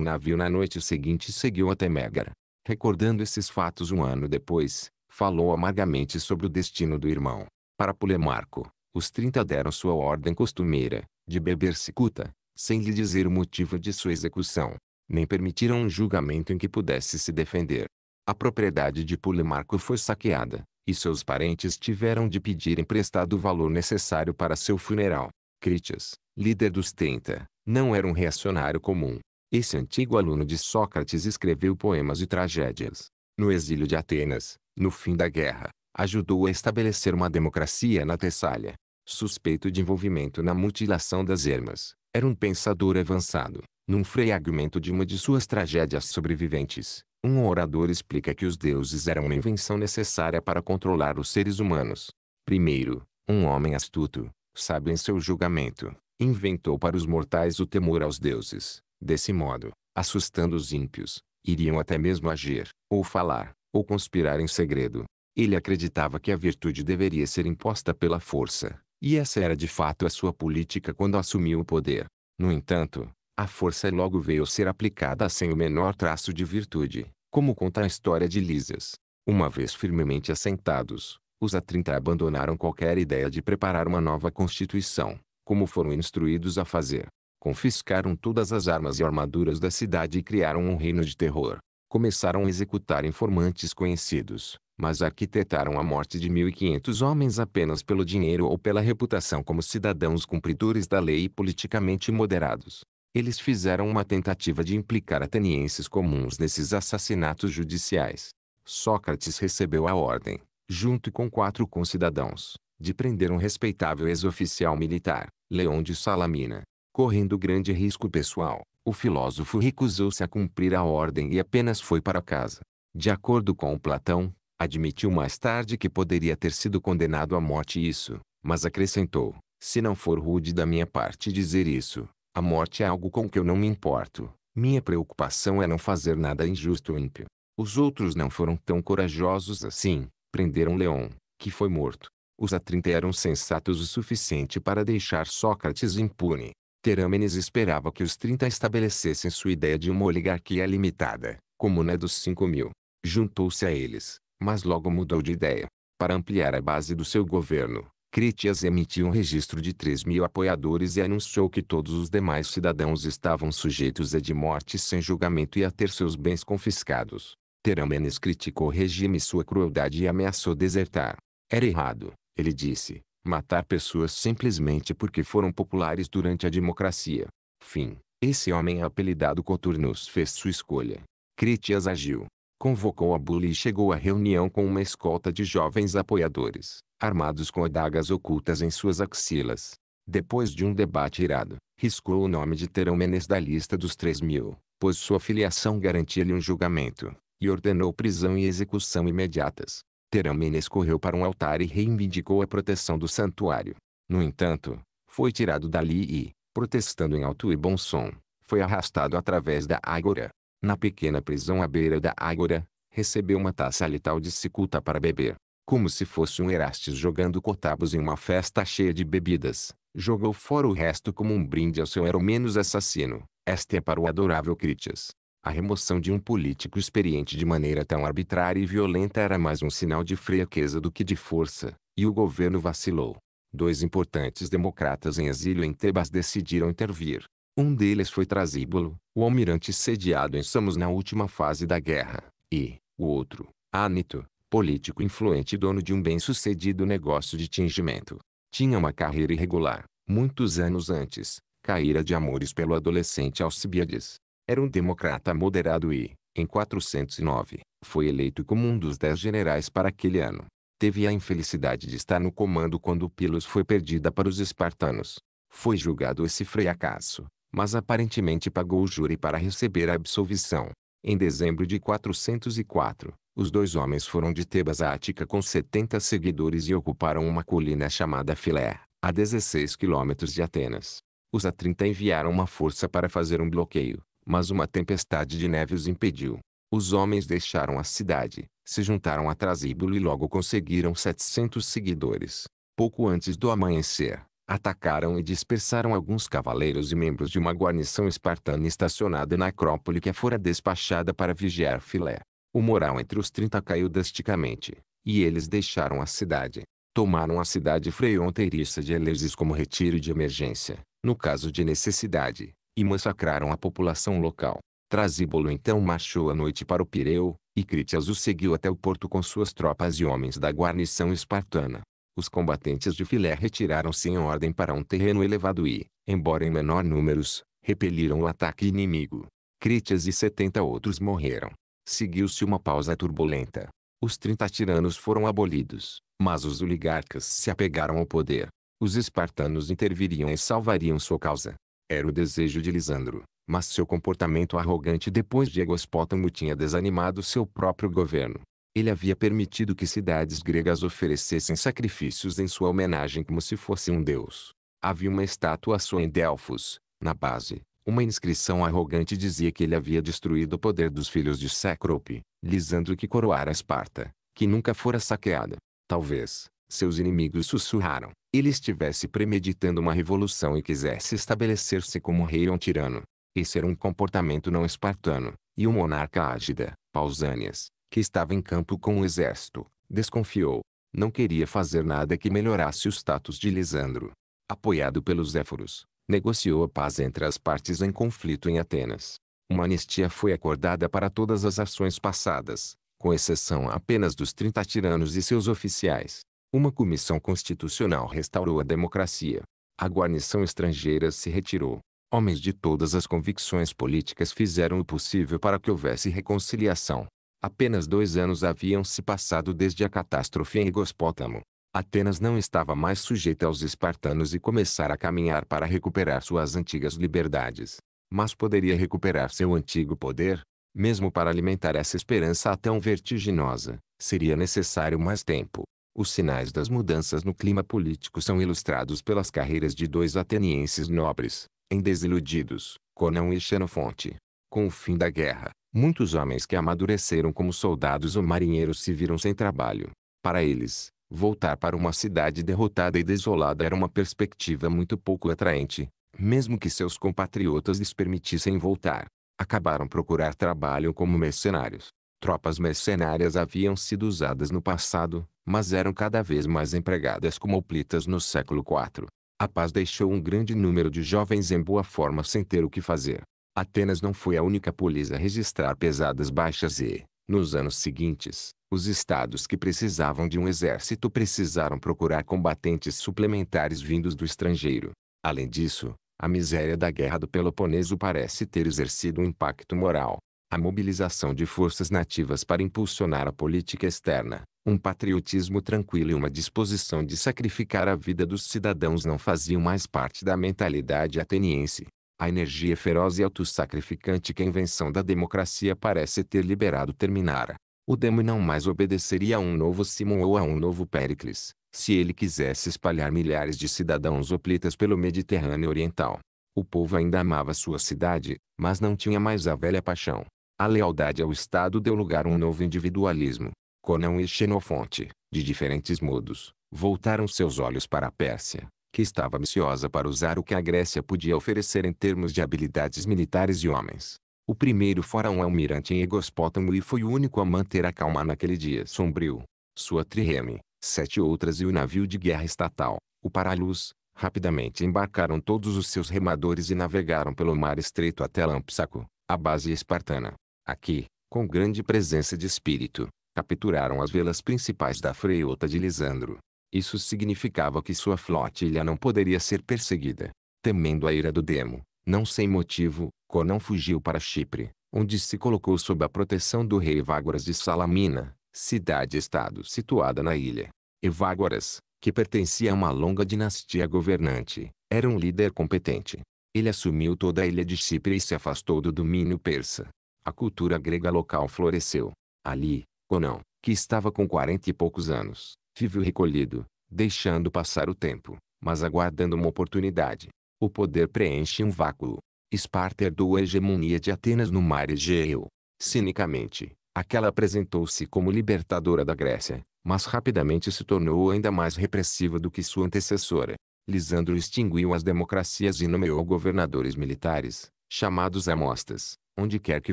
navio na noite seguinte e seguiu até Megara. Recordando esses fatos um ano depois, falou amargamente sobre o destino do irmão. Para Polemarco, os trinta deram sua ordem costumeira, de beber cicuta, sem lhe dizer o motivo de sua execução, nem permitiram um julgamento em que pudesse se defender. A propriedade de Polemarco foi saqueada, e seus parentes tiveram de pedir emprestado o valor necessário para seu funeral. Critias, líder dos 30, não era um reacionário comum. Esse antigo aluno de Sócrates escreveu poemas e tragédias. No exílio de Atenas, no fim da guerra, ajudou a estabelecer uma democracia na Tessália. Suspeito de envolvimento na mutilação das ermas, era um pensador avançado, num fragmento de uma de suas tragédias sobreviventes, um orador explica que os deuses eram uma invenção necessária para controlar os seres humanos. Primeiro, um homem astuto, sábio em seu julgamento, inventou para os mortais o temor aos deuses. Desse modo, assustando os ímpios, iriam até mesmo agir, ou falar, ou conspirar em segredo. Ele acreditava que a virtude deveria ser imposta pela força, e essa era de fato a sua política quando assumiu o poder. No entanto, a força logo veio ser aplicada sem o menor traço de virtude, como conta a história de Lisas. Uma vez firmemente assentados, os a abandonaram qualquer ideia de preparar uma nova constituição, como foram instruídos a fazer. Confiscaram todas as armas e armaduras da cidade e criaram um reino de terror. Começaram a executar informantes conhecidos, mas arquitetaram a morte de 1.500 homens apenas pelo dinheiro ou pela reputação como cidadãos cumpridores da lei e politicamente moderados. Eles fizeram uma tentativa de implicar atenienses comuns nesses assassinatos judiciais. Sócrates recebeu a ordem, junto com quatro concidadãos, de prender um respeitável ex-oficial militar, Leão de Salamina. Correndo grande risco pessoal, o filósofo recusou-se a cumprir a ordem e apenas foi para casa. De acordo com Platão, admitiu mais tarde que poderia ter sido condenado à morte isso, mas acrescentou, se não for rude da minha parte dizer isso, a morte é algo com que eu não me importo. Minha preocupação é não fazer nada injusto ou ímpio. Os outros não foram tão corajosos assim. Prenderam Leão, que foi morto. Os atrinta eram sensatos o suficiente para deixar Sócrates impune. Terâmenes esperava que os 30 estabelecessem sua ideia de uma oligarquia limitada, como na dos cinco mil. Juntou-se a eles, mas logo mudou de ideia. Para ampliar a base do seu governo, Critias emitiu um registro de 3 mil apoiadores e anunciou que todos os demais cidadãos estavam sujeitos a de morte sem julgamento e a ter seus bens confiscados. Teramenes criticou o regime e sua crueldade e ameaçou desertar. Era errado, ele disse, matar pessoas simplesmente porque foram populares durante a democracia. Fim. Esse homem apelidado Coturnus fez sua escolha. Critias agiu. Convocou a bula e chegou à reunião com uma escolta de jovens apoiadores armados com adagas ocultas em suas axilas. Depois de um debate irado, riscou o nome de Terão Menes da lista dos três mil, pois sua filiação garantia-lhe um julgamento, e ordenou prisão e execução imediatas. Terão Menes correu para um altar e reivindicou a proteção do santuário. No entanto, foi tirado dali e, protestando em alto e bom som, foi arrastado através da ágora. Na pequena prisão à beira da ágora, recebeu uma taça letal de cicuta para beber. Como se fosse um Erastes jogando cotabos em uma festa cheia de bebidas, jogou fora o resto como um brinde ao seu menos assassino. Esta é para o adorável Critias. A remoção de um político experiente de maneira tão arbitrária e violenta era mais um sinal de fraqueza do que de força, e o governo vacilou. Dois importantes democratas em exílio em Tebas decidiram intervir. Um deles foi Trasíbulo, o almirante sediado em Samos na última fase da guerra, e, o outro, Anito, político influente e dono de um bem-sucedido negócio de tingimento. Tinha uma carreira irregular. Muitos anos antes, caíra de amores pelo adolescente Alcibiades. Era um democrata moderado e, em 409, foi eleito como um dos dez generais para aquele ano. Teve a infelicidade de estar no comando quando Pilos foi perdida para os espartanos. Foi julgado esse fracasso, mas aparentemente pagou o júri para receber a absolvição. Em dezembro de 404, os dois homens foram de Tebas à Ática com 70 seguidores e ocuparam uma colina chamada Filé, a 16 quilômetros de Atenas. Os A30 enviaram uma força para fazer um bloqueio, mas uma tempestade de neve os impediu. Os homens deixaram a cidade, se juntaram a Trasíbulo e logo conseguiram 700 seguidores. Pouco antes do amanhecer, atacaram e dispersaram alguns cavaleiros e membros de uma guarnição espartana estacionada na Acrópole que é fora despachada para vigiar Filé. O moral entre os trinta caiu drasticamente, e eles deixaram a cidade. Tomaram a cidade fronteiriça de Eleusis como retiro de emergência, no caso de necessidade, e massacraram a população local. Trasíbulo então marchou à noite para o Pireu, e Critias o seguiu até o porto com suas tropas e homens da guarnição espartana. Os combatentes de Filé retiraram-se em ordem para um terreno elevado e, embora em menor números, repeliram o ataque inimigo. Critias e setenta outros morreram seguiu-se uma pausa turbulenta. Os 30 tiranos foram abolidos, mas os oligarcas se apegaram ao poder. Os espartanos interviriam e salvariam sua causa. Era o desejo de Lisandro, mas seu comportamento arrogante depois de Egospótamo tinha desanimado seu próprio governo. Ele havia permitido que cidades gregas oferecessem sacrifícios em sua homenagem como se fosse um deus. Havia uma estátua sua em Delfos, na base, uma inscrição arrogante dizia que ele havia destruído o poder dos filhos de Cécrope, Lisandro que coroara Esparta, que nunca fora saqueada. Talvez, seus inimigos sussurraram, ele estivesse premeditando uma revolução e quisesse estabelecer-se como rei ou um tirano. Esse era um comportamento não espartano, e o monarca Ágida, Pausânias, que estava em campo com o exército, desconfiou. Não queria fazer nada que melhorasse o status de Lisandro. Apoiado pelos éforos, negociou a paz entre as partes em conflito em Atenas. Uma anistia foi acordada para todas as ações passadas, com exceção apenas dos 30 tiranos e seus oficiais. Uma comissão constitucional restaurou a democracia. A guarnição estrangeira se retirou. Homens de todas as convicções políticas fizeram o possível para que houvesse reconciliação. Apenas dois anos haviam se passado desde a catástrofe em Egospótamo. Atenas não estava mais sujeita aos espartanos e começara a caminhar para recuperar suas antigas liberdades. Mas poderia recuperar seu antigo poder? Mesmo para alimentar essa esperança tão vertiginosa, seria necessário mais tempo. Os sinais das mudanças no clima político são ilustrados pelas carreiras de dois atenienses nobres, em Desiludidos, Conão e Xenofonte. Com o fim da guerra, muitos homens que amadureceram como soldados ou marinheiros se viram sem trabalho. Para eles, Voltar para uma cidade derrotada e desolada era uma perspectiva muito pouco atraente, mesmo que seus compatriotas lhes permitissem voltar. Acabaram procurar trabalho como mercenários. Tropas mercenárias haviam sido usadas no passado, mas eram cada vez mais empregadas como oplitas no século IV. A paz deixou um grande número de jovens em boa forma sem ter o que fazer. Atenas não foi a única polícia a registrar pesadas baixas e, nos anos seguintes, os estados que precisavam de um exército precisaram procurar combatentes suplementares vindos do estrangeiro. Além disso, a miséria da Guerra do Peloponeso parece ter exercido um impacto moral. A mobilização de forças nativas para impulsionar a política externa, um patriotismo tranquilo e uma disposição de sacrificar a vida dos cidadãos não faziam mais parte da mentalidade ateniense. A energia feroz e autossacrificante que a invenção da democracia parece ter liberado terminara. O demo não mais obedeceria a um novo Simon ou a um novo Péricles, se ele quisesse espalhar milhares de cidadãos oplitas pelo Mediterrâneo Oriental. O povo ainda amava sua cidade, mas não tinha mais a velha paixão. A lealdade ao Estado deu lugar a um novo individualismo. Conan e Xenofonte, de diferentes modos, voltaram seus olhos para a Pérsia, que estava ambiciosa para usar o que a Grécia podia oferecer em termos de habilidades militares e homens. O primeiro fora um almirante em Egospótamo e foi o único a manter a calma naquele dia sombrio. Sua trireme, sete outras e o navio de guerra estatal, o Paraluz, rapidamente embarcaram todos os seus remadores e navegaram pelo mar estreito até Lampsaco, a base espartana. Aqui, com grande presença de espírito, capturaram as velas principais da freota de Lisandro. Isso significava que sua flotilha não poderia ser perseguida. Temendo a ira do Demo, não sem motivo, Conão fugiu para Chipre, onde se colocou sob a proteção do rei Evágoras de Salamina, cidade-estado situada na ilha. Evágoras, que pertencia a uma longa dinastia governante, era um líder competente. Ele assumiu toda a ilha de Chipre e se afastou do domínio persa. A cultura grega local floresceu. Ali, Conão, que estava com quarenta e poucos anos, viveu recolhido, deixando passar o tempo, mas aguardando uma oportunidade. O poder preenche um vácuo. Esparta herdou a hegemonia de Atenas no mar Egeu. Cinicamente, aquela apresentou-se como libertadora da Grécia, mas rapidamente se tornou ainda mais repressiva do que sua antecessora. Lisandro extinguiu as democracias e nomeou governadores militares, chamados amostas, onde quer que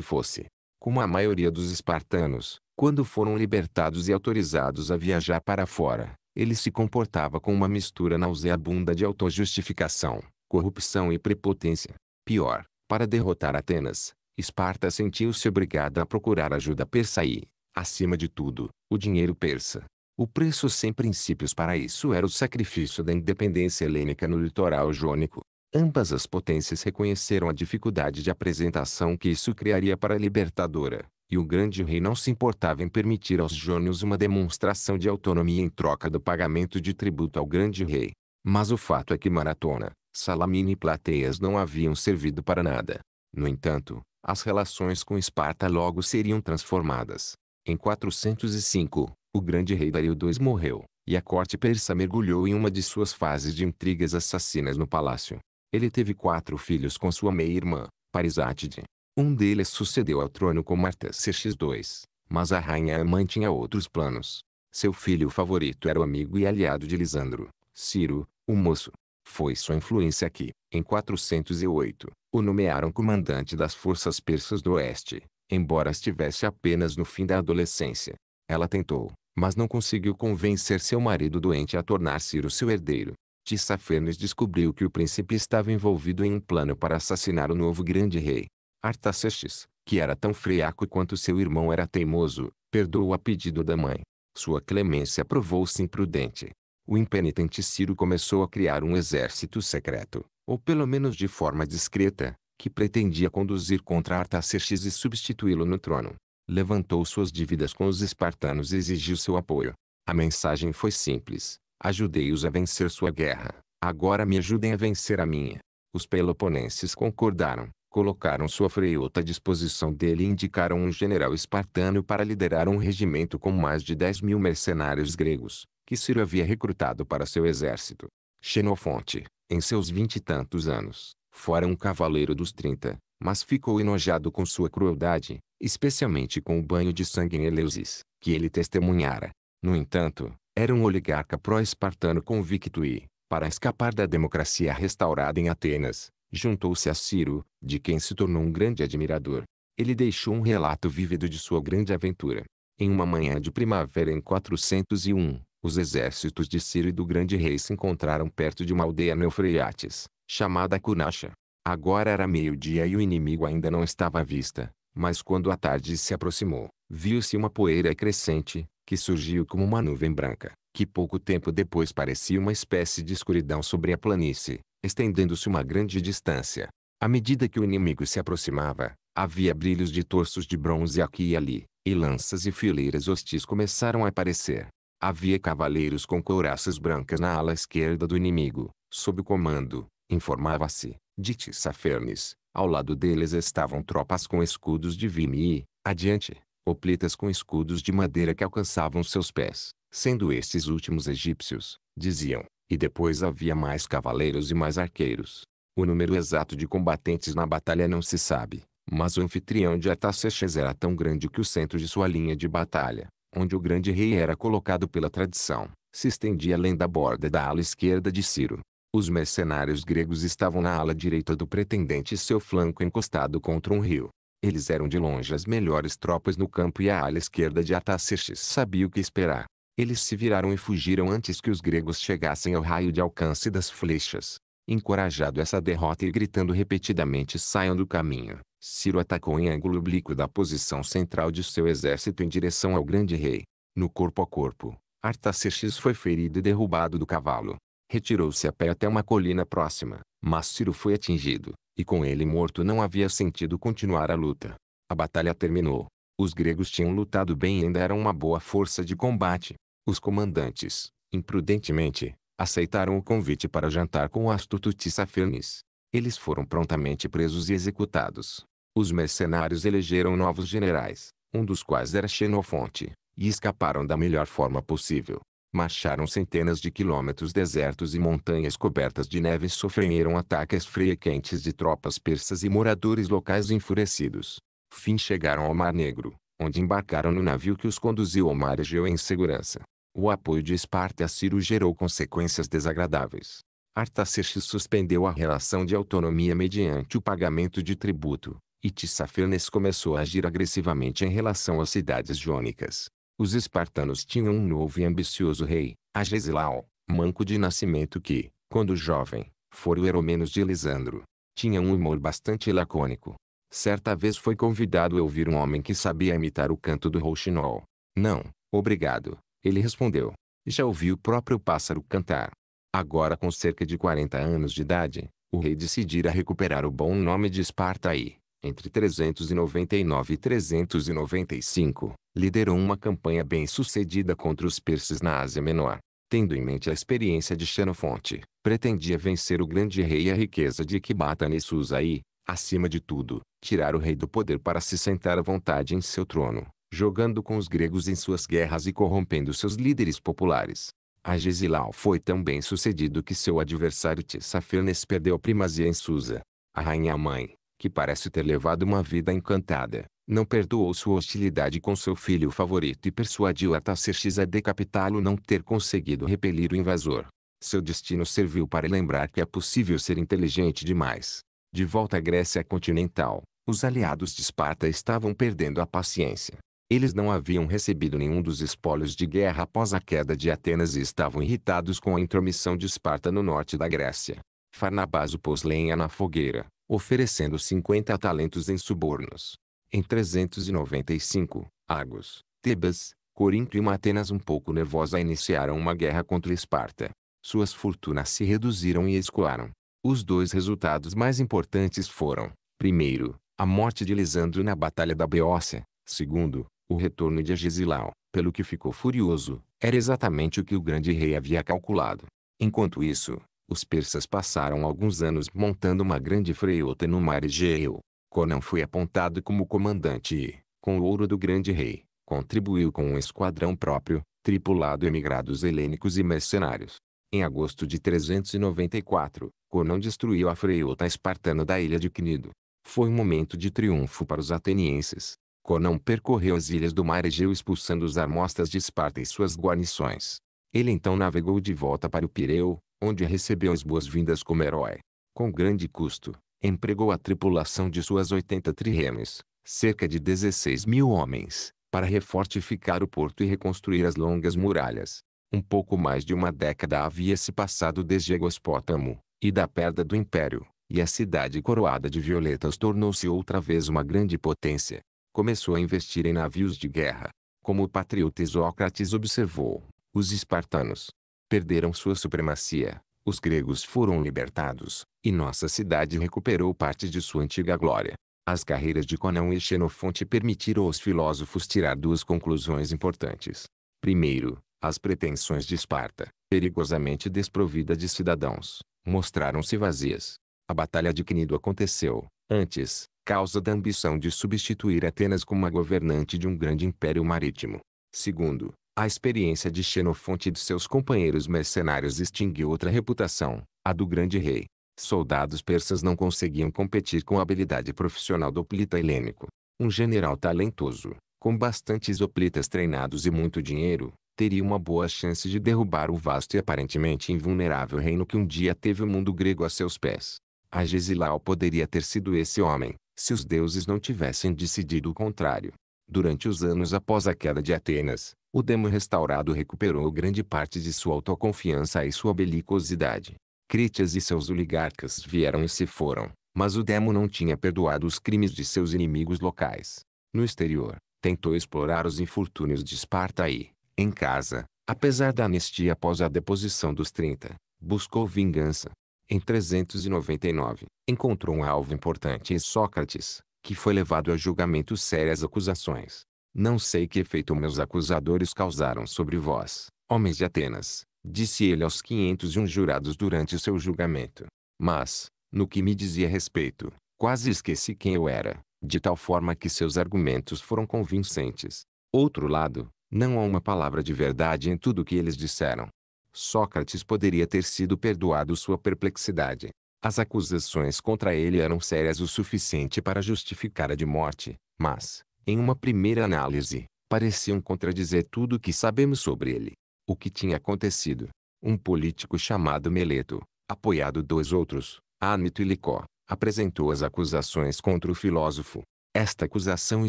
fosse. Como a maioria dos espartanos, quando foram libertados e autorizados a viajar para fora, ele se comportava com uma mistura nauseabunda de autojustificação, corrupção e prepotência. Pior, para derrotar Atenas, Esparta sentiu-se obrigada a procurar ajuda persa e, acima de tudo, o dinheiro persa. O preço sem princípios para isso era o sacrifício da independência helênica no litoral jônico. Ambas as potências reconheceram a dificuldade de apresentação que isso criaria para a libertadora, e o grande rei não se importava em permitir aos jônios uma demonstração de autonomia em troca do pagamento de tributo ao grande rei. Mas o fato é que Maratona, Salamina e Plateias não haviam servido para nada. No entanto, as relações com Esparta logo seriam transformadas. Em 405, o grande rei Dario II morreu, e a corte persa mergulhou em uma de suas fases de intrigas assassinas no palácio. Ele teve quatro filhos com sua meia-irmã, Parisátide. Um deles sucedeu ao trono com Artaxerxes II, mas a rainha Amã tinha outros planos. Seu filho favorito era o amigo e aliado de Lisandro, Ciro, o moço. Foi sua influência que, em 408, o nomearam comandante das forças persas do oeste, embora estivesse apenas no fim da adolescência. Ela tentou, mas não conseguiu convencer seu marido doente a tornar se o seu herdeiro. Tissafernes descobriu que o príncipe estava envolvido em um plano para assassinar o novo grande rei. Artaxerxes, que era tão friaco quanto seu irmão era teimoso, perdoou a pedido da mãe. Sua clemência provou-se imprudente o impenitente Ciro começou a criar um exército secreto, ou pelo menos de forma discreta, que pretendia conduzir contra Artaxerxes e substituí-lo no trono. Levantou suas dívidas com os espartanos e exigiu seu apoio. A mensagem foi simples: ajudei-os a vencer sua guerra, agora me ajudem a vencer a minha. Os peloponenses concordaram, colocaram sua freiota à disposição dele e indicaram um general espartano para liderar um regimento com mais de 10 mil mercenários gregos, que Ciro havia recrutado para seu exército. Xenofonte, em seus vinte e tantos anos, fora um cavaleiro dos trinta, mas ficou enojado com sua crueldade, especialmente com o banho de sangue em Eleusis, que ele testemunhara. No entanto, era um oligarca pró-espartano convicto e, para escapar da democracia restaurada em Atenas, juntou-se a Ciro, de quem se tornou um grande admirador. Ele deixou um relato vívido de sua grande aventura. Em uma manhã de primavera em 401, os exércitos de Ciro e do grande rei se encontraram perto de uma aldeia Neufreiates, chamada Cunacha. Agora era meio-dia e o inimigo ainda não estava à vista, mas quando a tarde se aproximou, viu-se uma poeira crescente, que surgiu como uma nuvem branca, que pouco tempo depois parecia uma espécie de escuridão sobre a planície, estendendo-se uma grande distância. À medida que o inimigo se aproximava, havia brilhos de torços de bronze aqui e ali, e lanças e fileiras hostis começaram a aparecer. Havia cavaleiros com couraças brancas na ala esquerda do inimigo, sob o comando, informava-se, de Tissafernes. Ao lado deles estavam tropas com escudos de vime e, adiante, hoplitas com escudos de madeira que alcançavam seus pés, sendo estes últimos egípcios, diziam, e depois havia mais cavaleiros e mais arqueiros. O número exato de combatentes na batalha não se sabe, mas o anfitrião de Artaxerxes era tão grande que o centro de sua linha de batalha, onde o grande rei era colocado pela tradição, se estendia além da borda da ala esquerda de Ciro. Os mercenários gregos estavam na ala direita do pretendente e seu flanco encostado contra um rio. Eles eram de longe as melhores tropas no campo e a ala esquerda de Ataxerxes sabia o que esperar. Eles se viraram e fugiram antes que os gregos chegassem ao raio de alcance das flechas. Encorajado essa derrota e gritando repetidamente saiam do caminho, Ciro atacou em ângulo oblíquo da posição central de seu exército em direção ao grande rei. No corpo a corpo, Artaxerxes foi ferido e derrubado do cavalo. Retirou-se a pé até uma colina próxima, mas Ciro foi atingido, e com ele morto não havia sentido continuar a luta. A batalha terminou. Os gregos tinham lutado bem e ainda eram uma boa força de combate. Os comandantes, imprudentemente, aceitaram o convite para jantar com o astuto Tissafernes. Eles foram prontamente presos e executados os mercenários elegeram novos generais, um dos quais era Xenofonte, e escaparam da melhor forma possível. Marcharam centenas de quilômetros desertos e montanhas cobertas de neve e sofreram ataques frequentes de tropas persas e moradores locais enfurecidos. Fim chegaram ao Mar Negro, onde embarcaram no navio que os conduziu ao Mar Egeu em segurança. O apoio de Esparta a Ciro gerou consequências desagradáveis. Artaxerxes suspendeu a relação de autonomia mediante o pagamento de tributo, e Tissafernes começou a agir agressivamente em relação às cidades jônicas. Os espartanos tinham um novo e ambicioso rei, Agesilau, manco de nascimento que, quando jovem, fora o Heromenos de Lisandro. Tinha um humor bastante lacônico. Certa vez foi convidado a ouvir um homem que sabia imitar o canto do rouxinol. Não, obrigado, ele respondeu. Já ouvi o próprio pássaro cantar. Agora com cerca de 40 anos de idade, o rei decidira recuperar o bom nome de Esparta e, entre 399 e 395, liderou uma campanha bem-sucedida contra os persas na Ásia Menor. Tendo em mente a experiência de Xenofonte, pretendia vencer o grande rei e a riqueza de Ecbatana e Susaí, acima de tudo, tirar o rei do poder para se sentar à vontade em seu trono, jogando com os gregos em suas guerras e corrompendo seus líderes populares. Agesilau foi tão bem sucedido que seu adversário Tissafernes perdeu primazia em Susa. A rainha mãe, que parece ter levado uma vida encantada, não perdoou sua hostilidade com seu filho favorito e persuadiu Artaxerxes a decapitá-lo não ter conseguido repelir o invasor. Seu destino serviu para lembrar que é possível ser inteligente demais. De volta à Grécia continental, os aliados de Esparta estavam perdendo a paciência. Eles não haviam recebido nenhum dos espólios de guerra após a queda de Atenas e estavam irritados com a intromissão de Esparta no norte da Grécia. Farnabás pôs lenha na fogueira, oferecendo 50 talentos em subornos. Em 395, Argos, Tebas, Corinto e uma Atenas um pouco nervosa iniciaram uma guerra contra Esparta. Suas fortunas se reduziram e escoaram. Os dois resultados mais importantes foram, primeiro, a morte de Lisandro na Batalha da Beócia, segundo, o retorno de Agesilau, pelo que ficou furioso, era exatamente o que o grande rei havia calculado. Enquanto isso, os persas passaram alguns anos montando uma grande freota no mar Egeu. Conan foi apontado como comandante e, com o ouro do grande rei, contribuiu com um esquadrão próprio, tripulado emigrados helênicos e mercenários. Em agosto de 394, Conan destruiu a freota espartana da ilha de Cnido. Foi um momento de triunfo para os atenienses. Conan percorreu as ilhas do mar Egeu expulsando os armostas de Esparta e suas guarnições. Ele então navegou de volta para o Pireu, onde recebeu as boas-vindas como herói. Com grande custo, empregou a tripulação de suas 80 triremes, cerca de 16 mil homens, para refortificar o porto e reconstruir as longas muralhas. Um pouco mais de uma década havia se passado desde Egospótamo, e da perda do império, e a cidade coroada de violetas tornou-se outra vez uma grande potência. Começou a investir em navios de guerra. Como o patriota Isócrates observou, os espartanos, perderam sua supremacia. Os gregos foram libertados, e nossa cidade recuperou parte de sua antiga glória. As carreiras de Conão e Xenofonte permitiram aos filósofos tirar duas conclusões importantes. Primeiro, as pretensões de Esparta, perigosamente desprovida de cidadãos, mostraram-se vazias. A batalha de Cnido aconteceu, antes, causa da ambição de substituir Atenas como a governante de um grande império marítimo. Segundo, a experiência de Xenofonte e de seus companheiros mercenários extinguiu outra reputação, a do grande rei. Soldados persas não conseguiam competir com a habilidade profissional do plita helênico. Um general talentoso, com bastantes oplitas treinados e muito dinheiro, teria uma boa chance de derrubar o vasto e aparentemente invulnerável reino que um dia teve o mundo grego a seus pés. Agesilau poderia ter sido esse homem, se os deuses não tivessem decidido o contrário. Durante os anos após a queda de Atenas, o demo restaurado recuperou grande parte de sua autoconfiança e sua belicosidade. Crítias e seus oligarcas vieram e se foram, mas o demo não tinha perdoado os crimes de seus inimigos locais. No exterior, tentou explorar os infortúnios de Esparta e, em casa, apesar da anistia após a deposição dos 30, buscou vingança. Em 399, encontrou um alvo importante em Sócrates, que foi levado a julgamento sérias acusações. Não sei que efeito meus acusadores causaram sobre vós, homens de Atenas, disse ele aos 501 jurados durante seu julgamento. Mas, no que me dizia respeito, quase esqueci quem eu era, de tal forma que seus argumentos foram convincentes. Outro lado, não há uma palavra de verdade em tudo o que eles disseram. Sócrates poderia ter sido perdoado sua perplexidade, as acusações contra ele eram sérias o suficiente para justificar a de morte, mas, em uma primeira análise, pareciam contradizer tudo o que sabemos sobre ele. O que tinha acontecido? Um político chamado Meleto, apoiado dois outros, Anito e Licó, apresentou as acusações contra o filósofo. Esta acusação e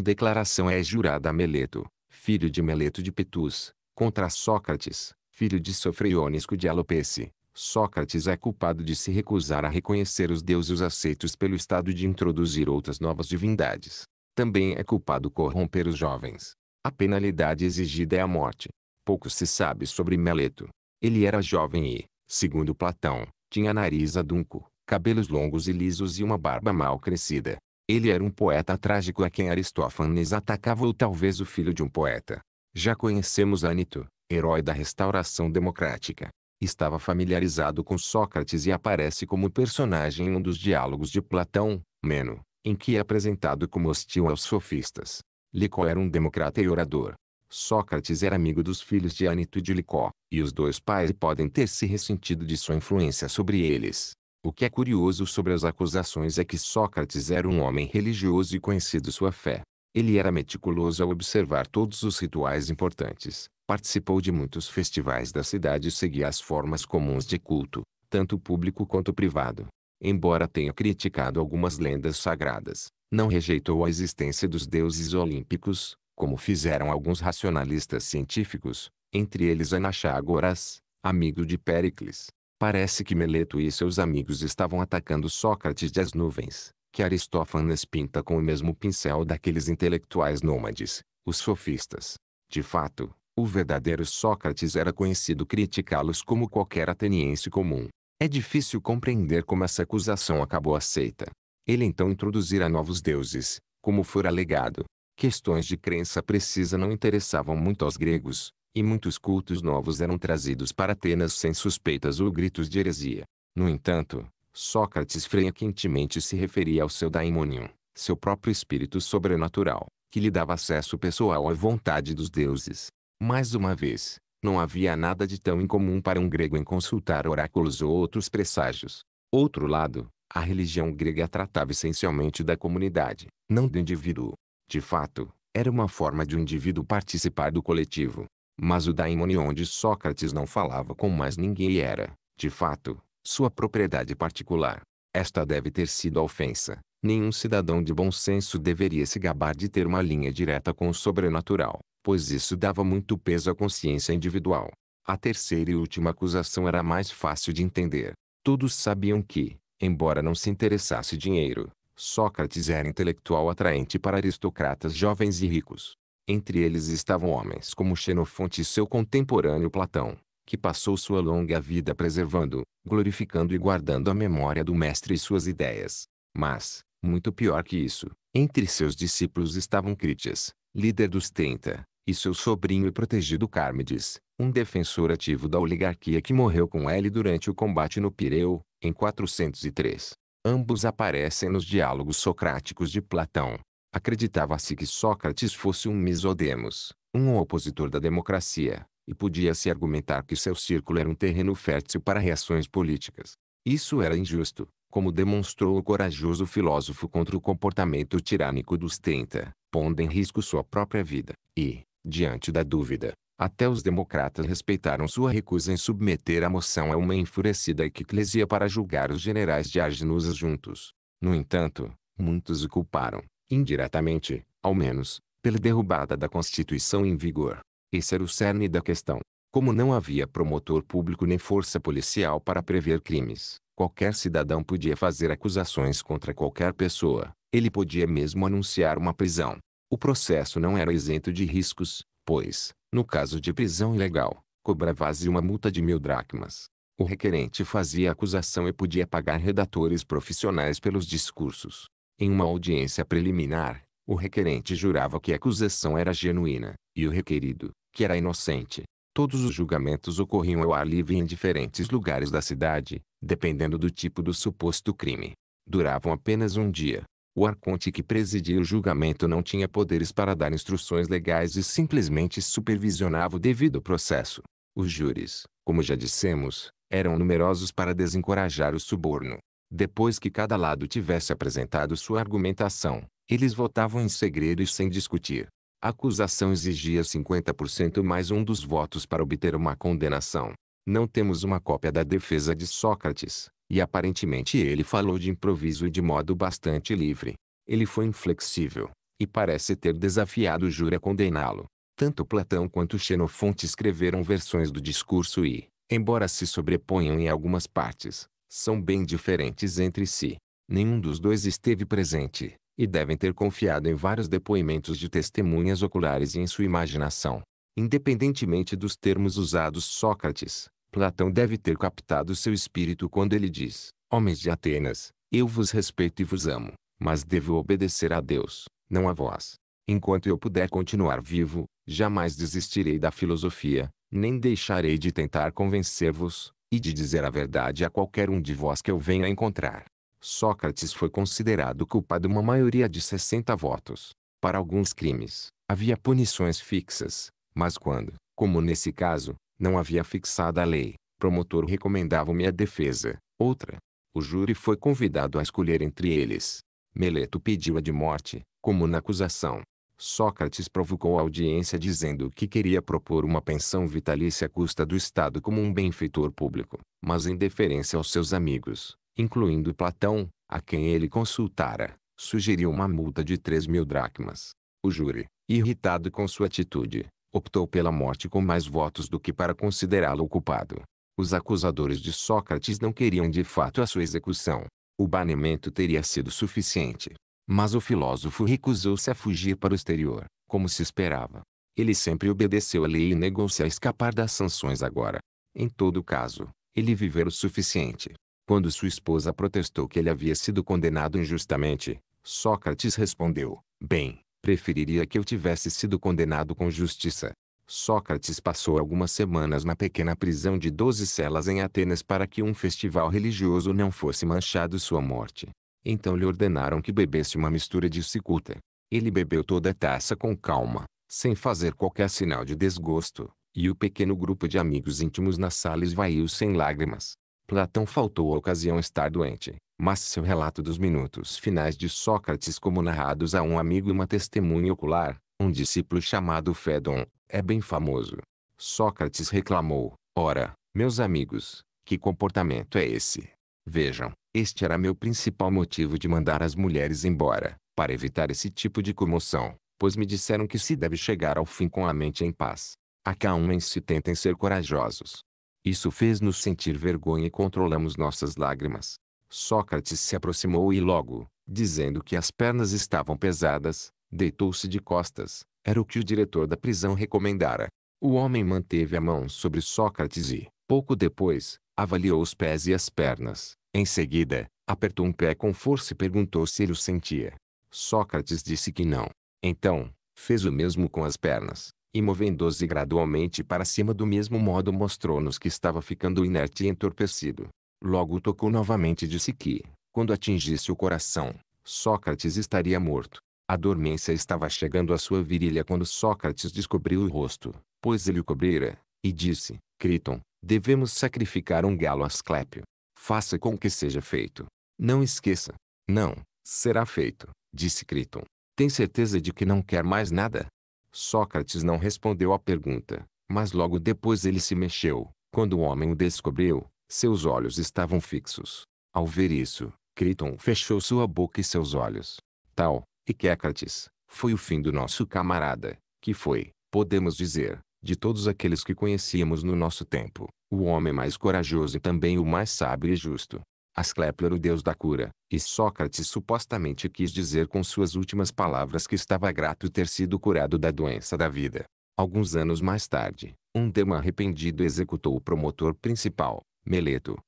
declaração é jurada a Meleto, filho de Meleto de Petus, contra Sócrates, filho de Sofrionisco de Alopecia, Sócrates é culpado de se recusar a reconhecer os deuses aceitos pelo Estado de introduzir outras novas divindades. Também é culpado corromper os jovens. A penalidade exigida é a morte. Pouco se sabe sobre Meleto. Ele era jovem e, segundo Platão, tinha nariz adunco, cabelos longos e lisos e uma barba mal crescida. Ele era um poeta trágico a quem Aristófanes atacava ou talvez o filho de um poeta. Já conhecemos Anito, herói da restauração democrática estava familiarizado com Sócrates e aparece como personagem em um dos diálogos de Platão, Meno, em que é apresentado como hostil aos sofistas. Licó era um democrata e orador. Sócrates era amigo dos filhos de Anito e de Licó, e os dois pais podem ter se ressentido de sua influência sobre eles. O que é curioso sobre as acusações é que Sócrates era um homem religioso e conhecido sua fé. Ele era meticuloso ao observar todos os rituais importantes, participou de muitos festivais da cidade e seguia as formas comuns de culto, tanto público quanto privado. Embora tenha criticado algumas lendas sagradas, não rejeitou a existência dos deuses olímpicos, como fizeram alguns racionalistas científicos, entre eles Anaxágoras, amigo de Péricles. Parece que Meleto e seus amigos estavam atacando Sócrates das nuvens, que Aristófanes pinta com o mesmo pincel daqueles intelectuais nômades, os sofistas. De fato, o verdadeiro Sócrates era conhecido criticá-los como qualquer ateniense comum. É difícil compreender como essa acusação acabou aceita. Ele então introduzira novos deuses, como for alegado. Questões de crença precisa não interessavam muito aos gregos, e muitos cultos novos eram trazidos para Atenas sem suspeitas ou gritos de heresia. No entanto, Sócrates frequentemente se referia ao seu daimonium, seu próprio espírito sobrenatural, que lhe dava acesso pessoal à vontade dos deuses. Mais uma vez, não havia nada de tão incomum para um grego em consultar oráculos ou outros presságios. Outro lado, a religião grega tratava essencialmente da comunidade, não do indivíduo. De fato, era uma forma de um indivíduo participar do coletivo. Mas o daimon onde Sócrates não falava com mais ninguém era, de fato, sua propriedade particular. Esta deve ter sido a ofensa. Nenhum cidadão de bom senso deveria se gabar de ter uma linha direta com o sobrenatural pois isso dava muito peso à consciência individual. A terceira e última acusação era mais fácil de entender. Todos sabiam que, embora não se interessasse dinheiro, Sócrates era intelectual atraente para aristocratas jovens e ricos. Entre eles estavam homens como Xenofonte e seu contemporâneo Platão, que passou sua longa vida preservando, glorificando e guardando a memória do mestre e suas ideias. Mas, muito pior que isso, entre seus discípulos estavam Critias, líder dos Trinta, e seu sobrinho e protegido Cármides, um defensor ativo da oligarquia que morreu com ele durante o combate no Pireu, em 403. Ambos aparecem nos diálogos socráticos de Platão. Acreditava-se que Sócrates fosse um misodemos, um opositor da democracia, e podia-se argumentar que seu círculo era um terreno fértil para reações políticas. Isso era injusto, como demonstrou o corajoso filósofo contra o comportamento tirânico dos Tenta, pondo em risco sua própria vida, e, Diante da dúvida, até os democratas respeitaram sua recusa em submeter a moção a uma enfurecida eclesia para julgar os generais de Arginusas juntos. No entanto, muitos o culparam, indiretamente, ao menos, pela derrubada da Constituição em vigor. Esse era o cerne da questão. Como não havia promotor público nem força policial para prever crimes, qualquer cidadão podia fazer acusações contra qualquer pessoa. Ele podia mesmo anunciar uma prisão. O processo não era isento de riscos, pois, no caso de prisão ilegal, cobrava-se uma multa de mil dracmas. O requerente fazia acusação e podia pagar redatores profissionais pelos discursos. Em uma audiência preliminar, o requerente jurava que a acusação era genuína, e o requerido, que era inocente. Todos os julgamentos ocorriam ao ar livre em diferentes lugares da cidade, dependendo do tipo do suposto crime. Duravam apenas um dia. O arconte que presidia o julgamento não tinha poderes para dar instruções legais e simplesmente supervisionava o devido processo. Os júris, como já dissemos, eram numerosos para desencorajar o suborno. Depois que cada lado tivesse apresentado sua argumentação, eles votavam em segredo e sem discutir. A acusação exigia 50% mais um dos votos para obter uma condenação. Não temos uma cópia da defesa de Sócrates, e aparentemente ele falou de improviso e de modo bastante livre. Ele foi inflexível, e parece ter desafiado Júria a condená-lo. Tanto Platão quanto Xenofonte escreveram versões do discurso e, embora se sobreponham em algumas partes, são bem diferentes entre si. Nenhum dos dois esteve presente, e devem ter confiado em vários depoimentos de testemunhas oculares e em sua imaginação. Independentemente dos termos usados Sócrates, Platão deve ter captado seu espírito quando ele diz, Homens de Atenas, eu vos respeito e vos amo, mas devo obedecer a Deus, não a vós. Enquanto eu puder continuar vivo, jamais desistirei da filosofia, nem deixarei de tentar convencer-vos, e de dizer a verdade a qualquer um de vós que eu venha encontrar. Sócrates foi considerado culpado uma maioria de 60 votos. Para alguns crimes, havia punições fixas, mas quando, como nesse caso, não havia fixada a lei. Promotor recomendava-me a defesa. Outra. O júri foi convidado a escolher entre eles. Meleto pediu a de morte, como na acusação. Sócrates provocou a audiência dizendo que queria propor uma pensão vitalícia à custa do Estado como um benfeitor público, mas em deferência aos seus amigos, incluindo Platão, a quem ele consultara, sugeriu uma multa de 3 mil dracmas. O júri, irritado com sua atitude, optou pela morte com mais votos do que para considerá-lo culpado. Os acusadores de Sócrates não queriam de fato a sua execução. O banimento teria sido suficiente. Mas o filósofo recusou-se a fugir para o exterior, como se esperava. Ele sempre obedeceu à lei e negou-se a escapar das sanções agora. Em todo caso, ele vivera o suficiente. Quando sua esposa protestou que ele havia sido condenado injustamente, Sócrates respondeu: Bem, preferiria que eu tivesse sido condenado com justiça. Sócrates passou algumas semanas na pequena prisão de doze celas em Atenas para que um festival religioso não fosse manchado sua morte. Então lhe ordenaram que bebesse uma mistura de cicuta. Ele bebeu toda a taça com calma, sem fazer qualquer sinal de desgosto, e o pequeno grupo de amigos íntimos na sala esvaiu sem lágrimas. Platão faltou a ocasião estar doente. Mas seu relato dos minutos finais de Sócrates como narrados a um amigo e uma testemunha ocular, um discípulo chamado Fédon, é bem famoso. Sócrates reclamou, ora, meus amigos, que comportamento é esse? Vejam, este era meu principal motivo de mandar as mulheres embora, para evitar esse tipo de comoção, pois me disseram que se deve chegar ao fim com a mente em paz. Acalmem-se e tentem ser corajosos. Isso fez-nos sentir vergonha e controlamos nossas lágrimas. Sócrates se aproximou e logo, dizendo que as pernas estavam pesadas, deitou-se de costas. Era o que o diretor da prisão recomendara. O homem manteve a mão sobre Sócrates e, pouco depois, avaliou os pés e as pernas. Em seguida, apertou um pé com força e perguntou se ele o sentia. Sócrates disse que não. Então, fez o mesmo com as pernas, e movendo-se gradualmente para cima do mesmo modo mostrou-nos que estava ficando inerte e entorpecido. Logo tocou novamente e disse que, quando atingisse o coração, Sócrates estaria morto. A dormência estava chegando à sua virilha quando Sócrates descobriu o rosto, pois ele o cobrira, e disse, Criton, devemos sacrificar um galo a Asclépio. Faça com que seja feito. Não esqueça. Não, será feito, disse Criton. Tem certeza de que não quer mais nada? Sócrates não respondeu à pergunta, mas logo depois ele se mexeu. Quando o homem o descobriu, seus olhos estavam fixos. Ao ver isso, Criton fechou sua boca e seus olhos. Tal, e Kécrates, foi o fim do nosso camarada, que foi, podemos dizer, de todos aqueles que conhecíamos no nosso tempo, o homem mais corajoso e também o mais sábio e justo. Asclepio era o deus da cura, e Sócrates supostamente quis dizer com suas últimas palavras que estava grato ter sido curado da doença da vida. Alguns anos mais tarde, um dema arrependido executou o promotor principal, Meleto,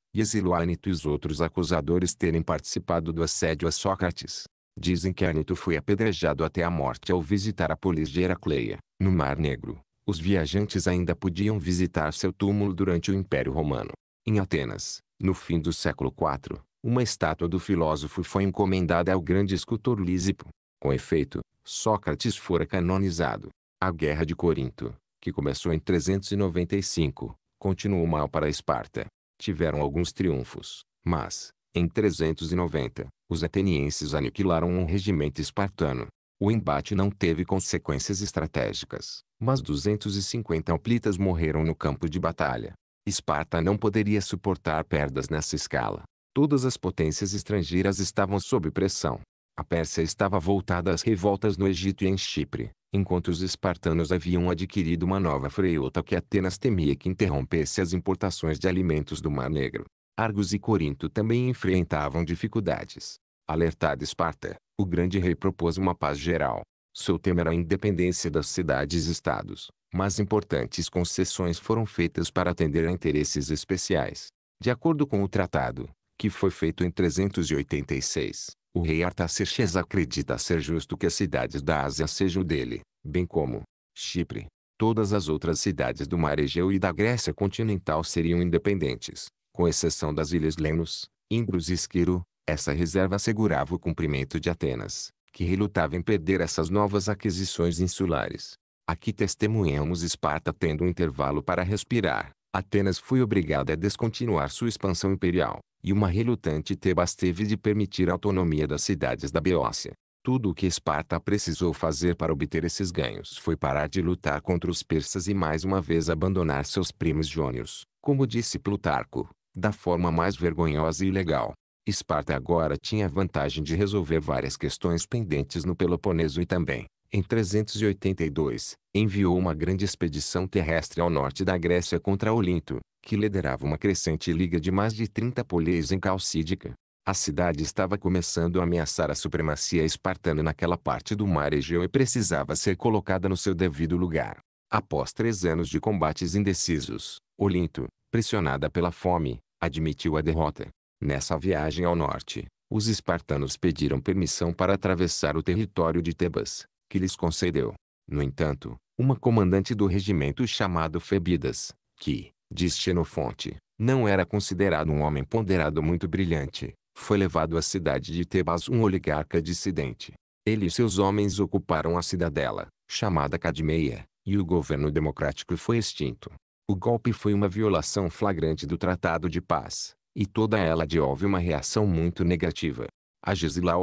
Anito e os outros acusadores terem participado do assédio a Sócrates. Dizem que Anito foi apedrejado até a morte ao visitar a polis de Heracleia, no Mar Negro. Os viajantes ainda podiam visitar seu túmulo durante o Império Romano. Em Atenas, no fim do século IV, uma estátua do filósofo foi encomendada ao grande escultor Lísipo. Com efeito, Sócrates fora canonizado. A Guerra de Corinto, que começou em 395, continuou mal para Esparta tiveram alguns triunfos, mas, em 390, os atenienses aniquilaram um regimento espartano. O embate não teve consequências estratégicas, mas 250 amplitas morreram no campo de batalha. Esparta não poderia suportar perdas nessa escala. Todas as potências estrangeiras estavam sob pressão. A Pérsia estava voltada às revoltas no Egito e em Chipre, enquanto os espartanos haviam adquirido uma nova freuta que Atenas temia que interrompesse as importações de alimentos do Mar Negro. Argos e Corinto também enfrentavam dificuldades. Alertado Esparta, o grande rei propôs uma paz geral. Seu tema era a independência das cidades-estados, mas importantes concessões foram feitas para atender a interesses especiais. De acordo com o tratado, que foi feito em 386, o rei Artaxerxes acredita ser justo que as cidades da Ásia sejam dele, bem como Chipre. Todas as outras cidades do mar Egeu e da Grécia continental seriam independentes, com exceção das ilhas Lenos, Imbros e Esquiro. Essa reserva assegurava o cumprimento de Atenas, que relutava em perder essas novas aquisições insulares. Aqui testemunhamos Esparta tendo um intervalo para respirar. Atenas foi obrigada a descontinuar sua expansão imperial, e uma relutante Tebas teve de permitir a autonomia das cidades da Beócia. Tudo o que Esparta precisou fazer para obter esses ganhos foi parar de lutar contra os persas e mais uma vez abandonar seus primos jônios, como disse Plutarco, da forma mais vergonhosa e ilegal. Esparta agora tinha a vantagem de resolver várias questões pendentes no Peloponeso e também, em 382, enviou uma grande expedição terrestre ao norte da Grécia contra Olinto, que liderava uma crescente liga de mais de 30 poleis em Calcídica. A cidade estava começando a ameaçar a supremacia espartana naquela parte do mar Egeu e precisava ser colocada no seu devido lugar. Após três anos de combates indecisos, Olinto, pressionada pela fome, admitiu a derrota. Nessa viagem ao norte, os espartanos pediram permissão para atravessar o território de Tebas, que lhes concedeu. No entanto, uma comandante do regimento chamado Febidas, que, diz Xenofonte, não era considerado um homem ponderado muito brilhante, foi levado à cidade de Tebas um oligarca dissidente. Ele e seus homens ocuparam a cidadela, chamada Cadmeia, e o governo democrático foi extinto. O golpe foi uma violação flagrante do Tratado de Paz, e toda ela de houve uma reação muito negativa. A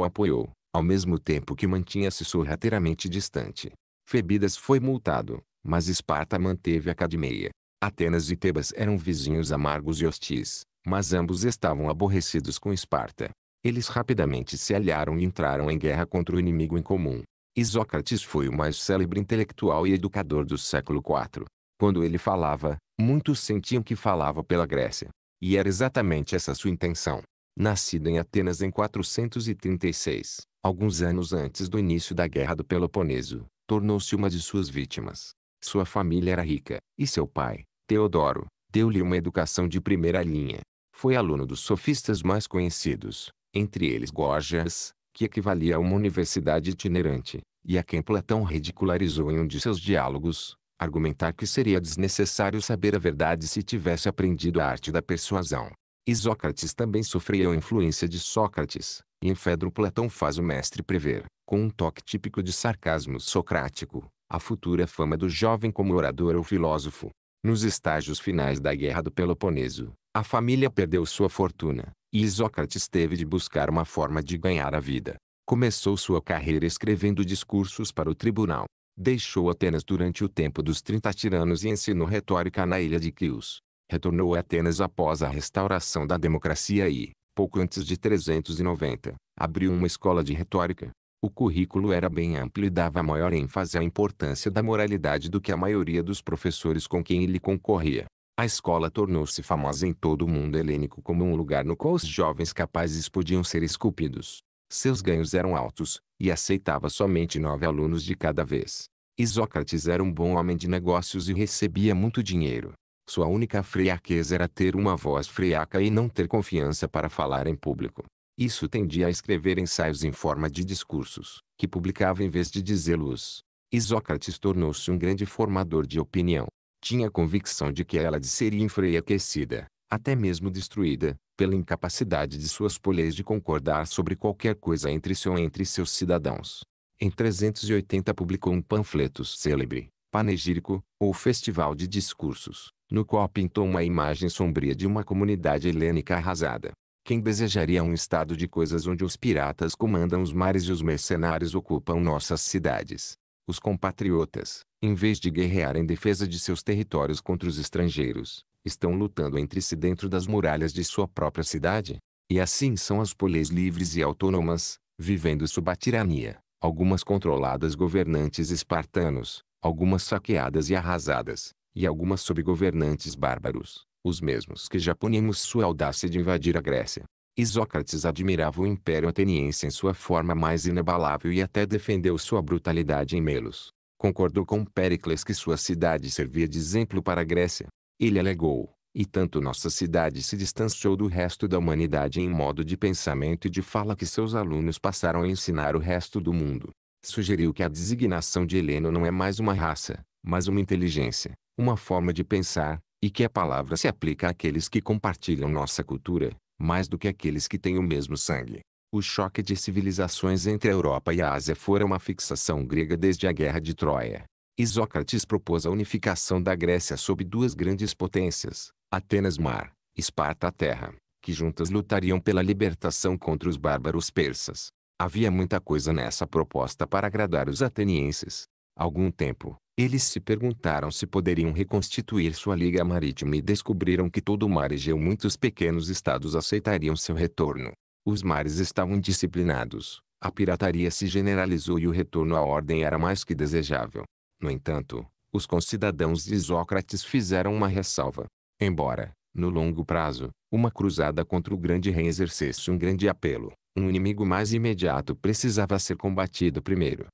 apoiou, ao mesmo tempo que mantinha-se sorrateiramente distante. Febidas foi multado, mas Esparta manteve a Cadmeia. Atenas e Tebas eram vizinhos amargos e hostis, mas ambos estavam aborrecidos com Esparta. Eles rapidamente se aliaram e entraram em guerra contra o inimigo em comum. Isócrates foi o mais célebre intelectual e educador do século IV. Quando ele falava, muitos sentiam que falava pela Grécia. E era exatamente essa sua intenção. Nascido em Atenas em 436, Alguns anos antes do início da Guerra do Peloponeso, tornou-se uma de suas vítimas. Sua família era rica, e seu pai, Teodoro, deu-lhe uma educação de primeira linha. Foi aluno dos sofistas mais conhecidos, entre eles Gorgias, que equivalia a uma universidade itinerante, e a quem Platão ridicularizou em um de seus diálogos, argumentar que seria desnecessário saber a verdade se tivesse aprendido a arte da persuasão. Isócrates também sofreu a influência de Sócrates, em Fedro, Platão faz o mestre prever, com um toque típico de sarcasmo socrático, a futura fama do jovem como orador ou filósofo. Nos estágios finais da Guerra do Peloponeso, a família perdeu sua fortuna, e Sócrates teve de buscar uma forma de ganhar a vida. Começou sua carreira escrevendo discursos para o tribunal. Deixou Atenas durante o tempo dos 30 tiranos e ensinou retórica na ilha de Quios. Retornou a Atenas após a restauração da democracia e, pouco antes de 390, abriu uma escola de retórica. O currículo era bem amplo e dava maior ênfase à importância da moralidade do que a maioria dos professores com quem ele concorria. A escola tornou-se famosa em todo o mundo helênico como um lugar no qual os jovens capazes podiam ser esculpidos. Seus ganhos eram altos, e aceitava somente nove alunos de cada vez. Isócrates era um bom homem de negócios e recebia muito dinheiro. Sua única fraqueza era ter uma voz friaca e não ter confiança para falar em público. Isso tendia a escrever ensaios em forma de discursos, que publicava em vez de dizê-los. Isócrates tornou-se um grande formador de opinião. Tinha a convicção de que ela seria enfraquecida, até mesmo destruída, pela incapacidade de suas polês de concordar sobre qualquer coisa entre si ou entre seus cidadãos. Em 380 publicou um panfleto célebre, panegírico, ou festival de discursos, no qual pintou uma imagem sombria de uma comunidade helênica arrasada. Quem desejaria um estado de coisas onde os piratas comandam os mares e os mercenários ocupam nossas cidades? Os compatriotas, em vez de guerrear em defesa de seus territórios contra os estrangeiros, estão lutando entre si dentro das muralhas de sua própria cidade? E assim são as polis livres e autônomas, vivendo sob a tirania, algumas controladas governantes espartanos, algumas saqueadas e arrasadas, e algumas sob governantes bárbaros, os mesmos que já punimos sua audácia de invadir a Grécia. Isócrates admirava o império ateniense em sua forma mais inabalável e até defendeu sua brutalidade em melos. Concordou com Péricles que sua cidade servia de exemplo para a Grécia. Ele alegou, e tanto nossa cidade se distanciou do resto da humanidade em modo de pensamento e de fala que seus alunos passaram a ensinar o resto do mundo. Sugeriu que a designação de Heleno não é mais uma raça, mas uma inteligência, uma forma de pensar, e que a palavra se aplica àqueles que compartilham nossa cultura, mais do que àqueles que têm o mesmo sangue. O choque de civilizações entre a Europa e a Ásia fora uma fixação grega desde a Guerra de Troia. Isócrates propôs a unificação da Grécia sob duas grandes potências, Atenas mar, Esparta terra, que juntas lutariam pela libertação contra os bárbaros persas. Havia muita coisa nessa proposta para agradar os atenienses, algum tempo, eles se perguntaram se poderiam reconstituir sua liga marítima e descobriram que todo o mar Egeu muitos pequenos estados aceitariam seu retorno. Os mares estavam disciplinados, a pirataria se generalizou e o retorno à ordem era mais que desejável. No entanto, os concidadãos de Isócrates fizeram uma ressalva. Embora, no longo prazo, uma cruzada contra o grande rei exercesse um grande apelo, um inimigo mais imediato precisava ser combatido primeiro.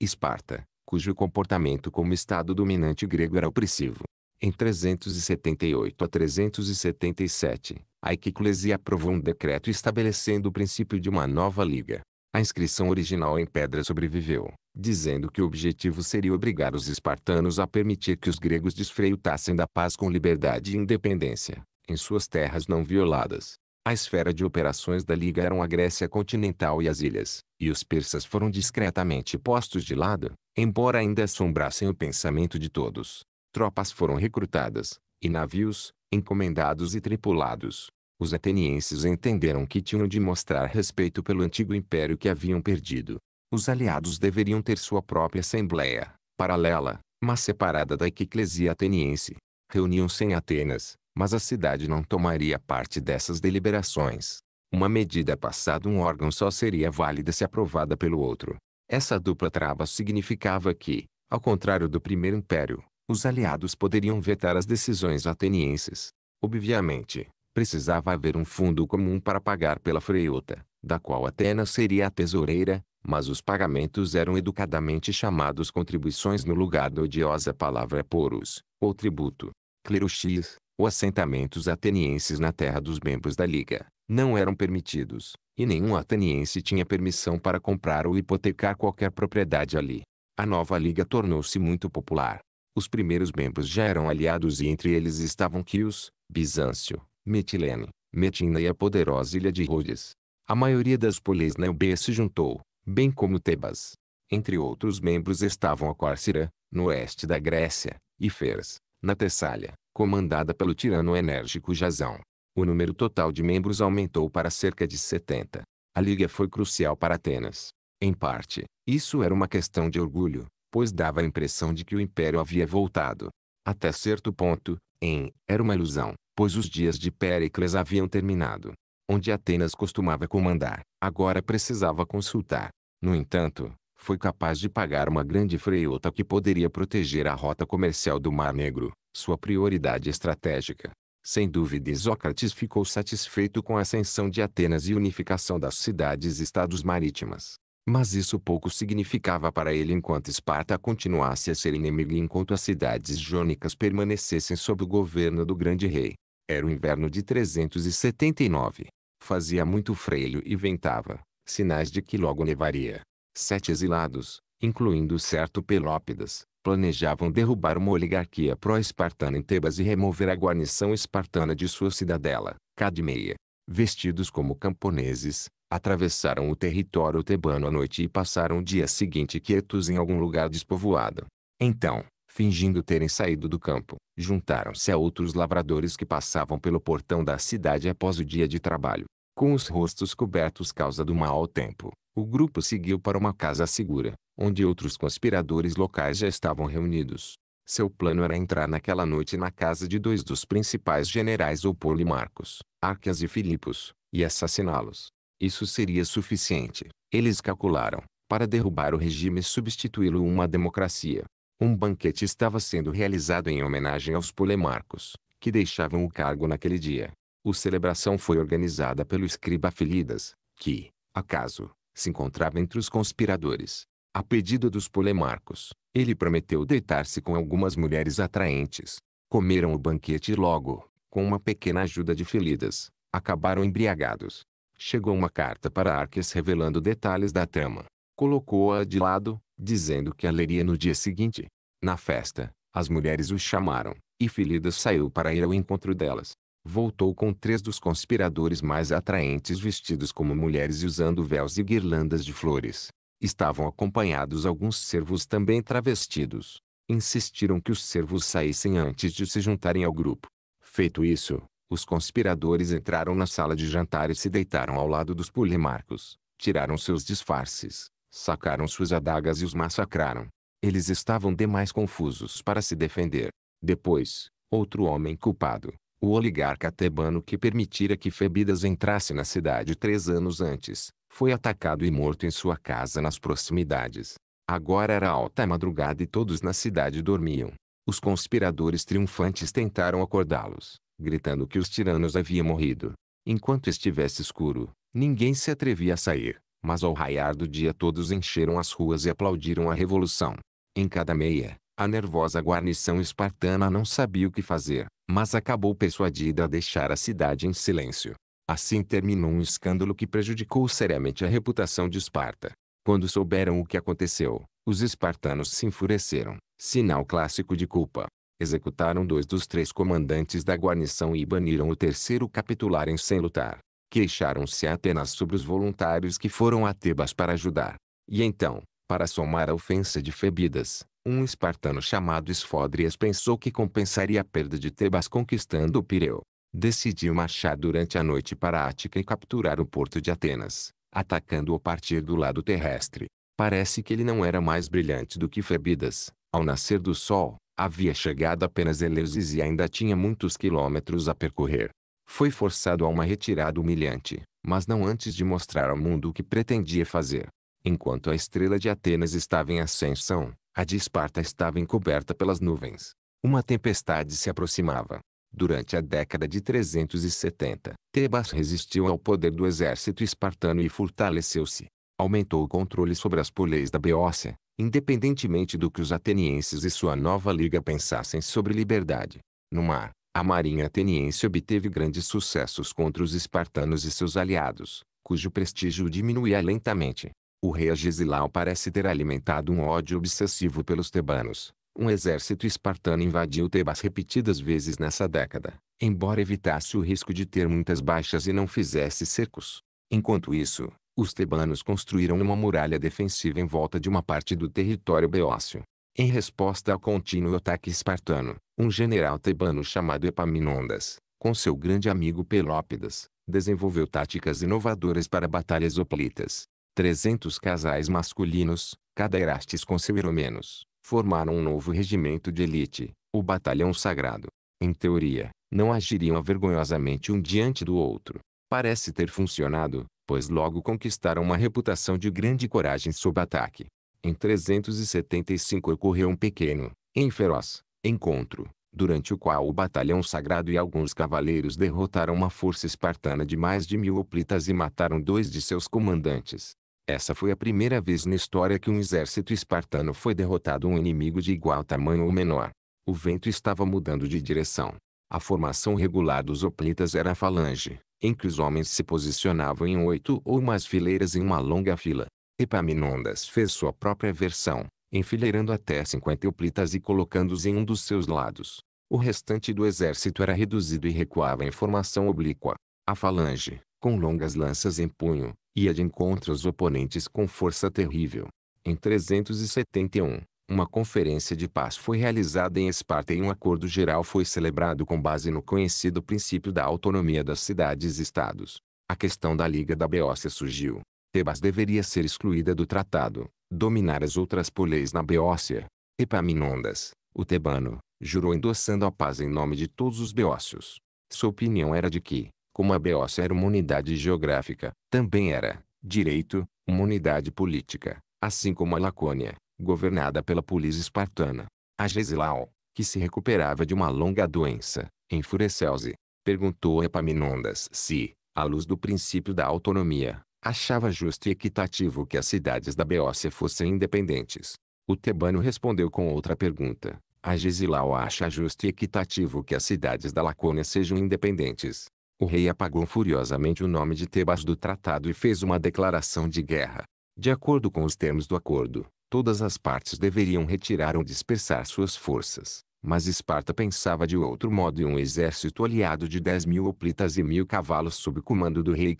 Esparta, cujo comportamento como Estado dominante grego era opressivo. Em 378 a 377, a Eclésia aprovou um decreto estabelecendo o princípio de uma nova liga. A inscrição original em pedra sobreviveu, dizendo que o objetivo seria obrigar os espartanos a permitir que os gregos desfreutassem da paz com liberdade e independência, em suas terras não violadas. A esfera de operações da Liga eram a Grécia continental e as ilhas, e os persas foram discretamente postos de lado, embora ainda assombrassem o pensamento de todos. Tropas foram recrutadas, e navios, encomendados e tripulados. Os atenienses entenderam que tinham de mostrar respeito pelo antigo império que haviam perdido. Os aliados deveriam ter sua própria assembleia, paralela, mas separada da equiclesia ateniense. Reuniam-se em Atenas, mas a cidade não tomaria parte dessas deliberações. Uma medida passada um órgão só seria válida se aprovada pelo outro. Essa dupla trava significava que, ao contrário do primeiro império, os aliados poderiam vetar as decisões atenienses. Obviamente, precisava haver um fundo comum para pagar pela freiota, da qual Atenas seria a tesoureira, mas os pagamentos eram educadamente chamados contribuições no lugar da odiosa palavra poros, ou tributo. Clero X, ou assentamentos atenienses na terra dos membros da Liga, não eram permitidos, e nenhum ateniense tinha permissão para comprar ou hipotecar qualquer propriedade ali. A nova Liga tornou-se muito popular. Os primeiros membros já eram aliados e entre eles estavam Quios, Bizâncio, Mitilene, Metina e a poderosa ilha de Rhodes. A maioria das polis na UB se juntou, bem como Tebas. Entre outros membros estavam a Córcira, no oeste da Grécia, e Feras, na Tessália, comandada pelo tirano enérgico Jazão. O número total de membros aumentou para cerca de 70. A liga foi crucial para Atenas. Em parte, isso era uma questão de orgulho, pois dava a impressão de que o império havia voltado. Até certo ponto, em, era uma ilusão, pois os dias de Péricles haviam terminado. Onde Atenas costumava comandar, agora precisava consultar. No entanto, foi capaz de pagar uma grande freiota que poderia proteger a rota comercial do Mar Negro, sua prioridade estratégica. Sem dúvida Isócrates ficou satisfeito com a ascensão de Atenas e unificação das cidades-estados marítimas. Mas isso pouco significava para ele enquanto Esparta continuasse a ser inimigo e enquanto as cidades jônicas permanecessem sob o governo do grande rei. Era o inverno de 379. Fazia muito freio e ventava, sinais de que logo nevaria. Sete exilados, incluindo certo Pelópidas, planejavam derrubar uma oligarquia pró-espartana em Tebas e remover a guarnição espartana de sua cidadela, Cadmeia. Vestidos como camponeses, atravessaram o território tebano à noite e passaram o dia seguinte quietos em algum lugar despovoado. Então, fingindo terem saído do campo, juntaram-se a outros lavradores que passavam pelo portão da cidade após o dia de trabalho. Com os rostos cobertos causa do mau tempo, o grupo seguiu para uma casa segura, onde outros conspiradores locais já estavam reunidos. Seu plano era entrar naquela noite na casa de dois dos principais generais ou Polimarcos, Arcas e Filipos, e assassiná-los. Isso seria suficiente, eles calcularam, para derrubar o regime e substituí-lo uma democracia. Um banquete estava sendo realizado em homenagem aos Polimarcos, que deixavam o cargo naquele dia. A celebração foi organizada pelo escriba Filidas, que, acaso, se encontrava entre os conspiradores. A pedido dos polemarcos, ele prometeu deitar-se com algumas mulheres atraentes. Comeram o banquete e logo, com uma pequena ajuda de Filidas, acabaram embriagados. Chegou uma carta para Arques revelando detalhes da trama. Colocou-a de lado, dizendo que a leria no dia seguinte. Na festa, as mulheres o chamaram, e Filidas saiu para ir ao encontro delas. Voltou com três dos conspiradores mais atraentes vestidos como mulheres e usando véus e guirlandas de flores. Estavam acompanhados alguns servos também travestidos. Insistiram que os servos saíssem antes de se juntarem ao grupo. Feito isso, os conspiradores entraram na sala de jantar e se deitaram ao lado dos polemarcos. Tiraram seus disfarces, sacaram suas adagas e os massacraram. Eles estavam demais confusos para se defender. Depois, outro homem culpado, o oligarca tebano que permitira que Febidas entrasse na cidade três anos antes, foi atacado e morto em sua casa nas proximidades. Agora era alta madrugada e todos na cidade dormiam. Os conspiradores triunfantes tentaram acordá-los, gritando que os tiranos haviam morrido. Enquanto estivesse escuro, ninguém se atrevia a sair, mas ao raiar do dia todos encheram as ruas e aplaudiram a revolução. Em cada meia, a nervosa guarnição espartana não sabia o que fazer, mas acabou persuadida a deixar a cidade em silêncio. Assim terminou um escândalo que prejudicou seriamente a reputação de Esparta. Quando souberam o que aconteceu, os espartanos se enfureceram, sinal clássico de culpa. Executaram dois dos três comandantes da guarnição e baniram o terceiro capitularem sem lutar. Queixaram-se a Atenas sobre os voluntários que foram a Tebas para ajudar. E então, para somar a ofensa de Febidas, um espartano chamado Esfódrias pensou que compensaria a perda de Tebas conquistando o Pireu decidiu marchar durante a noite para a Ática e capturar o porto de Atenas, atacando-o a partir do lado terrestre. Parece que ele não era mais brilhante do que Febidas. Ao nascer do sol, havia chegado apenas Eleusis e ainda tinha muitos quilômetros a percorrer. Foi forçado a uma retirada humilhante, mas não antes de mostrar ao mundo o que pretendia fazer. Enquanto a estrela de Atenas estava em ascensão, a de Esparta estava encoberta pelas nuvens. Uma tempestade se aproximava. Durante a década de 370, Tebas resistiu ao poder do exército espartano e fortaleceu-se. Aumentou o controle sobre as poleis da Beócia, independentemente do que os atenienses e sua nova liga pensassem sobre liberdade. No mar, a marinha ateniense obteve grandes sucessos contra os espartanos e seus aliados, cujo prestígio diminuía lentamente. O rei Agesilau parece ter alimentado um ódio obsessivo pelos tebanos, um exército espartano invadiu Tebas repetidas vezes nessa década, embora evitasse o risco de ter muitas baixas e não fizesse cercos. Enquanto isso, os tebanos construíram uma muralha defensiva em volta de uma parte do território beócio. Em resposta ao contínuo ataque espartano, um general tebano chamado Epaminondas, com seu grande amigo Pelópidas, desenvolveu táticas inovadoras para batalhas hoplitas. 300 casais masculinos, cada Erastes com seu Eromenos, formaram um novo regimento de elite, o Batalhão Sagrado. Em teoria, não agiriam avergonhosamente um diante do outro. Parece ter funcionado, pois logo conquistaram uma reputação de grande coragem sob ataque. Em 375 ocorreu um pequeno, em feroz, encontro, durante o qual o batalhão sagrado e alguns cavaleiros derrotaram uma força espartana de mais de mil hoplitas e mataram dois de seus comandantes. Essa foi a primeira vez na história que um exército espartano foi derrotado um inimigo de igual tamanho ou menor. O vento estava mudando de direção. A formação regular dos hoplitas era a falange, em que os homens se posicionavam em oito ou mais fileiras em uma longa fila. Epaminondas fez sua própria versão, enfileirando até 50 hoplitas e colocando-os em um dos seus lados. O restante do exército era reduzido e recuava em formação oblíqua. A falange, com longas lanças em punho, ia de encontro aos oponentes com força terrível. Em 371, uma conferência de paz foi realizada em Esparta e um acordo geral foi celebrado com base no conhecido princípio da autonomia das cidades-estados. A questão da Liga da Beócia surgiu. Tebas deveria ser excluída do tratado, dominar as outras por na Beócia. Epaminondas, o tebano, jurou endossando a paz em nome de todos os beócios. Sua opinião era de que, como a Beócia era uma unidade geográfica, também era, direito, uma unidade política, assim como a Lacônia, governada pela polícia espartana. A Gesilau, que se recuperava de uma longa doença, enfureceu-se. Perguntou a Epaminondas se, à luz do princípio da autonomia, achava justo e equitativo que as cidades da Beócia fossem independentes. O tebano respondeu com outra pergunta. A Gesilau acha justo e equitativo que as cidades da Lacônia sejam independentes. O rei apagou furiosamente o nome de Tebas do tratado e fez uma declaração de guerra. De acordo com os termos do acordo, todas as partes deveriam retirar ou dispersar suas forças. Mas Esparta pensava de outro modo e um exército aliado de 10 mil hoplitas e mil cavalos sob comando do rei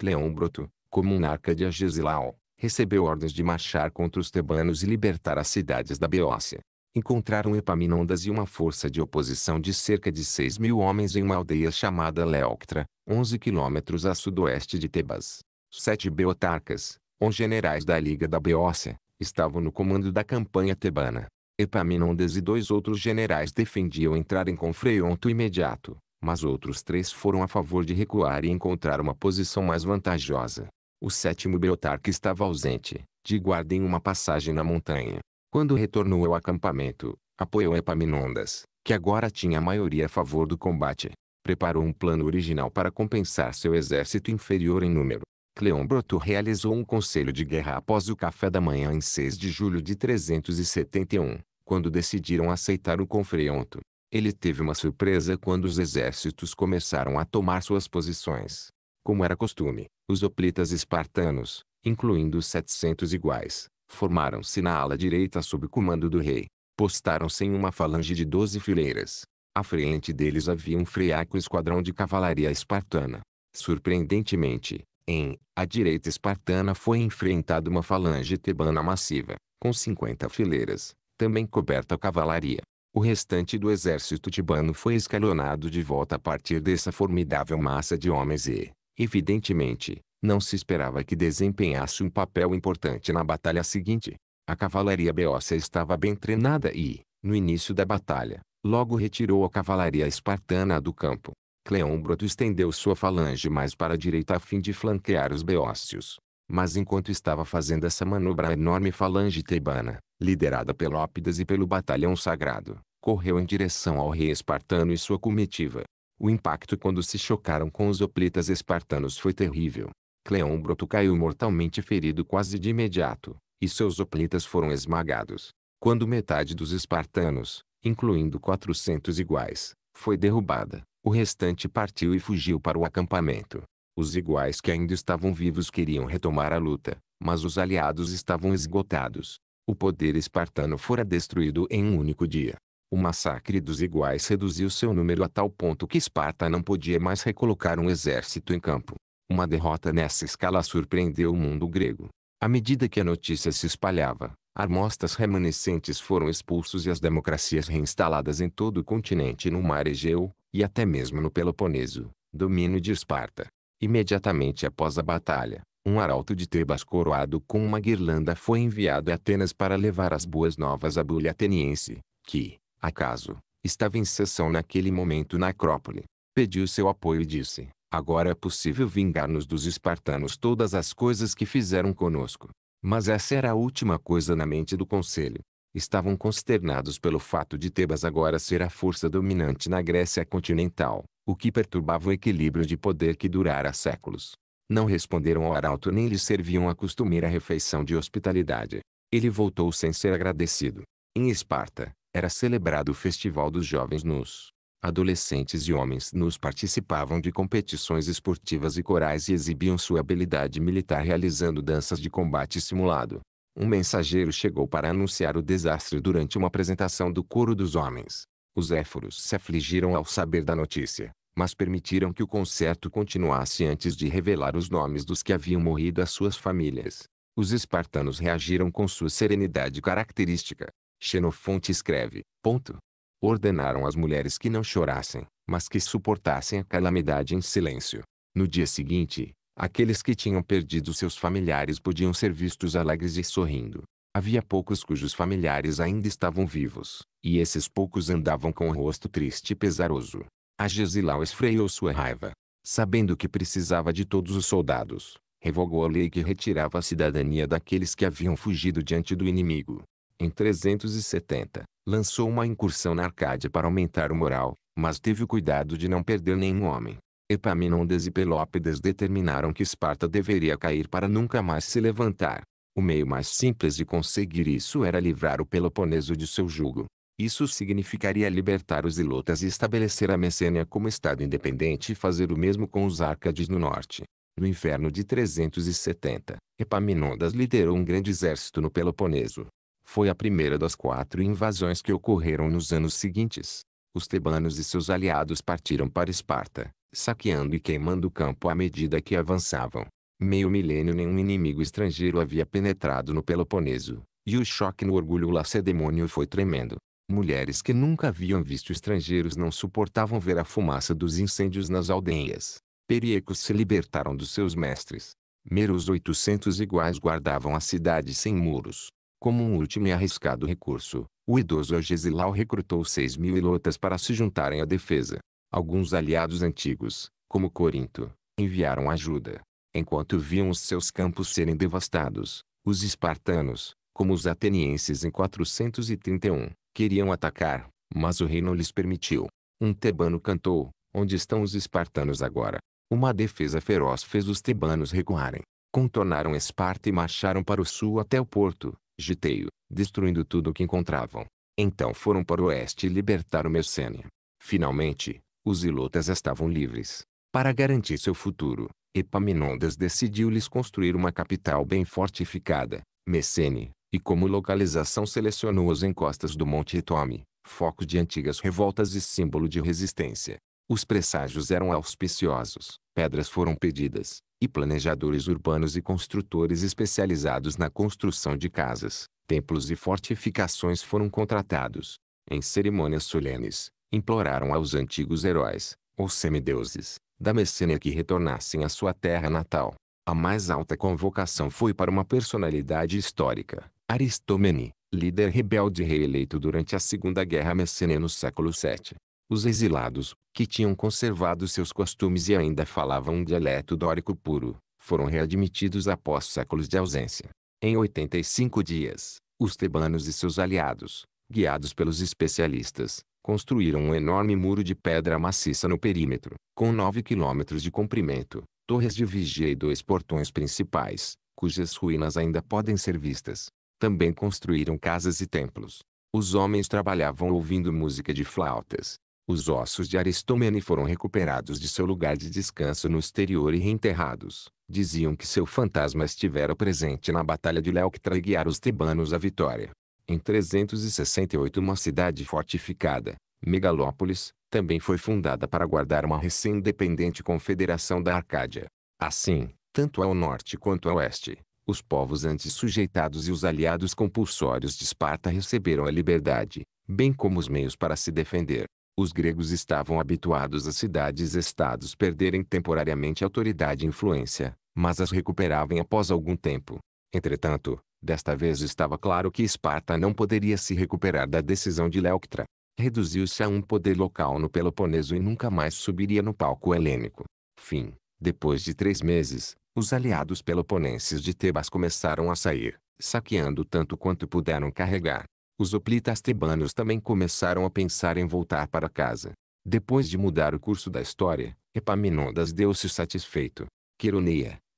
um arca de Agesilau, recebeu ordens de marchar contra os tebanos e libertar as cidades da Beócia encontraram Epaminondas e uma força de oposição de cerca de 6 mil homens em uma aldeia chamada Leoctra, 11 quilômetros a sudoeste de Tebas. Sete beotarcas, um generais da Liga da Beócia, estavam no comando da campanha tebana. Epaminondas e dois outros generais defendiam entrar em confronto imediato, mas outros três foram a favor de recuar e encontrar uma posição mais vantajosa. O sétimo beotarca estava ausente, de guarda em uma passagem na montanha. Quando retornou ao acampamento, apoiou Epaminondas, que agora tinha a maioria a favor do combate. Preparou um plano original para compensar seu exército inferior em número. Cleombroto realizou um conselho de guerra após o café da manhã em 6 de julho de 371, quando decidiram aceitar o confronto. Ele teve uma surpresa quando os exércitos começaram a tomar suas posições. Como era costume, os hoplitas espartanos, incluindo 700 iguais, Formaram-se na ala direita sob o comando do rei. Postaram-se em uma falange de doze fileiras. À frente deles havia um friaco esquadrão de cavalaria espartana. Surpreendentemente, em a direita espartana foi enfrentada uma falange tebana massiva, com 50 fileiras, também coberta a cavalaria. O restante do exército tibano foi escalonado de volta a partir dessa formidável massa de homens e, evidentemente, não se esperava que desempenhasse um papel importante na batalha seguinte. A cavalaria beócia estava bem treinada e, no início da batalha, logo retirou a cavalaria espartana do campo. Cleombroto estendeu sua falange mais para a direita a fim de flanquear os beócios. Mas enquanto estava fazendo essa manobra a enorme falange tebana, liderada pelo Ópidas e pelo batalhão sagrado, correu em direção ao rei espartano e sua comitiva. O impacto quando se chocaram com os oplitas espartanos foi terrível. Cleon Broto caiu mortalmente ferido quase de imediato, e seus hoplitas foram esmagados. Quando metade dos espartanos, incluindo 400 iguais, foi derrubada, o restante partiu e fugiu para o acampamento. Os iguais que ainda estavam vivos queriam retomar a luta, mas os aliados estavam esgotados. O poder espartano fora destruído em um único dia. O massacre dos iguais reduziu seu número a tal ponto que Esparta não podia mais recolocar um exército em campo. Uma derrota nessa escala surpreendeu o mundo grego. À medida que a notícia se espalhava, armostas remanescentes foram expulsos e as democracias reinstaladas em todo o continente no mar Egeu, e até mesmo no Peloponeso, domínio de Esparta. Imediatamente após a batalha, um arauto de Tebas coroado com uma guirlanda foi enviado a Atenas para levar as boas novas à bulha ateniense, que, acaso, estava em sessão naquele momento na Acrópole. Pediu seu apoio e disse, Agora é possível vingar-nos dos espartanos todas as coisas que fizeram conosco. Mas essa era a última coisa na mente do conselho. Estavam consternados pelo fato de Tebas agora ser a força dominante na Grécia continental, o que perturbava o equilíbrio de poder que durara séculos. Não responderam ao arauto nem lhe serviam a costumeira refeição de hospitalidade. Ele voltou sem ser agradecido. Em Esparta, era celebrado o festival dos jovens nus. Adolescentes e homens nus participavam de competições esportivas e corais e exibiam sua habilidade militar realizando danças de combate simulado. Um mensageiro chegou para anunciar o desastre durante uma apresentação do coro dos homens. Os éforos se afligiram ao saber da notícia, mas permitiram que o concerto continuasse antes de revelar os nomes dos que haviam morrido às suas famílias. Os espartanos reagiram com sua serenidade característica. Xenofonte escreve, ponto ordenaram às mulheres que não chorassem, mas que suportassem a calamidade em silêncio. No dia seguinte, aqueles que tinham perdido seus familiares podiam ser vistos alegres e sorrindo. Havia poucos cujos familiares ainda estavam vivos, e esses poucos andavam com o rosto triste e pesaroso. A Gesilau esfreou sua raiva. Sabendo que precisava de todos os soldados, revogou a lei que retirava a cidadania daqueles que haviam fugido diante do inimigo em 370, lançou uma incursão na Arcádia para aumentar o moral, mas teve o cuidado de não perder nenhum homem. Epaminondas e Pelópidas determinaram que Esparta deveria cair para nunca mais se levantar. O meio mais simples de conseguir isso era livrar o Peloponeso de seu jugo. Isso significaria libertar os ilotas e estabelecer a Messênia como estado independente e fazer o mesmo com os árcades no norte. No inverno de 370, Epaminondas liderou um grande exército no Peloponeso, foi a primeira das quatro invasões que ocorreram nos anos seguintes. Os tebanos e seus aliados partiram para Esparta, saqueando e queimando o campo à medida que avançavam. Meio milênio nenhum inimigo estrangeiro havia penetrado no Peloponeso, e o choque no orgulho lacedemônio foi tremendo. Mulheres que nunca haviam visto estrangeiros não suportavam ver a fumaça dos incêndios nas aldeias. Periecos se libertaram dos seus mestres. Meros 800 iguais guardavam a cidade sem muros. Como um último e arriscado recurso, o idoso Agesilau recrutou 6 mil ilotas para se juntarem à defesa. Alguns aliados antigos, como Corinto, enviaram ajuda. Enquanto viam os seus campos serem devastados, os espartanos, como os atenienses em 431, queriam atacar, mas o rei não lhes permitiu. Um tebano cantou, onde estão os espartanos agora? Uma defesa feroz fez os tebanos recuarem. Contornaram Esparta e marcharam para o sul até o porto, Giteio, destruindo tudo o que encontravam. Então foram para o oeste libertar o Messênia. Finalmente, os ilotas estavam livres. Para garantir seu futuro, Epaminondas decidiu-lhes construir uma capital bem fortificada, Messene, e como localização selecionou as encostas do Monte Etome, foco de antigas revoltas e símbolo de resistência. Os presságios eram auspiciosos pedras foram pedidas, e planejadores urbanos e construtores especializados na construção de casas, templos e fortificações foram contratados. Em cerimônias solenes, imploraram aos antigos heróis, ou semideuses, da Messênia que retornassem à sua terra natal. A mais alta convocação foi para uma personalidade histórica, Aristomene, líder rebelde reeleito durante a Segunda Guerra Messênia no século VII, os exilados, que tinham conservado seus costumes e ainda falavam um dialeto dórico puro, foram readmitidos após séculos de ausência. Em 85 dias, os tebanos e seus aliados, guiados pelos especialistas, construíram um enorme muro de pedra maciça no perímetro, com 9 quilômetros de comprimento, torres de vigia e dois portões principais, cujas ruínas ainda podem ser vistas. Também construíram casas e templos. Os homens trabalhavam ouvindo música de flautas, os ossos de Aristomene foram recuperados de seu lugar de descanso no exterior e reenterrados. Diziam que seu fantasma estivera presente na Batalha de Leoctra e guiar os tebanos à vitória. Em 368 uma cidade fortificada, Megalópolis, também foi fundada para guardar uma recém-independente confederação da Arcádia. Assim, tanto ao norte quanto ao oeste, os povos antes sujeitados e os aliados compulsórios de Esparta receberam a liberdade, bem como os meios para se defender. Os gregos estavam habituados a cidades-estados perderem temporariamente autoridade e influência, mas as recuperavam após algum tempo. Entretanto, desta vez estava claro que Esparta não poderia se recuperar da decisão de Leoctra. Reduziu-se a um poder local no Peloponeso e nunca mais subiria no palco helênico. Fim. Depois de três meses, os aliados peloponenses de Tebas começaram a sair, saqueando tanto quanto puderam carregar. Os hoplitas tebanos também começaram a pensar em voltar para casa. Depois de mudar o curso da história, Epaminondas deu-se satisfeito. Que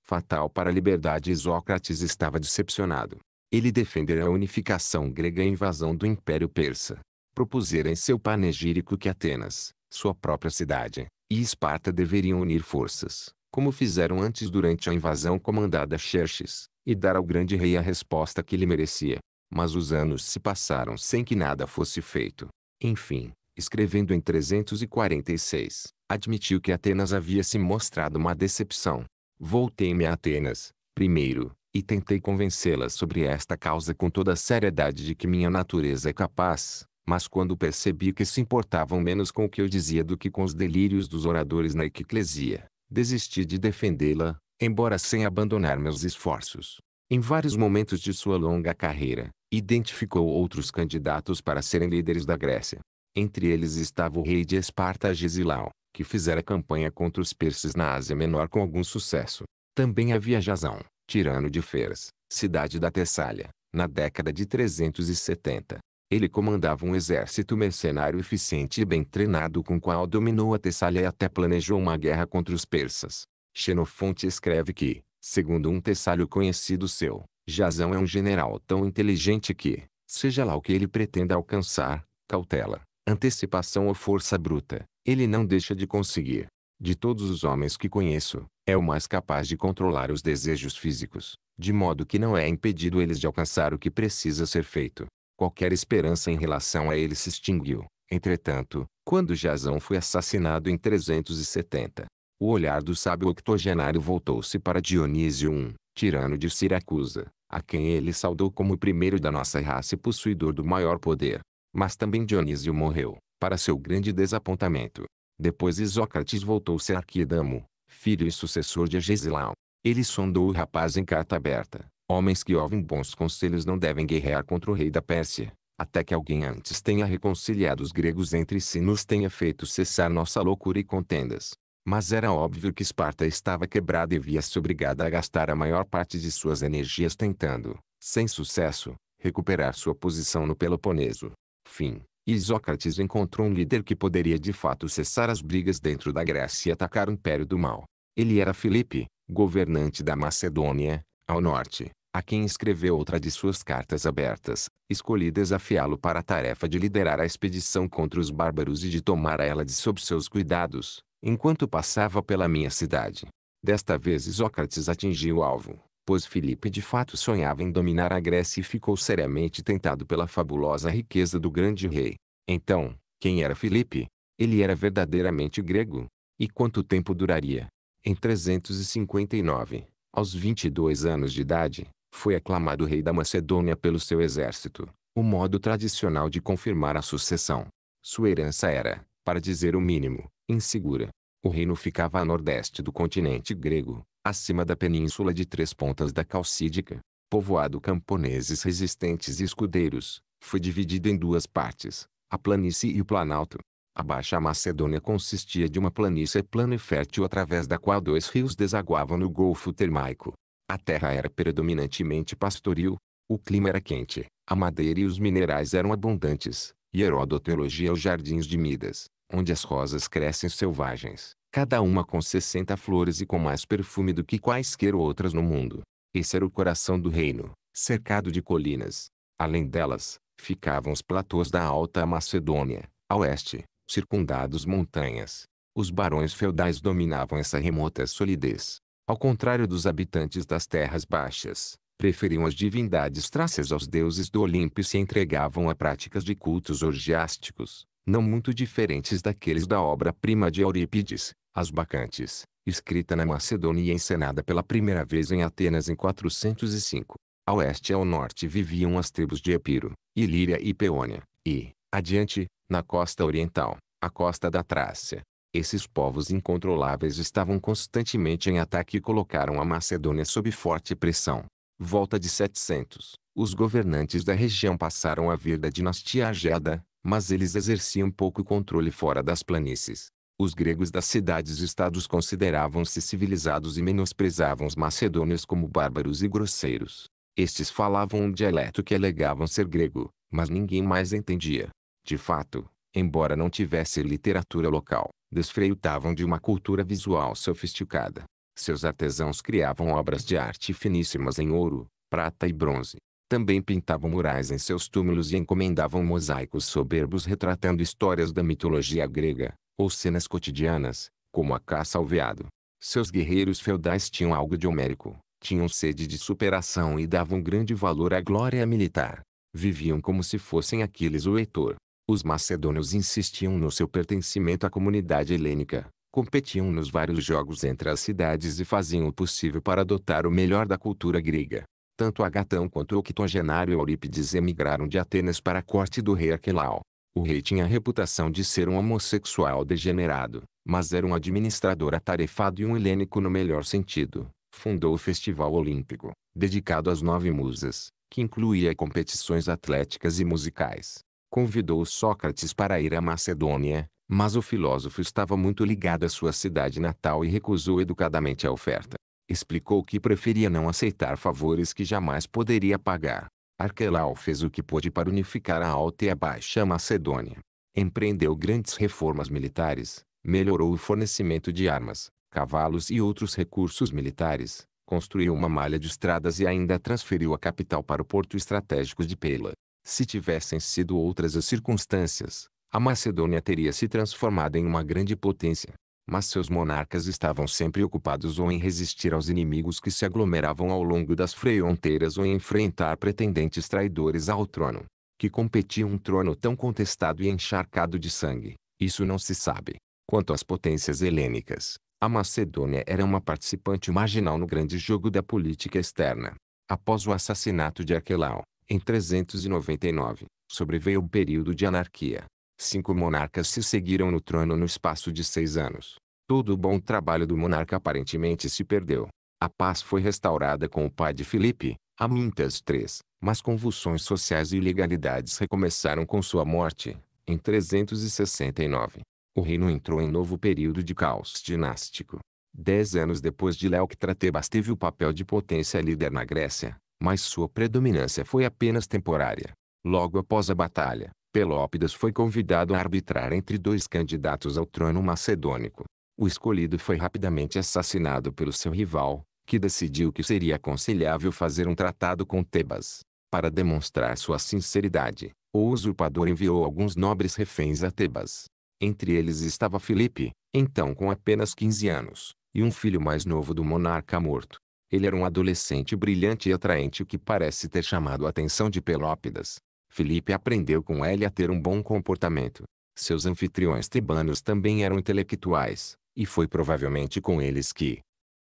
fatal para a liberdade Isócrates estava decepcionado. Ele defendera a unificação grega e a invasão do Império Persa. Propusera em seu panegírico que Atenas, sua própria cidade, e Esparta deveriam unir forças, como fizeram antes durante a invasão comandada a Xerxes, e dar ao grande rei a resposta que lhe merecia. Mas os anos se passaram sem que nada fosse feito. Enfim, escrevendo em 346, admitiu que Atenas havia se mostrado uma decepção. Voltei-me a Atenas, primeiro, e tentei convencê-la sobre esta causa com toda a seriedade de que minha natureza é capaz, mas quando percebi que se importavam menos com o que eu dizia do que com os delírios dos oradores na eclesia, desisti de defendê-la, embora sem abandonar meus esforços. Em vários momentos de sua longa carreira, identificou outros candidatos para serem líderes da Grécia. Entre eles estava o rei de Esparta Agesilau, que fizera campanha contra os persas na Ásia Menor com algum sucesso. Também havia Jasão, tirano de Feras, cidade da Tessália, na década de 370. Ele comandava um exército mercenário eficiente e bem treinado com o qual dominou a Tessália e até planejou uma guerra contra os persas. Xenofonte escreve que, segundo um tessalho conhecido seu, Jazão é um general tão inteligente que, seja lá o que ele pretenda alcançar, cautela, antecipação ou força bruta, ele não deixa de conseguir. De todos os homens que conheço, é o mais capaz de controlar os desejos físicos, de modo que não é impedido eles de alcançar o que precisa ser feito. Qualquer esperança em relação a ele se extinguiu. Entretanto, quando Jazão foi assassinado em 370, o olhar do sábio octogenário voltou-se para Dionísio I, tirano de Siracusa, a quem ele saudou como o primeiro da nossa raça e possuidor do maior poder. Mas também Dionísio morreu, para seu grande desapontamento. Depois Isócrates voltou-se a Arquidamo, filho e sucessor de Agesilau. Ele sondou o rapaz em carta aberta. Homens que ouvem bons conselhos não devem guerrear contra o rei da Pérsia, até que alguém antes tenha reconciliado os gregos entre si e nos tenha feito cessar nossa loucura e contendas. Mas era óbvio que Esparta estava quebrada e via-se obrigada a gastar a maior parte de suas energias tentando, sem sucesso, recuperar sua posição no Peloponeso. Fim. Isócrates encontrou um líder que poderia de fato cessar as brigas dentro da Grécia e atacar o Império do Mal. Ele era Filipe, governante da Macedônia, ao norte, a quem escreveu outra de suas cartas abertas, escolhi desafiá-lo para a tarefa de liderar a expedição contra os bárbaros e de tomar ela de sob seus cuidados enquanto passava pela minha cidade. Desta vez Isócrates atingiu o alvo, pois Filipe de fato sonhava em dominar a Grécia e ficou seriamente tentado pela fabulosa riqueza do grande rei. Então, quem era Filipe? Ele era verdadeiramente grego. E quanto tempo duraria? Em 359, aos 22 anos de idade, foi aclamado rei da Macedônia pelo seu exército, o modo tradicional de confirmar a sucessão. Sua herança era, para dizer o mínimo, insegura. O reino ficava a nordeste do continente grego, acima da península de Três Pontas da Calcídica. Povoado camponeses resistentes e escudeiros, foi dividido em duas partes, a planície e o planalto. A Baixa Macedônia consistia de uma planície plana e fértil através da qual dois rios desaguavam no Golfo Termaico. A terra era predominantemente pastoril, o clima era quente, a madeira e os minerais eram abundantes, e Heródoto elogia os jardins de Midas, onde as rosas crescem selvagens, cada uma com 60 flores e com mais perfume do que quaisquer outras no mundo. Esse era o coração do reino, cercado de colinas. Além delas, ficavam os platôs da Alta Macedônia, a oeste, circundados montanhas. Os barões feudais dominavam essa remota solidez. Ao contrário dos habitantes das terras baixas, preferiam as divindades trácias aos deuses do Olimpo e se entregavam a práticas de cultos orgiásticos não muito diferentes daqueles da obra-prima de Eurípides, As Bacantes, escrita na Macedônia e encenada pela primeira vez em Atenas em 405. A oeste e ao norte viviam as tribos de Epiro, Ilíria e Peônia, e, adiante, na costa oriental, a costa da Trácia. Esses povos incontroláveis estavam constantemente em ataque e colocaram a Macedônia sob forte pressão. Volta de 700, os governantes da região passaram a vir da dinastia Ageda, mas eles exerciam pouco controle fora das planícies. Os gregos das cidades-estados consideravam-se civilizados e menosprezavam os macedônios como bárbaros e grosseiros. Estes falavam um dialeto que alegavam ser grego, mas ninguém mais entendia. De fato, embora não tivesse literatura local, desfreitavam de uma cultura visual sofisticada. Seus artesãos criavam obras de arte finíssimas em ouro, prata e bronze, também pintavam murais em seus túmulos e encomendavam mosaicos soberbos retratando histórias da mitologia grega, ou cenas cotidianas, como a caça ao veado. Seus guerreiros feudais tinham algo de homérico, tinham sede de superação e davam grande valor à glória militar. Viviam como se fossem Aquiles ou Heitor. Os macedônios insistiam no seu pertencimento à comunidade helênica, competiam nos vários jogos entre as cidades e faziam o possível para adotar o melhor da cultura grega. Tanto Agatão quanto o octogenário Eurípides emigraram de Atenas para a corte do rei Aquelau. O rei tinha a reputação de ser um homossexual degenerado, mas era um administrador atarefado e um helênico no melhor sentido. Fundou o Festival Olímpico, dedicado às nove musas, que incluía competições atléticas e musicais. Convidou Sócrates para ir à Macedônia, mas o filósofo estava muito ligado à sua cidade natal e recusou educadamente a oferta explicou que preferia não aceitar favores que jamais poderia pagar. Arquelau fez o que pôde para unificar a Alta e a Baixa Macedônia. Empreendeu grandes reformas militares, melhorou o fornecimento de armas, cavalos e outros recursos militares, construiu uma malha de estradas e ainda transferiu a capital para o porto estratégico de Pela. Se tivessem sido outras as circunstâncias, a Macedônia teria se transformado em uma grande potência mas seus monarcas estavam sempre ocupados ou em resistir aos inimigos que se aglomeravam ao longo das fronteiras ou em enfrentar pretendentes traidores ao trono, que competiam um trono tão contestado e encharcado de sangue. Isso não se sabe. Quanto às potências helênicas, a Macedônia era uma participante marginal no grande jogo da política externa. Após o assassinato de Arquelau, em 399, sobreveio um período de anarquia, Cinco monarcas se seguiram no trono no espaço de seis anos. Todo o bom trabalho do monarca aparentemente se perdeu. A paz foi restaurada com o pai de Filipe, Amintas III, mas convulsões sociais e ilegalidades recomeçaram com sua morte, em 369. O reino entrou em novo período de caos dinástico. Dez anos depois de Leoctratebas teve o papel de potência líder na Grécia, mas sua predominância foi apenas temporária. Logo após a batalha, Pelópidas foi convidado a arbitrar entre dois candidatos ao trono macedônico. O escolhido foi rapidamente assassinado pelo seu rival, que decidiu que seria aconselhável fazer um tratado com Tebas. Para demonstrar sua sinceridade, o usurpador enviou alguns nobres reféns a Tebas. Entre eles estava Filipe, então com apenas 15 anos, e um filho mais novo do monarca morto. Ele era um adolescente brilhante e atraente que parece ter chamado a atenção de Pelópidas, Felipe aprendeu com ele a ter um bom comportamento. Seus anfitriões tebanos também eram intelectuais, e foi provavelmente com eles que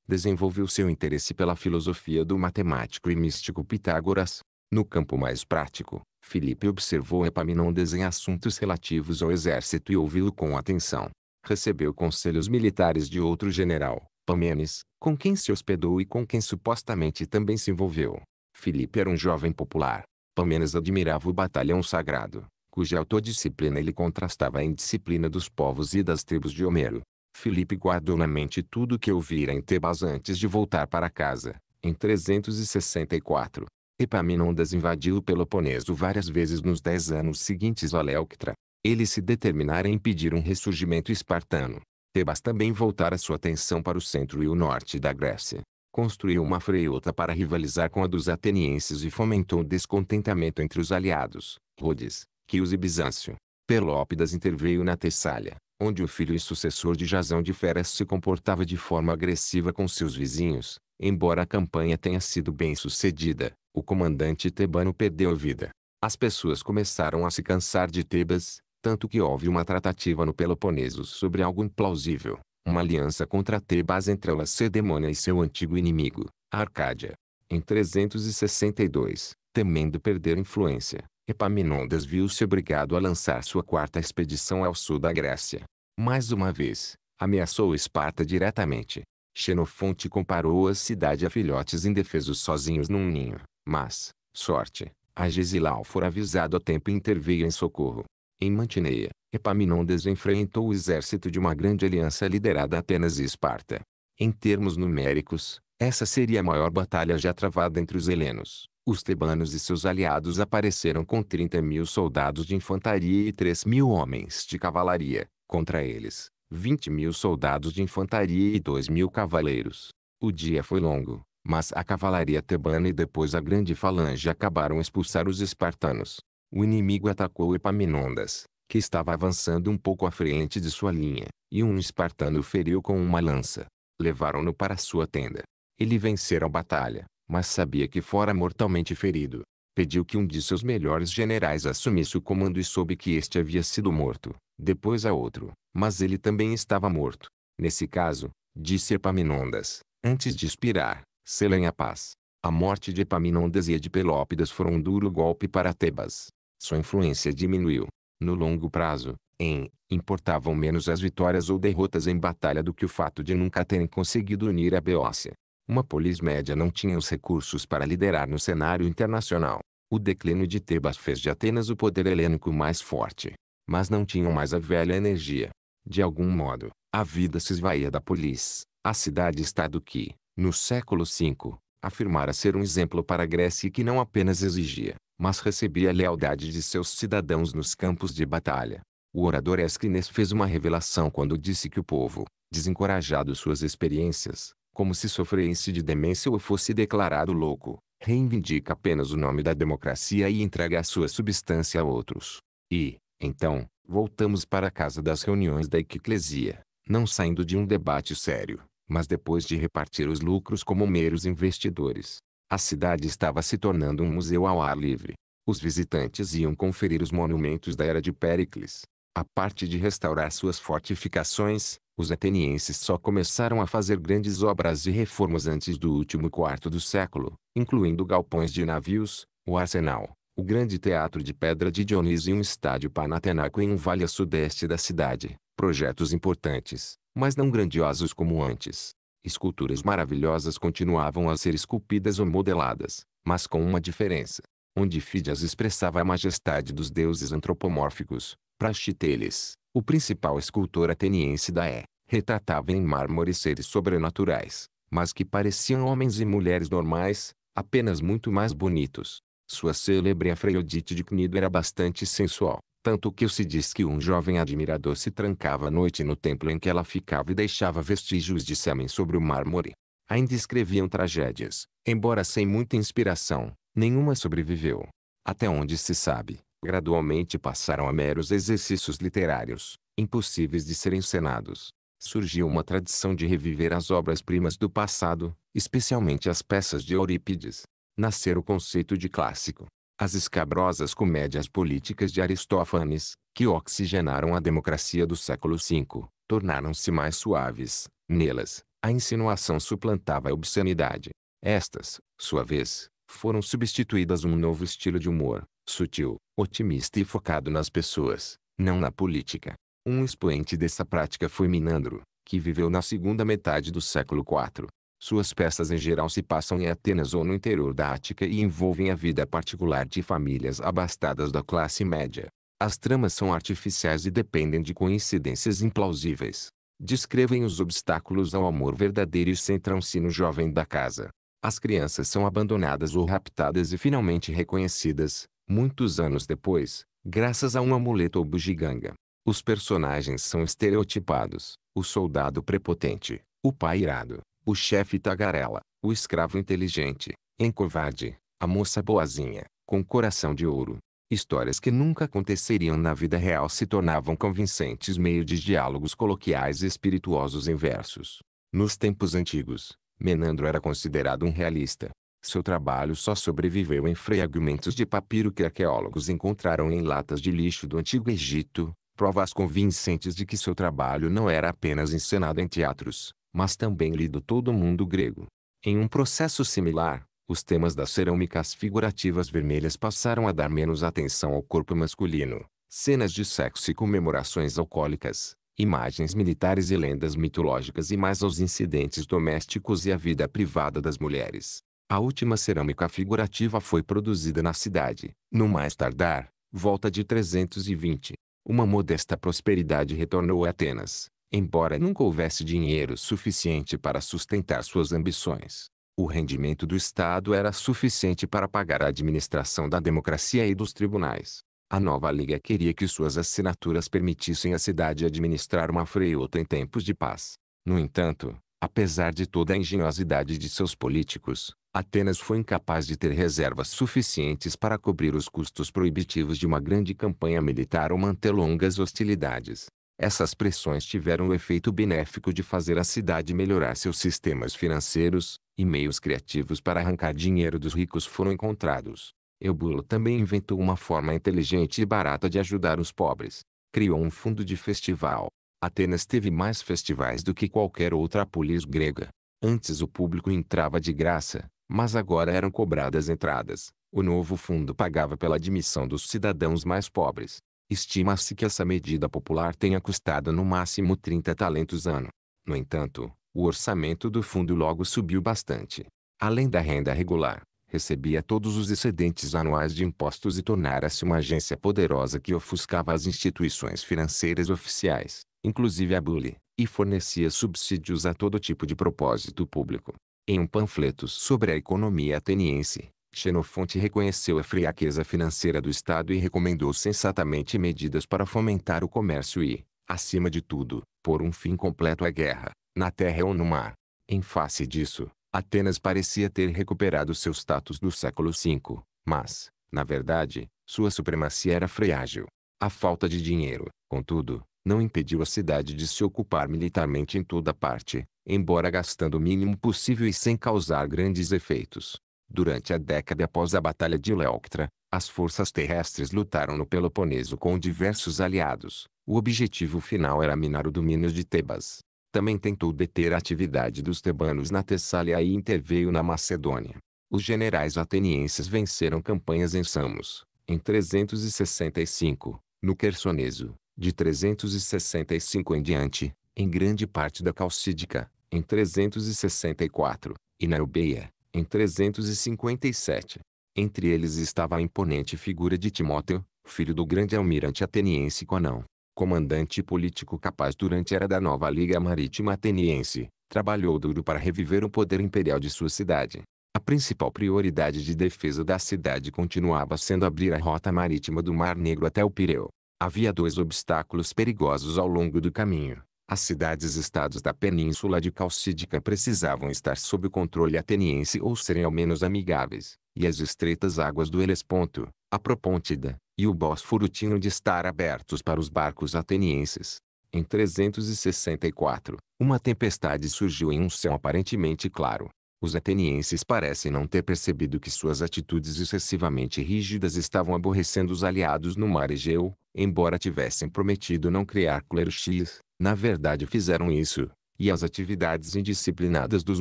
desenvolveu seu interesse pela filosofia do matemático e místico Pitágoras. No campo mais prático, Filipe observou Epaminondas em assuntos relativos ao exército e ouviu-o com atenção. Recebeu conselhos militares de outro general, Pamenes, com quem se hospedou e com quem supostamente também se envolveu. Filipe era um jovem popular, Pamenas admirava o batalhão sagrado, cuja autodisciplina ele contrastava à indisciplina dos povos e das tribos de Homero. Filipe guardou na mente tudo o que ouvira em Tebas antes de voltar para casa, em 364. Epaminondas invadiu o Peloponeso várias vezes nos dez anos seguintes a Leuctra. Ele se determinara a impedir um ressurgimento espartano. Tebas também voltara sua atenção para o centro e o norte da Grécia construiu uma freiota para rivalizar com a dos atenienses e fomentou o descontentamento entre os aliados, Rhodes, Quios e Bizâncio. Pelópidas interveio na Tessália, onde o filho e sucessor de Jasão de Feras se comportava de forma agressiva com seus vizinhos. Embora a campanha tenha sido bem sucedida, o comandante tebano perdeu a vida. As pessoas começaram a se cansar de Tebas, tanto que houve uma tratativa no Peloponeso sobre algo implausível uma aliança contra Tebas entre Lacedemônia e seu antigo inimigo, a Arcádia. Em 362, temendo perder influência, Epaminondas viu-se obrigado a lançar sua quarta expedição ao sul da Grécia. Mais uma vez, ameaçou Esparta diretamente. Xenofonte comparou a cidade a filhotes indefesos sozinhos num ninho, mas, sorte, Agesilau Gesilau fora avisado a tempo e interveio em socorro. Em Mantineia, Epaminão desenfrentou o exército de uma grande aliança liderada apenas Esparta. Em termos numéricos, essa seria a maior batalha já travada entre os helenos. Os tebanos e seus aliados apareceram com 30 mil soldados de infantaria e 3 mil homens de cavalaria. Contra eles, 20 mil soldados de infantaria e 2 mil cavaleiros. O dia foi longo, mas a cavalaria tebana e depois a grande falange acabaram expulsar os espartanos. O inimigo atacou Epaminondas, que estava avançando um pouco à frente de sua linha, e um espartano feriu com uma lança. Levaram-no para sua tenda. Ele vencera a batalha, mas sabia que fora mortalmente ferido. Pediu que um de seus melhores generais assumisse o comando e soube que este havia sido morto, depois a outro, mas ele também estava morto. Nesse caso, disse Epaminondas, antes de expirar, selem a paz. A morte de Epaminondas e a de Pelópidas foram um duro golpe para Tebas, sua influência diminuiu, no longo prazo, em, importavam menos as vitórias ou derrotas em batalha do que o fato de nunca terem conseguido unir a Beócia. Uma polis média não tinha os recursos para liderar no cenário internacional. O declínio de Tebas fez de Atenas o poder helênico mais forte. Mas não tinham mais a velha energia. De algum modo, a vida se esvaía da polis, a cidade-estado que, no século V, afirmara ser um exemplo para a Grécia e que não apenas exigia, mas recebia a lealdade de seus cidadãos nos campos de batalha. O orador Esquines fez uma revelação quando disse que o povo, desencorajado suas experiências, como se sofresse de demência ou fosse declarado louco, reivindica apenas o nome da democracia e entrega a sua substância a outros. E, então, voltamos para a casa das reuniões da eclesia, não saindo de um debate sério, mas depois de repartir os lucros como meros investidores, a cidade estava se tornando um museu ao ar livre. Os visitantes iam conferir os monumentos da era de Péricles. A parte de restaurar suas fortificações, os atenienses só começaram a fazer grandes obras e reformas antes do último quarto do século, incluindo galpões de navios, o arsenal, o grande teatro de pedra de Dionísio e um estádio panatenaco em um vale a sudeste da cidade. Projetos importantes, mas não grandiosos como antes esculturas maravilhosas continuavam a ser esculpidas ou modeladas, mas com uma diferença. Onde Fídias expressava a majestade dos deuses antropomórficos, Praxiteles, o principal escultor ateniense da E, retratava em mármore seres sobrenaturais, mas que pareciam homens e mulheres normais, apenas muito mais bonitos. Sua célebre Afrodite de Cnido era bastante sensual, tanto que se diz que um jovem admirador se trancava à noite no templo em que ela ficava e deixava vestígios de sêmen sobre o mármore. Ainda escreviam tragédias, embora sem muita inspiração, nenhuma sobreviveu. Até onde se sabe, gradualmente passaram a meros exercícios literários, impossíveis de serem cenados. Surgiu uma tradição de reviver as obras-primas do passado, especialmente as peças de Eurípides. Nascer o conceito de clássico, as escabrosas comédias políticas de Aristófanes, que oxigenaram a democracia do século V, tornaram-se mais suaves. Nelas, a insinuação suplantava a obscenidade. Estas, sua vez, foram substituídas um novo estilo de humor, sutil, otimista e focado nas pessoas, não na política. Um expoente dessa prática foi Minandro, que viveu na segunda metade do século IV. Suas peças em geral se passam em Atenas ou no interior da Ática e envolvem a vida particular de famílias abastadas da classe média. As tramas são artificiais e dependem de coincidências implausíveis. Descrevem os obstáculos ao amor verdadeiro e centram-se no jovem da casa. As crianças são abandonadas ou raptadas e finalmente reconhecidas, muitos anos depois, graças a um amuleto ou bugiganga. Os personagens são estereotipados: o soldado prepotente, o pai irado, o chefe tagarela, o escravo inteligente, encovade, a moça boazinha, com coração de ouro. Histórias que nunca aconteceriam na vida real se tornavam convincentes meio de diálogos coloquiais e espirituosos em versos. Nos tempos antigos, Menandro era considerado um realista. Seu trabalho só sobreviveu em fragmentos de papiro que arqueólogos encontraram em latas de lixo do Antigo Egito, provas convincentes de que seu trabalho não era apenas encenado em teatros, mas também lido todo o mundo grego. Em um processo similar, os temas das cerâmicas figurativas vermelhas passaram a dar menos atenção ao corpo masculino, cenas de sexo e comemorações alcoólicas, imagens militares e lendas mitológicas e mais aos incidentes domésticos e à vida privada das mulheres. A última cerâmica figurativa foi produzida na cidade, no mais tardar, volta de 320. Uma modesta prosperidade retornou a Atenas, Embora nunca houvesse dinheiro suficiente para sustentar suas ambições, o rendimento do Estado era suficiente para pagar a administração da democracia e dos tribunais. A nova Liga queria que suas assinaturas permitissem à cidade administrar uma freiota em tempos de paz. No entanto, apesar de toda a engenhosidade de seus políticos, Atenas foi incapaz de ter reservas suficientes para cobrir os custos proibitivos de uma grande campanha militar ou manter longas hostilidades. Essas pressões tiveram o efeito benéfico de fazer a cidade melhorar seus sistemas financeiros, e meios criativos para arrancar dinheiro dos ricos foram encontrados. Eubulo também inventou uma forma inteligente e barata de ajudar os pobres. Criou um fundo de festival. Atenas teve mais festivais do que qualquer outra polis grega. Antes o público entrava de graça, mas agora eram cobradas entradas. O novo fundo pagava pela admissão dos cidadãos mais pobres. Estima-se que essa medida popular tenha custado no máximo 30 talentos ano. No entanto, o orçamento do fundo logo subiu bastante. Além da renda regular, recebia todos os excedentes anuais de impostos e tornara-se uma agência poderosa que ofuscava as instituições financeiras oficiais, inclusive a Bully, e fornecia subsídios a todo tipo de propósito público. Em um panfleto sobre a economia ateniense, Xenofonte reconheceu a fraqueza financeira do Estado e recomendou sensatamente medidas para fomentar o comércio e, acima de tudo, pôr um fim completo à guerra, na terra ou no mar. Em face disso, Atenas parecia ter recuperado seu status do século V, mas, na verdade, sua supremacia era frágil. A falta de dinheiro, contudo, não impediu a cidade de se ocupar militarmente em toda parte, embora gastando o mínimo possível e sem causar grandes efeitos. Durante a década após a Batalha de Leuctra, as forças terrestres lutaram no Peloponeso com diversos aliados. O objetivo final era minar o domínio de Tebas. Também tentou deter a atividade dos tebanos na Tessália e interveio na Macedônia. Os generais atenienses venceram campanhas em Samos, em 365, no Quersoneso, de 365 em diante, em grande parte da Calcídica, em 364, e na Eubeia, em 357. Entre eles estava a imponente figura de Timóteo, filho do grande almirante ateniense Conão, comandante político capaz durante a era da nova Liga Marítima Ateniense, trabalhou duro para reviver o poder imperial de sua cidade. A principal prioridade de defesa da cidade continuava sendo abrir a rota marítima do Mar Negro até o Pireu. Havia dois obstáculos perigosos ao longo do caminho. As cidades-estados da península de Calcídica precisavam estar sob o controle ateniense ou serem ao menos amigáveis, e as estreitas águas do Helesponto, a Propôntida e o Bósforo tinham de estar abertos para os barcos atenienses. Em 364, uma tempestade surgiu em um céu aparentemente claro. Os atenienses parecem não ter percebido que suas atitudes excessivamente rígidas estavam aborrecendo os aliados no mar Egeu, embora tivessem prometido não criar X. Na verdade fizeram isso, e as atividades indisciplinadas dos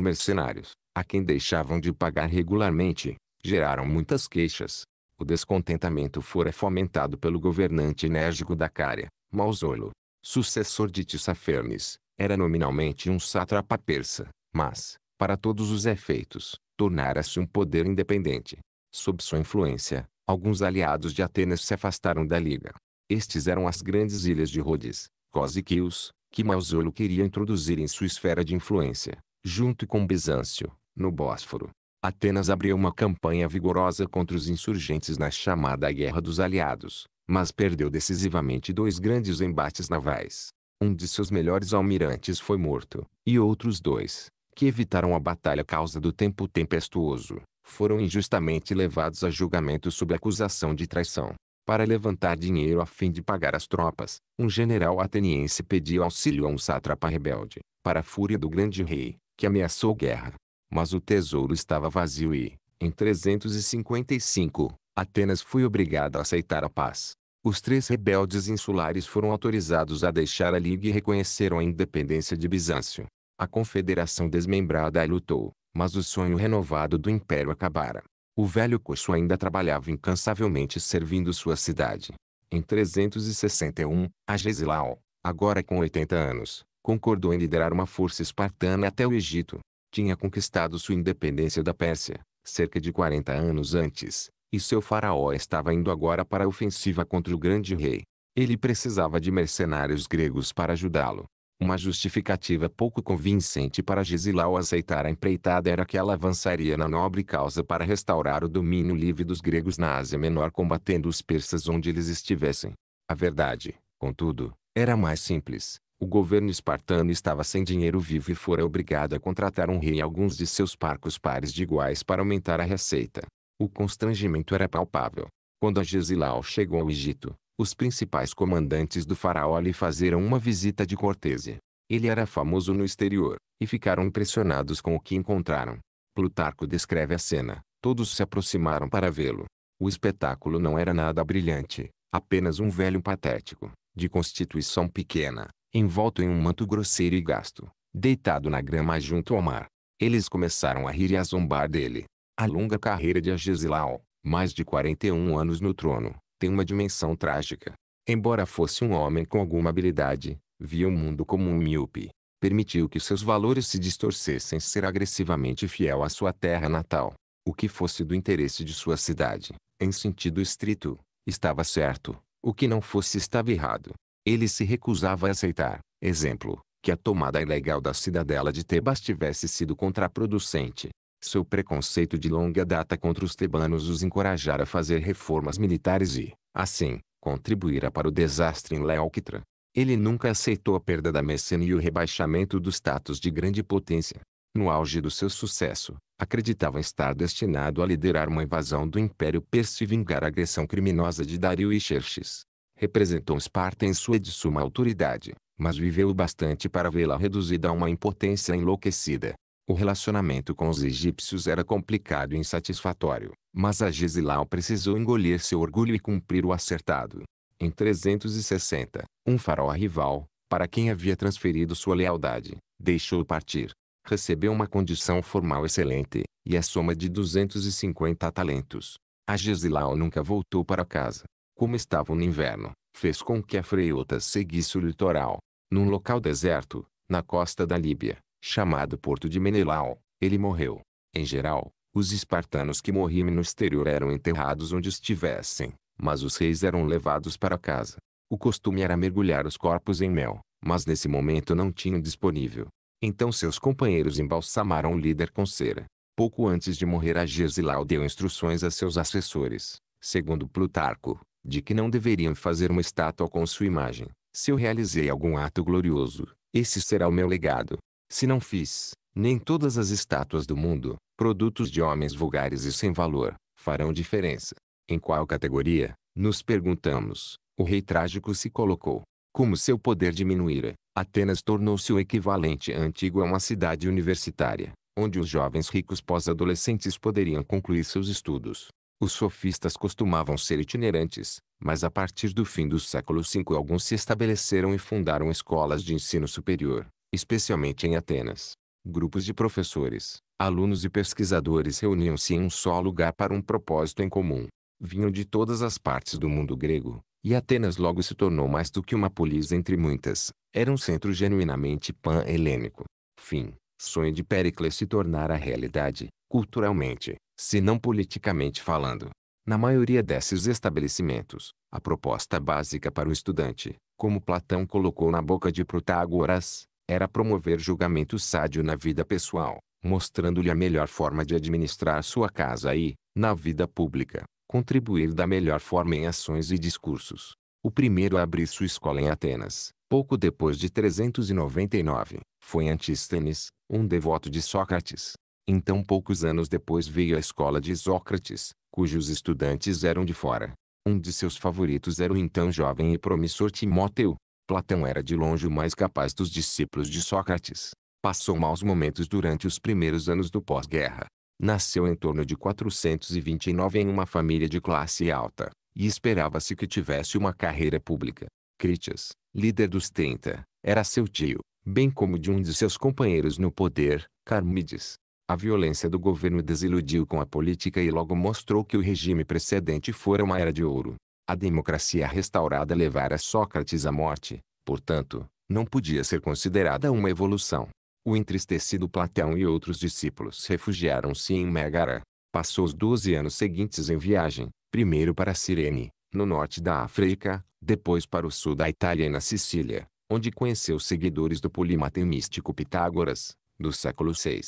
mercenários, a quem deixavam de pagar regularmente, geraram muitas queixas. O descontentamento fora fomentado pelo governante enérgico da Cária, Mausolo, sucessor de Tissafernes, era nominalmente um sátrapa persa, mas, para todos os efeitos, tornara-se um poder independente. Sob sua influência, alguns aliados de Atenas se afastaram da liga. Estes eram as grandes ilhas de Rhodes, Cosiquius, que Mausolo queria introduzir em sua esfera de influência, junto com Bizâncio, no Bósforo. Atenas abriu uma campanha vigorosa contra os insurgentes na chamada Guerra dos Aliados, mas perdeu decisivamente dois grandes embates navais. Um de seus melhores almirantes foi morto, e outros dois, que evitaram a batalha causa do tempo tempestuoso, foram injustamente levados a julgamento sob acusação de traição para levantar dinheiro a fim de pagar as tropas, um general ateniense pediu auxílio a um sátrapa rebelde, para a fúria do grande rei, que ameaçou guerra. Mas o tesouro estava vazio e, em 355, Atenas foi obrigado a aceitar a paz. Os três rebeldes insulares foram autorizados a deixar a liga e reconheceram a independência de Bizâncio. A confederação desmembrada lutou, mas o sonho renovado do império acabara. O velho coxo ainda trabalhava incansavelmente servindo sua cidade. Em 361, Agesilau, agora com 80 anos, concordou em liderar uma força espartana até o Egito. Tinha conquistado sua independência da Pérsia, cerca de 40 anos antes, e seu faraó estava indo agora para a ofensiva contra o grande rei. Ele precisava de mercenários gregos para ajudá-lo. Uma justificativa pouco convincente para Gisilau aceitar a empreitada era que ela avançaria na nobre causa para restaurar o domínio livre dos gregos na Ásia Menor combatendo os persas onde eles estivessem. A verdade, contudo, era mais simples. O governo espartano estava sem dinheiro vivo e fora obrigado a contratar um rei e alguns de seus parcos pares de iguais para aumentar a receita. O constrangimento era palpável. Quando a Gesilau chegou ao Egito, os principais comandantes do faraó lhe fazeram uma visita de cortesia. Ele era famoso no exterior, e ficaram impressionados com o que encontraram. Plutarco descreve a cena, todos se aproximaram para vê-lo. O espetáculo não era nada brilhante, apenas um velho patético, de constituição pequena, envolto em um manto grosseiro e gasto, deitado na grama junto ao mar. Eles começaram a rir e a zombar dele. A longa carreira de Agesilau, mais de 41 anos no trono, tem uma dimensão trágica. Embora fosse um homem com alguma habilidade, via o mundo como um míope. Permitiu que seus valores se distorcessem ser agressivamente fiel à sua terra natal. O que fosse do interesse de sua cidade, em sentido estrito, estava certo, o que não fosse estava errado. Ele se recusava a aceitar, exemplo, que a tomada ilegal da cidadela de Tebas tivesse sido contraproducente. Seu preconceito de longa data contra os tebanos os encorajara a fazer reformas militares e, assim, contribuíra para o desastre em Leóquitra. Ele nunca aceitou a perda da Messina e o rebaixamento do status de grande potência. No auge do seu sucesso, acreditava estar destinado a liderar uma invasão do Império Persa e vingar a agressão criminosa de Dario e Xerxes. Representou Esparta em sua de suma autoridade, mas viveu o bastante para vê-la reduzida a uma impotência enlouquecida, o relacionamento com os egípcios era complicado e insatisfatório, mas Agesilau precisou engolir seu orgulho e cumprir o acertado. Em 360, um faraó rival, para quem havia transferido sua lealdade, deixou partir. Recebeu uma condição formal excelente, e a soma de 250 talentos. Agesilau nunca voltou para casa. Como estava no inverno, fez com que a Freiota seguisse o litoral. Num local deserto, na costa da Líbia, chamado Porto de Menelau, ele morreu. Em geral, os espartanos que morriam no exterior eram enterrados onde estivessem, mas os reis eram levados para casa. O costume era mergulhar os corpos em mel, mas nesse momento não tinham disponível. Então seus companheiros embalsamaram o líder com cera. Pouco antes de morrer Agesilau deu instruções a seus assessores, segundo Plutarco, de que não deveriam fazer uma estátua com sua imagem. Se eu realizei algum ato glorioso, esse será o meu legado. Se não fiz, nem todas as estátuas do mundo, produtos de homens vulgares e sem valor, farão diferença. Em qual categoria, nos perguntamos, o rei trágico se colocou. Como seu poder diminuíra, Atenas tornou-se o equivalente antigo a uma cidade universitária, onde os jovens ricos pós-adolescentes poderiam concluir seus estudos. Os sofistas costumavam ser itinerantes, mas a partir do fim do século V alguns se estabeleceram e fundaram escolas de ensino superior, especialmente em Atenas. Grupos de professores, alunos e pesquisadores reuniam-se em um só lugar para um propósito em comum. Vinham de todas as partes do mundo grego, e Atenas logo se tornou mais do que uma polis entre muitas. Era um centro genuinamente pan-helênico. Fim. Sonho de Péricles se tornar a realidade, culturalmente, se não politicamente falando. Na maioria desses estabelecimentos, a proposta básica para o estudante, como Platão colocou na boca de Protágoras, era promover julgamento sádio na vida pessoal, mostrando-lhe a melhor forma de administrar sua casa e, na vida pública, contribuir da melhor forma em ações e discursos. O primeiro a abrir sua escola em Atenas, pouco depois de 399, foi Antístenes, um devoto de Sócrates. Então poucos anos depois veio a escola de Sócrates, cujos estudantes eram de fora. Um de seus favoritos era o então jovem e promissor Timóteo, Platão era de longe o mais capaz dos discípulos de Sócrates. Passou maus momentos durante os primeiros anos do pós-guerra. Nasceu em torno de 429 em uma família de classe alta, e esperava-se que tivesse uma carreira pública. Critias, líder dos 30, era seu tio, bem como de um de seus companheiros no poder, Carmides. A violência do governo desiludiu com a política e logo mostrou que o regime precedente fora uma era de ouro. A democracia restaurada levara Sócrates à morte, portanto, não podia ser considerada uma evolução. O entristecido Platão e outros discípulos refugiaram-se em Megara. Passou os doze anos seguintes em viagem, primeiro para Cirene, no norte da África, depois para o sul da Itália e na Sicília, onde conheceu os seguidores do polimata místico Pitágoras, do século VI.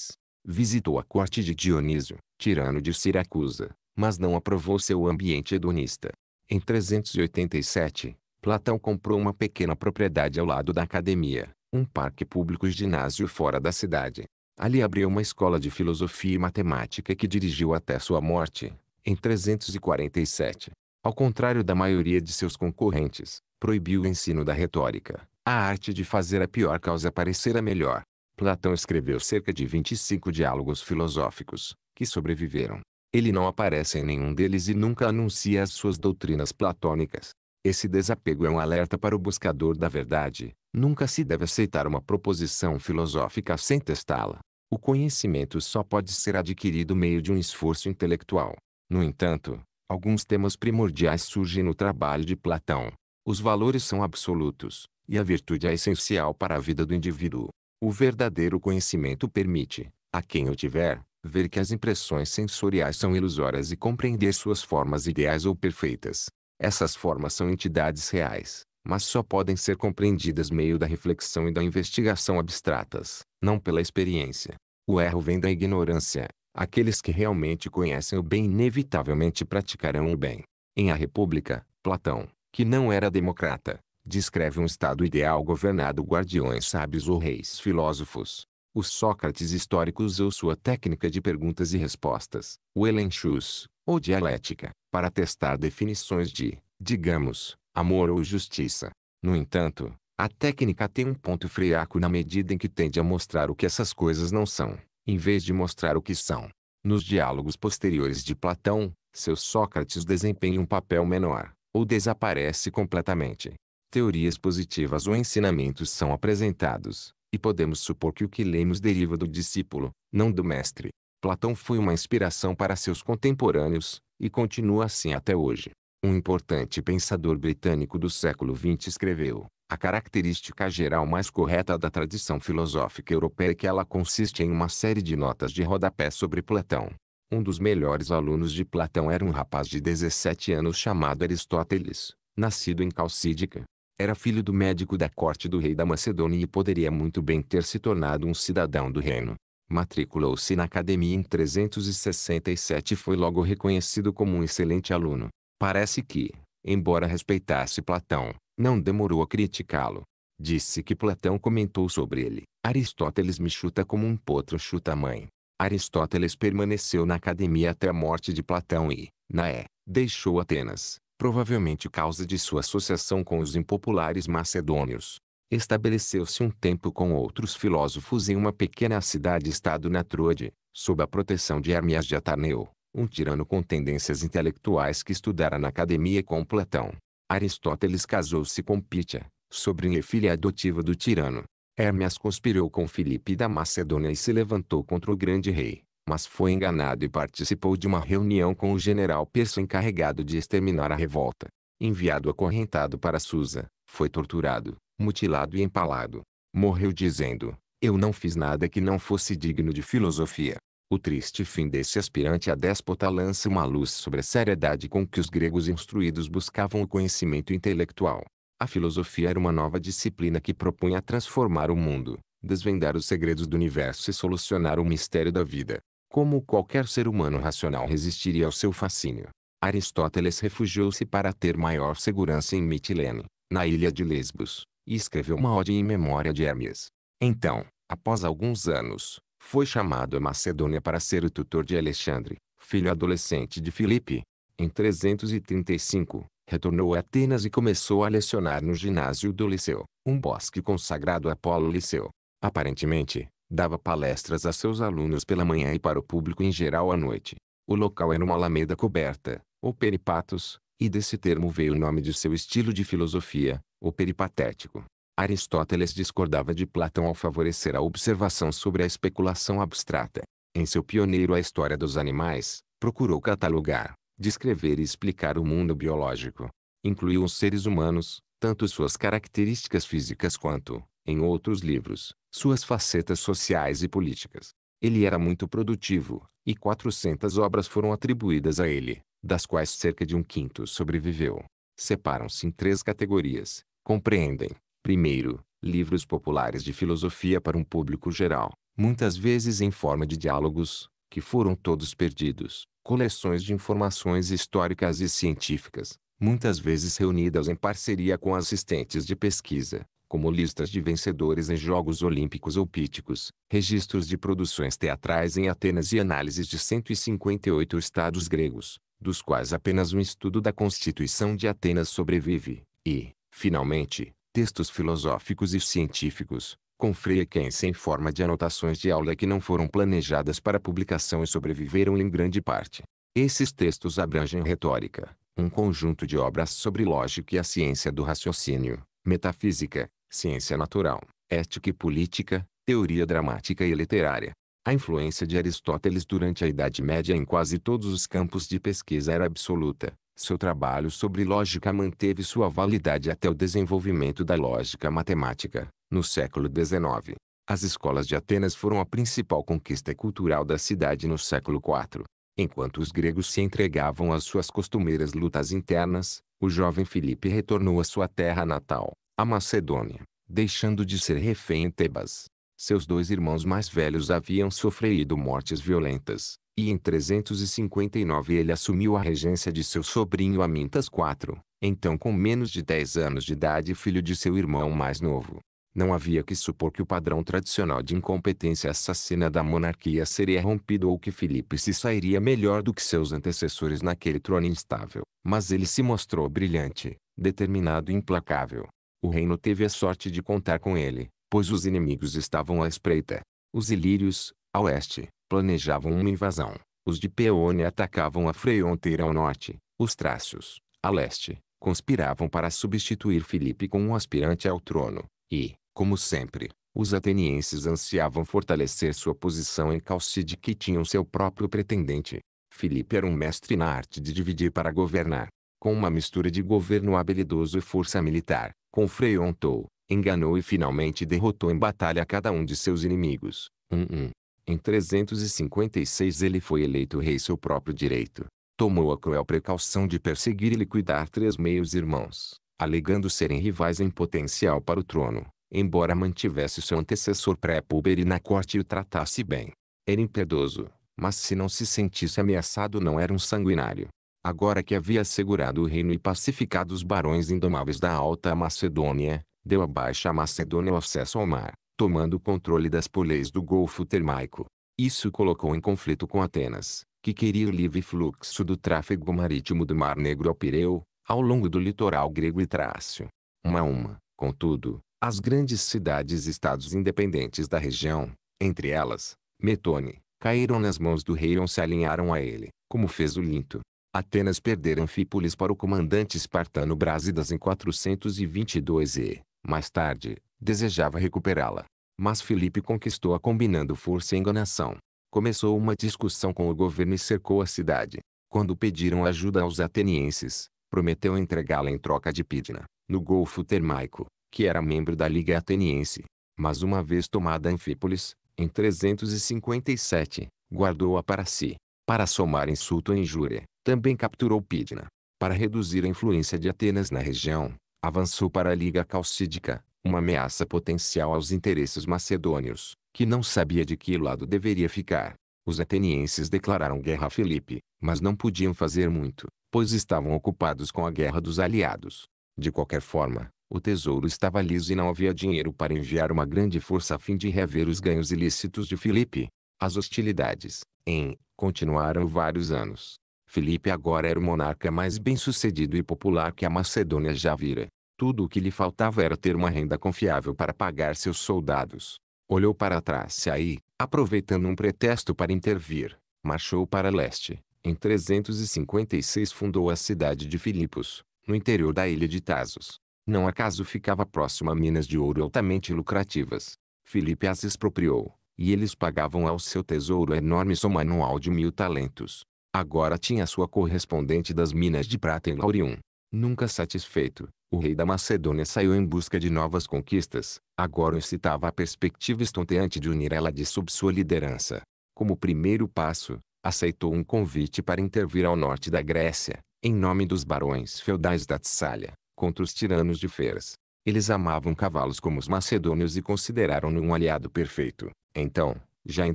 Visitou a corte de Dionísio, tirano de Siracusa, mas não aprovou seu ambiente hedonista. Em 387, Platão comprou uma pequena propriedade ao lado da academia, um parque público e ginásio fora da cidade. Ali abriu uma escola de filosofia e matemática que dirigiu até sua morte, em 347. Ao contrário da maioria de seus concorrentes, proibiu o ensino da retórica, a arte de fazer a pior causa parecer a melhor. Platão escreveu cerca de 25 diálogos filosóficos, que sobreviveram. Ele não aparece em nenhum deles e nunca anuncia as suas doutrinas platônicas. Esse desapego é um alerta para o buscador da verdade. Nunca se deve aceitar uma proposição filosófica sem testá-la. O conhecimento só pode ser adquirido meio de um esforço intelectual. No entanto, alguns temas primordiais surgem no trabalho de Platão. Os valores são absolutos, e a virtude é essencial para a vida do indivíduo. O verdadeiro conhecimento permite, a quem o tiver, ver que as impressões sensoriais são ilusórias e compreender suas formas ideais ou perfeitas. Essas formas são entidades reais, mas só podem ser compreendidas meio da reflexão e da investigação abstratas, não pela experiência. O erro vem da ignorância. Aqueles que realmente conhecem o bem inevitavelmente praticarão o bem. Em A República, Platão, que não era democrata, descreve um estado ideal governado guardiões sábios ou reis filósofos, o Sócrates histórico usou sua técnica de perguntas e respostas, o Elenchus, ou dialética, para testar definições de, digamos, amor ou justiça. No entanto, a técnica tem um ponto fraco na medida em que tende a mostrar o que essas coisas não são, em vez de mostrar o que são. Nos diálogos posteriores de Platão, seu Sócrates desempenha um papel menor, ou desaparece completamente. Teorias positivas ou ensinamentos são apresentados, e podemos supor que o que lemos deriva do discípulo, não do mestre. Platão foi uma inspiração para seus contemporâneos, e continua assim até hoje. Um importante pensador britânico do século XX escreveu: A característica geral mais correta da tradição filosófica europeia é que ela consiste em uma série de notas de rodapé sobre Platão. Um dos melhores alunos de Platão era um rapaz de 17 anos chamado Aristóteles, nascido em Calcídica. Era filho do médico da corte do rei da Macedônia e poderia muito bem ter se tornado um cidadão do reino. Matriculou-se na academia em 367 e foi logo reconhecido como um excelente aluno. Parece que, embora respeitasse Platão, não demorou a criticá-lo. Disse que Platão comentou sobre ele: Aristóteles me chuta como um potro chuta a mãe. Aristóteles permaneceu na academia até a morte de Platão e, na é, deixou Atenas, provavelmente causa de sua associação com os impopulares macedônios. Estabeleceu-se um tempo com outros filósofos em uma pequena cidade-estado na Troade, sob a proteção de Hermias de Atarneu, um tirano com tendências intelectuais que estudara na academia com Platão. Aristóteles casou-se com Pítia, sobrinha e filha adotiva do tirano. Hermias conspirou com Filipe da Macedônia e se levantou contra o grande rei mas foi enganado e participou de uma reunião com o general Peço encarregado de exterminar a revolta. Enviado acorrentado para Susa, foi torturado, mutilado e empalado. Morreu dizendo, eu não fiz nada que não fosse digno de filosofia. O triste fim desse aspirante a déspota lança uma luz sobre a seriedade com que os gregos instruídos buscavam o conhecimento intelectual. A filosofia era uma nova disciplina que propunha transformar o mundo, desvendar os segredos do universo e solucionar o mistério da vida. Como qualquer ser humano racional resistiria ao seu fascínio, Aristóteles refugiou-se para ter maior segurança em Mitilene, na ilha de Lesbos, e escreveu uma ode em memória de Hermes. Então, após alguns anos, foi chamado a Macedônia para ser o tutor de Alexandre, filho adolescente de Filipe. Em 335, retornou a Atenas e começou a lecionar no ginásio do Liceu, um bosque consagrado a Apolo Liceu. Aparentemente, Dava palestras a seus alunos pela manhã e para o público em geral à noite. O local era uma alameda coberta, ou peripatos, e desse termo veio o nome de seu estilo de filosofia, o peripatético. Aristóteles discordava de Platão ao favorecer a observação sobre a especulação abstrata. Em seu pioneiro A História dos Animais, procurou catalogar, descrever e explicar o mundo biológico. Incluiu os seres humanos, tanto suas características físicas quanto, em outros livros, suas facetas sociais e políticas. Ele era muito produtivo, e 400 obras foram atribuídas a ele, das quais cerca de um quinto sobreviveu. Separam-se em três categorias, compreendem. Primeiro, livros populares de filosofia para um público geral, muitas vezes em forma de diálogos, que foram todos perdidos, coleções de informações históricas e científicas, muitas vezes reunidas em parceria com assistentes de pesquisa, como listas de vencedores em Jogos Olímpicos ou Píticos, registros de produções teatrais em Atenas e análises de 158 estados gregos, dos quais apenas um estudo da Constituição de Atenas sobrevive, e, finalmente, textos filosóficos e científicos, com frequência em forma de anotações de aula que não foram planejadas para publicação e sobreviveram em grande parte. Esses textos abrangem retórica, um conjunto de obras sobre lógica e a ciência do raciocínio, metafísica, ciência natural, ética e política, teoria dramática e literária. A influência de Aristóteles durante a Idade Média em quase todos os campos de pesquisa era absoluta. Seu trabalho sobre lógica manteve sua validade até o desenvolvimento da lógica matemática, no século XIX. As escolas de Atenas foram a principal conquista cultural da cidade no século IV. Enquanto os gregos se entregavam às suas costumeiras lutas internas, o jovem Filipe retornou à sua terra natal, a Macedônia, deixando de ser refém em Tebas. Seus dois irmãos mais velhos haviam sofrido mortes violentas, e em 359 ele assumiu a regência de seu sobrinho Amintas IV, então com menos de 10 anos de idade filho de seu irmão mais novo. Não havia que supor que o padrão tradicional de incompetência assassina da monarquia seria rompido ou que Filipe se sairia melhor do que seus antecessores naquele trono instável. Mas ele se mostrou brilhante, determinado e implacável. O reino teve a sorte de contar com ele, pois os inimigos estavam à espreita. Os ilírios, a oeste, planejavam uma invasão. Os de Peônia atacavam a fronteira ao norte. Os trácios, a leste, conspiravam para substituir Filipe com um aspirante ao trono. E, como sempre, os atenienses ansiavam fortalecer sua posição em Calcide que tinham seu próprio pretendente. Filipe era um mestre na arte de dividir para governar, com uma mistura de governo habilidoso e força militar confrontou, enganou e finalmente derrotou em batalha cada um de seus inimigos. 1. Um, um. Em 356 ele foi eleito rei seu próprio direito. Tomou a cruel precaução de perseguir e liquidar três meios-irmãos, alegando serem rivais em potencial para o trono, embora mantivesse seu antecessor pré-púber na corte e o tratasse bem. Era impiedoso, mas se não se sentisse ameaçado não era um sanguinário agora que havia assegurado o reino e pacificado os barões indomáveis da Alta Macedônia, deu a Baixa Macedônia o acesso ao mar, tomando o controle das poleis do Golfo Termaico. Isso colocou em conflito com Atenas, que queria o livre fluxo do tráfego marítimo do Mar Negro ao Pireu, ao longo do litoral grego e trácio. Uma a uma, contudo, as grandes cidades-estados e independentes da região, entre elas, Metone, caíram nas mãos do rei ou se alinharam a ele, como fez o Linto. Atenas perderam Anfípolis para o comandante espartano Brásidas em 422 e, mais tarde, desejava recuperá-la. Mas Filipe conquistou-a combinando força e enganação. Começou uma discussão com o governo e cercou a cidade. Quando pediram ajuda aos atenienses, prometeu entregá-la em troca de Pidna, no Golfo Termaico, que era membro da Liga Ateniense. Mas uma vez tomada Anfípolis, em 357, guardou-a para si. Para somar insulto e injúria, também capturou Pidna. Para reduzir a influência de Atenas na região, avançou para a Liga Calcídica, uma ameaça potencial aos interesses macedônios, que não sabia de que lado deveria ficar. Os atenienses declararam guerra a Filipe, mas não podiam fazer muito, pois estavam ocupados com a guerra dos aliados. De qualquer forma, o tesouro estava liso e não havia dinheiro para enviar uma grande força a fim de reaver os ganhos ilícitos de Filipe. As hostilidades, em continuaram vários anos. Filipe agora era o monarca mais bem-sucedido e popular que a Macedônia já vira. Tudo o que lhe faltava era ter uma renda confiável para pagar seus soldados. Olhou para trás e aí, aproveitando um pretexto para intervir, marchou para leste. Em 356 fundou a cidade de Filipos, no interior da ilha de Tasos. Não acaso ficava próxima a minas de ouro altamente lucrativas. Filipe as expropriou, e eles pagavam ao seu tesouro a enorme soma anual de mil talentos. Agora tinha sua correspondente das minas de prata em Laurium. Nunca satisfeito, o rei da Macedônia saiu em busca de novas conquistas, agora excitava a perspectiva estonteante de unir ela de sob sua liderança. Como primeiro passo, aceitou um convite para intervir ao norte da Grécia, em nome dos barões feudais da Tessália, contra os tiranos de Feras. Eles amavam cavalos como os macedônios e consideraram-no um aliado perfeito. Então, já em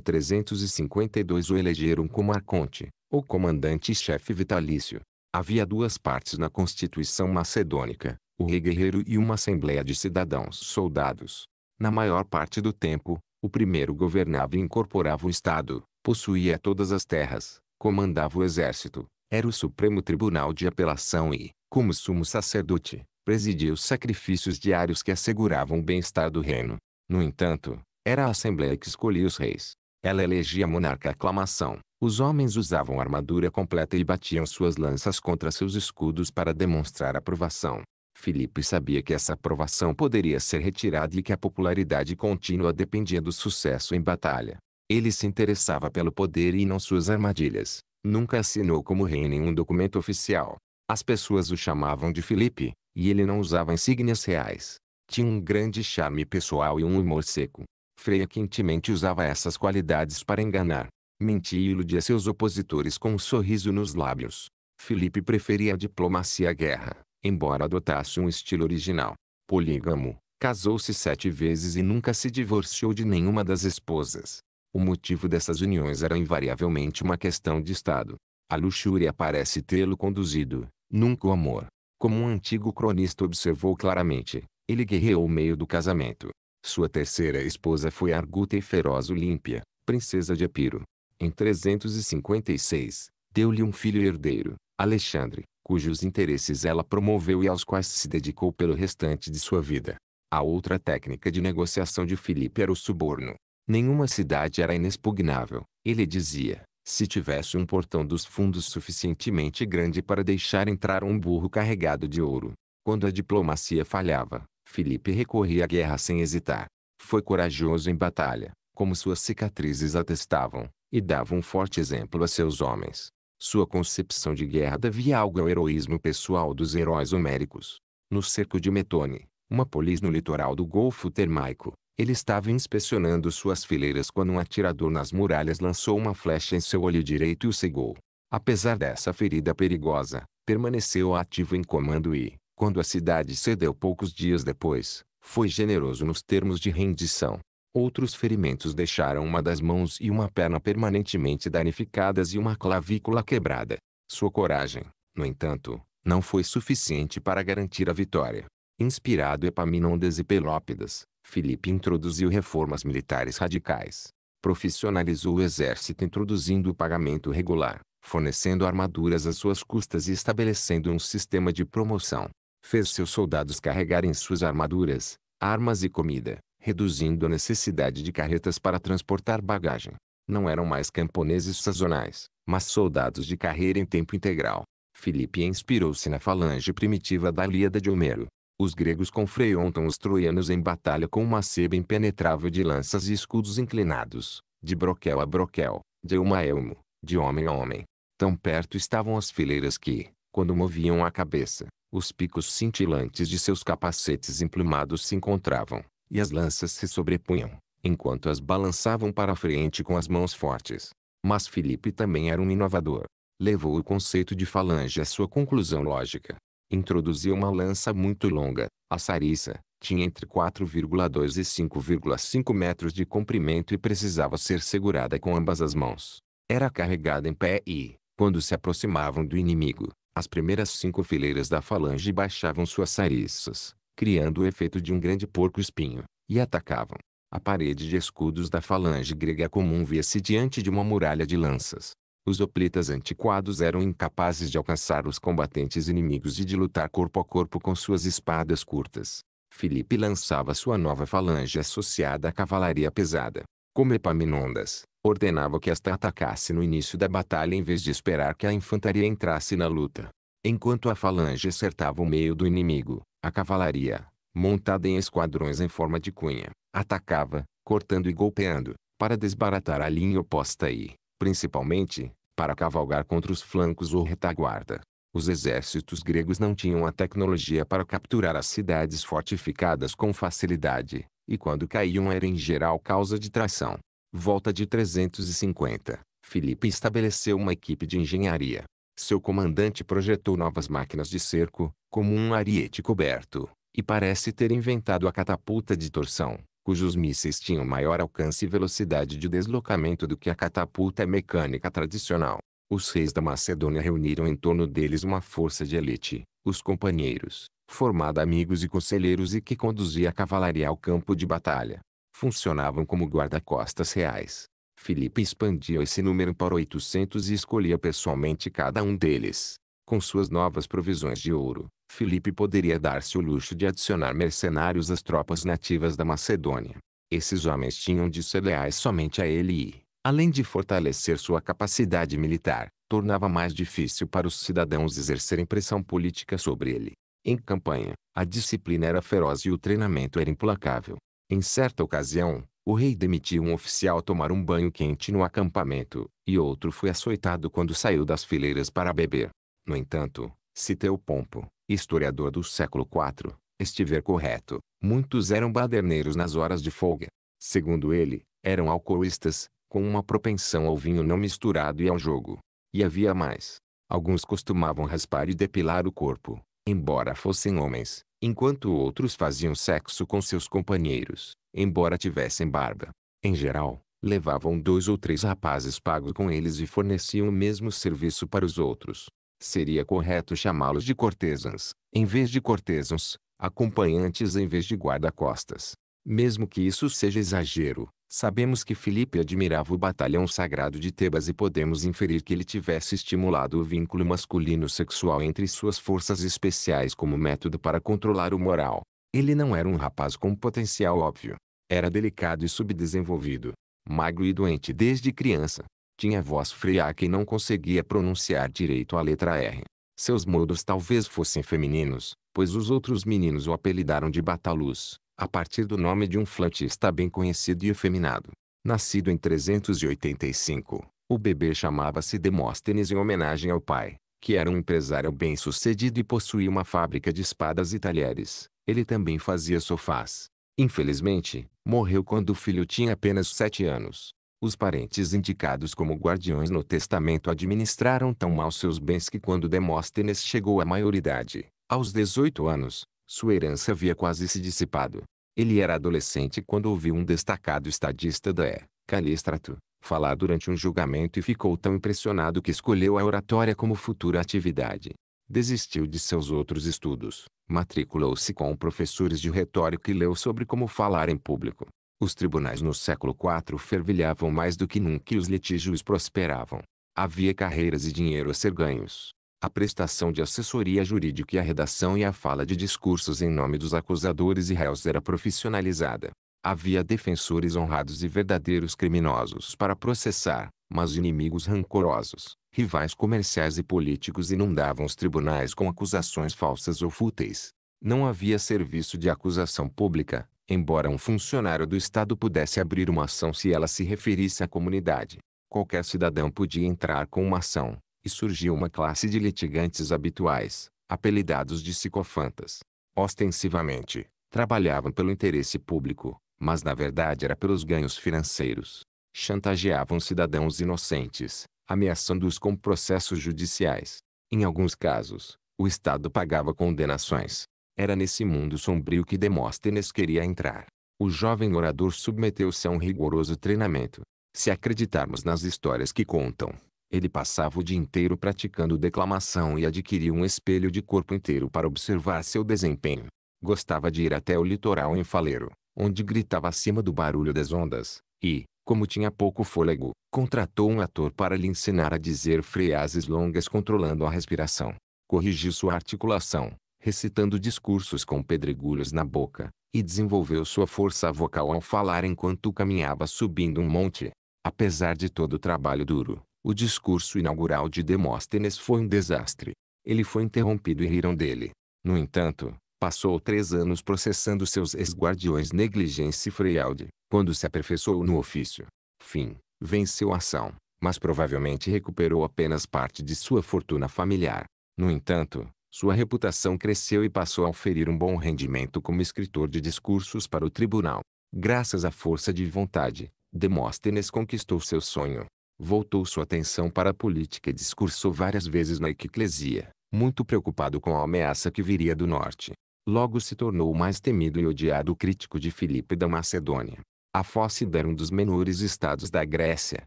352 o elegeram como arconte, ou comandante-chefe vitalício. Havia duas partes na Constituição macedônica, o rei guerreiro e uma assembleia de cidadãos-soldados. Na maior parte do tempo, o primeiro governava e incorporava o Estado, possuía todas as terras, comandava o exército, era o Supremo Tribunal de Apelação e, como sumo sacerdote, presidia os sacrifícios diários que asseguravam o bem-estar do reino. No entanto, era a assembleia que escolhia os reis. Ela elegia monarca à aclamação. Os homens usavam armadura completa e batiam suas lanças contra seus escudos para demonstrar aprovação. Filipe sabia que essa aprovação poderia ser retirada e que a popularidade contínua dependia do sucesso em batalha. Ele se interessava pelo poder e não suas armadilhas. Nunca assinou como rei nenhum documento oficial. As pessoas o chamavam de Filipe, e ele não usava insígnias reais. Tinha um grande charme pessoal e um humor seco. Freia quentemente usava essas qualidades para enganar, mentia e iludia seus opositores com um sorriso nos lábios. Felipe preferia a diplomacia à guerra, embora adotasse um estilo original. Polígamo, casou-se sete vezes e nunca se divorciou de nenhuma das esposas. O motivo dessas uniões era invariavelmente uma questão de Estado. A luxúria parece tê-lo conduzido, nunca o amor. Como um antigo cronista observou claramente, ele guerreou o meio do casamento. Sua terceira esposa foi Arguta e feroz Olímpia, princesa de Epiro. Em 356, deu-lhe um filho herdeiro, Alexandre, cujos interesses ela promoveu e aos quais se dedicou pelo restante de sua vida. A outra técnica de negociação de Filipe era o suborno. Nenhuma cidade era inexpugnável, ele dizia, se tivesse um portão dos fundos suficientemente grande para deixar entrar um burro carregado de ouro. Quando a diplomacia falhava, Filipe recorria à guerra sem hesitar. Foi corajoso em batalha, como suas cicatrizes atestavam, e dava um forte exemplo a seus homens. Sua concepção de guerra devia algo ao heroísmo pessoal dos heróis homéricos. No cerco de Metone, uma polis no litoral do Golfo Termaico, ele estava inspecionando suas fileiras quando um atirador nas muralhas lançou uma flecha em seu olho direito e o cegou. Apesar dessa ferida perigosa, permaneceu ativo em comando e, quando a cidade cedeu poucos dias depois, foi generoso nos termos de rendição. Outros ferimentos deixaram uma das mãos e uma perna permanentemente danificadas e uma clavícula quebrada. Sua coragem, no entanto, não foi suficiente para garantir a vitória. Inspirado Epaminondas e Pelópidas, Filipe introduziu reformas militares radicais. Profissionalizou o exército introduzindo o pagamento regular, fornecendo armaduras às suas custas e estabelecendo um sistema de promoção fez seus soldados carregarem suas armaduras, armas e comida, reduzindo a necessidade de carretas para transportar bagagem. Não eram mais camponeses sazonais, mas soldados de carreira em tempo integral. Filipe inspirou-se na falange primitiva da Líada de Homero. Os gregos confrontam os troianos em batalha com uma seba impenetrável de lanças e escudos inclinados, de broquel a broquel, de elmo a elmo, de homem a homem. Tão perto estavam as fileiras que, quando moviam a cabeça, os picos cintilantes de seus capacetes emplumados se encontravam, e as lanças se sobrepunham, enquanto as balançavam para a frente com as mãos fortes. Mas Felipe também era um inovador. Levou o conceito de falange à sua conclusão lógica. Introduziu uma lança muito longa, a sariça, tinha entre 4,2 e 5,5 metros de comprimento e precisava ser segurada com ambas as mãos. Era carregada em pé e, quando se aproximavam do inimigo, as primeiras cinco fileiras da falange baixavam suas sariças, criando o efeito de um grande porco-espinho, e atacavam. A parede de escudos da falange grega comum via-se diante de uma muralha de lanças. Os hoplitas antiquados eram incapazes de alcançar os combatentes inimigos e de lutar corpo a corpo com suas espadas curtas. Filipe lançava sua nova falange associada à cavalaria pesada. Como Epaminondas, ordenava que esta atacasse no início da batalha em vez de esperar que a infantaria entrasse na luta. Enquanto a falange acertava o meio do inimigo, a cavalaria, montada em esquadrões em forma de cunha, atacava, cortando e golpeando, para desbaratar a linha oposta e, principalmente, para cavalgar contra os flancos ou retaguarda. Os exércitos gregos não tinham a tecnologia para capturar as cidades fortificadas com facilidade, e quando caíam era em geral causa de traição volta de 350, Filipe estabeleceu uma equipe de engenharia. Seu comandante projetou novas máquinas de cerco, como um ariete coberto, e parece ter inventado a catapulta de torção, cujos mísseis tinham maior alcance e velocidade de deslocamento do que a catapulta mecânica tradicional. Os reis da Macedônia reuniram em torno deles uma força de elite, os companheiros, formada amigos e conselheiros e que conduzia a cavalaria ao campo de batalha funcionavam como guarda-costas reais. Filipe expandia esse número para 800 e escolhia pessoalmente cada um deles. Com suas novas provisões de ouro, Filipe poderia dar-se o luxo de adicionar mercenários às tropas nativas da Macedônia. Esses homens tinham de ser leais somente a ele e, além de fortalecer sua capacidade militar, tornava mais difícil para os cidadãos exercerem pressão política sobre ele. Em campanha, a disciplina era feroz e o treinamento era implacável. Em certa ocasião, o rei demitiu um oficial tomar um banho quente no acampamento, e outro foi açoitado quando saiu das fileiras para beber. No entanto, se Teu Pompo, historiador do século IV, estiver correto, muitos eram baderneiros nas horas de folga. Segundo ele, eram alcoolistas, com uma propensão ao vinho não misturado e ao jogo. E havia mais. Alguns costumavam raspar e depilar o corpo, embora fossem homens, enquanto outros faziam sexo com seus companheiros, embora tivessem barba. Em geral, levavam dois ou três rapazes pagos com eles e forneciam o mesmo serviço para os outros. Seria correto chamá-los de cortesãs, em vez de cortesãos, acompanhantes em vez de guarda-costas. Mesmo que isso seja exagero, Sabemos que Filipe admirava o batalhão sagrado de Tebas e podemos inferir que ele tivesse estimulado o vínculo masculino sexual entre suas forças especiais como método para controlar o moral. Ele não era um rapaz com potencial óbvio. Era delicado e subdesenvolvido, magro e doente desde criança. Tinha voz fraca e não conseguia pronunciar direito a letra R. Seus modos talvez fossem femininos, pois os outros meninos o apelidaram de Bataluz a partir do nome de um flautista bem conhecido e efeminado. Nascido em 385, o bebê chamava-se Demóstenes em homenagem ao pai, que era um empresário bem-sucedido e possuía uma fábrica de espadas e talheres. Ele também fazia sofás. Infelizmente, morreu quando o filho tinha apenas sete anos. Os parentes indicados como guardiões no testamento administraram tão mal seus bens que quando Demóstenes chegou à maioridade, aos 18 anos, sua herança havia quase se dissipado. Ele era adolescente quando ouviu um destacado estadista da E. Calistrato, falar durante um julgamento e ficou tão impressionado que escolheu a oratória como futura atividade. Desistiu de seus outros estudos, matriculou-se com professores de retórica e leu sobre como falar em público. Os tribunais no século IV fervilhavam mais do que nunca e os litígios prosperavam. Havia carreiras e dinheiro a ser ganhos a prestação de assessoria jurídica e a redação e a fala de discursos em nome dos acusadores e réus era profissionalizada. Havia defensores honrados e verdadeiros criminosos para processar, mas inimigos rancorosos, rivais comerciais e políticos inundavam os tribunais com acusações falsas ou fúteis. Não havia serviço de acusação pública, embora um funcionário do Estado pudesse abrir uma ação se ela se referisse à comunidade. Qualquer cidadão podia entrar com uma ação, e surgiu uma classe de litigantes habituais, apelidados de psicofantas. Ostensivamente, trabalhavam pelo interesse público, mas na verdade era pelos ganhos financeiros. Chantageavam cidadãos inocentes, ameaçando-os com processos judiciais. Em alguns casos, o Estado pagava condenações. Era nesse mundo sombrio que Demóstenes queria entrar. O jovem orador submeteu-se a um rigoroso treinamento. Se acreditarmos nas histórias que contam, ele passava o dia inteiro praticando declamação e adquiriu um espelho de corpo inteiro para observar seu desempenho. Gostava de ir até o litoral em Faleiro, onde gritava acima do barulho das ondas, e, como tinha pouco fôlego, contratou um ator para lhe ensinar a dizer frases longas controlando a respiração. Corrigiu sua articulação, recitando discursos com pedregulhos na boca, e desenvolveu sua força vocal ao falar enquanto caminhava subindo um monte. Apesar de todo o trabalho duro, o discurso inaugural de Demóstenes foi um desastre. Ele foi interrompido e riram dele. No entanto, passou três anos processando seus ex-guardiões negligência e freialde, quando se aperfeiçoou no ofício. Fim, venceu a ação, mas provavelmente recuperou apenas parte de sua fortuna familiar. No entanto, sua reputação cresceu e passou a oferir um bom rendimento como escritor de discursos para o tribunal. Graças à força de vontade, Demóstenes conquistou seu sonho voltou sua atenção para a política e discursou várias vezes na Equiclesia, muito preocupado com a ameaça que viria do norte. Logo se tornou o mais temido e odiado crítico de Filipe da Macedônia. A Fócida era um dos menores estados da Grécia,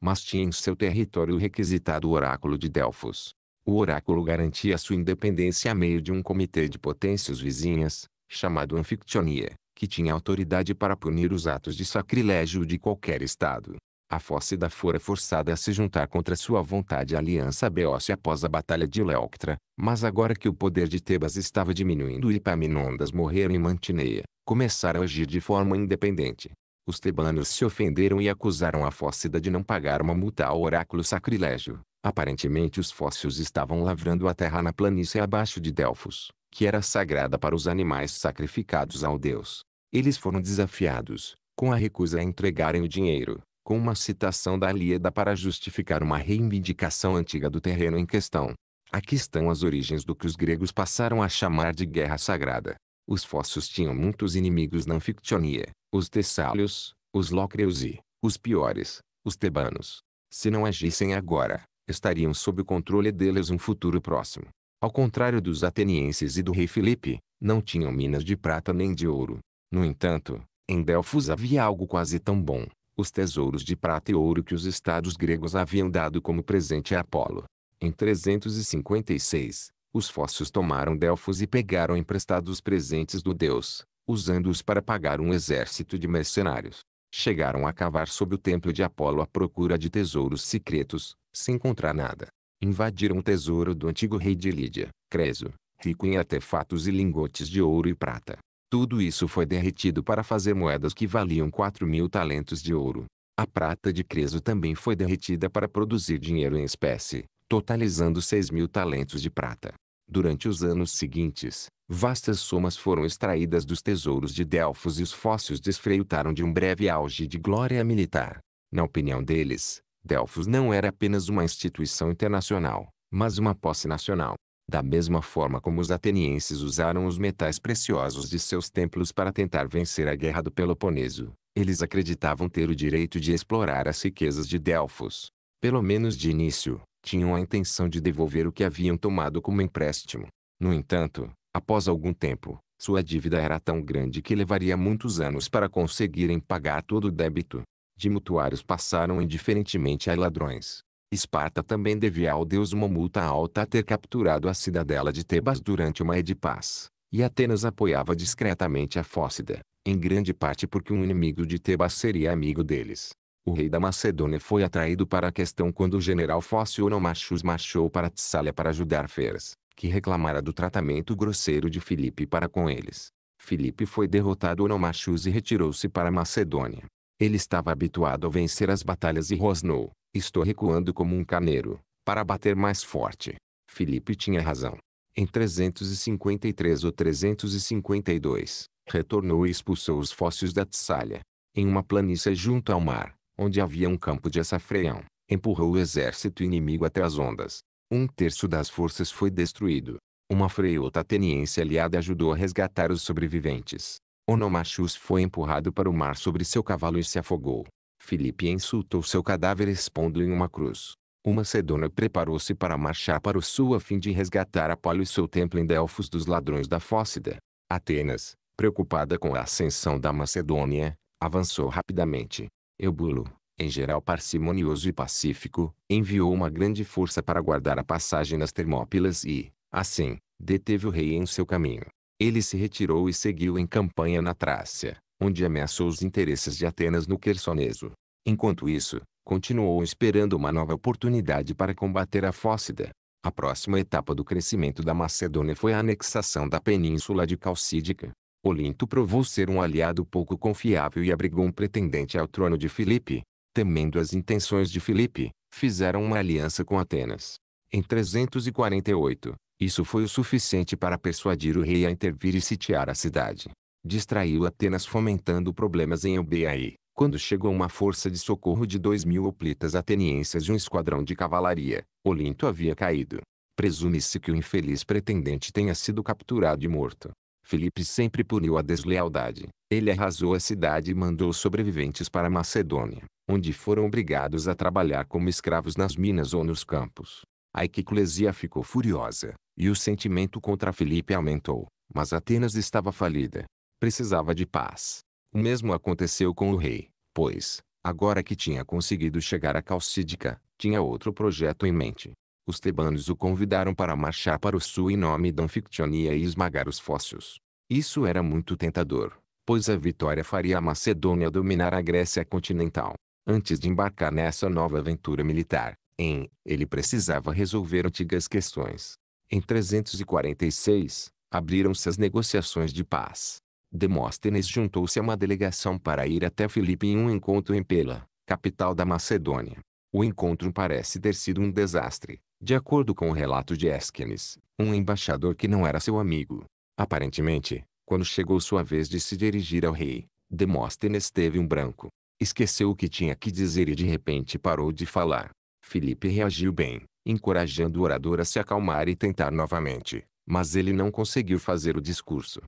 mas tinha em seu território o requisitado oráculo de Delfos. O oráculo garantia sua independência a meio de um comitê de potências vizinhas, chamado Anfictionia, que tinha autoridade para punir os atos de sacrilégio de qualquer estado a Fócida fora forçada a se juntar contra sua vontade à aliança Beócia após a Batalha de Leóctra, mas agora que o poder de Tebas estava diminuindo e Paminondas morreram em Mantineia, começaram a agir de forma independente. Os tebanos se ofenderam e acusaram a Fócida de não pagar uma multa ao oráculo sacrilégio. Aparentemente os fósseis estavam lavrando a terra na planície abaixo de Delfos, que era sagrada para os animais sacrificados ao deus. Eles foram desafiados, com a recusa a entregarem o dinheiro com uma citação da Ilíada para justificar uma reivindicação antiga do terreno em questão. Aqui estão as origens do que os gregos passaram a chamar de guerra sagrada. Os fósseis tinham muitos inimigos na Fictionia, os tessálios, os lócreos e, os piores, os tebanos. Se não agissem agora, estariam sob o controle deles um futuro próximo. Ao contrário dos atenienses e do rei Filipe, não tinham minas de prata nem de ouro. No entanto, em Delfos havia algo quase tão bom, os tesouros de prata e ouro que os estados gregos haviam dado como presente a Apolo. Em 356, os fósseis tomaram Delfos e pegaram emprestados presentes do deus, usando-os para pagar um exército de mercenários. Chegaram a cavar sob o templo de Apolo à procura de tesouros secretos, sem encontrar nada. Invadiram o tesouro do antigo rei de Lídia, Creso, rico em artefatos e lingotes de ouro e prata. Tudo isso foi derretido para fazer moedas que valiam 4 mil talentos de ouro. A prata de Creso também foi derretida para produzir dinheiro em espécie, totalizando 6 mil talentos de prata. Durante os anos seguintes, vastas somas foram extraídas dos tesouros de Delfos e os fósseis desfreutaram de um breve auge de glória militar. Na opinião deles, Delfos não era apenas uma instituição internacional, mas uma posse nacional. Da mesma forma como os atenienses usaram os metais preciosos de seus templos para tentar vencer a guerra do Peloponeso, eles acreditavam ter o direito de explorar as riquezas de Delfos. Pelo menos de início, tinham a intenção de devolver o que haviam tomado como empréstimo. No entanto, após algum tempo, sua dívida era tão grande que levaria muitos anos para conseguirem pagar todo o débito. De mutuários passaram indiferentemente a ladrões. Esparta também devia ao deus uma multa alta a ter capturado a cidadela de Tebas durante uma edipaz, e Atenas apoiava discretamente a Fócida, em grande parte porque um inimigo de Tebas seria amigo deles. O rei da Macedônia foi atraído para a questão quando o general Fócio Onomachus marchou para Tissália para ajudar Feras, que reclamara do tratamento grosseiro de Filipe para com eles. Filipe foi derrotado Onomachus e retirou-se para a Macedônia. Ele estava habituado a vencer as batalhas e rosnou, Estou recuando como um carneiro, para bater mais forte. Filipe tinha razão. Em 353 ou 352, retornou e expulsou os fósseis da Tessália. Em uma planície junto ao mar, onde havia um campo de açafreão, empurrou o exército inimigo até as ondas. Um terço das forças foi destruído. Uma freota ateniense aliada ajudou a resgatar os sobreviventes. Onomachus foi empurrado para o mar sobre seu cavalo e se afogou. Filipe insultou seu cadáver expondo em uma cruz. O macedônio preparou-se para marchar para o sul a fim de resgatar Apolo e seu templo em Delfos dos ladrões da Fócida. Atenas, preocupada com a ascensão da Macedônia, avançou rapidamente. Eubulo, em geral parcimonioso e pacífico, enviou uma grande força para guardar a passagem nas Termópilas e, assim, deteve o rei em seu caminho. Ele se retirou e seguiu em campanha na Trácia, onde ameaçou os interesses de Atenas no Quersoneso. Enquanto isso, continuou esperando uma nova oportunidade para combater a Fócida. A próxima etapa do crescimento da Macedônia foi a anexação da península de Calcídica. Olinto provou ser um aliado pouco confiável e abrigou um pretendente ao trono de Filipe. Temendo as intenções de Filipe, fizeram uma aliança com Atenas. Em 348, isso foi o suficiente para persuadir o rei a intervir e sitiar a cidade distraiu Atenas fomentando problemas em Eubeaí. quando chegou uma força de socorro de dois mil hoplitas atenienses e um esquadrão de cavalaria. Olinto havia caído. Presume-se que o infeliz pretendente tenha sido capturado e morto. Filipe sempre puniu a deslealdade. Ele arrasou a cidade e mandou sobreviventes para Macedônia, onde foram obrigados a trabalhar como escravos nas minas ou nos campos. A Equiclesia ficou furiosa, e o sentimento contra Filipe aumentou, mas Atenas estava falida precisava de paz. O mesmo aconteceu com o rei, pois, agora que tinha conseguido chegar a Calcídica, tinha outro projeto em mente. Os tebanos o convidaram para marchar para o sul em nome de Anfictionia e esmagar os fósseis. Isso era muito tentador, pois a vitória faria a Macedônia dominar a Grécia continental. Antes de embarcar nessa nova aventura militar, em, ele precisava resolver antigas questões. Em 346, abriram-se as negociações de paz. Demóstenes juntou-se a uma delegação para ir até Filipe em um encontro em Pela, capital da Macedônia. O encontro parece ter sido um desastre, de acordo com o relato de Esquenes, um embaixador que não era seu amigo. Aparentemente, quando chegou sua vez de se dirigir ao rei, Demóstenes teve um branco. Esqueceu o que tinha que dizer e de repente parou de falar. Filipe reagiu bem, encorajando o orador a se acalmar e tentar novamente, mas ele não conseguiu fazer o discurso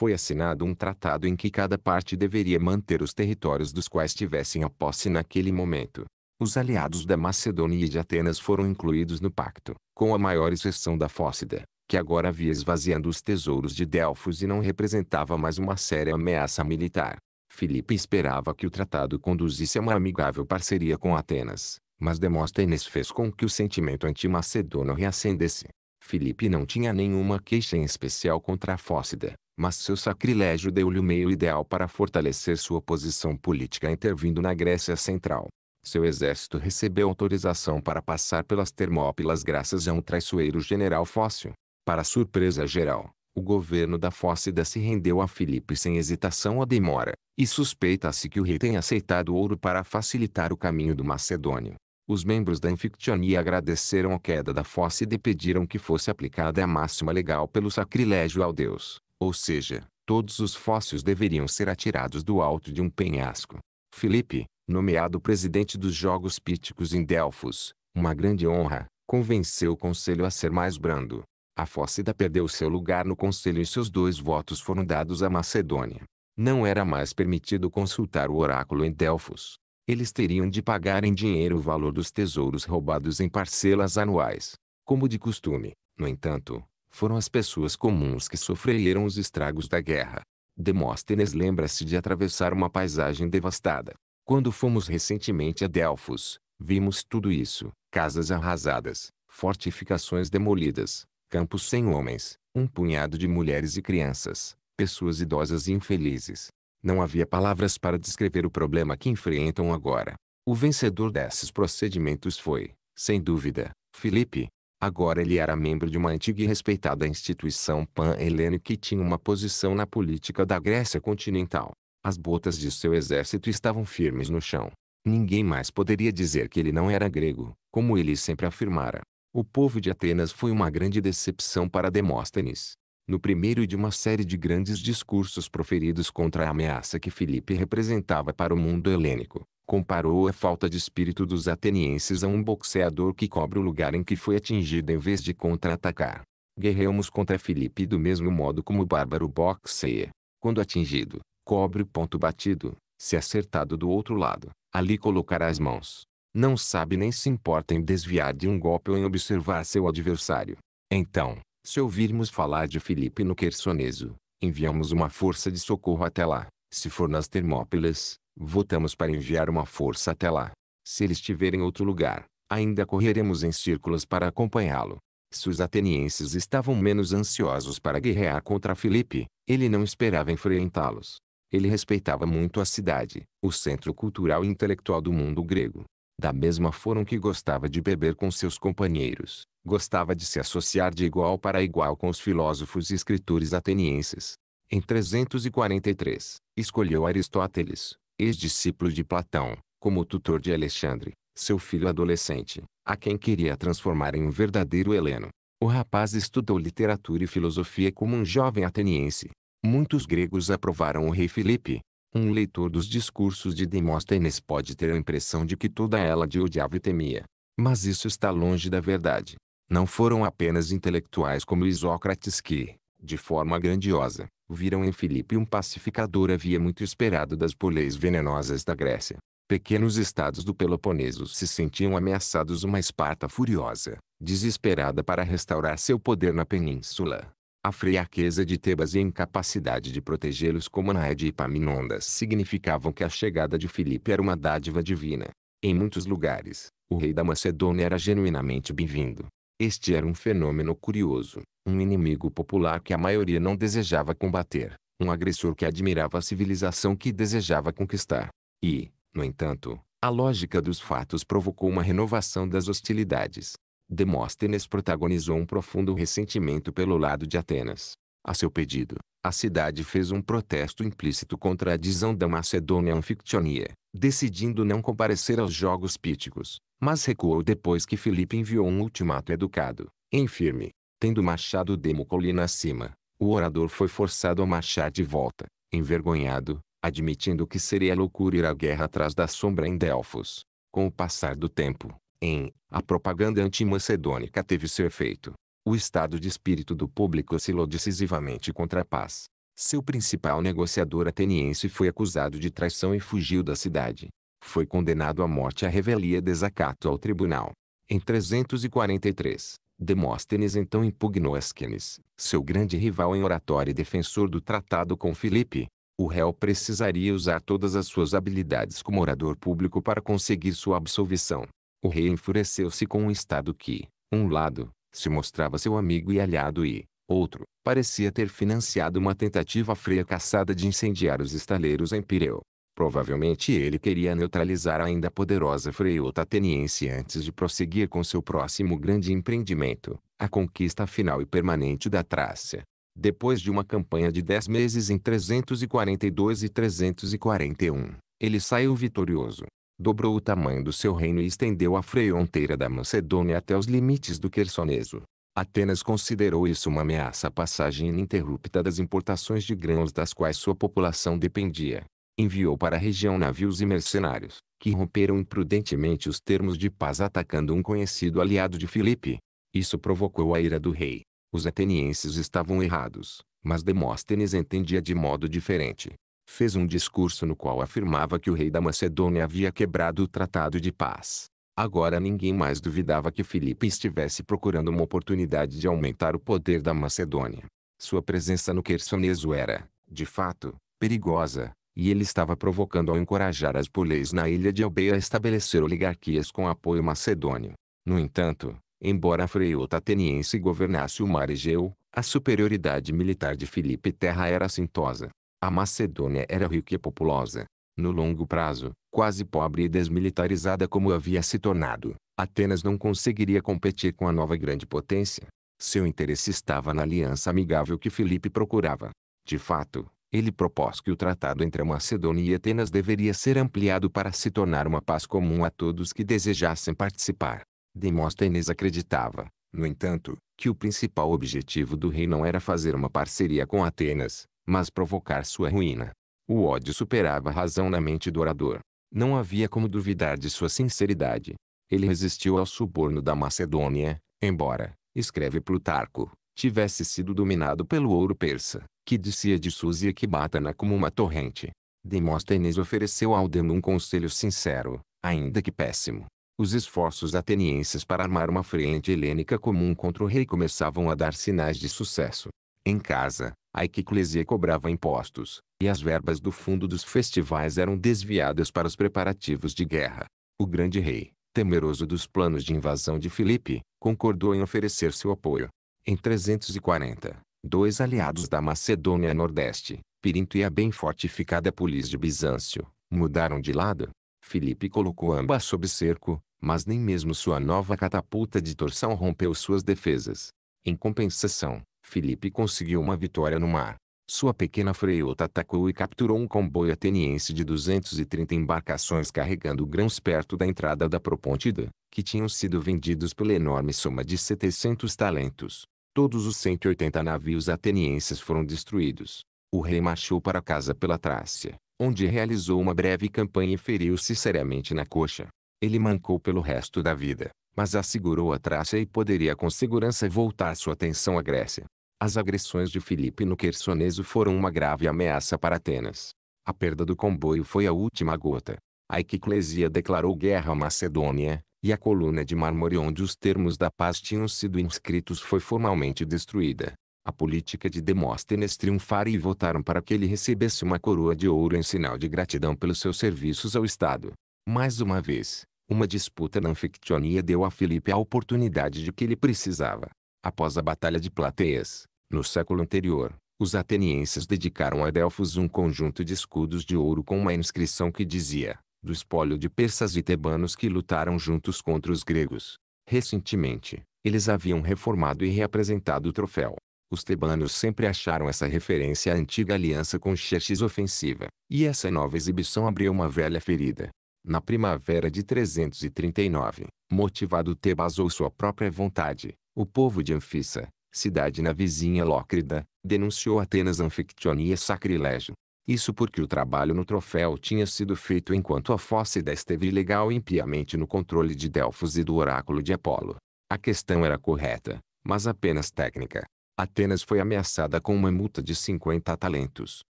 foi assinado um tratado em que cada parte deveria manter os territórios dos quais tivessem a posse naquele momento. Os aliados da Macedônia e de Atenas foram incluídos no pacto, com a maior exceção da Fócida, que agora havia esvaziando os tesouros de Delfos e não representava mais uma séria ameaça militar. Filipe esperava que o tratado conduzisse a uma amigável parceria com Atenas, mas Demóstenes fez com que o sentimento anti macedônio reacendesse. Filipe não tinha nenhuma queixa em especial contra a Fócida, mas seu sacrilégio deu-lhe o meio ideal para fortalecer sua posição política intervindo na Grécia Central. Seu exército recebeu autorização para passar pelas Termópilas graças a um traiçoeiro general Fócio. Para surpresa geral, o governo da Fócida se rendeu a Filipe sem hesitação ou demora, e suspeita-se que o rei tenha aceitado ouro para facilitar o caminho do macedônio. Os membros da Anfictionia agradeceram a queda da Fócida e pediram que fosse aplicada a máxima legal pelo sacrilégio ao deus. Ou seja, todos os fósseis deveriam ser atirados do alto de um penhasco. Filipe, nomeado presidente dos Jogos Píticos em Delfos, uma grande honra, convenceu o conselho a ser mais brando. A Fócida perdeu seu lugar no conselho e seus dois votos foram dados à Macedônia. Não era mais permitido consultar o oráculo em Delfos. Eles teriam de pagar em dinheiro o valor dos tesouros roubados em parcelas anuais, como de costume. No entanto, foram as pessoas comuns que sofreram os estragos da guerra. Demóstenes lembra-se de atravessar uma paisagem devastada. Quando fomos recentemente a Delfos, vimos tudo isso: casas arrasadas, fortificações demolidas, campos sem homens, um punhado de mulheres e crianças, pessoas idosas e infelizes. Não havia palavras para descrever o problema que enfrentam agora. O vencedor desses procedimentos foi, sem dúvida, Felipe, Agora ele era membro de uma antiga e respeitada instituição pan-helênica que tinha uma posição na política da Grécia continental. As botas de seu exército estavam firmes no chão. Ninguém mais poderia dizer que ele não era grego, como ele sempre afirmara. O povo de Atenas foi uma grande decepção para Demóstenes. No primeiro de uma série de grandes discursos proferidos contra a ameaça que Filipe representava para o mundo helênico, comparou a falta de espírito dos atenienses a um boxeador que cobre o lugar em que foi atingido em vez de contra-atacar. Guerreamos contra Filipe do mesmo modo como o bárbaro boxeia. Quando atingido, cobre o ponto batido, se acertado do outro lado, ali colocará as mãos. Não sabe nem se importa em desviar de um golpe ou em observar seu adversário. Então, se ouvirmos falar de Filipe no Quersoneso, enviamos uma força de socorro até lá, se for nas Termópilas, Votamos para enviar uma força até lá. Se ele estiver em outro lugar, ainda correremos em círculos para acompanhá-lo. Se os atenienses estavam menos ansiosos para guerrear contra Filipe, ele não esperava enfrentá-los. Ele respeitava muito a cidade, o centro cultural e intelectual do mundo grego. Da mesma forma que gostava de beber com seus companheiros, gostava de se associar de igual para igual com os filósofos e escritores atenienses. Em 343, escolheu Aristóteles, ex-discípulo de Platão, como tutor de Alexandre, seu filho adolescente, a quem queria transformar em um verdadeiro heleno. O rapaz estudou literatura e filosofia como um jovem ateniense. Muitos gregos aprovaram o rei Filipe. Um leitor dos discursos de Demóstenes pode ter a impressão de que toda ela de odiava e temia. Mas isso está longe da verdade. Não foram apenas intelectuais como Isócrates que, de forma grandiosa, viram em Filipe um pacificador havia muito esperado das polês venenosas da Grécia. Pequenos estados do Peloponeso se sentiam ameaçados uma Esparta furiosa, desesperada para restaurar seu poder na península. A fraqueza de Tebas e a incapacidade de protegê-los como na de Epaminondas significavam que a chegada de Filipe era uma dádiva divina. Em muitos lugares, o rei da Macedônia era genuinamente bem-vindo, este era um fenômeno curioso, um inimigo popular que a maioria não desejava combater, um agressor que admirava a civilização que desejava conquistar. E, no entanto, a lógica dos fatos provocou uma renovação das hostilidades. Demóstenes protagonizou um profundo ressentimento pelo lado de Atenas. A seu pedido, a cidade fez um protesto implícito contra a adesão da Macedônia à Anfictionia, decidindo não comparecer aos Jogos Píticos, mas recuou depois que Filipe enviou um ultimato educado, firme. Tendo machado Democolina acima, o orador foi forçado a marchar de volta, envergonhado, admitindo que seria loucura ir à guerra atrás da sombra em Delfos. Com o passar do tempo, em a propaganda antimacedônica teve seu efeito. O estado de espírito do público oscilou decisivamente contra a paz. Seu principal negociador ateniense foi acusado de traição e fugiu da cidade foi condenado à morte à revelia e desacato ao tribunal. Em 343, Demóstenes então impugnou Esquenes, seu grande rival em oratório e defensor do tratado com Filipe. O réu precisaria usar todas as suas habilidades como orador público para conseguir sua absolvição. O rei enfureceu-se com um estado que, um lado, se mostrava seu amigo e aliado e, outro, parecia ter financiado uma tentativa caçada de incendiar os estaleiros em Pireu. Provavelmente ele queria neutralizar a ainda poderosa freiota ateniense antes de prosseguir com seu próximo grande empreendimento, a conquista final e permanente da Trácia. Depois de uma campanha de dez meses em 342 e 341, ele saiu vitorioso. Dobrou o tamanho do seu reino e estendeu a fronteira da Macedônia até os limites do Quersoneso. Atenas considerou isso uma ameaça à passagem ininterrupta das importações de grãos das quais sua população dependia enviou para a região navios e mercenários, que romperam imprudentemente os termos de paz atacando um conhecido aliado de Filipe. Isso provocou a ira do rei. Os atenienses estavam errados, mas Demóstenes entendia de modo diferente. Fez um discurso no qual afirmava que o rei da Macedônia havia quebrado o tratado de paz. Agora ninguém mais duvidava que Filipe estivesse procurando uma oportunidade de aumentar o poder da Macedônia. Sua presença no Quersoneso era, de fato, perigosa, e ele estava provocando ao encorajar as poleis na ilha de Albeia a estabelecer oligarquias com apoio macedônio. No entanto, embora a Freiota ateniense governasse o mar Egeu, a superioridade militar de Filipe Terra era assintosa. A Macedônia era rica e populosa. No longo prazo, quase pobre e desmilitarizada como havia se tornado, Atenas não conseguiria competir com a nova grande potência. Seu interesse estava na aliança amigável que Filipe procurava. De fato, ele propôs que o tratado entre a Macedônia e Atenas deveria ser ampliado para se tornar uma paz comum a todos que desejassem participar. Demóstenes acreditava, no entanto, que o principal objetivo do rei não era fazer uma parceria com Atenas, mas provocar sua ruína. O ódio superava a razão na mente do orador. Não havia como duvidar de sua sinceridade. Ele resistiu ao suborno da Macedônia, embora, escreve Plutarco, tivesse sido dominado pelo ouro persa que descia de Suzy e Batana como uma torrente. Demóstenes ofereceu ao Demo um conselho sincero, ainda que péssimo. Os esforços atenienses para armar uma frente helênica comum contra o rei começavam a dar sinais de sucesso. Em casa, a eclesia cobrava impostos, e as verbas do fundo dos festivais eram desviadas para os preparativos de guerra. O grande rei, temeroso dos planos de invasão de Filipe, concordou em oferecer seu apoio. Em 340, dois aliados da Macedônia Nordeste, Pirinto e a bem fortificada Polis de Bizâncio, mudaram de lado. Filipe colocou ambas sob cerco, mas nem mesmo sua nova catapulta de torção rompeu suas defesas. Em compensação, Filipe conseguiu uma vitória no mar. Sua pequena freota atacou e capturou um comboio ateniense de 230 embarcações carregando grãos perto da entrada da Propontida, que tinham sido vendidos pela enorme soma de 700 talentos. Todos os 180 navios atenienses foram destruídos. O rei marchou para casa pela Trácia, onde realizou uma breve campanha e feriu-se seriamente na coxa. Ele mancou pelo resto da vida, mas assegurou a Trácia e poderia com segurança voltar sua atenção à Grécia. As agressões de Filipe no Quersoneso foram uma grave ameaça para Atenas. A perda do comboio foi a última gota. A Equiclesia declarou guerra à Macedônia, e a coluna de mármore onde os termos da paz tinham sido inscritos foi formalmente destruída. A política de Demóstenes triunfara e votaram para que ele recebesse uma coroa de ouro em sinal de gratidão pelos seus serviços ao Estado. Mais uma vez, uma disputa na Anfictionia deu a Filipe a oportunidade de que ele precisava. Após a Batalha de Plateias, no século anterior, os atenienses dedicaram a Delfos um conjunto de escudos de ouro com uma inscrição que dizia do espólio de persas e tebanos que lutaram juntos contra os gregos. Recentemente, eles haviam reformado e reapresentado o troféu. Os tebanos sempre acharam essa referência à antiga aliança com Xerxes ofensiva, e essa nova exibição abriu uma velha ferida. Na primavera de 339, motivado Tebas ou sua própria vontade, o povo de Anfissa, cidade na vizinha Lócrida, denunciou Atenas Anfictione e sacrilégio. Isso porque o trabalho no troféu tinha sido feito enquanto a Fócida esteve ilegal e impiamente no controle de Delfos e do oráculo de Apolo. A questão era correta, mas apenas técnica. Atenas foi ameaçada com uma multa de 50 talentos.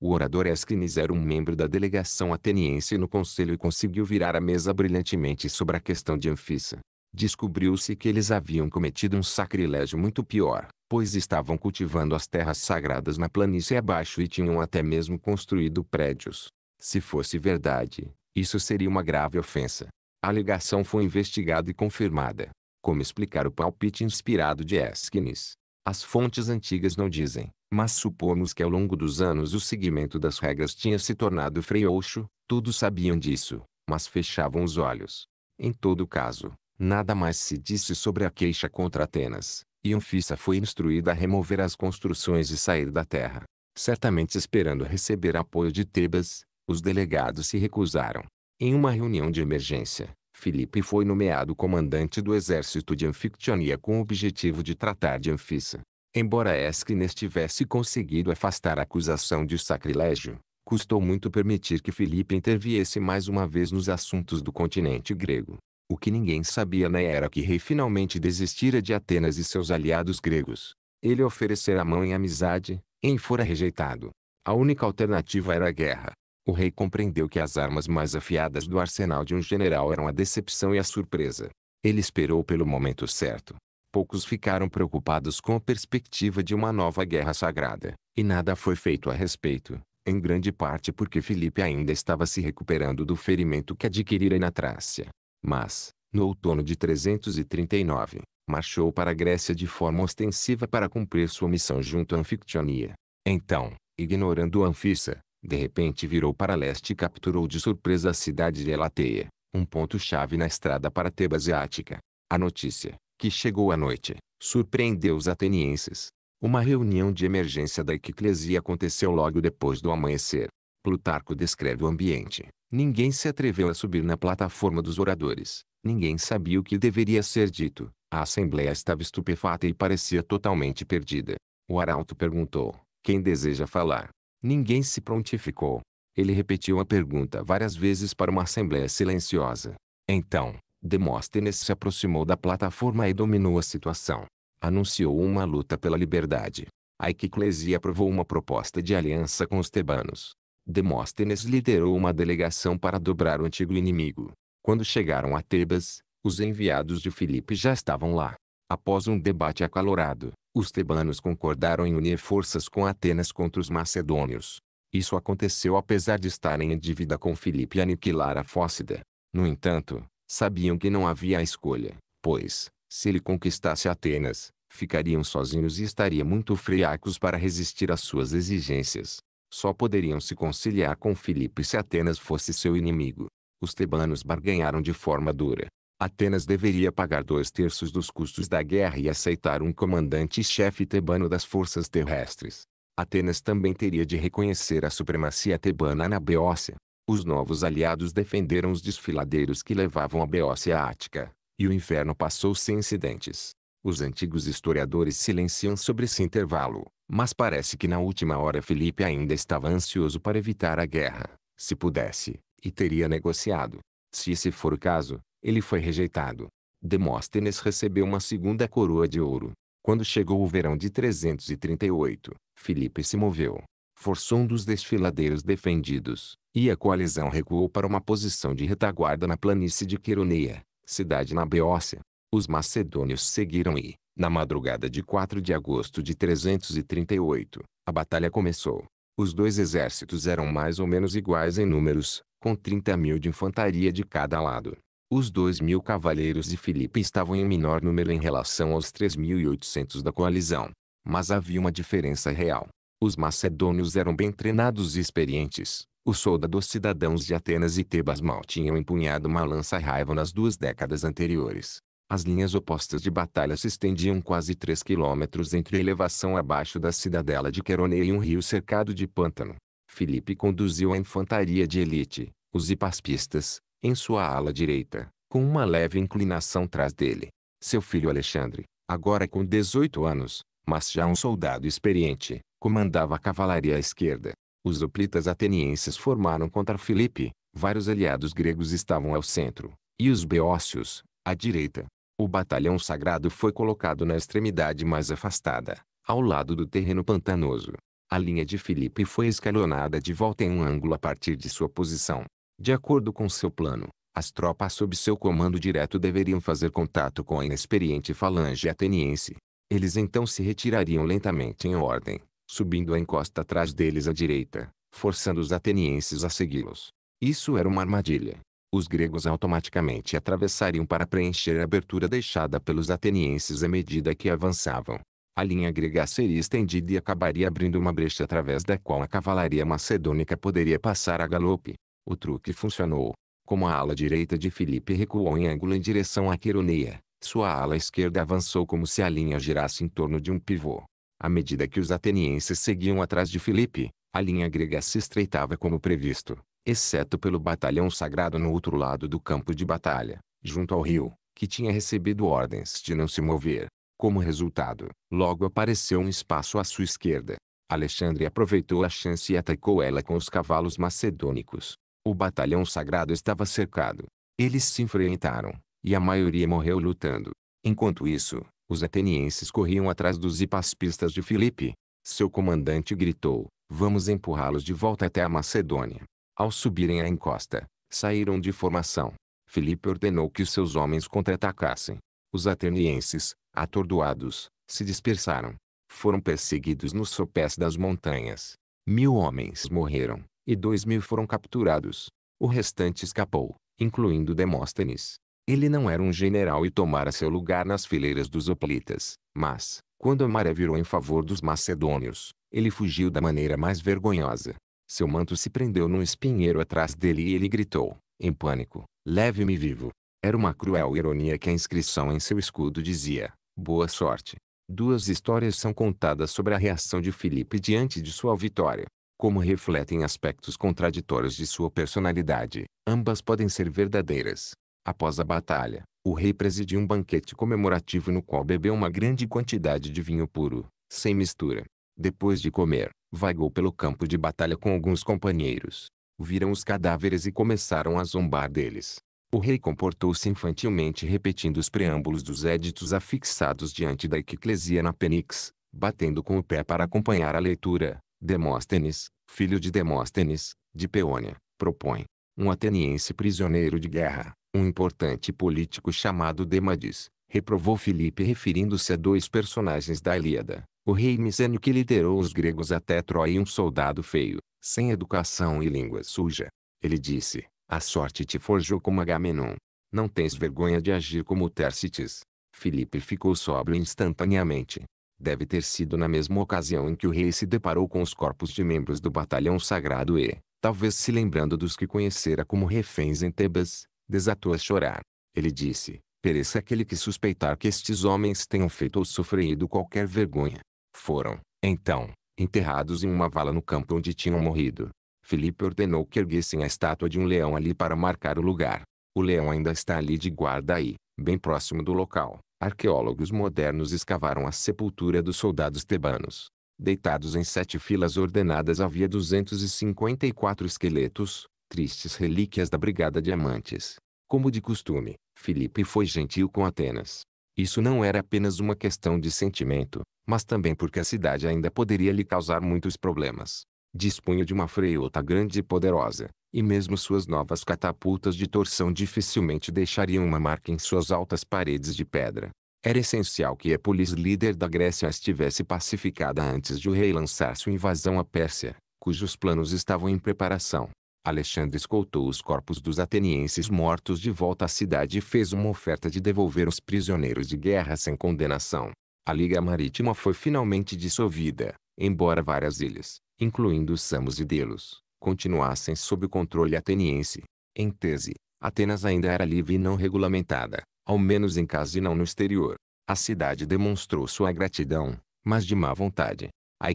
O orador Esquines era um membro da delegação ateniense no conselho e conseguiu virar a mesa brilhantemente sobre a questão de Anfissa descobriu-se que eles haviam cometido um sacrilégio muito pior, pois estavam cultivando as terras sagradas na planície abaixo e tinham até mesmo construído prédios. Se fosse verdade, isso seria uma grave ofensa. A alegação foi investigada e confirmada. Como explicar o palpite inspirado de Esquines? As fontes antigas não dizem, mas supomos que ao longo dos anos o seguimento das regras tinha se tornado frouxo, todos sabiam disso, mas fechavam os olhos. Em todo caso, Nada mais se disse sobre a queixa contra Atenas, e Anfissa foi instruída a remover as construções e sair da terra. Certamente esperando receber apoio de Tebas, os delegados se recusaram. Em uma reunião de emergência, Filipe foi nomeado comandante do exército de Anfictionia com o objetivo de tratar de Anfissa. Embora Esquines tivesse conseguido afastar a acusação de sacrilégio, custou muito permitir que Filipe interviesse mais uma vez nos assuntos do continente grego. O que ninguém sabia na né, era que rei finalmente desistira de Atenas e seus aliados gregos. Ele oferecera mão em amizade, em fora rejeitado. A única alternativa era a guerra. O rei compreendeu que as armas mais afiadas do arsenal de um general eram a decepção e a surpresa. Ele esperou pelo momento certo. Poucos ficaram preocupados com a perspectiva de uma nova guerra sagrada, e nada foi feito a respeito, em grande parte porque Filipe ainda estava se recuperando do ferimento que adquirira na Trácia. Mas, no outono de 339, marchou para a Grécia de forma ostensiva para cumprir sua missão junto à Anfictionia. Então, ignorando Anfissa, de repente virou para leste e capturou de surpresa a cidade de Elateia, um ponto-chave na estrada para Tebas e Ática. A notícia, que chegou à noite, surpreendeu os atenienses. Uma reunião de emergência da Equiclesia aconteceu logo depois do amanhecer. Plutarco descreve o ambiente. Ninguém se atreveu a subir na plataforma dos oradores. Ninguém sabia o que deveria ser dito. A assembleia estava estupefata e parecia totalmente perdida. O arauto perguntou: Quem deseja falar? Ninguém se prontificou. Ele repetiu a pergunta várias vezes para uma assembleia silenciosa. Então, Demóstenes se aproximou da plataforma e dominou a situação. Anunciou uma luta pela liberdade. A Equiclesia aprovou uma proposta de aliança com os tebanos. Demóstenes liderou uma delegação para dobrar o antigo inimigo. Quando chegaram a Tebas, os enviados de Filipe já estavam lá. Após um debate acalorado, os tebanos concordaram em unir forças com Atenas contra os macedônios. Isso aconteceu apesar de estarem em dívida com Filipe e aniquilar a Fócida. No entanto, sabiam que não havia escolha, pois, se ele conquistasse Atenas, ficariam sozinhos e estariam muito friacos para resistir às suas exigências só poderiam se conciliar com Filipe se Atenas fosse seu inimigo. Os tebanos barganharam de forma dura. Atenas deveria pagar dois terços dos custos da guerra e aceitar um comandante-chefe tebano das forças terrestres. Atenas também teria de reconhecer a supremacia tebana na Beócia. Os novos aliados defenderam os desfiladeiros que levavam a Beócia à Ática, e o inferno passou sem incidentes. Os antigos historiadores silenciam sobre esse intervalo, mas parece que na última hora Felipe ainda estava ansioso para evitar a guerra, se pudesse, e teria negociado. Se esse for o caso, ele foi rejeitado. Demóstenes recebeu uma segunda coroa de ouro. Quando chegou o verão de 338, Felipe se moveu. Forçou um dos desfiladeiros defendidos, e a coalizão recuou para uma posição de retaguarda na planície de Queroneia, cidade na Beócia. Os macedônios seguiram e, na madrugada de 4 de agosto de 338, a batalha começou. Os dois exércitos eram mais ou menos iguais em números, com 30 mil de infantaria de cada lado. Os 2 mil cavaleiros de Filipe estavam em menor número em relação aos 3.800 da coalizão. Mas havia uma diferença real. Os macedônios eram bem treinados e experientes. Os soldados cidadãos de Atenas e Tebas mal tinham empunhado uma lança raiva nas duas décadas anteriores. As linhas opostas de batalha se estendiam quase 3 quilômetros entre a elevação abaixo da cidadela de Queronê e um rio cercado de pântano. Felipe conduziu a infantaria de elite, os hipaspistas, em sua ala direita, com uma leve inclinação atrás dele. Seu filho Alexandre, agora com 18 anos, mas já um soldado experiente, comandava a cavalaria à esquerda. Os hoplitas atenienses formaram contra Filipe, vários aliados gregos estavam ao centro, e os beócios, à direita. O batalhão sagrado foi colocado na extremidade mais afastada, ao lado do terreno pantanoso. A linha de Filipe foi escalonada de volta em um ângulo a partir de sua posição. De acordo com seu plano, as tropas sob seu comando direto deveriam fazer contato com a inexperiente falange ateniense. Eles então se retirariam lentamente em ordem, subindo a encosta atrás deles à direita, forçando os atenienses a segui-los. Isso era uma armadilha os gregos automaticamente atravessariam para preencher a abertura deixada pelos atenienses à medida que avançavam. A linha grega seria estendida e acabaria abrindo uma brecha através da qual a cavalaria macedônica poderia passar a galope. O truque funcionou. Como a ala direita de Filipe recuou em ângulo em direção à Queroneia, sua ala esquerda avançou como se a linha girasse em torno de um pivô. À medida que os atenienses seguiam atrás de Filipe, a linha grega se estreitava como previsto exceto pelo batalhão sagrado no outro lado do campo de batalha, junto ao rio, que tinha recebido ordens de não se mover. Como resultado, logo apareceu um espaço à sua esquerda. Alexandre aproveitou a chance e atacou ela com os cavalos macedônicos. O batalhão sagrado estava cercado. Eles se enfrentaram, e a maioria morreu lutando. Enquanto isso, os atenienses corriam atrás dos hipapistas de Filipe. Seu comandante gritou, vamos empurrá-los de volta até a Macedônia. Ao subirem a encosta, saíram de formação. Filipe ordenou que seus homens contra-atacassem. Os atenienses, atordoados, se dispersaram. Foram perseguidos nos sopés das montanhas. Mil homens morreram, e dois mil foram capturados. O restante escapou, incluindo Demóstenes. Ele não era um general e tomara seu lugar nas fileiras dos hoplitas, mas, quando a maré virou em favor dos macedônios, ele fugiu da maneira mais vergonhosa. Seu manto se prendeu num espinheiro atrás dele e ele gritou, em pânico, leve-me vivo. Era uma cruel ironia que a inscrição em seu escudo dizia, boa sorte. Duas histórias são contadas sobre a reação de Felipe diante de sua vitória. Como refletem aspectos contraditórios de sua personalidade, ambas podem ser verdadeiras. Após a batalha, o rei presidiu um banquete comemorativo no qual bebeu uma grande quantidade de vinho puro, sem mistura. Depois de comer, vagou pelo campo de batalha com alguns companheiros. Viram os cadáveres e começaram a zombar deles. O rei comportou-se infantilmente repetindo os preâmbulos dos éditos afixados diante da Equiclesia na Penix, batendo com o pé para acompanhar a leitura. Demóstenes, filho de Demóstenes, de Peônia, propõe. Um ateniense prisioneiro de guerra, um importante político chamado Demades, reprovou Filipe referindo-se a dois personagens da Ilíada, o rei Micênio que liderou os gregos até Troia e um soldado feio, sem educação e língua suja. Ele disse, a sorte te forjou como Agamenon. Não tens vergonha de agir como Tércites. Filipe ficou sóbrio instantaneamente. Deve ter sido na mesma ocasião em que o rei se deparou com os corpos de membros do batalhão sagrado e, talvez se lembrando dos que conhecera como reféns em Tebas, desatou a chorar. Ele disse, pereça aquele que suspeitar que estes homens tenham feito ou sofrido qualquer vergonha. Foram, então, enterrados em uma vala no campo onde tinham morrido. Filipe ordenou que erguessem a estátua de um leão ali para marcar o lugar. O leão ainda está ali de guarda aí, bem próximo do local. Arqueólogos modernos escavaram a sepultura dos soldados tebanos. Deitados em sete filas ordenadas havia 254 esqueletos, tristes relíquias da Brigada Diamantes. Como de costume, Filipe foi gentil com Atenas. Isso não era apenas uma questão de sentimento, mas também porque a cidade ainda poderia lhe causar muitos problemas. Dispunha de uma freiota grande e poderosa, e mesmo suas novas catapultas de torção dificilmente deixariam uma marca em suas altas paredes de pedra. Era essencial que a polis líder da Grécia estivesse pacificada antes de o rei lançar sua invasão à Pérsia, cujos planos estavam em preparação. Alexandre escoltou os corpos dos atenienses mortos de volta à cidade e fez uma oferta de devolver os prisioneiros de guerra sem condenação. A Liga Marítima foi finalmente dissolvida, embora várias ilhas, incluindo Samos e Delos, continuassem sob o controle ateniense. Em tese, Atenas ainda era livre e não regulamentada, ao menos em casa e não no exterior. A cidade demonstrou sua gratidão, mas de má vontade, a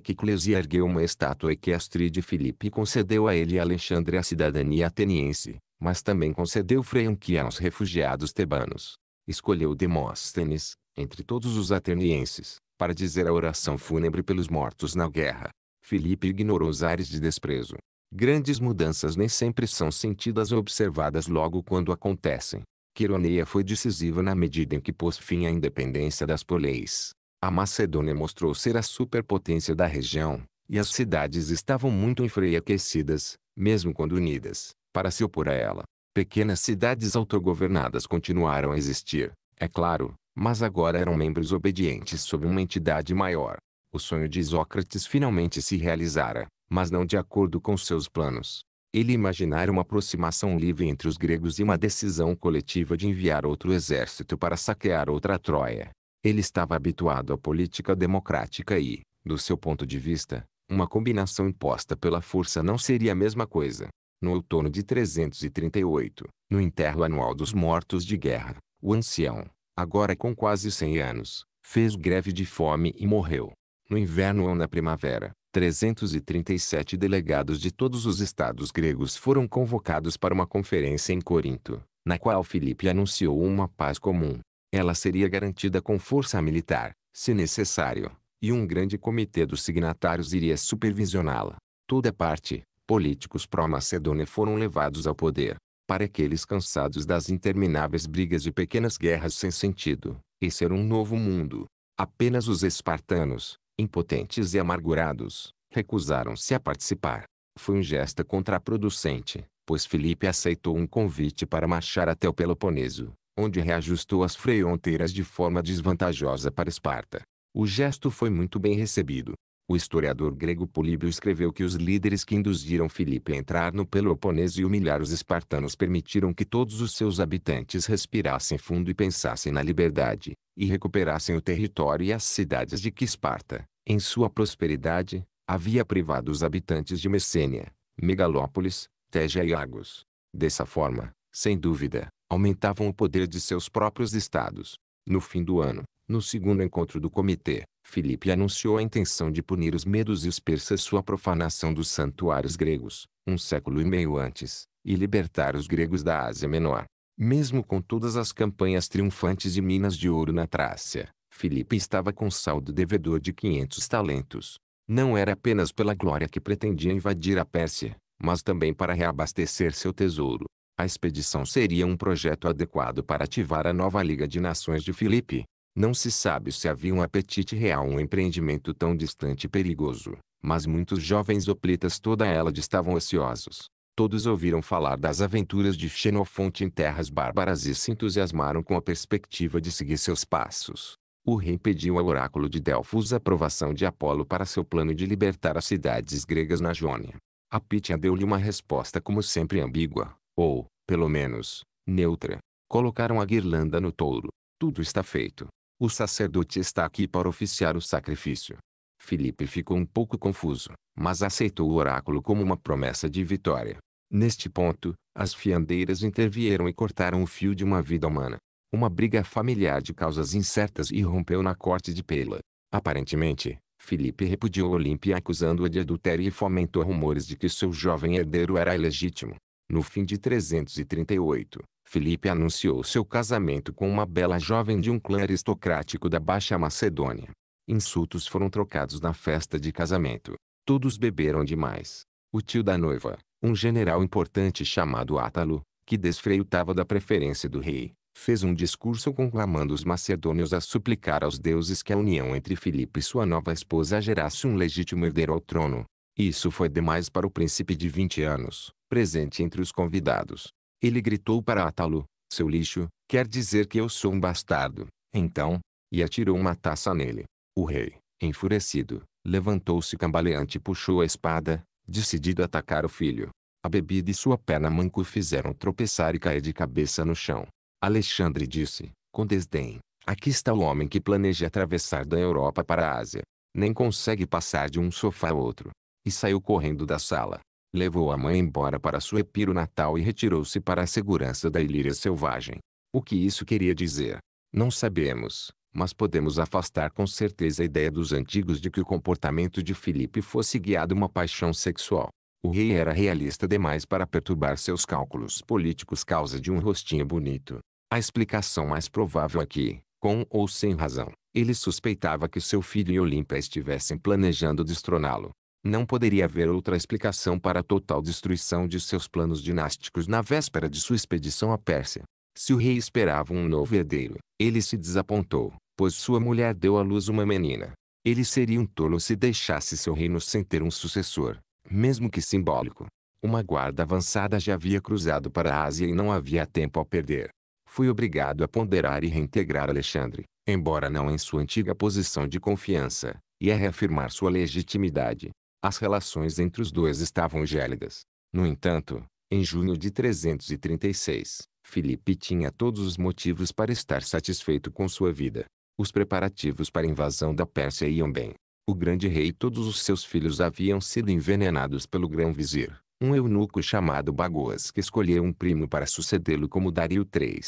ergueu uma estátua equestre de Filipe e concedeu a ele e Alexandre a cidadania ateniense, mas também concedeu franquia aos refugiados tebanos. Escolheu Demóstenes, entre todos os atenienses, para dizer a oração fúnebre pelos mortos na guerra. Filipe ignorou os ares de desprezo. Grandes mudanças nem sempre são sentidas ou observadas logo quando acontecem. Quironeia foi decisiva na medida em que pôs fim à independência das poleis. A Macedônia mostrou ser a superpotência da região, e as cidades estavam muito enfraquecidas, mesmo quando unidas, para se opor a ela. Pequenas cidades autogovernadas continuaram a existir, é claro, mas agora eram membros obedientes sob uma entidade maior. O sonho de Isócrates finalmente se realizara, mas não de acordo com seus planos. Ele imaginara uma aproximação livre entre os gregos e uma decisão coletiva de enviar outro exército para saquear outra Troia. Ele estava habituado à política democrática e, do seu ponto de vista, uma combinação imposta pela força não seria a mesma coisa. No outono de 338, no enterro anual dos mortos de guerra, o ancião, agora com quase 100 anos, fez greve de fome e morreu. No inverno ou na primavera, 337 delegados de todos os estados gregos foram convocados para uma conferência em Corinto, na qual Filipe anunciou uma paz comum, ela seria garantida com força militar, se necessário, e um grande comitê dos signatários iria supervisioná-la. Toda parte, políticos pró-Macedônia foram levados ao poder. Para aqueles cansados das intermináveis brigas e pequenas guerras sem sentido, esse era um novo mundo. Apenas os espartanos, impotentes e amargurados, recusaram-se a participar. Foi um gesto contraproducente, pois Filipe aceitou um convite para marchar até o Peloponeso, onde reajustou as fronteiras de forma desvantajosa para Esparta. O gesto foi muito bem recebido. O historiador grego Políbio escreveu que os líderes que induziram Filipe a entrar no Peloponeso e humilhar os espartanos permitiram que todos os seus habitantes respirassem fundo e pensassem na liberdade, e recuperassem o território e as cidades de que Esparta, em sua prosperidade, havia privado os habitantes de Messênia, Megalópolis, Teja e Argos. Dessa forma, sem dúvida, aumentavam o poder de seus próprios estados. No fim do ano, no segundo encontro do comitê, Filipe anunciou a intenção de punir os medos e os persas sua profanação dos santuários gregos, um século e meio antes, e libertar os gregos da Ásia Menor. Mesmo com todas as campanhas triunfantes e minas de ouro na Trácia, Filipe estava com saldo devedor de 500 talentos. Não era apenas pela glória que pretendia invadir a Pérsia, mas também para reabastecer seu tesouro. A expedição seria um projeto adequado para ativar a nova Liga de Nações de Filipe. Não se sabe se havia um apetite real um empreendimento tão distante e perigoso, mas muitos jovens oplitas toda ela estavam ociosos. Todos ouviram falar das aventuras de Xenofonte em terras bárbaras e se entusiasmaram com a perspectiva de seguir seus passos. O rei pediu ao oráculo de Delfos a aprovação de Apolo para seu plano de libertar as cidades gregas na Jônia. A Pitia deu-lhe uma resposta como sempre ambígua, ou, pelo menos, neutra. Colocaram a guirlanda no touro. Tudo está feito. O sacerdote está aqui para oficiar o sacrifício. Felipe ficou um pouco confuso, mas aceitou o oráculo como uma promessa de vitória. Neste ponto, as fiandeiras intervieram e cortaram o fio de uma vida humana. Uma briga familiar de causas incertas irrompeu na corte de Pela. Aparentemente, Felipe repudiou Olímpia acusando-a de adultério e fomentou rumores de que seu jovem herdeiro era ilegítimo. No fim de 338, Filipe anunciou seu casamento com uma bela jovem de um clã aristocrático da Baixa Macedônia. Insultos foram trocados na festa de casamento. Todos beberam demais. O tio da noiva, um general importante chamado Átalo, que desfreitava da preferência do rei, fez um discurso conclamando os macedônios a suplicar aos deuses que a união entre Filipe e sua nova esposa gerasse um legítimo herdeiro ao trono, isso foi demais para o príncipe de 20 anos, presente entre os convidados. Ele gritou para Atalo, seu lixo, quer dizer que eu sou um bastardo. Então, e atirou uma taça nele. O rei, enfurecido, levantou-se cambaleante e puxou a espada, decidido a atacar o filho. A bebida e sua perna manco fizeram tropeçar e cair de cabeça no chão. Alexandre disse, com desdém, aqui está o homem que planeja atravessar da Europa para a Ásia. Nem consegue passar de um sofá a outro e saiu correndo da sala. Levou a mãe embora para sua epiro natal e retirou-se para a segurança da Ilíria Selvagem. O que isso queria dizer? Não sabemos, mas podemos afastar com certeza a ideia dos antigos de que o comportamento de Filipe fosse guiado uma paixão sexual. O rei era realista demais para perturbar seus cálculos políticos causa de um rostinho bonito. A explicação mais provável é que, com ou sem razão, ele suspeitava que seu filho e Olímpia estivessem planejando destroná-lo. Não poderia haver outra explicação para a total destruição de seus planos dinásticos na véspera de sua expedição à Pérsia. Se o rei esperava um novo herdeiro, ele se desapontou, pois sua mulher deu à luz uma menina. Ele seria um tolo se deixasse seu reino sem ter um sucessor, mesmo que simbólico. Uma guarda avançada já havia cruzado para a Ásia e não havia tempo a perder. Fui obrigado a ponderar e reintegrar Alexandre, embora não em sua antiga posição de confiança, e a reafirmar sua legitimidade. As relações entre os dois estavam gélidas. No entanto, em junho de 336, Filipe tinha todos os motivos para estar satisfeito com sua vida. Os preparativos para a invasão da Pérsia iam bem. O grande rei e todos os seus filhos haviam sido envenenados pelo grão-vizir, um eunuco chamado Bagoas que escolheu um primo para sucedê-lo como Dario III.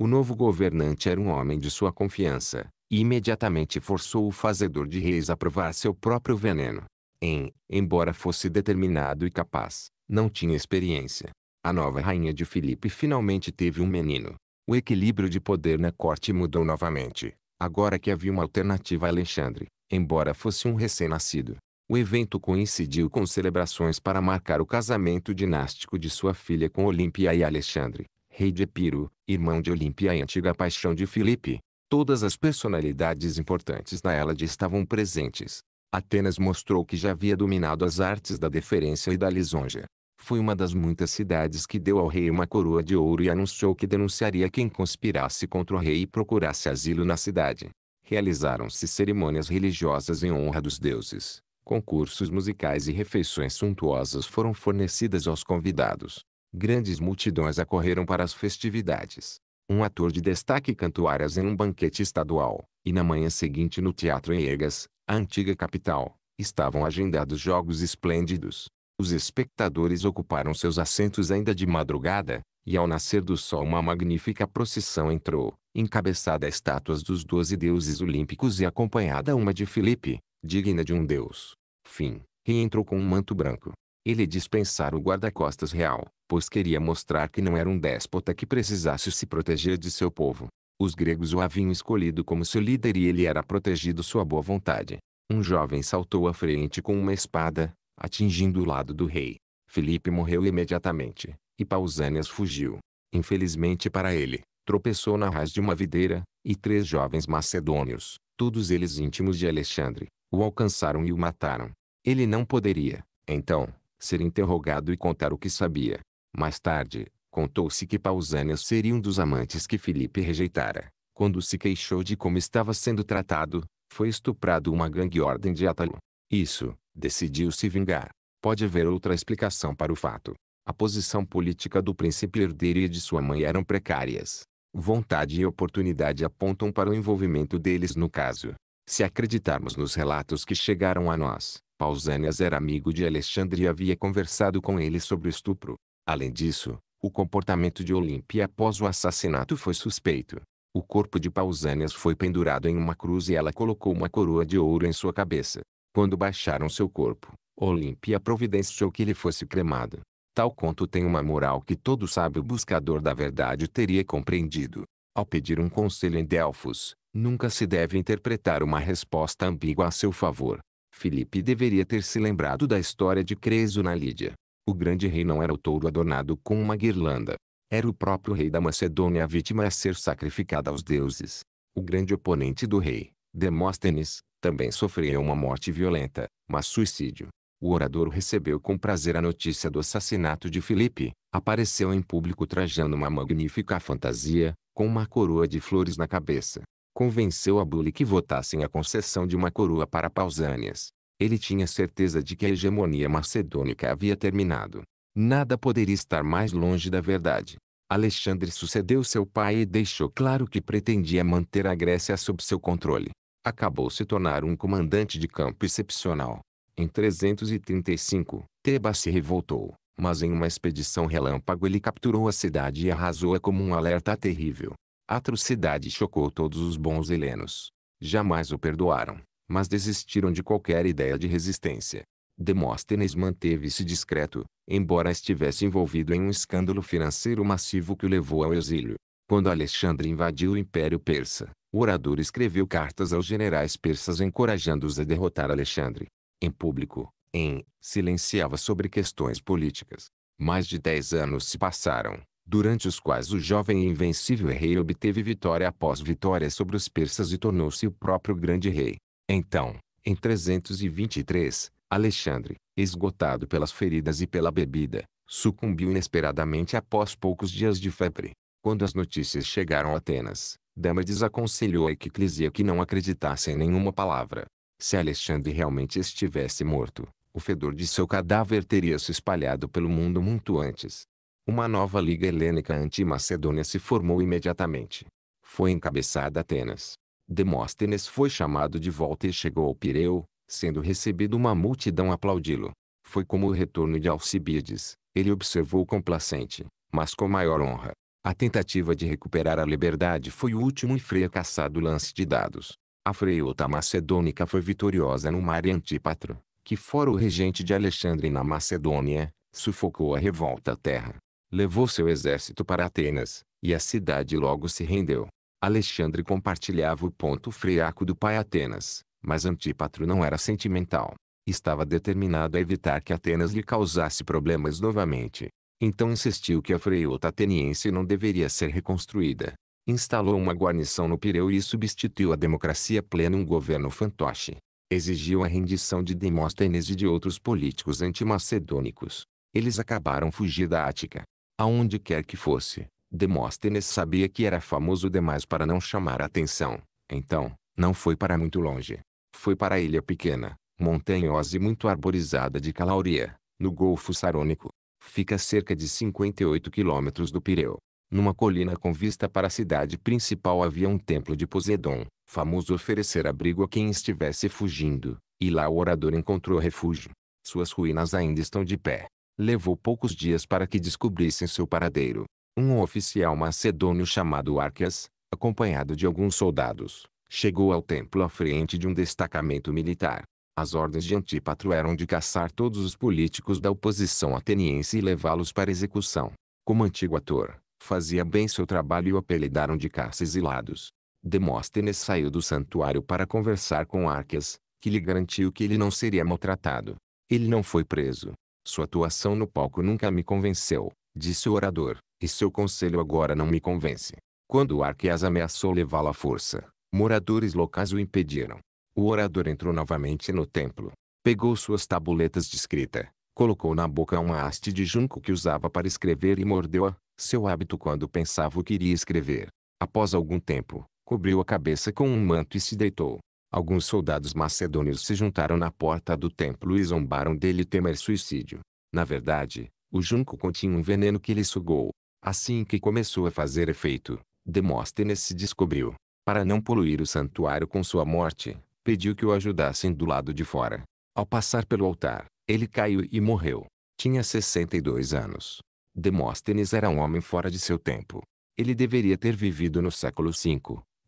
O novo governante era um homem de sua confiança, e imediatamente forçou o fazedor de reis a provar seu próprio veneno em, embora fosse determinado e capaz, não tinha experiência. A nova rainha de Filipe finalmente teve um menino. O equilíbrio de poder na corte mudou novamente, agora que havia uma alternativa a Alexandre, embora fosse um recém-nascido. O evento coincidiu com celebrações para marcar o casamento dinástico de sua filha com Olímpia e Alexandre, rei de Epiro, irmão de Olímpia e antiga paixão de Filipe. Todas as personalidades importantes na Hélade estavam presentes, Atenas mostrou que já havia dominado as artes da deferência e da lisonja. Foi uma das muitas cidades que deu ao rei uma coroa de ouro e anunciou que denunciaria quem conspirasse contra o rei e procurasse asilo na cidade. Realizaram-se cerimônias religiosas em honra dos deuses. Concursos musicais e refeições suntuosas foram fornecidas aos convidados. Grandes multidões acorreram para as festividades um ator de destaque cantou áreas em um banquete estadual, e na manhã seguinte no Teatro Egas, a antiga capital, estavam agendados jogos esplêndidos. Os espectadores ocuparam seus assentos ainda de madrugada, e ao nascer do sol uma magnífica procissão entrou, encabeçada a estátuas dos doze deuses olímpicos e acompanhada uma de Filipe, digna de um deus. Fim, reentrou com um manto branco, ele dispensara o guarda-costas real, pois queria mostrar que não era um déspota que precisasse se proteger de seu povo. Os gregos o haviam escolhido como seu líder e ele era protegido sua boa vontade. Um jovem saltou à frente com uma espada, atingindo o lado do rei. Filipe morreu imediatamente, e Pausânias fugiu. Infelizmente para ele, tropeçou na raiz de uma videira, e três jovens macedônios, todos eles íntimos de Alexandre, o alcançaram e o mataram. Ele não poderia, então, ser interrogado e contar o que sabia. Mais tarde, contou-se que Pausânias seria um dos amantes que Filipe rejeitara. Quando se queixou de como estava sendo tratado, foi estuprado uma gangue ordem de Átalo. Isso, decidiu se vingar. Pode haver outra explicação para o fato. A posição política do príncipe herdeiro e de sua mãe eram precárias. Vontade e oportunidade apontam para o envolvimento deles no caso. Se acreditarmos nos relatos que chegaram a nós, Pausânias era amigo de Alexandre e havia conversado com ele sobre o estupro. Além disso, o comportamento de Olímpia após o assassinato foi suspeito. O corpo de Pausânias foi pendurado em uma cruz e ela colocou uma coroa de ouro em sua cabeça. Quando baixaram seu corpo, Olímpia providenciou que ele fosse cremado. Tal conto tem uma moral que todo sábio buscador da verdade teria compreendido. Ao pedir um conselho em Delfos, nunca se deve interpretar uma resposta ambígua a seu favor. Filipe deveria ter se lembrado da história de Creso na Lídia. O grande rei não era o touro adornado com uma guirlanda. Era o próprio rei da Macedônia a vítima a ser sacrificada aos deuses. O grande oponente do rei, Demóstenes, também sofreu uma morte violenta, mas suicídio. O orador recebeu com prazer a notícia do assassinato de Filipe, apareceu em público trajando uma magnífica fantasia, com uma coroa de flores na cabeça convenceu a Bully que votassem a concessão de uma coroa para Pausânias. Ele tinha certeza de que a hegemonia macedônica havia terminado. Nada poderia estar mais longe da verdade. Alexandre sucedeu seu pai e deixou claro que pretendia manter a Grécia sob seu controle. Acabou se tornar um comandante de campo excepcional. Em 335, Tebas se revoltou, mas em uma expedição relâmpago ele capturou a cidade e arrasou-a como um alerta terrível. A atrocidade chocou todos os bons helenos. Jamais o perdoaram, mas desistiram de qualquer ideia de resistência. Demóstenes manteve-se discreto, embora estivesse envolvido em um escândalo financeiro massivo que o levou ao exílio. Quando Alexandre invadiu o Império Persa, o orador escreveu cartas aos generais persas encorajando-os a derrotar Alexandre. Em público, em silenciava sobre questões políticas. Mais de dez anos se passaram, durante os quais o jovem e invencível rei obteve vitória após vitória sobre os persas e tornou-se o próprio grande rei. Então, em 323, Alexandre, esgotado pelas feridas e pela bebida, sucumbiu inesperadamente após poucos dias de febre. Quando as notícias chegaram a Atenas, Dama aconselhou a Equiclesia que não acreditasse em nenhuma palavra. Se Alexandre realmente estivesse morto, o fedor de seu cadáver teria se espalhado pelo mundo muito antes. Uma nova liga helênica anti-macedônia se formou imediatamente. Foi encabeçada Atenas. Demóstenes foi chamado de volta e chegou ao Pireu, sendo recebido uma multidão aplaudi-lo. Foi como o retorno de Alcibíades. ele observou complacente, mas com maior honra. A tentativa de recuperar a liberdade foi o último e fracassado lance de dados. A freuta macedônica foi vitoriosa no mar Antípatro, que fora o regente de Alexandre na Macedônia, sufocou a revolta à terra levou seu exército para Atenas, e a cidade logo se rendeu. Alexandre compartilhava o ponto friaco do pai Atenas, mas Antípatro não era sentimental. Estava determinado a evitar que Atenas lhe causasse problemas novamente. Então insistiu que a freuta ateniense não deveria ser reconstruída. Instalou uma guarnição no Pireu e substituiu a democracia plena um governo fantoche. Exigiu a rendição de Demóstenes e de outros políticos antimacedônicos. Eles acabaram fugir da Ática, aonde quer que fosse. Demóstenes sabia que era famoso demais para não chamar atenção. Então, não foi para muito longe. Foi para a ilha pequena, montanhosa e muito arborizada de Calauria, no Golfo Sarônico. Fica a cerca de 58 quilômetros do Pireu. Numa colina com vista para a cidade principal havia um templo de Poseidon, famoso oferecer abrigo a quem estivesse fugindo, e lá o orador encontrou refúgio. Suas ruínas ainda estão de pé, levou poucos dias para que descobrissem seu paradeiro. Um oficial macedônio chamado Arquias, acompanhado de alguns soldados, chegou ao templo à frente de um destacamento militar. As ordens de Antípatro eram de caçar todos os políticos da oposição ateniense e levá-los para execução. Como antigo ator, fazia bem seu trabalho e o apelidaram de caça-exilados. Demóstenes saiu do santuário para conversar com Arquias, que lhe garantiu que ele não seria maltratado. Ele não foi preso, sua atuação no palco nunca me convenceu, disse o orador, e seu conselho agora não me convence. Quando o arqueas ameaçou levá-lo à força, moradores locais o impediram. O orador entrou novamente no templo, pegou suas tabuletas de escrita, colocou na boca uma haste de junco que usava para escrever e mordeu-a, seu hábito quando pensava o que iria escrever. Após algum tempo, cobriu a cabeça com um manto e se deitou. Alguns soldados macedônios se juntaram na porta do templo e zombaram dele temer suicídio. Na verdade, o junco continha um veneno que ele sugou. Assim que começou a fazer efeito, Demóstenes se descobriu. Para não poluir o santuário com sua morte, pediu que o ajudassem do lado de fora. Ao passar pelo altar, ele caiu e morreu. Tinha 62 anos. Demóstenes era um homem fora de seu tempo. Ele deveria ter vivido no século V,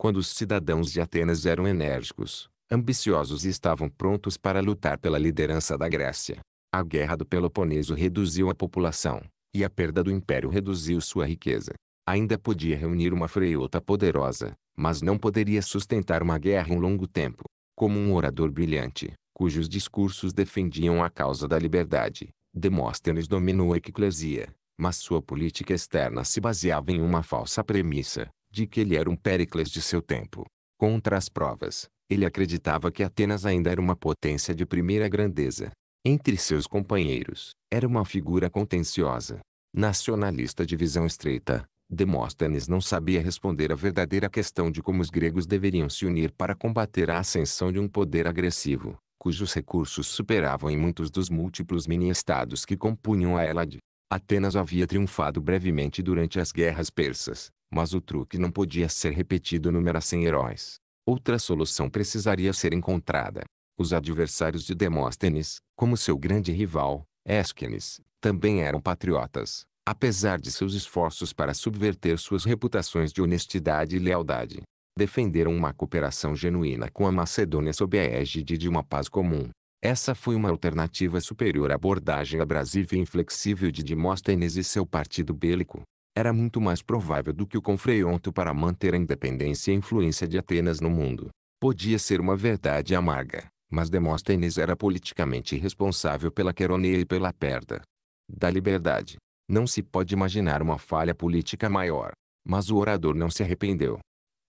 quando os cidadãos de Atenas eram enérgicos, ambiciosos e estavam prontos para lutar pela liderança da Grécia. A guerra do Peloponeso reduziu a população, e a perda do império reduziu sua riqueza. Ainda podia reunir uma freiota poderosa, mas não poderia sustentar uma guerra um longo tempo. Como um orador brilhante, cujos discursos defendiam a causa da liberdade, Demóstenes dominou a eclesia, mas sua política externa se baseava em uma falsa premissa, de que ele era um Péricles de seu tempo. Contra as provas, ele acreditava que Atenas ainda era uma potência de primeira grandeza. Entre seus companheiros, era uma figura contenciosa. Nacionalista de visão estreita, Demóstenes não sabia responder à verdadeira questão de como os gregos deveriam se unir para combater a ascensão de um poder agressivo, cujos recursos superavam em muitos dos múltiplos mini-estados que compunham a Hélade. Atenas havia triunfado brevemente durante as guerras persas, mas o truque não podia ser repetido número a 100 heróis. Outra solução precisaria ser encontrada. Os adversários de Demóstenes, como seu grande rival, Ésquenes, também eram patriotas, apesar de seus esforços para subverter suas reputações de honestidade e lealdade. Defenderam uma cooperação genuína com a Macedônia sob a égide de uma paz comum. Essa foi uma alternativa superior à abordagem abrasiva e inflexível de Demóstenes e seu partido bélico era muito mais provável do que o confronto para manter a independência e a influência de Atenas no mundo. Podia ser uma verdade amarga, mas Demóstenes era politicamente responsável pela queroneia e pela perda da liberdade. Não se pode imaginar uma falha política maior, mas o orador não se arrependeu.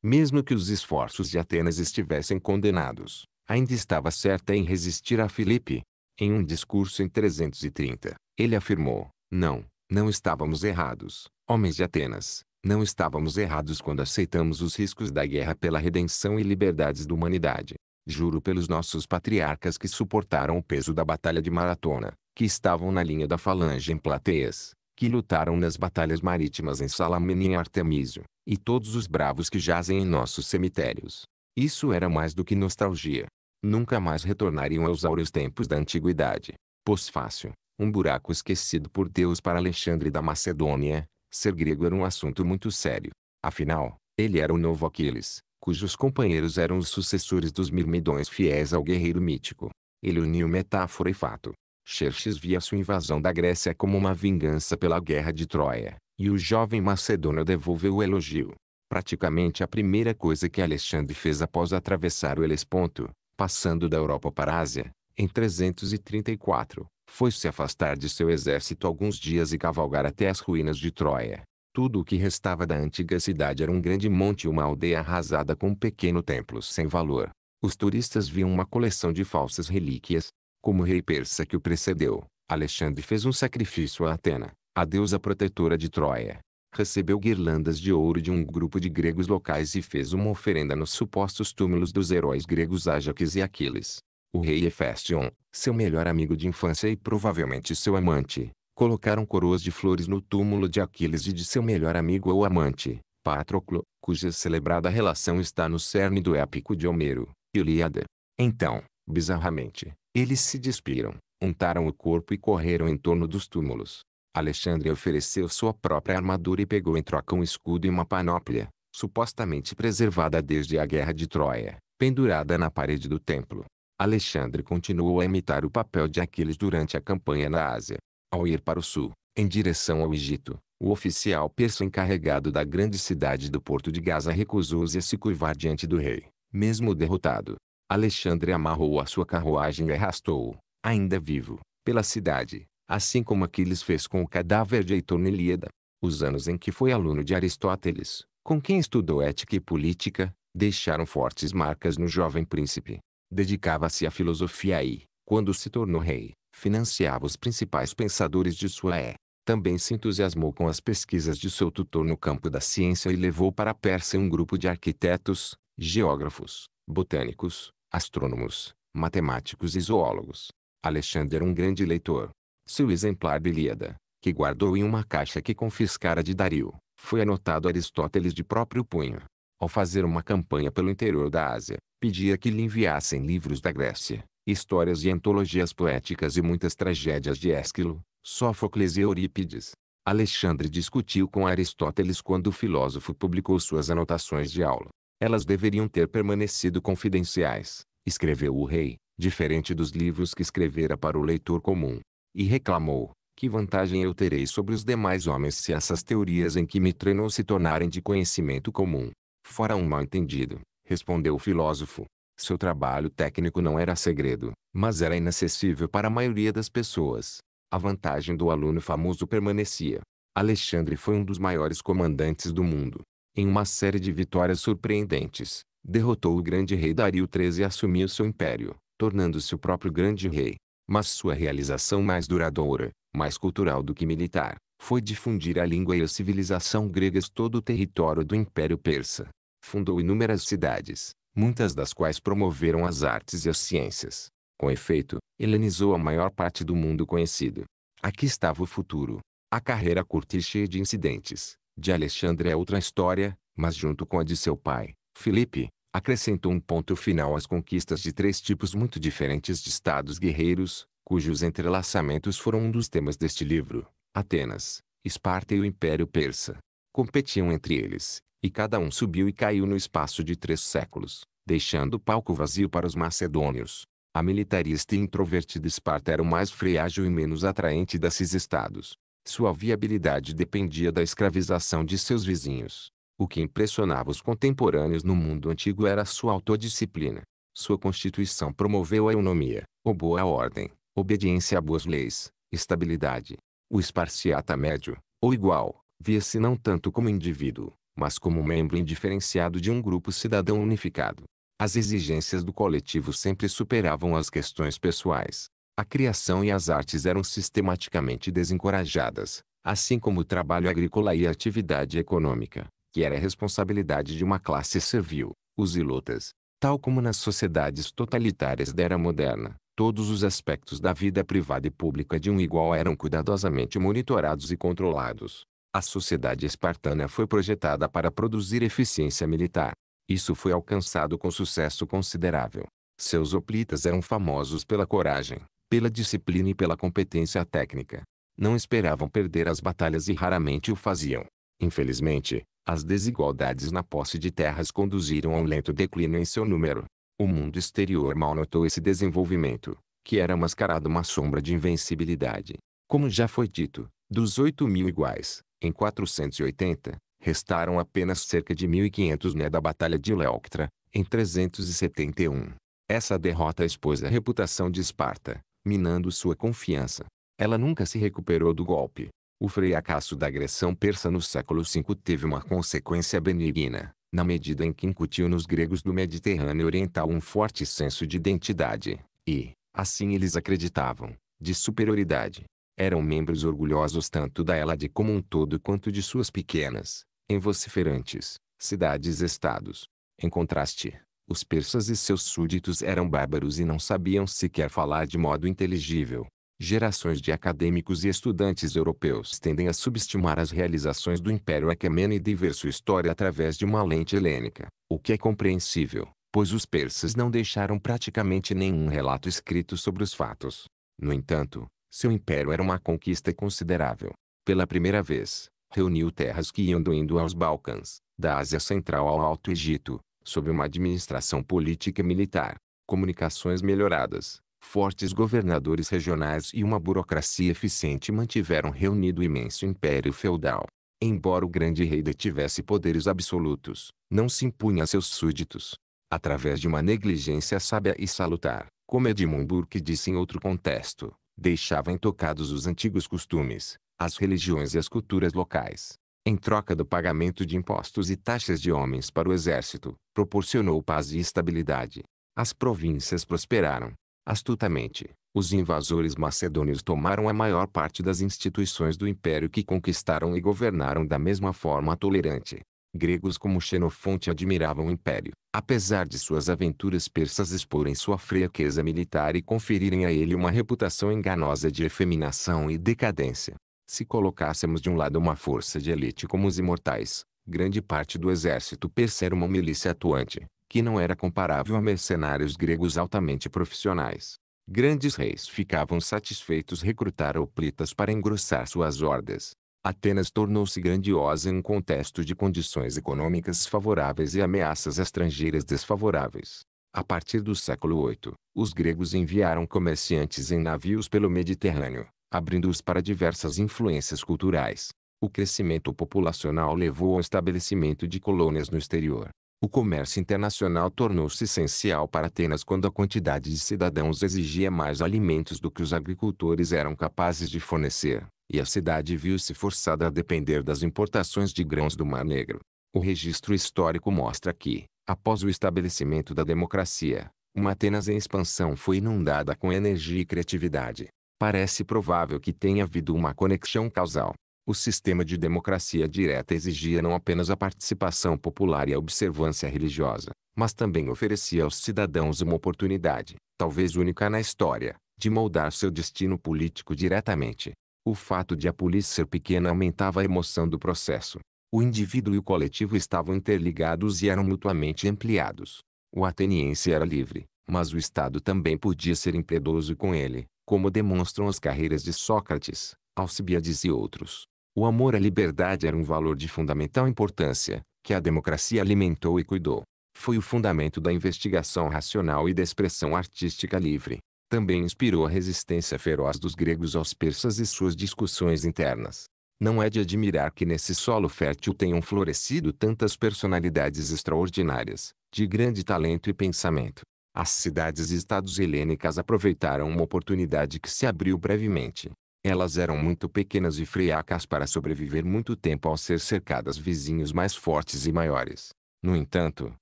Mesmo que os esforços de Atenas estivessem condenados, ainda estava certa em resistir a Filipe. Em um discurso em 330, ele afirmou: Não, não estávamos errados. Homens de Atenas, não estávamos errados quando aceitamos os riscos da guerra pela redenção e liberdades da humanidade. Juro pelos nossos patriarcas que suportaram o peso da batalha de Maratona, que estavam na linha da falange em Plateias, que lutaram nas batalhas marítimas em Salamina e em Artemísio, e todos os bravos que jazem em nossos cemitérios. Isso era mais do que nostalgia. Nunca mais retornariam aos áureos tempos da antiguidade. Pós fácil, um buraco esquecido por Deus para Alexandre da Macedônia, Ser grego era um assunto muito sério. Afinal, ele era o novo Aquiles, cujos companheiros eram os sucessores dos mirmidões fiéis ao guerreiro mítico. Ele uniu metáfora e fato. Xerxes via sua invasão da Grécia como uma vingança pela guerra de Troia, e o jovem macedônio devolveu o elogio. Praticamente a primeira coisa que Alexandre fez após atravessar o Helesponto, passando da Europa para a Ásia, em 334, foi se afastar de seu exército alguns dias e cavalgar até as ruínas de Troia. Tudo o que restava da antiga cidade era um grande monte e uma aldeia arrasada com um pequeno templo sem valor. Os turistas viam uma coleção de falsas relíquias. Como o rei persa que o precedeu, Alexandre fez um sacrifício a Atena, a deusa protetora de Troia. Recebeu guirlandas de ouro de um grupo de gregos locais e fez uma oferenda nos supostos túmulos dos heróis gregos Ajax e Aquiles. O rei Hefestion, seu melhor amigo de infância e provavelmente seu amante, colocaram coroas de flores no túmulo de Aquiles e de seu melhor amigo ou amante, Patroclo, cuja celebrada relação está no cerne do épico de Homero, Ilíada. Então, bizarramente, eles se despiram, untaram o corpo e correram em torno dos túmulos. Alexandre ofereceu sua própria armadura e pegou em troca um escudo e uma panóplia, supostamente preservada desde a Guerra de Troia, pendurada na parede do templo. Alexandre continuou a imitar o papel de Aquiles durante a campanha na Ásia. Ao ir para o sul, em direção ao Egito, o oficial persa encarregado da grande cidade do porto de Gaza recusou-se a se curvar diante do rei, mesmo derrotado. Alexandre amarrou a sua carruagem e arrastou-o, ainda vivo, pela cidade, assim como Aquiles fez com o cadáver de Heitor Ilíada. Os anos em que foi aluno de Aristóteles, com quem estudou ética e política, deixaram fortes marcas no jovem príncipe. Dedicava-se à filosofia e, quando se tornou rei, financiava os principais pensadores de sua é. Também se entusiasmou com as pesquisas de seu tutor no campo da ciência e levou para a Pérsia um grupo de arquitetos, geógrafos, botânicos, astrônomos, matemáticos e zoólogos. Alexandre era um grande leitor. Seu exemplar de Ilíada, que guardou em uma caixa que confiscara de Dario, foi anotado Aristóteles de próprio punho ao fazer uma campanha pelo interior da Ásia, pedia que lhe enviassem livros da Grécia, histórias e antologias poéticas e muitas tragédias de Ésquilo, Sófocles e Eurípides. Alexandre discutiu com Aristóteles quando o filósofo publicou suas anotações de aula. Elas deveriam ter permanecido confidenciais, escreveu o rei, diferente dos livros que escrevera para o leitor comum. E reclamou, que vantagem eu terei sobre os demais homens se essas teorias em que me treinou se tornarem de conhecimento comum? Fora um mal-entendido, respondeu o filósofo. Seu trabalho técnico não era segredo, mas era inacessível para a maioria das pessoas. A vantagem do aluno famoso permanecia. Alexandre foi um dos maiores comandantes do mundo. Em uma série de vitórias surpreendentes, derrotou o grande rei Dario XIII e assumiu seu império, tornando-se o próprio grande rei. Mas sua realização mais duradoura, mais cultural do que militar, foi difundir a língua e a civilização gregas todo o território do Império Persa. Fundou inúmeras cidades, muitas das quais promoveram as artes e as ciências. Com efeito, helenizou a maior parte do mundo conhecido. Aqui estava o futuro. A carreira curta e cheia de incidentes de Alexandre é outra história, mas junto com a de seu pai, Filipe, acrescentou um ponto final às conquistas de três tipos muito diferentes de estados guerreiros, cujos entrelaçamentos foram um dos temas deste livro. Atenas, Esparta e o Império Persa. Competiam entre eles, e cada um subiu e caiu no espaço de três séculos, deixando o palco vazio para os macedônios. A militarista e introvertida Esparta era o mais frágil e menos atraente desses estados. Sua viabilidade dependia da escravização de seus vizinhos. O que impressionava os contemporâneos no mundo antigo era sua autodisciplina. Sua constituição promoveu a eunomia, ou boa ordem, obediência a boas leis, estabilidade, o esparciata médio, ou igual, via-se não tanto como indivíduo, mas como membro indiferenciado de um grupo cidadão unificado. As exigências do coletivo sempre superavam as questões pessoais. A criação e as artes eram sistematicamente desencorajadas, assim como o trabalho agrícola e a atividade econômica, que era responsabilidade de uma classe servil, os ilotas, tal como nas sociedades totalitárias da era moderna. Todos os aspectos da vida privada e pública de um igual eram cuidadosamente monitorados e controlados. A sociedade espartana foi projetada para produzir eficiência militar. Isso foi alcançado com sucesso considerável. Seus hoplitas eram famosos pela coragem, pela disciplina e pela competência técnica. Não esperavam perder as batalhas e raramente o faziam. Infelizmente, as desigualdades na posse de terras conduziram a um lento declínio em seu número. O mundo exterior mal notou esse desenvolvimento, que era mascarado uma sombra de invencibilidade. Como já foi dito, dos 8 mil iguais, em 480, restaram apenas cerca de 1.500 né da Batalha de Leuctra, em 371. Essa derrota expôs a reputação de Esparta, minando sua confiança. Ela nunca se recuperou do golpe. O fracasso da agressão persa no século V teve uma consequência benigna, na medida em que incutiu nos gregos do Mediterrâneo Oriental um forte senso de identidade, e, assim eles acreditavam, de superioridade. Eram membros orgulhosos tanto da Elade como um todo quanto de suas pequenas, em vociferantes, cidades-estados. Em contraste, os persas e seus súditos eram bárbaros e não sabiam sequer falar de modo inteligível gerações de acadêmicos e estudantes europeus tendem a subestimar as realizações do Império Aquemênide e ver sua história através de uma lente helênica, o que é compreensível, pois os persas não deixaram praticamente nenhum relato escrito sobre os fatos. No entanto, seu império era uma conquista considerável. Pela primeira vez, reuniu terras que iam do Indo aos Balcãs, da Ásia Central ao Alto Egito, sob uma administração política e militar, comunicações melhoradas, fortes governadores regionais e uma burocracia eficiente mantiveram reunido o imenso império feudal. Embora o grande rei detivesse poderes absolutos, não se impunha a seus súditos. Através de uma negligência sábia e salutar, como Edmund Burke disse em outro contexto, deixava intocados os antigos costumes, as religiões e as culturas locais. Em troca do pagamento de impostos e taxas de homens para o exército, proporcionou paz e estabilidade. As províncias prosperaram, Astutamente, os invasores macedônios tomaram a maior parte das instituições do império que conquistaram e governaram da mesma forma tolerante. Gregos como Xenofonte admiravam o império, apesar de suas aventuras persas exporem sua fraqueza militar e conferirem a ele uma reputação enganosa de efeminação e decadência. Se colocássemos de um lado uma força de elite como os imortais, grande parte do exército persa era uma milícia atuante, que não era comparável a mercenários gregos altamente profissionais. Grandes reis ficavam satisfeitos recrutar hoplitas para engrossar suas hordas. Atenas tornou-se grandiosa em um contexto de condições econômicas favoráveis e ameaças estrangeiras desfavoráveis. A partir do século VIII, os gregos enviaram comerciantes em navios pelo Mediterrâneo, abrindo-os para diversas influências culturais. O crescimento populacional levou ao estabelecimento de colônias no exterior, o comércio internacional tornou-se essencial para Atenas quando a quantidade de cidadãos exigia mais alimentos do que os agricultores eram capazes de fornecer, e a cidade viu-se forçada a depender das importações de grãos do Mar Negro. O registro histórico mostra que, após o estabelecimento da democracia, uma Atenas em expansão foi inundada com energia e criatividade. Parece provável que tenha havido uma conexão causal o sistema de democracia direta exigia não apenas a participação popular e a observância religiosa, mas também oferecia aos cidadãos uma oportunidade, talvez única na história, de moldar seu destino político diretamente. O fato de a polícia ser pequena aumentava a emoção do processo. O indivíduo e o coletivo estavam interligados e eram mutuamente ampliados. O ateniense era livre, mas o Estado também podia ser impiedoso com ele, como demonstram as carreiras de Sócrates, Alcibiades e outros. O amor à liberdade era um valor de fundamental importância, que a democracia alimentou e cuidou. Foi o fundamento da investigação racional e da expressão artística livre. Também inspirou a resistência feroz dos gregos aos persas e suas discussões internas. Não é de admirar que nesse solo fértil tenham florescido tantas personalidades extraordinárias, de grande talento e pensamento. As cidades e estados helênicas aproveitaram uma oportunidade que se abriu brevemente, elas eram muito pequenas e friacas para sobreviver muito tempo ao ser cercadas vizinhos mais fortes e maiores. No entanto,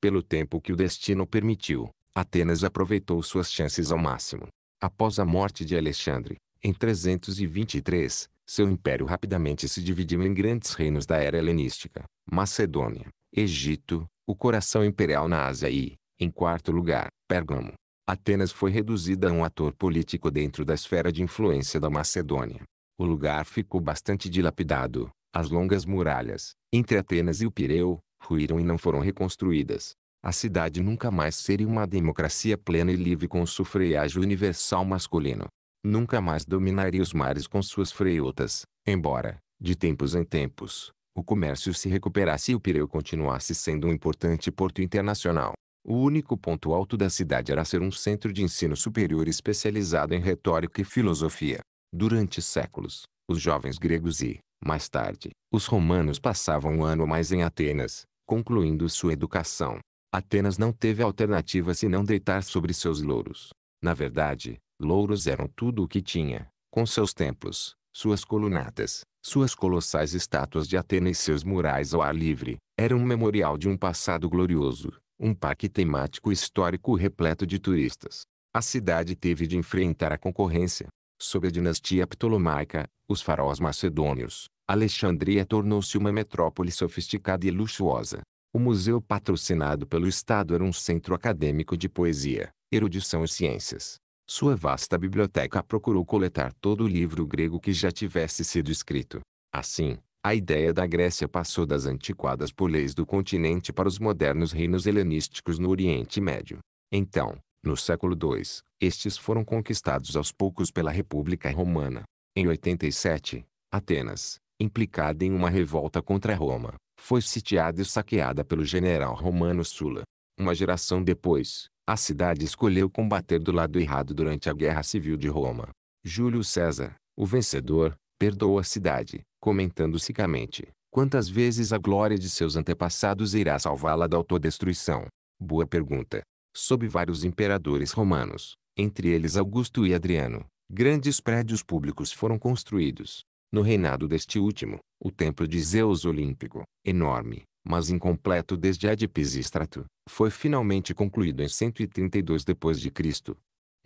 pelo tempo que o destino permitiu, Atenas aproveitou suas chances ao máximo. Após a morte de Alexandre, em 323, seu império rapidamente se dividiu em grandes reinos da era helenística, Macedônia, Egito, o coração imperial na Ásia e, em quarto lugar, Pérgamo. Atenas foi reduzida a um ator político dentro da esfera de influência da Macedônia. O lugar ficou bastante dilapidado. As longas muralhas, entre Atenas e o Pireu, ruíram e não foram reconstruídas. A cidade nunca mais seria uma democracia plena e livre com o sufrágio universal masculino. Nunca mais dominaria os mares com suas freiutas, embora, de tempos em tempos, o comércio se recuperasse e o Pireu continuasse sendo um importante porto internacional. O único ponto alto da cidade era ser um centro de ensino superior especializado em retórica e filosofia. Durante séculos, os jovens gregos e, mais tarde, os romanos passavam um ano mais em Atenas, concluindo sua educação. Atenas não teve alternativa senão deitar sobre seus louros. Na verdade, louros eram tudo o que tinha, com seus templos, suas colunatas, suas colossais estátuas de Atena e seus murais ao ar livre, era um memorial de um passado glorioso um parque temático histórico repleto de turistas. A cidade teve de enfrentar a concorrência. Sob a dinastia ptolomaica, os faraós macedônios, Alexandria tornou-se uma metrópole sofisticada e luxuosa. O museu patrocinado pelo Estado era um centro acadêmico de poesia, erudição e ciências. Sua vasta biblioteca procurou coletar todo o livro grego que já tivesse sido escrito. Assim, a ideia da Grécia passou das antiquadas poleis do continente para os modernos reinos helenísticos no Oriente Médio. Então, no século II, estes foram conquistados aos poucos pela República Romana. Em 87, Atenas, implicada em uma revolta contra Roma, foi sitiada e saqueada pelo general romano Sula. Uma geração depois, a cidade escolheu combater do lado errado durante a Guerra Civil de Roma. Júlio César, o vencedor, perdoou a cidade, comentando sicamente, quantas vezes a glória de seus antepassados irá salvá-la da autodestruição? Boa pergunta. Sob vários imperadores romanos, entre eles Augusto e Adriano, grandes prédios públicos foram construídos. No reinado deste último, o templo de Zeus Olímpico, enorme, mas incompleto desde Adipisístrato foi finalmente concluído em 132 d.C.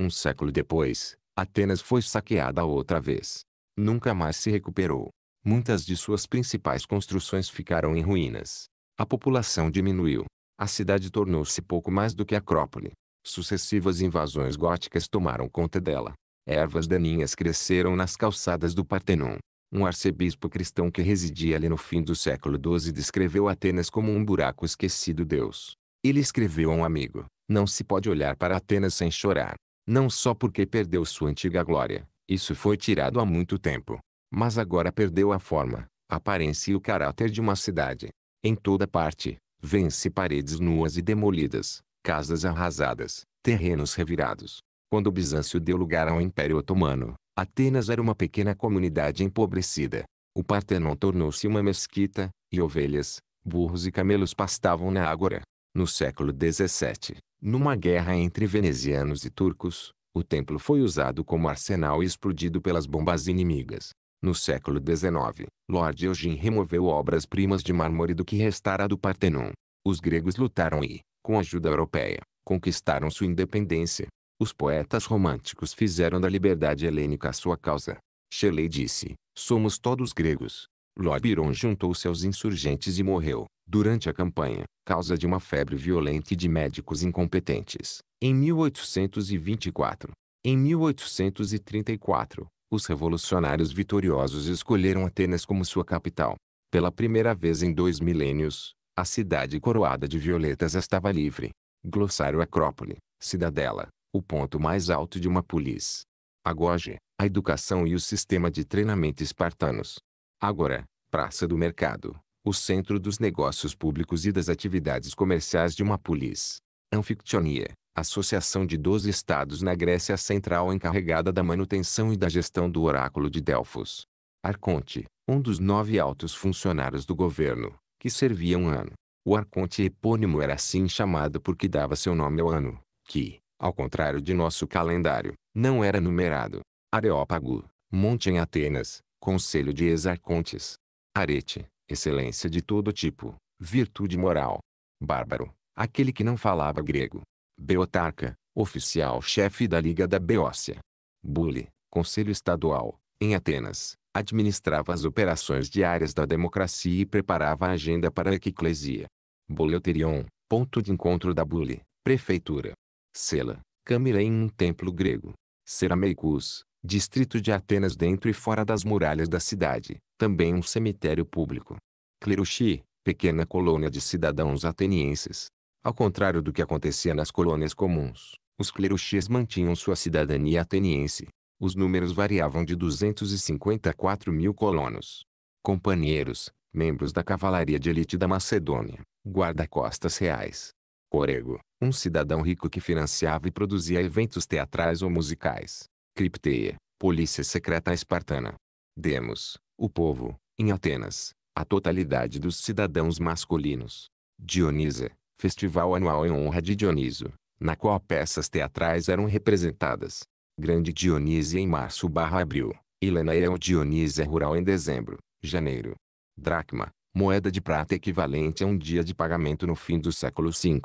Um século depois, Atenas foi saqueada outra vez. Nunca mais se recuperou. Muitas de suas principais construções ficaram em ruínas. A população diminuiu. A cidade tornou-se pouco mais do que acrópole. Sucessivas invasões góticas tomaram conta dela. Ervas daninhas cresceram nas calçadas do Partenon. Um arcebispo cristão que residia ali no fim do século XII descreveu Atenas como um buraco esquecido Deus. Ele escreveu a um amigo, não se pode olhar para Atenas sem chorar. Não só porque perdeu sua antiga glória, isso foi tirado há muito tempo, mas agora perdeu a forma, a aparência e o caráter de uma cidade. Em toda parte, vêem se paredes nuas e demolidas, casas arrasadas, terrenos revirados. Quando Bizâncio deu lugar ao Império Otomano, Atenas era uma pequena comunidade empobrecida. O Partenon tornou-se uma mesquita, e ovelhas, burros e camelos pastavam na ágora. No século XVII, numa guerra entre venezianos e turcos, o templo foi usado como arsenal e explodido pelas bombas inimigas. No século XIX, Lord Eugene removeu obras-primas de mármore do que restara do Partenon. Os gregos lutaram e, com ajuda europeia, conquistaram sua independência. Os poetas românticos fizeram da liberdade helênica sua causa. Shelley disse, somos todos gregos. Lord Byron juntou-se aos insurgentes e morreu, durante a campanha, causa de uma febre violenta e de médicos incompetentes, em 1824. Em 1834, os revolucionários vitoriosos escolheram Atenas como sua capital. Pela primeira vez em dois milênios, a cidade coroada de violetas estava livre. Glossário Acrópole, cidadela, o ponto mais alto de uma polis. Agoge, a educação e o sistema de treinamento espartanos. Agora, Praça do Mercado, o centro dos negócios públicos e das atividades comerciais de uma polis. Anfictionia, associação de 12 estados na Grécia Central encarregada da manutenção e da gestão do oráculo de Delfos. Arconte, um dos nove altos funcionários do governo, que servia um ano. O arconte epônimo era assim chamado porque dava seu nome ao ano, que, ao contrário de nosso calendário, não era numerado. Areópago, monte em Atenas, conselho de ex-arcontes. Arete, excelência de todo tipo, virtude moral. Bárbaro, aquele que não falava grego. Beotarca, oficial-chefe da Liga da Beócia. Bule, Conselho Estadual, em Atenas, administrava as operações diárias da democracia e preparava a agenda para a Equiclesia. Boleuterion, ponto de encontro da Bule, prefeitura. Sela, câmara em um templo grego. Cerameicus, distrito de Atenas dentro e fora das muralhas da cidade, também um cemitério público. Cleruxi, pequena colônia de cidadãos atenienses, ao contrário do que acontecia nas colônias comuns, os clerochês mantinham sua cidadania ateniense. Os números variavam de 254 mil colonos, companheiros, membros da cavalaria de elite da Macedônia, guarda-costas reais. Corego, um cidadão rico que financiava e produzia eventos teatrais ou musicais. Cripteia, polícia secreta espartana. Demos, o povo, em Atenas, a totalidade dos cidadãos masculinos. Dionisa, festival anual em honra de Dioniso, na qual peças teatrais eram representadas. Grande Dionísia em março barra abril, e a Dionísia Rural em dezembro, janeiro. Dracma, moeda de prata equivalente a um dia de pagamento no fim do século V.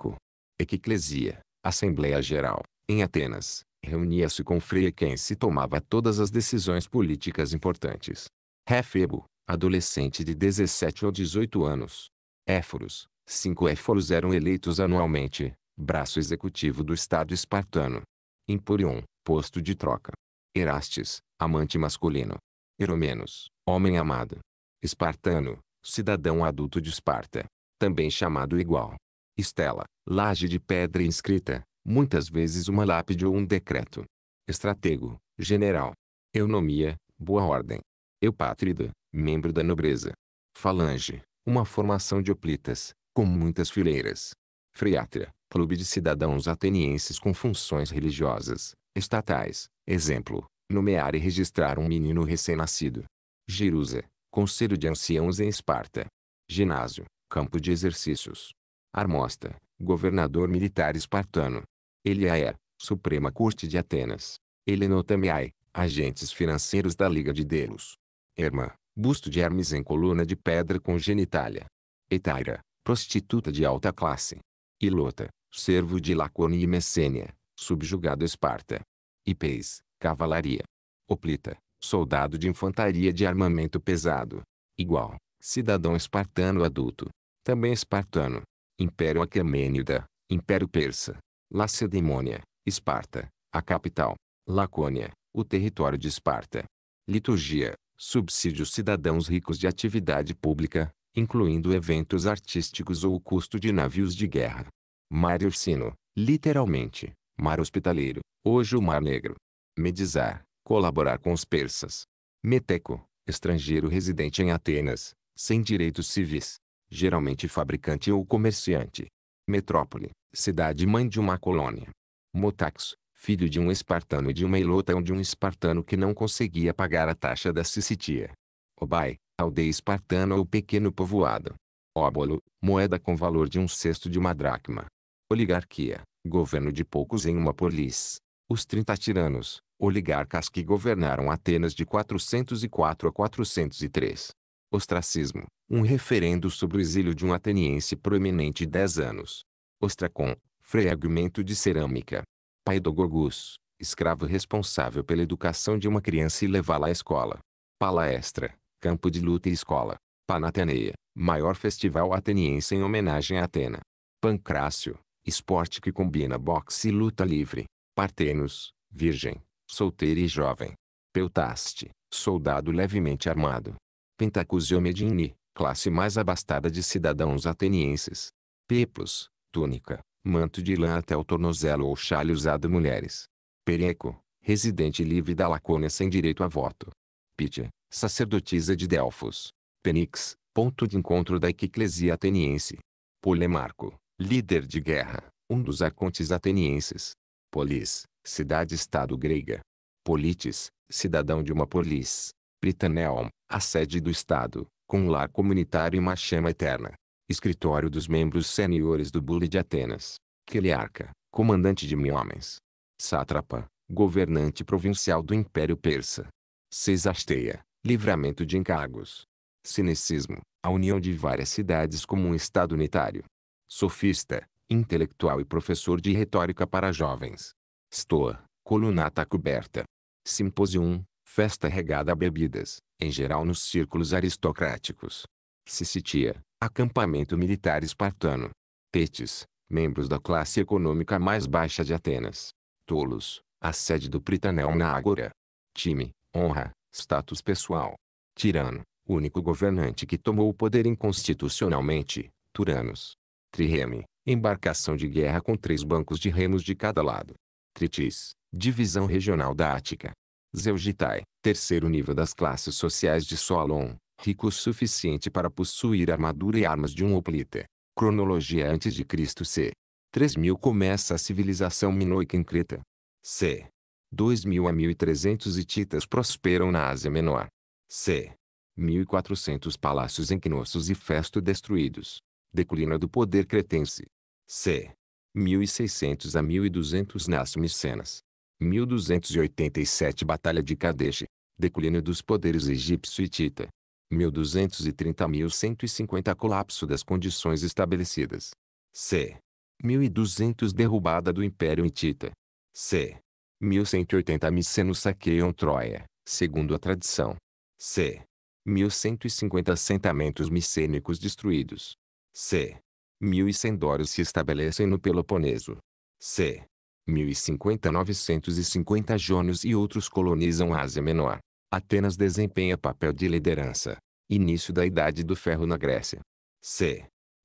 Equiclesia, Assembleia Geral, em Atenas, reunia-se com frequência e tomava todas as decisões políticas importantes. Refebo, adolescente de 17 ou 18 anos. Éforos, Cinco éforos eram eleitos anualmente, braço executivo do Estado espartano. Empurion, posto de troca. Erastes, amante masculino. Eromenos, homem amado. Espartano, cidadão adulto de Esparta, também chamado igual. Estela, laje de pedra inscrita, muitas vezes uma lápide ou um decreto. Estratego, general. Eunomia, boa ordem. Eupátrida, membro da nobreza. Falange, uma formação de oplitas com muitas fileiras. Friátria, clube de cidadãos atenienses com funções religiosas, estatais, exemplo, nomear e registrar um menino recém-nascido. Jerusa, conselho de anciãos em Esparta. Ginásio, campo de exercícios. Armosta, governador militar espartano. Eliaia, Suprema Corte de Atenas. Helenotamiai, agentes financeiros da Liga de Delos. Herma, busto de Hermes em coluna de pedra com genitália. Etaira, prostituta de alta classe. Ilota, servo de Lacônia e Messênia, subjugado Esparta. Ipeis, cavalaria. Oplita, soldado de infantaria de armamento pesado. Igual, cidadão espartano adulto. Também espartano. Império Aquemênida, Império Persa. Lacedemônia, Esparta, a capital. Lacônia, o território de Esparta. Liturgia, subsídio cidadãos ricos de atividade pública, incluindo eventos artísticos ou o custo de navios de guerra. Mar Ursino, literalmente, mar hospitaleiro, hoje o Mar Negro. Medizar, colaborar com os persas. Meteco, estrangeiro residente em Atenas, sem direitos civis, geralmente fabricante ou comerciante. Metrópole, cidade-mãe de uma colônia. Motax, filho de um espartano e de uma ilota ou de um espartano que não conseguia pagar a taxa da Sicitia. Obai, aldeia espartana ou pequeno povoado. Óbolo, moeda com valor de um sexto de uma dracma. Oligarquia, governo de poucos em uma polis. Os 30 tiranos, oligarcas que governaram Atenas de 404 a 403. Ostracismo, um referendo sobre o exílio de um ateniense proeminente 10 anos. Ostracon, fragmento de cerâmica. Paidogogus, escravo responsável pela educação de uma criança e levá-la à escola. Palestra, campo de luta e escola. Panateneia, maior festival ateniense em homenagem a Atena. Pancrácio, esporte que combina boxe e luta livre. Partenos, virgem, solteira e jovem. Peutaste, soldado levemente armado. Pentacusio Medini, classe mais abastada de cidadãos atenienses. Peplos, túnica, manto de lã até o tornozelo ou chale usado mulheres. Pereco, residente livre da Lacônia sem direito a voto. Pitia sacerdotisa de Delfos. Penix, ponto de encontro da eclesia ateniense. Polemarco, líder de guerra, um dos arcontes atenienses. Polis, cidade-estado grega. Polites, cidadão de uma polis. Britaneum, a sede do estado, com um lar comunitário e uma chama eterna. Escritório dos membros seniores do Bule de Atenas. Keliarca, comandante de mil homens. Sátrapa, governante provincial do Império Persa. Cesasteia, livramento de encargos. Cinecismo, a união de várias cidades como um estado unitário. Sofista, intelectual e professor de retórica para jovens. Stoa, colunata coberta. Simposium, festa regada a bebidas, em geral nos círculos aristocráticos. Sicitia, acampamento militar espartano. Tetes, membros da classe econômica mais baixa de Atenas. Tolos, a sede do Pritanel na Ágora. Time, honra, Status pessoal. Tirano. Único governante que tomou o poder inconstitucionalmente. Turanos. Trireme. Embarcação de guerra com três bancos de remos de cada lado. Tritis. Divisão regional da Ática. Zeugitai. Terceiro nível das classes sociais de Solon. Rico o suficiente para possuir armadura e armas de um hoplite. Cronologia antes de Cristo c. 3000 começa a civilização minoica em Creta. c. 2.000 a 1.300 hititas prosperam na Ásia Menor. C. 1.400 palácios em Knossos e Festo destruídos. Declínio do poder cretense. C. 1.600 a 1.200 nasce Micenas. 1287 Batalha de Kadesh. Declínio dos poderes egípcio e tita. 1230 1150 Colapso das condições estabelecidas. C. 1200 Derrubada do Império Hitita. C. 1180 Micenos saqueiam Troia, segundo a tradição. C. 1150 assentamentos micênicos destruídos. C. 1100 dórios se estabelecem no Peloponeso. C. 1050 950 jônios e outros colonizam a Ásia Menor. Atenas desempenha papel de liderança. Início da Idade do Ferro na Grécia. C.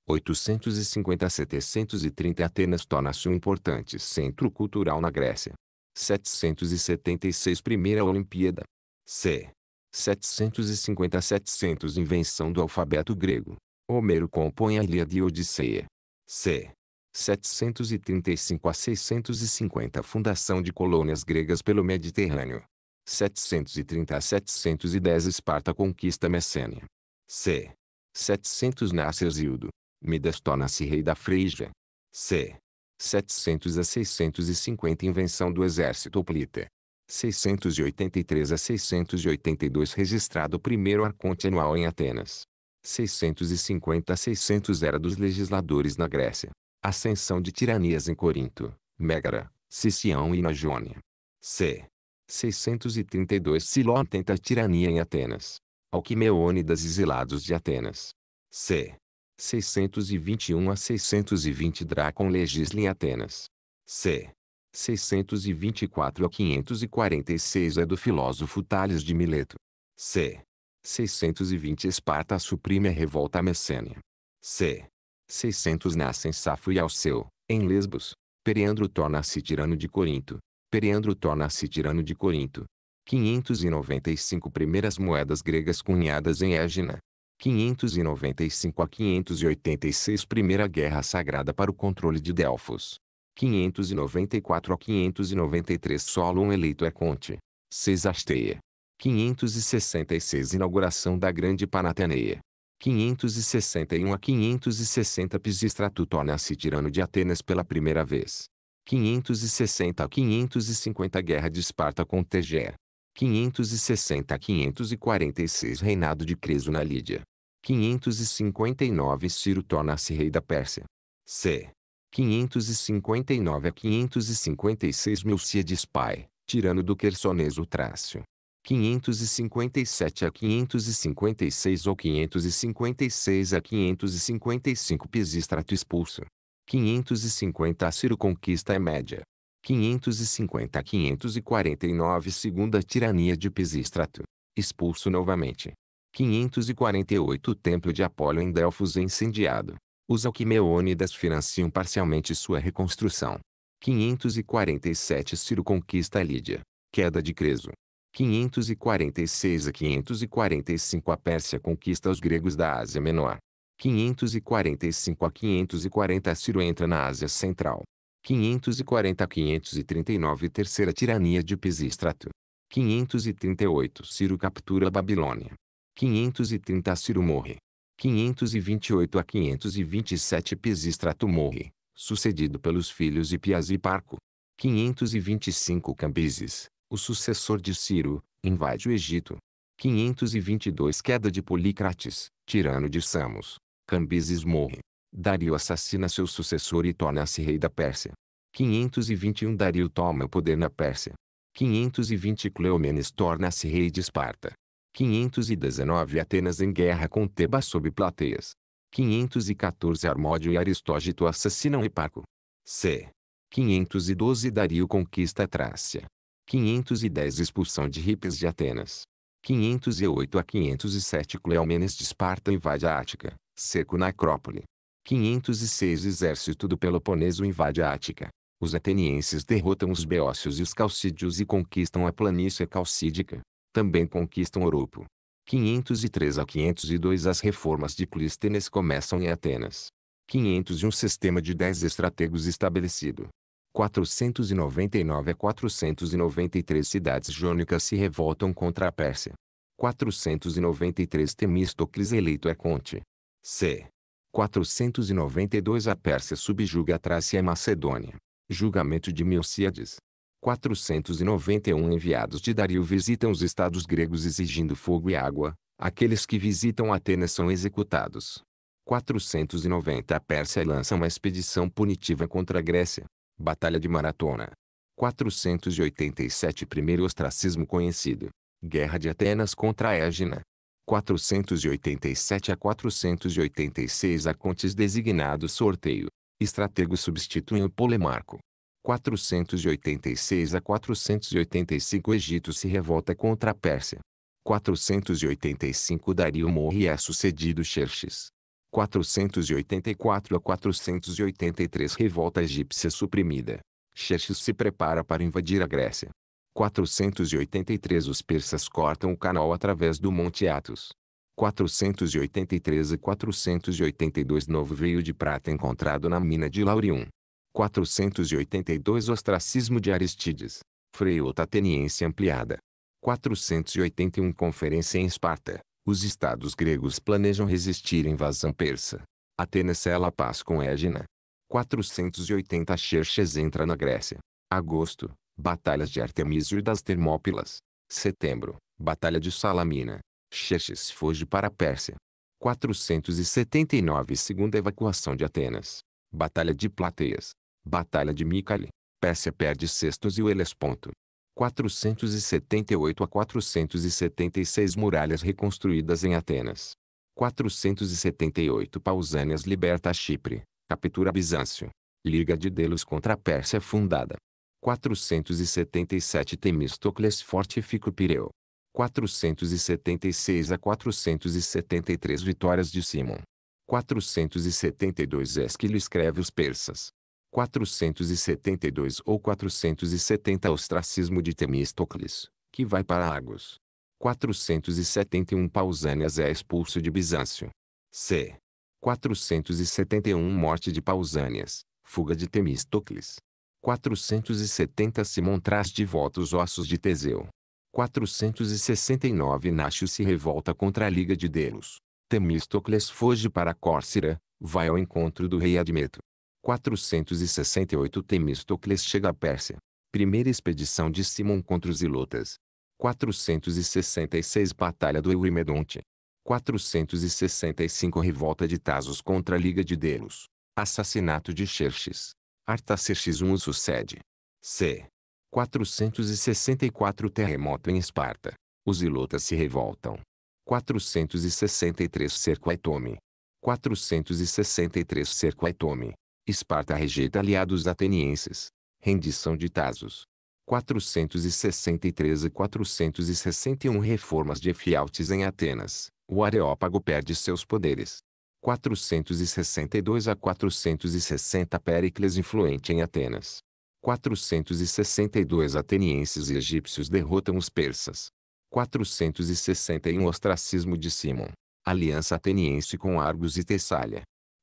850 a 730 Atenas torna-se um importante centro cultural na Grécia. 776 Primeira Olimpíada. C. 750 700 Invenção do alfabeto grego. Homero compõe a Ilíada e Odisseia. C. 735 a 650 Fundação de colônias gregas pelo Mediterrâneo. 730 a 710 Esparta conquista Messênia. C. 700 Nasser Zildo. Midas torna-se rei da Frígia. C. 700 a 650 Invenção do Exército Hoplita. 683 a 682 Registrado o primeiro arconte anual em Atenas. 650 a 600 Era dos legisladores na Grécia. Ascensão de tiranias em Corinto, Megara, Sicião e na Jônia. C. 632 Siló tenta a tirania em Atenas. Alquimeônidas exilados de Atenas. C. 621 a 620 Dracon legisla em Atenas. C. 624 a 546 é do filósofo Tales de Mileto. C. 620 Esparta suprime a revolta messênia. C. 600 nasce em Safo e Alceu, em Lesbos. Periandro torna-se tirano de Corinto. Periandro torna-se tirano de Corinto. 595 primeiras moedas gregas cunhadas em Égina. 595 a 586 Primeira Guerra Sagrada para o controle de Delfos. 594 a 593 Solon eleito é conte. Asteia. 566 Inauguração da Grande Panateneia. 561 a 560 Pisistrato torna-se tirano de Atenas pela primeira vez. 560 a 550 Guerra de Esparta com Tegé. 560 a 546 Reinado de Creso na Lídia. 559 Ciro torna-se rei da Pérsia. C. 559 a 556 diz pai, tirano do Quersoneso Trácio. 557 a 556 ou 556 a 555 Pisístrato expulso. 550 a Ciro conquista a Média. 550 a 549 Segunda tirania de Pisístrato. Expulso novamente. 548 O templo de Apolo em Delfos é incendiado. Os alquimeônidas financiam parcialmente sua reconstrução. 547 Ciro conquista a Lídia. Queda de Creso. 546 a 545 A Pérsia conquista os gregos da Ásia Menor. 545 a 540 Ciro entra na Ásia Central. 540 a 539 Terceira tirania de Pisístrato. 538 Ciro captura a Babilônia. 530 Ciro morre. 528 a 527 Pisistrato morre, sucedido pelos filhos Hipias e Parco. 525 Cambises, o sucessor de Ciro, invade o Egito. 522 Queda de Polícrates, tirano de Samos. Cambises morre. Dario assassina seu sucessor e torna-se rei da Pérsia. 521 Dario toma o poder na Pérsia. 520 Cleomenes torna-se rei de Esparta. 519 Atenas em guerra com Tebas sob Plateias. 514 Armódio e Aristógito assassinam Hipaco. C. 512 Dario conquista Trácia. 510 Expulsão de Ripes de Atenas. 508 a 507 Cleomenes de Esparta invade a Ática, seco na Acrópole. 506 Exército do Peloponeso invade a Ática. Os atenienses derrotam os beócios e os calcídios e conquistam a planície calcídica também conquistam Orupo. 503 a 502 As reformas de Clístenes começam em Atenas. 501 Sistema de 10 estrategos estabelecido. 499 a 493 Cidades jônicas se revoltam contra a Pérsia. 493 Temístocles eleito é conte. C. 492 A Pérsia subjuga a Trácia e Macedônia. Julgamento de Milcíades. 491 enviados de Dario visitam os estados gregos exigindo fogo e água. Aqueles que visitam Atenas são executados. 490 A Pérsia lança uma expedição punitiva contra a Grécia. Batalha de Maratona. 487 Primeiro ostracismo conhecido. Guerra de Atenas contra Égina. 487 a 486 Acontes designado sorteio. Estrategos substituem o Polemarco. 486 a 485 Egito se revolta contra a Pérsia. 485 Dario morre e é sucedido Xerxes. 484 a 483 Revolta egípcia suprimida. Xerxes se prepara para invadir a Grécia. 483 Os persas cortam o canal através do Monte Atos. 483 e 482 Novo veio de prata encontrado na mina de Laurium. 482 Ostracismo de Aristides. Freota Ateniense Ampliada. 481 Conferência em Esparta. Os estados gregos planejam resistir à invasão persa. Atenas sela a paz com Égina. 480 Xerxes entra na Grécia. Agosto. Batalhas de Artemísio e das Termópilas. Setembro. Batalha de Salamina. Xerxes foge para a Pérsia. 479 Segunda evacuação de Atenas. Batalha de Plateias. Batalha de Micale. Pérsia perde cestos e o Eles. 478 a 476 Muralhas reconstruídas em Atenas. 478 Pausânias liberta Chipre, captura Bizâncio. Liga de Delos contra a Pérsia fundada. 477 Temistocles fortifica o Pireu. 476 a 473 Vitórias de Simon. 472 Esquilo escreve os persas. 472 ou 470 Ostracismo de Temistocles, que vai para Argos. 471 Pausânias é expulso de Bizâncio. C. 471 Morte de Pausânias, fuga de Temistocles. 470 Simon traz de volta os ossos de Teseu. 469 Nacho se revolta contra a Liga de Delos. Temistocles foge para Córcira, vai ao encontro do rei Admeto. 468 Temistocles chega à Pérsia. Primeira expedição de Simon contra os Ilotas. 466 Batalha do Eurimedonte. 465 Revolta de Tasos contra a Liga de Delos. Assassinato de Xerxes. Artaxerxes I sucede. C. 464 Terremoto em Esparta. Os Ilotas se revoltam. 463 Cerco Aitome. 463 Cerco Aitome. Esparta rejeita aliados atenienses. Rendição de Tasos. 463 e 461 Reformas de Efialtes em Atenas. O Areópago perde seus poderes. 462 a 460 Péricles influente em Atenas. 462 Atenienses e egípcios derrotam os persas. 461 Ostracismo de Simon. Aliança ateniense com Argos e Tessália.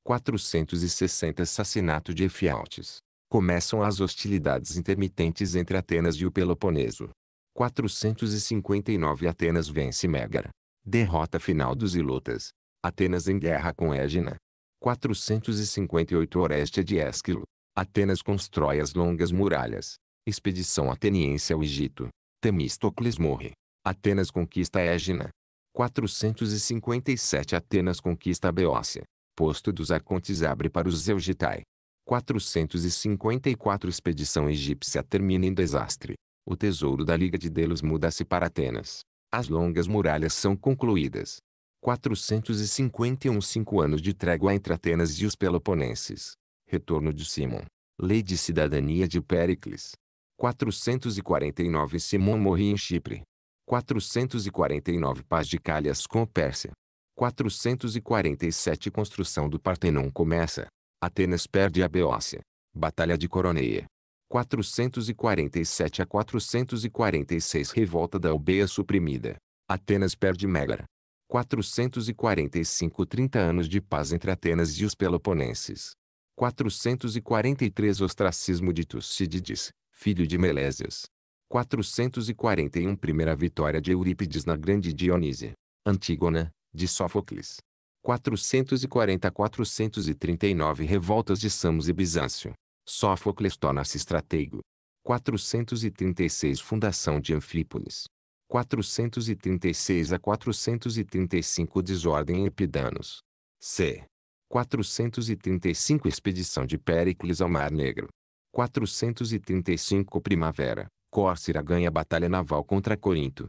460 Assassinato de Efialtes. Começam as hostilidades intermitentes entre Atenas e o Peloponeso. 459 Atenas vence Megara. Derrota final dos Ilotas. Atenas em guerra com Égina. 458 Oreste de Esquilo. Atenas constrói as longas muralhas. Expedição ateniense ao Egito. Temístocles morre. Atenas conquista Égina. 457 Atenas conquista a Beócia posto dos Arcontes abre para os zeugitai. 454 Expedição egípcia termina em desastre. O tesouro da Liga de Delos muda-se para Atenas. As longas muralhas são concluídas. 451 Cinco anos de trégua entre Atenas e os Peloponenses. Retorno de Simon. Lei de Cidadania de Péricles. 449 Simon morre em Chipre. 449 Paz de Calhas com Pérsia. 447 Construção do Partenon começa. Atenas perde a Beócia. Batalha de Coroneia. 447 a 446 Revolta da Albeia suprimida. Atenas perde Mégara. 445 30 anos de paz entre Atenas e os Peloponenses. 443 Ostracismo de Tucídides, filho de Melésias. 441 Primeira vitória de Eurípides na Grande Dionísia. Antígona, de Sófocles. 440-439 Revoltas de Samos e Bizâncio. Sófocles torna-se estratego. 436 Fundação de Anfípolis. 436 a 435 Desordem em Epidanos. C. 435 Expedição de Péricles ao Mar Negro. 435 Primavera. Córcira ganha batalha naval contra Corinto.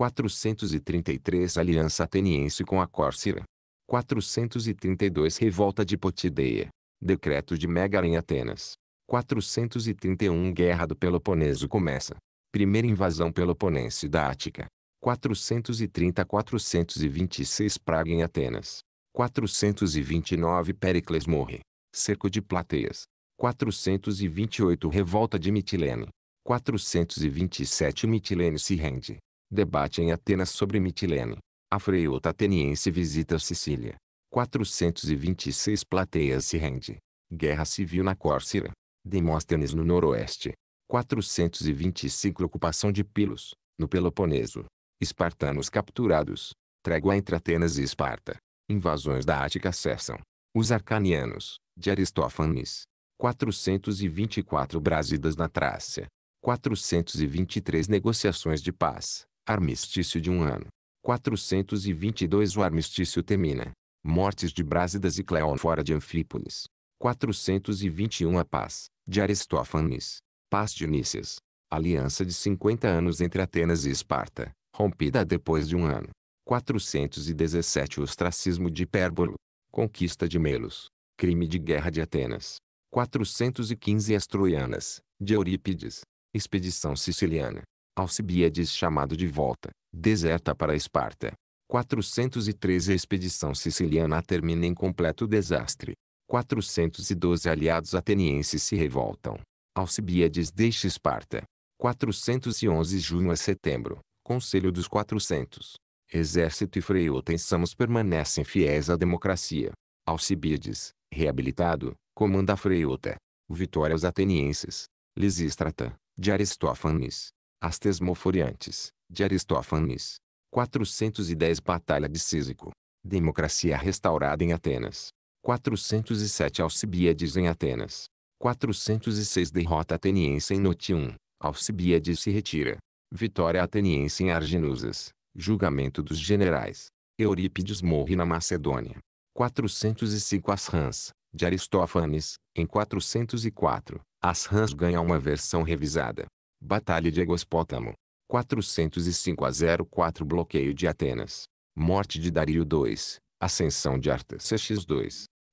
433 Aliança ateniense com a Córcira. 432 Revolta de Potideia. Decreto de Megara em Atenas. 431 Guerra do Peloponeso começa. Primeira invasão peloponense da Ática. 430-426 Praga em Atenas. 429 Pericles morre. Cerco de Plateias. 428 Revolta de Mitilene. 427 Mitilene se rende. Debate em Atenas sobre Mitilene. A freiota ateniense visita Sicília. 426 plateias se rende. Guerra civil na Córcira. Demóstenes no noroeste. 425 Ocupação de Pilos, no Peloponeso. Espartanos capturados. Trégua entre Atenas e Esparta. Invasões da Ática cessam. Os Arcanianos, de Aristófanes. 424 Brasidas na Trácia. 423 Negociações de paz. Armistício de um ano. 422 O armistício termina. Mortes de Brásidas e Cleon fora de Anfípolis. 421 A paz, de Aristófanes. Paz de Nícias. Aliança de 50 anos entre Atenas e Esparta, rompida depois de um ano. 417 Ostracismo de Hipérbolo. Conquista de Melos. Crime de guerra de Atenas. 415 As Troianas, de Eurípides. Expedição siciliana. Alcibiades chamado de volta, deserta para Esparta. 413 A expedição siciliana termina em completo desastre. 412 aliados atenienses se revoltam. Alcibiades deixa Esparta. 411 Junho a setembro. Conselho dos 400. Exército e Samos permanecem fiéis à democracia. Alcibiades, reabilitado, comanda a Freiota. Vitória aos atenienses. Lisístrata, de Aristófanes. As Tesmoforiantes, de Aristófanes. 410 Batalha de Císico. Democracia restaurada em Atenas. 407 Alcibíades em Atenas. 406 Derrota ateniense em Notium. Alcibíades se retira. Vitória ateniense em Arginusas, Julgamento dos generais. Eurípides morre na Macedônia. 405 As Rãs, de Aristófanes. Em 404, As Rãs ganha uma versão revisada. Batalha de Egospótamo. 405 a 04 Bloqueio de Atenas. Morte de Dario II. Ascensão de Artaxerxes II.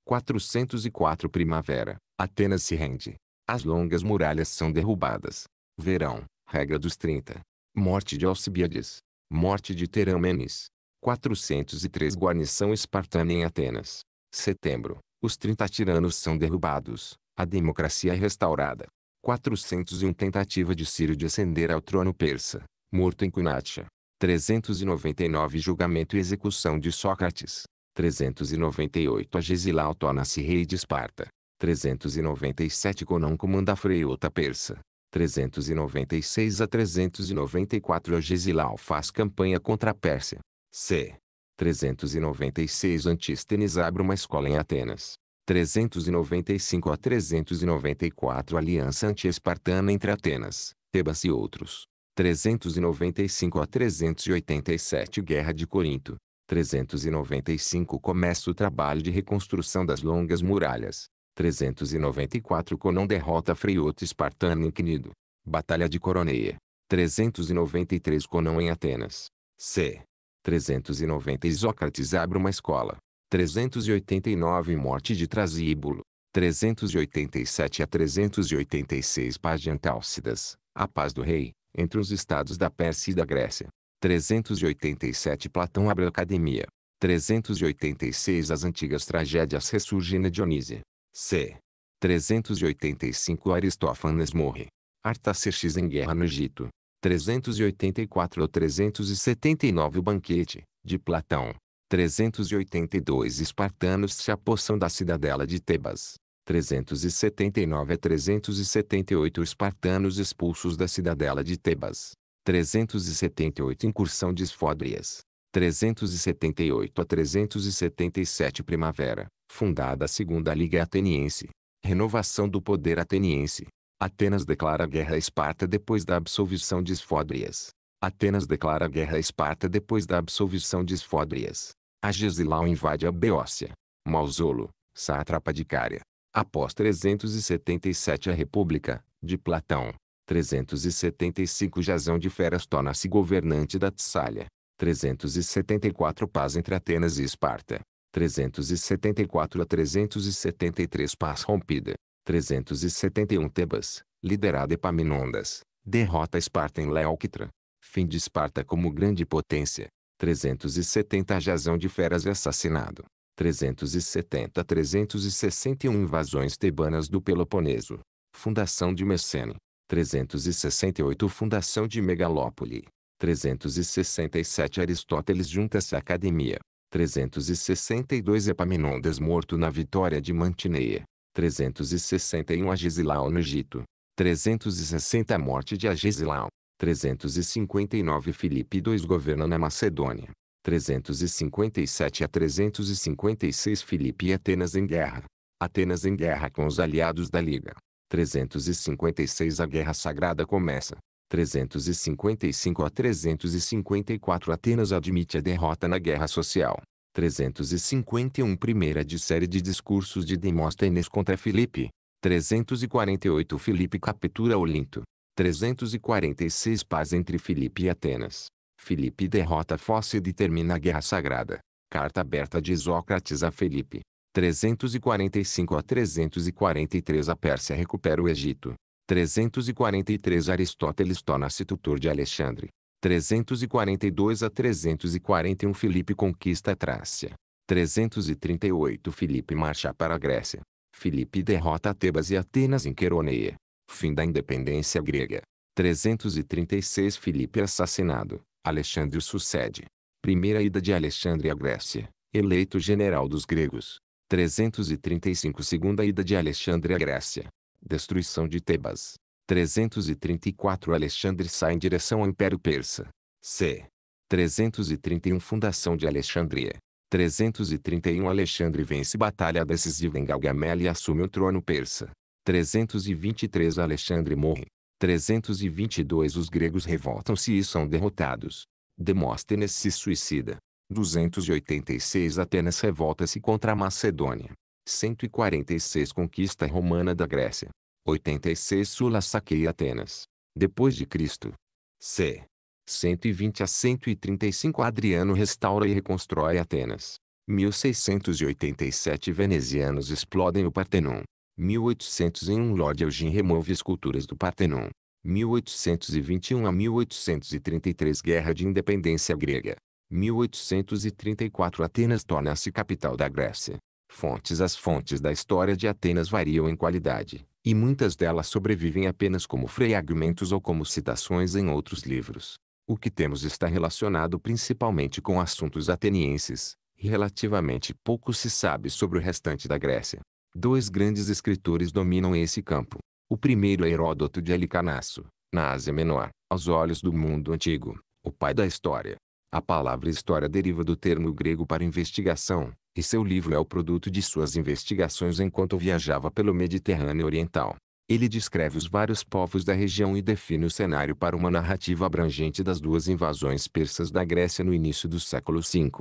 404 Primavera. Atenas se rende. As longas muralhas são derrubadas. Verão. Regra dos 30. Morte de Alcibiades. Morte de Teramenes. 403 Guarnição espartana em Atenas. Setembro. Os 30 tiranos são derrubados. A democracia é restaurada. 401 Tentativa de Ciro de ascender ao trono persa, morto em Cunacha. 399 Julgamento e execução de Sócrates. 398 Agesilau torna-se rei de Esparta. 397 Conon comanda a freota persa. 396 a 394 Agesilau faz campanha contra a Pérsia. C. 396 Antístenes abre uma escola em Atenas. 395 a 394 Aliança anti-espartana entre Atenas, Tebas e outros. 395 a 387 Guerra de Corinto. 395 Começa o trabalho de reconstrução das longas muralhas. 394 Conon derrota Freioto espartano em Cnido. Batalha de Coroneia. 393 Conon em Atenas. C. 390 Isócrates abre uma escola. 389 Morte de Trasíbulo, 387 a 386 Paz de Antálcidas, a paz do rei, entre os estados da Pérsia e da Grécia. 387 Platão abre a Academia. 386 As antigas tragédias ressurgem na Dionísia. C. 385 Aristófanes morre. Artaxerxes em guerra no Egito. 384 ou 379 O banquete, de Platão. 382 espartanos se apossam da cidadela de Tebas. 379 a 378 espartanos expulsos da cidadela de Tebas. 378 incursão de Esfódrias. 378 a 377 Primavera, fundada a Segunda Liga Ateniense. Renovação do poder ateniense. Atenas declara guerra a Esparta depois da absolvição de Esfódrias. Atenas declara guerra a Esparta depois da absolvição de Esfódrias. Agesilau invade a Beócia. Mausolo, sátrapa de Cária. Após 377 a República, de Platão. 375 Jazão de Feras torna-se governante da Tessália. 374 Paz entre Atenas e Esparta. 374 a 373 Paz rompida. 371 Tebas, liderada Epaminondas, derrota Esparta em Leóquitra. Fim de Esparta como grande potência. 370 Jazão de feras é assassinado. 370 361 Invasões tebanas do Peloponeso. Fundação de Messene. 368 Fundação de Megalópole. 367 Aristóteles junta-se à Academia. 362 Epaminondas morto na vitória de Mantineia. 361 Agesilao no Egito. 360 Morte de Agesilao. 359 Filipe II governa na Macedônia. 357 a 356 Filipe e Atenas em guerra. Atenas em guerra com os aliados da Liga. 356 A Guerra Sagrada começa. 355 a 354 Atenas admite a derrota na Guerra Social. 351 Primeira de série de discursos de Demóstenes contra Filipe. 348 Filipe captura Olinto. 346 Paz entre Filipe e Atenas. Filipe derrota Fócida e termina a Guerra Sagrada. Carta aberta de Isócrates a Felipe. 345 a 343 A Pérsia recupera o Egito. 343 Aristóteles torna-se tutor de Alexandre. 342 a 341 Filipe conquista a Trácia. 338 Filipe marcha para a Grécia. Filipe derrota Tebas e Atenas em Queroneia. Fim da independência grega. 336 Filipe assassinado. Alexandre o sucede. Primeira ida de Alexandre à Grécia. Eleito general dos gregos. 335 Segunda ida de Alexandre à Grécia. Destruição de Tebas. 334 Alexandre sai em direção ao Império Persa. C. 331 Fundação de Alexandria. 331 Alexandre vence batalha decisiva em Galgamela e assume o trono persa. 323 Alexandre morre. 322 Os gregos revoltam-se e são derrotados. Demóstenes se suicida. 286 Atenas revolta-se contra a Macedônia. 146 Conquista romana da Grécia. 86 Sula saqueia Atenas. Depois de Cristo. C. 120 a 135 Adriano restaura e reconstrói Atenas. 1687 Venezianos explodem o Partenon. 1801 Lord Eugene remove esculturas do Partenon. 1821 a 1833 Guerra de Independência Grega. 1834 Atenas torna-se capital da Grécia. Fontes As fontes da história de Atenas variam em qualidade, e muitas delas sobrevivem apenas como fragmentos ou como citações em outros livros. O que temos está relacionado principalmente com assuntos atenienses, e relativamente pouco se sabe sobre o restante da Grécia. Dois grandes escritores dominam esse campo. O primeiro é Heródoto de Helicarnasso, na Ásia Menor, aos olhos do mundo antigo, o pai da história. A palavra história deriva do termo grego para investigação, e seu livro é o produto de suas investigações enquanto viajava pelo Mediterrâneo Oriental. Ele descreve os vários povos da região e define o cenário para uma narrativa abrangente das duas invasões persas da Grécia no início do século V.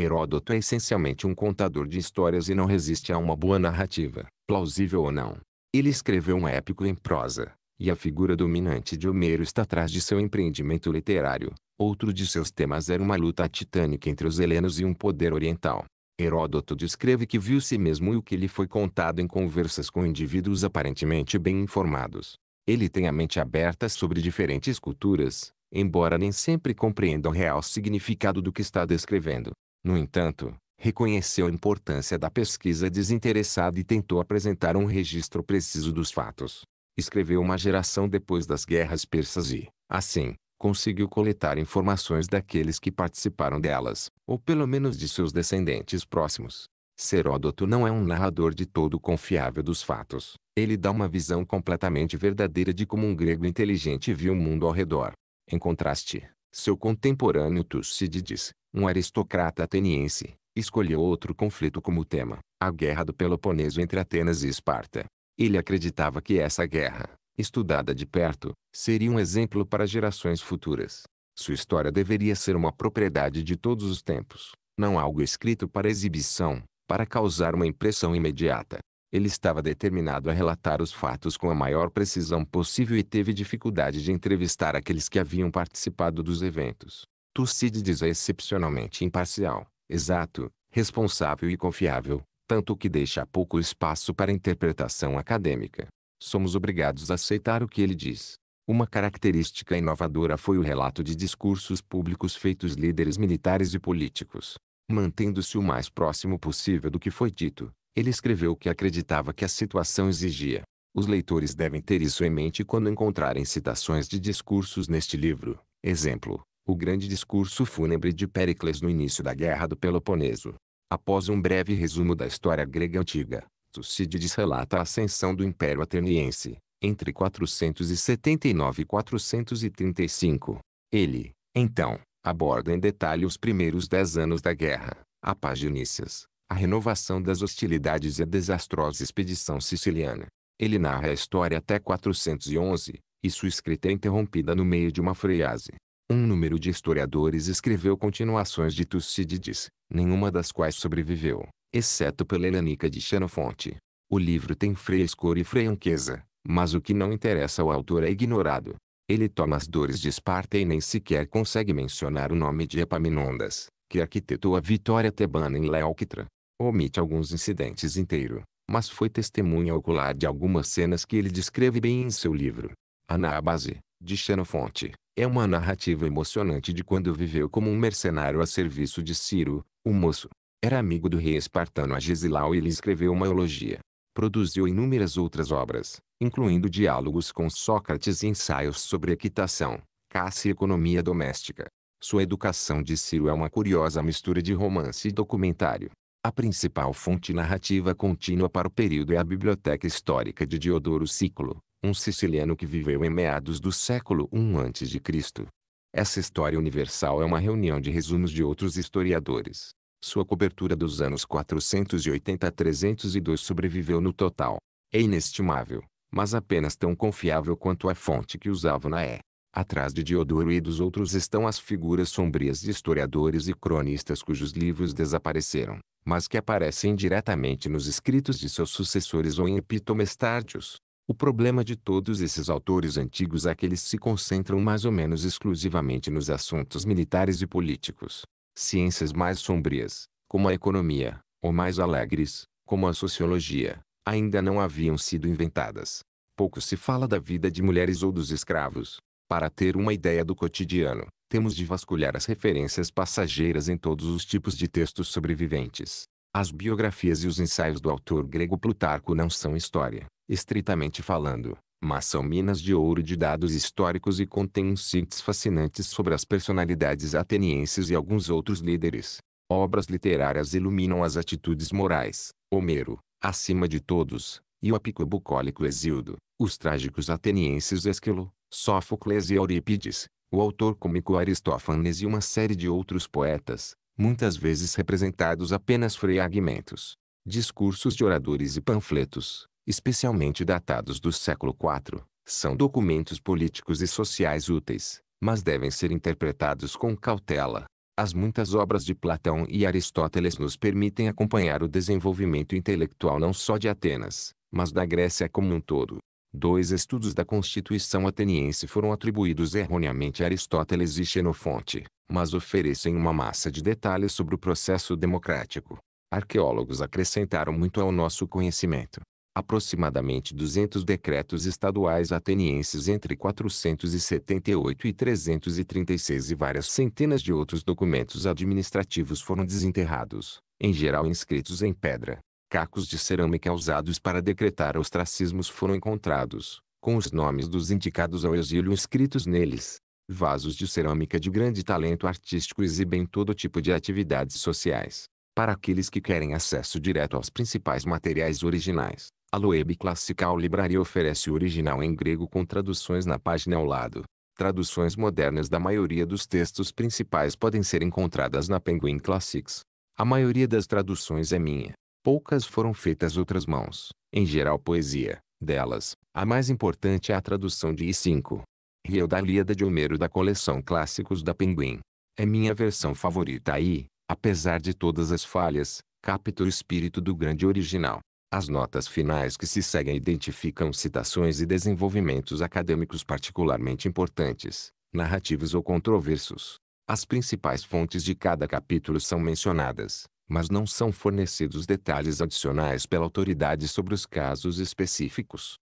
Heródoto é essencialmente um contador de histórias e não resiste a uma boa narrativa, plausível ou não. Ele escreveu um épico em prosa, e a figura dominante de Homero está atrás de seu empreendimento literário. Outro de seus temas era uma luta titânica entre os helenos e um poder oriental. Heródoto descreve que viu si mesmo e o que lhe foi contado em conversas com indivíduos aparentemente bem informados. Ele tem a mente aberta sobre diferentes culturas, embora nem sempre compreenda o real significado do que está descrevendo. No entanto, reconheceu a importância da pesquisa desinteressada e tentou apresentar um registro preciso dos fatos. Escreveu uma geração depois das guerras persas e, assim, conseguiu coletar informações daqueles que participaram delas, ou pelo menos de seus descendentes próximos. Heródoto não é um narrador de todo confiável dos fatos. Ele dá uma visão completamente verdadeira de como um grego inteligente viu o mundo ao redor. Em contraste, seu contemporâneo Tucídides, um aristocrata ateniense, escolheu outro conflito como tema, a Guerra do Peloponeso entre Atenas e Esparta. Ele acreditava que essa guerra, estudada de perto, seria um exemplo para gerações futuras. Sua história deveria ser uma propriedade de todos os tempos, não algo escrito para exibição, para causar uma impressão imediata. Ele estava determinado a relatar os fatos com a maior precisão possível e teve dificuldade de entrevistar aqueles que haviam participado dos eventos. Tucídides é excepcionalmente imparcial, exato, responsável e confiável, tanto que deixa pouco espaço para interpretação acadêmica. Somos obrigados a aceitar o que ele diz. Uma característica inovadora foi o relato de discursos públicos feitos líderes militares e políticos, mantendo-se o mais próximo possível do que foi dito, ele escreveu que acreditava que a situação exigia. Os leitores devem ter isso em mente quando encontrarem citações de discursos neste livro. Exemplo: o grande discurso fúnebre de Péricles no início da Guerra do Peloponeso. Após um breve resumo da história grega antiga, Tucídides relata a ascensão do Império Ateniense, entre 479 e 435. Ele, então, aborda em detalhe os primeiros dez anos da guerra, a paginícias, a renovação das hostilidades e a desastrosa expedição siciliana. Ele narra a história até 411, e sua escrita é interrompida no meio de uma frase. Um número de historiadores escreveu continuações de Tucídides, nenhuma das quais sobreviveu, exceto pela Helânica de Xenofonte. O livro tem frescor e franqueza, mas o que não interessa ao autor é ignorado. Ele toma as dores de Esparta e nem sequer consegue mencionar o nome de Epaminondas, que arquitetou a vitória tebana em Leóquitra omite alguns incidentes inteiro, mas foi testemunha ocular de algumas cenas que ele descreve bem em seu livro. Anábase, de Xenofonte, é uma narrativa emocionante de quando viveu como um mercenário a serviço de Ciro, o moço. Era amigo do rei espartano Agesilau e lhe escreveu uma eulogia. Produziu inúmeras outras obras, incluindo diálogos com Sócrates e ensaios sobre equitação, caça e economia doméstica. Sua educação de Ciro é uma curiosa mistura de romance e documentário. A principal fonte narrativa contínua para o período é a Biblioteca Histórica de Diodoro Ciclo, um siciliano que viveu em meados do século I a.C. Essa história universal é uma reunião de resumos de outros historiadores. Sua cobertura dos anos 480 a 302 sobreviveu no total. É inestimável, mas apenas tão confiável quanto a fonte que usava é. Atrás de Diodoro e dos outros estão as figuras sombrias de historiadores e cronistas cujos livros desapareceram mas que aparecem diretamente nos escritos de seus sucessores ou em epitomestádios. O problema de todos esses autores antigos é que eles se concentram mais ou menos exclusivamente nos assuntos militares e políticos. Ciências mais sombrias, como a economia, ou mais alegres, como a sociologia, ainda não haviam sido inventadas. Pouco se fala da vida de mulheres ou dos escravos. Para ter uma ideia do cotidiano, temos de vasculhar as referências passageiras em todos os tipos de textos sobreviventes. As biografias e os ensaios do autor grego Plutarco não são história, estritamente falando, mas são minas de ouro de dados históricos e contêm síntese fascinantes sobre as personalidades atenienses e alguns outros líderes. Obras literárias iluminam as atitudes morais. Homero, acima de todos, e o apico bucólico Exildo, os trágicos atenienses Esquilo, Sófocles e Eurípides, o autor cômico Aristófanes e uma série de outros poetas, muitas vezes representados apenas fragmentos, discursos de oradores e panfletos, especialmente datados do século IV, são documentos políticos e sociais úteis, mas devem ser interpretados com cautela. As muitas obras de Platão e Aristóteles nos permitem acompanhar o desenvolvimento intelectual não só de Atenas, mas da Grécia como um todo. Dois estudos da Constituição ateniense foram atribuídos erroneamente a Aristóteles e Xenofonte, mas oferecem uma massa de detalhes sobre o processo democrático. Arqueólogos acrescentaram muito ao nosso conhecimento. Aproximadamente 200 decretos estaduais atenienses entre 478 e 336 e várias centenas de outros documentos administrativos foram desenterrados, em geral inscritos em pedra cacos de cerâmica usados para decretar ostracismos foram encontrados, com os nomes dos indicados ao exílio escritos neles. Vasos de cerâmica de grande talento artístico exibem todo tipo de atividades sociais. Para aqueles que querem acesso direto aos principais materiais originais, a Loeb Classical Libraria oferece o original em grego com traduções na página ao lado. Traduções modernas da maioria dos textos principais podem ser encontradas na Penguin Classics. A maioria das traduções é minha, Poucas foram feitas outras mãos, em geral poesia. Delas, a mais importante é a tradução de I5. Rio da Líada de Homero da coleção Clássicos da Penguin. É minha versão favorita aí, apesar de todas as falhas, capta o espírito do grande original. As notas finais que se seguem identificam citações e desenvolvimentos acadêmicos particularmente importantes, narrativos ou controversos. As principais fontes de cada capítulo são mencionadas, mas não são fornecidos detalhes adicionais pela autoridade sobre os casos específicos.